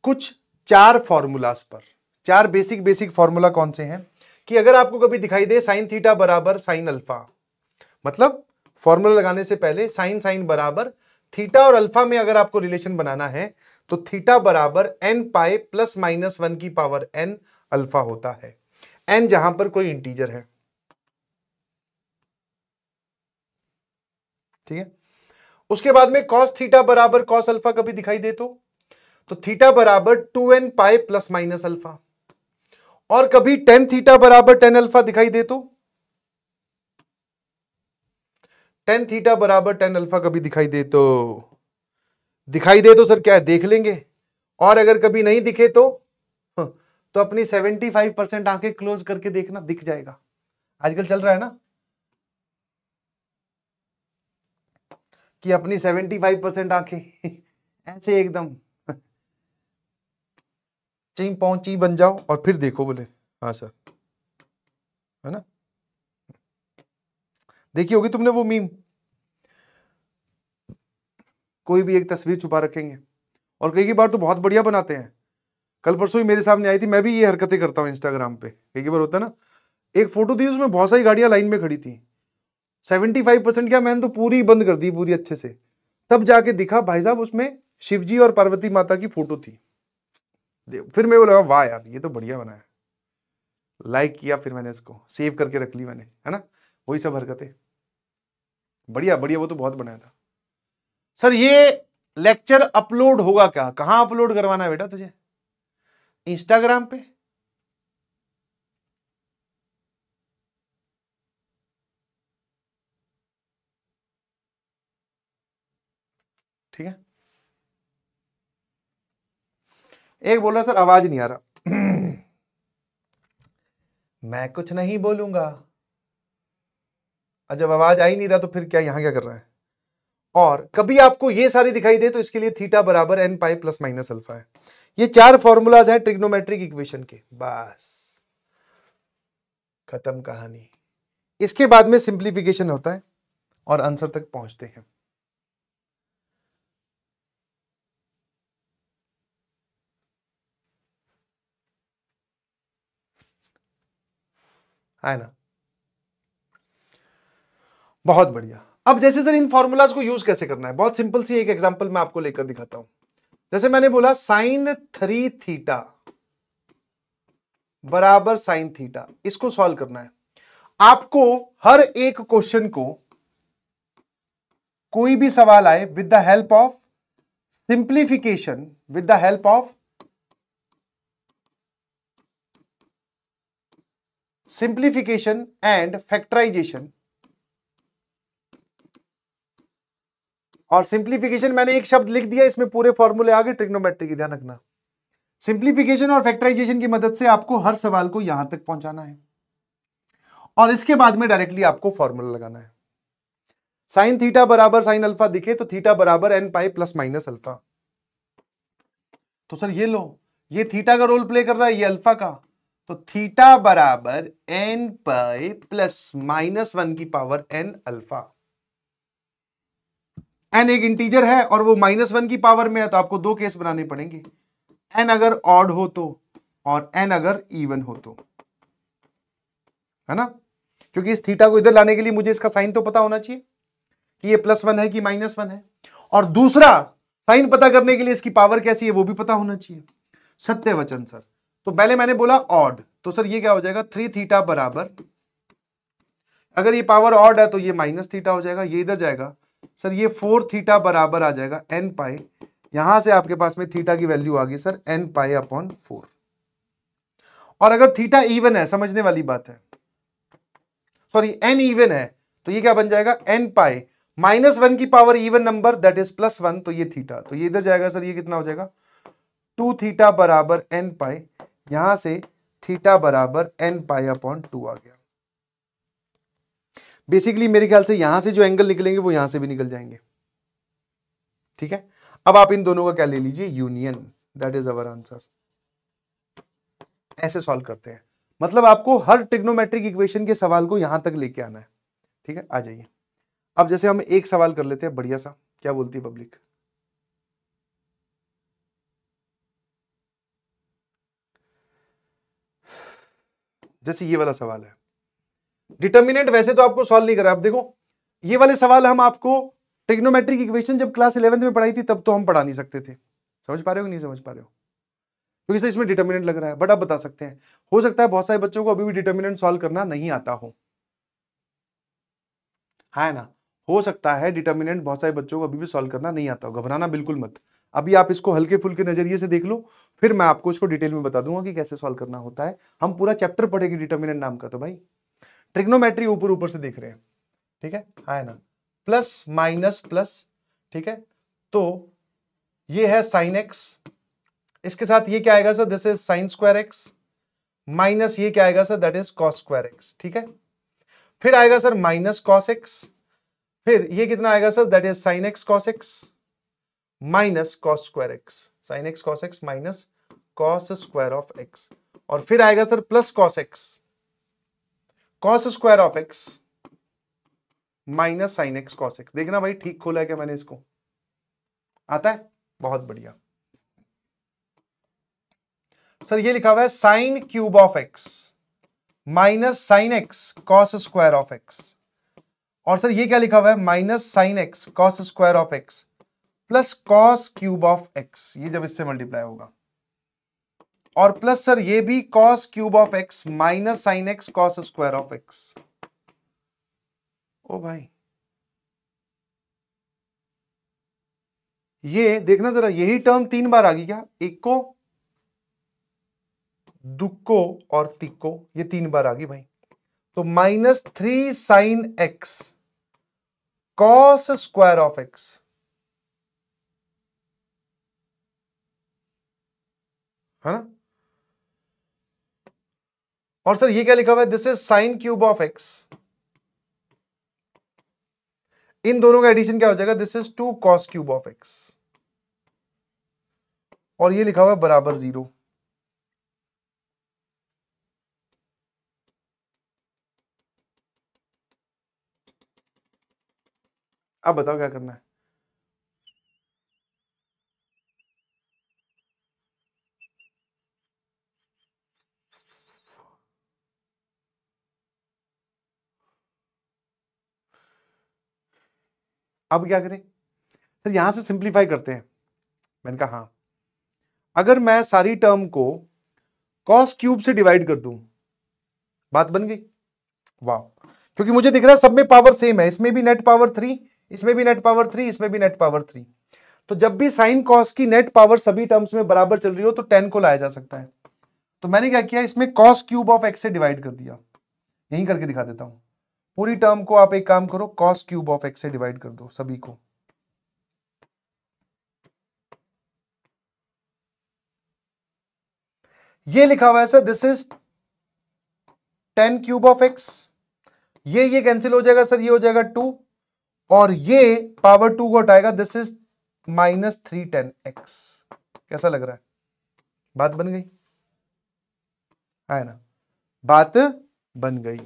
कुछ चार फॉर्मूलाज पर चार बेसिक बेसिक फॉर्मूला कौन से हैं कि अगर आपको कभी दिखाई दे साइन थीटा बराबर साइन अल्फा मतलब फॉर्मूला लगाने से पहले साइन साइन बराबर थीटा और अल्फा में अगर आपको रिलेशन बनाना है तो थीटा बराबर n pi plus minus one की पावर एन अल्फा होता है एन जहां पर कोई इंटीजर है ठीक है उसके बाद में कॉस थीटा बराबर कॉस अल्फा कभी दिखाई दे तो तो थीटा बराबर two n pi plus minus alpha और कभी टेन थीटा बराबर टेन अल्फा दिखाई दे तो टेन थीटा बराबर टेन अल्फा कभी दिखाई दे तो दिखाई दे तो सर क्या है देख लेंगे और अगर कभी नहीं दिखे तो हाँ, तो अपनी 75 परसेंट आंखें क्लोज करके देखना दिख जाएगा आजकल चल रहा है ना कि अपनी 75 परसेंट आंखें ऐसे एकदम चिंग पौ बन जाओ और फिर देखो बोले हाँ सर है ना देखी होगी तुमने वो मीम कोई भी एक तस्वीर छुपा रखेंगे और कई कई बार तो बहुत बढ़िया बनाते हैं कल परसों ही मेरे सामने आई थी मैं भी ये हरकतें करता हूँ इंस्टाग्राम पे कई कई बार होता है ना एक फोटो थी उसमें बहुत सारी गाड़ियां लाइन में खड़ी थी सेवेंटी फाइव परसेंट क्या मैंने तो पूरी बंद कर दी पूरी अच्छे से तब जाके दिखा भाई साहब उसमें शिवजी और पार्वती माता की फोटो थी फिर मेरे को लगा वाह यार ये तो बढ़िया बनाया लाइक किया फिर मैंने इसको सेव करके रख ली मैंने है ना वही सब हरकतें बढ़िया बढ़िया वो तो बहुत बनाया था सर ये लेक्चर अपलोड होगा क्या कहाँ अपलोड करवाना है बेटा तुझे इंस्टाग्राम पे ठीक है एक बोल रहा सर आवाज नहीं आ रहा मैं कुछ नहीं बोलूंगा जब आवाज आई नहीं रहा तो फिर क्या यहां क्या कर रहा है और कभी आपको ये सारी दिखाई दे तो इसके लिए थीटा बराबर n pi plus minus alpha है ये चार फॉर्मूलाज हैं ट्रिग्नोमेट्रिक इक्वेशन के बस खत्म कहानी इसके बाद में सिंप्लीफिकेशन होता है और आंसर तक पहुंचते हैं है ना बहुत बढ़िया अब जैसे सर इन फॉर्मूलाज को यूज कैसे करना है बहुत सिंपल सी एक एग्जांपल मैं आपको लेकर दिखाता हूं जैसे मैंने बोला साइन थ्री थीटा बराबर साइन थीटा इसको सॉल्व करना है आपको हर एक क्वेश्चन को कोई भी सवाल आए with the help of simplification with the help of simplification and factorization और सिंप्लीफिकेशन मैंने एक शब्द लिख दिया इसमें पूरे फॉर्मूले आ गए ट्रिग्नोमेट्री की ध्यान रखना सिंप्लीफिकेशन और फैक्टराइजेशन की मदद से आपको हर सवाल को यहां तक पहुंचाना है और इसके बाद में डायरेक्टली आपको फॉर्मूला लगाना है साइन थीटा बराबर साइन अल्फा दिखे तो थीटा बराबर n pi plus minus alpha तो सर ये लो ये थीटा का रोल प्ले कर रहा है ये अल्फा का तो थीटा बराबर n pi plus minus one की पावर एन अल्फा एन एक इंटीजर है और वो माइनस वन की पावर में है तो आपको दो केस बनाने पड़ेंगे एन अगर ऑड हो तो और एन अगर इवन हो तो है ना क्योंकि इस थीटा को इधर लाने के लिए मुझे इसका साइन तो पता होना चाहिए कि ये प्लस वन है कि माइनस वन है और दूसरा साइन पता करने के लिए इसकी पावर कैसी है वो भी पता होना चाहिए सत्य वचन सर तो पहले मैंने बोला ऑड तो सर ये क्या हो जाएगा थ्री थीटा बराबर अगर ये पावर ऑड है तो ये माइनस थीटा हो जाएगा ये इधर जाएगा सर ये फोर थीटा बराबर आ जाएगा एन पाई यहां से आपके पास में थीटा की वैल्यू आ गई sir n pi upon four और अगर थीटा इवन है समझने वाली बात है सॉरी एन इवन है तो ये क्या बन जाएगा एन पाई माइनस वन की power even number that is plus one तो ये थीटा तो ये इधर जाएगा सर ये कितना हो जाएगा टू थीटा बराबर एन पाई यहां से थीटा बराबर एन पाई अपॉन टू आ गया बेसिकली मेरे ख्याल से यहां से जो एंगल निकलेंगे वो यहां से भी निकल जाएंगे ठीक है अब आप इन दोनों का क्या ले लीजिए union that is our answer ऐसे सॉल्व करते हैं मतलब आपको हर ट्रिग्नोमेट्रिक इक्वेशन के सवाल को यहां तक लेके आना है ठीक है आ जाइए अब जैसे हम एक सवाल कर लेते हैं बढ़िया सा क्या बोलती है पब्लिक जैसे ये वाला सवाल है डिटर्मिनेंट वैसे तो आपको सॉल्व नहीं करा आप देखो ये वाले सवाल हम आपको ट्रिग्नोमेट्रिक इक्वेशन जब क्लास इलेवेंथ में पढ़ाई थी तब तो हम पढ़ा नहीं सकते थे समझ पा रहे हो कि नहीं समझ पा रहे हो क्योंकि तो इसमें डिटर्मिनेंट लग रहा है बट आप बता सकते हैं हो सकता है बहुत सारे बच्चों को अभी भी डिटर्मिनेंट सॉल्व करना नहीं आता हो हाँ ना हो सकता है डिटर्मिनेंट बहुत सारे बच्चों को अभी भी सॉल्व करना नहीं आता हो घबराना बिल्कुल मत अभी आप इसको हल्के फुल्के नजरिए से देख लो फिर मैं आपको इसको डिटेल में बता दूंगा कि कैसे सॉल्व करना होता है हम पूरा चैप्टर पढ़ेंगे डिटर्मिनेंट नाम का तो भाई ट्रिग्नोमेट्री ऊपर ऊपर से देख रहे हैं ठीक है है हाँ ना प्लस माइनस प्लस ठीक है तो ये है साइन एक्स इसके साथ ये क्या आएगा sir this is sine square x minus ये क्या आएगा sir that is cos square x ठीक है फिर आएगा सर माइनस कॉस एक्स फिर ये कितना आएगा sir that is sine x cos x minus cos square x sine x cos x minus cos square of x और फिर आएगा sir plus cos x cos square of x minus sine x cos x देखना भाई ठीक खोला है क्या मैंने इसको आता है बहुत बढ़िया सर ये लिखा हुआ है sine cube of x minus sine x cos square of x और सर ये क्या लिखा हुआ है minus sine x cos square of x plus cos cube of x ये जब इससे मल्टीप्लाई होगा और प्लस सर ये भी cos cube of x minus sine x cos square of x ओ भाई ये देखना जरा यही टर्म तीन बार आ गई क्या इक्को दुको और तिको ये तीन बार आ गई भाई तो minus three sine x cos square of x है ना और सर ये क्या लिखा हुआ है this is sine cube of x इन दोनों का एडिशन क्या हो जाएगा this is two cos cube of x और ये लिखा हुआ है बराबर जीरो अब बताओ क्या करना है अब क्या करें सर यहां से सिंप्लीफाई करते हैं मैंने कहा हाँ अगर मैं सारी टर्म को कॉस क्यूब से डिवाइड कर दूं बात बन गई वाह क्योंकि मुझे दिख रहा है सब में पावर सेम है इसमें भी नेट पावर थ्री इसमें भी नेट पावर थ्री इसमें भी नेट पावर थ्री तो जब भी साइन कॉस की नेट पावर सभी टर्म्स में बराबर चल रही हो तो टेन को लाया जा सकता है तो मैंने क्या किया इसमें कॉस क्यूब ऑफ एक्स से डिवाइड कर दिया यही करके दिखा देता हूं पूरी टर्म को आप एक काम करो कॉस क्यूब ऑफ एक्स से डिवाइड कर दो सभी को ये लिखा हुआ है sir this is tan cube of x ये ये कैंसिल हो जाएगा सर ये हो जाएगा टू और ये पावर टू को हटाएगा this is minus three tan x कैसा लग रहा है बात बन गई है ना बात बन गई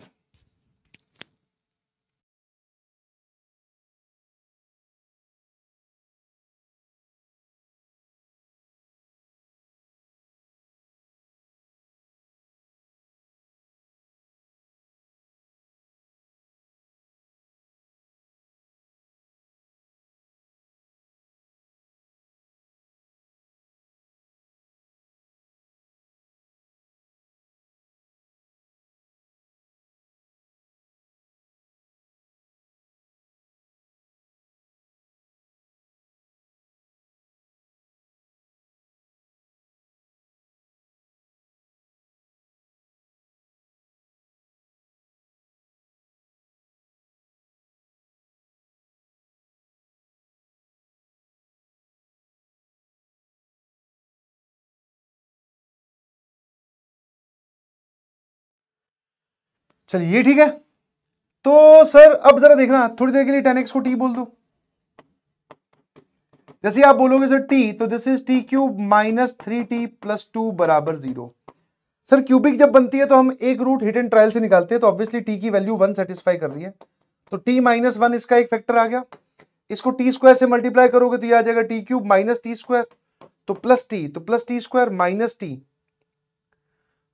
चलिए ये ठीक है तो सर अब जरा देखना थोड़ी देर के लिए टेन एक्स को टी बोल दो जैसे आप बोलोगे सर टी तो this is t cube minus three t plus two बराबर जीरो सर क्यूबिक जब बनती है तो हम एक रूट हिट एंड ट्रायल से निकालते हैं तो ऑब्वियसली टी की वैल्यू वन सेटिस्फाई कर रही है तो टी माइनस वन इसका एक फैक्टर आ गया इसको टी स्क्वायर से मल्टीप्लाई करोगे तो यह आ जाएगा t cube minus t square तो प्लस टी तो plus t square minus t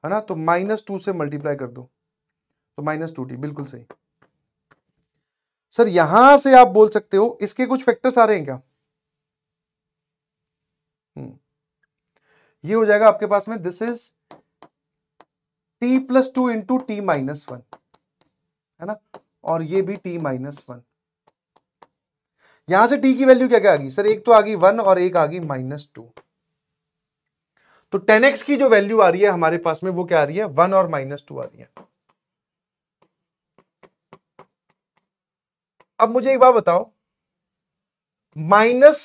है ना तो माइनस टू से मल्टीप्लाई कर दो तो माइनस टू टी बिल्कुल सही सर यहां से आप बोल सकते हो इसके कुछ फैक्टर्स आ रहे हैं क्या हम्म। ये हो जाएगा आपके पास में this is t plus two into t minus one है ना और ये भी टी माइनस वन यहां से टी की वैल्यू क्या क्या आ गई सर एक तो आ गई वन और एक आ गई माइनस टू तो टेन एक्स की जो वैल्यू आ रही है हमारे पास में वो क्या आ रही है वन और माइनस टू आ रही है अब मुझे एक बात बताओ माइनस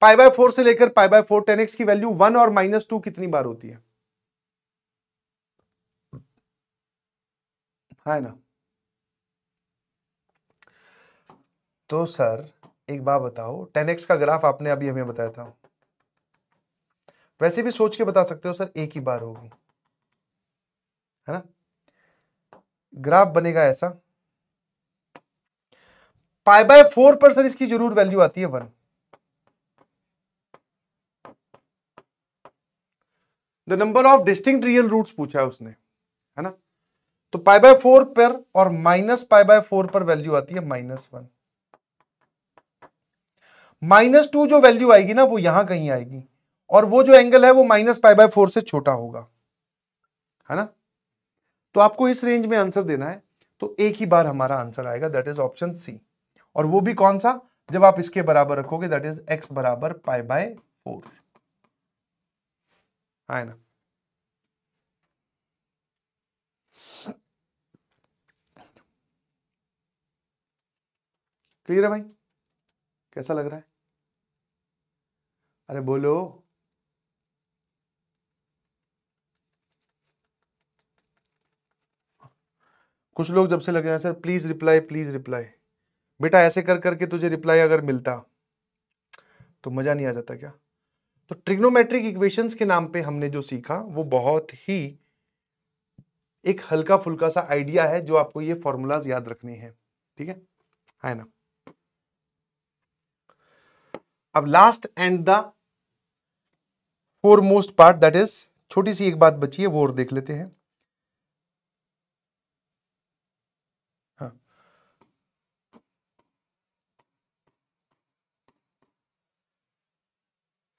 पाई बाय फोर से लेकर pi by four tan x की वैल्यू वन और माइनस टू कितनी बार होती है हाँ ना तो सर एक बात बताओ टेन एक्स का ग्राफ आपने अभी हमें बताया था वैसे भी सोच के बता सकते हो सर एक ही बार होगी है ना ग्राफ बनेगा ऐसा पाई बाय फोर पर सर इसकी जरूर वैल्यू आती है one the number of distinct real roots पूछा है उसने है ना तो पाई बाय फोर पर और माइनस पाई बाय फोर पर वैल्यू आती है माइनस वन माइनस टू जो वैल्यू आएगी ना वो यहां कहीं आएगी और वो जो एंगल है वो माइनस पाई बाय फोर से छोटा होगा है ना तो आपको इस रेंज में आंसर देना है तो एक ही बार हमारा आंसर आएगा दैट इज ऑप्शन सी और वो भी कौन सा जब आप इसके बराबर रखोगे दैट इज एक्स बराबर पाई बाय फोर है ना क्लियर है भाई कैसा लग रहा है अरे बोलो कुछ लोग जब से लगे हैं sir please reply please reply बेटा ऐसे कर करके तुझे रिप्लाई अगर मिलता तो मज़ा नहीं आ जाता क्या तो ट्रिग्नोमेट्रिक इक्वेशंस के नाम पे हमने जो सीखा वो बहुत ही एक हल्का फुल्का सा आइडिया है जो आपको ये फॉर्मूलाज याद रखने हैं ठीक है है ना अब last and the foremost part that is छोटी सी एक बात बची है वो और देख लेते हैं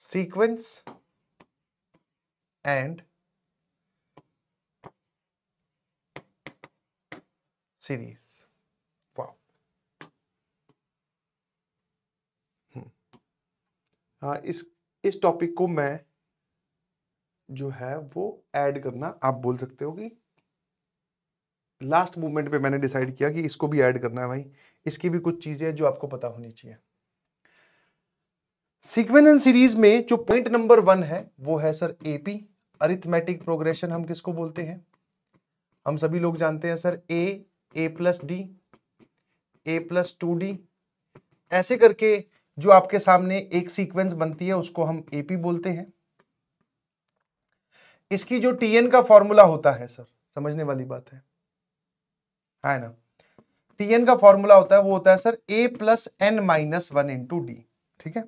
sequence and series. Wow. Hmm. हाँ इस इस टॉपिक को मैं जो है वो ऐड करना आप बोल सकते हो कि लास्ट मूवमेंट पे मैंने डिसाइड किया कि इसको भी ऐड करना है भाई इसकी भी कुछ चीज़ें हैं जो आपको पता होनी चाहिए सीक्वेंस एंड सीरीज में जो पॉइंट नंबर वन है वो है सर एपी अरिथमेटिक प्रोग्रेशन हम किसको बोलते हैं हम सभी लोग जानते हैं sir a a plus d a plus two d ऐसे करके जो आपके सामने एक सीक्वेंस बनती है उसको हम एपी बोलते हैं इसकी जो टीएन का फॉर्मूला होता है सर समझने वाली बात है है ना टीएन का फॉर्मूला होता है वो होता है sir a plus n minus one into d ठीक है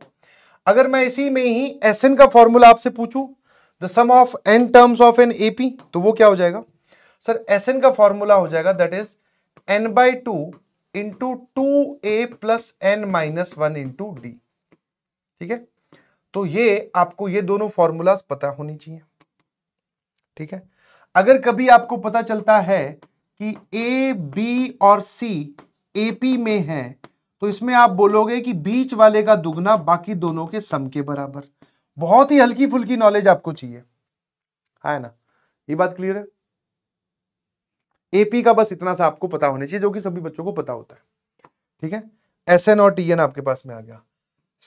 अगर मैं इसी में ही एस एन का फॉर्मूला आपसे पूछूं the sum of n terms of an AP तो वो क्या हो जाएगा सर एस एन का फॉर्मूला हो जाएगा that is n by two into two a plus n minus one into d ठीक है तो ये आपको ये दोनों फॉर्मूलाज पता होनी चाहिए ठीक है अगर कभी आपको पता चलता है कि ए बी और सी एपी में है तो इसमें आप बोलोगे कि बीच वाले का दुगना बाकी दोनों के सम के बराबर बहुत ही हल्की फुल्की नॉलेज आपको चाहिए हाँ, है ना ये बात क्लियर है एपी का बस इतना सा आपको पता होना चाहिए जो कि सभी बच्चों को पता होता है ठीक है एस एन और टीएन एन आपके पास में आ गया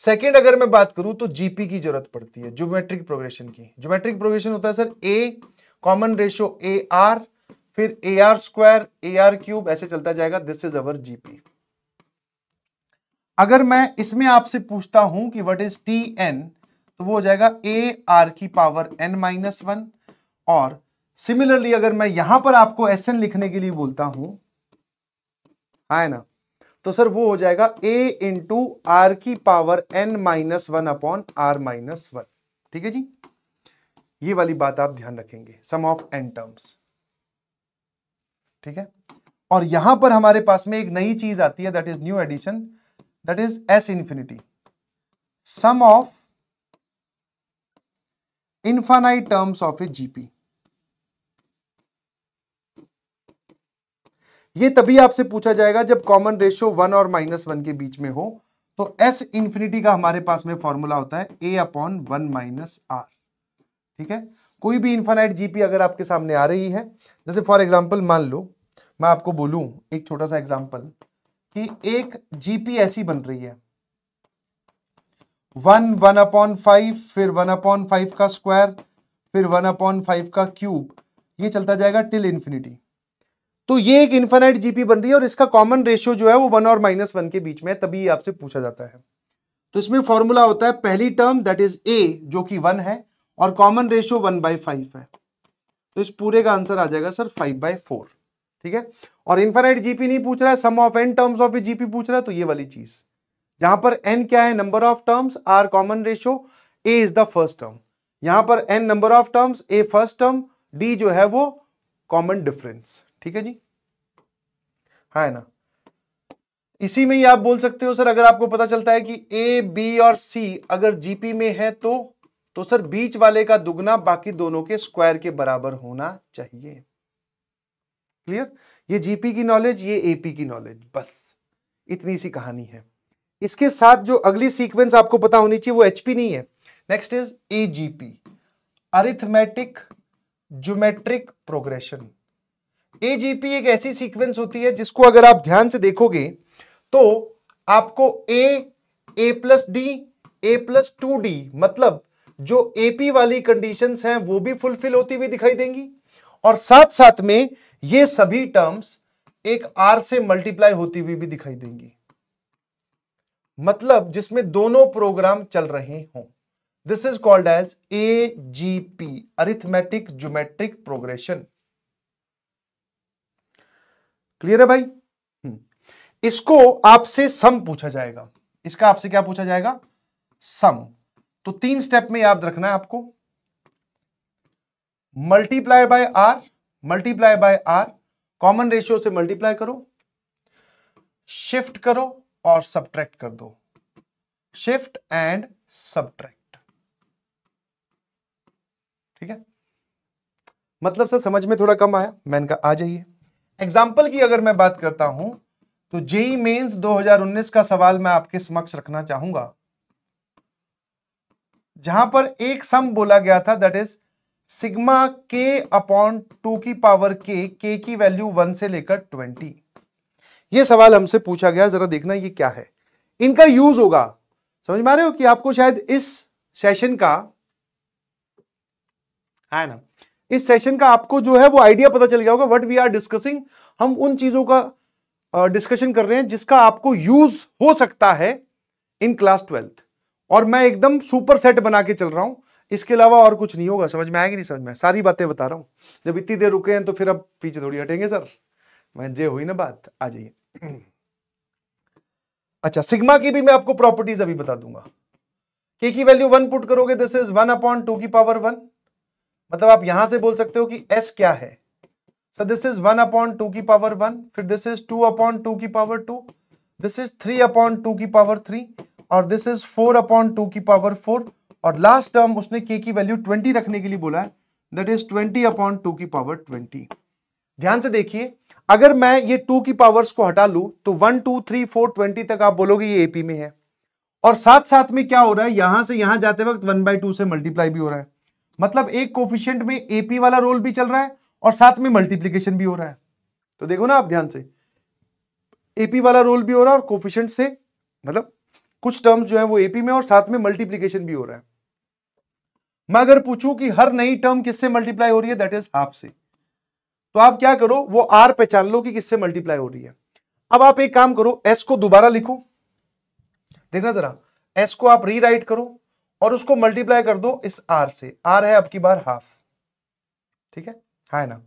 सेकेंड अगर मैं बात करूं तो जीपी की जरूरत पड़ती है ज्योमेट्रिक प्रोग्रेशन की ज्योमेट्रिक प्रोग्रेशन होता है sir a common ratio a r फिर a r square a r cube ऐसे चलता जाएगा दिस इज अवर जीपी अगर मैं इसमें आपसे पूछता हूं कि व्हाट इज टी एन तो वो हो जाएगा ए आर की पावर एन माइनस वन और सिमिलरली अगर मैं यहां पर आपको एस एन लिखने के लिए बोलता हूं है ना तो सर वो हो जाएगा ए इंटू आर की power n minus one upon r minus one ठीक है जी ये वाली बात आप ध्यान रखेंगे सम ऑफ एन टर्म्स ठीक है और यहां पर हमारे पास में एक नई चीज आती है that is new addition that is S infinity. Sum of infinite terms of a GP. ये तभी आपसे पूछा जाएगा जब कॉमन रेशियो वन और माइनस वन के बीच में हो तो एस इंफिनिटी का हमारे पास में फॉर्मूला होता है a upon one minus r ठीक है कोई भी इन्फानाइट जीपी अगर आपके सामने आ रही है जैसे फॉर एग्जाम्पल मान लो मैं आपको बोलूं एक छोटा सा एग्जाम्पल कि एक जीपी ऐसी बन रही है वन वन अपॉन फाइव फिर वन अपॉन फाइव का स्क्वायर फिर वन अपॉन फाइव का क्यूब ये चलता जाएगा टिल इंफिनिटी तो ये एक इंफिनाइट जीपी बन रही है और इसका कॉमन रेशियो जो है वो वन और माइनस वन के बीच में है तभी आपसे पूछा जाता है तो इसमें फॉर्मूला होता है पहली टर्म दैट इज ए जो कि वन है और common ratio one by five है तो इस पूरे का आंसर आ जाएगा सर फाइव बाई फोर ठीक है और इन्फाइट जीपी नहीं पूछ रहा है sum of n terms of GP पूछ रहा है तो ये वाली चीज यहां पर एन क्या है number of terms r common ratio a is the first term यहां पर n number of terms a first term d जो है वो कॉमन डिफरेंस ठीक है जी हाँ है ना इसी में ही आप बोल सकते हो सर अगर आपको पता चलता है कि ए बी और सी अगर जीपी में है तो तो सर बीच वाले का दुगना बाकी दोनों के स्क्वायर के बराबर होना चाहिए क्लियर ये जीपी की नॉलेज ये एपी की नॉलेज बस इतनी सी कहानी है इसके साथ जो अगली सीक्वेंस आपको पता होनी चाहिए वो एचपी नहीं है next is P arithmetic geometric progression P एक ऐसी सीक्वेंस होती है जिसको अगर आप ध्यान से देखोगे तो आपको a a plus d a plus two d मतलब जो एपी वाली कंडीशंस हैं वो भी फुलफिल होती हुई दिखाई देंगी और साथ साथ में ये सभी टर्म्स एक आर से मल्टीप्लाई होती हुई भी दिखाई देंगी मतलब जिसमें दोनों प्रोग्राम चल रहे हों this is called as A G P arithmetic geometric progression clear है भाई हम्म। इसको आपसे सम पूछा जाएगा इसका आपसे क्या पूछा जाएगा सम तो तीन स्टेप में याद रखना है आपको multiply by r multiply by r common ratio से मल्टीप्लाई करो शिफ्ट करो और सब्ट्रैक्ट कर दो शिफ्ट एंड सब्ट्रैक्ट ठीक है मतलब सर समझ में थोड़ा कम आया मैंने कहा आ जाइए एग्जाम्पल की अगर मैं बात करता हूं तो जेई मेंस 2019 का सवाल मैं आपके समक्ष रखना चाहूंगा जहां पर एक सम बोला गया था that is sigma k upon two की पावर के के की वैल्यू वन से लेकर ट्वेंटी ये सवाल हमसे पूछा गया जरा देखना ये क्या है इनका यूज होगा समझ में आ रहे हो कि आपको शायद इस सेशन का है ना इस सेशन का आपको जो है वो आइडिया पता चल गया होगा व्हाट वी आर डिस्कसिंग हम उन चीजों का डिस्कशन कर रहे हैं जिसका आपको यूज हो सकता है इन क्लास ट्वेल्थ और मैं एकदम सुपर सेट बना के चल रहा हूं इसके अलावा और कुछ नहीं होगा समझ में आएगी नहीं समझ में सारी बातें बता रहा हूँ जब इतनी देर रुके हैं तो फिर अब पीछे थोड़ी हटेंगे सर मैं जे हुई ना बात आ जाइए अच्छा सिग्मा की भी मैं आपको प्रॉपर्टीज अभी बता दूंगा के की वैल्यू वन पुट करोगे this is one upon two की पावर वन मतलब आप यहां से बोल सकते हो कि एस क्या है sir this is one upon two की पावर वन फिर this is two upon two की power two this is three upon two की पावर थ्री और this is four upon two की पावर फोर और लास्ट टर्म उसने k की value twenty रखने के लिए बोला है that is twenty upon two की पावर ट्वेंटी ध्यान से देखिए अगर मैं ये टू की पावर्स को हटा लू तो one two three four twenty तक आप बोलोगे ये एपी में है और साथ साथ में क्या हो रहा है यहां से यहां जाते वक्त वन बाई टू से मल्टीप्लाई भी हो रहा है मतलब एक कोफिशियंट में एपी वाला रोल भी चल रहा है और साथ में मल्टीप्लीकेशन भी हो रहा है तो देखो ना आप ध्यान से एपी वाला रोल भी हो रहा है और कोफिशियंट से मतलब कुछ टर्म जो है वो एपी में और साथ में मल्टीप्लीकेशन भी हो रहा है मैं अगर पूछूं कि हर नई टर्म किससे मल्टीप्लाई हो रही है दैट इज हाफ से तो आप क्या करो वो आर पहचान लो कि किससे मल्टीप्लाई हो रही है अब आप एक काम करो एस को दोबारा लिखो देखना जरा एस को आप रीराइट करो और उसको मल्टीप्लाई कर दो इस आर से आर है आपकी बार हाफ ठीक है है हाँ ना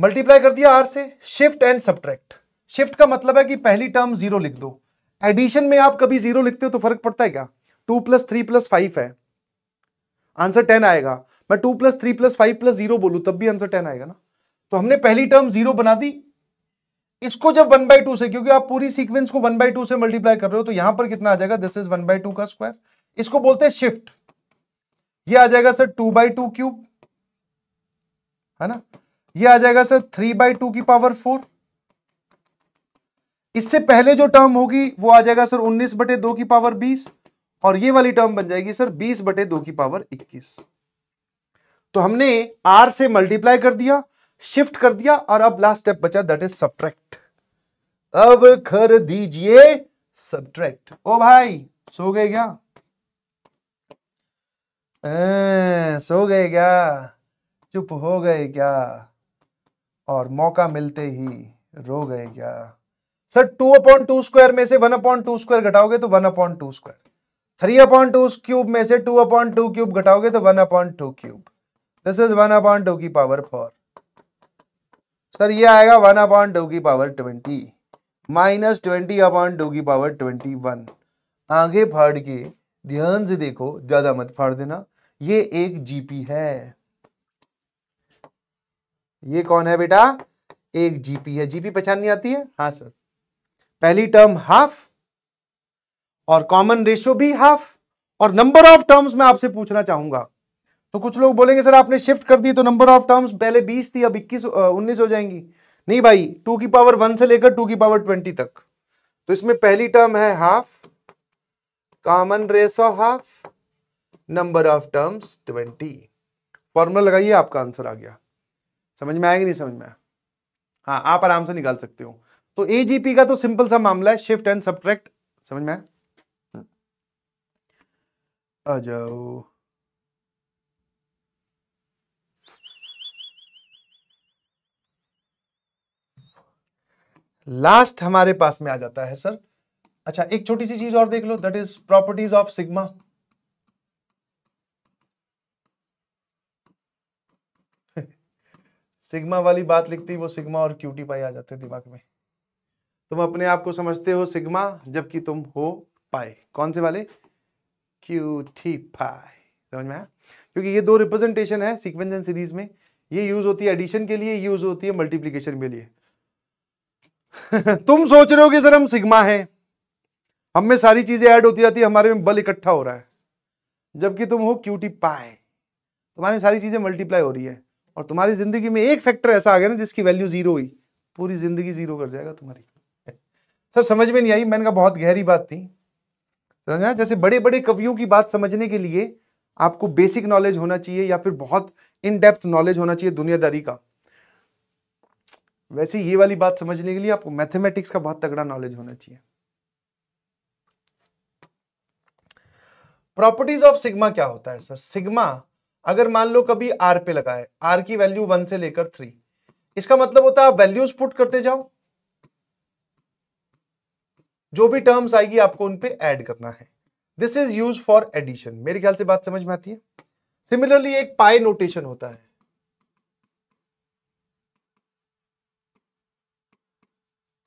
मल्टीप्लाई कर दिया आर से शिफ्ट एंड सब्ट्रैक्ट शिफ्ट का मतलब है कि पहली टर्म जीरो लिख दो एडिशन में आप कभी जीरो लिखते हो तो फर्क पड़ता है क्या two plus three plus five है आंसर टेन आएगा मैं two plus three plus five plus zero बोलू तब भी आंसर टेन आएगा ना तो हमने पहली टर्म जीरो बना दी इसको जब वन बाई टू से क्योंकि आप पूरी सीक्वेंस को वन बाई टू से मल्टीप्लाई कर रहे हो तो यहां पर कितना आ जाएगा this is one by two का स्क्वायर इसको बोलते हैं शिफ्ट ये आ जाएगा sir two by two cube है ना ये आ जाएगा सर थ्री बाई टू की पावर फोर इससे पहले जो टर्म होगी वो आ जाएगा सर उन्नीस बटे दो की पावर बीस और ये वाली टर्म बन जाएगी सर बीस बटे दो की पावर इक्कीस तो हमने आर से मल्टीप्लाई कर दिया शिफ्ट कर दिया और अब लास्ट स्टेप बचा दट इज सब्ट्रैक्ट अब कर दीजिए सब्ट्रैक्ट ओ भाई सो गए क्या ए, सो गए क्या चुप हो गए क्या और मौका मिलते ही रो गए क्या sir two upon two square में से वन अपॉइंट टू स्क्वायर घटाओगे तो one upon two square three upon two cube में से टू अपॉइंट टू क्यूब घटाओगे तो one upon two cube this is one upon two की पावर फोर सर ये आएगा वन अपॉइंट टू की power twenty minus twenty upon two की power twenty one आगे फाड़ के ध्यान से देखो ज्यादा मत फाड़ देना ये एक जीपी है ये कौन है बेटा एक जीपी है जीपी पहचान नहीं आती है हाँ सर पहली टर्म हाफ और कॉमन रेशियो भी हाफ और नंबर ऑफ टर्म्स में आपसे पूछना चाहूंगा तो कुछ लोग बोलेंगे सर आपने शिफ्ट कर दी तो नंबर ऑफ टर्म्स पहले 20 थी अब 21 19 हो जाएंगी नहीं भाई टू की पावर वन से लेकर टू की पावर ट्वेंटी तक तो इसमें पहली टर्म है half common ratio half number of terms twenty formula लगाइए आपका आंसर आ गया समझ में आएगा नहीं समझ में हाँ आप आराम से निकाल सकते हो तो एजीपी का तो सिंपल सा मामला है शिफ्ट एंड सब्ट्रैक्ट समझ में आया आ जाओ लास्ट हमारे पास में आ जाता है सर अच्छा एक छोटी सी चीज और देख लो that is properties of sigma sigma वाली बात लिखती वो सिग्मा और क्यूटी पाई आ जाते दिमाग में तुम अपने आप को समझते हो सिग्मा जबकि तुम हो पाए कौन से वाले क्यू टी पाई समझ में आया क्योंकि ये दो रिप्रेजेंटेशन है सीक्वेंस एंड सीरीज में ये यूज होती है एडिशन के लिए यूज होती है मल्टीप्लीकेशन के लिए तुम सोच रहे हो कि सर हम सिग्मा है हम में सारी चीजें ऐड होती जाती है हमारे में बल इकट्ठा हो रहा है जबकि तुम हो क्यूटी पाए तुम्हारी सारी चीजें मल्टीप्लाई हो रही है और तुम्हारी जिंदगी में एक फैक्टर ऐसा आ गया ना जिसकी वैल्यू जीरो हुई पूरी जिंदगी जीरो कर जाएगा तुम्हारी सर समझ में नहीं आई मैंने कहा बहुत गहरी बात थी समझा जैसे बड़े बड़े कवियों की बात समझने के लिए आपको बेसिक नॉलेज होना चाहिए या फिर बहुत इन डेप्थ नॉलेज होना चाहिए दुनियादारी का वैसे ये वाली बात समझने के लिए आपको मैथमेटिक्स का बहुत तगड़ा नॉलेज होना चाहिए प्रॉपर्टीज ऑफ सिग्मा क्या होता है सर सिग्मा अगर मान लो कभी आर पे लगाए आर की वैल्यू वन से लेकर थ्री इसका मतलब होता है आप वैल्यूज पुट करते जाओ जो भी टर्म्स आएगी आपको उन पे ऐड करना है this is use for addition मेरे ख्याल से बात समझ में आती है सिमिलरली एक पाई नोटेशन होता है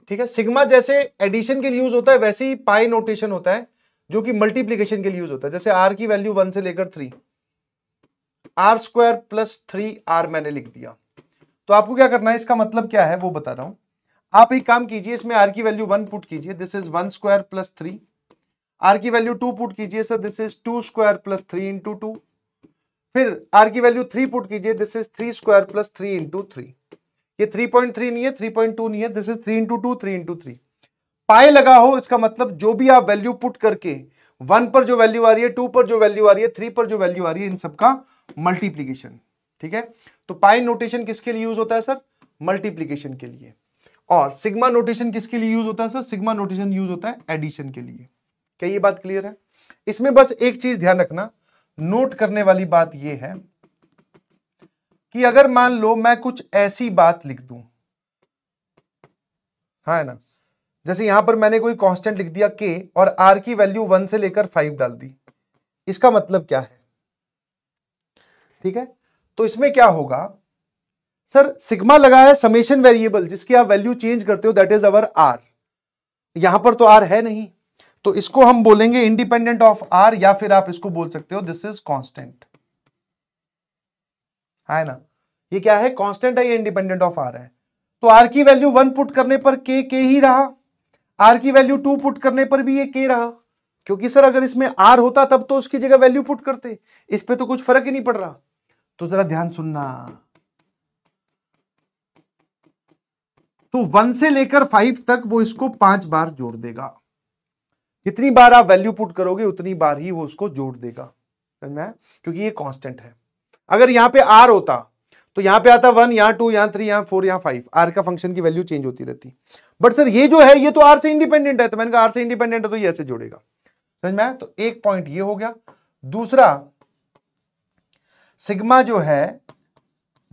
ठीक है सिग्मा जैसे एडिशन के लिए यूज होता है वैसे ही पाई नोटेशन होता है जो कि मल्टीप्लीकेशन के लिए यूज होता है जैसे आर की वैल्यू वन से लेकर three R square plus three R मैंने लिख दिया तो आपको क्या करना है इसका मतलब क्या है वो बता रहा हूं आप एक काम कीजिए इसमें आर की वैल्यू वन पुट कीजिए this is one square plus three R की वैल्यू टू पुट कीजिए sir this is two square plus three into two फिर आर की वैल्यू थ्री पुट कीजिए this is three square plus three into three ये three point three नहीं है three point two नहीं है this is three into two three into three पाए लगा हो इसका मतलब जो भी आप वैल्यू पुट करके वन पर जो वैल्यू आ रही है टू पर जो वैल्यू आ रही है थ्री पर जो वैल्यू आ रही है इन सबका मल्टीप्लीकेशन ठीक है तो पाई नोटेशन किसके लिए यूज होता है सर मल्टीप्लीकेशन के लिए और सिग्मा नोटेशन किसके लिए यूज होता है सर सिग्मा नोटेशन यूज होता है एडिशन के लिए क्या ये बात क्लियर है इसमें बस एक चीज ध्यान रखना नोट करने वाली बात यह है कि अगर मान लो मैं कुछ ऐसी बात लिख दू हाँ ना जैसे यहां पर मैंने कोई कांस्टेंट लिख दिया के और आर की वैल्यू वन से लेकर फाइव डाल दी इसका मतलब क्या है ठीक है तो इसमें क्या होगा सर सिग्मा लगा है समेशन वेरिएबल जिसकी आप वैल्यू चेंज करते हो दैट इज अवर आर यहां पर तो आर है नहीं तो इसको हम बोलेंगे इंडिपेंडेंट ऑफ आर या फिर आप इसको बोल सकते हो दिस इज कॉन्स्टेंट है ना ये क्या है कांस्टेंट है ये इंडिपेंडेंट ऑफ आर है तो आर की वैल्यू वन पुट करने पर के के ही रहा आर की वैल्यू टू पुट करने पर भी ये के रहा क्योंकि सर अगर इसमें आर होता तब तो उसकी जगह वैल्यू पुट करते इस पर तो कुछ फर्क ही नहीं पड़ रहा तो जरा ध्यान सुनना तो वन से लेकर फाइव तक वो इसको पांच बार जोड़ देगा जितनी बार आप वैल्यू पुट करोगे उतनी बार ही वो उसको जोड़ देगा समझ में क्योंकि ये कांस्टेंट है अगर यहां पे आर होता तो यहां पे आता वन यहाँ टू यहाँ थ्री यहाँ फोर यहाँ फाइव आर का फंक्शन की वैल्यू चेंज होती रहती बट सर ये जो है ये तो आर से इंडिपेंडेंट है तो मैंने कहा आर से इंडिपेंडेंट है तो ये ऐसे जोड़ेगा समझ में तो एक पॉइंट ये हो गया दूसरा सिग्मा जो है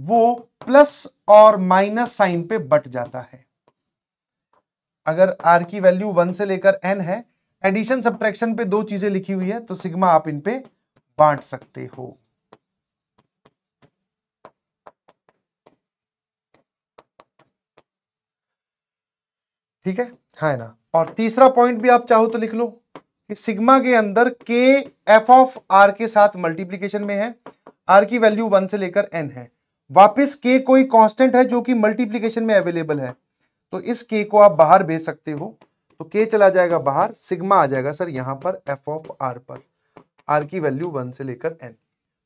वो प्लस और माइनस साइन पे बट जाता है अगर आर की वैल्यू वन से लेकर एन है एडिशन सब्ट्रैक्शन पे दो चीजें लिखी हुई है तो सिग्मा आप इन पे बांट सकते हो ठीक है हाँ ना और तीसरा पॉइंट भी आप चाहो तो लिख लो कि सिग्मा के अंदर के एफ ऑफ आर के साथ मल्टीप्लीकेशन में है आर की वैल्यू वन से लेकर एन है वापस के कोई कांस्टेंट है जो कि मल्टीप्लीकेशन में अवेलेबल है तो इस के को आप बाहर भेज सकते हो तो के चला जाएगा बाहर सिग्मा आ जाएगा सर यहां पर एफ ऑफ आर पर आर की वैल्यू वन से लेकर एन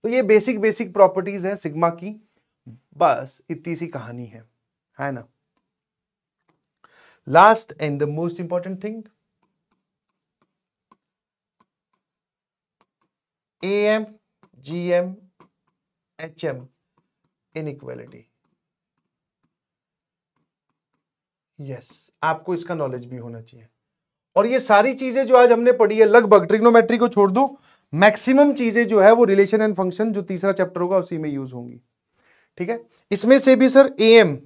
तो ये बेसिक बेसिक प्रॉपर्टीज हैं सिग्मा की बस इतनी सी कहानी है है ना last and the most important thing A M G M H M inequality yes आपको इसका नॉलेज भी होना चाहिए और ये सारी चीजें जो आज हमने पढ़ी है लगभग ट्रिग्नोमेट्री को छोड़ दू मैक्सिमम चीजें जो है वो रिलेशन एंड फंक्शन जो तीसरा चैप्टर होगा उसी में यूज होंगी ठीक है इसमें से भी सर ए एम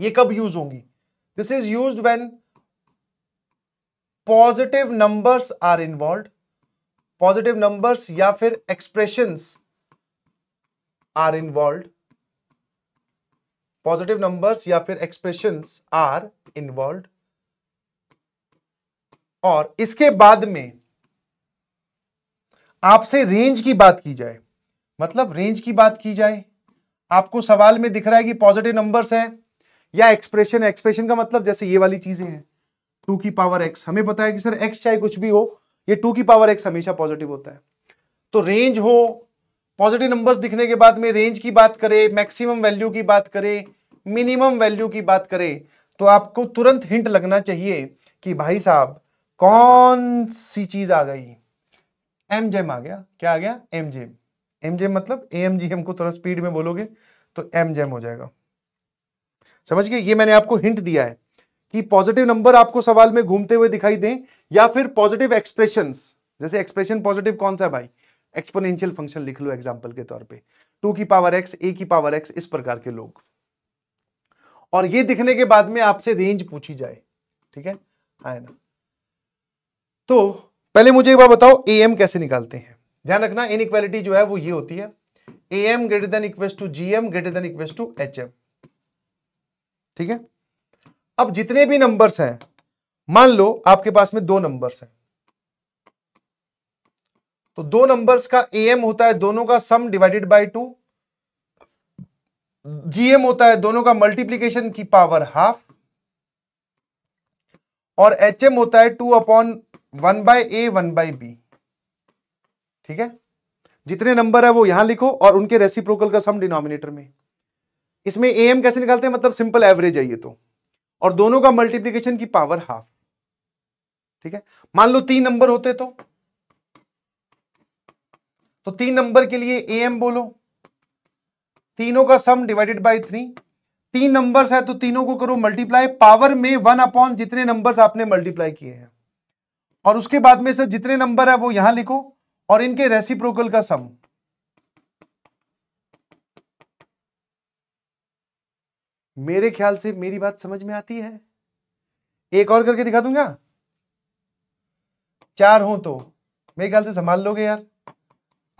ये कब यूज होंगी this is use when positive numbers are involve positive numbers या फिर expressions are involve positive numbers या फिर एक्सप्रेशंस आर इन्वॉल्व और इसके बाद में आपसे रेंज की बात की जाए मतलब रेंज की बात की जाए आपको सवाल में दिख रहा है कि पॉजिटिव नंबर्स हैं या एक्सप्रेशन एक्सप्रेशन का मतलब जैसे ये वाली चीजें हैं टू की पावर एक्स हमें पता है कि सर एक्स चाहे कुछ भी हो ये टू की पावर एक्स हमेशा पॉजिटिव होता है तो रेंज हो पॉजिटिव नंबर्स दिखने के बाद में रेंज की बात करें मैक्सिमम वैल्यू की बात करें मिनिमम वैल्यू की बात करें तो आपको तुरंत हिंट लगना चाहिए कि भाई साहब कौन सी चीज आ गई एम जेम आ गया क्या आ गया एम जेम एम जेम मतलब ए एम जी एम को थोड़ा स्पीड में बोलोगे तो एम जेम हो जाएगा समझ गए ये मैंने आपको हिंट दिया है कि पॉजिटिव नंबर आपको सवाल में घूमते हुए दिखाई दें या फिर पॉजिटिव एक्सप्रेशंस जैसे एक्सप्रेशन पॉजिटिव कौन सा है भाई एक्सपोनेंशियल फंक्शन लिख लो एग्जाम्पल के तौर पर टू की पावर एक्स ए की पावर एक्स इस प्रकार के लोग और ये दिखने के बाद में आपसे रेंज पूछी जाए ठीक है आए हाँ, ना तो पहले मुझे एक बार बताओ ए एम कैसे निकालते हैं ध्यान रखना इनइक्वालिटी जो है वो ये होती है ए M greater than equals to G M greater than equals to H M ठीक है अब जितने भी नंबर्स हैं मान लो आपके पास में दो नंबर्स हैं तो दो नंबर्स का एम होता है दोनों का sum divided by two GM होता है दोनों का मल्टीप्लीकेशन की पावर हाफ और एच एम होता है two upon one by A one by B ठीक है जितने नंबर है वो यहां लिखो और उनके रेसिप्रोकल का सम डिनोमिनेटर में इसमें ए एम कैसे निकालते हैं मतलब सिंपल एवरेज है ये तो और दोनों का मल्टीप्लीकेशन की पावर हाफ ठीक है मान लो तीन नंबर होते तो तो तीन नंबर के लिए ए एम बोलो तीनों का सम डिवाइडेड बाई थ्री तीन नंबर्स है तो तीनों को करो मल्टीप्लाई पावर में वन अपॉन जितने नंबर्स आपने मल्टीप्लाई किए हैं और उसके बाद में सर जितने नंबर है वो यहां लिखो और इनके रेसिप्रोकल का सम मेरे ख्याल से मेरी बात समझ में आती है एक और करके दिखा दूंगा चार हो तो मेरे ख्याल से संभाल लोगे यार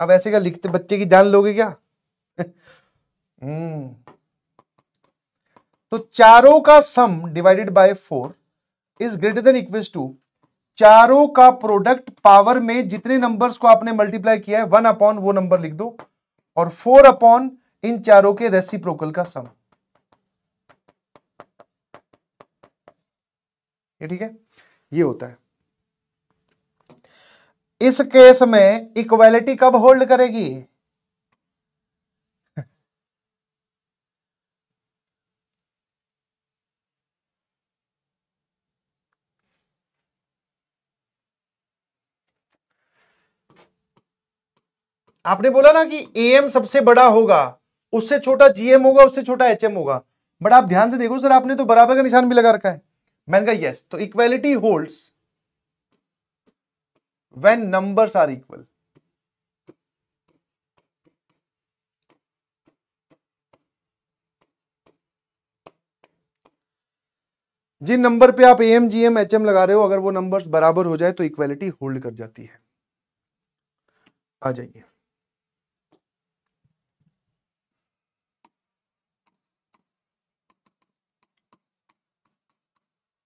अब ऐसे क्या लिखते बच्चे की जान लोगे क्या हम्म। तो चारों का sum divided by four is greater than equal to चारों का प्रोडक्ट पावर में जितने नंबर्स को आपने मल्टीप्लाई किया है वन अपॉन वो नंबर लिख दो और फोर अपॉन इन चारों के रेसिप्रोकल का सम ये ठीक है ये होता है इस केस में इक्वेलिटी कब होल्ड करेगी आपने बोला ना कि एम सबसे बड़ा होगा उससे छोटा जीएम होगा उससे छोटा एचएम होगा बट आप ध्यान से देखो सर आपने तो बराबर का निशान भी लगा रखा है मैंने कहा यस तो equality holds when numbers are equal. जिन नंबर पे आप M G M H M लगा रहे हो अगर वो नंबर्स बराबर हो जाए तो इक्वालिटी होल्ड कर जाती है आ जाइए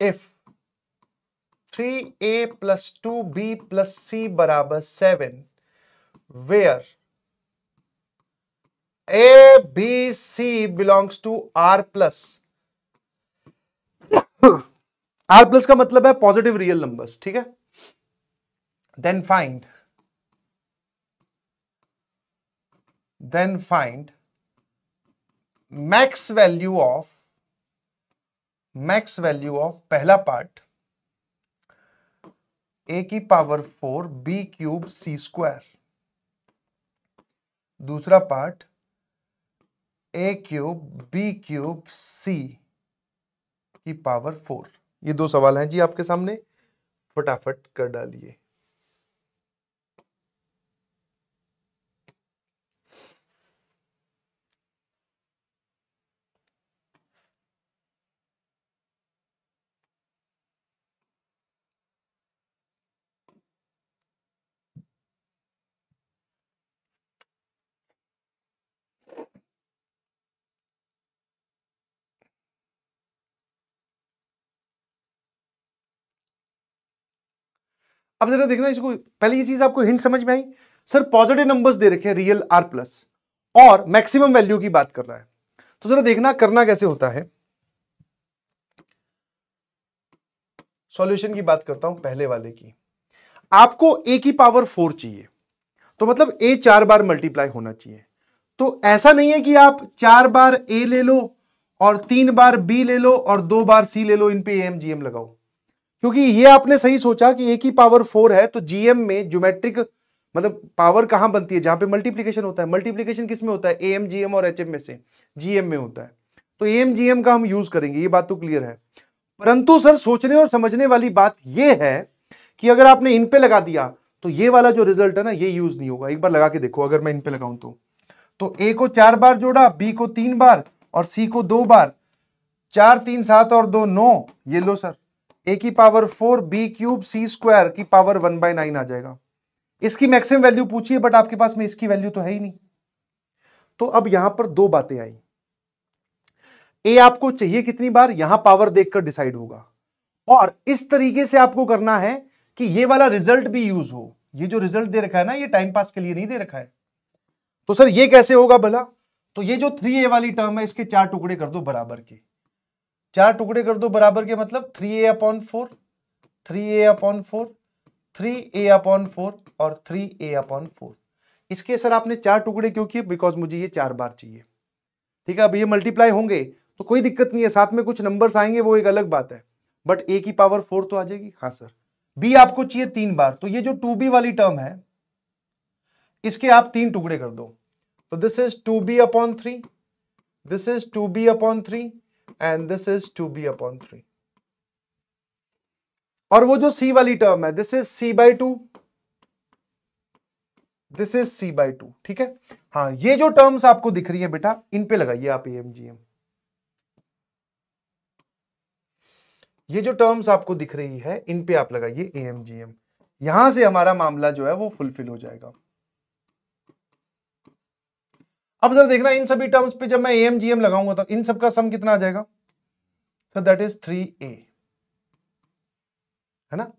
F three A plus two B plus सी बराबर seven where A B C belongs to R plus R plus का मतलब है पॉजिटिव रियल नंबर्स ठीक है then find then find max value of max value of पहला part A की power four B cube C square दूसरा part A cube B cube C की power four ये दो सवाल हैं जी आपके सामने फटाफट कर डालिए अब जरा देखना इसको पहले ये चीज आपको हिंट समझ में आई सर पॉजिटिव नंबर्स दे रखे हैं रियल आर प्लस और मैक्सिमम वैल्यू की बात कर रहा है तो जरा देखना करना कैसे होता है सॉल्यूशन की बात करता हूं पहले वाले की आपको ए की पावर फोर चाहिए तो मतलब ए चार बार मल्टीप्लाई होना चाहिए तो ऐसा नहीं है कि आप चार बार ए ले लो और तीन बार बी ले लो और दो बार सी ले लो इन पे एम जीएम लगाओ क्योंकि ये आपने सही सोचा कि एक ही पावर फोर है तो जीएम में ज्योमेट्रिक मतलब पावर कहां बनती है जहां पे मल्टीप्लीकेशन होता है मल्टीप्लीकेशन किस में होता है ए एम जीएम और एच एम में से जीएम में होता है तो ए एम जीएम का हम यूज करेंगे ये बात तो क्लियर है परंतु सर सोचने और समझने वाली बात यह है कि अगर आपने इन पे लगा दिया तो ये वाला जो रिजल्ट है ना ये यूज नहीं होगा एक बार लगा के देखो अगर मैं इन पे लगाऊं तो तो ए को चार बार जोड़ा बी को तीन बार और सी को दो बार चार तीन सात और दो नौ ये लो सर ए की power four B cube C square की पावर वन बाई नाइन आ जाएगा इसकी मैक्सिमम वैल्यू पूछिए बट आपके पास में इसकी वैल्यू तो है ही नहीं तो अब यहां पर दो बातें आई ए आपको चाहिए कितनी बार यहां पावर देखकर डिसाइड होगा और इस तरीके से आपको करना है कि ये वाला रिजल्ट भी यूज हो ये जो रिजल्ट दे रखा है ना ये टाइम पास के लिए नहीं दे रखा है तो सर ये कैसे होगा भला तो ये जो थ्री ए वाली टर्म है इसके चार टुकड़े कर दो बराबर के चार टुकड़े कर दो बराबर के मतलब three A upon four three A upon four three A upon four और थ्री ए अपॉन फोर इसके सर आपने चार टुकड़े क्यों किए बिकॉज मुझे ये चार बार चाहिए ठीक है अब ये मल्टीप्लाई होंगे तो कोई दिक्कत नहीं है साथ में कुछ नंबर्स आएंगे वो एक अलग बात है बट ए की पावर फोर तो आ जाएगी हाँ सर बी आपको चाहिए तीन बार तो ये जो टू बी वाली टर्म है इसके आप तीन टुकड़े कर दो तो this is two B upon three this is two B upon three and this is two B upon three और वो जो सी वाली टर्म है this is C by two this is C by two ठीक है हाँ ये जो टर्म्स आपको दिख रही है बेटा इन पे लगाइए आप एमजीएम ये जो टर्म्स आपको दिख रही है इन पे आप लगाइए एमजीएम यहां से हमारा मामला जो है वो फुलफिल हो जाएगा अब जरा देखना इन सभी टर्म्स पे जब मैं एम एम लगाऊंगा तो इन सबका सम कितना आ जाएगा so that is three A है ना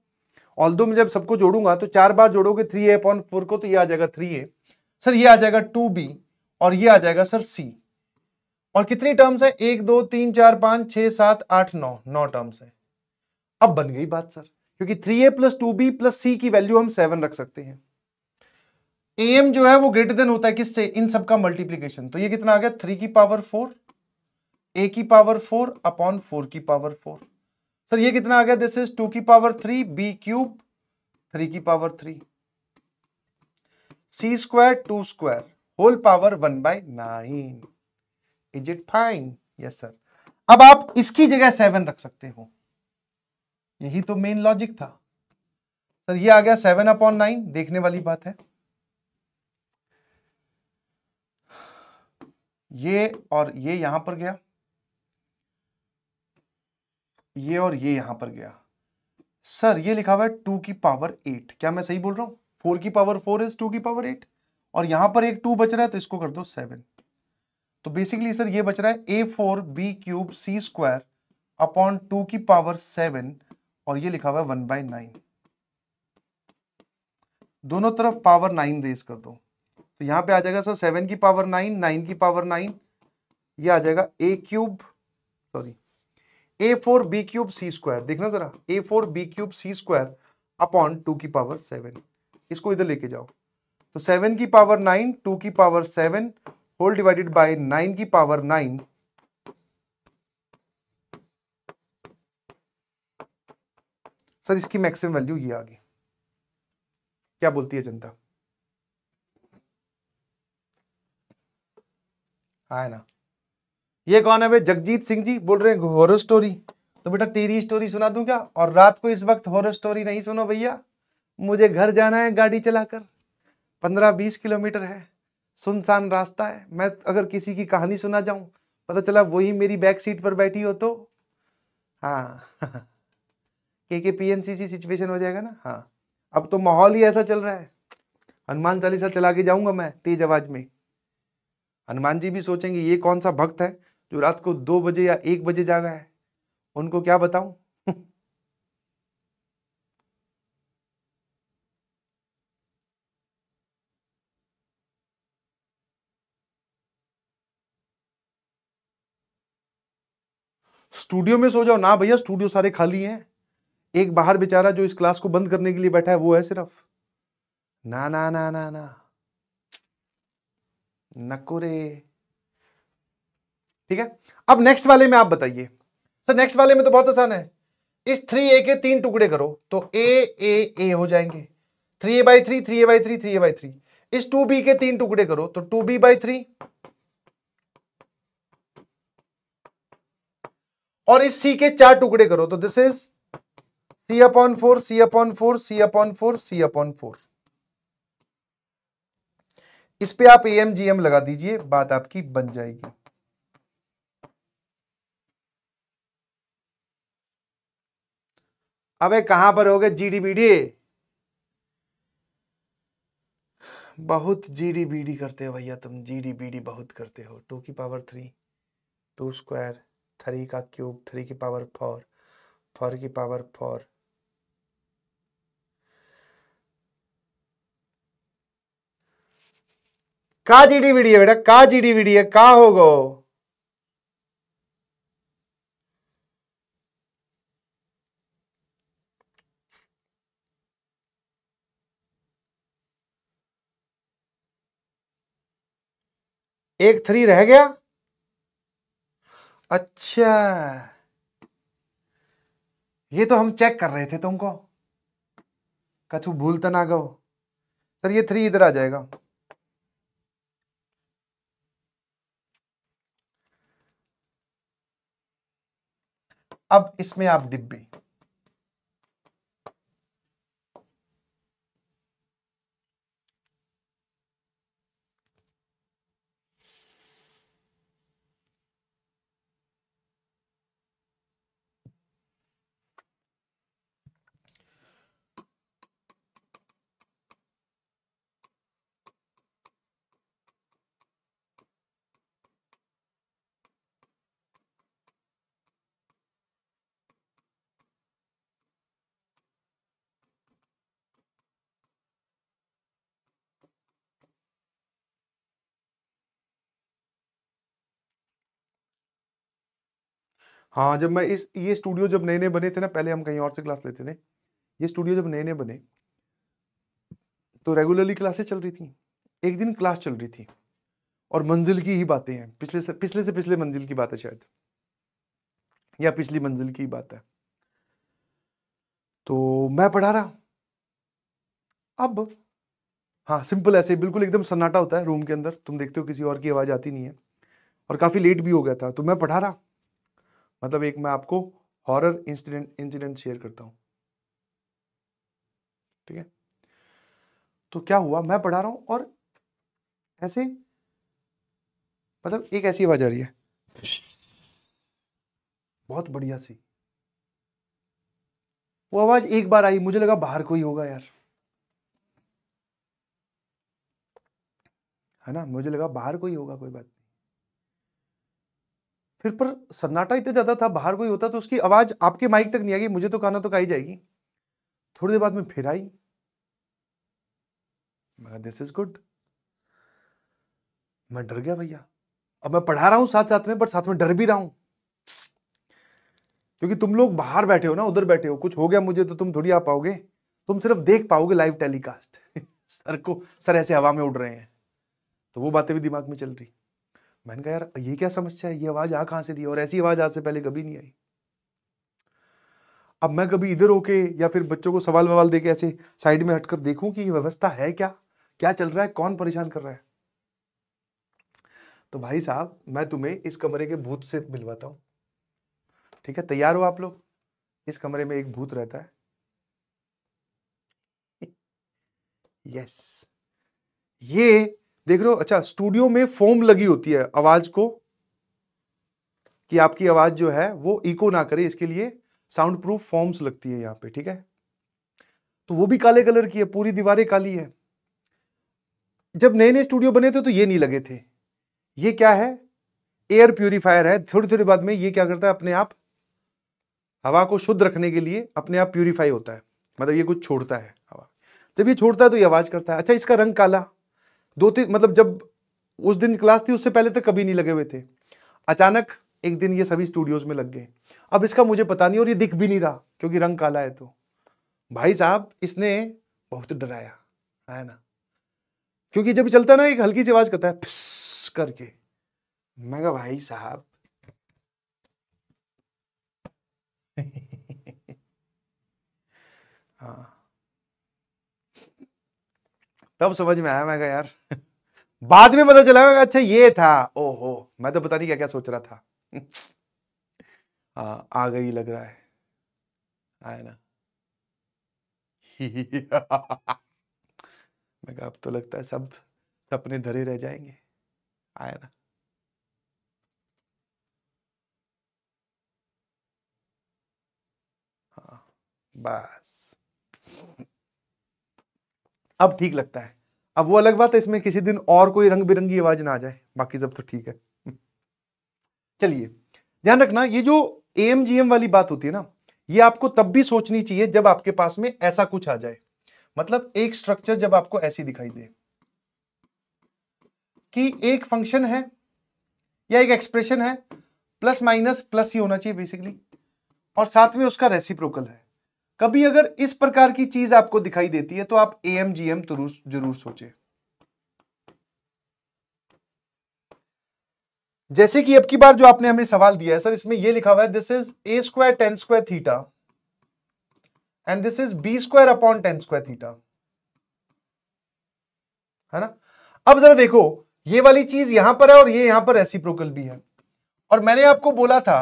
ऑल मैं जब सबको जोड़ूंगा तो चार बार जोड़ोगे थ्री ए अपॉन फोर को तो ये आ जाएगा थ्री ए सर ये आ जाएगा टू बी और ये आ जाएगा सर सी और कितनी टर्म्स है एक दो तीन चार पांच छह सात आठ नौ नौ टर्म्स है अब बन गई बात सर क्योंकि three A plus two B plus C की वैल्यू हम सेवन रख सकते हैं एम जो है वो ग्रेटर देन होता है किससे इन सब का मल्टीप्लीकेशन तो ये कितना आ गया थ्री की पावर फोर ए की पावर फोर अपॉन फोर की पावर फोर सर ये कितना आ गया दिस इज टू की power three B cube three की power three C square two square whole power one by nine is it fine yes sir अब आप इसकी जगह सेवन रख सकते हो यही तो मेन लॉजिक था सर ये आ गया सेवन अपॉन नाइन देखने वाली बात है ये और ये यहां पर गया ये और ये यहां पर गया सर ये लिखा हुआ है टू की पावर एट क्या मैं सही बोल रहा हूं फोर की पावर फोर इज टू की पावर एट और यहां पर एक टू बच रहा है तो इसको कर दो सेवन तो बेसिकली सर ये बच रहा है A four B cube C square upon two की पावर सेवन और ये लिखा हुआ है वन बाई नाइन दोनों तरफ पावर नाइन रेस कर दो तो यहां पे आ जाएगा सर सेवन की पावर नाइन नाइन की पावर नाइन ये आ जाएगा A cube sorry A four B cube C square देखना जरा A four B cube C square upon two की पावर सेवन इसको इधर लेके जाओ तो सेवन की पावर नाइन टू की power seven whole divided by nine की पावर नाइन सर इसकी मैक्सिमम वैल्यू ये आ गई क्या बोलती है जनता है ना ये कौन है भाई जगजीत सिंह जी बोल रहे हैं हॉरर स्टोरी तो बेटा तेरी स्टोरी सुना दूं क्या और रात को इस वक्त हॉरर स्टोरी नहीं सुनो भैया मुझे घर जाना है गाड़ी चलाकर पंद्रह बीस किलोमीटर है सुनसान रास्ता है मैं अगर किसी की कहानी सुना जाऊं पता चला वही मेरी बैक सीट पर बैठी हो तो हाँ के के P N C C situation हो जाएगा ना हाँ अब तो माहौल ही ऐसा चल रहा है हनुमान चालीसा चला के जाऊंगा मैं तेज आवाज में हनुमान जी भी सोचेंगे ये कौन सा भक्त है जो रात को दो बजे या एक बजे जागा है उनको क्या बताऊं स्टूडियो में सो जाओ ना भैया स्टूडियो सारे खाली हैं एक बाहर बेचारा जो इस क्लास को बंद करने के लिए बैठा है वो है सिर्फ ना ना ना ना ना नकुरे ठीक है अब नेक्स्ट वाले में आप बताइए सर नेक्स्ट वाले में तो बहुत आसान है इस थ्री ए के तीन टुकड़े करो तो ए ए ए हो जाएंगे three A by three three A by three three A by three इस टू बी के तीन टुकड़े करो तो टू बी बाई थ्री और इस सी के चार टुकड़े करो तो this is C upon four C upon four C upon four C upon four इस पे आप एम जी एम लगा दीजिए बात आपकी बन जाएगी अबे कहां पर हो गए जीडीबीडी बहुत जीडीबीडी करते हो भैया तुम जीडीबीडी बहुत करते हो टू की power three two square three का क्यूब थ्री की पावर फोर फोर की पावर फोर का जी डी है बेटा का जी डी वी डी है का एक थ्री रह गया अच्छा ये तो हम चेक कर रहे थे तुमको कछु भूल तो ना गो सर ये थ्री इधर आ जाएगा अब इसमें आप डिब्बे हाँ जब मैं इस ये स्टूडियो जब नए नए बने थे ना पहले हम कहीं और से क्लास लेते थे ये स्टूडियो जब नए नए बने तो रेगुलरली क्लासेस चल रही थी एक दिन क्लास चल रही थी और मंजिल की ही बातें हैं पिछले से पिछले से पिछले मंजिल की बात है शायद या पिछली मंजिल की बात है तो मैं पढ़ा रहा अब हाँ सिंपल ऐसे बिल्कुल एकदम सन्नाटा होता है रूम के अंदर तुम देखते हो किसी और की आवाज़ आती नहीं है और काफ़ी लेट भी हो गया था तो मैं पढ़ा रहा मतलब एक मैं आपको हॉरर इंसिडेंट इंसिडेंट शेयर करता हूं ठीक है तो क्या हुआ मैं पढ़ा रहा हूं और ऐसे मतलब एक ऐसी आवाज आ रही है बहुत बढ़िया सी वो आवाज एक बार आई मुझे लगा बाहर कोई होगा यार है ना मुझे लगा बाहर कोई होगा कोई बात फिर पर सन्नाटा इतना ज़्यादा था बाहर कोई होता तो उसकी आवाज़ आपके माइक तक नहीं आ गई मुझे तो गाना तो गाई जाएगी थोड़ी देर बाद में फिर आई दिस इज गुड मैं डर गया भैया अब मैं पढ़ा रहा हूं साथ साथ में पर साथ में डर भी रहा हूं क्योंकि तुम लोग बाहर बैठे हो ना उधर बैठे हो कुछ हो गया मुझे तो तुम थोड़ी आ पाओगे तुम सिर्फ देख पाओगे लाइव टेलीकास्ट सर को सर ऐसे हवा में उड़ रहे हैं तो वो बातें भी दिमाग में चल रही मैंने कहा यार ये क्या समस्या है ये आवाज आ कहां से दी और ऐसी आवाज आज से पहले कभी नहीं आई अब मैं कभी इधर होके या फिर बच्चों को सवाल ववाल देके ऐसे साइड में हटकर देखूं कि ये व्यवस्था है क्या क्या चल रहा है कौन परेशान कर रहा है तो भाई साहब मैं तुम्हें इस कमरे के भूत से मिलवाता हूं ठीक है तैयार हो आप लोग इस कमरे में एक भूत रहता है यस ये देख रहे हो अच्छा स्टूडियो में फोम लगी होती है आवाज को कि आपकी आवाज जो है वो इको ना करे इसके लिए साउंड प्रूफ फॉर्म्स लगती है यहां पे ठीक है तो वो भी काले कलर की है पूरी दीवारें काली है जब नए नए स्टूडियो बने थे तो ये नहीं लगे थे ये क्या है एयर प्यूरिफायर है थोड़ी थोड़ी बाद में ये क्या करता है अपने आप हवा को शुद्ध रखने के लिए अपने आप प्यूरिफाई होता है मतलब ये कुछ छोड़ता है हवा जब ये छोड़ता है तो ये आवाज़ करता है अच्छा इसका रंग काला दो तीन मतलब जब उस दिन क्लास थी उससे पहले तक तो कभी नहीं लगे हुए थे अचानक एक दिन ये सभी स्टूडियोज में लग गए अब इसका मुझे पता नहीं और ये दिख भी नहीं रहा क्योंकि रंग काला है तो भाई साहब इसने बहुत डराया है ना क्योंकि जब चलता ना एक हल्की सी आवाज करता है फिस करके मैं कहा भाई साहब हाँ तब समझ में आया मैं कहा यार बाद में पता चला मैं अच्छा ये था ओहो मैं तो पता नहीं क्या क्या सोच रहा था आ, हाँ, आ गई लग रहा है आया ना मैं कहा अब तो लगता है सब सपने धरे रह जाएंगे आया ना हाँ बस अब ठीक लगता है अब वो अलग बात है इसमें किसी दिन और कोई रंग बिरंगी आवाज ना आ जाए बाकी सब तो ठीक है चलिए ध्यान रखना ये जो एम वाली बात होती है ना ये आपको तब भी सोचनी चाहिए जब आपके पास में ऐसा कुछ आ जाए मतलब एक स्ट्रक्चर जब आपको ऐसी दिखाई दे कि एक फंक्शन है या एक एक्सप्रेशन है प्लस माइनस प्लस ही होना चाहिए बेसिकली और साथ में उसका रेसिप्रोकल है कभी अगर इस प्रकार की चीज आपको दिखाई देती है तो आप ए एम जी एम जरूर सोचे जैसे कि अब की बार जो आपने हमें सवाल दिया है सर इसमें यह लिखा हुआ है this is A square tan square theta and this is B square upon tan square theta है ना अब जरा देखो ये वाली चीज यहां पर है और ये यहां पर ऐसी भी है और मैंने आपको बोला था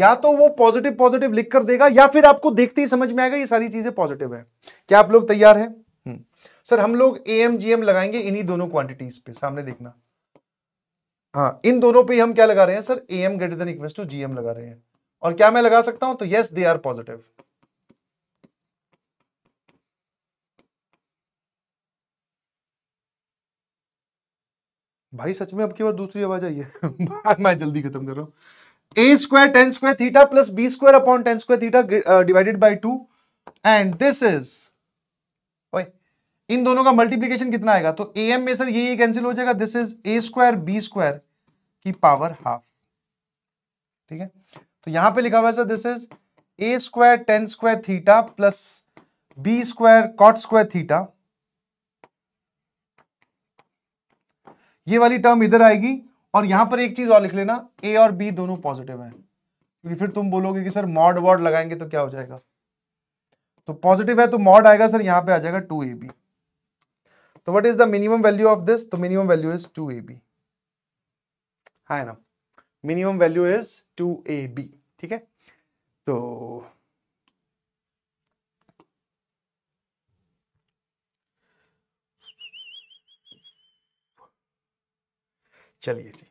या तो वो पॉजिटिव पॉजिटिव लिख कर देगा या फिर आपको देखते ही समझ में आएगा ये सारी चीजें पॉजिटिव है क्या आप लोग तैयार हैं हम्म। सर हम लोग ए एम जी एम लगाएंगे इन्हीं दोनों क्वांटिटीज पे सामने देखना हाँ इन दोनों पे हम क्या लगा रहे हैं sir A M greater than equal to G M लगा रहे हैं और क्या मैं लगा सकता हूं तो यस दे आर पॉजिटिव भाई सच में अब की बार दूसरी आवाज आई है मैं जल्दी खत्म कर रहा हूं A square tan square theta plus B square upon tan square theta divided divided two and this is इन दोनों का मल्टीप्लीकेशन कितना आएगा तो ए एम में सर ये कैंसिल हो जाएगा this is A square B square की पावर हाफ ठीक है तो यहां पे लिखा हुआ है sir this is A square tan square theta plus B square cot square theta ये वाली टर्म इधर आएगी और यहां पर एक चीज और लिख लेना ए और बी दोनों पॉजिटिव है क्योंकि फिर तुम बोलोगे कि सर मॉड वॉड लगाएंगे तो क्या हो जाएगा तो पॉजिटिव है तो मॉड आएगा सर यहां पे आ जाएगा टू ए बी तो what is the minimum value of this तो minimum value is two A B है ना minimum value is two A B ठीक है तो चलिए जी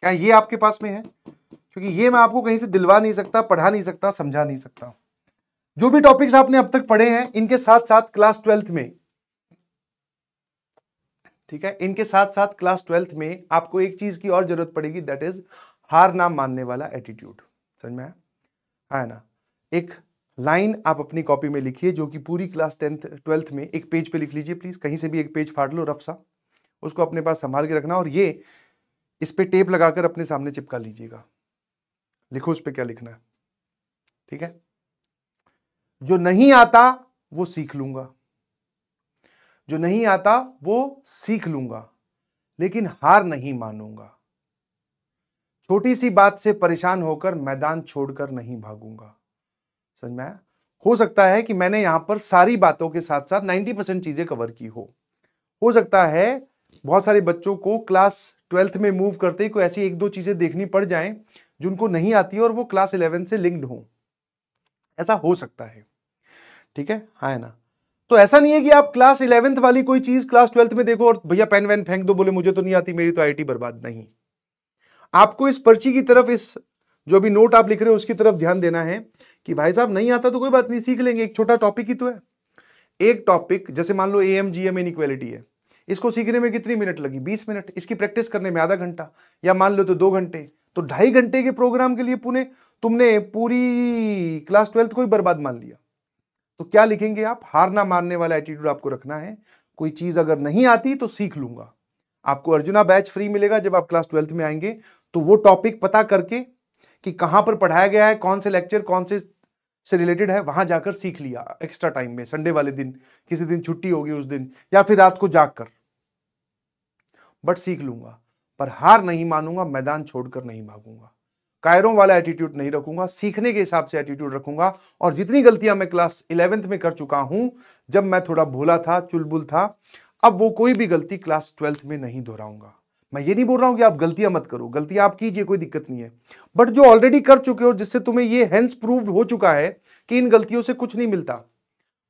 क्या ये आपके पास में है क्योंकि ये मैं आपको कहीं से दिलवा नहीं सकता पढ़ा नहीं सकता समझा नहीं सकता जो भी टॉपिक्स आपने अब तक पढ़े हैं इनके साथ साथ क्लास ट्वेल्थ में ठीक है इनके साथ साथ क्लास ट्वेल्थ में आपको एक चीज की और जरूरत पड़ेगी दैट इज हार ना मानने वाला एटीट्यूड समझ में आया हाँ ना एक लाइन आप अपनी कॉपी में लिखिए जो कि पूरी क्लास टेंथ ट्वेल्थ में एक पेज पे लिख लीजिए प्लीज कहीं से भी एक पेज फाड़ लो रफ सा उसको अपने पास संभाल के रखना और ये इस पर टेप लगाकर अपने सामने चिपका लीजिएगा लिखो उस पर क्या लिखना है ठीक है जो नहीं आता वो सीख लूंगा जो नहीं आता वो सीख लूंगा लेकिन हार नहीं मानूंगा छोटी सी बात से परेशान होकर मैदान छोड़कर नहीं भागूंगा समझ में आया हो सकता है कि मैंने यहां पर सारी बातों के साथ साथ 90 परसेंट चीजें कवर की हो हो सकता है बहुत सारे बच्चों को क्लास ट्वेल्थ में मूव करते ही कोई ऐसी एक दो चीज़ें देखनी पड़ जाएं जिनको नहीं आती और वो क्लास इलेवन से लिंक्ड हो ऐसा हो सकता है ठीक है हाँ है ना तो ऐसा नहीं है कि आप क्लास इलेवेंथ वाली कोई चीज़ क्लास ट्वेल्थ में देखो और भैया पेन वैन फेंक दो बोले मुझे तो नहीं आती मेरी तो आई बर्बाद नहीं आपको इस पर्ची की तरफ इस जो भी नोट आप लिख रहे हो उसकी तरफ ध्यान देना है कि भाई साहब नहीं आता तो कोई बात नहीं सीख लेंगे एक छोटा टॉपिक ही तो है एक टॉपिक जैसे मान लो A M G M equality है इसको सीखने में कितनी मिनट लगी बीस मिनट इसकी प्रैक्टिस करने में आधा घंटा या मान लो तो दो घंटे तो ढाई घंटे के प्रोग्राम के लिए पुणे तुमने पूरी क्लास ट्वेल्थ को ही बर्बाद मान लिया तो क्या लिखेंगे आप हार ना मानने वाला एटीट्यूड आपको रखना है कोई चीज अगर नहीं आती तो सीख लूंगा आपको अर्जुना बैच फ्री मिलेगा जब आप क्लास ट्वेल्थ में आएंगे तो वो टॉपिक पता करके कि कहाँ पर पढ़ाया गया है कौन से लेक्चर कौन से से रिलेटेड है वहां जाकर सीख लिया एक्स्ट्रा टाइम में संडे वाले दिन किसी दिन छुट्टी होगी उस दिन या फिर रात को जाग कर बट सीख लूंगा पर हार नहीं मानूंगा मैदान छोड़कर नहीं भागूंगा कायरों वाला एटीट्यूड नहीं रखूंगा सीखने के हिसाब से एटीट्यूड रखूंगा और जितनी गलतियां मैं क्लास इलेवेंथ में कर चुका हूं जब मैं थोड़ा भोला था चुलबुल था अब वो कोई भी गलती क्लास ट्वेल्थ में नहीं दोहराऊंगा मैं ये नहीं बोल रहा हूं कि आप गलतियां मत करो गलतियां आप कीजिए कोई दिक्कत नहीं है बट जो ऑलरेडी कर चुके हो जिससे तुम्हें ये हैंस प्रूव हो चुका है कि इन गलतियों से कुछ नहीं मिलता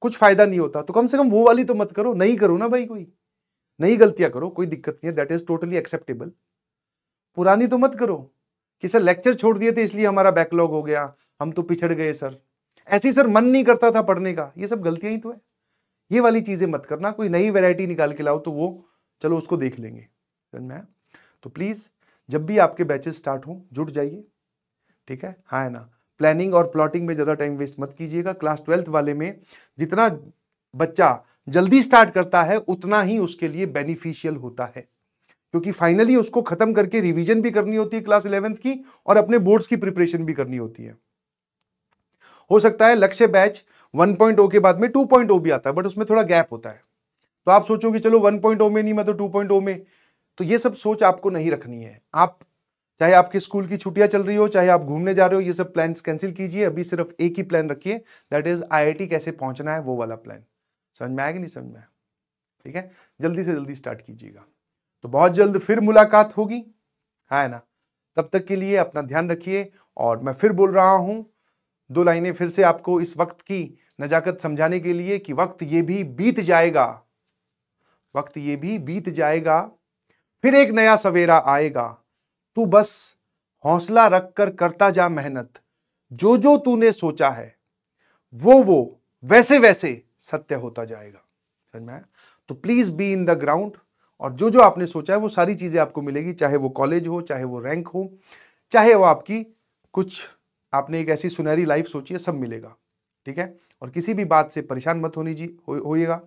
कुछ फायदा नहीं होता तो कम से कम वो वाली तो मत करो नहीं करो ना भाई कोई नई गलतियां करो कोई दिक्कत नहीं है दैट इज टोटली एक्सेप्टेबल पुरानी तो मत करो कि सर लेक्चर छोड़ दिए थे इसलिए हमारा बैकलॉग हो गया हम तो पिछड़ गए सर ऐसे ही सर मन नहीं करता था पढ़ने का ये सब गलतियां ही तो है ये वाली चीजें मत करना कोई नई वेराइटी निकाल के लाओ तो वो चलो उसको देख लेंगे समझ तो प्लीज जब भी आपके बैचेस स्टार्ट हों जुट जाइए ठीक है हाँ है ना प्लानिंग और प्लॉटिंग में ज़्यादा टाइम वेस्ट मत कीजिएगा क्लास ट्वेल्थ वाले में जितना बच्चा जल्दी स्टार्ट करता है उतना ही उसके लिए बेनिफिशियल होता है क्योंकि फाइनली उसको खत्म करके रिवीजन भी करनी होती है क्लास इलेवेंथ की और अपने बोर्ड्स की प्रिपरेशन भी करनी होती है हो सकता है लक्ष्य बैच 1.0 के बाद में 2.0 भी आता है बट उसमें थोड़ा गैप होता है तो आप सोचोगे चलो 1.0 में नहीं मैं तो 2.0 में तो ये सब सोच आपको नहीं रखनी है आप चाहे आपके स्कूल की छुट्टियां चल रही हो चाहे आप घूमने जा रहे हो ये सब प्लान कैंसिल कीजिए अभी सिर्फ एक ही प्लान रखिए दैट इज आई कैसे पहुंचना है वो वाला प्लान समझ में आएगा नहीं समझ में ठीक है जल्दी से जल्दी स्टार्ट कीजिएगा तो बहुत जल्द फिर मुलाकात होगी हाँ, है ना तब तक के लिए अपना ध्यान रखिए और मैं फिर बोल रहा हूं दो लाइनें फिर से आपको इस वक्त की नज़ाकत समझाने के लिए कि वक्त ये भी बीत जाएगा वक्त ये भी बीत जाएगा फिर एक नया सवेरा आएगा तू बस हौसला रख कर करता जा मेहनत जो जो तूने सोचा है वो वो वैसे वैसे सत्य होता जाएगा समझ में आया तो please be in the ground और जो जो आपने सोचा है वो सारी चीज़ें आपको मिलेगी चाहे वो कॉलेज हो चाहे वो रैंक हो चाहे वो आपकी कुछ आपने एक ऐसी सुनहरी लाइफ सोची है सब मिलेगा ठीक है और किसी भी बात से परेशान मत होनी जी होइएगा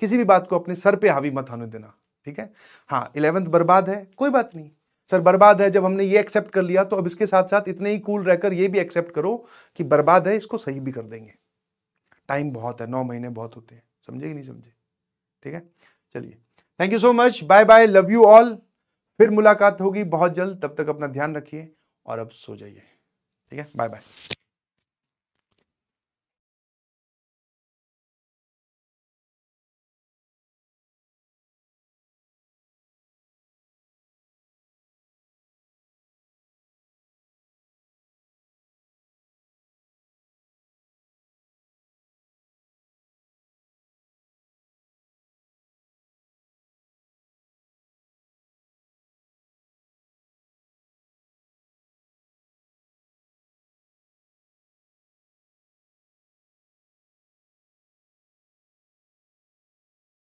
किसी भी बात को अपने सर पे हावी मत होने देना ठीक है हाँ इलेवेंथ बर्बाद है कोई बात नहीं सर बर्बाद है जब हमने ये एक्सेप्ट कर लिया तो अब इसके साथ साथ इतने ही कूल रहकर ये भी एक्सेप्ट करो कि बर्बाद है इसको सही भी कर देंगे टाइम बहुत है नौ महीने बहुत होते हैं समझे कि नहीं समझे ठीक है चलिए thank you so much bye bye love you all फिर मुलाकात होगी बहुत जल्द तब तक अपना ध्यान रखिए और अब सो जाइए ठीक है बाय बाय